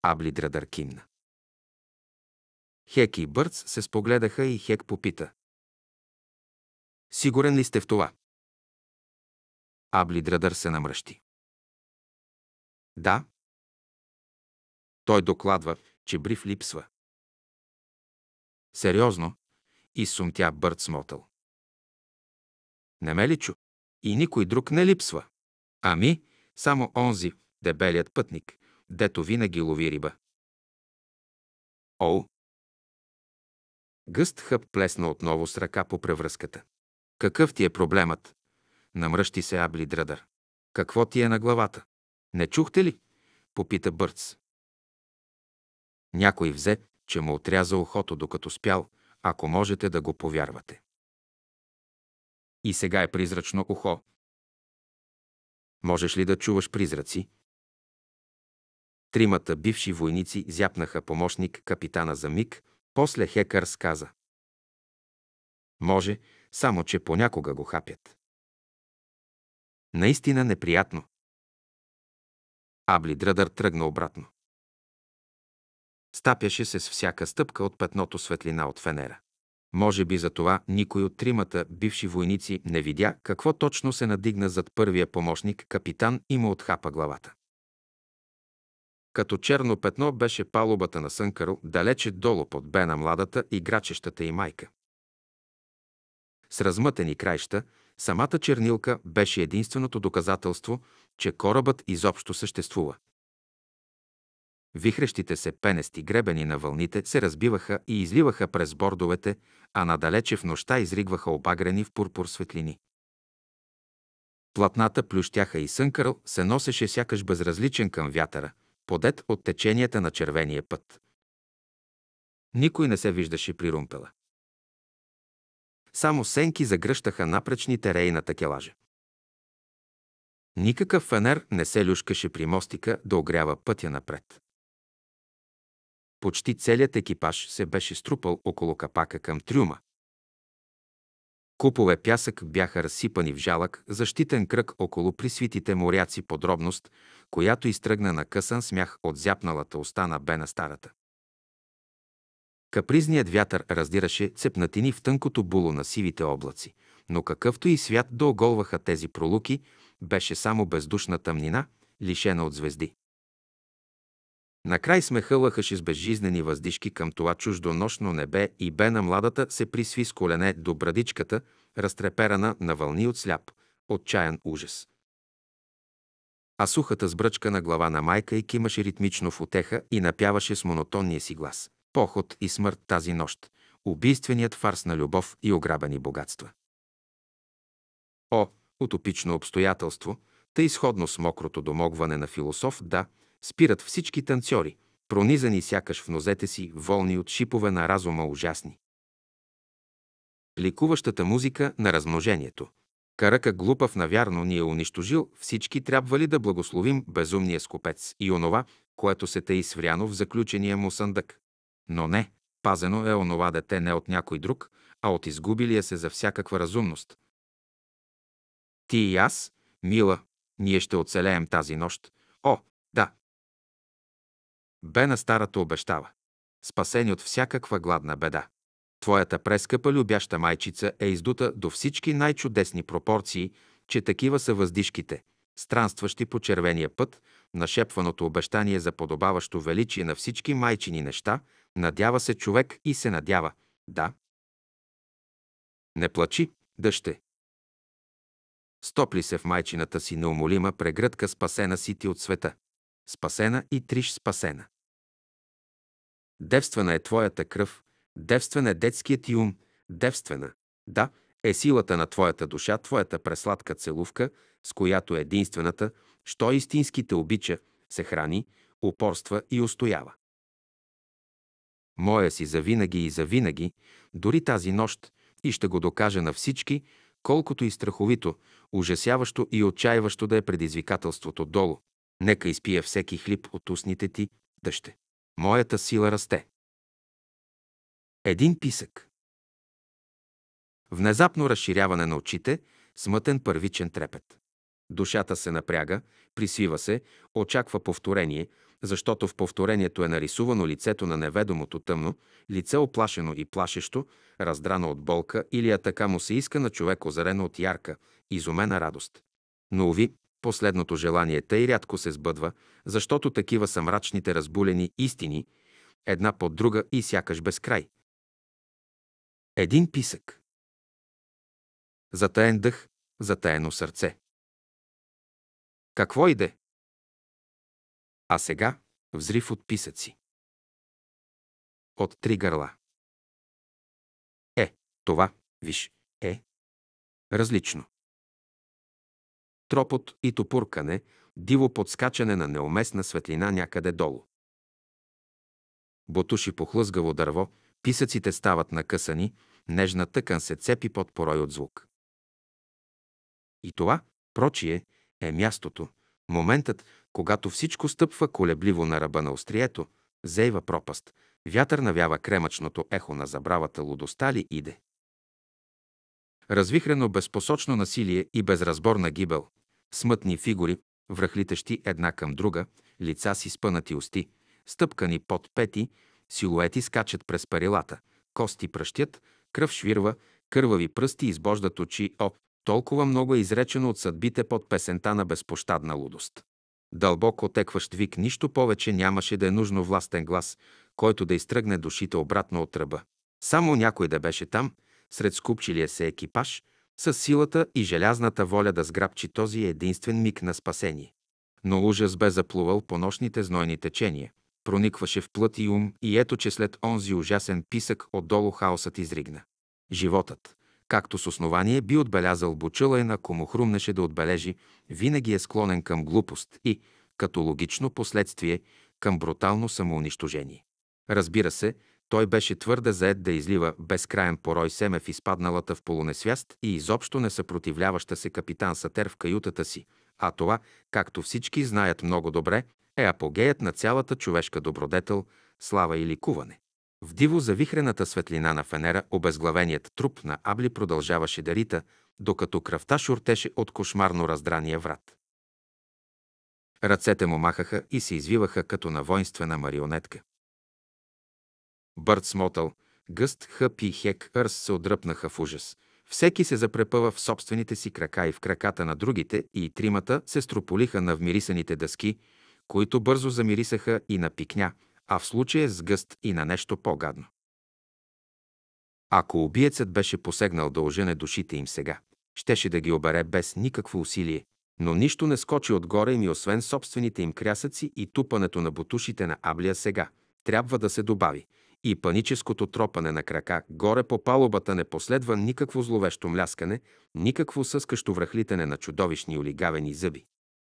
Абли драдър кимна. Хек и Бърц се спогледаха и Хек попита. Сигурен ли сте в това? Абли Драдър се намръщи. Да. Той докладва, че бриф липсва. Сериозно, и сумтя Бърт Смотъл. Не ли чу? И никой друг не липсва. Ами, само онзи, дебелият пътник, дето винаги лови риба. Оу! Гъст хъп плесна отново с ръка по превръзката. Какъв ти е проблемът? Намръщи се Абли Дръдър. Какво ти е на главата? Не чухте ли? Попита Бърц. Някой взе, че му отряза ухото, докато спял, ако можете да го повярвате. И сега е призрачно ухо. Можеш ли да чуваш призраци? Тримата бивши войници зяпнаха помощник капитана за миг, после Хекър сказа. Може, само че понякога го хапят. Наистина неприятно. Абли Дръдър тръгна обратно. Стапяше се с всяка стъпка от петното светлина от фенера. Може би за това никой от тримата бивши войници не видя какво точно се надигна зад първия помощник, капитан и му отхапа главата. Като черно петно беше палубата на Сънкърл, далече долу под бена младата играчещата и майка. С размътени краища, самата чернилка беше единственото доказателство, че корабът изобщо съществува. Вихрещите се пенести гребени на вълните се разбиваха и изливаха през бордовете, а надалече в нощта изригваха обагрени в пурпур светлини. Платната плющяха и Сънкърл се носеше сякаш безразличен към вятъра, подет от теченията на червения път. Никой не се виждаше при румпела. Само сенки загръщаха напречните реи на такелажа. Никакъв фенер не се люшкаше при мостика да огрява пътя напред. Почти целият екипаж се беше струпал около капака към трюма. Купове пясък бяха разсипани в жалък защитен кръг около присвитите моряци подробност, която изтръгна на късан смях от зяпналата уста на Бена Старата. Капризният вятър раздираше цепнатини в тънкото було на сивите облаци, но какъвто и свят да оголваха тези пролуки, беше само бездушна тъмнина, лишена от звезди. Накрай смехълъхаше с безжизнени въздишки към това чуждонощно небе и бе на младата се присви с колене до брадичката, разтреперана на вълни от сляп, отчаян ужас. А сухата сбръчка на глава на майка и кимаше ритмично в отеха и напяваше с монотонния си глас. Поход и смърт тази нощ. Убийственият фарс на любов и ограбени богатства. О, утопично обстоятелство, тъй изходно с мокрото домогване на философ, да – спират всички танцори, пронизани сякаш в нозете си, волни от шипове на разума ужасни. Ликуващата музика на размножението. Каръка глупав навярно ни е унищожил, всички трябва ли да благословим безумния скопец и онова, което се тъй свряно в заключения му съндък. Но не, пазено е онова дете не от някой друг, а от изгубилия се за всякаква разумност. Ти и аз, мила, ние ще оцелеем тази нощ. О, бе на старата обещава. Спасени от всякаква гладна беда. Твоята прескъпа любяща майчица е издута до всички най-чудесни пропорции, че такива са въздишките, странстващи по червения път, нашепваното обещание за подобаващо величие на всички майчини неща, надява се човек и се надява, да. Не плачи, дъще. Стопли се в майчината си неумолима прегръдка спасена си ти от света спасена и триж спасена. Девствена е твоята кръв, девствен е детският ти ум, девствена, да, е силата на твоята душа, твоята пресладка целувка, с която единствената, що истинските обича, се храни, упорства и устоява. Моя си завинаги и завинаги, дори тази нощ, и ще го докажа на всички, колкото и страховито, ужасяващо и отчаиващо да е предизвикателството долу, Нека изпия всеки хлип от устните ти, дъще. Моята сила расте. Един писък. Внезапно разширяване на очите, смътен първичен трепет. Душата се напряга, присвива се, очаква повторение, защото в повторението е нарисувано лицето на неведомото тъмно, лице оплашено и плашещо, раздрано от болка или атака му се иска на човек озарено от ярка, изумена радост. Но уви, Последното желание тъй рядко се сбъдва, защото такива са мрачните разбулени истини, една под друга и сякаш без край. Един писък. Затаен дъх, затаено сърце. Какво иде? А сега взрив от писъци. От три гърла. Е, това, виж, е различно тропот и топуркане, диво подскачане на неуместна светлина някъде долу. Ботуши похлъзгаво дърво, писъците стават накъсани, нежна тъкан се цепи под порой от звук. И това, прочие, е мястото, моментът, когато всичко стъпва колебливо на ръба на острието, зейва пропаст, вятър навява кремъчното ехо на забравата лудостта ли иде. Развихрено безпосочно насилие и безразборна гибел, смътни фигури, връхлитащи една към друга, лица си спънати усти, стъпкани под пети, силуети скачат през парилата, кости пръщят, кръв швирва, кървави пръсти избождат очи. О, толкова много е изречено от съдбите под песента на безпощадна лудост. Дълбоко текващ вик нищо повече нямаше да е нужно властен глас, който да изтръгне душите обратно от ръба. Само някой да беше там, сред скупчилия се екипаж – с силата и желязната воля да сграбчи този единствен миг на спасение. Но ужас бе заплувал по нощните знойни течения. Проникваше в плът и ум и ето, че след онзи ужасен писък отдолу хаосът изригна. Животът, както с основание би отбелязал и е, на кому хрумнеше да отбележи, винаги е склонен към глупост и, като логично последствие, към брутално самоунищожение. Разбира се, той беше твърде заед да излива безкраен порой семе в изпадналата в полунесвяст и изобщо не съпротивляваща се капитан Сатер в каютата си, а това, както всички знаят много добре, е апогеят на цялата човешка добродетел, слава и ликуване. В диво завихрената светлина на фенера обезглавеният труп на Абли продължаваше да рита, докато кръвта шуртеше от кошмарно раздрания врат. Ръцете му махаха и се извиваха като на воинствена марионетка. Бърт смотъл, гъст хъп и хек ърс се отдръпнаха в ужас. Всеки се запрепъва в собствените си крака и в краката на другите и тримата се строполиха на вмирисаните дъски, които бързо замирисаха и на пикня, а в случая с гъст и на нещо по-гадно. Ако убиецът беше посегнал да ожене душите им сега, щеше да ги обере без никакво усилие, но нищо не скочи отгоре им и освен собствените им крясъци и тупането на бутушите на Аблия сега, трябва да се добави – и паническото тропане на крака горе по палубата не последва никакво зловещо мляскане, никакво съскащо връхлитане на чудовищни олигавени зъби.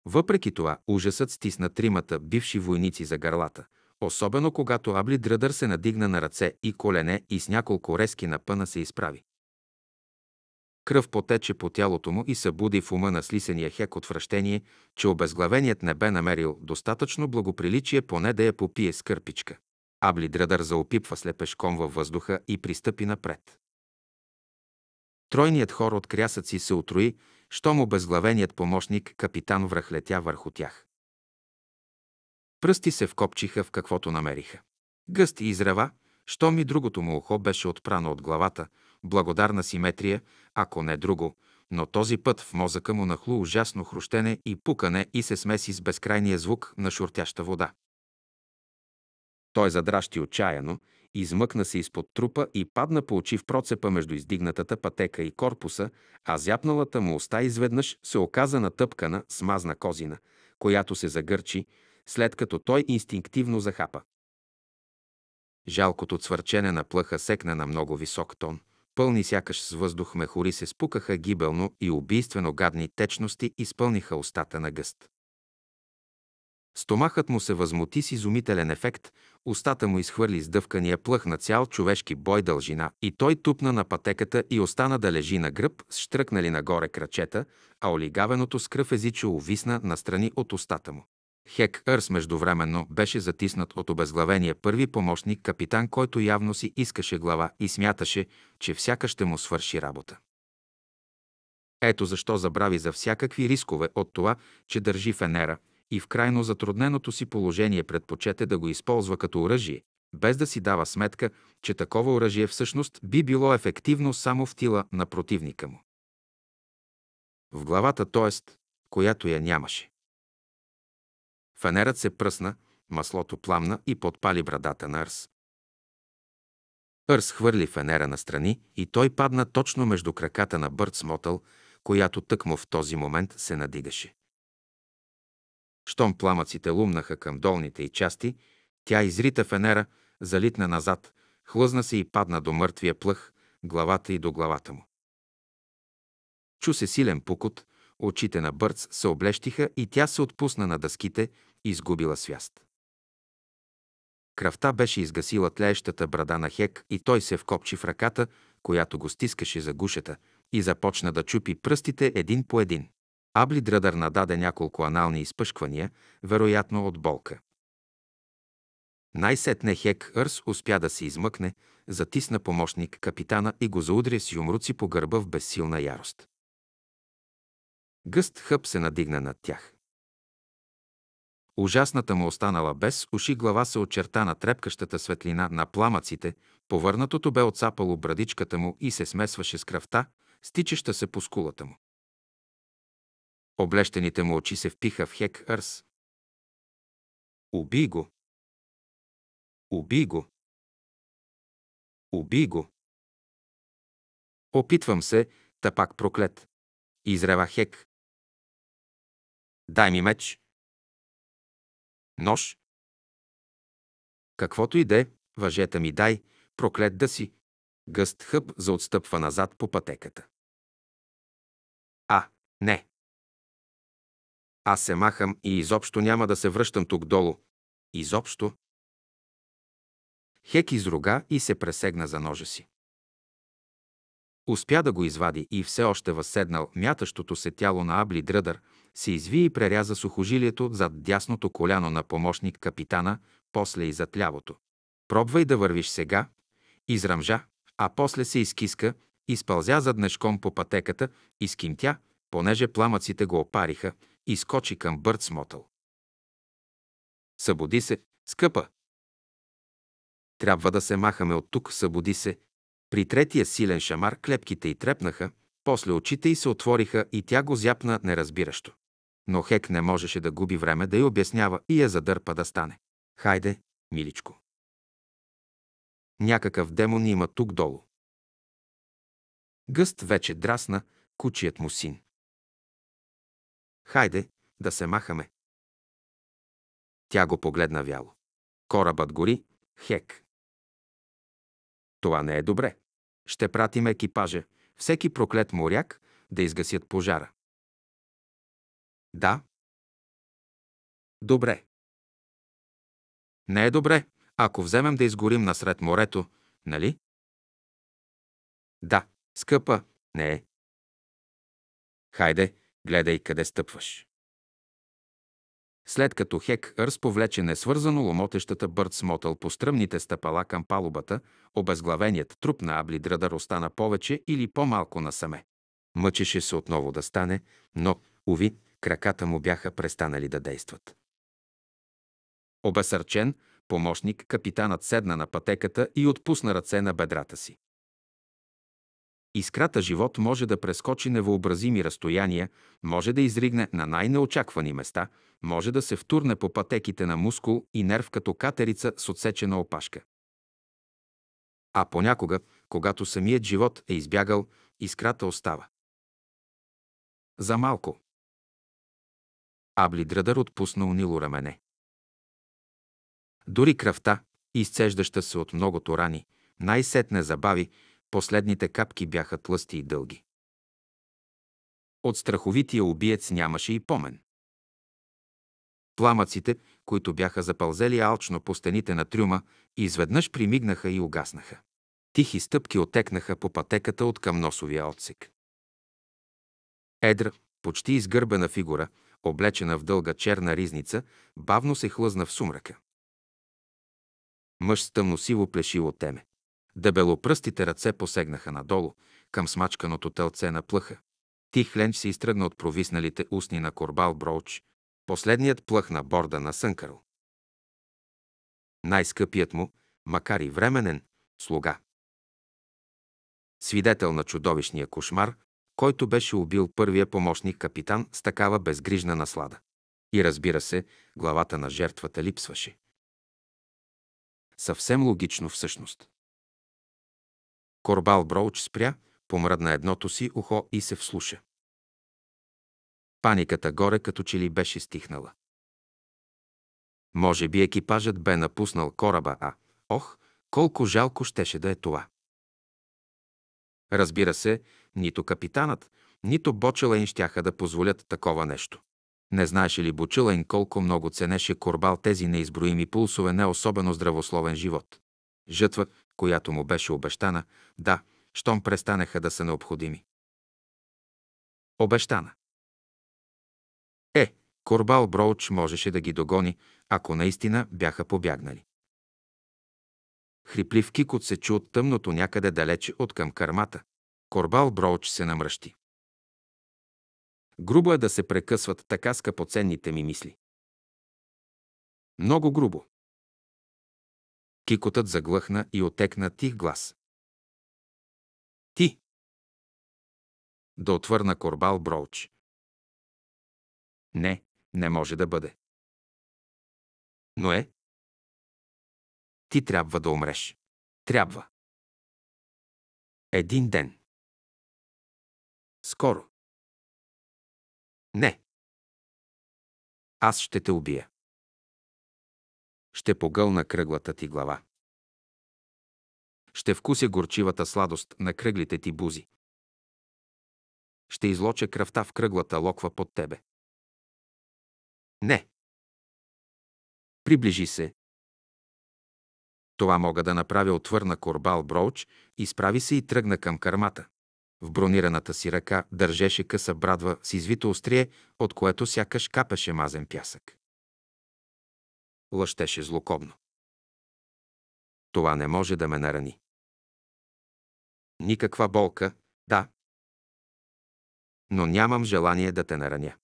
Въпреки това, ужасът стисна тримата бивши войници за гърлата, особено когато Абли Дръдър се надигна на ръце и колене и с няколко резки на пъна се изправи. Кръв потече по тялото му и събуди в ума на слисения хек от че обезглавеният не бе намерил достатъчно благоприличие поне да я попие с кърпичка. Абли Дръдър заопипва слепешком във въздуха и пристъпи напред. Тройният хор от крясъци се отрои, щом обезглавеният помощник капитан връхлетя върху тях. Пръсти се вкопчиха в каквото намериха. Гъст и изрева, щом и другото му ухо беше отпрано от главата, благодарна симетрия, ако не друго, но този път в мозъка му нахлу ужасно хрущене и пукане и се смеси с безкрайния звук на шуртяща вода. Той задращи отчаяно, измъкна се изпод трупа и падна по очи в процепа между издигнатата пътека и корпуса, а зяпналата му уста изведнъж се оказа натъпкана смазна козина, която се загърчи, след като той инстинктивно захапа. Жалкото цвърчене на плъха секна на много висок тон. Пълни сякаш с въздух мехури се спукаха гибелно и убийствено гадни течности изпълниха устата на гъст. Стомахът му се възмути с изумителен ефект, устата му изхвърли сдъвкания плъх на цял човешки бой дължина и той тупна на пътеката и остана да лежи на гръб, с штръкнали нагоре крачета, а олигавеното с кръв езиче увисна настрани от устата му. Хек Ърс междувременно беше затиснат от обезглавения първи помощник капитан, който явно си искаше глава и смяташе, че всяка ще му свърши работа. Ето защо забрави за всякакви рискове от това, че държи Фенера – и в крайно затрудненото си положение предпочете да го използва като оръжие, без да си дава сметка, че такова оръжие всъщност би било ефективно само в тила на противника му. В главата, т.е., която я нямаше. Фенерът се пръсна, маслото пламна и подпали брадата на Арс. Арс хвърли фенера настрани и той падна точно между краката на Бърт Смотъл, която тъкмо в този момент се надигаше. Щом пламъците лумнаха към долните й части, тя изрита фенера, залитна назад, хлъзна се и падна до мъртвия плъх, главата и до главата му. Чу се силен покот, очите на Бърц се облещиха и тя се отпусна на дъските, и изгубила свяст. Кръвта беше изгасила тлеещата брада на Хек и той се вкопчи в ръката, която го стискаше за гушата, и започна да чупи пръстите един по един. Абли Дръдър нададе няколко анални изпъшквания, вероятно от болка. Най-сетне Хек Ърс успя да се измъкне, затисна помощник капитана и го заудря с юмруци по гърба в безсилна ярост. Гъст хъп се надигна над тях. Ужасната му останала без уши глава се очерта на трепкащата светлина на пламъците, повърнатото бе отцапало брадичката му и се смесваше с кръвта, стичаща се по скулата му. Облещените му очи се впиха в Хек Арс. Уби го! Уби го! Уби го! Опитвам се, та пак проклет. Изрева Хек. Дай ми меч. Нож. Каквото иде, въжета ми дай, проклет да си. Гъст хъб за отстъпва назад по пътеката. А, не. Аз се махам и изобщо няма да се връщам тук долу. Изобщо. Хек изруга и се пресегна за ножа си. Успя да го извади и все още възседнал мятащото се тяло на Абли Дръдър, се изви и преряза сухожилието зад дясното коляно на помощник капитана, после и зад лявото. Пробвай да вървиш сега, израмжа, а после се изкиска, изпълзя зад по пътеката, изкимтя, понеже пламъците го опариха, и скочи към бърт смотъл. Събуди се, скъпа! Трябва да се махаме от тук, събуди се. При третия силен шамар клепките й трепнаха, после очите й се отвориха и тя го зяпна неразбиращо. Но Хек не можеше да губи време да й обяснява и я задърпа да стане. Хайде, миличко. Някакъв демон има тук долу. Гъст вече драсна кучият му син. Хайде, да се махаме. Тя го погледна вяло. Корабът гори, хек. Това не е добре. Ще пратим екипажа, всеки проклет моряк, да изгасят пожара. Да. Добре. Не е добре, ако вземем да изгорим насред морето, нали? Да, скъпа, не е. Хайде, Гледай къде стъпваш. След като Хек Ърс повлече несвързано ломотещата бърт смотъл по стръмните стъпала към палубата, обезглавеният труп на Абли Дръдър остана повече или по-малко насаме. Мъчеше се отново да стане, но, уви, краката му бяха престанали да действат. Обесърчен, помощник, капитанът седна на пътеката и отпусна ръце на бедрата си. Искрата живот може да прескочи невъобразими разстояния, може да изригне на най-неочаквани места, може да се втурне по пътеките на мускул и нерв като катерица с отсечена опашка. А понякога, когато самият живот е избягал, искрата остава. За малко. Абли драдър отпуснал Нило рамене. Дори кръвта, изцеждаща се от многото рани, най-сетне забави, Последните капки бяха тлъсти и дълги. От страховития убиец нямаше и помен. Пламъците, които бяха запълзели алчно по стените на трюма, изведнъж примигнаха и угаснаха. Тихи стъпки отекнаха по пътеката от към носовия отсек. Едра, почти изгърбена фигура, облечена в дълга черна ризница, бавно се хлъзна в сумрака. Мъж с тъмносиво плешиво теме. Дебелопръстите ръце посегнаха надолу, към смачканото телце на плъха. Тих ленч се изтръгна от провисналите устни на Корбал Броуч, последният плъх на борда на Сънкърл. Най-скъпият му, макар и временен, слуга. Свидетел на чудовищния кошмар, който беше убил първия помощник капитан с такава безгрижна наслада. И разбира се, главата на жертвата липсваше. Съвсем логично всъщност. Корбал Броуч спря, помръдна едното си ухо и се вслуша. Паниката горе като че ли беше стихнала. Може би екипажът бе напуснал кораба, а ох, колко жалко щеше да е това. Разбира се, нито капитанът, нито Бочелайн щяха да позволят такова нещо. Не знаеше ли Бочелайн колко много ценеше Корбал тези неизброими пулсове, не особено здравословен живот? Жътва, която му беше обещана, да, щом престанеха да са необходими. Обещана. Е, Корбал Броуч можеше да ги догони, ако наистина бяха побягнали. Хриплив кикот се чу от тъмното някъде далече от към кърмата. Корбал Броуч се намръщи. Грубо е да се прекъсват така скъпоценните ми мисли. Много грубо. Кикотът заглъхна и отекна тих глас. Ти! Да отвърна Корбал Броуч. Не, не може да бъде. Но е. Ти трябва да умреш. Трябва. Един ден. Скоро. Не. Аз ще те убия. Ще погълна кръглата ти глава. Ще вкуся горчивата сладост на кръглите ти бузи. Ще излоча кръвта в кръглата локва под тебе. Не. Приближи се. Това мога да направя, отвърна Корбал Броуч, изправи се и тръгна към кармата. В бронираната си ръка държеше къса брадва с извито острие, от което сякаш капеше мазен пясък лъщеше злокобно. Това не може да ме нарани. Никаква болка, да. Но нямам желание да те нараня.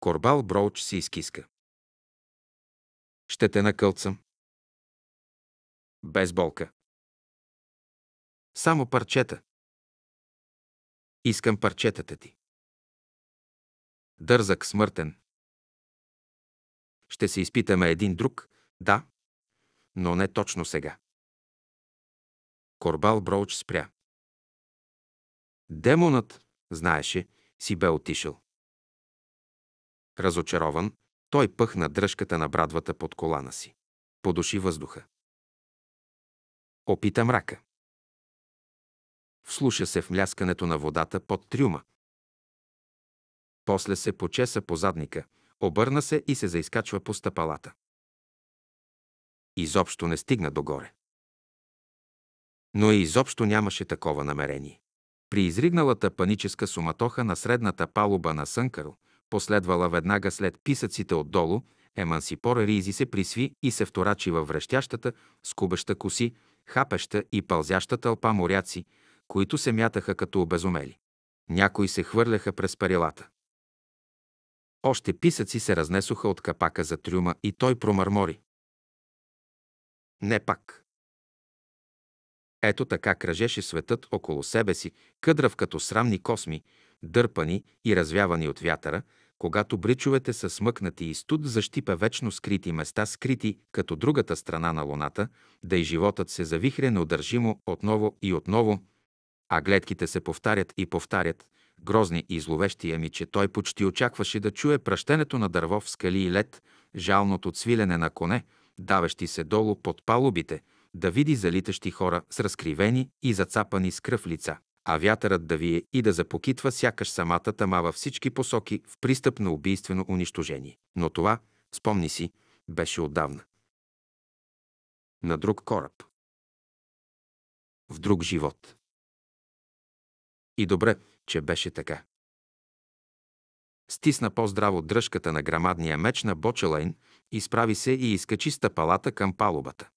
Корбал Броуч си изкиска. Ще те накълцам. Без болка. Само парчета. Искам парчетата ти. Дързък смъртен. Ще се изпитаме един друг, да, но не точно сега. Корбал Броуч спря. Демонът, знаеше, си бе отишъл. Разочарован, той пъхна дръжката на брадвата под колана си. Подуши въздуха. Опита мрака. Вслуша се в мляскането на водата под трюма. После се почеса по задника, обърна се и се заискачва по стъпалата. Изобщо не стигна догоре. Но и изобщо нямаше такова намерение. При изригналата паническа суматоха на средната палуба на Сънкаро, последвала веднага след писъците отдолу, Емансипора Ризи се присви и се вторачи във връщащата, скубеща коси, хапеща и пълзяща тълпа моряци, които се мятаха като обезумели. Някои се хвърляха през парилата. Още писъци се разнесоха от капака за трюма и той промърмори. Не пак. Ето така кръжеше светът около себе си, къдрав като срамни косми, дърпани и развявани от вятъра, когато бричовете са смъкнати и студ защипа вечно скрити места, скрити като другата страна на луната, да и животът се завихре неудържимо отново и отново, а гледките се повтарят и повтарят, грозни и зловещия е ми, че той почти очакваше да чуе пръщенето на дърво в скали и лед, жалното цвилене на коне, давещи се долу под палубите, да види залитащи хора с разкривени и зацапани с кръв лица, а вятърът да вие и да запокитва сякаш самата тама във всички посоки в пристъп на убийствено унищожение. Но това, спомни си, беше отдавна. На друг кораб. В друг живот. И добре, че беше така. Стисна по-здраво дръжката на грамадния меч на Бочелайн, изправи се и изкачи стъпалата към палубата.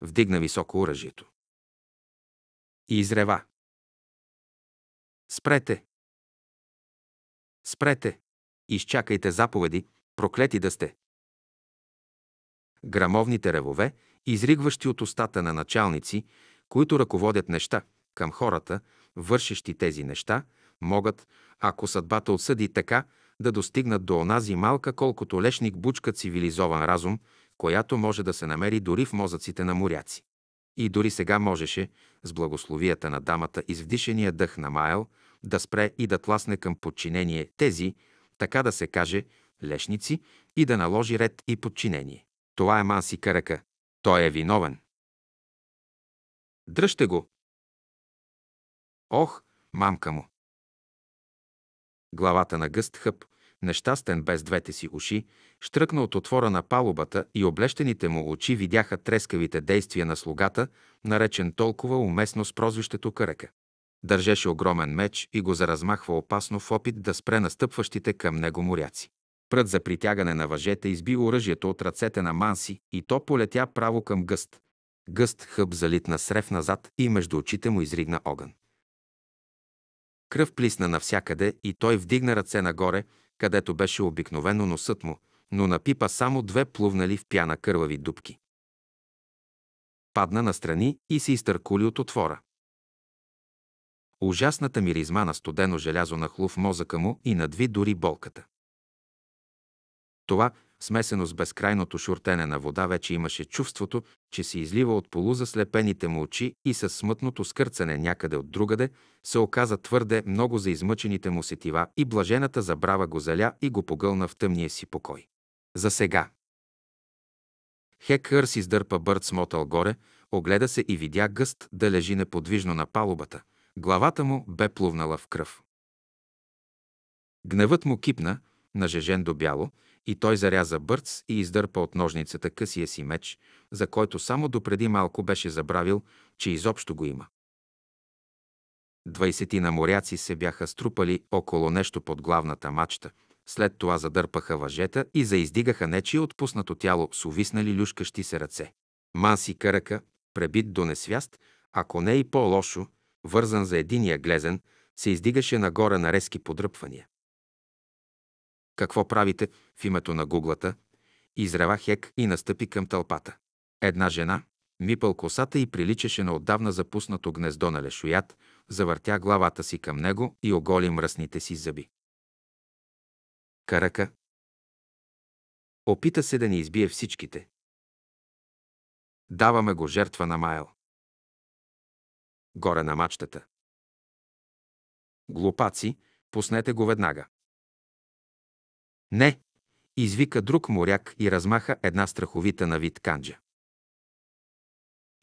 Вдигна високо оръжието. И изрева. Спрете! Спрете! Изчакайте заповеди, проклети да сте! Грамовните ревове, изригващи от устата на началници, които ръководят неща към хората, вършещи тези неща, могат, ако съдбата осъди така, да достигнат до онази малка колкото лешник бучка цивилизован разум, която може да се намери дори в мозъците на моряци. И дори сега можеше, с благословията на дамата и с вдишения дъх на Майл, да спре и да тласне към подчинение тези, така да се каже, лешници и да наложи ред и подчинение. Това е Манси Каръка. Той е виновен. Дръжте го, Ох, мамка му! Главата на гъст хъп, нещастен без двете си уши, штръкна от отвора на палубата и облещените му очи видяха трескавите действия на слугата, наречен толкова уместно с прозвището Кърека. Държеше огромен меч и го заразмахва опасно в опит да спре настъпващите към него моряци. Пред за притягане на въжета изби оръжието от ръцете на Манси и то полетя право към гъст. Гъст хъб залитна срев назад и между очите му изригна огън. Кръв плисна навсякъде и той вдигна ръце нагоре, където беше обикновено носът му, но напипа само две плувнали в пяна кървави дубки. Падна настрани и се изтъркули от отвора. Ужасната миризма на студено желязо нахлу в мозъка му и надви дори болката. Това, смесено с безкрайното шуртене на вода, вече имаше чувството, че се излива от полузаслепените му очи и със смътното скърцане някъде от другаде се оказа твърде много за измъчените му сетива и блажената забрава го заля и го погълна в тъмния си покой. За сега. Хекърс издърпа бърт смотал горе, огледа се и видя гъст да лежи неподвижно на палубата. Главата му бе плувнала в кръв. Гневът му кипна, нажежен до бяло, и той заряза бърц и издърпа от ножницата късия си меч, за който само допреди малко беше забравил, че изобщо го има. Двайсетина моряци се бяха струпали около нещо под главната мачта, след това задърпаха въжета и заиздигаха нечи отпуснато тяло с увиснали люшкащи се ръце. Манси Къръка, пребит до несвяст, ако не и по-лошо, вързан за единия глезен, се издигаше нагоре на резки подръпвания. Какво правите в името на гуглата? Изрева Хек и настъпи към тълпата. Една жена, мипъл косата и приличаше на отдавна запуснато гнездо на лешоят, завъртя главата си към него и оголи мръсните си зъби. Каръка. Опита се да ни избие всичките. Даваме го жертва на Майл. Горе на мачтата. Глупаци, пуснете го веднага. Не, извика друг моряк и размаха една страховита на вид канджа.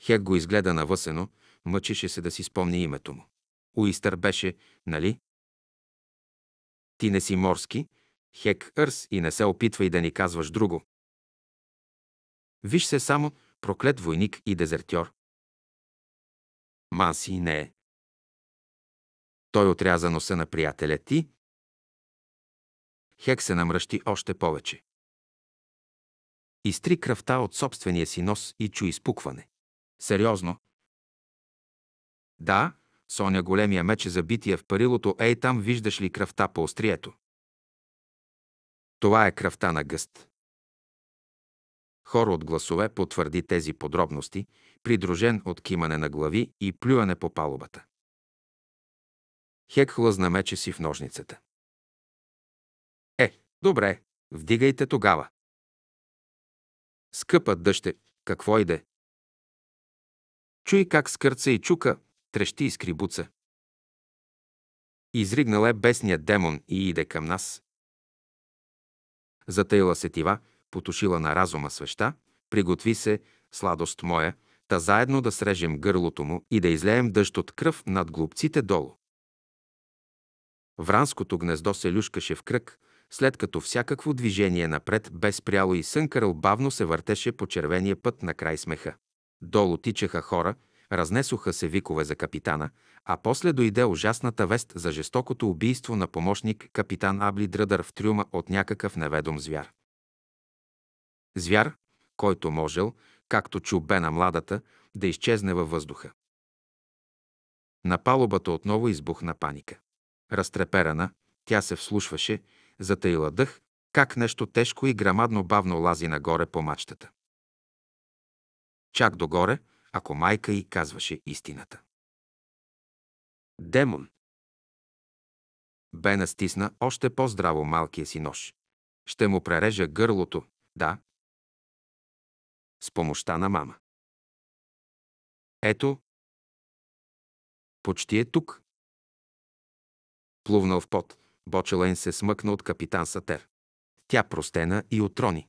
Хек го изгледа навъсено, мъчеше се да си спомни името му. Уистър беше, нали? Ти не си морски, Хек Ърс, и не се опитвай да ни казваш друго. Виж се само, проклет войник и дезертьор. Манси не е. Той отряза носа на приятеля ти Хек се намръщи още повече. Изтри кръвта от собствения си нос и чу изпукване. Сериозно? Да, с оня големия меч е забития в парилото, ей там виждаш ли кръвта по острието? Това е кръвта на гъст. Хор от гласове потвърди тези подробности, придружен от кимане на глави и плюване по палубата. Хек хлъзна мече си в ножницата. Добре, вдигайте тогава. Скъпа дъще, какво иде? Чуй как скърца и чука, трещи и скрибуца. Изригнал е бесният демон и иде към нас. се тива, потушила на разума свеща, приготви се, сладост моя, та заедно да срежем гърлото му и да излеем дъжд от кръв над глупците долу. Вранското гнездо се люшкаше в кръг, след като всякакво движение напред бе спряло и Сънкърл бавно се въртеше по червения път на край смеха. Долу тичаха хора, разнесоха се викове за капитана, а после дойде ужасната вест за жестокото убийство на помощник капитан Абли Дръдър в трюма от някакъв неведом звяр. Звяр, който можел, както чу бе на младата, да изчезне във въздуха. На палубата отново избухна паника. Разтреперана, тя се вслушваше, затаила дъх, как нещо тежко и грамадно бавно лази нагоре по мачтата. Чак догоре, ако майка й казваше истината. Демон. Бена стисна още по-здраво малкия си нож. Ще му прережа гърлото, да. С помощта на мама. Ето. Почти е тук. Плувнал в пот, Бочелайн се смъкна от капитан Сатер. Тя простена и отрони.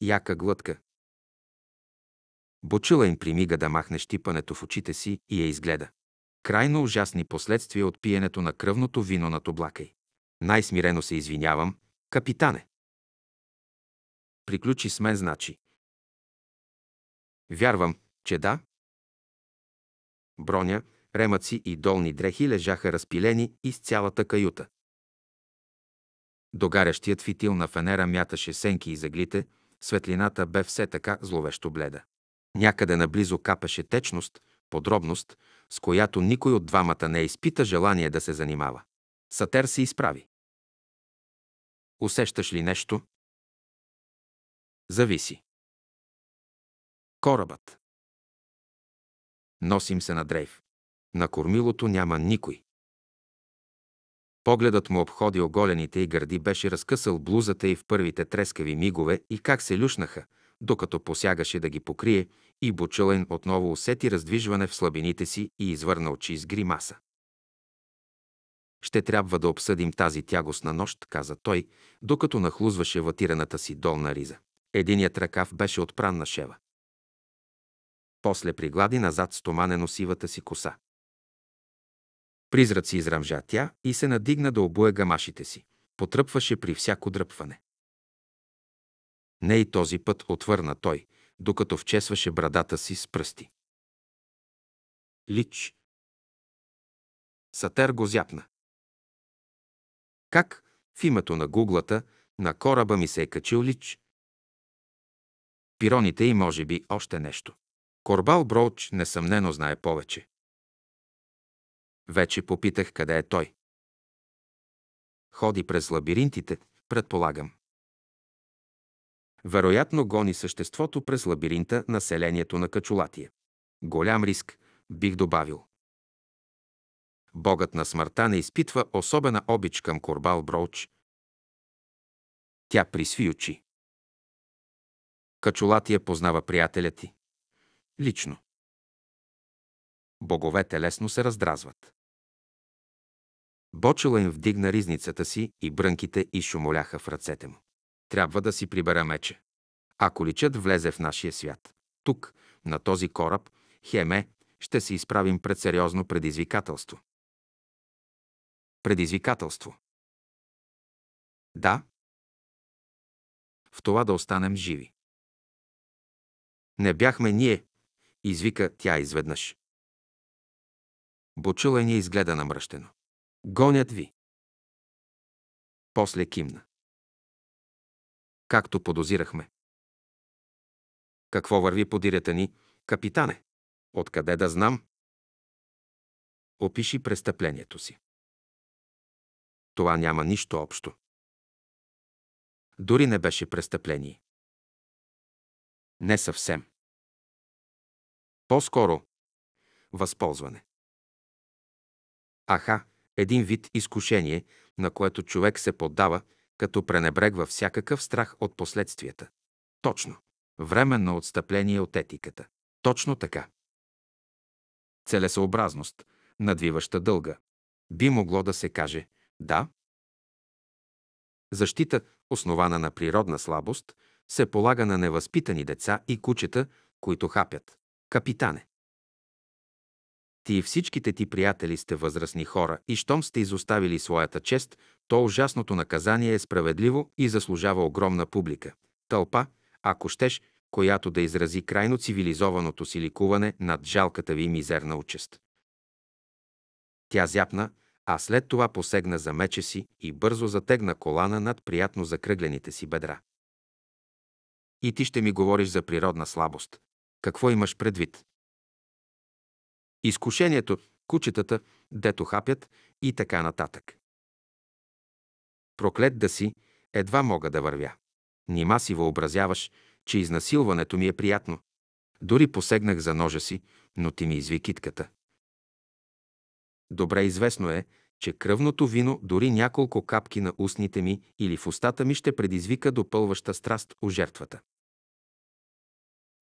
Яка глътка. Бочелайн примига да махне щипането в очите си и я изгледа. Крайно ужасни последствия от пиенето на кръвното вино на Тоблакай. Най-смирено се извинявам, капитане. Приключи с мен, значи. Вярвам, че да. Броня, ремъци и долни дрехи лежаха разпилени из цялата каюта. Догарящият фитил на фенера мяташе сенки и заглите, светлината бе все така зловещо бледа. Някъде наблизо капеше течност, подробност, с която никой от двамата не изпита желание да се занимава. Сатер се изправи. Усещаш ли нещо? Зависи. Корабът. Носим се на дрейф. На кормилото няма никой. Погледът му обходи оголените и гърди, беше разкъсал блузата и в първите трескави мигове и как се люшнаха, докато посягаше да ги покрие и Бочулен отново усети раздвижване в слабините си и извърна очи с гримаса. Ще трябва да обсъдим тази тягостна нощ, каза той, докато нахлузваше ватираната си долна риза. Единият ръкав беше отпран на шева. После приглади назад стоманено сивата си коса. Призраци израмжа тя и се надигна да обуе гамашите си. Потръпваше при всяко дръпване. Не и този път отвърна той, докато вчесваше брадата си с пръсти. Лич. Сатер го зяпна. Как в името на гуглата на кораба ми се е качил лич? Пироните и може би още нещо. Корбал Броуч несъмнено знае повече. Вече попитах къде е той. Ходи през лабиринтите, предполагам. Вероятно гони съществото през лабиринта населението на Качулатия. Голям риск, бих добавил. Богът на смъртта не изпитва особена обич към Корбал Броуч. Тя присви очи. Качулатия познава приятеля ти. Лично. Боговете лесно се раздразват. Бочела им вдигна ризницата си и брънките и шумоляха в ръцете му. Трябва да си прибера мече. Ако личът влезе в нашия свят, тук, на този кораб, Хеме, ще се изправим пред сериозно предизвикателство. Предизвикателство. Да. В това да останем живи. Не бяхме ние, извика тя изведнъж. Бочула ни изгледа намръщено. Гонят ви. После кимна. Както подозирахме. Какво върви подирята ни, капитане? Откъде да знам? Опиши престъплението си. Това няма нищо общо. Дори не беше престъпление. Не съвсем. По-скоро възползване. Аха, един вид изкушение, на което човек се поддава, като пренебрегва всякакъв страх от последствията. Точно. Време на отстъпление от етиката. Точно така. Целесообразност, надвиваща дълга. Би могло да се каже «да». Защита, основана на природна слабост, се полага на невъзпитани деца и кучета, които хапят. Капитане, ти и всичките ти приятели сте възрастни хора и щом сте изоставили своята чест, то ужасното наказание е справедливо и заслужава огромна публика. Тълпа, ако щеш, която да изрази крайно цивилизованото си ликуване над жалката ви мизерна участ. Тя зяпна, а след това посегна за меча си и бързо затегна колана над приятно закръглените си бедра. И ти ще ми говориш за природна слабост. Какво имаш предвид? изкушението, кучетата, дето хапят и така нататък. Проклет да си, едва мога да вървя. Нима си въобразяваш, че изнасилването ми е приятно. Дори посегнах за ножа си, но ти ми изви китката. Добре известно е, че кръвното вино дори няколко капки на устните ми или в устата ми ще предизвика допълваща страст у жертвата.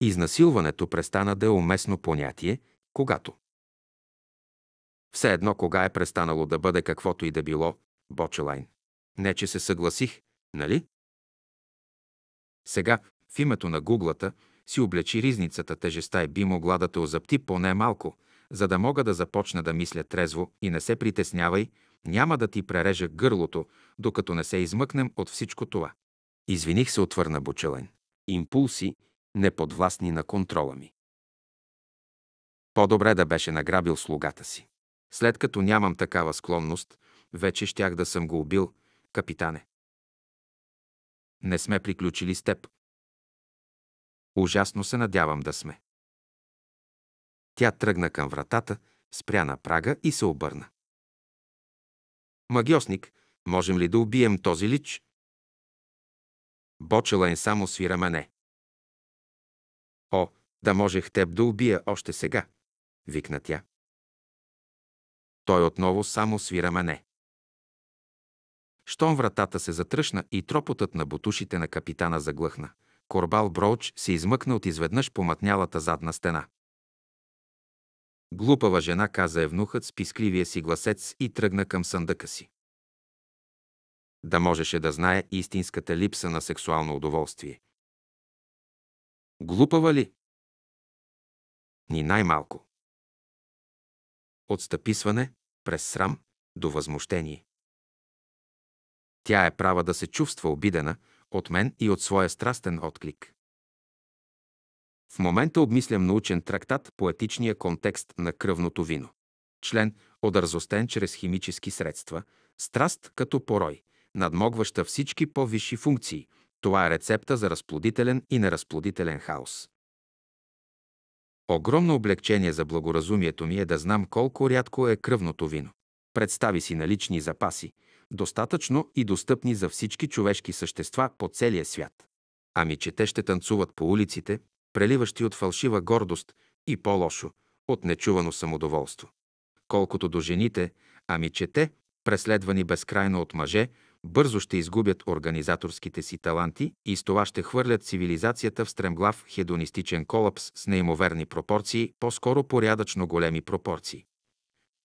Изнасилването престана да е уместно понятие, когато все едно кога е престанало да бъде каквото и да било, Бочелайн. Не, че се съгласих, нали? Сега, в името на гуглата, си облечи ризницата тежеста и би могла да те озапти поне малко, за да мога да започна да мисля трезво и не се притеснявай, няма да ти прережа гърлото, докато не се измъкнем от всичко това. Извиних се, отвърна Бочелайн. Импулси, неподвластни на контрола ми. По-добре да беше награбил слугата си. След като нямам такава склонност, вече щях да съм го убил, капитане. Не сме приключили с теб. Ужасно се надявам да сме. Тя тръгна към вратата, спря на прага и се обърна. Магиосник, можем ли да убием този лич? Бочела е само свира мене. О, да можех теб да убия още сега, викна тя. Той отново само свира мане. Щом вратата се затръшна и тропотът на бутушите на капитана заглъхна, Корбал Броуч се измъкна от изведнъж помътнялата задна стена. Глупава жена каза евнухът с пискливия си гласец и тръгна към съндъка си. Да можеше да знае истинската липса на сексуално удоволствие. Глупава ли? Ни най-малко от стъписване, през срам, до възмущение. Тя е права да се чувства обидена от мен и от своя страстен отклик. В момента обмислям научен трактат по етичния контекст на кръвното вино. Член, одързостен чрез химически средства, страст като порой, надмогваща всички по-висши функции. Това е рецепта за разплодителен и неразплодителен хаос. Огромно облегчение за благоразумието ми е да знам колко рядко е кръвното вино. Представи си налични запаси, достатъчно и достъпни за всички човешки същества по целия свят. Ами че те ще танцуват по улиците, преливащи от фалшива гордост и по-лошо, от нечувано самодоволство. Колкото до жените, ами че те, преследвани безкрайно от мъже, бързо ще изгубят организаторските си таланти и с това ще хвърлят цивилизацията в стремглав хедонистичен колапс с неимоверни пропорции, по-скоро порядъчно големи пропорции.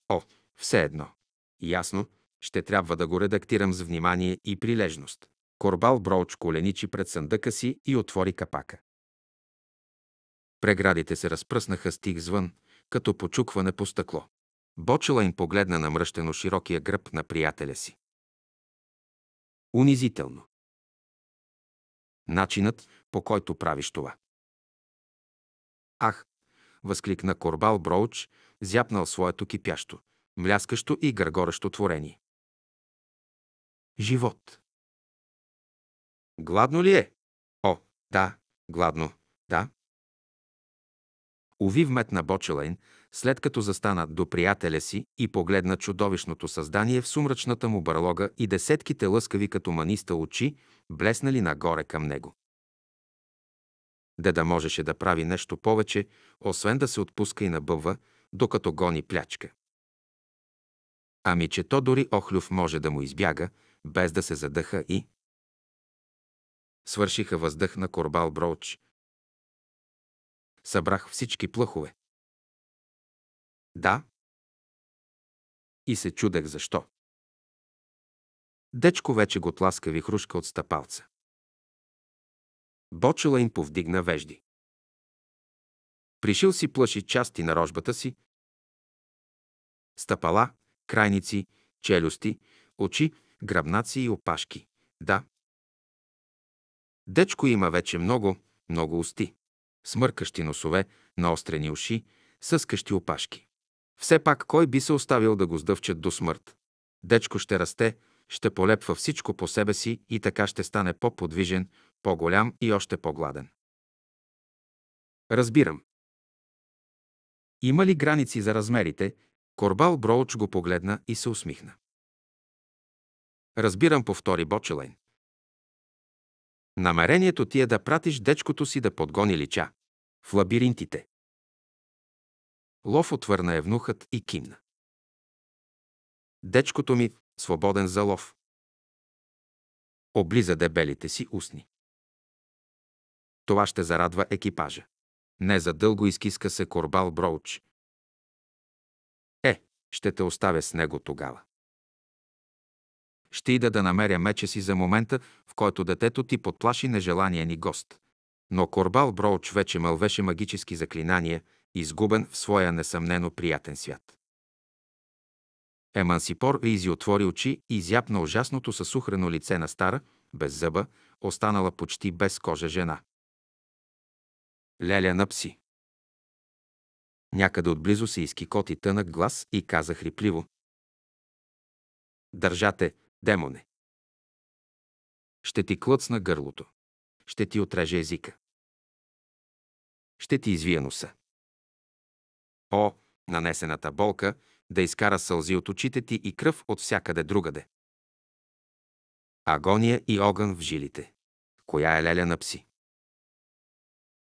О, все едно. Ясно, ще трябва да го редактирам с внимание и прилежност. Корбал Броуч коленичи пред съндъка си и отвори капака. Преградите се разпръснаха стих звън, като почукване по стъкло. Бочела им погледна намръщено широкия гръб на приятеля си унизително. Начинът, по който правиш това. Ах, възкликна Корбал Броуч, зяпнал своето кипящо, мляскащо и гъргорещо творение. Живот. Гладно ли е? О, да, гладно, да. Уви вметна Бочелайн, след като застана до приятеля си и погледна чудовищното създание в сумрачната му барлога и десетките лъскави като маниста очи, блеснали нагоре към него. Деда можеше да прави нещо повече, освен да се отпуска и набъбва, докато гони плячка. Ами че то дори Охлюв може да му избяга, без да се задъха и... Свършиха въздъх на Корбал Броуч. Събрах всички плъхове, да. И се чудех защо. Дечко вече го тласкави хрушка от стъпалца. Бочела им повдигна вежди. Пришил си плаши части на рожбата си. Стъпала, крайници, челюсти, очи, гръбнаци и опашки. Да. Дечко има вече много, много усти. Смъркащи носове, наострени уши, съскащи опашки. Все пак кой би се оставил да го сдъвчат до смърт? Дечко ще расте, ще полепва всичко по себе си и така ще стане по-подвижен, по-голям и още по-гладен. Разбирам. Има ли граници за размерите? Корбал Броуч го погледна и се усмихна. Разбирам, повтори Бочелайн. Намерението ти е да пратиш дечкото си да подгони лича. В лабиринтите. Лов отвърна евнухът и кимна. Дечкото ми, свободен за лов. Облиза дебелите си устни. Това ще зарадва екипажа. Не задълго изкиска се Корбал Броуч. Е, ще те оставя с него тогава. Ще ида да намеря меча си за момента, в който детето ти подплаши нежелания ни гост. Но Корбал Броуч вече мълвеше магически заклинания – изгубен в своя несъмнено приятен свят. Емансипор Лизи отвори очи и зяпна ужасното съсухрено лице на стара, без зъба, останала почти без кожа жена. Леля на пси. Някъде отблизо се изкикоти тънък глас и каза хрипливо. Държате, демоне! Ще ти клъцна гърлото. Ще ти отреже езика. Ще ти извия носа. О, нанесената болка да изкара сълзи от очите ти и кръв от всякъде другаде. Агония и огън в жилите. Коя е леля на пси?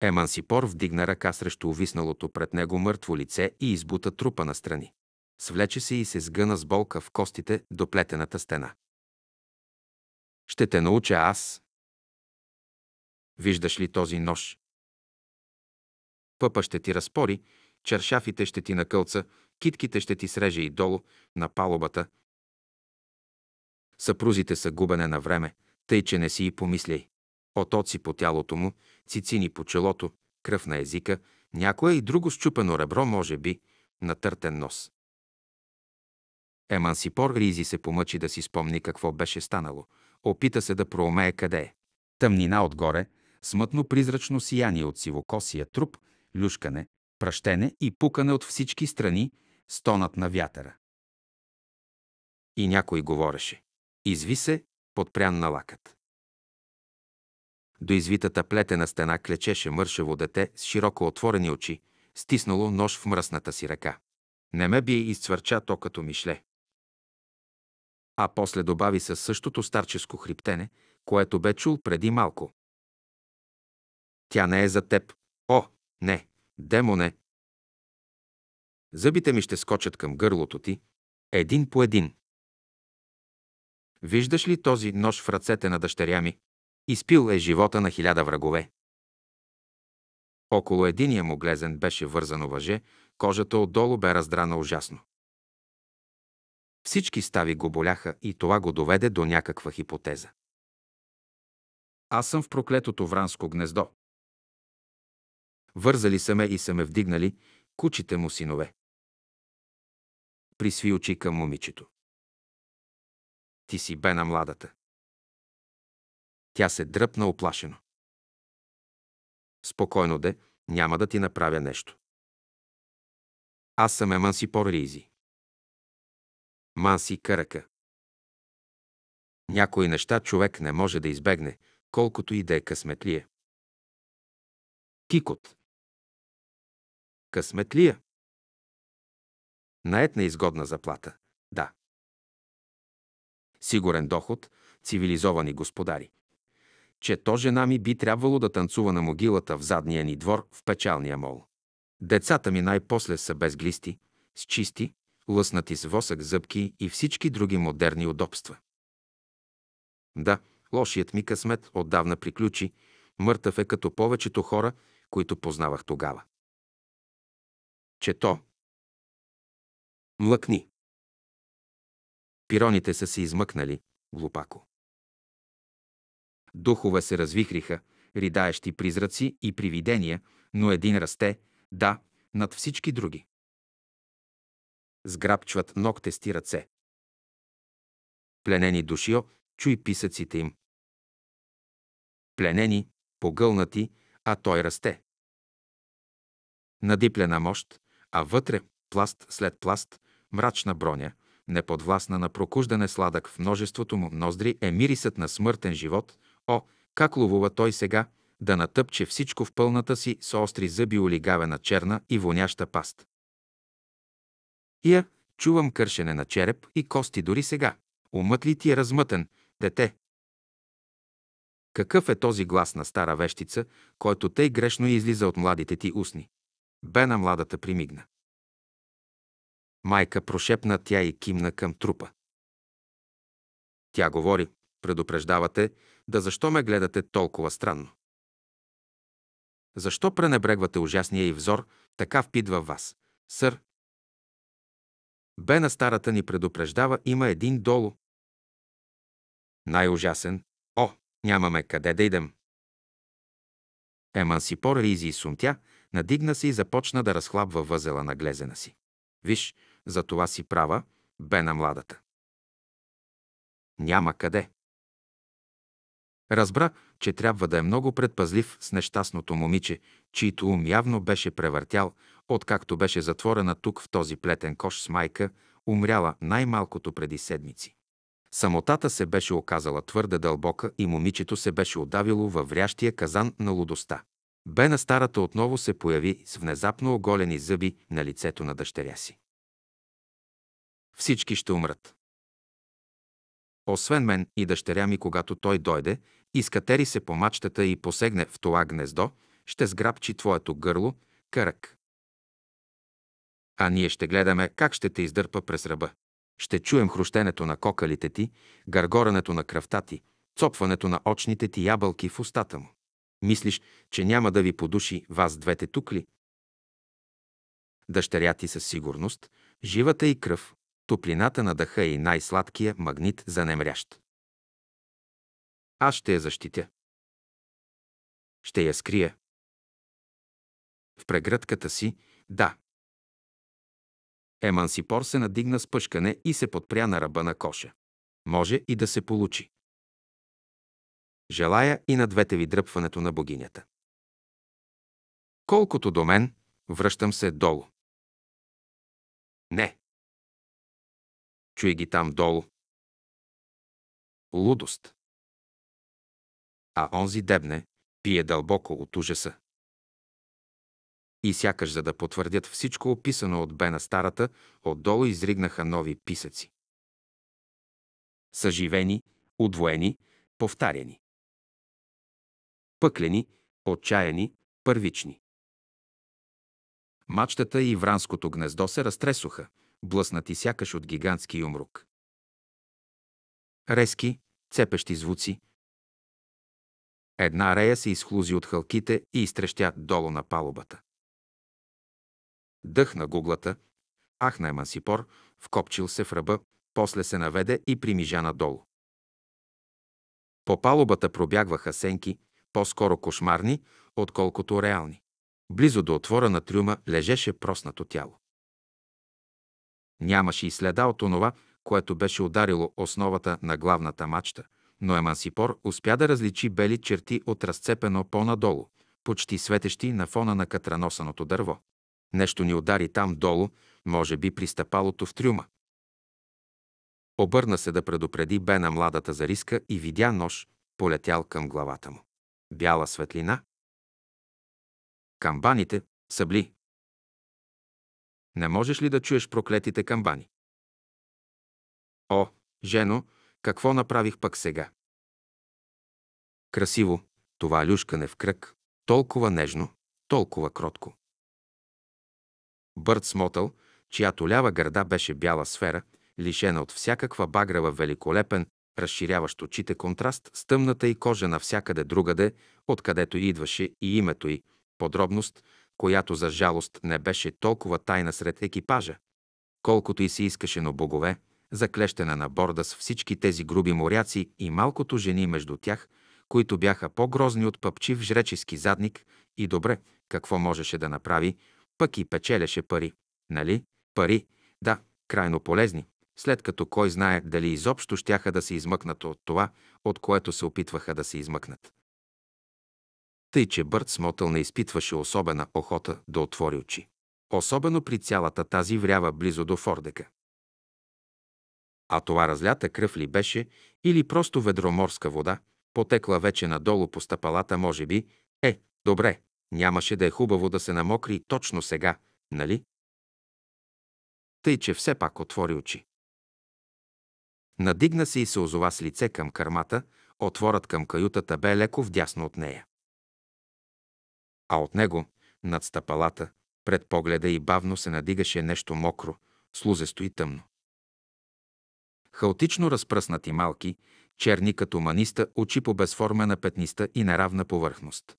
Емансипор вдигна ръка срещу увисналото пред него мъртво лице и избута трупа настрани. Свлече се и се сгъна с болка в костите до плетената стена. Ще те науча аз. Виждаш ли този нож? Пъпа ще ти разпори чершафите ще ти накълца, китките ще ти среже и долу, на палубата. Съпрузите са губене на време, тъй че не си и помисляй. Отоци по тялото му, цицини по челото, кръв на езика, някое и друго щупено ребро, може би, натъртен нос. Емансипор Ризи се помъчи да си спомни какво беше станало. Опита се да проумее къде е. Тъмнина отгоре, смътно призрачно сияние от сивокосия труп, люшкане, пращене и пукане от всички страни, стонът на вятъра. И някой говореше. Изви се, подпрян на лакът. До извитата плетена стена клечеше мършево дете с широко отворени очи, стиснало нож в мръсната си ръка. Не ме бие изцвърча то като мишле. А после добави със същото старческо хриптене, което бе чул преди малко. Тя не е за теб. О, не! демоне. Зъбите ми ще скочат към гърлото ти, един по един. Виждаш ли този нож в ръцете на дъщеря ми? Изпил е живота на хиляда врагове. Около единия му глезен беше вързано въже, кожата отдолу бе раздрана ужасно. Всички стави го боляха и това го доведе до някаква хипотеза. Аз съм в проклетото вранско гнездо, Вързали са ме и са ме вдигнали, кучите му синове. Присви очи към момичето. Ти си бе на младата. Тя се дръпна оплашено. Спокойно де, няма да ти направя нещо. Аз съм Манси Порризи. Манси Карака. Някои неща човек не може да избегне, колкото и да е късметлие. Кикот, Късметлия. Наед на изгодна заплата. Да. Сигурен доход, цивилизовани господари. Че то жена ми би трябвало да танцува на могилата в задния ни двор в печалния мол. Децата ми най-после са безглисти, с чисти, лъснати с восък зъбки и всички други модерни удобства. Да, лошият ми късмет отдавна приключи, мъртъв е като повечето хора, които познавах тогава то. Млъкни. Пироните са се измъкнали, глупако. Духове се развихриха, ридаещи призраци и привидения, но един расте, да, над всички други. Сграбчват ногтести ръце. Пленени душио, чуй писъците им. Пленени, погълнати, а той расте. Надиплена мощ, а вътре пласт след пласт, мрачна броня, неподвластна на прокуждане сладък в множеството му ноздри е мирисът на смъртен живот. О, как ловува той сега да натъпче всичко в пълната си с остри зъби олигавена черна и воняща паст. Я, чувам кършене на череп и кости дори сега. Умът ли ти е размътен, дете? Какъв е този глас на стара вещица, който тъй грешно излиза от младите ти устни? Бена младата примигна. Майка прошепна тя и кимна към трупа. Тя говори, предупреждавате, да защо ме гледате толкова странно? Защо пренебрегвате ужасния и взор, така впидва в вас, сър? Бена старата ни предупреждава, има един долу. Най-ужасен. О, нямаме къде да идем. Емансипор ризи и сумтя, Надигна се и започна да разхлабва възела на глезена си. Виж, за това си права, бе на младата. Няма къде. Разбра, че трябва да е много предпазлив с нещастното момиче, чийто ум явно беше превъртял, откакто беше затворена тук в този плетен кош с майка, умряла най-малкото преди седмици. Самотата се беше оказала твърде дълбока и момичето се беше отдавило във врящия казан на лудостта. Бе на старата отново се появи с внезапно оголени зъби на лицето на дъщеря си. Всички ще умрат. Освен мен и дъщеря ми, когато той дойде, изкатери се по мачтата и посегне в това гнездо, ще сграбчи твоето гърло, кръг. А ние ще гледаме как ще те издърпа през ръба. Ще чуем хрущенето на кокалите ти, гаргорането на кръвта ти, цопването на очните ти ябълки в устата му. Мислиш, че няма да ви подуши вас двете тук ли? Дъщеря ти със сигурност, живата и кръв, топлината на дъха и най-сладкия магнит за немрящ. Аз ще я защитя. Ще я скрия. В прегръдката си, да. Емансипор се надигна с пъшкане и се подпря на ръба на коша. Може и да се получи. Желая и на двете ви дръпването на богинята. Колкото до мен, връщам се долу. Не. Чуй ги там долу. Лудост. А онзи дебне, пие дълбоко от ужаса. И сякаш за да потвърдят всичко описано от Бена Старата, отдолу изригнаха нови писъци. Съживени, удвоени, повтаряни спъклени, отчаяни, първични. Мачтата и вранското гнездо се разтресоха, блъснати сякаш от гигантски юмрук. Резки, цепещи звуци. Една рея се изхлузи от хълките и изтрещя долу на палубата. Дъхна гуглата, ахна емансипор, вкопчил се в ръба, после се наведе и примижа надолу. По палубата пробягваха сенки, по-скоро кошмарни, отколкото реални. Близо до отвора на трюма лежеше проснато тяло. Нямаше и следа от онова, което беше ударило основата на главната мачта, но Емансипор успя да различи бели черти от разцепено по-надолу, почти светещи на фона на катраносаното дърво. Нещо ни удари там долу, може би при стъпалото в трюма. Обърна се да предупреди Бена младата за риска и видя нож, полетял към главата му бяла светлина. Камбаните, събли. Не можеш ли да чуеш проклетите камбани? О, жено, какво направих пък сега? Красиво, това люшкане в кръг, толкова нежно, толкова кротко. Бърт смотъл, чиято лява гърда беше бяла сфера, лишена от всякаква баграва великолепен, разширяващ очите контраст с тъмната и кожа навсякъде другаде, откъдето идваше и името й, подробност, която за жалост не беше толкова тайна сред екипажа. Колкото и се искаше, но богове, заклещена на борда с всички тези груби моряци и малкото жени между тях, които бяха по-грозни от пъпчив жречески задник и добре, какво можеше да направи, пък и печелеше пари. Нали? Пари, да, крайно полезни след като кой знае дали изобщо щяха да се измъкнат от това, от което се опитваха да се измъкнат. Тъй, че Бърт Смотъл не изпитваше особена охота да отвори очи. Особено при цялата тази врява близо до Фордека. А това разлята кръв ли беше или просто ведроморска вода, потекла вече надолу по стъпалата, може би, е, добре, нямаше да е хубаво да се намокри точно сега, нали? Тъй, че все пак отвори очи. Надигна се и се озова с лице към кърмата, отворът към каютата бе леко вдясно от нея. А от него, над стъпалата, пред погледа и бавно се надигаше нещо мокро, слузесто и тъмно. Хаотично разпръснати малки, черни като маниста очи по безформена петниста и неравна повърхност.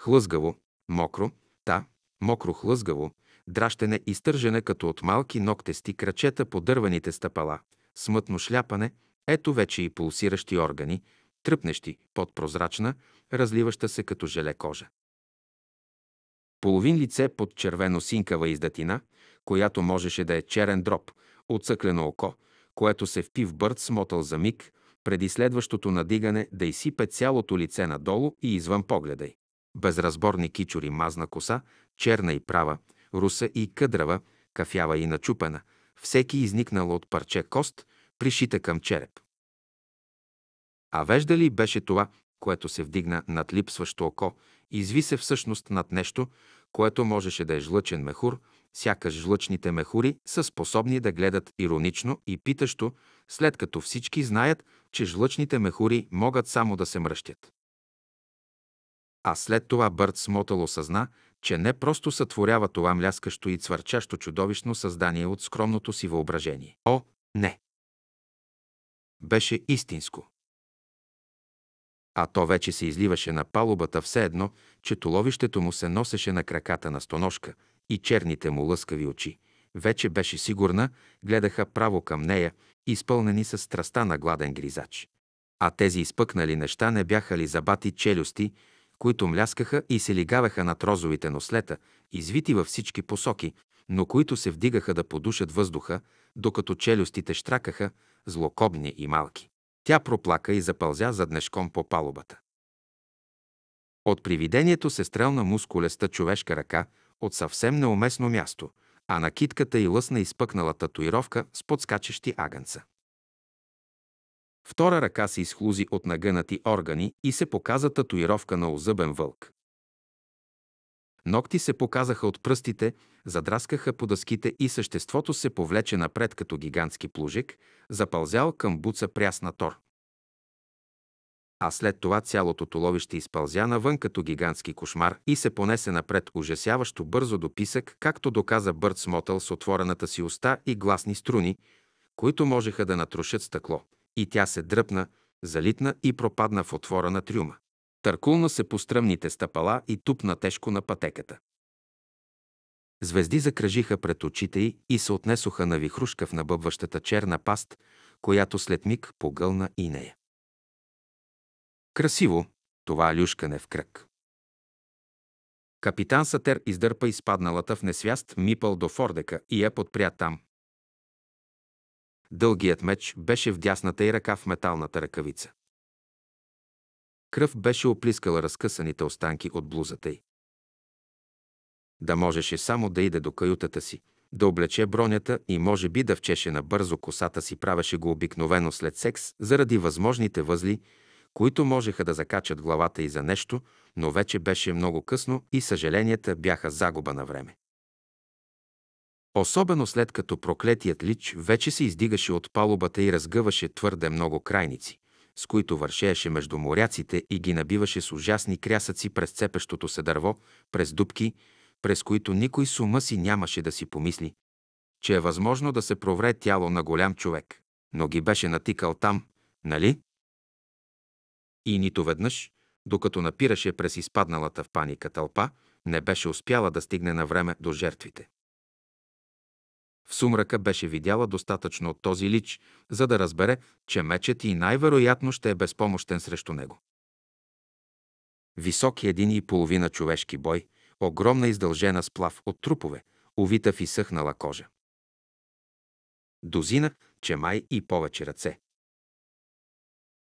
Хлъзгаво, мокро, та, мокро хлъзгаво, дращене и стържене като от малки ногтести крачета по дърваните стъпала, смътно шляпане, ето вече и пулсиращи органи, тръпнещи, подпрозрачна, разливаща се като желе кожа. Половин лице под червено-синкава издатина, която можеше да е черен дроб, отсъклено око, което се впи в бърт смотъл за миг, преди следващото надигане да изсипе цялото лице надолу и извън погледа й. Безразборни кичури мазна коса, черна и права, руса и къдрава, кафява и начупена, всеки изникнал от парче кост, пришита към череп. А вежда ли беше това, което се вдигна над липсващо око, изви се всъщност над нещо, което можеше да е жлъчен мехур, сякаш жлъчните мехури са способни да гледат иронично и питащо, след като всички знаят, че жлъчните мехури могат само да се мръщят. А след това Бърт смотало съзна, че не просто сътворява това мляскащо и цвърчащо чудовищно създание от скромното си въображение. О, не! Беше истинско. А то вече се изливаше на палубата все едно, че толовището му се носеше на краката на стоношка и черните му лъскави очи. Вече беше сигурна, гледаха право към нея, изпълнени с страста на гладен гризач. А тези изпъкнали неща не бяха ли забати челюсти, които мляскаха и се лигаваха над розовите нослета, извити във всички посоки, но които се вдигаха да подушат въздуха, докато челюстите штракаха, злокобни и малки. Тя проплака и запълзя заднешком по палубата. От привидението се стрелна мускулеста човешка ръка от съвсем неуместно място, а на китката и лъсна изпъкнала татуировка с подскачащи агънца. Втора ръка се изхлузи от нагънати органи и се показа татуировка на озъбен вълк. Ногти се показаха от пръстите, задраскаха по дъските и съществото се повлече напред като гигантски плужик, запълзял към буца прясна тор. А след това цялото толовище изпълзя навън като гигантски кошмар и се понесе напред ужасяващо бързо до писък, както доказа Бърт Смотъл с отворената си уста и гласни струни, които можеха да натрушат стъкло и тя се дръпна, залитна и пропадна в отвора на трюма. Търкулна се по стръмните стъпала и тупна тежко на пътеката. Звезди закръжиха пред очите й и се отнесоха на вихрушка в набъбващата черна паст, която след миг погълна и нея. Красиво, това люшкане в кръг. Капитан Сатер издърпа изпадналата в несвяст мипъл до фордека и я подпря там. Дългият меч беше в дясната й ръка в металната ръкавица. Кръв беше оплискала разкъсаните останки от блузата й. Да можеше само да иде до каютата си, да облече бронята и може би да вчеше набързо косата си, правеше го обикновено след секс, заради възможните възли, които можеха да закачат главата и за нещо, но вече беше много късно и съжаленията бяха загуба на време. Особено след като проклетият лич вече се издигаше от палубата и разгъваше твърде много крайници, с които вършееше между моряците и ги набиваше с ужасни крясъци през цепещото се дърво, през дубки, през които никой с ума си нямаше да си помисли, че е възможно да се провре тяло на голям човек. Но ги беше натикал там, нали? И нито веднъж, докато напираше през изпадналата в паника тълпа, не беше успяла да стигне на време до жертвите. В сумрака беше видяла достатъчно от този лич, за да разбере, че мечът и най-вероятно ще е безпомощен срещу него. Висок един и половина човешки бой, огромна издължена сплав от трупове, увита в изсъхнала кожа. Дозина, че май и повече ръце.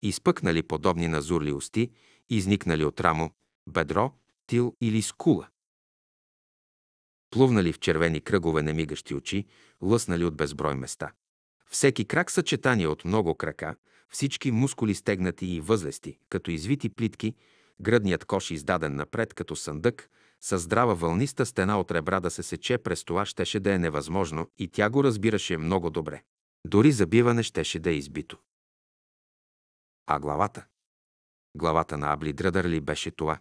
Изпъкнали подобни на зурли усти, изникнали от рамо, бедро, тил или скула плувнали в червени кръгове на мигащи очи, лъснали от безброй места. Всеки крак съчетание от много крака, всички мускули стегнати и възлести, като извити плитки, гръдният кош издаден напред като съндък, със здрава вълниста стена от ребра да се сече през това щеше да е невъзможно и тя го разбираше много добре. Дори забиване щеше да е избито. А главата? Главата на Абли Дръдърли беше това?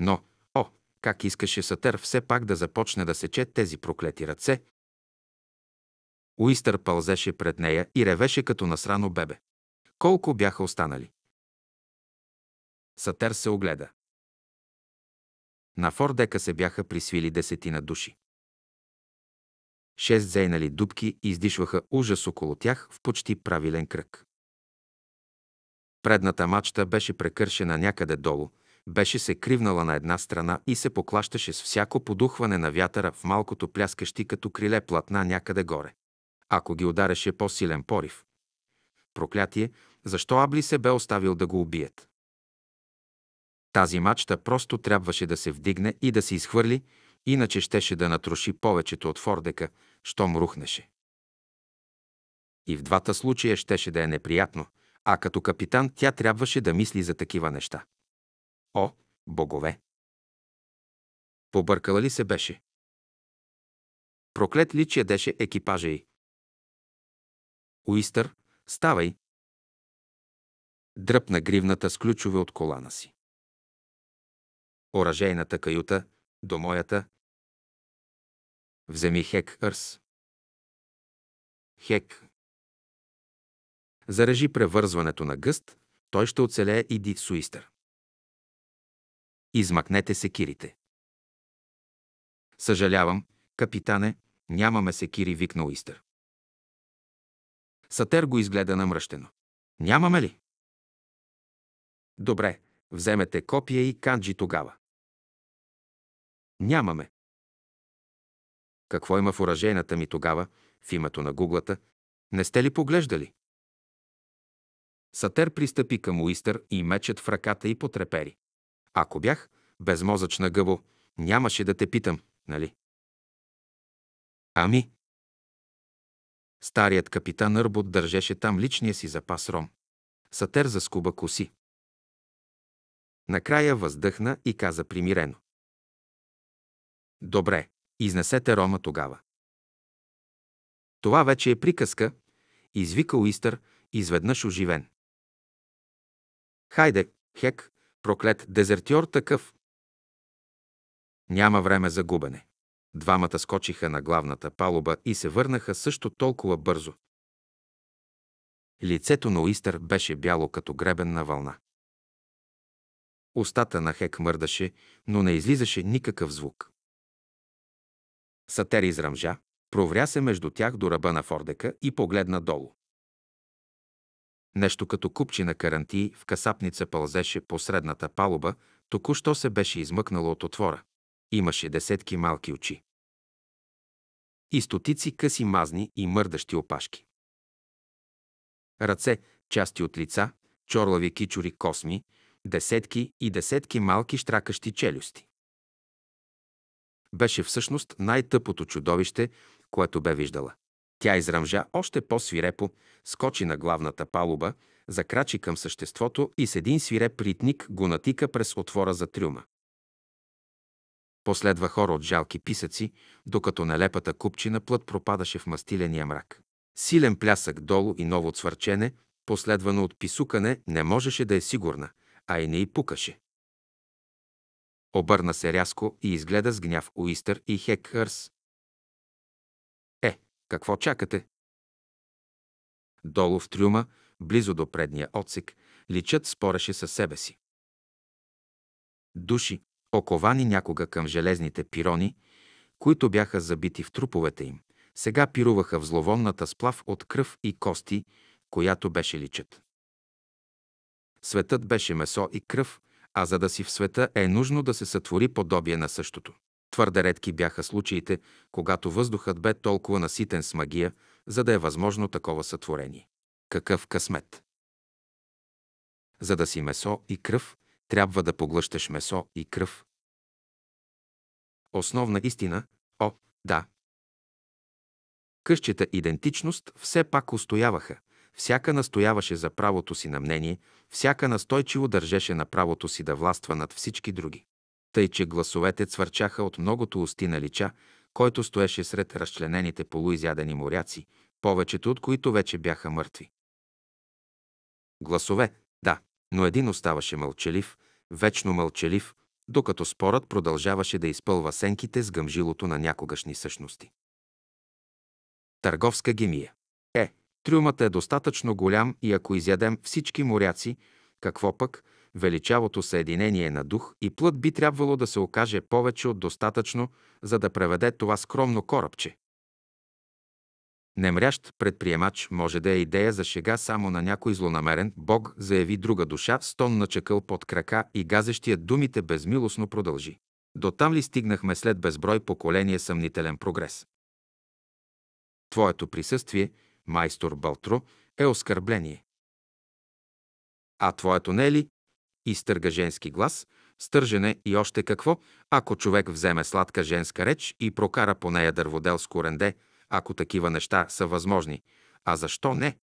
Но, как искаше Сатър все пак да започне да сече тези проклети ръце. Уистър пълзеше пред нея и ревеше като насрано бебе. Колко бяха останали? Сатер се огледа. На фордека се бяха присвили десетина души. Шест зейнали дубки издишваха ужас около тях в почти правилен кръг. Предната мачта беше прекършена някъде долу, беше се кривнала на една страна и се поклащаше с всяко подухване на вятъра в малкото пляскащи като криле платна някъде горе. Ако ги удареше по-силен порив. Проклятие, защо Абли се бе оставил да го убият? Тази мачта просто трябваше да се вдигне и да се изхвърли, иначе щеше да натруши повечето от Фордека, щом рухнеше. И в двата случая щеше да е неприятно, а като капитан тя трябваше да мисли за такива неща. О, богове! Побъркала ли се беше? Проклет ли ядеше екипажа й? Уистър, ставай! Дръпна гривната с ключове от колана си. Оръжейната каюта, до моята. Вземи Хек Арс. Хек. Зарежи превързването на гъст, той ще оцелее иди Суистър. Измъкнете секирите. Съжалявам, капитане, нямаме секири, викнал Истър. Сатер го изгледа намръщено. Нямаме ли? Добре, вземете копия и канджи тогава. Нямаме. Какво има в уражената ми тогава, в името на гуглата? Не сте ли поглеждали? Сатер пристъпи към Уистър и мечът в ръката и потрепери. Ако бях безмозъчна гъбо, нямаше да те питам, нали? Ами? Старият капитан Арбот държеше там личния си запас ром. Сатер заскуба коси. Накрая въздъхна и каза примирено. Добре, изнесете рома тогава. Това вече е приказка, извика Уистър, изведнъж оживен. Хайде, Хек, Проклет дезертьор такъв. Няма време за губене. Двамата скочиха на главната палуба и се върнаха също толкова бързо. Лицето на Уистър беше бяло като гребенна вълна. Устата на Хек мърдаше, но не излизаше никакъв звук. Сатери изръмжа, провря се между тях до ръба на фордека и погледна долу. Нещо като купчи на карантии в касапница пълзеше по средната палуба, току-що се беше измъкнало от отвора. Имаше десетки малки очи. И стотици къси мазни и мърдащи опашки. Ръце, части от лица, чорлави кичури косми, десетки и десетки малки штракащи челюсти. Беше всъщност най-тъпото чудовище, което бе виждала. Тя изръмжа още по-свирепо, скочи на главната палуба, закрачи към съществото и с един свиреп ритник го натика през отвора за трюма. Последва хора от жалки писъци, докато нелепата купчина плът пропадаше в мастиления мрак. Силен плясък долу и ново цвърчене, последвано от писукане, не можеше да е сигурна, а и не и пукаше. Обърна се рязко и изгледа с гняв Уистър и Хекърс, какво чакате? Долу в трюма, близо до предния отсек, личът спореше със себе си. Души, оковани някога към железните пирони, които бяха забити в труповете им, сега пируваха в зловонната сплав от кръв и кости, която беше личът. Светът беше месо и кръв, а за да си в света е нужно да се сътвори подобие на същото. Твърде редки бяха случаите, когато въздухът бе толкова наситен с магия, за да е възможно такова сътворение. Какъв късмет! За да си месо и кръв, трябва да поглъщаш месо и кръв. Основна истина – о, да. Къщата идентичност все пак устояваха, всяка настояваше за правото си на мнение, всяка настойчиво държеше на правото си да властва над всички други тъй че гласовете цвърчаха от многото усти на лича, който стоеше сред разчленените полуизядени моряци, повечето от които вече бяха мъртви. Гласове, да, но един оставаше мълчалив, вечно мълчалив, докато спорът продължаваше да изпълва сенките с гъмжилото на някогашни същности. Търговска гемия. Е, трюмът е достатъчно голям и ако изядем всички моряци, какво пък – Величавото съединение на дух и плът би трябвало да се окаже повече от достатъчно, за да преведе това скромно корабче. Немрящ предприемач може да е идея за шега само на някой злонамерен. Бог заяви друга душа стон на чакъл под крака и газещия думите безмилостно продължи. До там ли стигнахме след безброй поколения съмнителен прогрес? Твоето присъствие, майстор Балтро, е оскърбление. А твоето не е ли изтърга женски глас, стържене и още какво, ако човек вземе сладка женска реч и прокара по нея дърводелско ренде, ако такива неща са възможни. А защо не?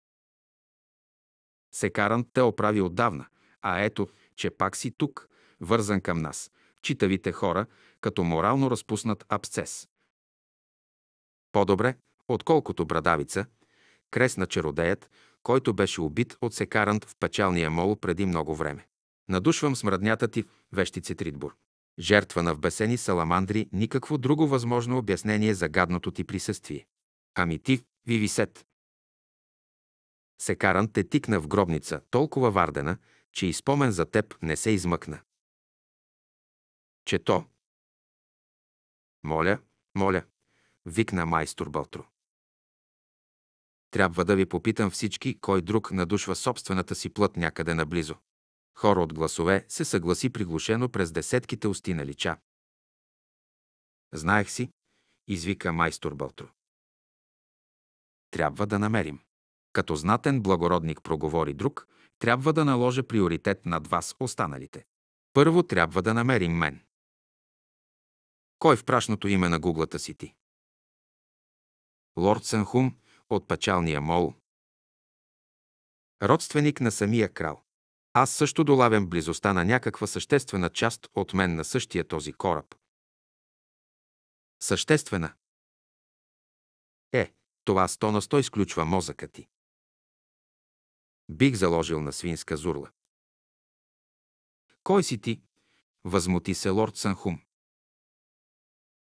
Секаран те оправи отдавна, а ето, че пак си тук, вързан към нас, читавите хора, като морално разпуснат абсцес. По-добре, отколкото брадавица, кресна черодеят, който беше убит от секарант в печалния мол преди много време. Надушвам смръднята ти вещици Тритбур. Жертва на вбесени саламандри, никакво друго възможно обяснение за гадното ти присъствие. Ами ти, Вивисет. Секаран те тикна в гробница, толкова вардена, че и спомен за теб не се измъкна. Чето. Моля, моля, викна майстор Бълтро. Трябва да ви попитам всички, кой друг надушва собствената си плът някъде наблизо. Хор от гласове се съгласи приглушено през десетките усти на лича. Знаех си, извика майстор Бълтро. Трябва да намерим. Като знатен благородник проговори друг, трябва да наложа приоритет над вас останалите. Първо трябва да намерим мен. Кой в прашното име на гуглата си ти? Лорд Сенхум от печалния мол. Родственик на самия крал. Аз също долавям близостта на някаква съществена част от мен на същия този кораб. Съществена. Е, това сто на сто изключва мозъка ти. Бих заложил на свинска зурла. Кой си ти? Възмути се лорд Санхум.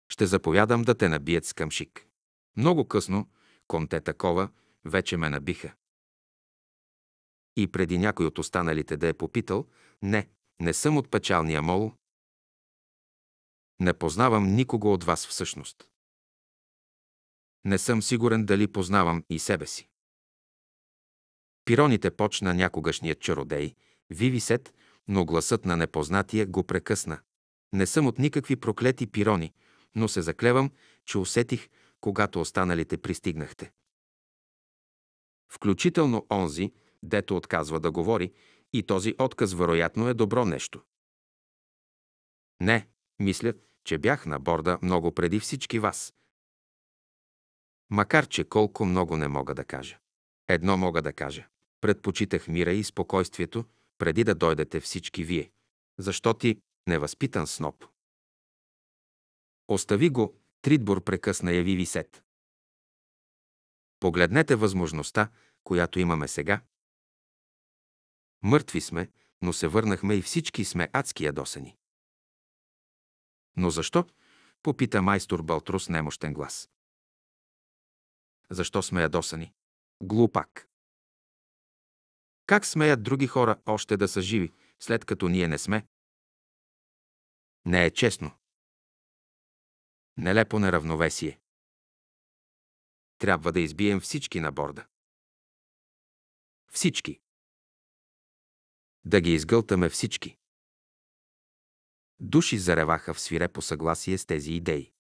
Ще заповядам да те набият с камшик. Много късно, конте такова, вече ме набиха и преди някой от останалите да е попитал, не, не съм от печалния мол. Не познавам никого от вас всъщност. Не съм сигурен дали познавам и себе си. Пироните почна някогашният чародей, виви сет, но гласът на непознатия го прекъсна. Не съм от никакви проклети пирони, но се заклевам, че усетих, когато останалите пристигнахте. Включително онзи, дето отказва да говори, и този отказ вероятно е добро нещо. Не, мисля, че бях на борда много преди всички вас. Макар, че колко много не мога да кажа. Едно мога да кажа. Предпочитах мира и спокойствието, преди да дойдете всички вие. Защо ти невъзпитан Сноп? Остави го, Тридбор прекъсна яви висет. Погледнете възможността, която имаме сега, Мъртви сме, но се върнахме и всички сме адски ядосани. Но защо? Попита майстор Балтрус немощен глас. Защо сме ядосани? Глупак. Как смеят други хора още да са живи, след като ние не сме? Не е честно. Нелепо неравновесие. Трябва да избием всички на борда. Всички да ги изгълтаме всички. Души зареваха в свирепо съгласие с тези идеи.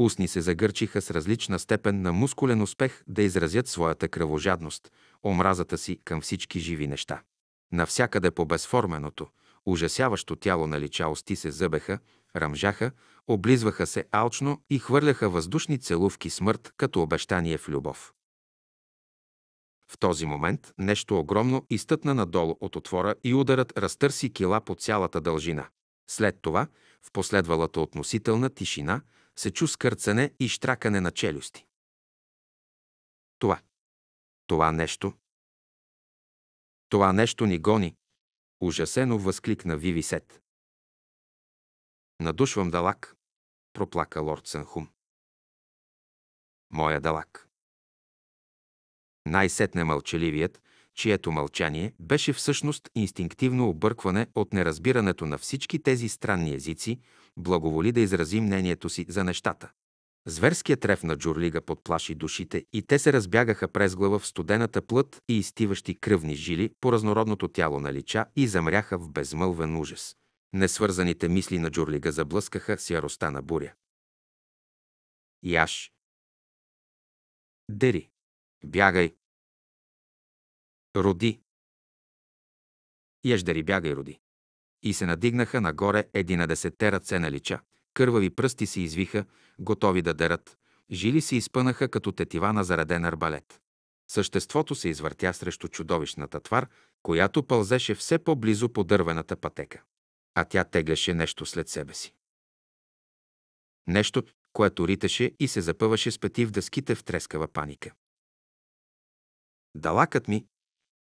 Устни се загърчиха с различна степен на мускулен успех да изразят своята кръвожадност, омразата си към всички живи неща. Навсякъде по безформеното, ужасяващо тяло на усти се зъбеха, ръмжаха, облизваха се алчно и хвърляха въздушни целувки смърт като обещание в любов. В този момент нещо огромно изтътна надолу от отвора и ударът разтърси кила по цялата дължина. След това, в последвалата относителна тишина, се чу скърцане и штракане на челюсти. Това. Това нещо. Това нещо ни гони. Ужасено възкликна Вивисет. Надушвам далак, проплака лорд Санхум. Моя далак най-сетне мълчаливият, чието мълчание беше всъщност инстинктивно объркване от неразбирането на всички тези странни езици, благоволи да изрази мнението си за нещата. Зверският рев на Джурлига подплаши душите и те се разбягаха през глава в студената плът и изтиващи кръвни жили по разнородното тяло на лича и замряха в безмълвен ужас. Несвързаните мисли на Джурлига заблъскаха с яростта на буря. Яш. Дери. Бягай. Роди. Еждари бягай, роди. И се надигнаха нагоре единадесетте ръце на лича. Кървави пръсти се извиха, готови да дерат. Жили се изпънаха като тетива на зареден арбалет. Съществото се извъртя срещу чудовищната твар, която пълзеше все по-близо по дървената пътека. А тя тегляше нещо след себе си. Нещо, което риташе и се запъваше с пети в дъските в трескава паника. Далакът ми,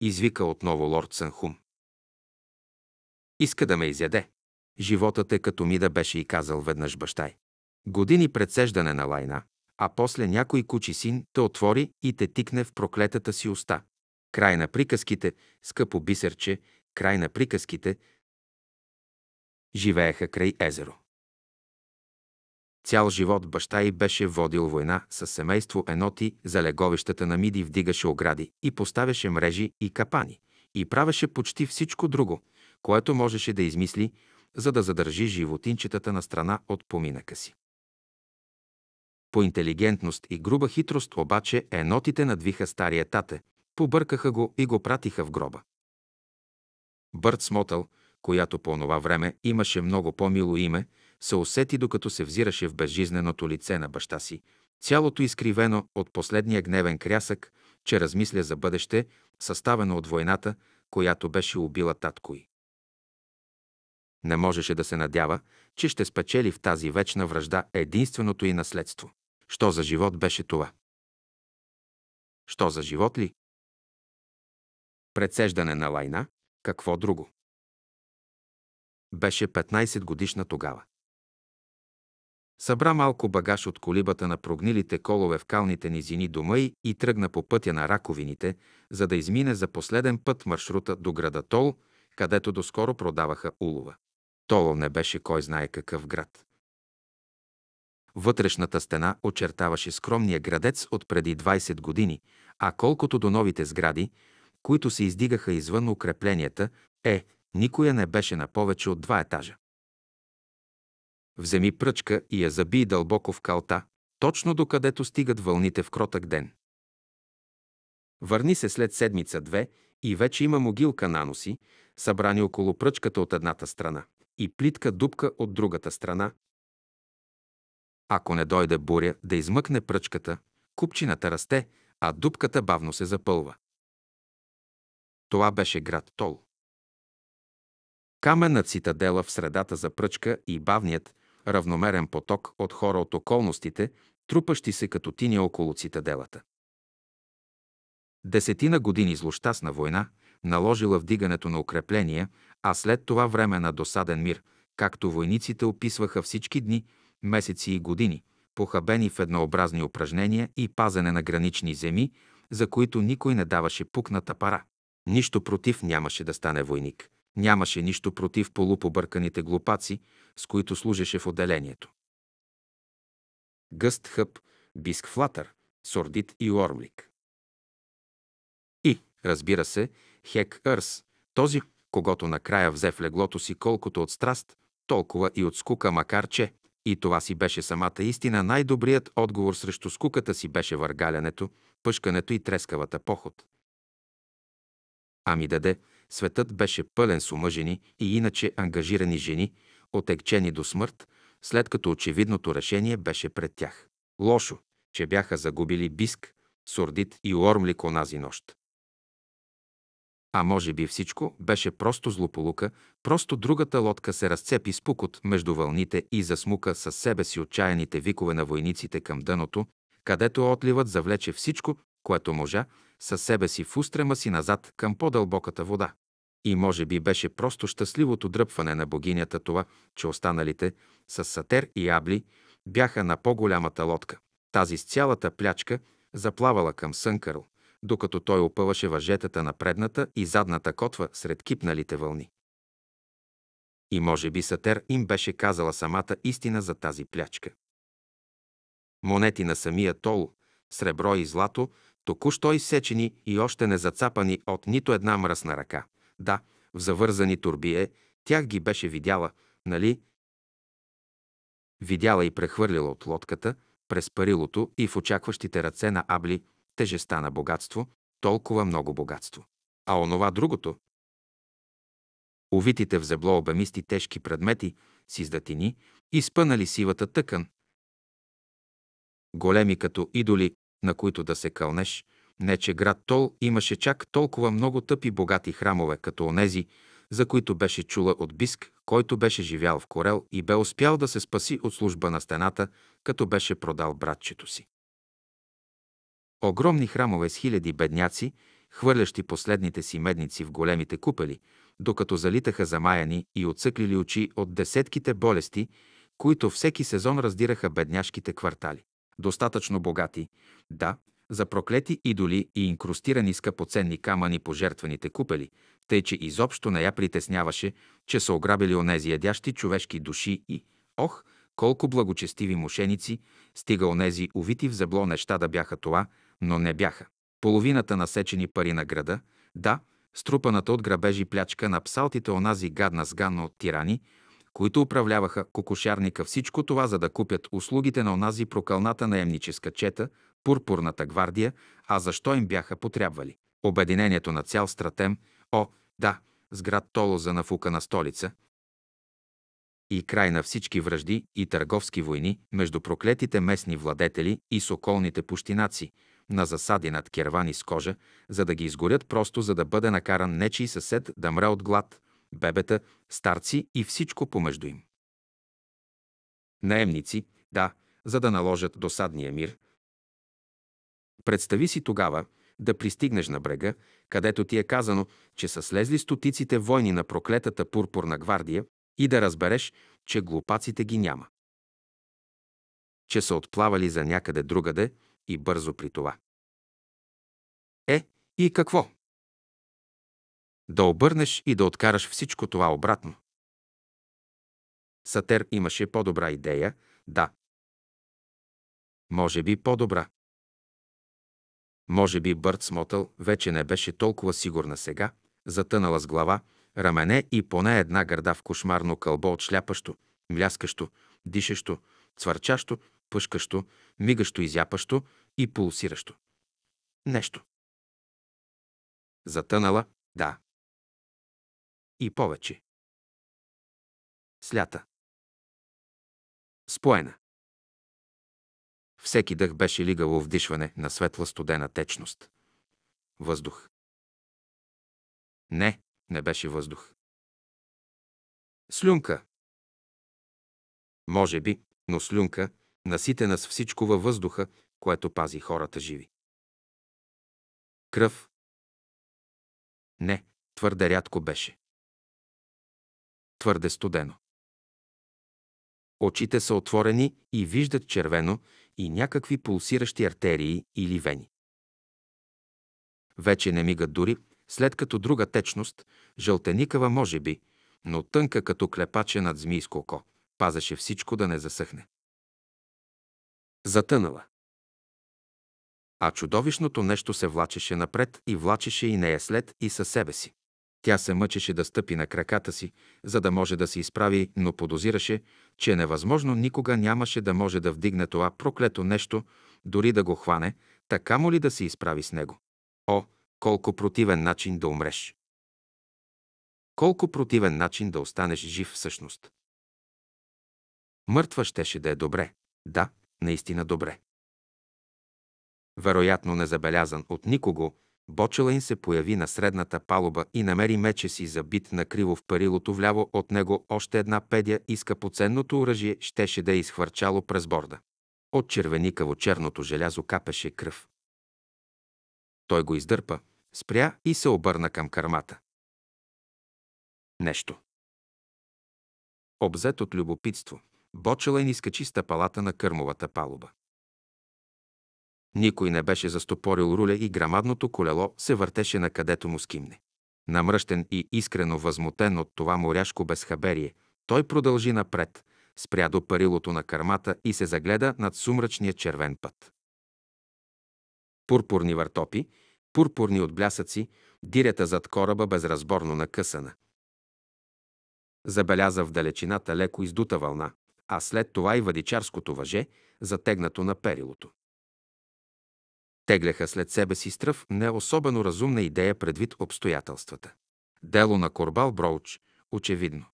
извика отново лорд Санхум. Иска да ме изяде. Животът е като ми да беше и казал веднъж бащай. Години предсеждане на лайна, а после някой кучи син те отвори и те тикне в проклетата си уста. Край на приказките, скъпо бисерче, край на приказките. Живееха край езеро. Цял живот баща й беше водил война с семейство еноти за леговищата на миди, вдигаше огради и поставяше мрежи и капани и правеше почти всичко друго, което можеше да измисли, за да задържи животинчетата на страна от поминъка си. По интелигентност и груба хитрост обаче енотите надвиха стария тате, побъркаха го и го пратиха в гроба. Бърт Смотъл, която по онова време имаше много по-мило име, се усети, докато се взираше в безжизненото лице на баща си, цялото изкривено от последния гневен крясък, че размисля за бъдеще, съставено от войната, която беше убила татко й. Не можеше да се надява, че ще спечели в тази вечна връжда единственото й наследство. Що за живот беше това? Що за живот ли? Предсеждане на лайна, какво друго? Беше 15 годишна тогава. Събра малко багаж от колибата на прогнилите колове в калните низини дома й и тръгна по пътя на раковините, за да измине за последен път маршрута до града Тол, където доскоро продаваха улова. Толо не беше кой знае какъв град. Вътрешната стена очертаваше скромния градец от преди 20 години, а колкото до новите сгради, които се издигаха извън укрепленията, е, никоя не беше на повече от два етажа. Вземи пръчка и я заби дълбоко в калта, точно докъдето стигат вълните в кротък ден. Върни се след седмица-две и вече има могилка на носи, събрани около пръчката от едната страна и плитка дупка от другата страна. Ако не дойде буря да измъкне пръчката, купчината расте, а дупката бавно се запълва. Това беше град Тол. Каменът цитадела в средата за пръчка и бавният, равномерен поток от хора от околностите, трупащи се като тиня около цитаделата. Десетина години злощастна война наложила вдигането на укрепления, а след това време на досаден мир, както войниците описваха всички дни, месеци и години, похабени в еднообразни упражнения и пазене на гранични земи, за които никой не даваше пукната пара. Нищо против нямаше да стане войник. Нямаше нищо против полупобърканите глупаци, с които служеше в отделението. Гъст хъп, биск флатър, сордит и орлик. И, разбира се, Хек Ърс, този, когато накрая взе в леглото си колкото от страст, толкова и от скука, макар че, и това си беше самата истина, най-добрият отговор срещу скуката си беше въргалянето, пъшкането и трескавата поход. Ами даде, Светът беше пълен с омъжени и иначе ангажирани жени, отекчени до смърт, след като очевидното решение беше пред тях. Лошо, че бяха загубили биск, сурдит и ормлик онази нощ. А може би всичко беше просто злополука, просто другата лодка се разцепи с пукот между вълните и засмука със себе си отчаяните викове на войниците към дъното, където отливът завлече всичко, което можа, със себе си в устрема си назад към по-дълбоката вода. И може би беше просто щастливото дръпване на богинята това, че останалите, с Сатер и Абли, бяха на по-голямата лодка. Тази с цялата плячка заплавала към Сънкърл, докато той опъваше въжетата на предната и задната котва сред кипналите вълни. И може би Сатер им беше казала самата истина за тази плячка. Монети на самия Тол, сребро и злато, току-що изсечени и още не зацапани от нито една мръсна ръка. Да, в завързани турби е, тях ги беше видяла, нали? Видяла и прехвърлила от лодката, през парилото и в очакващите ръце на Абли тежеста на богатство, толкова много богатство. А онова другото, увитите в зебло обемисти тежки предмети с издатини, изпънали сивата тъкан, големи като идоли на които да се кълнеш, не че град Тол имаше чак толкова много тъпи богати храмове, като онези, за които беше чула от Биск, който беше живял в Корел и бе успял да се спаси от служба на стената, като беше продал братчето си. Огромни храмове с хиляди бедняци, хвърлящи последните си медници в големите купели, докато залитаха замаяни и отсъклили очи от десетките болести, които всеки сезон раздираха бедняшките квартали достатъчно богати, да, за проклети идоли и инкрустирани скъпоценни камъни по жертвените купели, тъй че изобщо не я притесняваше, че са ограбили онези ядящи човешки души и, ох, колко благочестиви мошеници, стига онези увити в забло неща да бяха това, но не бяха. Половината насечени пари на града, да, струпаната от грабежи плячка на псалтите онази гадна сганна от тирани, които управляваха кокошарника всичко това, за да купят услугите на онази прокълната наемническа чета, пурпурната гвардия, а защо им бяха потрябвали. Обединението на цял стратем, о, да, с град нафука на столица, и край на всички връжди и търговски войни между проклетите местни владетели и соколните пущинаци, на засади над кервани с кожа, за да ги изгорят просто за да бъде накаран нечий съсед да мре от глад, бебета, старци и всичко помежду им. Наемници, да, за да наложат досадния мир. Представи си тогава да пристигнеш на брега, където ти е казано, че са слезли стотиците войни на проклетата пурпурна гвардия и да разбереш, че глупаците ги няма. Че са отплавали за някъде другаде и бързо при това. Е, и какво? да обърнеш и да откараш всичко това обратно. Сатер имаше по-добра идея, да. Може би по-добра. Може би Бърт Смотъл вече не беше толкова сигурна сега, затънала с глава, рамене и поне една гърда в кошмарно кълбо от шляпащо, мляскащо, дишещо, цвърчащо, пъшкащо, мигащо, изяпащо и пулсиращо. Нещо. Затънала, да и повече. Слята. Споена. Всеки дъх беше лигало вдишване на светла студена течност. Въздух. Не, не беше въздух. Слюнка. Може би, но слюнка, наситена с всичко във въздуха, което пази хората живи. Кръв. Не, твърде рядко беше твърде студено. Очите са отворени и виждат червено и някакви пулсиращи артерии или вени. Вече не мигат дори, след като друга течност, жълтеникава може би, но тънка като клепаче над змийско око, пазеше всичко да не засъхне. Затънала. А чудовищното нещо се влачеше напред и влачеше и нея след и със себе си. Тя се мъчеше да стъпи на краката си, за да може да се изправи, но подозираше, че невъзможно никога нямаше да може да вдигне това проклето нещо, дори да го хване, така му ли да се изправи с него. О, колко противен начин да умреш! Колко противен начин да останеш жив всъщност! Мъртва щеше да е добре. Да, наистина добре. Вероятно незабелязан от никого, Бочелайн се появи на средната палуба и намери мече си забит на криво в парилото вляво от него още една педя и скъпоценното оръжие щеше да е изхвърчало през борда. От червеникаво черното желязо капеше кръв. Той го издърпа, спря и се обърна към кармата. Нещо. Обзет от любопитство, Бочелайн изкачи стъпалата на кърмовата палуба. Никой не беше застопорил руля и грамадното колело се въртеше на където му скимне. Намръщен и искрено възмутен от това моряшко безхаберие, той продължи напред, спря до парилото на кърмата и се загледа над сумрачния червен път. Пурпурни въртопи, пурпурни отблясъци, дирята зад кораба безразборно накъсана. Забеляза в далечината леко издута вълна, а след това и въдичарското въже, затегнато на перилото. Тегляха след себе си стръв не особено разумна идея предвид обстоятелствата. Дело на Корбал Броуч, очевидно.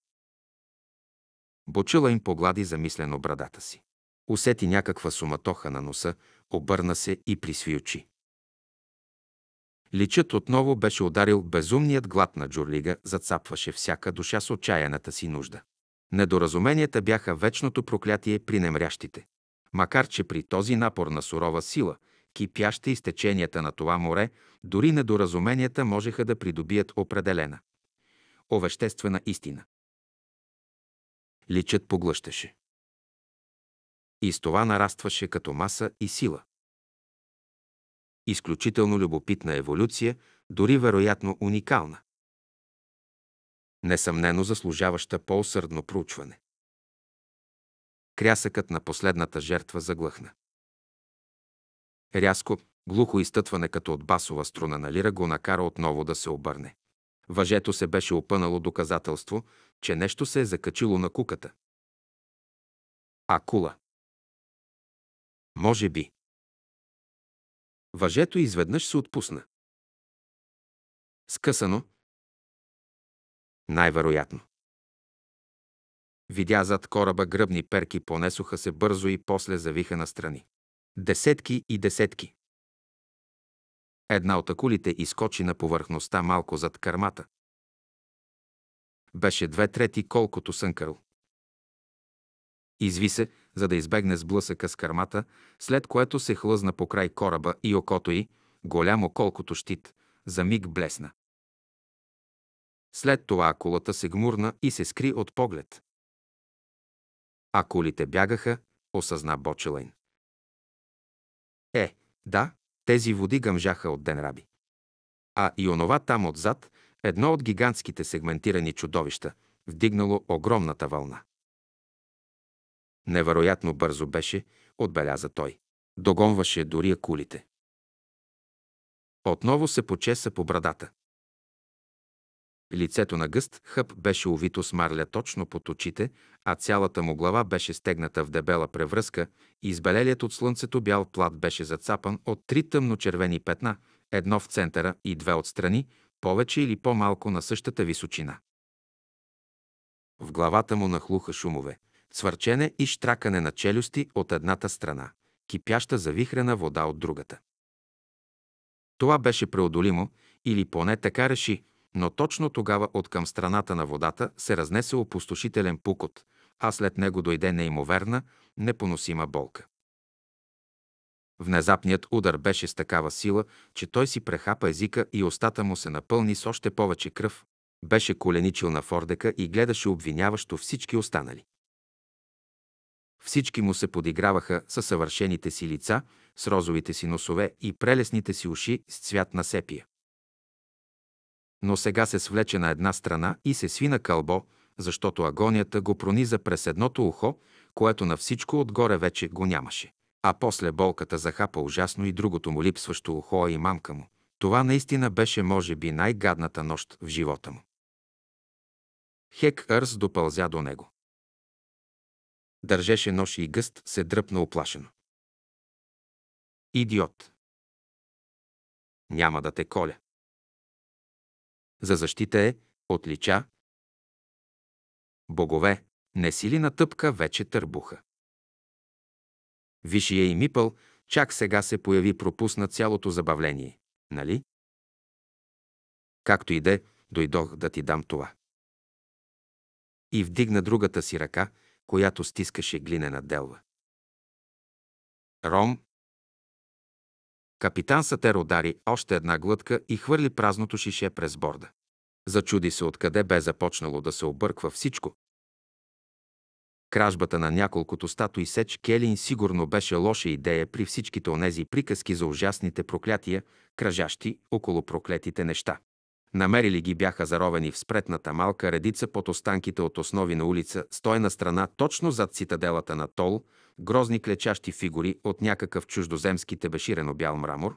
Бочила им поглади замислено брадата си. Усети някаква суматоха на носа, обърна се и присви очи. Личът отново беше ударил безумният глад на Джурлига, зацапваше всяка душа с отчаяната си нужда. Недоразуменията бяха вечното проклятие при немрящите. Макар, че при този напор на сурова сила – кипящи изтеченията на това море, дори недоразуменията можеха да придобият определена, овеществена истина. Личът поглъщаше. И с това нарастваше като маса и сила. Изключително любопитна еволюция, дори вероятно уникална. Несъмнено заслужаваща по-усърдно проучване. Крясъкът на последната жертва заглъхна. Рязко, глухо изтътване като от басова струна на лира го накара отново да се обърне. Въжето се беше опънало доказателство, че нещо се е закачило на куката. Акула. Може би. Въжето изведнъж се отпусна. Скъсано. Най-вероятно. Видя зад кораба гръбни перки, понесоха се бързо и после завиха настрани. Десетки и десетки. Една от акулите изкочи на повърхността малко зад кърмата. Беше две трети колкото сънкъл. Изви се, за да избегне сблъсъка с кърмата, след което се хлъзна по край кораба и окото й, голямо колкото щит, за миг блесна. След това акулата се гмурна и се скри от поглед. Акулите бягаха, осъзна Бочелайн. Е, да, тези води гъмжаха от Денраби. А и онова там отзад, едно от гигантските сегментирани чудовища, вдигнало огромната вълна. Невероятно бързо беше, отбеляза той. Догонваше дори акулите. Отново се почеса по брадата. Лицето на гъст хъп беше увито с марля точно под очите, а цялата му глава беше стегната в дебела превръзка и избелелият от слънцето бял плат беше зацапан от три тъмно-червени петна, едно в центъра и две отстрани, повече или по-малко на същата височина. В главата му нахлуха шумове, цвърчене и штракане на челюсти от едната страна, кипяща завихрена вода от другата. Това беше преодолимо, или поне така реши, но точно тогава от към страната на водата се разнесе опустошителен пукот, а след него дойде неимоверна, непоносима болка. Внезапният удар беше с такава сила, че той си прехапа езика и устата му се напълни с още повече кръв. Беше коленичил на Фордека и гледаше обвиняващо всички останали. Всички му се подиграваха със съвършените си лица, с розовите си носове и прелесните си уши с цвят на сепия но сега се свлече на една страна и се сви на кълбо, защото агонията го прониза през едното ухо, което на всичко отгоре вече го нямаше. А после болката захапа ужасно и другото му липсващо ухо и мамка му. Това наистина беше, може би, най-гадната нощ в живота му. Хек Ърс допълзя до него. Държеше нож и гъст се дръпна оплашено. Идиот! Няма да те коля за защита е отлича. Богове, не си ли натъпка вече търбуха? Вишия и Мипъл чак сега се появи пропусна цялото забавление, нали? Както иде, дойдох да ти дам това. И вдигна другата си ръка, която стискаше глинена делва. Ром, Капитан Сатер дари още една глътка и хвърли празното шише през борда. Зачуди се откъде бе започнало да се обърква всичко. Кражбата на няколкото статуи Сеч Келин сигурно беше лоша идея при всичките онези приказки за ужасните проклятия, кражащи около проклетите неща. Намерили ги бяха заровени в спретната малка редица под останките от основи на улица, стой на страна точно зад цитаделата на Тол, грозни клечащи фигури от някакъв чуждоземски тебеширено бял мрамор,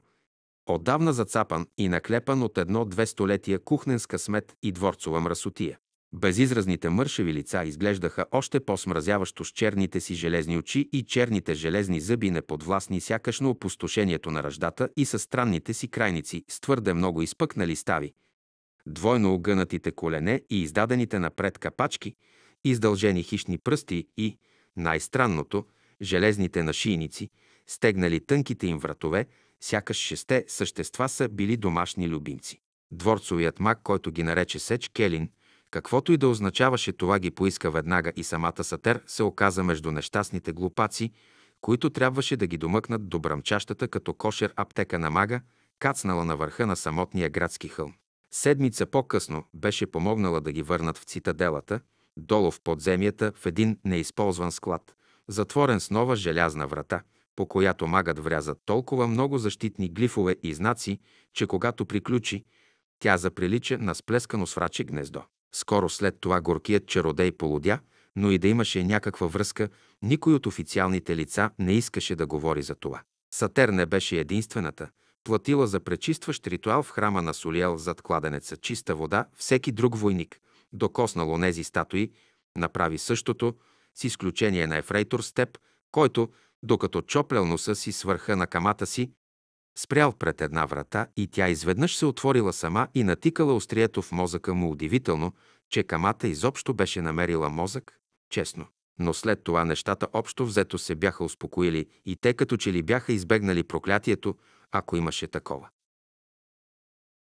отдавна зацапан и наклепан от едно-две столетия кухненска смет и дворцова мръсотия. Безизразните мършеви лица изглеждаха още по-смразяващо с черните си железни очи и черните железни зъби неподвластни сякаш на опустошението на ръждата и със странните си крайници с твърде много изпъкнали стави, двойно огънатите колене и издадените напред капачки, издължени хищни пръсти и, най-странното, железните нашийници, стегнали тънките им вратове, сякаш шесте същества са били домашни любимци. Дворцовият маг, който ги нарече Сеч Келин, каквото и да означаваше това ги поиска веднага и самата Сатер се оказа между нещастните глупаци, които трябваше да ги домъкнат до брамчащата като кошер аптека на мага, кацнала на върха на самотния градски хълм. Седмица по-късно беше помогнала да ги върнат в цитаделата, долу в подземията, в един неизползван склад, затворен с нова желязна врата, по която магът вряза толкова много защитни глифове и знаци, че когато приключи, тя заприлича на сплескано свраче гнездо. Скоро след това горкият чародей полудя, но и да имаше някаква връзка, никой от официалните лица не искаше да говори за това. Сатер не беше единствената – платила за пречистващ ритуал в храма на Солиел зад кладенеца чиста вода всеки друг войник, докоснал онези статуи, направи същото, с изключение на ефрейтор Степ, който, докато чоплял носа си свърха на камата си, спрял пред една врата и тя изведнъж се отворила сама и натикала острието в мозъка му удивително, че камата изобщо беше намерила мозък, честно. Но след това нещата общо взето се бяха успокоили и те като че ли бяха избегнали проклятието, ако имаше такова.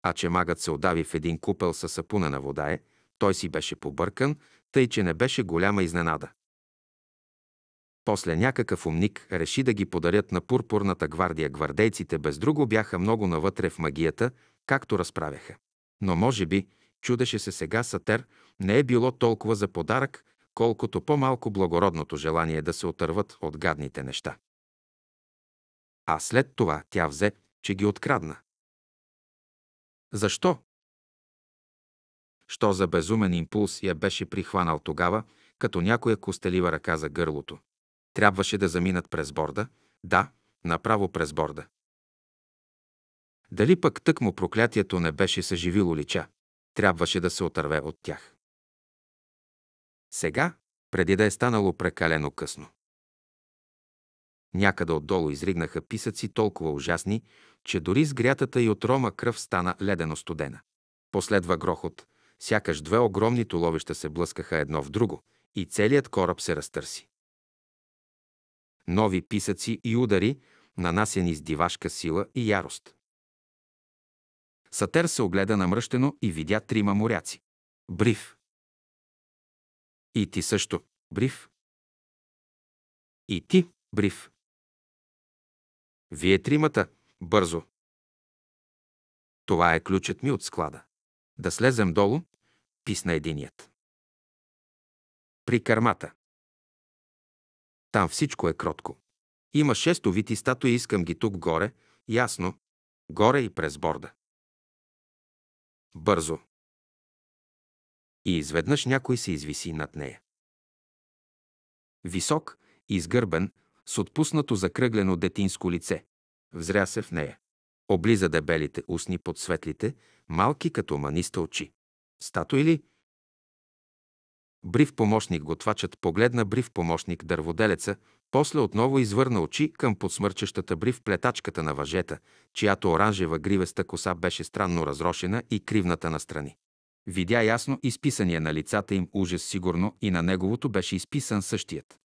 А че магът се удави в един купел със сапуна на вода е, той си беше побъркан, тъй че не беше голяма изненада. После някакъв умник реши да ги подарят на пурпурната гвардия. Гвардейците без друго бяха много навътре в магията, както разправяха. Но може би, чудеше се сега Сатер, не е било толкова за подарък, колкото по-малко благородното желание да се отърват от гадните неща а след това тя взе, че ги открадна. Защо? Що за безумен импулс я беше прихванал тогава, като някоя костелива ръка за гърлото. Трябваше да заминат през борда, да, направо през борда. Дали пък тъкмо проклятието не беше съживило лича, трябваше да се отърве от тях. Сега, преди да е станало прекалено късно. Някъде отдолу изригнаха писъци толкова ужасни, че дори с грятата и от рома кръв стана ледено студена. Последва грохот, сякаш две огромни толовища се блъскаха едно в друго и целият кораб се разтърси. Нови писъци и удари, нанасени с дивашка сила и ярост. Сатер се огледа намръщено и видя трима моряци. Бриф. И ти също, Бриф. И ти, Бриф. Вие тримата, бързо. Това е ключът ми от склада. Да слезем долу, писна единият. При кармата. Там всичко е кротко. Има шестовити статуи, искам ги тук горе, ясно, горе и през борда. Бързо. И изведнъж някой се извиси над нея. Висок, изгърбен, с отпуснато закръглено детинско лице. Взря се в нея. Облиза дебелите устни под светлите, малки като маниста очи. Стато или? Брив помощник готвачът погледна брив помощник дърводелеца, после отново извърна очи към подсмърчещата брив плетачката на въжета, чиято оранжева гривеста коса беше странно разрошена и кривната настрани. Видя ясно изписания на лицата им ужас сигурно и на неговото беше изписан същият.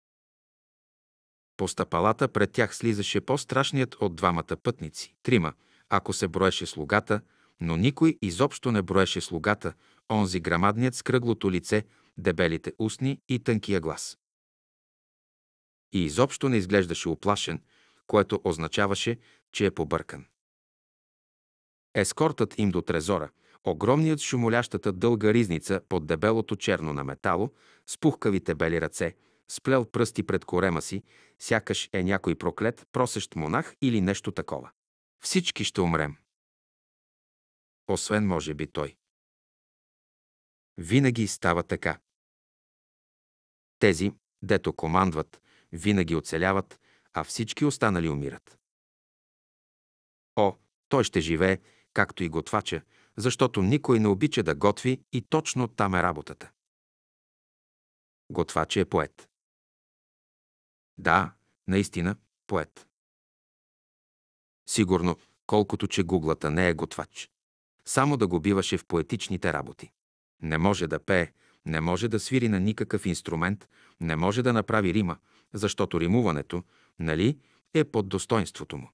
По стъпалата пред тях слизаше по-страшният от двамата пътници. Трима, ако се броеше слугата, но никой изобщо не броеше слугата, онзи грамадният с кръглото лице, дебелите устни и тънкия глас. И изобщо не изглеждаше оплашен, което означаваше, че е побъркан. Ескортът им до трезора, огромният шумолящата дълга ризница под дебелото черно на метало, с пухкавите бели ръце, Сплел пръсти пред корема си, сякаш е някой проклет, просещ монах или нещо такова. Всички ще умрем. Освен, може би, той. Винаги става така. Тези, дето командват, винаги оцеляват, а всички останали умират. О, той ще живее, както и готвача, защото никой не обича да готви и точно там е работата. Готвач е поет. Да, наистина, поет. Сигурно, колкото че гуглата не е готвач. Само да го биваше в поетичните работи. Не може да пее, не може да свири на никакъв инструмент, не може да направи рима, защото римуването, нали, е под достоинството му.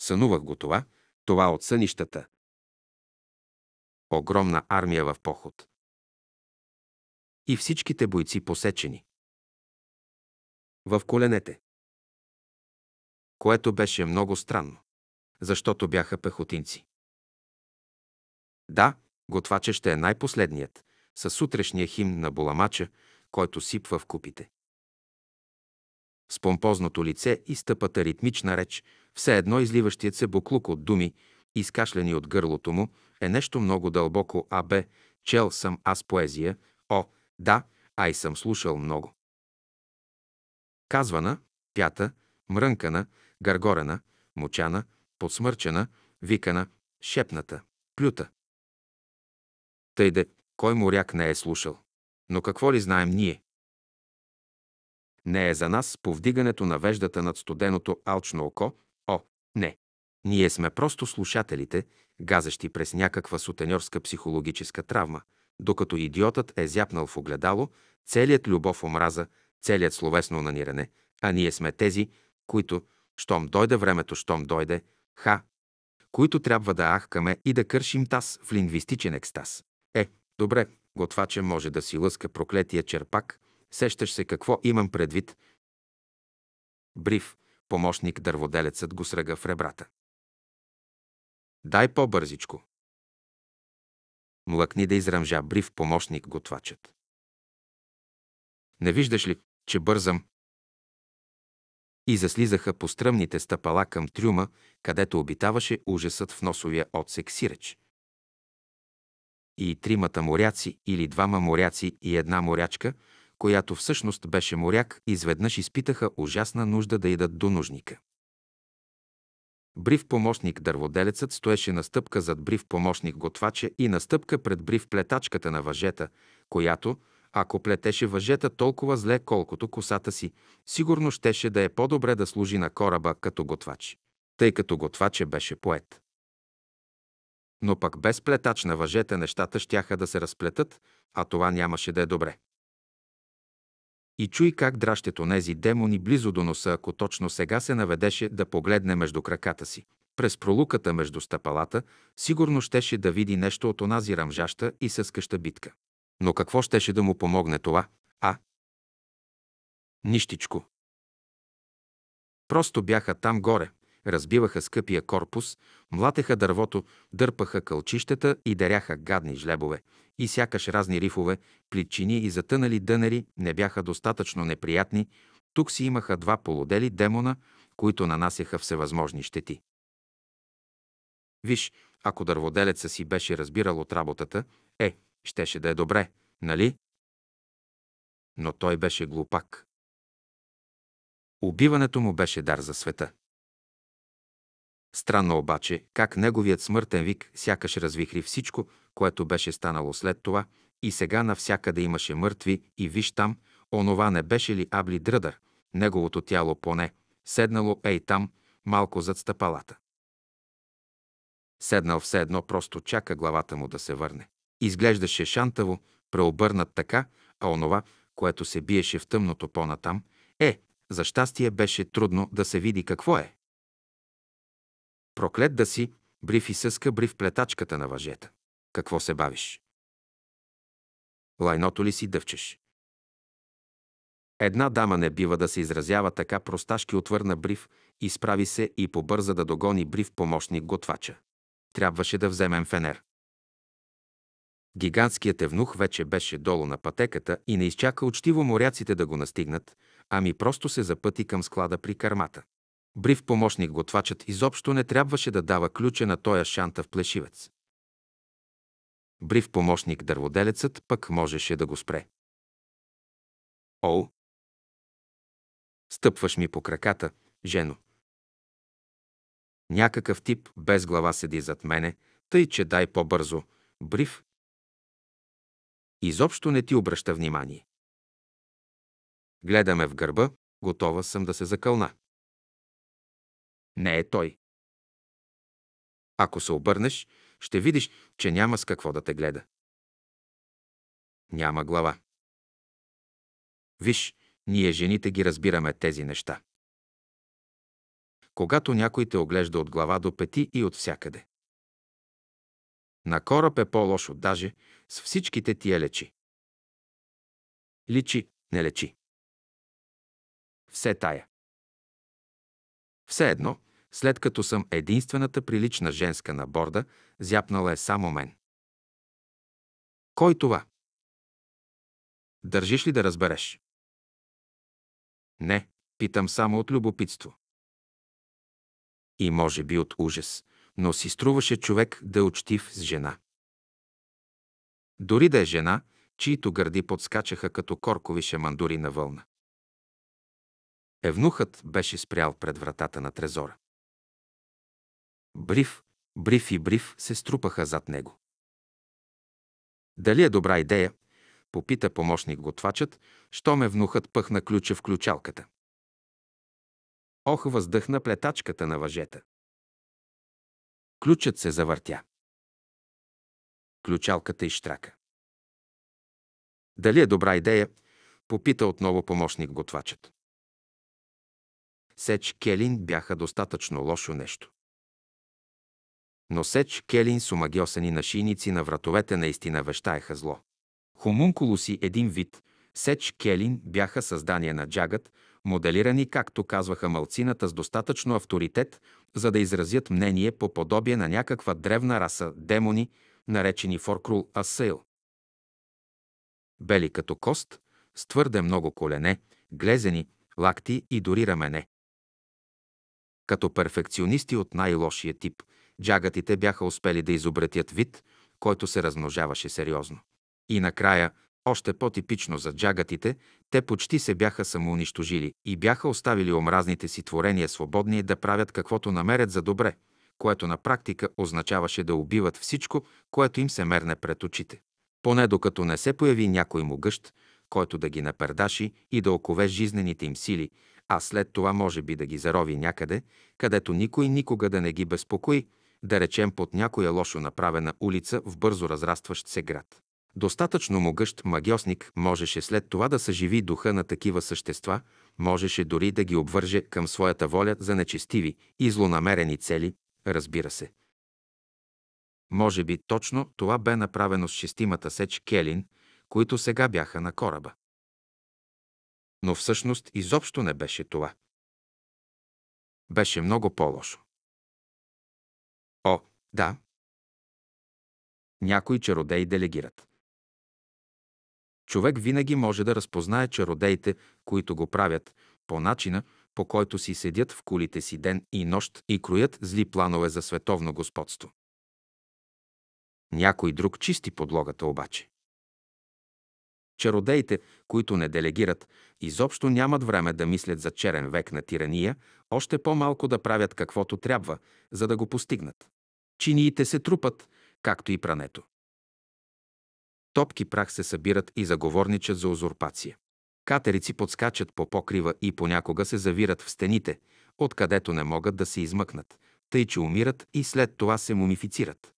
Сънувах го това, това от сънищата. Огромна армия в поход. И всичките бойци посечени в коленете. Което беше много странно, защото бяха пехотинци. Да, готвача ще е най-последният, със сутрешния химн на Боламача, който сипва в купите. С помпозното лице и стъпата ритмична реч, все едно изливащият се буклук от думи, изкашлени от гърлото му, е нещо много дълбоко, а бе, чел съм аз поезия, о, да, ай съм слушал много казвана, пята, мрънкана, гаргорена, мочана, подсмърчена, викана, шепната, плюта. Тъйде, кой моряк не е слушал? Но какво ли знаем ние? Не е за нас повдигането на веждата над студеното алчно око, о, не. Ние сме просто слушателите, газещи през някаква сутеньорска психологическа травма, докато идиотът е зяпнал в огледало, целият любов омраза, целият словесно наниране, а ние сме тези, които, щом дойде времето, щом дойде, ха, които трябва да ахкаме и да кършим таз в лингвистичен екстаз. Е, добре, готвача може да си лъска проклетия черпак, сещаш се какво имам предвид. Брив, помощник дърводелецът го сръга в ребрата. Дай по-бързичко. Млъкни да изръмжа брив помощник готвачът. Не виждаш ли, че бързам? И заслизаха по стръмните стъпала към трюма, където обитаваше ужасът в носовия отсек сиреч. И тримата моряци или двама моряци и една морячка, която всъщност беше моряк, изведнъж изпитаха ужасна нужда да идат до нужника. Брив помощник дърводелецът стоеше на стъпка зад брив помощник готвача и на стъпка пред брив плетачката на въжета, която, ако плетеше въжета толкова зле, колкото косата си, сигурно щеше да е по-добре да служи на кораба като готвач, тъй като готваче беше поет. Но пък без плетач на въжета нещата щяха да се разплетат, а това нямаше да е добре. И чуй как дращето нези демони близо до носа, ако точно сега се наведеше да погледне между краката си. През пролуката между стъпалата сигурно щеше да види нещо от онази рамжаща и съскаща битка. Но какво щеше да му помогне това, а? Нищичко. Просто бяха там горе, разбиваха скъпия корпус, млатеха дървото, дърпаха кълчищата и даряха гадни жлебове. И сякаш разни рифове, плитчини и затънали дънери не бяха достатъчно неприятни, тук си имаха два полудели демона, които нанасяха всевъзможни щети. Виж, ако дърводелеца си беше разбирал от работата, е, Щеше да е добре, нали? Но той беше глупак. Убиването му беше дар за света. Странно обаче, как неговият смъртен вик сякаш развихри всичко, което беше станало след това, и сега навсякъде имаше мъртви и виж там, онова не беше ли Абли Дръдър, неговото тяло поне, седнало ей там, малко зад стъпалата. Седнал все едно просто чака главата му да се върне. Изглеждаше шантаво, преобърнат така, а онова, което се биеше в тъмното по-натам, е, за щастие беше трудно да се види какво е. Проклет да си, бриф и съска, брив плетачката на въжета. Какво се бавиш? Лайното ли си дъвчеш? Една дама не бива да се изразява така просташки отвърна брив, изправи се и побърза да догони брив помощник готвача. Трябваше да вземем фенер. Гигантският евнух вече беше долу на пътеката и не изчака учтиво моряците да го настигнат, ами просто се запъти към склада при кармата. Брив помощник готвачът изобщо не трябваше да дава ключа на тоя шантав плешивец. Брив помощник дърводелецът пък можеше да го спре. О! Стъпваш ми по краката, жено. Някакъв тип без глава седи зад мене, тъй че дай по-бързо. Брив Изобщо не ти обръща внимание. Гледаме в гърба, готова съм да се закълна. Не е той. Ако се обърнеш, ще видиш, че няма с какво да те гледа. Няма глава. Виж, ние жените ги разбираме тези неща. Когато някой те оглежда от глава до пети и от всякъде. На кораб е по-лошо даже с всичките тия лечи. Личи, не лечи. Все тая. Все едно, след като съм единствената прилична женска на борда, зяпнала е само мен. Кой това? Държиш ли да разбереш? Не, питам само от любопитство. И може би от ужас, но си струваше човек да е учтив с жена. Дори да е жена, чието гърди подскачаха като коркови шамандури на вълна. Евнухът беше спрял пред вратата на трезора. Бриф, бриф и бриф се струпаха зад него. Дали е добра идея, попита помощник готвачът, що ме внухът пъхна ключа в ключалката. Ох, въздъхна плетачката на въжета. Ключът се завъртя. Ключалката и штрака. Дали е добра идея? Попита отново помощник готвачът. Сеч Келин бяха достатъчно лошо нещо. Но Сеч Келин с омагиосани нашийници на вратовете наистина вещаеха зло. Хомункулуси един вид, Сеч Келин бяха създание на джагът, моделирани, както казваха малцината, с достатъчно авторитет, за да изразят мнение по подобие на някаква древна раса демони, наречени Форкрул Асейл. Бели като кост, с твърде много колене, глезени, лакти и дори рамене. Като перфекционисти от най-лошия тип, джагатите бяха успели да изобретят вид, който се размножаваше сериозно. И накрая – още по-типично за джагатите, те почти се бяха самоунищожили и бяха оставили омразните си творения свободни да правят каквото намерят за добре, което на практика означаваше да убиват всичко, което им се мерне пред очите. Поне докато не се появи някой могъщ, който да ги напердаши и да окове жизнените им сили, а след това може би да ги зарови някъде, където никой никога да не ги безпокои, да речем под някоя лошо направена улица в бързо разрастващ се град. Достатъчно могъщ магиосник можеше след това да съживи духа на такива същества, можеше дори да ги обвърже към своята воля за нечестиви и злонамерени цели, разбира се. Може би точно това бе направено с шестимата сеч Келин, които сега бяха на кораба. Но всъщност изобщо не беше това. Беше много по-лошо. О, да. Някои чародеи делегират. Човек винаги може да разпознае чародеите, които го правят, по начина, по който си седят в кулите си ден и нощ и кроят зли планове за световно господство. Някой друг чисти подлогата обаче. Чародеите, които не делегират, изобщо нямат време да мислят за черен век на тирания, още по-малко да правят каквото трябва, за да го постигнат. Чиниите се трупат, както и прането. Топки прах се събират и заговорничат за узурпация. Катерици подскачат по покрива и понякога се завират в стените, откъдето не могат да се измъкнат, тъй че умират и след това се мумифицират.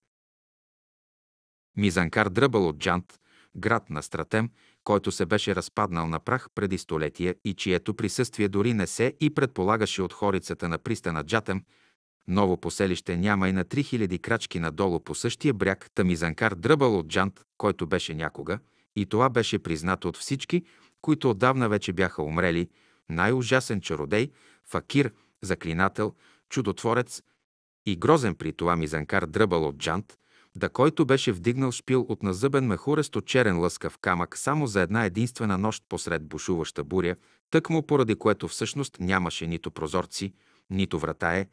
Мизанкар дръбал от Джант, град на Стратем, който се беше разпаднал на прах преди столетия и чието присъствие дори не се и предполагаше от хорицата на пристана Джатем, Ново поселище няма и на 3000 крачки надолу по същия бряг Тамизанкар дръбал от джант, който беше някога, и това беше признато от всички, които отдавна вече бяха умрели, най-ужасен чародей, факир, заклинател, чудотворец и грозен при това мизанкар дръбал от джант, да който беше вдигнал шпил от назъбен мехуресто черен лъскав камък само за една единствена нощ посред бушуваща буря, тъкмо поради което всъщност нямаше нито прозорци, нито вратае,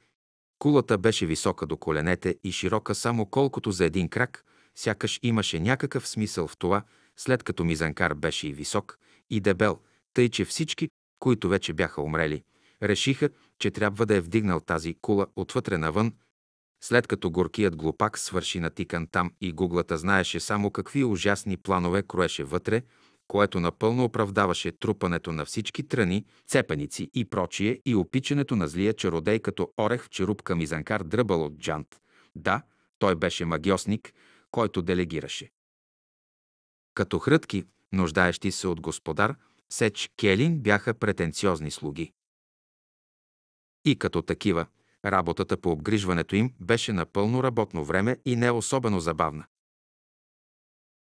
Кулата беше висока до коленете и широка само колкото за един крак, сякаш имаше някакъв смисъл в това, след като мизанкар беше и висок, и дебел, тъй че всички, които вече бяха умрели, решиха, че трябва да е вдигнал тази кула отвътре навън, след като горкият глупак свърши натикан там и гуглата знаеше само какви ужасни планове кроеше вътре, което напълно оправдаваше трупането на всички тръни, цепеници и прочие и опичането на злия чародей като орех в черупка мизанкар дръбал от джант. Да, той беше магиосник, който делегираше. Като хрътки, нуждаещи се от господар, Сеч Келин бяха претенциозни слуги. И като такива, работата по обгрижването им беше на пълно работно време и не особено забавна.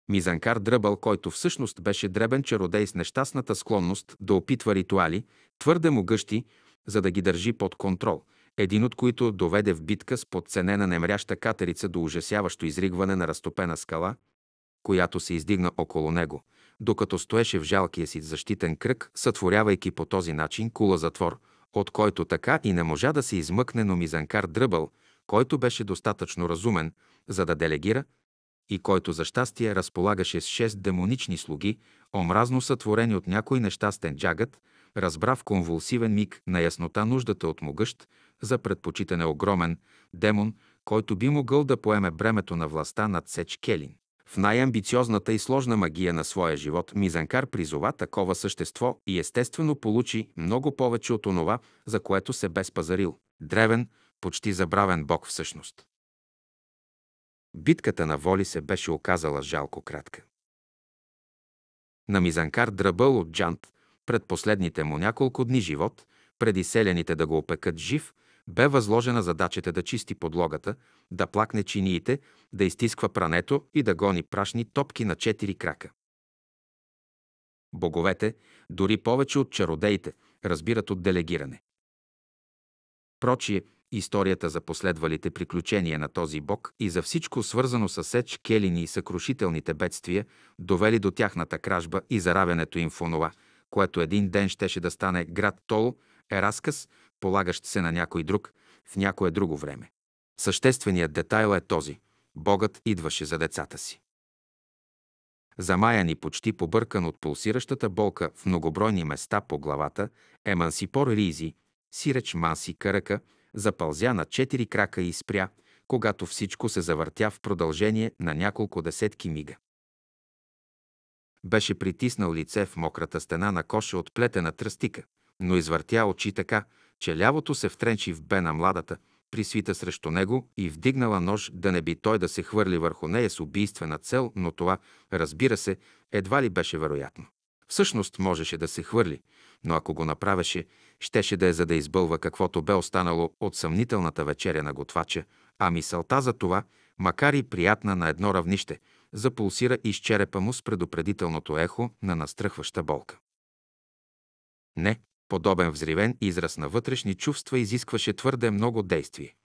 Мизанкар Дръбъл, който всъщност беше дребен чародей с нещастната склонност да опитва ритуали, твърде могъщи, за да ги държи под контрол, един от които доведе в битка с подценена немряща катерица до ужасяващо изригване на разтопена скала, която се издигна около него, докато стоеше в жалкия си защитен кръг, сътворявайки по този начин кула затвор, от който така и не можа да се измъкне, но Мизанкар Дръбъл, който беше достатъчно разумен, за да делегира – и който за щастие разполагаше с шест демонични слуги, омразно сътворени от някой нещастен джагът, разбрав конвулсивен миг на яснота нуждата от могъщ, за предпочитане огромен, демон, който би могъл да поеме бремето на властта над Сеч Келин. В най-амбициозната и сложна магия на своя живот Мизанкар призова такова същество и естествено получи много повече от онова, за което се бе спазарил. Древен, почти забравен бог всъщност. Битката на Воли се беше оказала жалко кратка. На Мизанкар дръбъл от Джант, пред последните му няколко дни живот, преди селяните да го опекат жив, бе възложена задачата да чисти подлогата, да плакне чиниите, да изтисква прането и да гони прашни топки на четири крака. Боговете, дори повече от чародеите, разбират от делегиране. Прочие, Историята за последвалите приключения на този бог и за всичко свързано с Сеч келини и съкрушителните бедствия, довели до тяхната кражба и заравянето им в онова, което един ден щеше да стане град Тол, е разказ, полагащ се на някой друг, в някое друго време. Същественият детайл е този – Богът идваше за децата си. Замаян и почти побъркан от пулсиращата болка в многобройни места по главата, Емансипор Ризи, Сиреч Манси Карака – запълзя на четири крака и спря, когато всичко се завъртя в продължение на няколко десетки мига. Беше притиснал лице в мократа стена на коша от плетена тръстика, но извъртя очи така, че лявото се втренчи в бе на младата, присвита срещу него и вдигнала нож да не би той да се хвърли върху нея с убийствена цел, но това, разбира се, едва ли беше вероятно. Всъщност можеше да се хвърли, но ако го направеше, щеше да е за да избълва каквото бе останало от съмнителната вечеря на готвача, а мисълта за това, макар и приятна на едно равнище, запулсира и изчерепа му с предупредителното ехо на настръхваща болка. Не, подобен взривен израз на вътрешни чувства изискваше твърде много действие.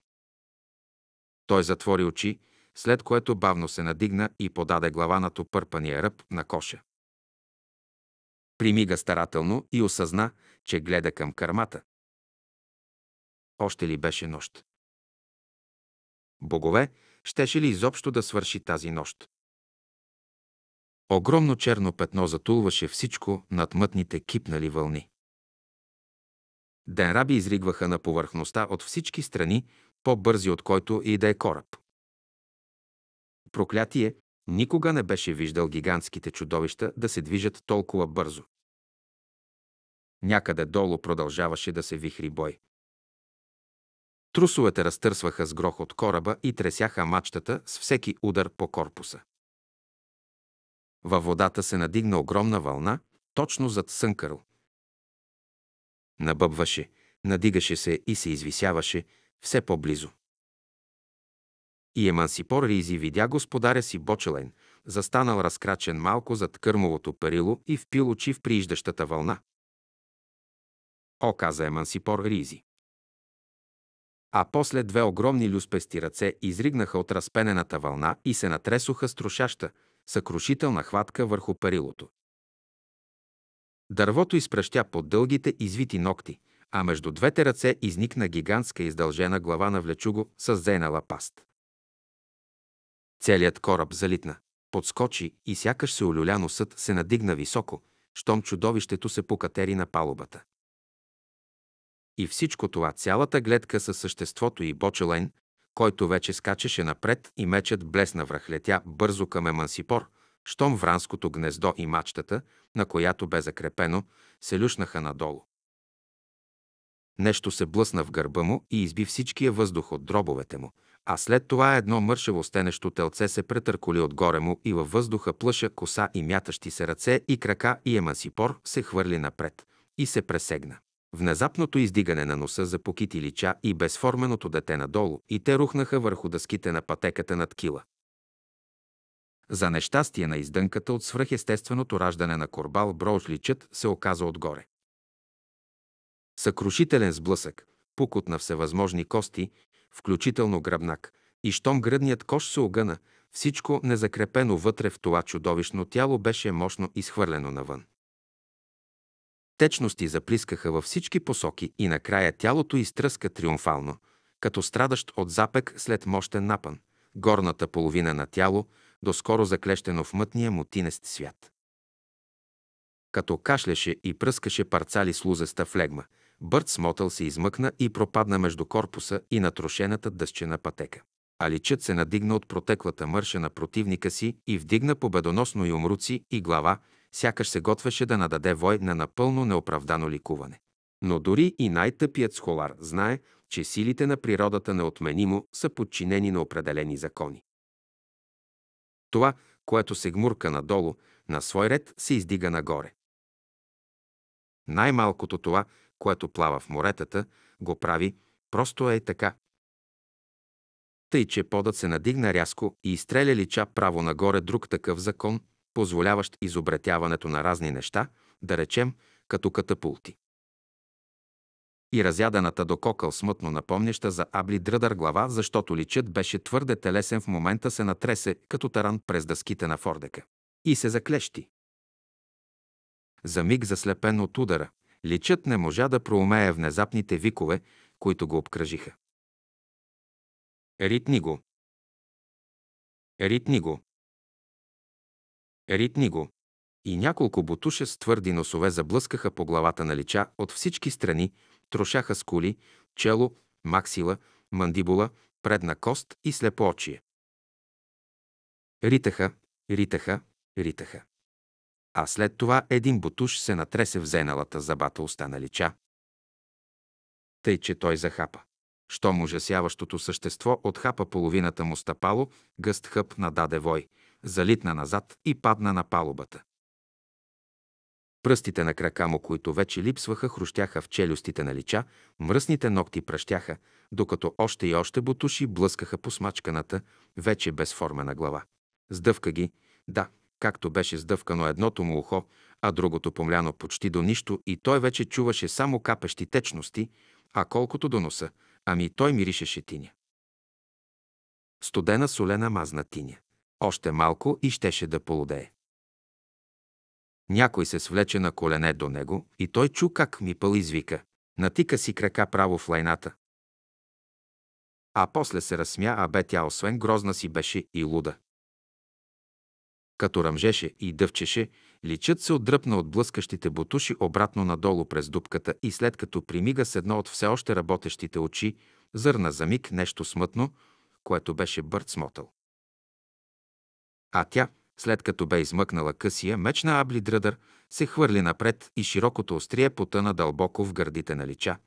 Той затвори очи, след което бавно се надигна и подаде глава на топърпания ръб на коша. Примига старателно и осъзна, че гледа към кърмата. Още ли беше нощ? Богове, щеше ли изобщо да свърши тази нощ? Огромно черно петно затулваше всичко над мътните кипнали вълни. Денраби изригваха на повърхността от всички страни, по-бързи от който и да е кораб. Проклятие, никога не беше виждал гигантските чудовища да се движат толкова бързо. Някъде долу продължаваше да се вихри бой. Трусовете разтърсваха с грох от кораба и тресяха мачтата с всеки удар по корпуса. Във водата се надигна огромна вълна, точно зад Сънкърл. Набъбваше, надигаше се и се извисяваше все по-близо. И Емансипор Ризи видя господаря си Бочелен, застанал разкрачен малко зад кърмовото перило и впил очи в прииждащата вълна. О, каза Емансипор Ризи. А после две огромни люспести ръце изригнаха от разпенената вълна и се натресоха с трошаща, съкрушителна хватка върху парилото. Дървото изпращя под дългите извити ногти, а между двете ръце изникна гигантска издължена глава на влечуго с зейнала паст. Целият кораб залитна, подскочи и сякаш се олюля носът се надигна високо, щом чудовището се покатери на палубата. И всичко това, цялата гледка със съществото и Бочелайн, който вече скачаше напред и мечът блесна връхлетя бързо към Емансипор, щом вранското гнездо и мачтата, на която бе закрепено, се люшнаха надолу. Нещо се блъсна в гърба му и изби всичкия въздух от дробовете му, а след това едно мършево стенещо телце се претърколи отгоре му и във въздуха плъша коса и мятащи се ръце и крака и емансипор се хвърли напред и се пресегна. Внезапното издигане на носа за покити лича и безформеното дете надолу, и те рухнаха върху дъските на пътеката над кила. За нещастие на издънката от свръхестественото раждане на Корбал Брожличът се оказа отгоре. Съкрушителен сблъсък, пукот на всевъзможни кости, включително гръбнак, и щом гръдният кош се огъна, всичко незакрепено вътре в това чудовищно тяло беше мощно изхвърлено навън. Течности заплискаха във всички посоки и накрая тялото изтръска триумфално, като страдащ от запек след мощен напън. Горната половина на тяло, доскоро заклещено в мътния му тинест свят. Като кашляше и пръскаше парцали с лузеста флегма, Бърт смотъл се измъкна и пропадна между корпуса и натрошената дъщена пътека. Аличът се надигна от протеклата мърша на противника си и вдигна победоносно и умруци и глава, сякаш се готвеше да нададе вой на напълно неоправдано ликуване. Но дори и най-тъпият схолар знае, че силите на природата неотменимо са подчинени на определени закони. Това, което се гмурка надолу, на свой ред се издига нагоре. Най-малкото това, което плава в моретата, го прави, просто е така. Тъй, че подът се надигна рязко и изстреля лича право нагоре друг такъв закон – позволяващ изобретяването на разни неща, да речем, като катапулти. И разядената до кокъл смътно напомняща за Абли дръдър глава, защото личът беше твърде телесен в момента се натресе като таран през дъските на фордека. И се заклещи. За миг заслепен от удара, личът не можа да проумее внезапните викове, които го обкръжиха. Ритни го! Ритни го! ритни го. И няколко бутуша с твърди носове заблъскаха по главата на лича от всички страни, трошаха с чело, максила, мандибула, предна кост и очие. Ритаха, ритаха, ритаха. А след това един бутуш се натресе в зеналата забата уста на лича. Тъй, че той захапа. Щом ужасяващото същество отхапа половината му стъпало, гъст хъп нададе вой – залитна назад и падна на палубата. Пръстите на крака му, които вече липсваха, хрущяха в челюстите на лича, мръсните ногти пръщяха, докато още и още бутуши блъскаха по смачканата, вече безформена глава. Сдъвка ги, да, както беше сдъвкано едното му ухо, а другото помляно почти до нищо и той вече чуваше само капещи течности, а колкото до носа, ами той миришеше тиня. Студена солена мазна тиня. Още малко и щеше да полудее. Някой се свлече на колене до него и той чу как ми пъл извика. Натика си крака право в лайната. А после се разсмя, а бе тя освен грозна си беше и луда. Като ръмжеше и дъвчеше, личът се отдръпна от блъскащите бутуши обратно надолу през дупката и след като примига с едно от все още работещите очи, зърна за миг нещо смътно, което беше бърт смотъл. А тя, след като бе измъкнала късия, мечна Абли Дръдър, се хвърли напред и широкото острие потъна дълбоко в гърдите на лича.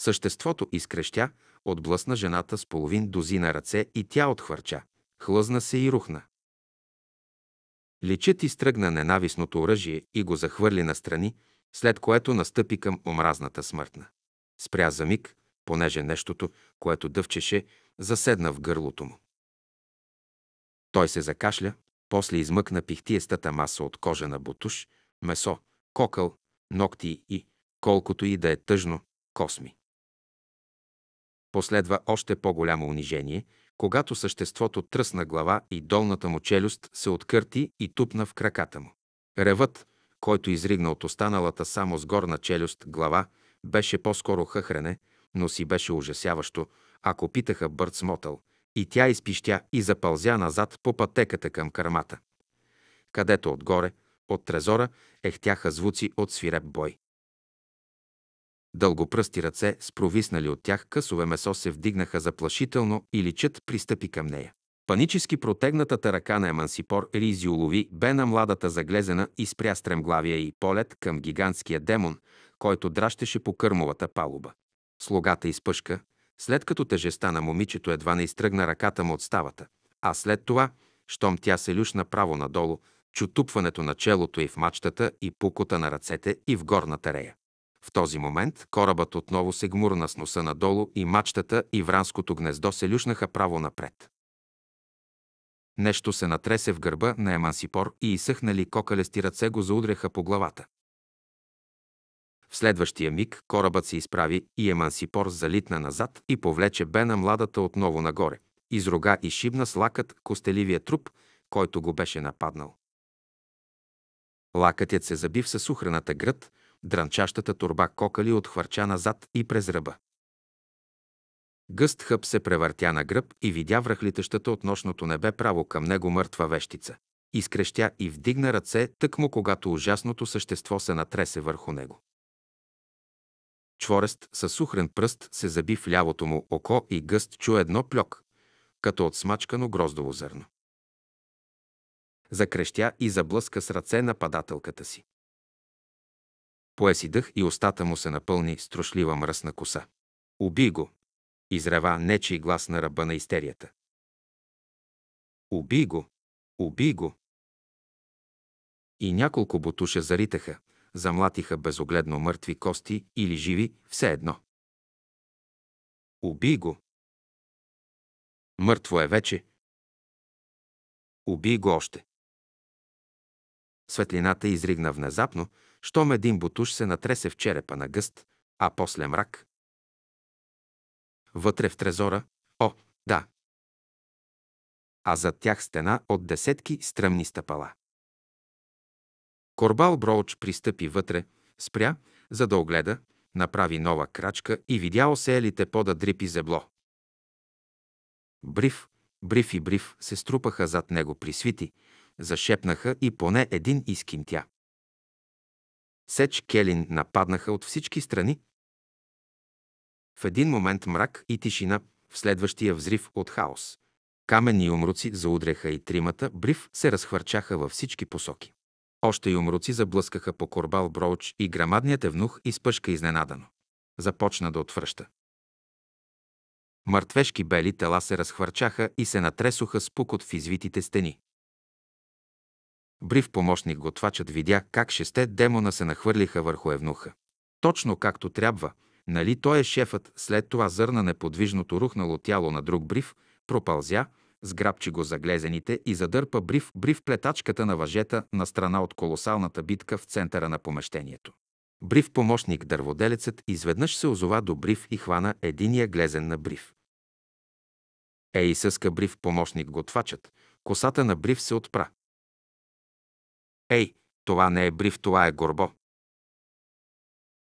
Съществото изкрещя, отблъсна жената с половин дозина ръце и тя отхвърча. Хлъзна се и рухна. Личът изтръгна ненавистното оръжие и го захвърли настрани, след което настъпи към омразната смъртна. Спря за миг, понеже нещото, което дъвчеше, заседна в гърлото му. Той се закашля, после измъкна пихтиестата маса от кожа на бутуш, месо, кокъл, ногти и, колкото и да е тъжно, косми. Последва още по-голямо унижение, когато съществото тръсна глава и долната му челюст се откърти и тупна в краката му. Ревът, който изригна от останалата само с горна челюст глава, беше по-скоро хъхрене, но си беше ужасяващо, ако питаха Бърт Смотъл, и тя изпищя и запълзя назад по пътеката към кърмата, където отгоре, от трезора, ехтяха звуци от свиреп бой. Дългопръсти ръце, спровиснали от тях късове месо, се вдигнаха заплашително и личът пристъпи към нея. Панически протегнатата ръка на Емансипор Ризи улови бе на младата заглезена и спря стремглавия и полет към гигантския демон, който дращеше по кърмовата палуба. Слугата изпъшка, след като тежеста на момичето едва не изтръгна ръката му от ставата. А след това, щом тя се люшна право надолу, чутупването на челото и в мачтата и пукота на ръцете и в горната рея. В този момент корабът отново се гмурна с носа надолу и мачтата и вранското гнездо се люшнаха право напред. Нещо се натресе в гърба на Емансипор и изсъхнали кокалести ръце го заудреха по главата. В следващия миг корабът се изправи и Емансипор залитна назад и повлече Бена младата отново нагоре. Изрога и шибна с лакът костеливия труп, който го беше нападнал. Лакътят се забив със сухраната гръд, дрънчащата турба кокали отхвърча назад и през ръба. Гъст хъб се превъртя на гръб и видя връхлитащата от нощното небе право към него мъртва вещица. Изкрещя и вдигна ръце, тъкмо когато ужасното същество се натресе върху него. Чворест със сухрен пръст се заби в лявото му око и гъст чу едно плек, като от смачкано гроздово зърно. Закрещя и заблъска с ръце нападателката си. Пое си дъх и устата му се напълни трошлива мръсна коса. Уби го! Изрева нечи глас на ръба на истерията. Уби го! Уби го! И няколко бутуша заритаха, замлатиха безогледно мъртви кости или живи, все едно. Убий го. Мъртво е вече. Убий го още. Светлината изригна внезапно, щом един бутуш се натресе в черепа на гъст, а после мрак. Вътре в трезора, о, да. А зад тях стена от десетки стръмни стъпала. Корбал Броуч пристъпи вътре, спря, за да огледа, направи нова крачка и видя осеялите пода дрипи зебло. Бриф, бриф и бриф се струпаха зад него при свити, зашепнаха и поне един изкимтя. Сеч Келин нападнаха от всички страни. В един момент мрак и тишина, в следващия взрив от хаос. Каменни умруци заудреха и тримата, бриф се разхвърчаха във всички посоки. Още юмруци заблъскаха по корбал броуч и грамадният евнух изпъшка изненадано. Започна да отвръща. Мъртвешки бели тела се разхвърчаха и се натресоха с пукот в извитите стени. Брив помощник готвачът видя как шесте демона се нахвърлиха върху евнуха. Точно както трябва, нали той е шефът, след това зърна неподвижното рухнало тяло на друг брив, пропълзя, сграбчи го заглезените и задърпа брив, брив плетачката на въжета на страна от колосалната битка в центъра на помещението. Брив помощник дърводелецът изведнъж се озова до брив и хвана единия глезен на брив. Ей, съска брив помощник готвачът, косата на брив се отпра. Ей, това не е брив, това е горбо.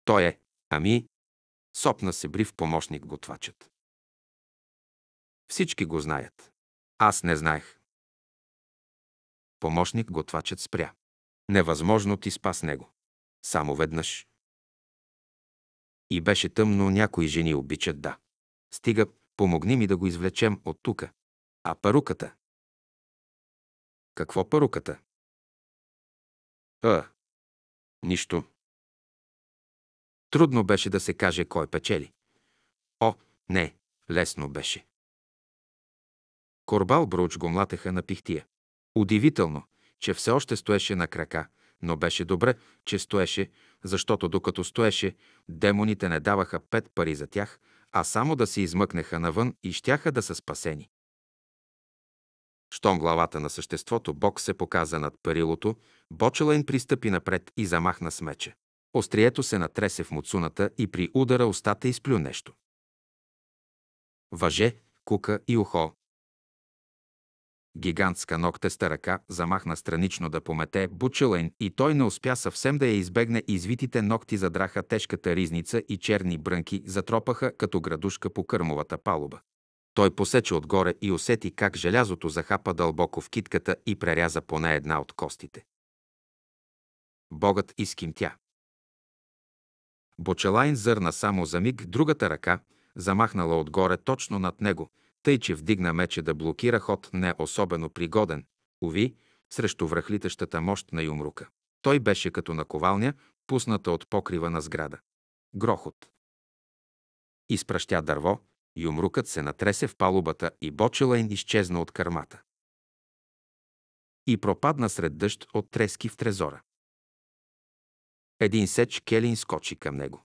Той е, ами, сопна се брив помощник готвачът. Всички го знаят. Аз не знаех. Помощник готвачът спря. Невъзможно ти спа с него. Само веднъж. И беше тъмно, някои жени обичат да. Стига, помогни ми да го извлечем от тука. А паруката? Какво паруката? А, нищо. Трудно беше да се каже кой печели. О, не, лесно беше. Корбал Бруч го млатеха на пихтия. Удивително, че все още стоеше на крака, но беше добре, че стоеше, защото докато стоеше, демоните не даваха пет пари за тях, а само да се измъкнеха навън и щяха да са спасени. Щом главата на съществото Бог се показа над парилото, Бочела им пристъпи напред и замахна с меча. Острието се натресе в муцуната и при удара устата изплю нещо. Въже, кука и ухо, Гигантска ногтеста ръка замахна странично да помете Бучелейн и той не успя съвсем да я избегне. Извитите ногти задраха тежката ризница и черни брънки затропаха като градушка по кърмовата палуба. Той посече отгоре и усети как желязото захапа дълбоко в китката и преряза поне една от костите. Богът тя. Бочелайн зърна само за миг другата ръка, замахнала отгоре точно над него – тъй че вдигна мече да блокира ход не особено пригоден, уви, срещу връхлитащата мощ на юмрука. Той беше като наковалня, пусната от покрива на сграда. Грохот. Изпращя дърво, юмрукът се натресе в палубата и им изчезна от кърмата. И пропадна сред дъжд от трески в трезора. Един сеч келин скочи към него.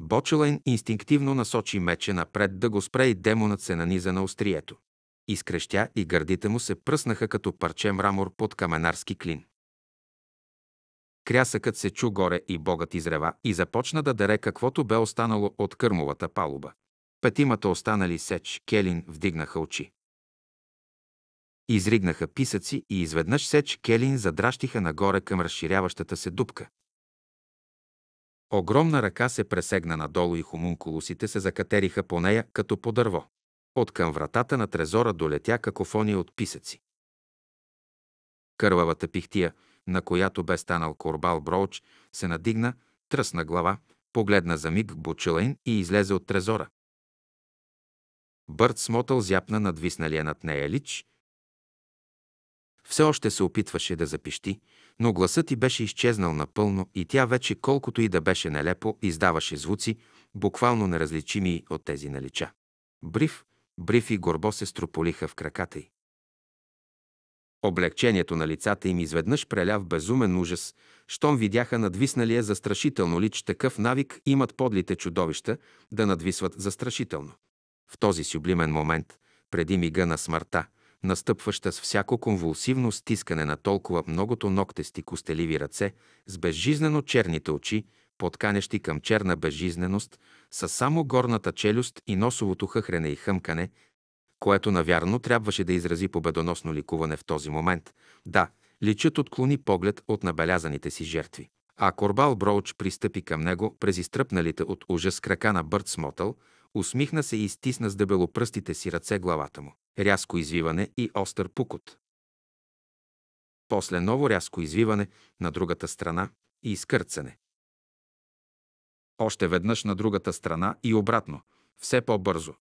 Бочелайн инстинктивно насочи мече напред да го спре и демонът се наниза на острието. Изкрещя и гърдите му се пръснаха като парче мрамор под каменарски клин. Крясъкът се чу горе и богът изрева и започна да даре каквото бе останало от кърмовата палуба. Петимата останали Сеч, Келин вдигнаха очи. Изригнаха писъци и изведнъж Сеч, Келин задращиха нагоре към разширяващата се дупка. Огромна ръка се пресегна надолу и хомункулусите се закатериха по нея като по дърво. От към вратата на трезора долетя какофони от писъци. Кървавата пихтия, на която бе станал Корбал Броуч, се надигна, тръсна глава, погледна за миг Бочелайн и излезе от трезора. Бърт смотъл зяпна надвисналия над нея лич. Все още се опитваше да запищи, но гласът ти беше изчезнал напълно и тя вече, колкото и да беше нелепо, издаваше звуци, буквално неразличими от тези налича. Бриф, бриф и горбо се строполиха в краката й. Облегчението на лицата им изведнъж преля в безумен ужас, щом видяха надвисналия застрашително лич такъв навик имат подлите чудовища да надвисват застрашително. В този сюблимен момент, преди мига на смъртта, настъпваща с всяко конвулсивно стискане на толкова многото ногтести костеливи ръце, с безжизнено черните очи, подканящи към черна безжизненост, са само горната челюст и носовото хъхрене и хъмкане, което навярно трябваше да изрази победоносно ликуване в този момент. Да, личът отклони поглед от набелязаните си жертви. А Корбал Броуч пристъпи към него през изтръпналите от ужас крака на Бърт Смотъл, усмихна се и стисна с дебелопръстите си ръце главата му рязко извиване и остър пукот. После ново рязко извиване на другата страна и изкърцане. Още веднъж на другата страна и обратно, все по-бързо.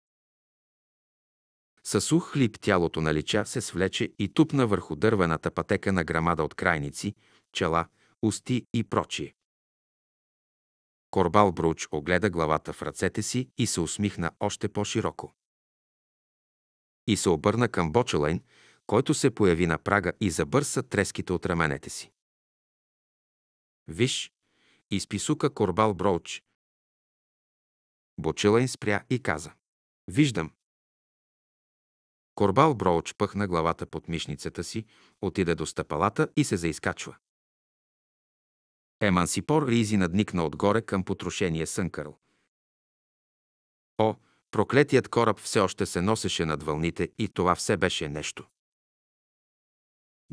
Със сух хлип тялото на лича се свлече и тупна върху дървената пътека на грамада от крайници, чела, усти и прочие. Корбал Бруч огледа главата в ръцете си и се усмихна още по-широко и се обърна към Бочелайн, който се появи на прага и забърса треските от раменете си. Виж, изписука Корбал Броуч. Бочелайн спря и каза. Виждам. Корбал Броуч пъхна главата под мишницата си, отиде до стъпалата и се заискачва. Емансипор Ризи надникна отгоре към потрошения сънкърл. О, Проклетият кораб все още се носеше над вълните и това все беше нещо.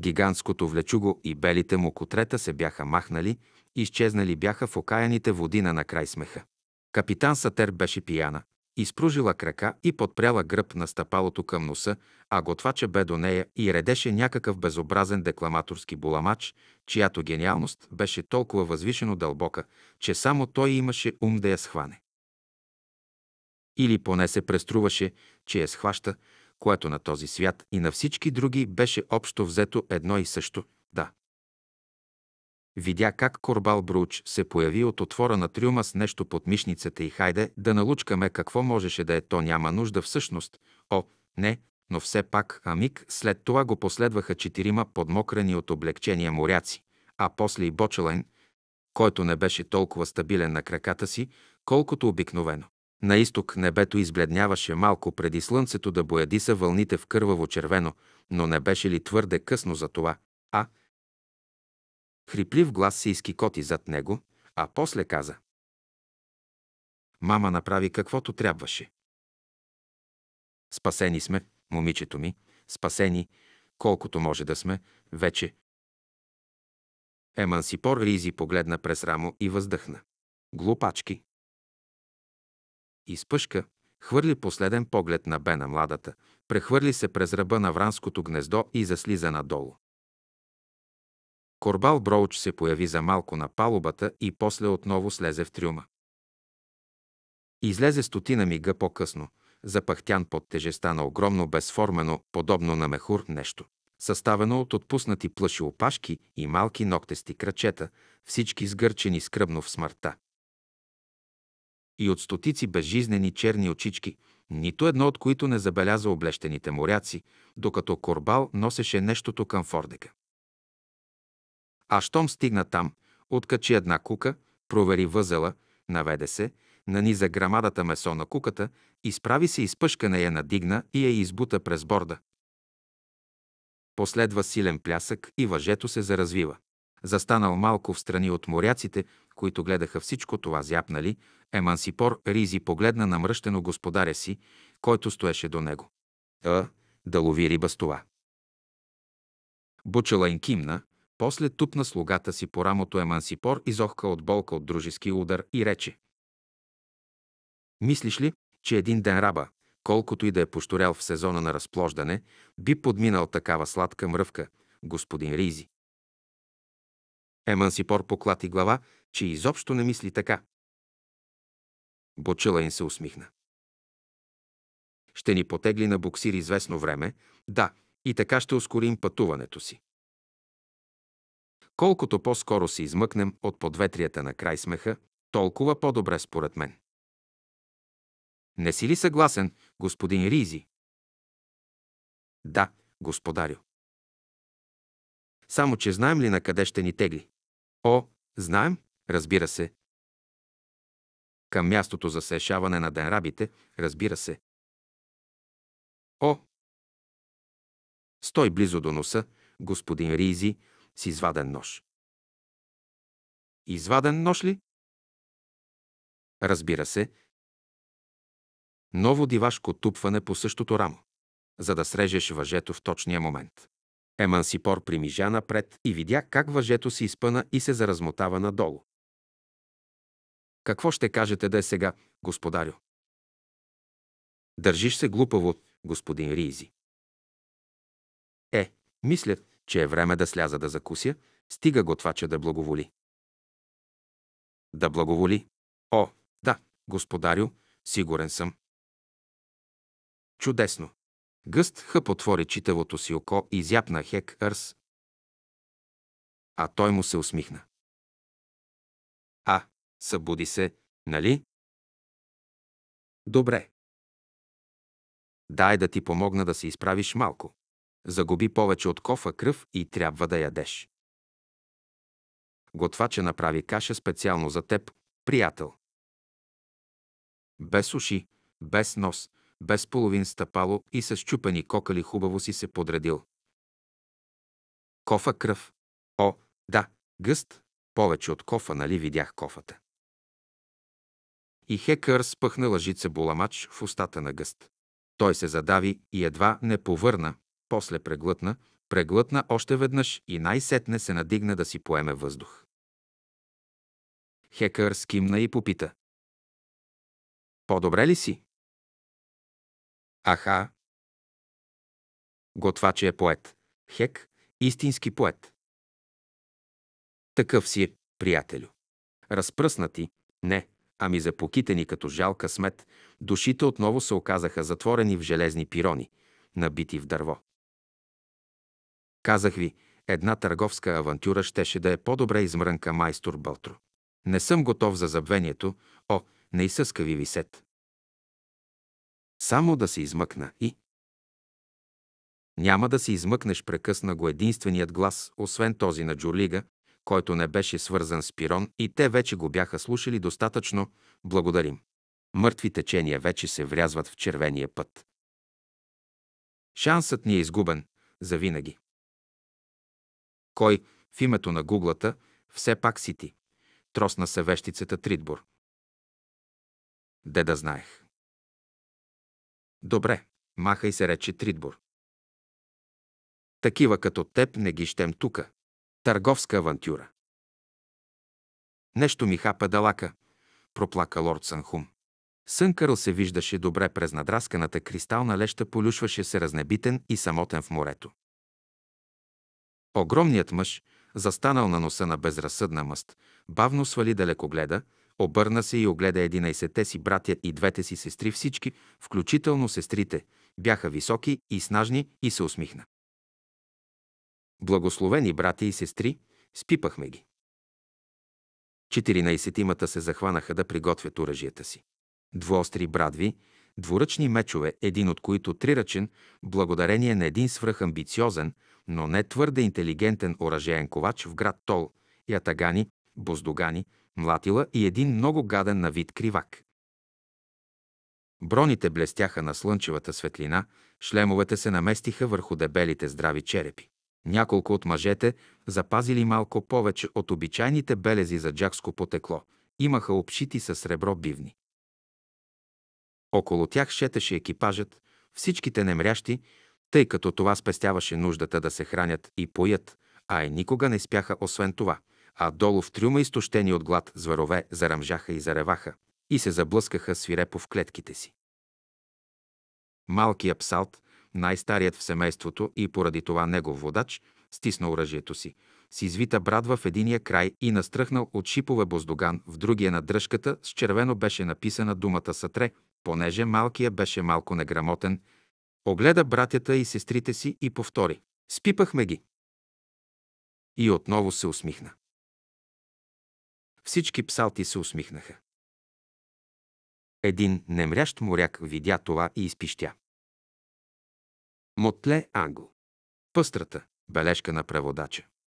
Гигантското влечуго и белите му котрета се бяха махнали и изчезнали бяха в окаяните води на край смеха. Капитан Сатер беше пияна, изпружила крака и подпряла гръб на стъпалото към носа, а готвача бе до нея и редеше някакъв безобразен декламаторски буламач, чиято гениалност беше толкова възвишено дълбока, че само той имаше ум да я схване. Или поне се преструваше, че я схваща, което на този свят и на всички други беше общо взето едно и също, да. Видя как Корбал Бруч се появи от отвора на трюма с нещо под мишницата и хайде да налучкаме какво можеше да е то няма нужда всъщност. О, не, но все пак, а миг след това го последваха четирима подмокрени от облегчение моряци, а после и Бочелайн, който не беше толкова стабилен на краката си, колкото обикновено. На изток небето избледняваше малко преди слънцето да боядиса вълните в кърваво червено, но не беше ли твърде късно за това, а? Хриплив глас се изкикоти зад него, а после каза. Мама направи каквото трябваше. Спасени сме, момичето ми, спасени, колкото може да сме, вече. Емансипор Ризи погледна през рамо и въздъхна. Глупачки. Изпъшка, хвърли последен поглед на Бена младата, прехвърли се през ръба на вранското гнездо и заслиза надолу. Корбал Броуч се появи за малко на палубата и после отново слезе в трюма. Излезе стотина мига по-късно, запахтян под тежеста на огромно безформено, подобно на мехур нещо, съставено от отпуснати плъши опашки и малки ногтести крачета, всички сгърчени скръбно в смъртта и от стотици безжизнени черни очички, нито едно от които не забеляза облещените моряци, докато Корбал носеше нещото към Фордека. А щом стигна там, откачи една кука, провери възела, наведе се, наниза грамадата месо на куката, изправи се изпъшкана я надигна и я избута през борда. Последва силен плясък и въжето се заразвива. Застанал малко в страни от моряците, които гледаха всичко това зяпнали, Емансипор Ризи погледна намръщено господаря си, който стоеше до него. А, да лови риба с това. Бучала инкимна, после тупна слугата си по рамото Емансипор изохка от болка от дружески удар и рече. Мислиш ли, че един ден раба, колкото и да е пошторял в сезона на разплождане, би подминал такава сладка мръвка, господин Ризи? Емансипор поклати глава, че изобщо не мисли така. им се усмихна. Ще ни потегли на буксир известно време, да, и така ще ускорим пътуването си. Колкото по-скоро се измъкнем от подветрията на край смеха, толкова по-добре според мен. Не си ли съгласен, господин Ризи? Да, господарю. Само, че знаем ли на къде ще ни тегли? О, знаем, разбира се. Към мястото за сешаване на денрабите, разбира се. О! Стой близо до носа, господин Ризи, с изваден нож. Изваден нож ли? Разбира се. Ново дивашко тупване по същото рамо, за да срежеш въжето в точния момент. Емансипор примижа напред и видя как въжето се изпъна и се заразмотава надолу. Какво ще кажете да е сега, господарю? Държиш се глупаво, господин Ризи. Е, мисля, че е време да сляза да закуся, стига готвача да благоволи. Да благоволи. О, да, господарю, сигурен съм. Чудесно. Гъст Хъп отвори читавото си око и зяпна Хек Арс, а той му се усмихна. А, събуди се, нали? Добре. Дай да ти помогна да се изправиш малко. Загуби повече от кофа кръв и трябва да ядеш. Готвача направи каша специално за теб, приятел. Без уши, без нос, без половин стъпало и с чупени кокали хубаво си се подредил. Кофа кръв. О, да, гъст, повече от кофа, нали видях кофата. И Хекър спъхна лъжица буламач в устата на гъст. Той се задави и едва не повърна, после преглътна, преглътна още веднъж и най-сетне се надигна да си поеме въздух. Хекър скимна и попита. По-добре ли си? Аха! Готвач е поет. Хек, истински поет. Такъв си, е, приятелю. Разпръснати, не, ами запокитени като жалка смет, душите отново се оказаха затворени в железни пирони, набити в дърво. Казах ви, една търговска авантюра щеше да е по-добре измрънка майстор Бълтро. Не съм готов за забвението, о, не изсъскави висет. Само да се измъкна и... Няма да се измъкнеш, прекъсна го единственият глас, освен този на Джулига, който не беше свързан с пирон и те вече го бяха слушали достатъчно, благодарим. Мъртви течения вече се врязват в червения път. Шансът ни е изгубен, завинаги. Кой в името на гуглата все пак си ти? Тросна се вещицата Тридбор. Де да знаех. Добре, махай се, рече Тридбор. Такива като теб не ги щем тука. Търговска авантюра. Нещо ми хапа далака, проплака лорд Санхум. Сън Кърл се виждаше добре през надрасканата кристална леща, полюшваше се разнебитен и самотен в морето. Огромният мъж, застанал на носа на безразсъдна мъст, бавно свали далекогледа, Обърна се и огледа 11-те си братя и двете си сестри всички, включително сестрите. Бяха високи и снажни и се усмихна. Благословени братя и сестри, спипахме ги. 14-тимата се захванаха да приготвят оръжията си. Двоостри брадви, двуръчни мечове, един от които триръчен, благодарение на един свръхамбициозен, но не твърде интелигентен оръжеен ковач в град Тол, ятагани, боздогани, млатила и един много гаден на вид кривак. Броните блестяха на слънчевата светлина, шлемовете се наместиха върху дебелите здрави черепи. Няколко от мъжете запазили малко повече от обичайните белези за джакско потекло, имаха обшити с сребро бивни. Около тях шетеше екипажът, всичките немрящи, тъй като това спестяваше нуждата да се хранят и поят, а и никога не спяха освен това – а долу в трюма изтощени от глад зверове зарамжаха и зареваха и се заблъскаха свирепо в клетките си. Малкият псалт, най-старият в семейството и поради това негов водач, стисна оръжието си, с извита брадва в единия край и настръхнал от шипове боздоган в другия на дръжката, с червено беше написана думата Сатре, понеже малкия беше малко неграмотен, огледа братята и сестрите си и повтори. Спипахме ги. И отново се усмихна. Всички псалти се усмихнаха. Един немрящ моряк видя това и изпищя. Мотле Анго. Пъстрата. Бележка на преводача.